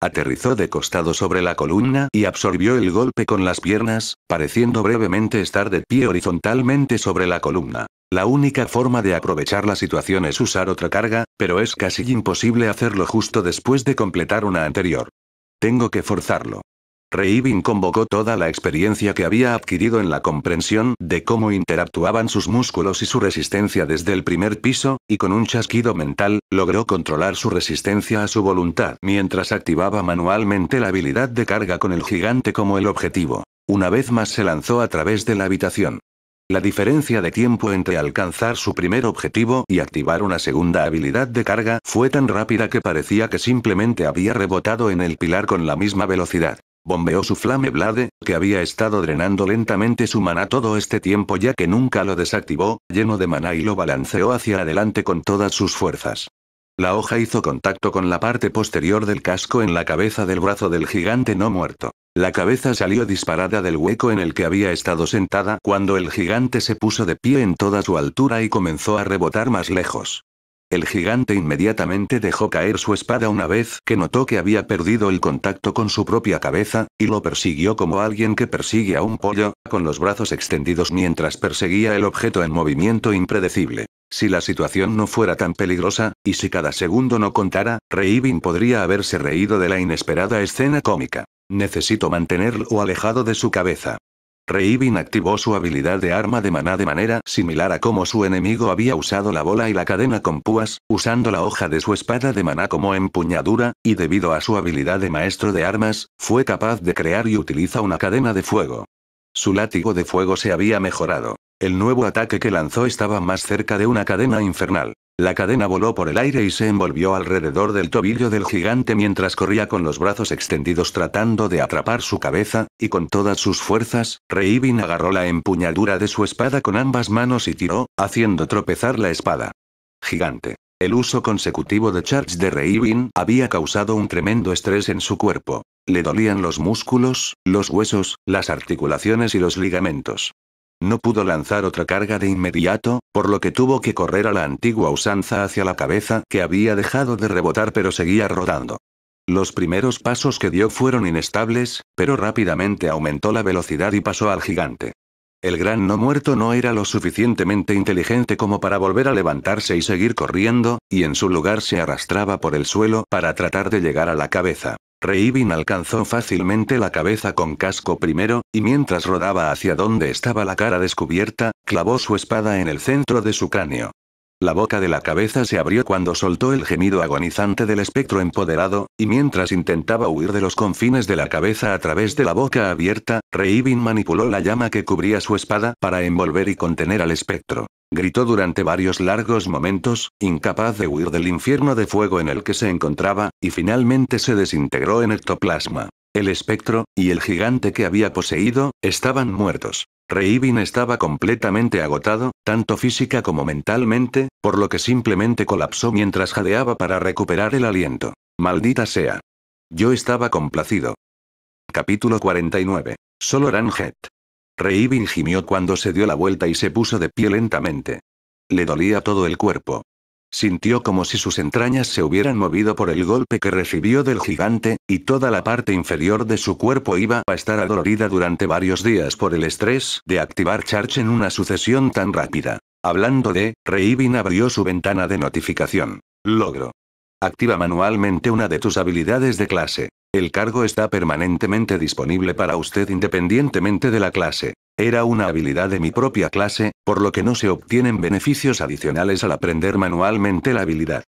Aterrizó de costado sobre la columna y absorbió el golpe con las piernas, pareciendo brevemente estar de pie horizontalmente sobre la columna. La única forma de aprovechar la situación es usar otra carga, pero es casi imposible hacerlo justo después de completar una anterior. Tengo que forzarlo. Reibin convocó toda la experiencia que había adquirido en la comprensión de cómo interactuaban sus músculos y su resistencia desde el primer piso, y con un chasquido mental, logró controlar su resistencia a su voluntad mientras activaba manualmente la habilidad de carga con el gigante como el objetivo. Una vez más se lanzó a través de la habitación. La diferencia de tiempo entre alcanzar su primer objetivo y activar una segunda habilidad de carga fue tan rápida que parecía que simplemente había rebotado en el pilar con la misma velocidad. Bombeó su Flame Blade, que había estado drenando lentamente su maná todo este tiempo ya que nunca lo desactivó, lleno de maná y lo balanceó hacia adelante con todas sus fuerzas. La hoja hizo contacto con la parte posterior del casco en la cabeza del brazo del gigante no muerto. La cabeza salió disparada del hueco en el que había estado sentada cuando el gigante se puso de pie en toda su altura y comenzó a rebotar más lejos. El gigante inmediatamente dejó caer su espada una vez que notó que había perdido el contacto con su propia cabeza, y lo persiguió como alguien que persigue a un pollo, con los brazos extendidos mientras perseguía el objeto en movimiento impredecible. Si la situación no fuera tan peligrosa, y si cada segundo no contara, Reivin podría haberse reído de la inesperada escena cómica. Necesito mantenerlo alejado de su cabeza. Reivin activó su habilidad de arma de maná de manera similar a como su enemigo había usado la bola y la cadena con púas, usando la hoja de su espada de maná como empuñadura, y debido a su habilidad de maestro de armas, fue capaz de crear y utiliza una cadena de fuego. Su látigo de fuego se había mejorado. El nuevo ataque que lanzó estaba más cerca de una cadena infernal. La cadena voló por el aire y se envolvió alrededor del tobillo del gigante mientras corría con los brazos extendidos tratando de atrapar su cabeza, y con todas sus fuerzas, Reibin agarró la empuñadura de su espada con ambas manos y tiró, haciendo tropezar la espada. Gigante. El uso consecutivo de charge de Reibin había causado un tremendo estrés en su cuerpo. Le dolían los músculos, los huesos, las articulaciones y los ligamentos. No pudo lanzar otra carga de inmediato, por lo que tuvo que correr a la antigua usanza hacia la cabeza que había dejado de rebotar pero seguía rodando. Los primeros pasos que dio fueron inestables, pero rápidamente aumentó la velocidad y pasó al gigante. El gran no muerto no era lo suficientemente inteligente como para volver a levantarse y seguir corriendo, y en su lugar se arrastraba por el suelo para tratar de llegar a la cabeza. Reibin alcanzó fácilmente la cabeza con casco primero, y mientras rodaba hacia donde estaba la cara descubierta, clavó su espada en el centro de su cráneo. La boca de la cabeza se abrió cuando soltó el gemido agonizante del espectro empoderado, y mientras intentaba huir de los confines de la cabeza a través de la boca abierta, Reivin manipuló la llama que cubría su espada para envolver y contener al espectro. Gritó durante varios largos momentos, incapaz de huir del infierno de fuego en el que se encontraba, y finalmente se desintegró en ectoplasma. El espectro, y el gigante que había poseído, estaban muertos. Reivin estaba completamente agotado, tanto física como mentalmente, por lo que simplemente colapsó mientras jadeaba para recuperar el aliento. Maldita sea. Yo estaba complacido. Capítulo 49. Solo Ranjet. Reivin gimió cuando se dio la vuelta y se puso de pie lentamente. Le dolía todo el cuerpo. Sintió como si sus entrañas se hubieran movido por el golpe que recibió del gigante, y toda la parte inferior de su cuerpo iba a estar adolorida durante varios días por el estrés de activar Charge en una sucesión tan rápida. Hablando de, Reivin abrió su ventana de notificación. Logro. Activa manualmente una de tus habilidades de clase. El cargo está permanentemente disponible para usted independientemente de la clase. Era una habilidad de mi propia clase, por lo que no se obtienen beneficios adicionales al aprender manualmente la habilidad.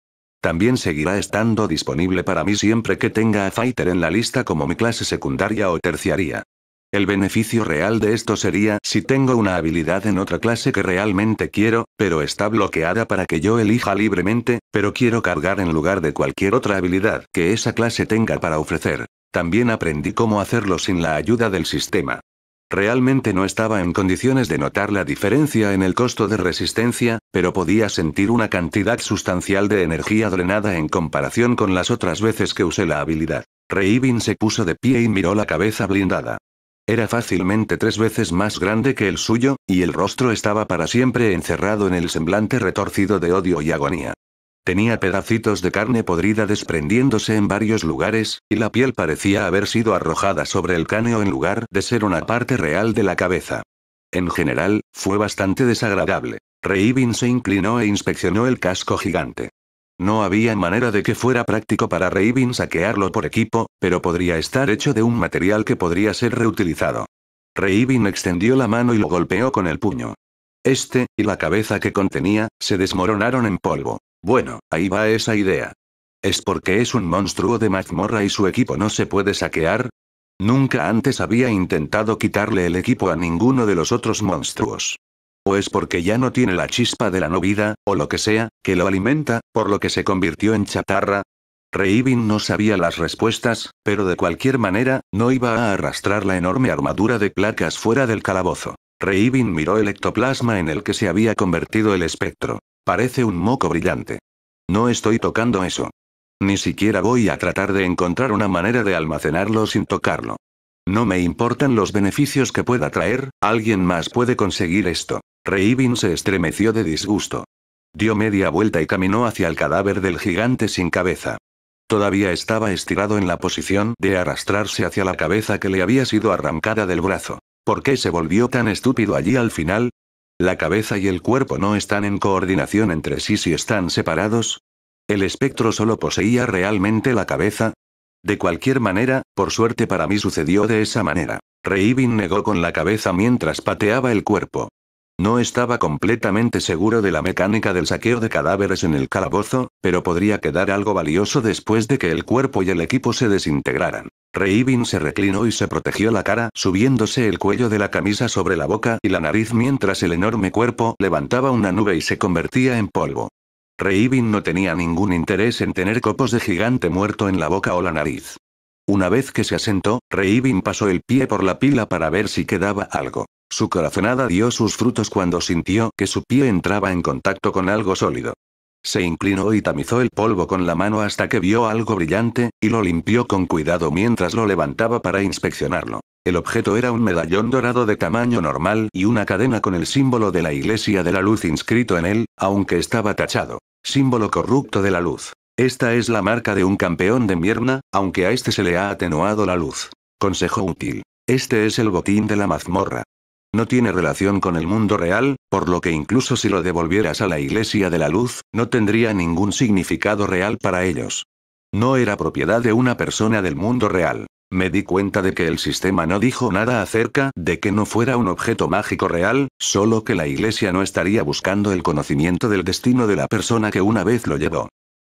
También seguirá estando disponible para mí siempre que tenga a Fighter en la lista como mi clase secundaria o terciaria. El beneficio real de esto sería si tengo una habilidad en otra clase que realmente quiero, pero está bloqueada para que yo elija libremente, pero quiero cargar en lugar de cualquier otra habilidad que esa clase tenga para ofrecer. También aprendí cómo hacerlo sin la ayuda del sistema. Realmente no estaba en condiciones de notar la diferencia en el costo de resistencia, pero podía sentir una cantidad sustancial de energía drenada en comparación con las otras veces que usé la habilidad. Reibin se puso de pie y miró la cabeza blindada. Era fácilmente tres veces más grande que el suyo, y el rostro estaba para siempre encerrado en el semblante retorcido de odio y agonía. Tenía pedacitos de carne podrida desprendiéndose en varios lugares, y la piel parecía haber sido arrojada sobre el cráneo en lugar de ser una parte real de la cabeza. En general, fue bastante desagradable. Reibin se inclinó e inspeccionó el casco gigante. No había manera de que fuera práctico para Reibin saquearlo por equipo, pero podría estar hecho de un material que podría ser reutilizado. Reibin extendió la mano y lo golpeó con el puño. Este, y la cabeza que contenía, se desmoronaron en polvo. Bueno, ahí va esa idea. ¿Es porque es un monstruo de mazmorra y su equipo no se puede saquear? Nunca antes había intentado quitarle el equipo a ninguno de los otros monstruos. O es porque ya no tiene la chispa de la no o lo que sea, que lo alimenta, por lo que se convirtió en chatarra. Reivin no sabía las respuestas, pero de cualquier manera, no iba a arrastrar la enorme armadura de placas fuera del calabozo. Reibin miró el ectoplasma en el que se había convertido el espectro. Parece un moco brillante. No estoy tocando eso. Ni siquiera voy a tratar de encontrar una manera de almacenarlo sin tocarlo. No me importan los beneficios que pueda traer, alguien más puede conseguir esto. Reibin se estremeció de disgusto. Dio media vuelta y caminó hacia el cadáver del gigante sin cabeza. Todavía estaba estirado en la posición de arrastrarse hacia la cabeza que le había sido arrancada del brazo. ¿Por qué se volvió tan estúpido allí al final? La cabeza y el cuerpo no están en coordinación entre sí si están separados. El espectro solo poseía realmente la cabeza. De cualquier manera, por suerte para mí sucedió de esa manera. Reivin negó con la cabeza mientras pateaba el cuerpo. No estaba completamente seguro de la mecánica del saqueo de cadáveres en el calabozo, pero podría quedar algo valioso después de que el cuerpo y el equipo se desintegraran. Reibin se reclinó y se protegió la cara, subiéndose el cuello de la camisa sobre la boca y la nariz mientras el enorme cuerpo levantaba una nube y se convertía en polvo. Reibin no tenía ningún interés en tener copos de gigante muerto en la boca o la nariz. Una vez que se asentó, Reibin pasó el pie por la pila para ver si quedaba algo. Su corazonada dio sus frutos cuando sintió que su pie entraba en contacto con algo sólido. Se inclinó y tamizó el polvo con la mano hasta que vio algo brillante, y lo limpió con cuidado mientras lo levantaba para inspeccionarlo. El objeto era un medallón dorado de tamaño normal y una cadena con el símbolo de la Iglesia de la Luz inscrito en él, aunque estaba tachado. Símbolo corrupto de la luz. Esta es la marca de un campeón de Mierna, aunque a este se le ha atenuado la luz. Consejo útil. Este es el botín de la mazmorra no tiene relación con el mundo real, por lo que incluso si lo devolvieras a la Iglesia de la Luz, no tendría ningún significado real para ellos. No era propiedad de una persona del mundo real. Me di cuenta de que el sistema no dijo nada acerca de que no fuera un objeto mágico real, solo que la Iglesia no estaría buscando el conocimiento del destino de la persona que una vez lo llevó.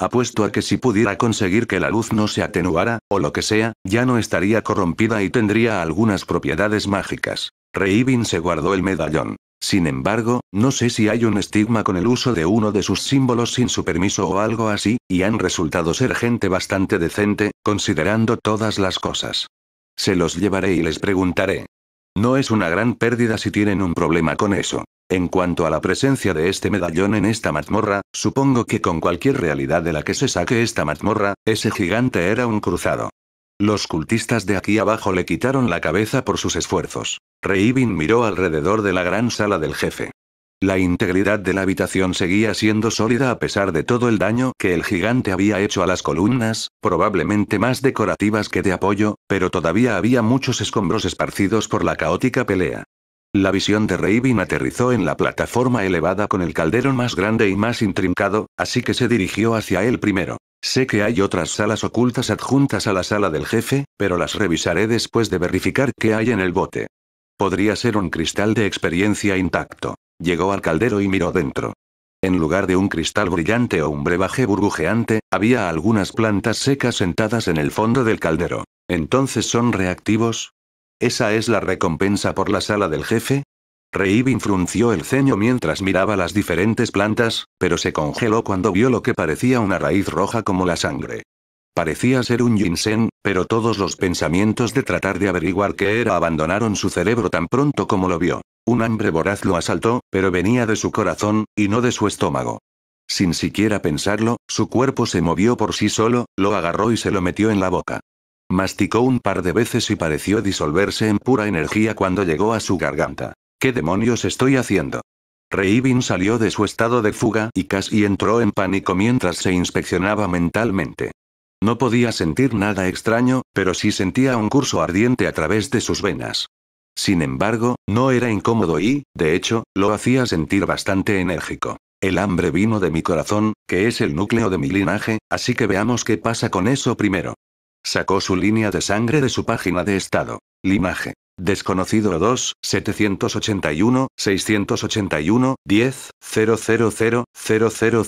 Apuesto a que si pudiera conseguir que la luz no se atenuara, o lo que sea, ya no estaría corrompida y tendría algunas propiedades mágicas. Reibin se guardó el medallón. Sin embargo, no sé si hay un estigma con el uso de uno de sus símbolos sin su permiso o algo así, y han resultado ser gente bastante decente, considerando todas las cosas. Se los llevaré y les preguntaré. No es una gran pérdida si tienen un problema con eso. En cuanto a la presencia de este medallón en esta mazmorra, supongo que con cualquier realidad de la que se saque esta mazmorra, ese gigante era un cruzado. Los cultistas de aquí abajo le quitaron la cabeza por sus esfuerzos. Reibin miró alrededor de la gran sala del jefe. La integridad de la habitación seguía siendo sólida a pesar de todo el daño que el gigante había hecho a las columnas, probablemente más decorativas que de apoyo, pero todavía había muchos escombros esparcidos por la caótica pelea. La visión de Reibin aterrizó en la plataforma elevada con el calderón más grande y más intrincado, así que se dirigió hacia él primero. Sé que hay otras salas ocultas adjuntas a la sala del jefe, pero las revisaré después de verificar qué hay en el bote. Podría ser un cristal de experiencia intacto. Llegó al caldero y miró dentro. En lugar de un cristal brillante o un brebaje burbujeante, había algunas plantas secas sentadas en el fondo del caldero. ¿Entonces son reactivos? ¿Esa es la recompensa por la sala del jefe? Reibin frunció el ceño mientras miraba las diferentes plantas, pero se congeló cuando vio lo que parecía una raíz roja como la sangre. Parecía ser un ginseng, pero todos los pensamientos de tratar de averiguar qué era abandonaron su cerebro tan pronto como lo vio. Un hambre voraz lo asaltó, pero venía de su corazón, y no de su estómago. Sin siquiera pensarlo, su cuerpo se movió por sí solo, lo agarró y se lo metió en la boca. Masticó un par de veces y pareció disolverse en pura energía cuando llegó a su garganta. ¿Qué demonios estoy haciendo? Reibin salió de su estado de fuga y casi entró en pánico mientras se inspeccionaba mentalmente. No podía sentir nada extraño, pero sí sentía un curso ardiente a través de sus venas. Sin embargo, no era incómodo y, de hecho, lo hacía sentir bastante enérgico. El hambre vino de mi corazón, que es el núcleo de mi linaje, así que veamos qué pasa con eso primero. Sacó su línea de sangre de su página de estado. Linaje. Desconocido 2, 781, 681, 10, 000, 000.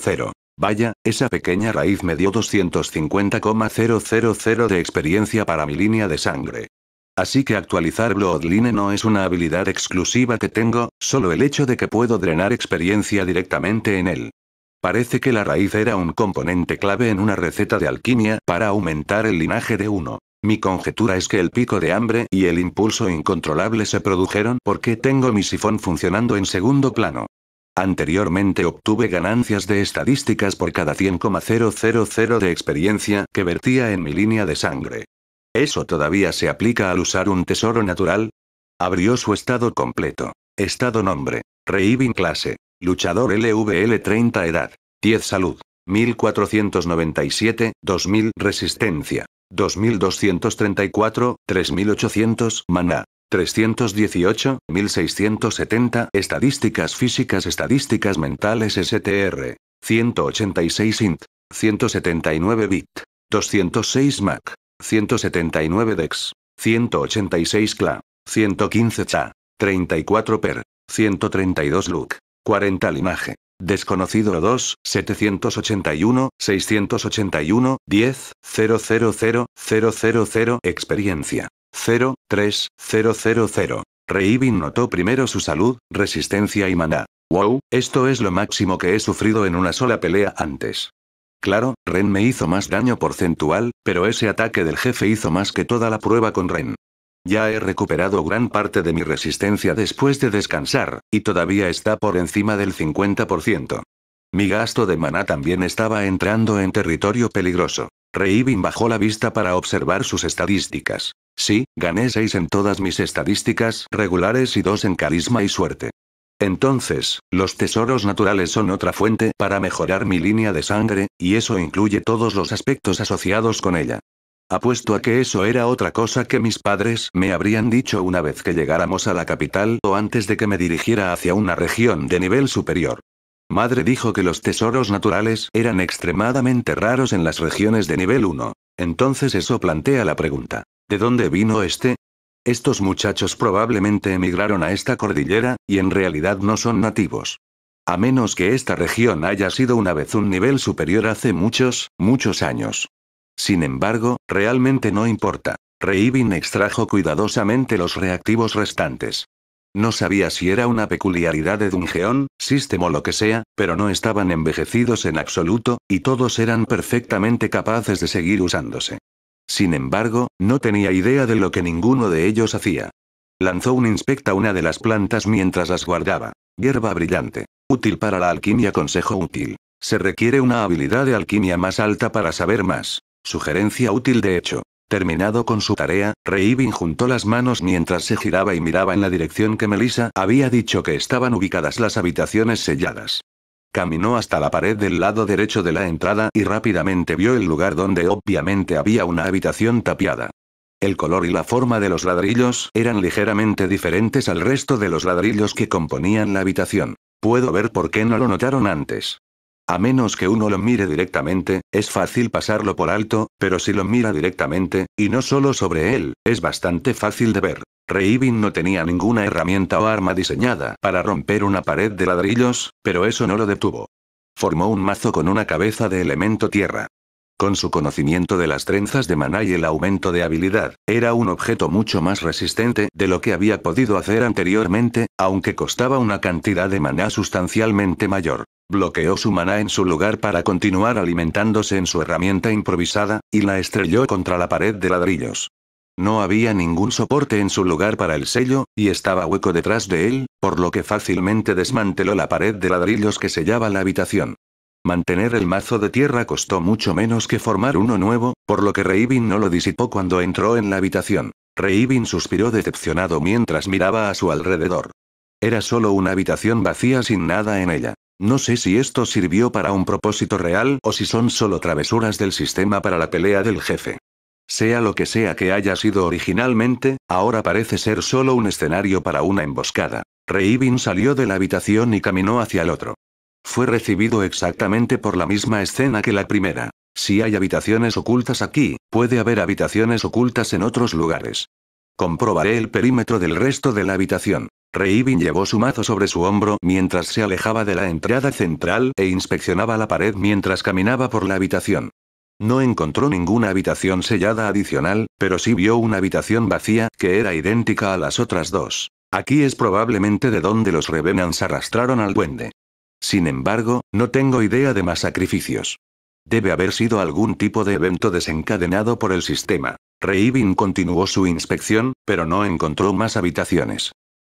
Vaya, esa pequeña raíz me dio 250,000 de experiencia para mi línea de sangre. Así que actualizar Bloodline no es una habilidad exclusiva que tengo, solo el hecho de que puedo drenar experiencia directamente en él. Parece que la raíz era un componente clave en una receta de alquimia para aumentar el linaje de uno. Mi conjetura es que el pico de hambre y el impulso incontrolable se produjeron porque tengo mi sifón funcionando en segundo plano. Anteriormente obtuve ganancias de estadísticas por cada 100,000 de experiencia que vertía en mi línea de sangre. ¿Eso todavía se aplica al usar un tesoro natural? Abrió su estado completo. Estado nombre. Reiving clase. Luchador LVL 30 edad. 10 salud. 1497, 2000 resistencia. 2234, 3800 maná. 318, 1670 Estadísticas físicas Estadísticas mentales STR. 186 int. 179 bit. 206 mac. 179 dex. 186 cla. 115 cha. 34 per. 132 look. 40 limaje. Desconocido 2, 781, 681, 10, 000, 000, experiencia. 03000. Reivin notó primero su salud, resistencia y maná. Wow, esto es lo máximo que he sufrido en una sola pelea antes. Claro, Ren me hizo más daño porcentual, pero ese ataque del jefe hizo más que toda la prueba con Ren. Ya he recuperado gran parte de mi resistencia después de descansar, y todavía está por encima del 50%. Mi gasto de maná también estaba entrando en territorio peligroso. Reibin bajó la vista para observar sus estadísticas. Sí, gané 6 en todas mis estadísticas regulares y 2 en carisma y suerte. Entonces, los tesoros naturales son otra fuente para mejorar mi línea de sangre, y eso incluye todos los aspectos asociados con ella. Apuesto a que eso era otra cosa que mis padres me habrían dicho una vez que llegáramos a la capital o antes de que me dirigiera hacia una región de nivel superior. Madre dijo que los tesoros naturales eran extremadamente raros en las regiones de nivel 1. Entonces eso plantea la pregunta. ¿De dónde vino este? Estos muchachos probablemente emigraron a esta cordillera, y en realidad no son nativos. A menos que esta región haya sido una vez un nivel superior hace muchos, muchos años. Sin embargo, realmente no importa. Reibin extrajo cuidadosamente los reactivos restantes. No sabía si era una peculiaridad de Dungeon, sistema o lo que sea, pero no estaban envejecidos en absoluto, y todos eran perfectamente capaces de seguir usándose. Sin embargo, no tenía idea de lo que ninguno de ellos hacía. Lanzó un inspecta una de las plantas mientras las guardaba. Hierba brillante. Útil para la alquimia. Consejo útil. Se requiere una habilidad de alquimia más alta para saber más. Sugerencia útil de hecho. Terminado con su tarea, Reivin juntó las manos mientras se giraba y miraba en la dirección que Melissa había dicho que estaban ubicadas las habitaciones selladas. Caminó hasta la pared del lado derecho de la entrada y rápidamente vio el lugar donde obviamente había una habitación tapiada. El color y la forma de los ladrillos eran ligeramente diferentes al resto de los ladrillos que componían la habitación. Puedo ver por qué no lo notaron antes. A menos que uno lo mire directamente, es fácil pasarlo por alto, pero si lo mira directamente, y no solo sobre él, es bastante fácil de ver. Reibin no tenía ninguna herramienta o arma diseñada para romper una pared de ladrillos, pero eso no lo detuvo. Formó un mazo con una cabeza de elemento tierra. Con su conocimiento de las trenzas de maná y el aumento de habilidad, era un objeto mucho más resistente de lo que había podido hacer anteriormente, aunque costaba una cantidad de maná sustancialmente mayor. Bloqueó su maná en su lugar para continuar alimentándose en su herramienta improvisada, y la estrelló contra la pared de ladrillos. No había ningún soporte en su lugar para el sello, y estaba hueco detrás de él, por lo que fácilmente desmanteló la pared de ladrillos que sellaba la habitación. Mantener el mazo de tierra costó mucho menos que formar uno nuevo, por lo que Reivin no lo disipó cuando entró en la habitación. Reivin suspiró decepcionado mientras miraba a su alrededor. Era solo una habitación vacía sin nada en ella. No sé si esto sirvió para un propósito real o si son solo travesuras del sistema para la pelea del jefe. Sea lo que sea que haya sido originalmente, ahora parece ser solo un escenario para una emboscada. Reibin salió de la habitación y caminó hacia el otro. Fue recibido exactamente por la misma escena que la primera. Si hay habitaciones ocultas aquí, puede haber habitaciones ocultas en otros lugares. Comprobaré el perímetro del resto de la habitación. Reivin llevó su mazo sobre su hombro mientras se alejaba de la entrada central e inspeccionaba la pared mientras caminaba por la habitación. No encontró ninguna habitación sellada adicional, pero sí vio una habitación vacía, que era idéntica a las otras dos. Aquí es probablemente de donde los Revenants arrastraron al duende. Sin embargo, no tengo idea de más sacrificios. Debe haber sido algún tipo de evento desencadenado por el sistema. Reivin continuó su inspección, pero no encontró más habitaciones.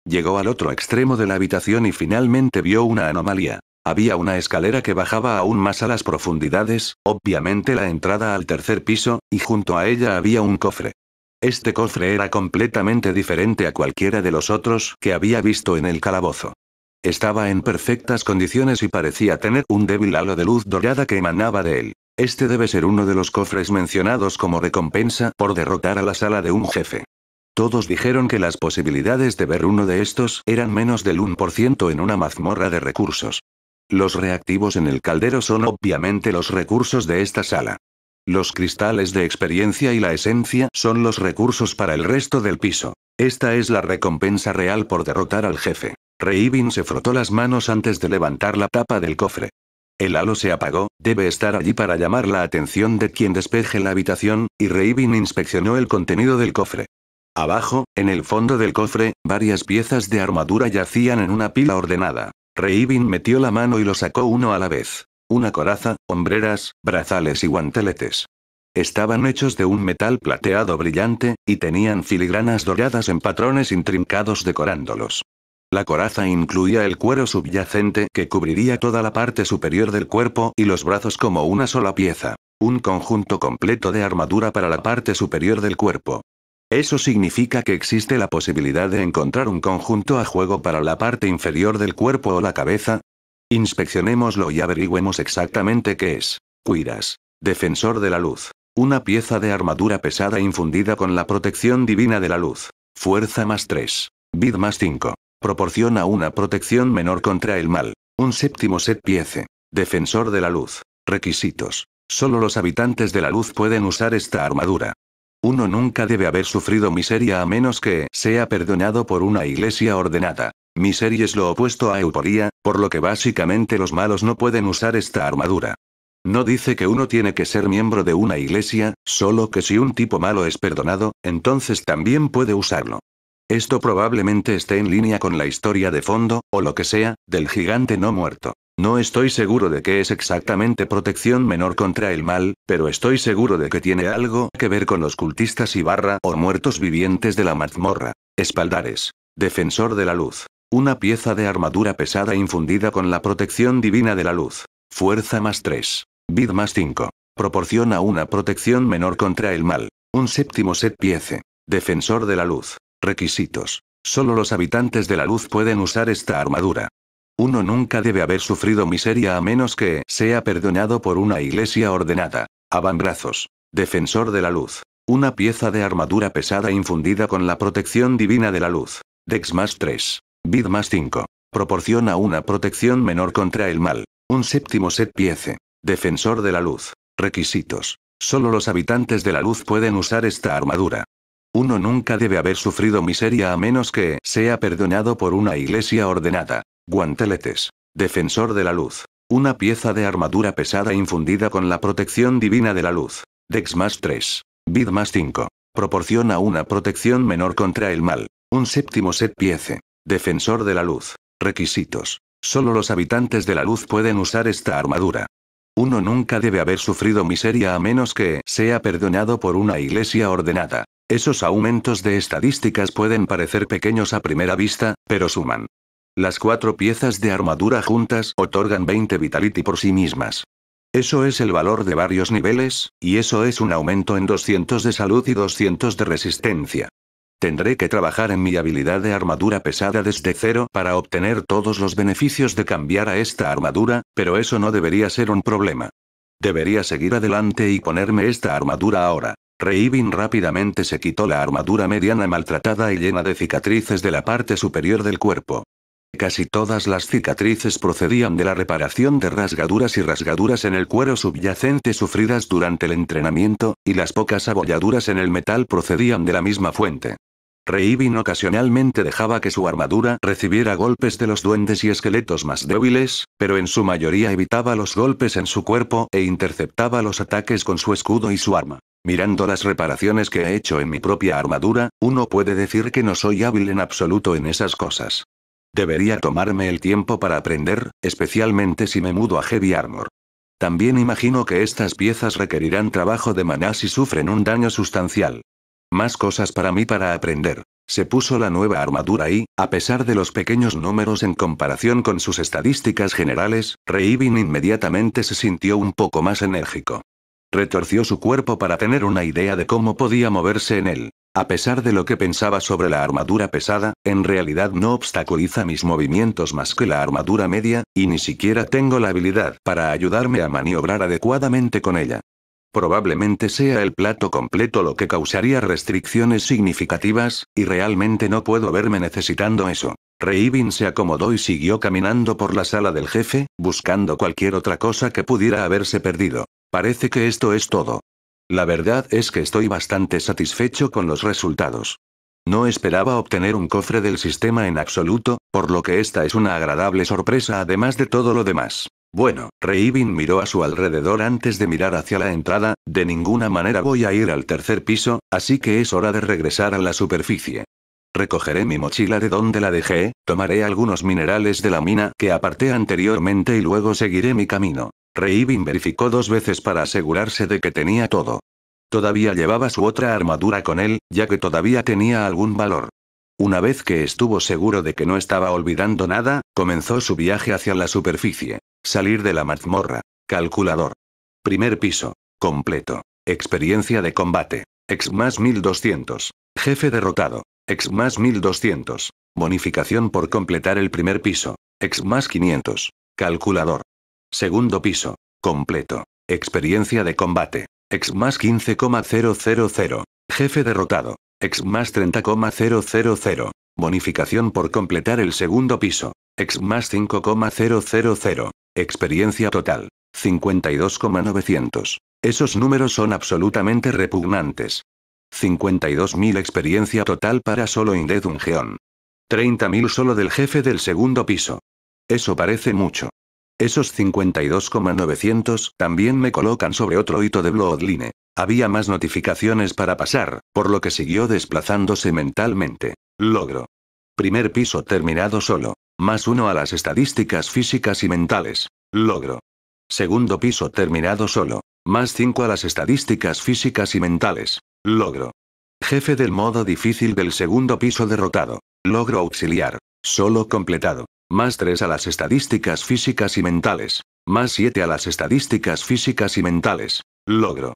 Llegó al otro extremo de la habitación y finalmente vio una anomalía. Había una escalera que bajaba aún más a las profundidades, obviamente la entrada al tercer piso, y junto a ella había un cofre. Este cofre era completamente diferente a cualquiera de los otros que había visto en el calabozo. Estaba en perfectas condiciones y parecía tener un débil halo de luz dorada que emanaba de él. Este debe ser uno de los cofres mencionados como recompensa por derrotar a la sala de un jefe. Todos dijeron que las posibilidades de ver uno de estos eran menos del 1% en una mazmorra de recursos. Los reactivos en el caldero son obviamente los recursos de esta sala. Los cristales de experiencia y la esencia son los recursos para el resto del piso. Esta es la recompensa real por derrotar al jefe. Reivin se frotó las manos antes de levantar la tapa del cofre. El halo se apagó, debe estar allí para llamar la atención de quien despeje la habitación, y Reibin inspeccionó el contenido del cofre. Abajo, en el fondo del cofre, varias piezas de armadura yacían en una pila ordenada. Reibin metió la mano y lo sacó uno a la vez. Una coraza, hombreras, brazales y guanteletes. Estaban hechos de un metal plateado brillante, y tenían filigranas doradas en patrones intrincados decorándolos. La coraza incluía el cuero subyacente que cubriría toda la parte superior del cuerpo y los brazos como una sola pieza. Un conjunto completo de armadura para la parte superior del cuerpo. Eso significa que existe la posibilidad de encontrar un conjunto a juego para la parte inferior del cuerpo o la cabeza. Inspeccionémoslo y averigüemos exactamente qué es. Cuiras. Defensor de la luz. Una pieza de armadura pesada infundida con la protección divina de la luz. Fuerza más 3. Vid más 5. Proporciona una protección menor contra el mal. Un séptimo set piece. Defensor de la luz. Requisitos. Solo los habitantes de la luz pueden usar esta armadura. Uno nunca debe haber sufrido miseria a menos que sea perdonado por una iglesia ordenada. Miseria es lo opuesto a euforía, por lo que básicamente los malos no pueden usar esta armadura. No dice que uno tiene que ser miembro de una iglesia, solo que si un tipo malo es perdonado, entonces también puede usarlo. Esto probablemente esté en línea con la historia de fondo, o lo que sea, del gigante no muerto. No estoy seguro de qué es exactamente protección menor contra el mal, pero estoy seguro de que tiene algo que ver con los cultistas y barra o muertos vivientes de la mazmorra. Espaldares. Defensor de la luz. Una pieza de armadura pesada infundida con la protección divina de la luz. Fuerza más 3. Vid más 5. Proporciona una protección menor contra el mal. Un séptimo set piece. Defensor de la luz. Requisitos. Solo los habitantes de la luz pueden usar esta armadura. Uno nunca debe haber sufrido miseria a menos que sea perdonado por una iglesia ordenada. Abambrazos. Defensor de la luz. Una pieza de armadura pesada infundida con la protección divina de la luz. Dex más 3. Vid más 5. Proporciona una protección menor contra el mal. Un séptimo set piece. Defensor de la luz. Requisitos. Solo los habitantes de la luz pueden usar esta armadura. Uno nunca debe haber sufrido miseria a menos que sea perdonado por una iglesia ordenada. Guanteletes. Defensor de la luz. Una pieza de armadura pesada infundida con la protección divina de la luz. Dex más 3. Vid más 5. Proporciona una protección menor contra el mal. Un séptimo set piece. Defensor de la luz. Requisitos. Solo los habitantes de la luz pueden usar esta armadura. Uno nunca debe haber sufrido miseria a menos que sea perdonado por una iglesia ordenada. Esos aumentos de estadísticas pueden parecer pequeños a primera vista, pero suman. Las cuatro piezas de armadura juntas otorgan 20 vitality por sí mismas. Eso es el valor de varios niveles, y eso es un aumento en 200 de salud y 200 de resistencia. Tendré que trabajar en mi habilidad de armadura pesada desde cero para obtener todos los beneficios de cambiar a esta armadura, pero eso no debería ser un problema. Debería seguir adelante y ponerme esta armadura ahora. Reivin rápidamente se quitó la armadura mediana maltratada y llena de cicatrices de la parte superior del cuerpo. Casi todas las cicatrices procedían de la reparación de rasgaduras y rasgaduras en el cuero subyacente sufridas durante el entrenamiento, y las pocas abolladuras en el metal procedían de la misma fuente. Reivin ocasionalmente dejaba que su armadura recibiera golpes de los duendes y esqueletos más débiles, pero en su mayoría evitaba los golpes en su cuerpo e interceptaba los ataques con su escudo y su arma. Mirando las reparaciones que he hecho en mi propia armadura, uno puede decir que no soy hábil en absoluto en esas cosas. Debería tomarme el tiempo para aprender, especialmente si me mudo a Heavy Armor. También imagino que estas piezas requerirán trabajo de maná si sufren un daño sustancial. Más cosas para mí para aprender. Se puso la nueva armadura y, a pesar de los pequeños números en comparación con sus estadísticas generales, Reivin inmediatamente se sintió un poco más enérgico. Retorció su cuerpo para tener una idea de cómo podía moverse en él. A pesar de lo que pensaba sobre la armadura pesada, en realidad no obstaculiza mis movimientos más que la armadura media, y ni siquiera tengo la habilidad para ayudarme a maniobrar adecuadamente con ella. Probablemente sea el plato completo lo que causaría restricciones significativas, y realmente no puedo verme necesitando eso. Reivin se acomodó y siguió caminando por la sala del jefe, buscando cualquier otra cosa que pudiera haberse perdido. Parece que esto es todo. La verdad es que estoy bastante satisfecho con los resultados. No esperaba obtener un cofre del sistema en absoluto, por lo que esta es una agradable sorpresa además de todo lo demás. Bueno, Reivin miró a su alrededor antes de mirar hacia la entrada, de ninguna manera voy a ir al tercer piso, así que es hora de regresar a la superficie. Recogeré mi mochila de donde la dejé, tomaré algunos minerales de la mina que aparté anteriormente y luego seguiré mi camino. Reibin verificó dos veces para asegurarse de que tenía todo. Todavía llevaba su otra armadura con él, ya que todavía tenía algún valor. Una vez que estuvo seguro de que no estaba olvidando nada, comenzó su viaje hacia la superficie. Salir de la mazmorra. Calculador. Primer piso. Completo. Experiencia de combate. Ex más 1200. Jefe derrotado. Ex más 1200. Bonificación por completar el primer piso. Ex más 500. Calculador. Segundo piso. Completo. Experiencia de combate. Ex más 15,000. Jefe derrotado. Ex más 30,000. Bonificación por completar el segundo piso. Ex más 5,000. Experiencia total. 52,900. Esos números son absolutamente repugnantes. 52.000 experiencia total para solo un Ungeon. 30.000 solo del jefe del segundo piso. Eso parece mucho. Esos 52,900 también me colocan sobre otro hito de Bloodline. Había más notificaciones para pasar, por lo que siguió desplazándose mentalmente. Logro. Primer piso terminado solo. Más uno a las estadísticas físicas y mentales. Logro. Segundo piso terminado solo. Más cinco a las estadísticas físicas y mentales. Logro. Jefe del modo difícil del segundo piso derrotado. Logro auxiliar. Solo completado. Más 3 a las estadísticas físicas y mentales. Más 7 a las estadísticas físicas y mentales. Logro.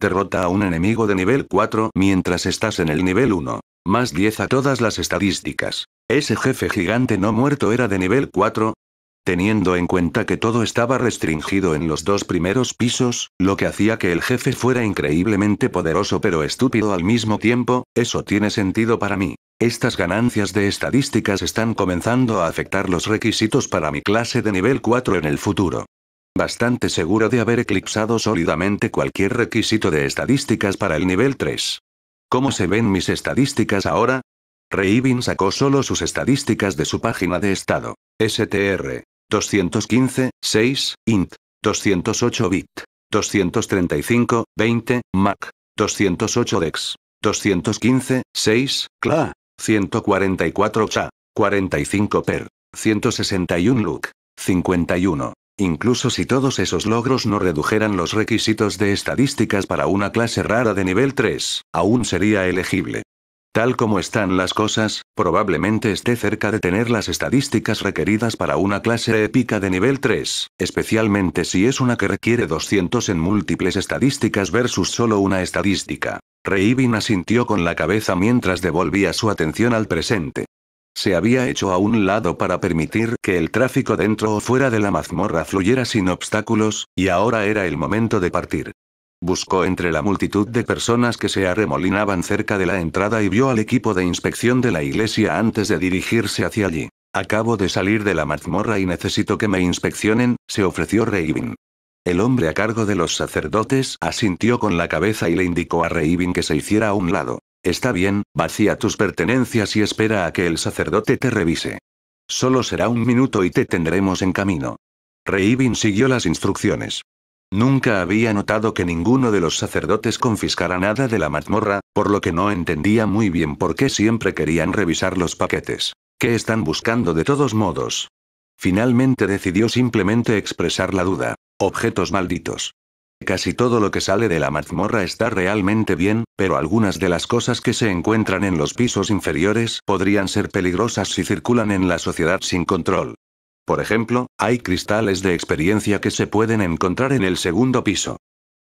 Derrota a un enemigo de nivel 4 mientras estás en el nivel 1. Más 10 a todas las estadísticas. Ese jefe gigante no muerto era de nivel 4, Teniendo en cuenta que todo estaba restringido en los dos primeros pisos, lo que hacía que el jefe fuera increíblemente poderoso pero estúpido al mismo tiempo, eso tiene sentido para mí. Estas ganancias de estadísticas están comenzando a afectar los requisitos para mi clase de nivel 4 en el futuro. Bastante seguro de haber eclipsado sólidamente cualquier requisito de estadísticas para el nivel 3. ¿Cómo se ven mis estadísticas ahora? Reibin sacó solo sus estadísticas de su página de estado. STR. 215, 6, int. 208 bit. 235, 20, mac. 208 dex. 215, 6, cla. 144 cha. 45 per. 161 look. 51. Incluso si todos esos logros no redujeran los requisitos de estadísticas para una clase rara de nivel 3, aún sería elegible. Tal como están las cosas, probablemente esté cerca de tener las estadísticas requeridas para una clase épica de nivel 3, especialmente si es una que requiere 200 en múltiples estadísticas versus solo una estadística. Reibin asintió con la cabeza mientras devolvía su atención al presente. Se había hecho a un lado para permitir que el tráfico dentro o fuera de la mazmorra fluyera sin obstáculos, y ahora era el momento de partir. Buscó entre la multitud de personas que se arremolinaban cerca de la entrada y vio al equipo de inspección de la iglesia antes de dirigirse hacia allí. Acabo de salir de la mazmorra y necesito que me inspeccionen, se ofreció Reivin. El hombre a cargo de los sacerdotes asintió con la cabeza y le indicó a Reivin que se hiciera a un lado. Está bien, vacía tus pertenencias y espera a que el sacerdote te revise. Solo será un minuto y te tendremos en camino. Reivin siguió las instrucciones. Nunca había notado que ninguno de los sacerdotes confiscara nada de la mazmorra, por lo que no entendía muy bien por qué siempre querían revisar los paquetes. ¿Qué están buscando de todos modos? Finalmente decidió simplemente expresar la duda. Objetos malditos. Casi todo lo que sale de la mazmorra está realmente bien, pero algunas de las cosas que se encuentran en los pisos inferiores podrían ser peligrosas si circulan en la sociedad sin control. Por ejemplo, hay cristales de experiencia que se pueden encontrar en el segundo piso.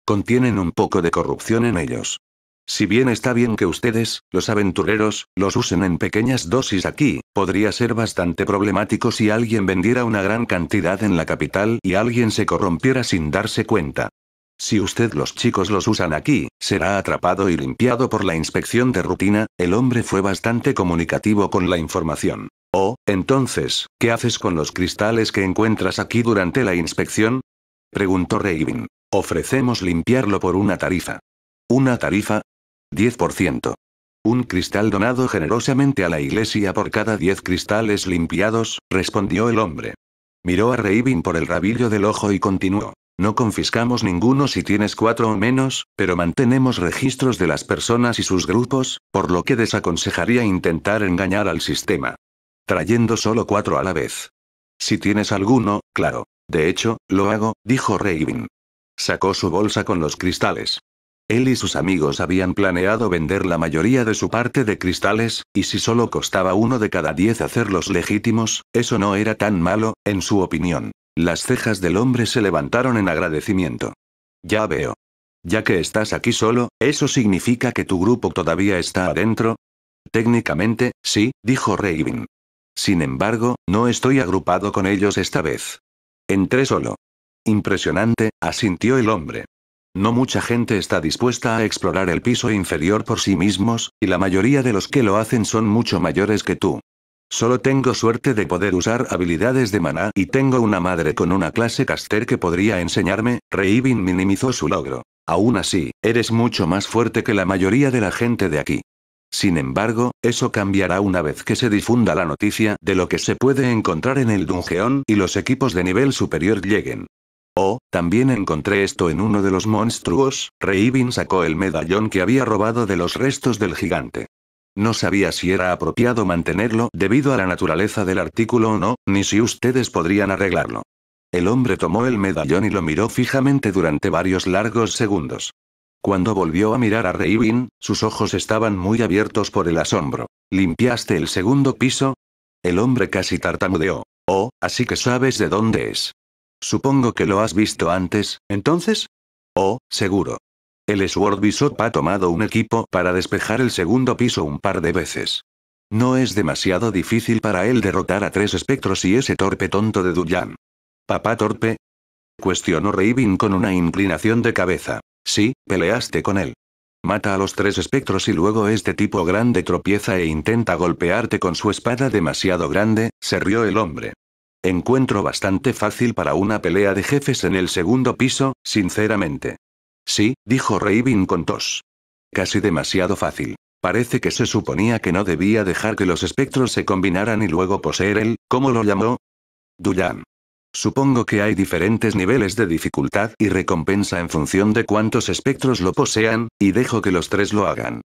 Contienen un poco de corrupción en ellos. Si bien está bien que ustedes, los aventureros, los usen en pequeñas dosis aquí, podría ser bastante problemático si alguien vendiera una gran cantidad en la capital y alguien se corrompiera sin darse cuenta. Si usted los chicos los usan aquí, será atrapado y limpiado por la inspección de rutina, el hombre fue bastante comunicativo con la información. Oh, entonces, ¿qué haces con los cristales que encuentras aquí durante la inspección? Preguntó Raven. Ofrecemos limpiarlo por una tarifa. ¿Una tarifa? 10%. Un cristal donado generosamente a la iglesia por cada 10 cristales limpiados, respondió el hombre. Miró a Raven por el rabillo del ojo y continuó. No confiscamos ninguno si tienes cuatro o menos, pero mantenemos registros de las personas y sus grupos, por lo que desaconsejaría intentar engañar al sistema. Trayendo solo cuatro a la vez. Si tienes alguno, claro. De hecho, lo hago, dijo Raven. Sacó su bolsa con los cristales. Él y sus amigos habían planeado vender la mayoría de su parte de cristales, y si solo costaba uno de cada diez hacerlos legítimos, eso no era tan malo, en su opinión. Las cejas del hombre se levantaron en agradecimiento. Ya veo. Ya que estás aquí solo, ¿eso significa que tu grupo todavía está adentro? Técnicamente, sí, dijo Raven. Sin embargo, no estoy agrupado con ellos esta vez. Entré solo. Impresionante, asintió el hombre. No mucha gente está dispuesta a explorar el piso inferior por sí mismos, y la mayoría de los que lo hacen son mucho mayores que tú. Solo tengo suerte de poder usar habilidades de maná y tengo una madre con una clase caster que podría enseñarme, Reivin minimizó su logro. Aún así, eres mucho más fuerte que la mayoría de la gente de aquí. Sin embargo, eso cambiará una vez que se difunda la noticia de lo que se puede encontrar en el Dungeon y los equipos de nivel superior lleguen. Oh, también encontré esto en uno de los monstruos, Reivin sacó el medallón que había robado de los restos del gigante. No sabía si era apropiado mantenerlo debido a la naturaleza del artículo o no, ni si ustedes podrían arreglarlo. El hombre tomó el medallón y lo miró fijamente durante varios largos segundos. Cuando volvió a mirar a Reivin, sus ojos estaban muy abiertos por el asombro. ¿Limpiaste el segundo piso? El hombre casi tartamudeó. Oh, así que sabes de dónde es. Supongo que lo has visto antes, entonces? Oh, seguro. El Sword Bishop ha tomado un equipo para despejar el segundo piso un par de veces. No es demasiado difícil para él derrotar a tres espectros y ese torpe tonto de Duyan. ¿Papá torpe? Cuestionó Raven con una inclinación de cabeza. Sí, peleaste con él. Mata a los tres espectros y luego este tipo grande tropieza e intenta golpearte con su espada demasiado grande, se rió el hombre. Encuentro bastante fácil para una pelea de jefes en el segundo piso, sinceramente. Sí, dijo Raven con tos. Casi demasiado fácil. Parece que se suponía que no debía dejar que los espectros se combinaran y luego poseer el, ¿cómo lo llamó? Duyan. Supongo que hay diferentes niveles de dificultad y recompensa en función de cuántos espectros lo posean, y dejo que los tres lo hagan.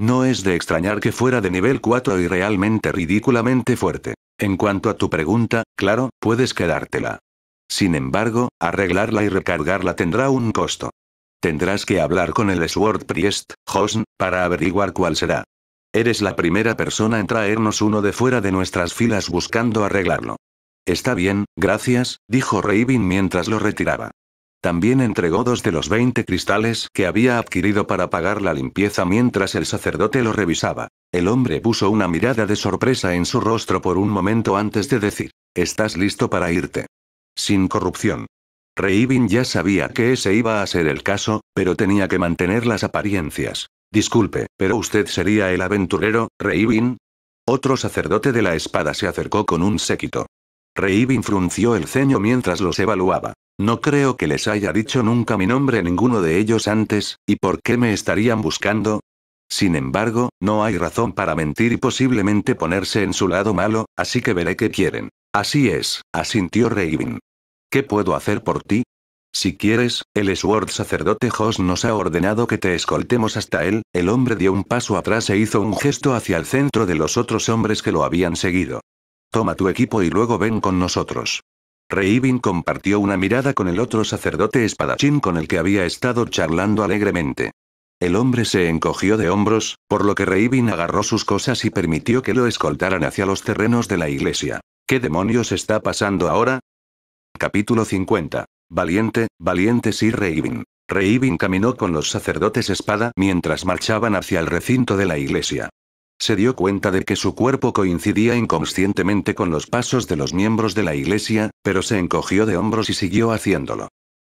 No es de extrañar que fuera de nivel 4 y realmente ridículamente fuerte. En cuanto a tu pregunta, claro, puedes quedártela. Sin embargo, arreglarla y recargarla tendrá un costo. Tendrás que hablar con el Sword Priest, Hosn, para averiguar cuál será. Eres la primera persona en traernos uno de fuera de nuestras filas buscando arreglarlo. Está bien, gracias, dijo Raven mientras lo retiraba. También entregó dos de los 20 cristales que había adquirido para pagar la limpieza mientras el sacerdote lo revisaba. El hombre puso una mirada de sorpresa en su rostro por un momento antes de decir, ¿estás listo para irte? Sin corrupción. Reibin ya sabía que ese iba a ser el caso, pero tenía que mantener las apariencias. Disculpe, pero usted sería el aventurero, Reivin? Otro sacerdote de la espada se acercó con un séquito. Reivin frunció el ceño mientras los evaluaba. No creo que les haya dicho nunca mi nombre ninguno de ellos antes, ¿y por qué me estarían buscando? Sin embargo, no hay razón para mentir y posiblemente ponerse en su lado malo, así que veré qué quieren. Así es, asintió Reibin. ¿Qué puedo hacer por ti? Si quieres, el Sword sacerdote Jos nos ha ordenado que te escoltemos hasta él. El hombre dio un paso atrás e hizo un gesto hacia el centro de los otros hombres que lo habían seguido. Toma tu equipo y luego ven con nosotros. Reivin compartió una mirada con el otro sacerdote espadachín con el que había estado charlando alegremente. El hombre se encogió de hombros, por lo que Reivin agarró sus cosas y permitió que lo escoltaran hacia los terrenos de la iglesia. ¿Qué demonios está pasando ahora? Capítulo 50. Valiente, valiente Sir Reivin. Reivin caminó con los sacerdotes espada mientras marchaban hacia el recinto de la iglesia. Se dio cuenta de que su cuerpo coincidía inconscientemente con los pasos de los miembros de la iglesia, pero se encogió de hombros y siguió haciéndolo.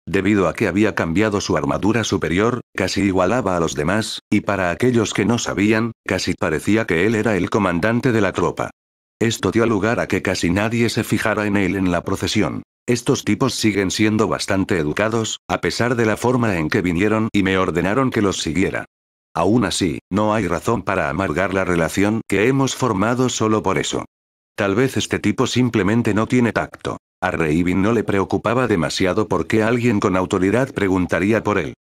Debido a que había cambiado su armadura superior, casi igualaba a los demás, y para aquellos que no sabían, casi parecía que él era el comandante de la tropa. Esto dio lugar a que casi nadie se fijara en él en la procesión. Estos tipos siguen siendo bastante educados, a pesar de la forma en que vinieron y me ordenaron que los siguiera. Aún así, no hay razón para amargar la relación que hemos formado solo por eso. Tal vez este tipo simplemente no tiene tacto. A Reivin no le preocupaba demasiado porque alguien con autoridad preguntaría por él.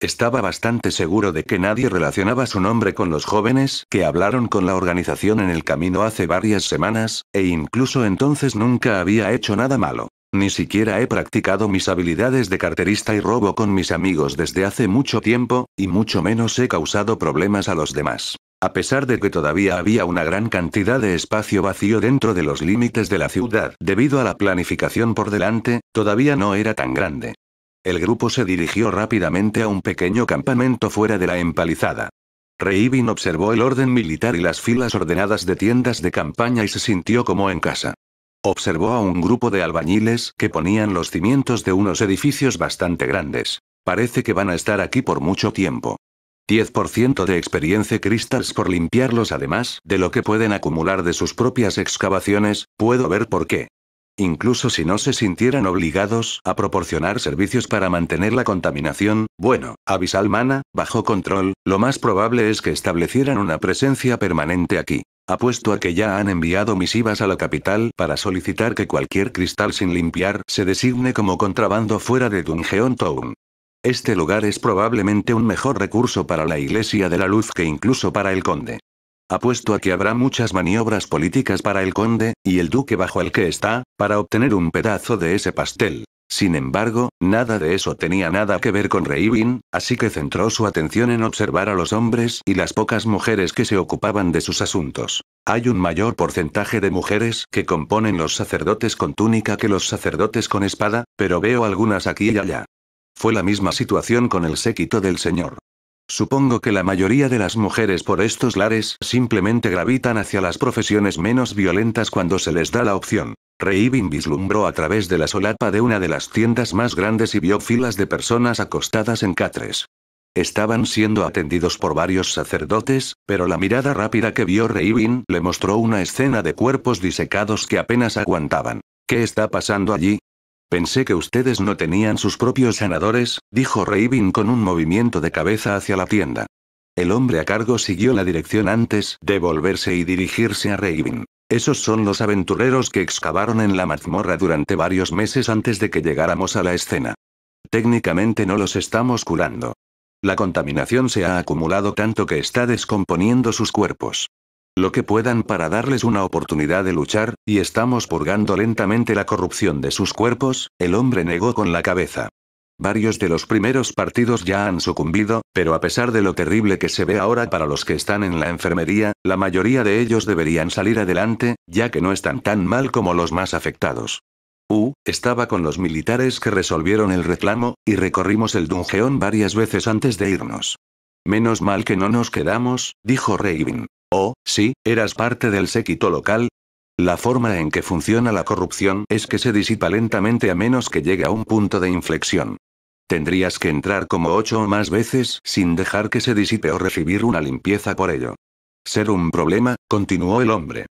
Estaba bastante seguro de que nadie relacionaba su nombre con los jóvenes que hablaron con la organización en el camino hace varias semanas, e incluso entonces nunca había hecho nada malo. Ni siquiera he practicado mis habilidades de carterista y robo con mis amigos desde hace mucho tiempo, y mucho menos he causado problemas a los demás. A pesar de que todavía había una gran cantidad de espacio vacío dentro de los límites de la ciudad, debido a la planificación por delante, todavía no era tan grande. El grupo se dirigió rápidamente a un pequeño campamento fuera de la empalizada. Reibin observó el orden militar y las filas ordenadas de tiendas de campaña y se sintió como en casa. Observó a un grupo de albañiles que ponían los cimientos de unos edificios bastante grandes. Parece que van a estar aquí por mucho tiempo. 10% de experiencia cristals por limpiarlos además de lo que pueden acumular de sus propias excavaciones, puedo ver por qué. Incluso si no se sintieran obligados a proporcionar servicios para mantener la contaminación, bueno, avisalmana, bajo control, lo más probable es que establecieran una presencia permanente aquí. Apuesto a que ya han enviado misivas a la capital para solicitar que cualquier cristal sin limpiar se designe como contrabando fuera de Dungeon Town. Este lugar es probablemente un mejor recurso para la Iglesia de la Luz que incluso para el conde. Apuesto a que habrá muchas maniobras políticas para el conde, y el duque bajo el que está, para obtener un pedazo de ese pastel. Sin embargo, nada de eso tenía nada que ver con Reivin, así que centró su atención en observar a los hombres y las pocas mujeres que se ocupaban de sus asuntos. Hay un mayor porcentaje de mujeres que componen los sacerdotes con túnica que los sacerdotes con espada, pero veo algunas aquí y allá. Fue la misma situación con el séquito del Señor. Supongo que la mayoría de las mujeres por estos lares simplemente gravitan hacia las profesiones menos violentas cuando se les da la opción. Reibin vislumbró a través de la solapa de una de las tiendas más grandes y vio filas de personas acostadas en catres. Estaban siendo atendidos por varios sacerdotes, pero la mirada rápida que vio Reibin le mostró una escena de cuerpos disecados que apenas aguantaban. ¿Qué está pasando allí? Pensé que ustedes no tenían sus propios sanadores, dijo Reibin con un movimiento de cabeza hacia la tienda. El hombre a cargo siguió la dirección antes de volverse y dirigirse a Reibin. Esos son los aventureros que excavaron en la mazmorra durante varios meses antes de que llegáramos a la escena. Técnicamente no los estamos curando. La contaminación se ha acumulado tanto que está descomponiendo sus cuerpos. Lo que puedan para darles una oportunidad de luchar, y estamos purgando lentamente la corrupción de sus cuerpos, el hombre negó con la cabeza. Varios de los primeros partidos ya han sucumbido, pero a pesar de lo terrible que se ve ahora para los que están en la enfermería, la mayoría de ellos deberían salir adelante, ya que no están tan mal como los más afectados. U, estaba con los militares que resolvieron el reclamo, y recorrimos el dungeón varias veces antes de irnos. Menos mal que no nos quedamos, dijo Raven. Oh, sí, eras parte del séquito local, la forma en que funciona la corrupción es que se disipa lentamente a menos que llegue a un punto de inflexión. Tendrías que entrar como ocho o más veces sin dejar que se disipe o recibir una limpieza por ello. Ser un problema, continuó el hombre.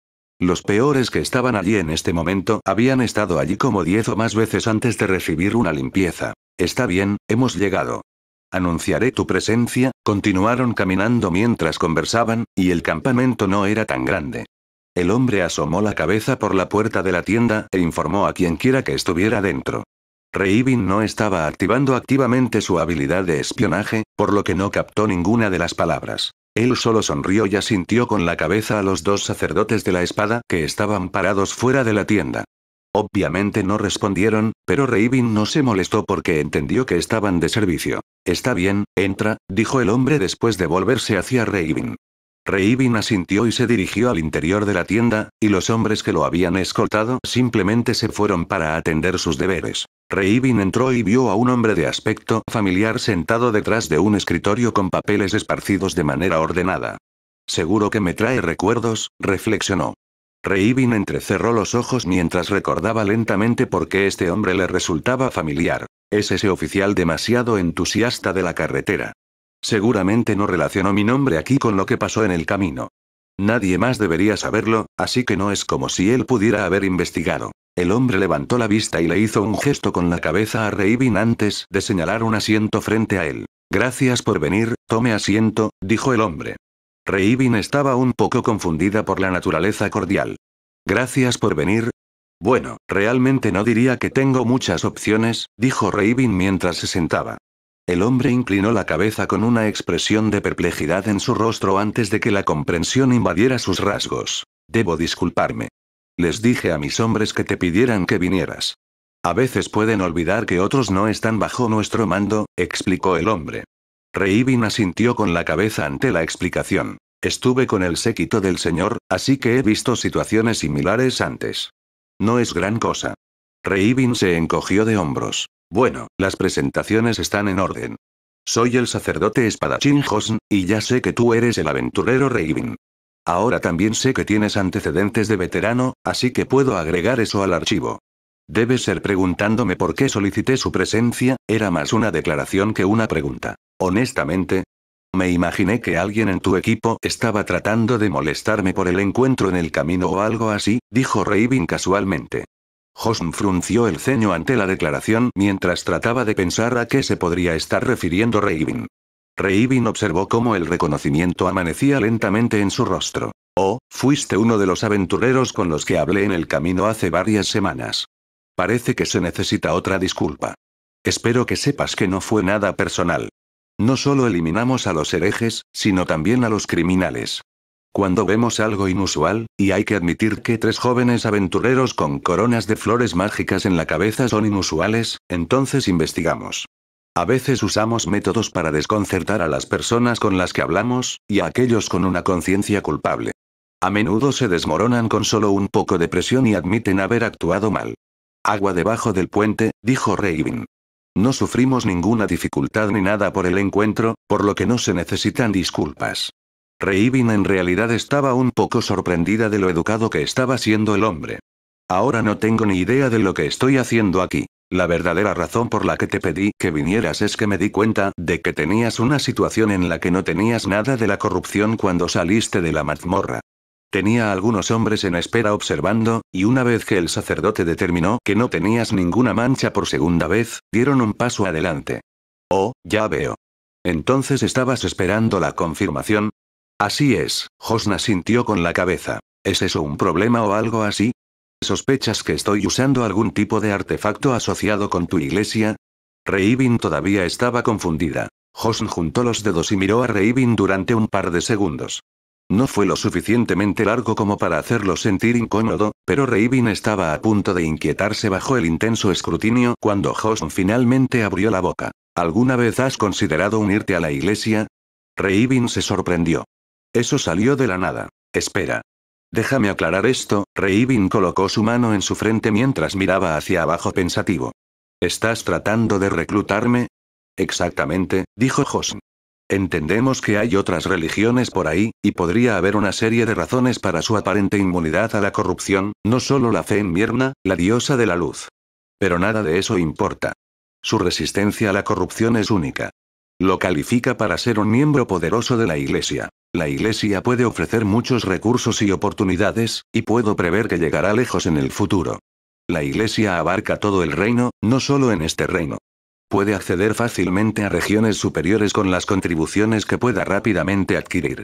Los peores que estaban allí en este momento habían estado allí como diez o más veces antes de recibir una limpieza. Está bien, hemos llegado. Anunciaré tu presencia, continuaron caminando mientras conversaban, y el campamento no era tan grande. El hombre asomó la cabeza por la puerta de la tienda e informó a quienquiera que estuviera dentro. Reibin no estaba activando activamente su habilidad de espionaje, por lo que no captó ninguna de las palabras. Él solo sonrió y asintió con la cabeza a los dos sacerdotes de la espada que estaban parados fuera de la tienda. Obviamente no respondieron, pero Reibin no se molestó porque entendió que estaban de servicio. Está bien, entra, dijo el hombre después de volverse hacia Reibin. Reibin asintió y se dirigió al interior de la tienda, y los hombres que lo habían escoltado simplemente se fueron para atender sus deberes. Reibin entró y vio a un hombre de aspecto familiar sentado detrás de un escritorio con papeles esparcidos de manera ordenada. Seguro que me trae recuerdos, reflexionó. Reibin entrecerró los ojos mientras recordaba lentamente por qué este hombre le resultaba familiar. Es ese oficial demasiado entusiasta de la carretera. Seguramente no relacionó mi nombre aquí con lo que pasó en el camino. Nadie más debería saberlo, así que no es como si él pudiera haber investigado. El hombre levantó la vista y le hizo un gesto con la cabeza a Reivin antes de señalar un asiento frente a él. Gracias por venir, tome asiento, dijo el hombre. Reivin estaba un poco confundida por la naturaleza cordial. Gracias por venir. Bueno, realmente no diría que tengo muchas opciones, dijo Reivin mientras se sentaba. El hombre inclinó la cabeza con una expresión de perplejidad en su rostro antes de que la comprensión invadiera sus rasgos. Debo disculparme. Les dije a mis hombres que te pidieran que vinieras. A veces pueden olvidar que otros no están bajo nuestro mando, explicó el hombre. Reivin asintió con la cabeza ante la explicación. Estuve con el séquito del señor, así que he visto situaciones similares antes. No es gran cosa. Reibin se encogió de hombros. Bueno, las presentaciones están en orden. Soy el sacerdote espadachín Hosn, y ya sé que tú eres el aventurero Reibin. Ahora también sé que tienes antecedentes de veterano, así que puedo agregar eso al archivo. Debes ser preguntándome por qué solicité su presencia, era más una declaración que una pregunta. Honestamente, me imaginé que alguien en tu equipo estaba tratando de molestarme por el encuentro en el camino o algo así, dijo Raven casualmente. Hosn frunció el ceño ante la declaración mientras trataba de pensar a qué se podría estar refiriendo Reivin. Reivin observó cómo el reconocimiento amanecía lentamente en su rostro. Oh, fuiste uno de los aventureros con los que hablé en el camino hace varias semanas. Parece que se necesita otra disculpa. Espero que sepas que no fue nada personal. No solo eliminamos a los herejes, sino también a los criminales cuando vemos algo inusual, y hay que admitir que tres jóvenes aventureros con coronas de flores mágicas en la cabeza son inusuales, entonces investigamos. A veces usamos métodos para desconcertar a las personas con las que hablamos, y a aquellos con una conciencia culpable. A menudo se desmoronan con solo un poco de presión y admiten haber actuado mal. Agua debajo del puente, dijo Raven. No sufrimos ninguna dificultad ni nada por el encuentro, por lo que no se necesitan disculpas. Reivin en realidad estaba un poco sorprendida de lo educado que estaba siendo el hombre. Ahora no tengo ni idea de lo que estoy haciendo aquí. La verdadera razón por la que te pedí que vinieras es que me di cuenta de que tenías una situación en la que no tenías nada de la corrupción cuando saliste de la mazmorra. Tenía algunos hombres en espera observando, y una vez que el sacerdote determinó que no tenías ninguna mancha por segunda vez, dieron un paso adelante. Oh, ya veo. Entonces estabas esperando la confirmación, Así es, Josna sintió con la cabeza. ¿Es eso un problema o algo así? ¿Sospechas que estoy usando algún tipo de artefacto asociado con tu iglesia? Reivin todavía estaba confundida. Hosn juntó los dedos y miró a Reivin durante un par de segundos. No fue lo suficientemente largo como para hacerlo sentir incómodo, pero Reivin estaba a punto de inquietarse bajo el intenso escrutinio cuando Hosn finalmente abrió la boca. ¿Alguna vez has considerado unirte a la iglesia? Reivin se sorprendió. Eso salió de la nada. Espera. Déjame aclarar esto, Reivin colocó su mano en su frente mientras miraba hacia abajo pensativo. ¿Estás tratando de reclutarme? Exactamente, dijo Josn. Entendemos que hay otras religiones por ahí, y podría haber una serie de razones para su aparente inmunidad a la corrupción, no solo la fe en Mierna, la diosa de la luz. Pero nada de eso importa. Su resistencia a la corrupción es única. Lo califica para ser un miembro poderoso de la Iglesia. La iglesia puede ofrecer muchos recursos y oportunidades, y puedo prever que llegará lejos en el futuro. La iglesia abarca todo el reino, no solo en este reino. Puede acceder fácilmente a regiones superiores con las contribuciones que pueda rápidamente adquirir.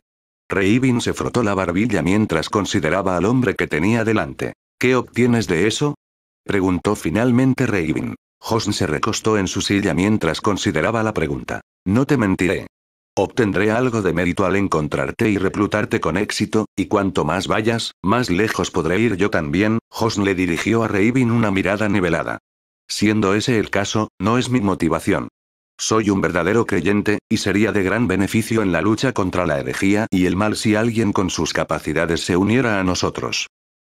Reibin se frotó la barbilla mientras consideraba al hombre que tenía delante. ¿Qué obtienes de eso? preguntó finalmente Reibin. Hosn se recostó en su silla mientras consideraba la pregunta. No te mentiré. Obtendré algo de mérito al encontrarte y replutarte con éxito, y cuanto más vayas, más lejos podré ir yo también, Hosn le dirigió a Reivin una mirada nivelada. Siendo ese el caso, no es mi motivación. Soy un verdadero creyente, y sería de gran beneficio en la lucha contra la herejía y el mal si alguien con sus capacidades se uniera a nosotros.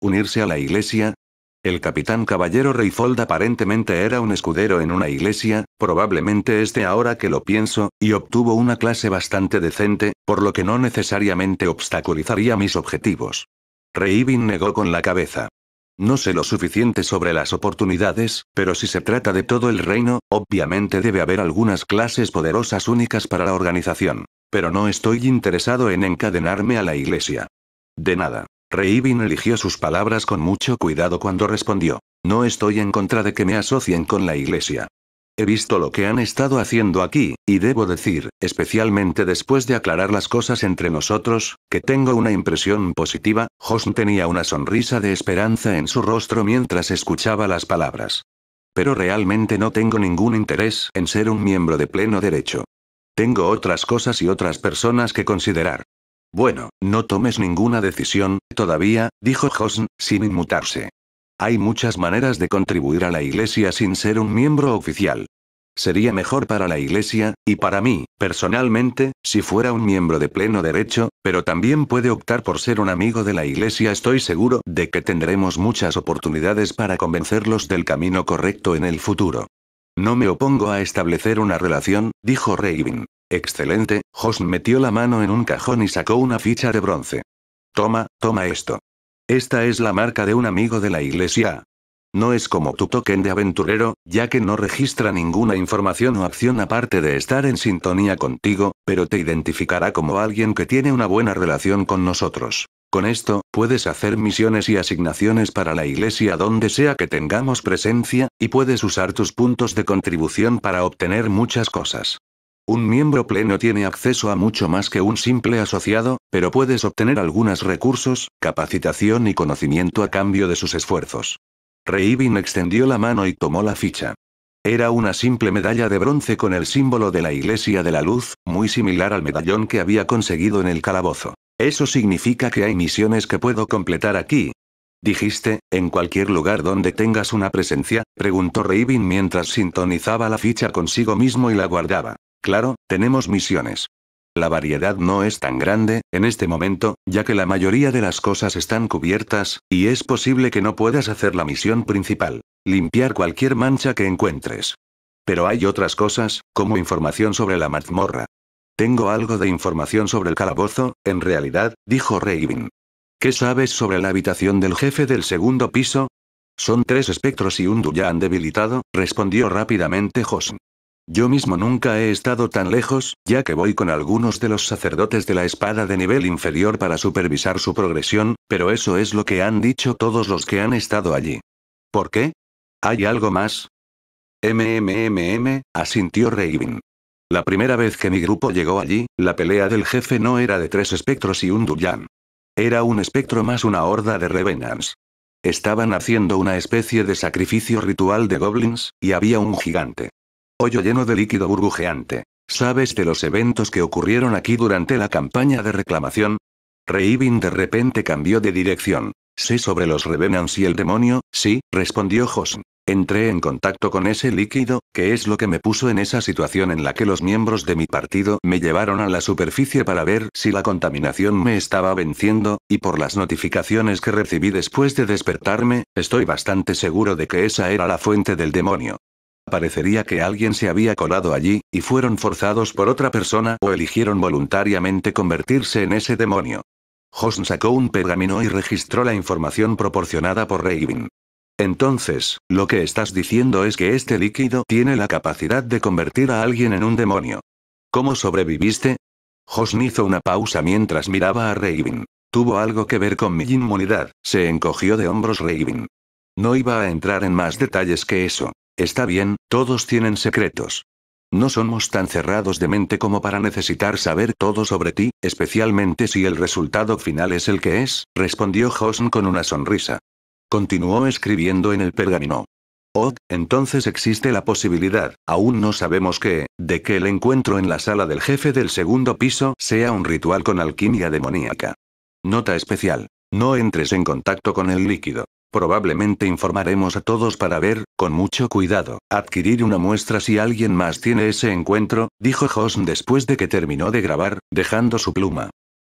Unirse a la Iglesia, el capitán caballero Reifold aparentemente era un escudero en una iglesia, probablemente este ahora que lo pienso, y obtuvo una clase bastante decente, por lo que no necesariamente obstaculizaría mis objetivos. Reivin negó con la cabeza. No sé lo suficiente sobre las oportunidades, pero si se trata de todo el reino, obviamente debe haber algunas clases poderosas únicas para la organización. Pero no estoy interesado en encadenarme a la iglesia. De nada. Reibin eligió sus palabras con mucho cuidado cuando respondió. No estoy en contra de que me asocien con la iglesia. He visto lo que han estado haciendo aquí, y debo decir, especialmente después de aclarar las cosas entre nosotros, que tengo una impresión positiva, Hosn tenía una sonrisa de esperanza en su rostro mientras escuchaba las palabras. Pero realmente no tengo ningún interés en ser un miembro de pleno derecho. Tengo otras cosas y otras personas que considerar. Bueno, no tomes ninguna decisión, todavía, dijo Hosn, sin inmutarse. Hay muchas maneras de contribuir a la Iglesia sin ser un miembro oficial. Sería mejor para la Iglesia, y para mí, personalmente, si fuera un miembro de pleno derecho, pero también puede optar por ser un amigo de la Iglesia. Estoy seguro de que tendremos muchas oportunidades para convencerlos del camino correcto en el futuro. No me opongo a establecer una relación, dijo Raven. Excelente, Jos metió la mano en un cajón y sacó una ficha de bronce. Toma, toma esto. Esta es la marca de un amigo de la iglesia. No es como tu token de aventurero, ya que no registra ninguna información o acción aparte de estar en sintonía contigo, pero te identificará como alguien que tiene una buena relación con nosotros. Con esto, puedes hacer misiones y asignaciones para la iglesia donde sea que tengamos presencia, y puedes usar tus puntos de contribución para obtener muchas cosas. Un miembro pleno tiene acceso a mucho más que un simple asociado, pero puedes obtener algunos recursos, capacitación y conocimiento a cambio de sus esfuerzos. Reibin extendió la mano y tomó la ficha. Era una simple medalla de bronce con el símbolo de la Iglesia de la Luz, muy similar al medallón que había conseguido en el calabozo. Eso significa que hay misiones que puedo completar aquí. Dijiste, en cualquier lugar donde tengas una presencia, preguntó Reibin mientras sintonizaba la ficha consigo mismo y la guardaba. Claro, tenemos misiones. La variedad no es tan grande, en este momento, ya que la mayoría de las cosas están cubiertas, y es posible que no puedas hacer la misión principal, limpiar cualquier mancha que encuentres. Pero hay otras cosas, como información sobre la mazmorra. Tengo algo de información sobre el calabozo, en realidad, dijo Raven. ¿Qué sabes sobre la habitación del jefe del segundo piso? Son tres espectros y un han debilitado, respondió rápidamente Hosn. Yo mismo nunca he estado tan lejos, ya que voy con algunos de los sacerdotes de la espada de nivel inferior para supervisar su progresión, pero eso es lo que han dicho todos los que han estado allí. ¿Por qué? ¿Hay algo más? MMMM, asintió Raven. La primera vez que mi grupo llegó allí, la pelea del jefe no era de tres espectros y un Duyan. Era un espectro más una horda de Revenants. Estaban haciendo una especie de sacrificio ritual de goblins, y había un gigante. Hoyo lleno de líquido burbujeante. ¿Sabes de los eventos que ocurrieron aquí durante la campaña de reclamación? Reivin de repente cambió de dirección. Sé sobre los Revenants y el demonio, sí, respondió Hosn. Entré en contacto con ese líquido, que es lo que me puso en esa situación en la que los miembros de mi partido me llevaron a la superficie para ver si la contaminación me estaba venciendo, y por las notificaciones que recibí después de despertarme, estoy bastante seguro de que esa era la fuente del demonio. Parecería que alguien se había colado allí, y fueron forzados por otra persona o eligieron voluntariamente convertirse en ese demonio. Hosn sacó un pergamino y registró la información proporcionada por Raven. Entonces, lo que estás diciendo es que este líquido tiene la capacidad de convertir a alguien en un demonio. ¿Cómo sobreviviste? Hosn hizo una pausa mientras miraba a Raven. Tuvo algo que ver con mi inmunidad, se encogió de hombros Raven. No iba a entrar en más detalles que eso. Está bien, todos tienen secretos. No somos tan cerrados de mente como para necesitar saber todo sobre ti, especialmente si el resultado final es el que es, respondió Hosn con una sonrisa. Continuó escribiendo en el pergamino. Oh, entonces existe la posibilidad, aún no sabemos qué, de que el encuentro en la sala del jefe del segundo piso sea un ritual con alquimia demoníaca. Nota especial. No entres en contacto con el líquido. Probablemente informaremos a todos para ver, con mucho cuidado, adquirir una muestra si alguien más tiene ese encuentro, dijo Hosn después de que terminó de grabar, dejando su pluma.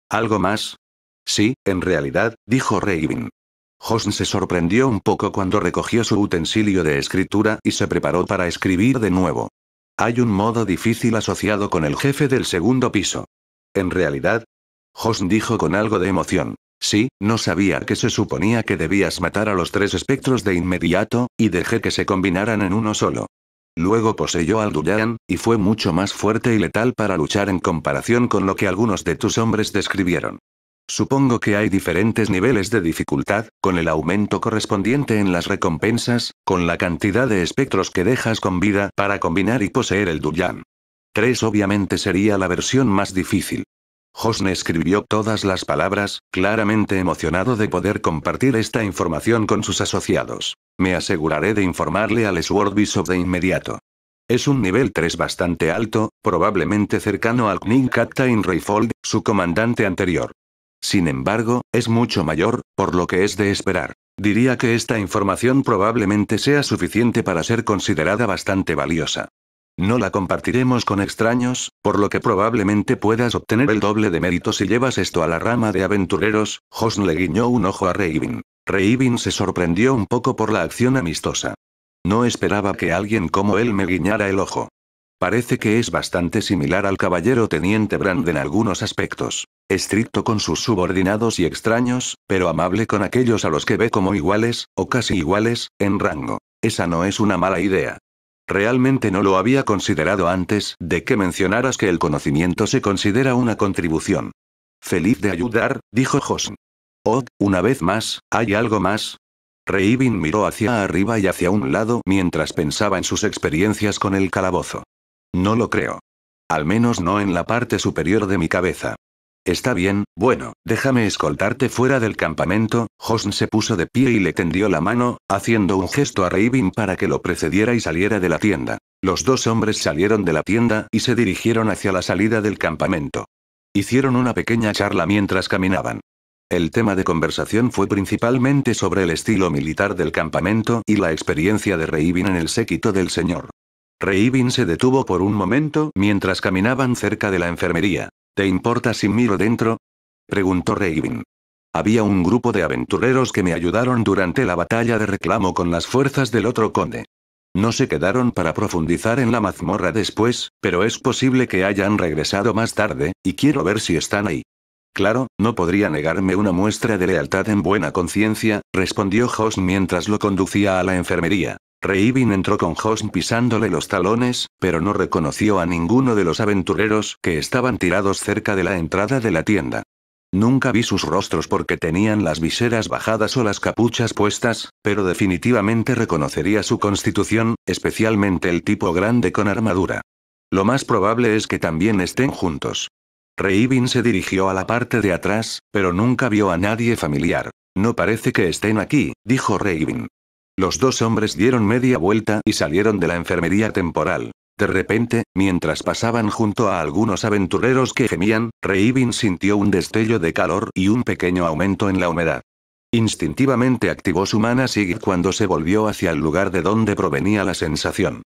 ¿Algo más? Sí, en realidad, dijo Raven. Hosn se sorprendió un poco cuando recogió su utensilio de escritura y se preparó para escribir de nuevo. Hay un modo difícil asociado con el jefe del segundo piso. En realidad, Hosn dijo con algo de emoción. Sí, no sabía que se suponía que debías matar a los tres espectros de inmediato, y dejé que se combinaran en uno solo. Luego poseyó al Duyan, y fue mucho más fuerte y letal para luchar en comparación con lo que algunos de tus hombres describieron. Supongo que hay diferentes niveles de dificultad, con el aumento correspondiente en las recompensas, con la cantidad de espectros que dejas con vida para combinar y poseer el Duyan. 3 obviamente sería la versión más difícil. Hosne escribió todas las palabras, claramente emocionado de poder compartir esta información con sus asociados. Me aseguraré de informarle al Sword Bishop de inmediato. Es un nivel 3 bastante alto, probablemente cercano al Kning Captain Rayfold, su comandante anterior. Sin embargo, es mucho mayor, por lo que es de esperar. Diría que esta información probablemente sea suficiente para ser considerada bastante valiosa. No la compartiremos con extraños, por lo que probablemente puedas obtener el doble de mérito si llevas esto a la rama de aventureros. Hosn le guiñó un ojo a Reivin. Reivin se sorprendió un poco por la acción amistosa. No esperaba que alguien como él me guiñara el ojo. Parece que es bastante similar al caballero teniente Brand en algunos aspectos. Estricto con sus subordinados y extraños, pero amable con aquellos a los que ve como iguales, o casi iguales, en rango. Esa no es una mala idea. Realmente no lo había considerado antes de que mencionaras que el conocimiento se considera una contribución. Feliz de ayudar, dijo Hosn. Oh, una vez más, ¿hay algo más? Reivin miró hacia arriba y hacia un lado mientras pensaba en sus experiencias con el calabozo. No lo creo. Al menos no en la parte superior de mi cabeza. Está bien, bueno, déjame escoltarte fuera del campamento. Hosn se puso de pie y le tendió la mano, haciendo un gesto a Reibin para que lo precediera y saliera de la tienda. Los dos hombres salieron de la tienda y se dirigieron hacia la salida del campamento. Hicieron una pequeña charla mientras caminaban. El tema de conversación fue principalmente sobre el estilo militar del campamento y la experiencia de Reivin en el séquito del señor. Reivin se detuvo por un momento mientras caminaban cerca de la enfermería. ¿Te importa si miro dentro? preguntó Raven. Había un grupo de aventureros que me ayudaron durante la batalla de reclamo con las fuerzas del otro conde. No se quedaron para profundizar en la mazmorra después, pero es posible que hayan regresado más tarde, y quiero ver si están ahí. Claro, no podría negarme una muestra de lealtad en buena conciencia, respondió Hoss mientras lo conducía a la enfermería. Reibin entró con Hosn pisándole los talones, pero no reconoció a ninguno de los aventureros que estaban tirados cerca de la entrada de la tienda. Nunca vi sus rostros porque tenían las viseras bajadas o las capuchas puestas, pero definitivamente reconocería su constitución, especialmente el tipo grande con armadura. Lo más probable es que también estén juntos. Reivin se dirigió a la parte de atrás, pero nunca vio a nadie familiar. No parece que estén aquí, dijo Reibin. Los dos hombres dieron media vuelta y salieron de la enfermería temporal. De repente, mientras pasaban junto a algunos aventureros que gemían, Reivin sintió un destello de calor y un pequeño aumento en la humedad. Instintivamente activó su mana Sigil cuando se volvió hacia el lugar de donde provenía la sensación.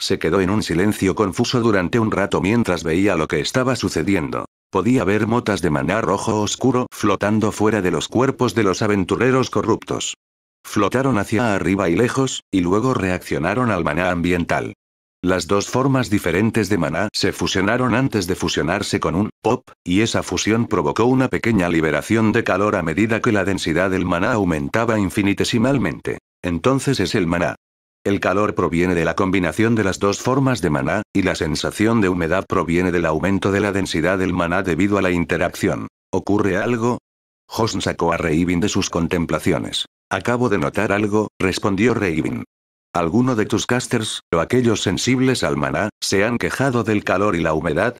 Se quedó en un silencio confuso durante un rato mientras veía lo que estaba sucediendo. Podía ver motas de maná rojo oscuro flotando fuera de los cuerpos de los aventureros corruptos flotaron hacia arriba y lejos, y luego reaccionaron al maná ambiental. Las dos formas diferentes de maná se fusionaron antes de fusionarse con un pop, y esa fusión provocó una pequeña liberación de calor a medida que la densidad del maná aumentaba infinitesimalmente. Entonces es el maná. El calor proviene de la combinación de las dos formas de maná, y la sensación de humedad proviene del aumento de la densidad del maná debido a la interacción. ¿Ocurre algo? Hosn sacó a Reivin de sus contemplaciones. Acabo de notar algo, respondió Raven. ¿Alguno de tus casters, o aquellos sensibles al maná, se han quejado del calor y la humedad?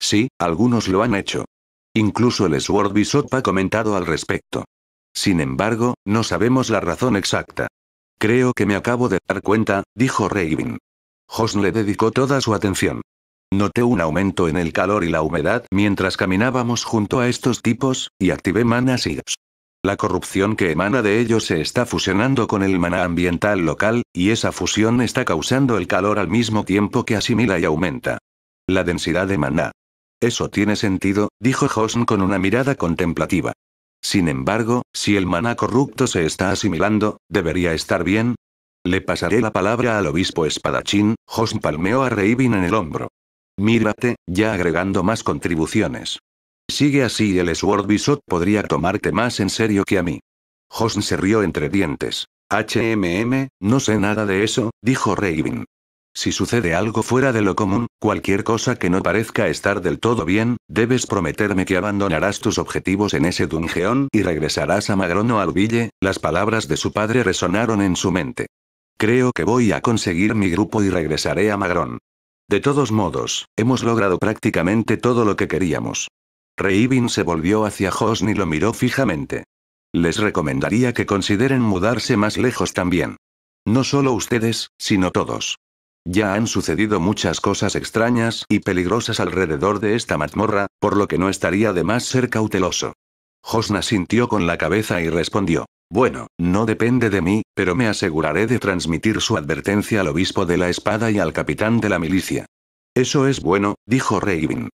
Sí, algunos lo han hecho. Incluso el Sword Bishop ha comentado al respecto. Sin embargo, no sabemos la razón exacta. Creo que me acabo de dar cuenta, dijo Raven. Jos le dedicó toda su atención. Noté un aumento en el calor y la humedad mientras caminábamos junto a estos tipos, y activé manas y la corrupción que emana de ellos se está fusionando con el maná ambiental local, y esa fusión está causando el calor al mismo tiempo que asimila y aumenta. La densidad de maná. Eso tiene sentido, dijo Hosn con una mirada contemplativa. Sin embargo, si el maná corrupto se está asimilando, ¿debería estar bien? Le pasaré la palabra al obispo espadachín, Hosn palmeó a Reibin en el hombro. Mírate, ya agregando más contribuciones. Sigue así el Sword Bisot podría tomarte más en serio que a mí. Hosn se rió entre dientes. HMM, no sé nada de eso, dijo Raven. Si sucede algo fuera de lo común, cualquier cosa que no parezca estar del todo bien, debes prometerme que abandonarás tus objetivos en ese dungeón y regresarás a Magrón o Ville. las palabras de su padre resonaron en su mente. Creo que voy a conseguir mi grupo y regresaré a Magrón. De todos modos, hemos logrado prácticamente todo lo que queríamos. Reibin se volvió hacia Hosni y lo miró fijamente. Les recomendaría que consideren mudarse más lejos también. No solo ustedes, sino todos. Ya han sucedido muchas cosas extrañas y peligrosas alrededor de esta mazmorra, por lo que no estaría de más ser cauteloso. Hosna sintió con la cabeza y respondió. Bueno, no depende de mí, pero me aseguraré de transmitir su advertencia al obispo de la espada y al capitán de la milicia. Eso es bueno, dijo Reibin.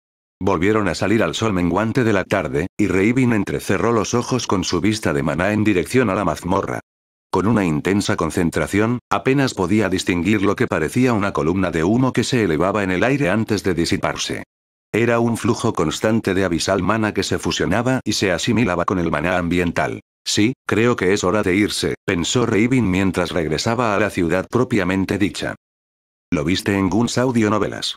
Volvieron a salir al sol menguante de la tarde, y Reibin entrecerró los ojos con su vista de maná en dirección a la mazmorra. Con una intensa concentración, apenas podía distinguir lo que parecía una columna de humo que se elevaba en el aire antes de disiparse. Era un flujo constante de abisal mana que se fusionaba y se asimilaba con el maná ambiental. Sí, creo que es hora de irse, pensó Reibin mientras regresaba a la ciudad propiamente dicha. Lo viste en Guns Audio Novelas.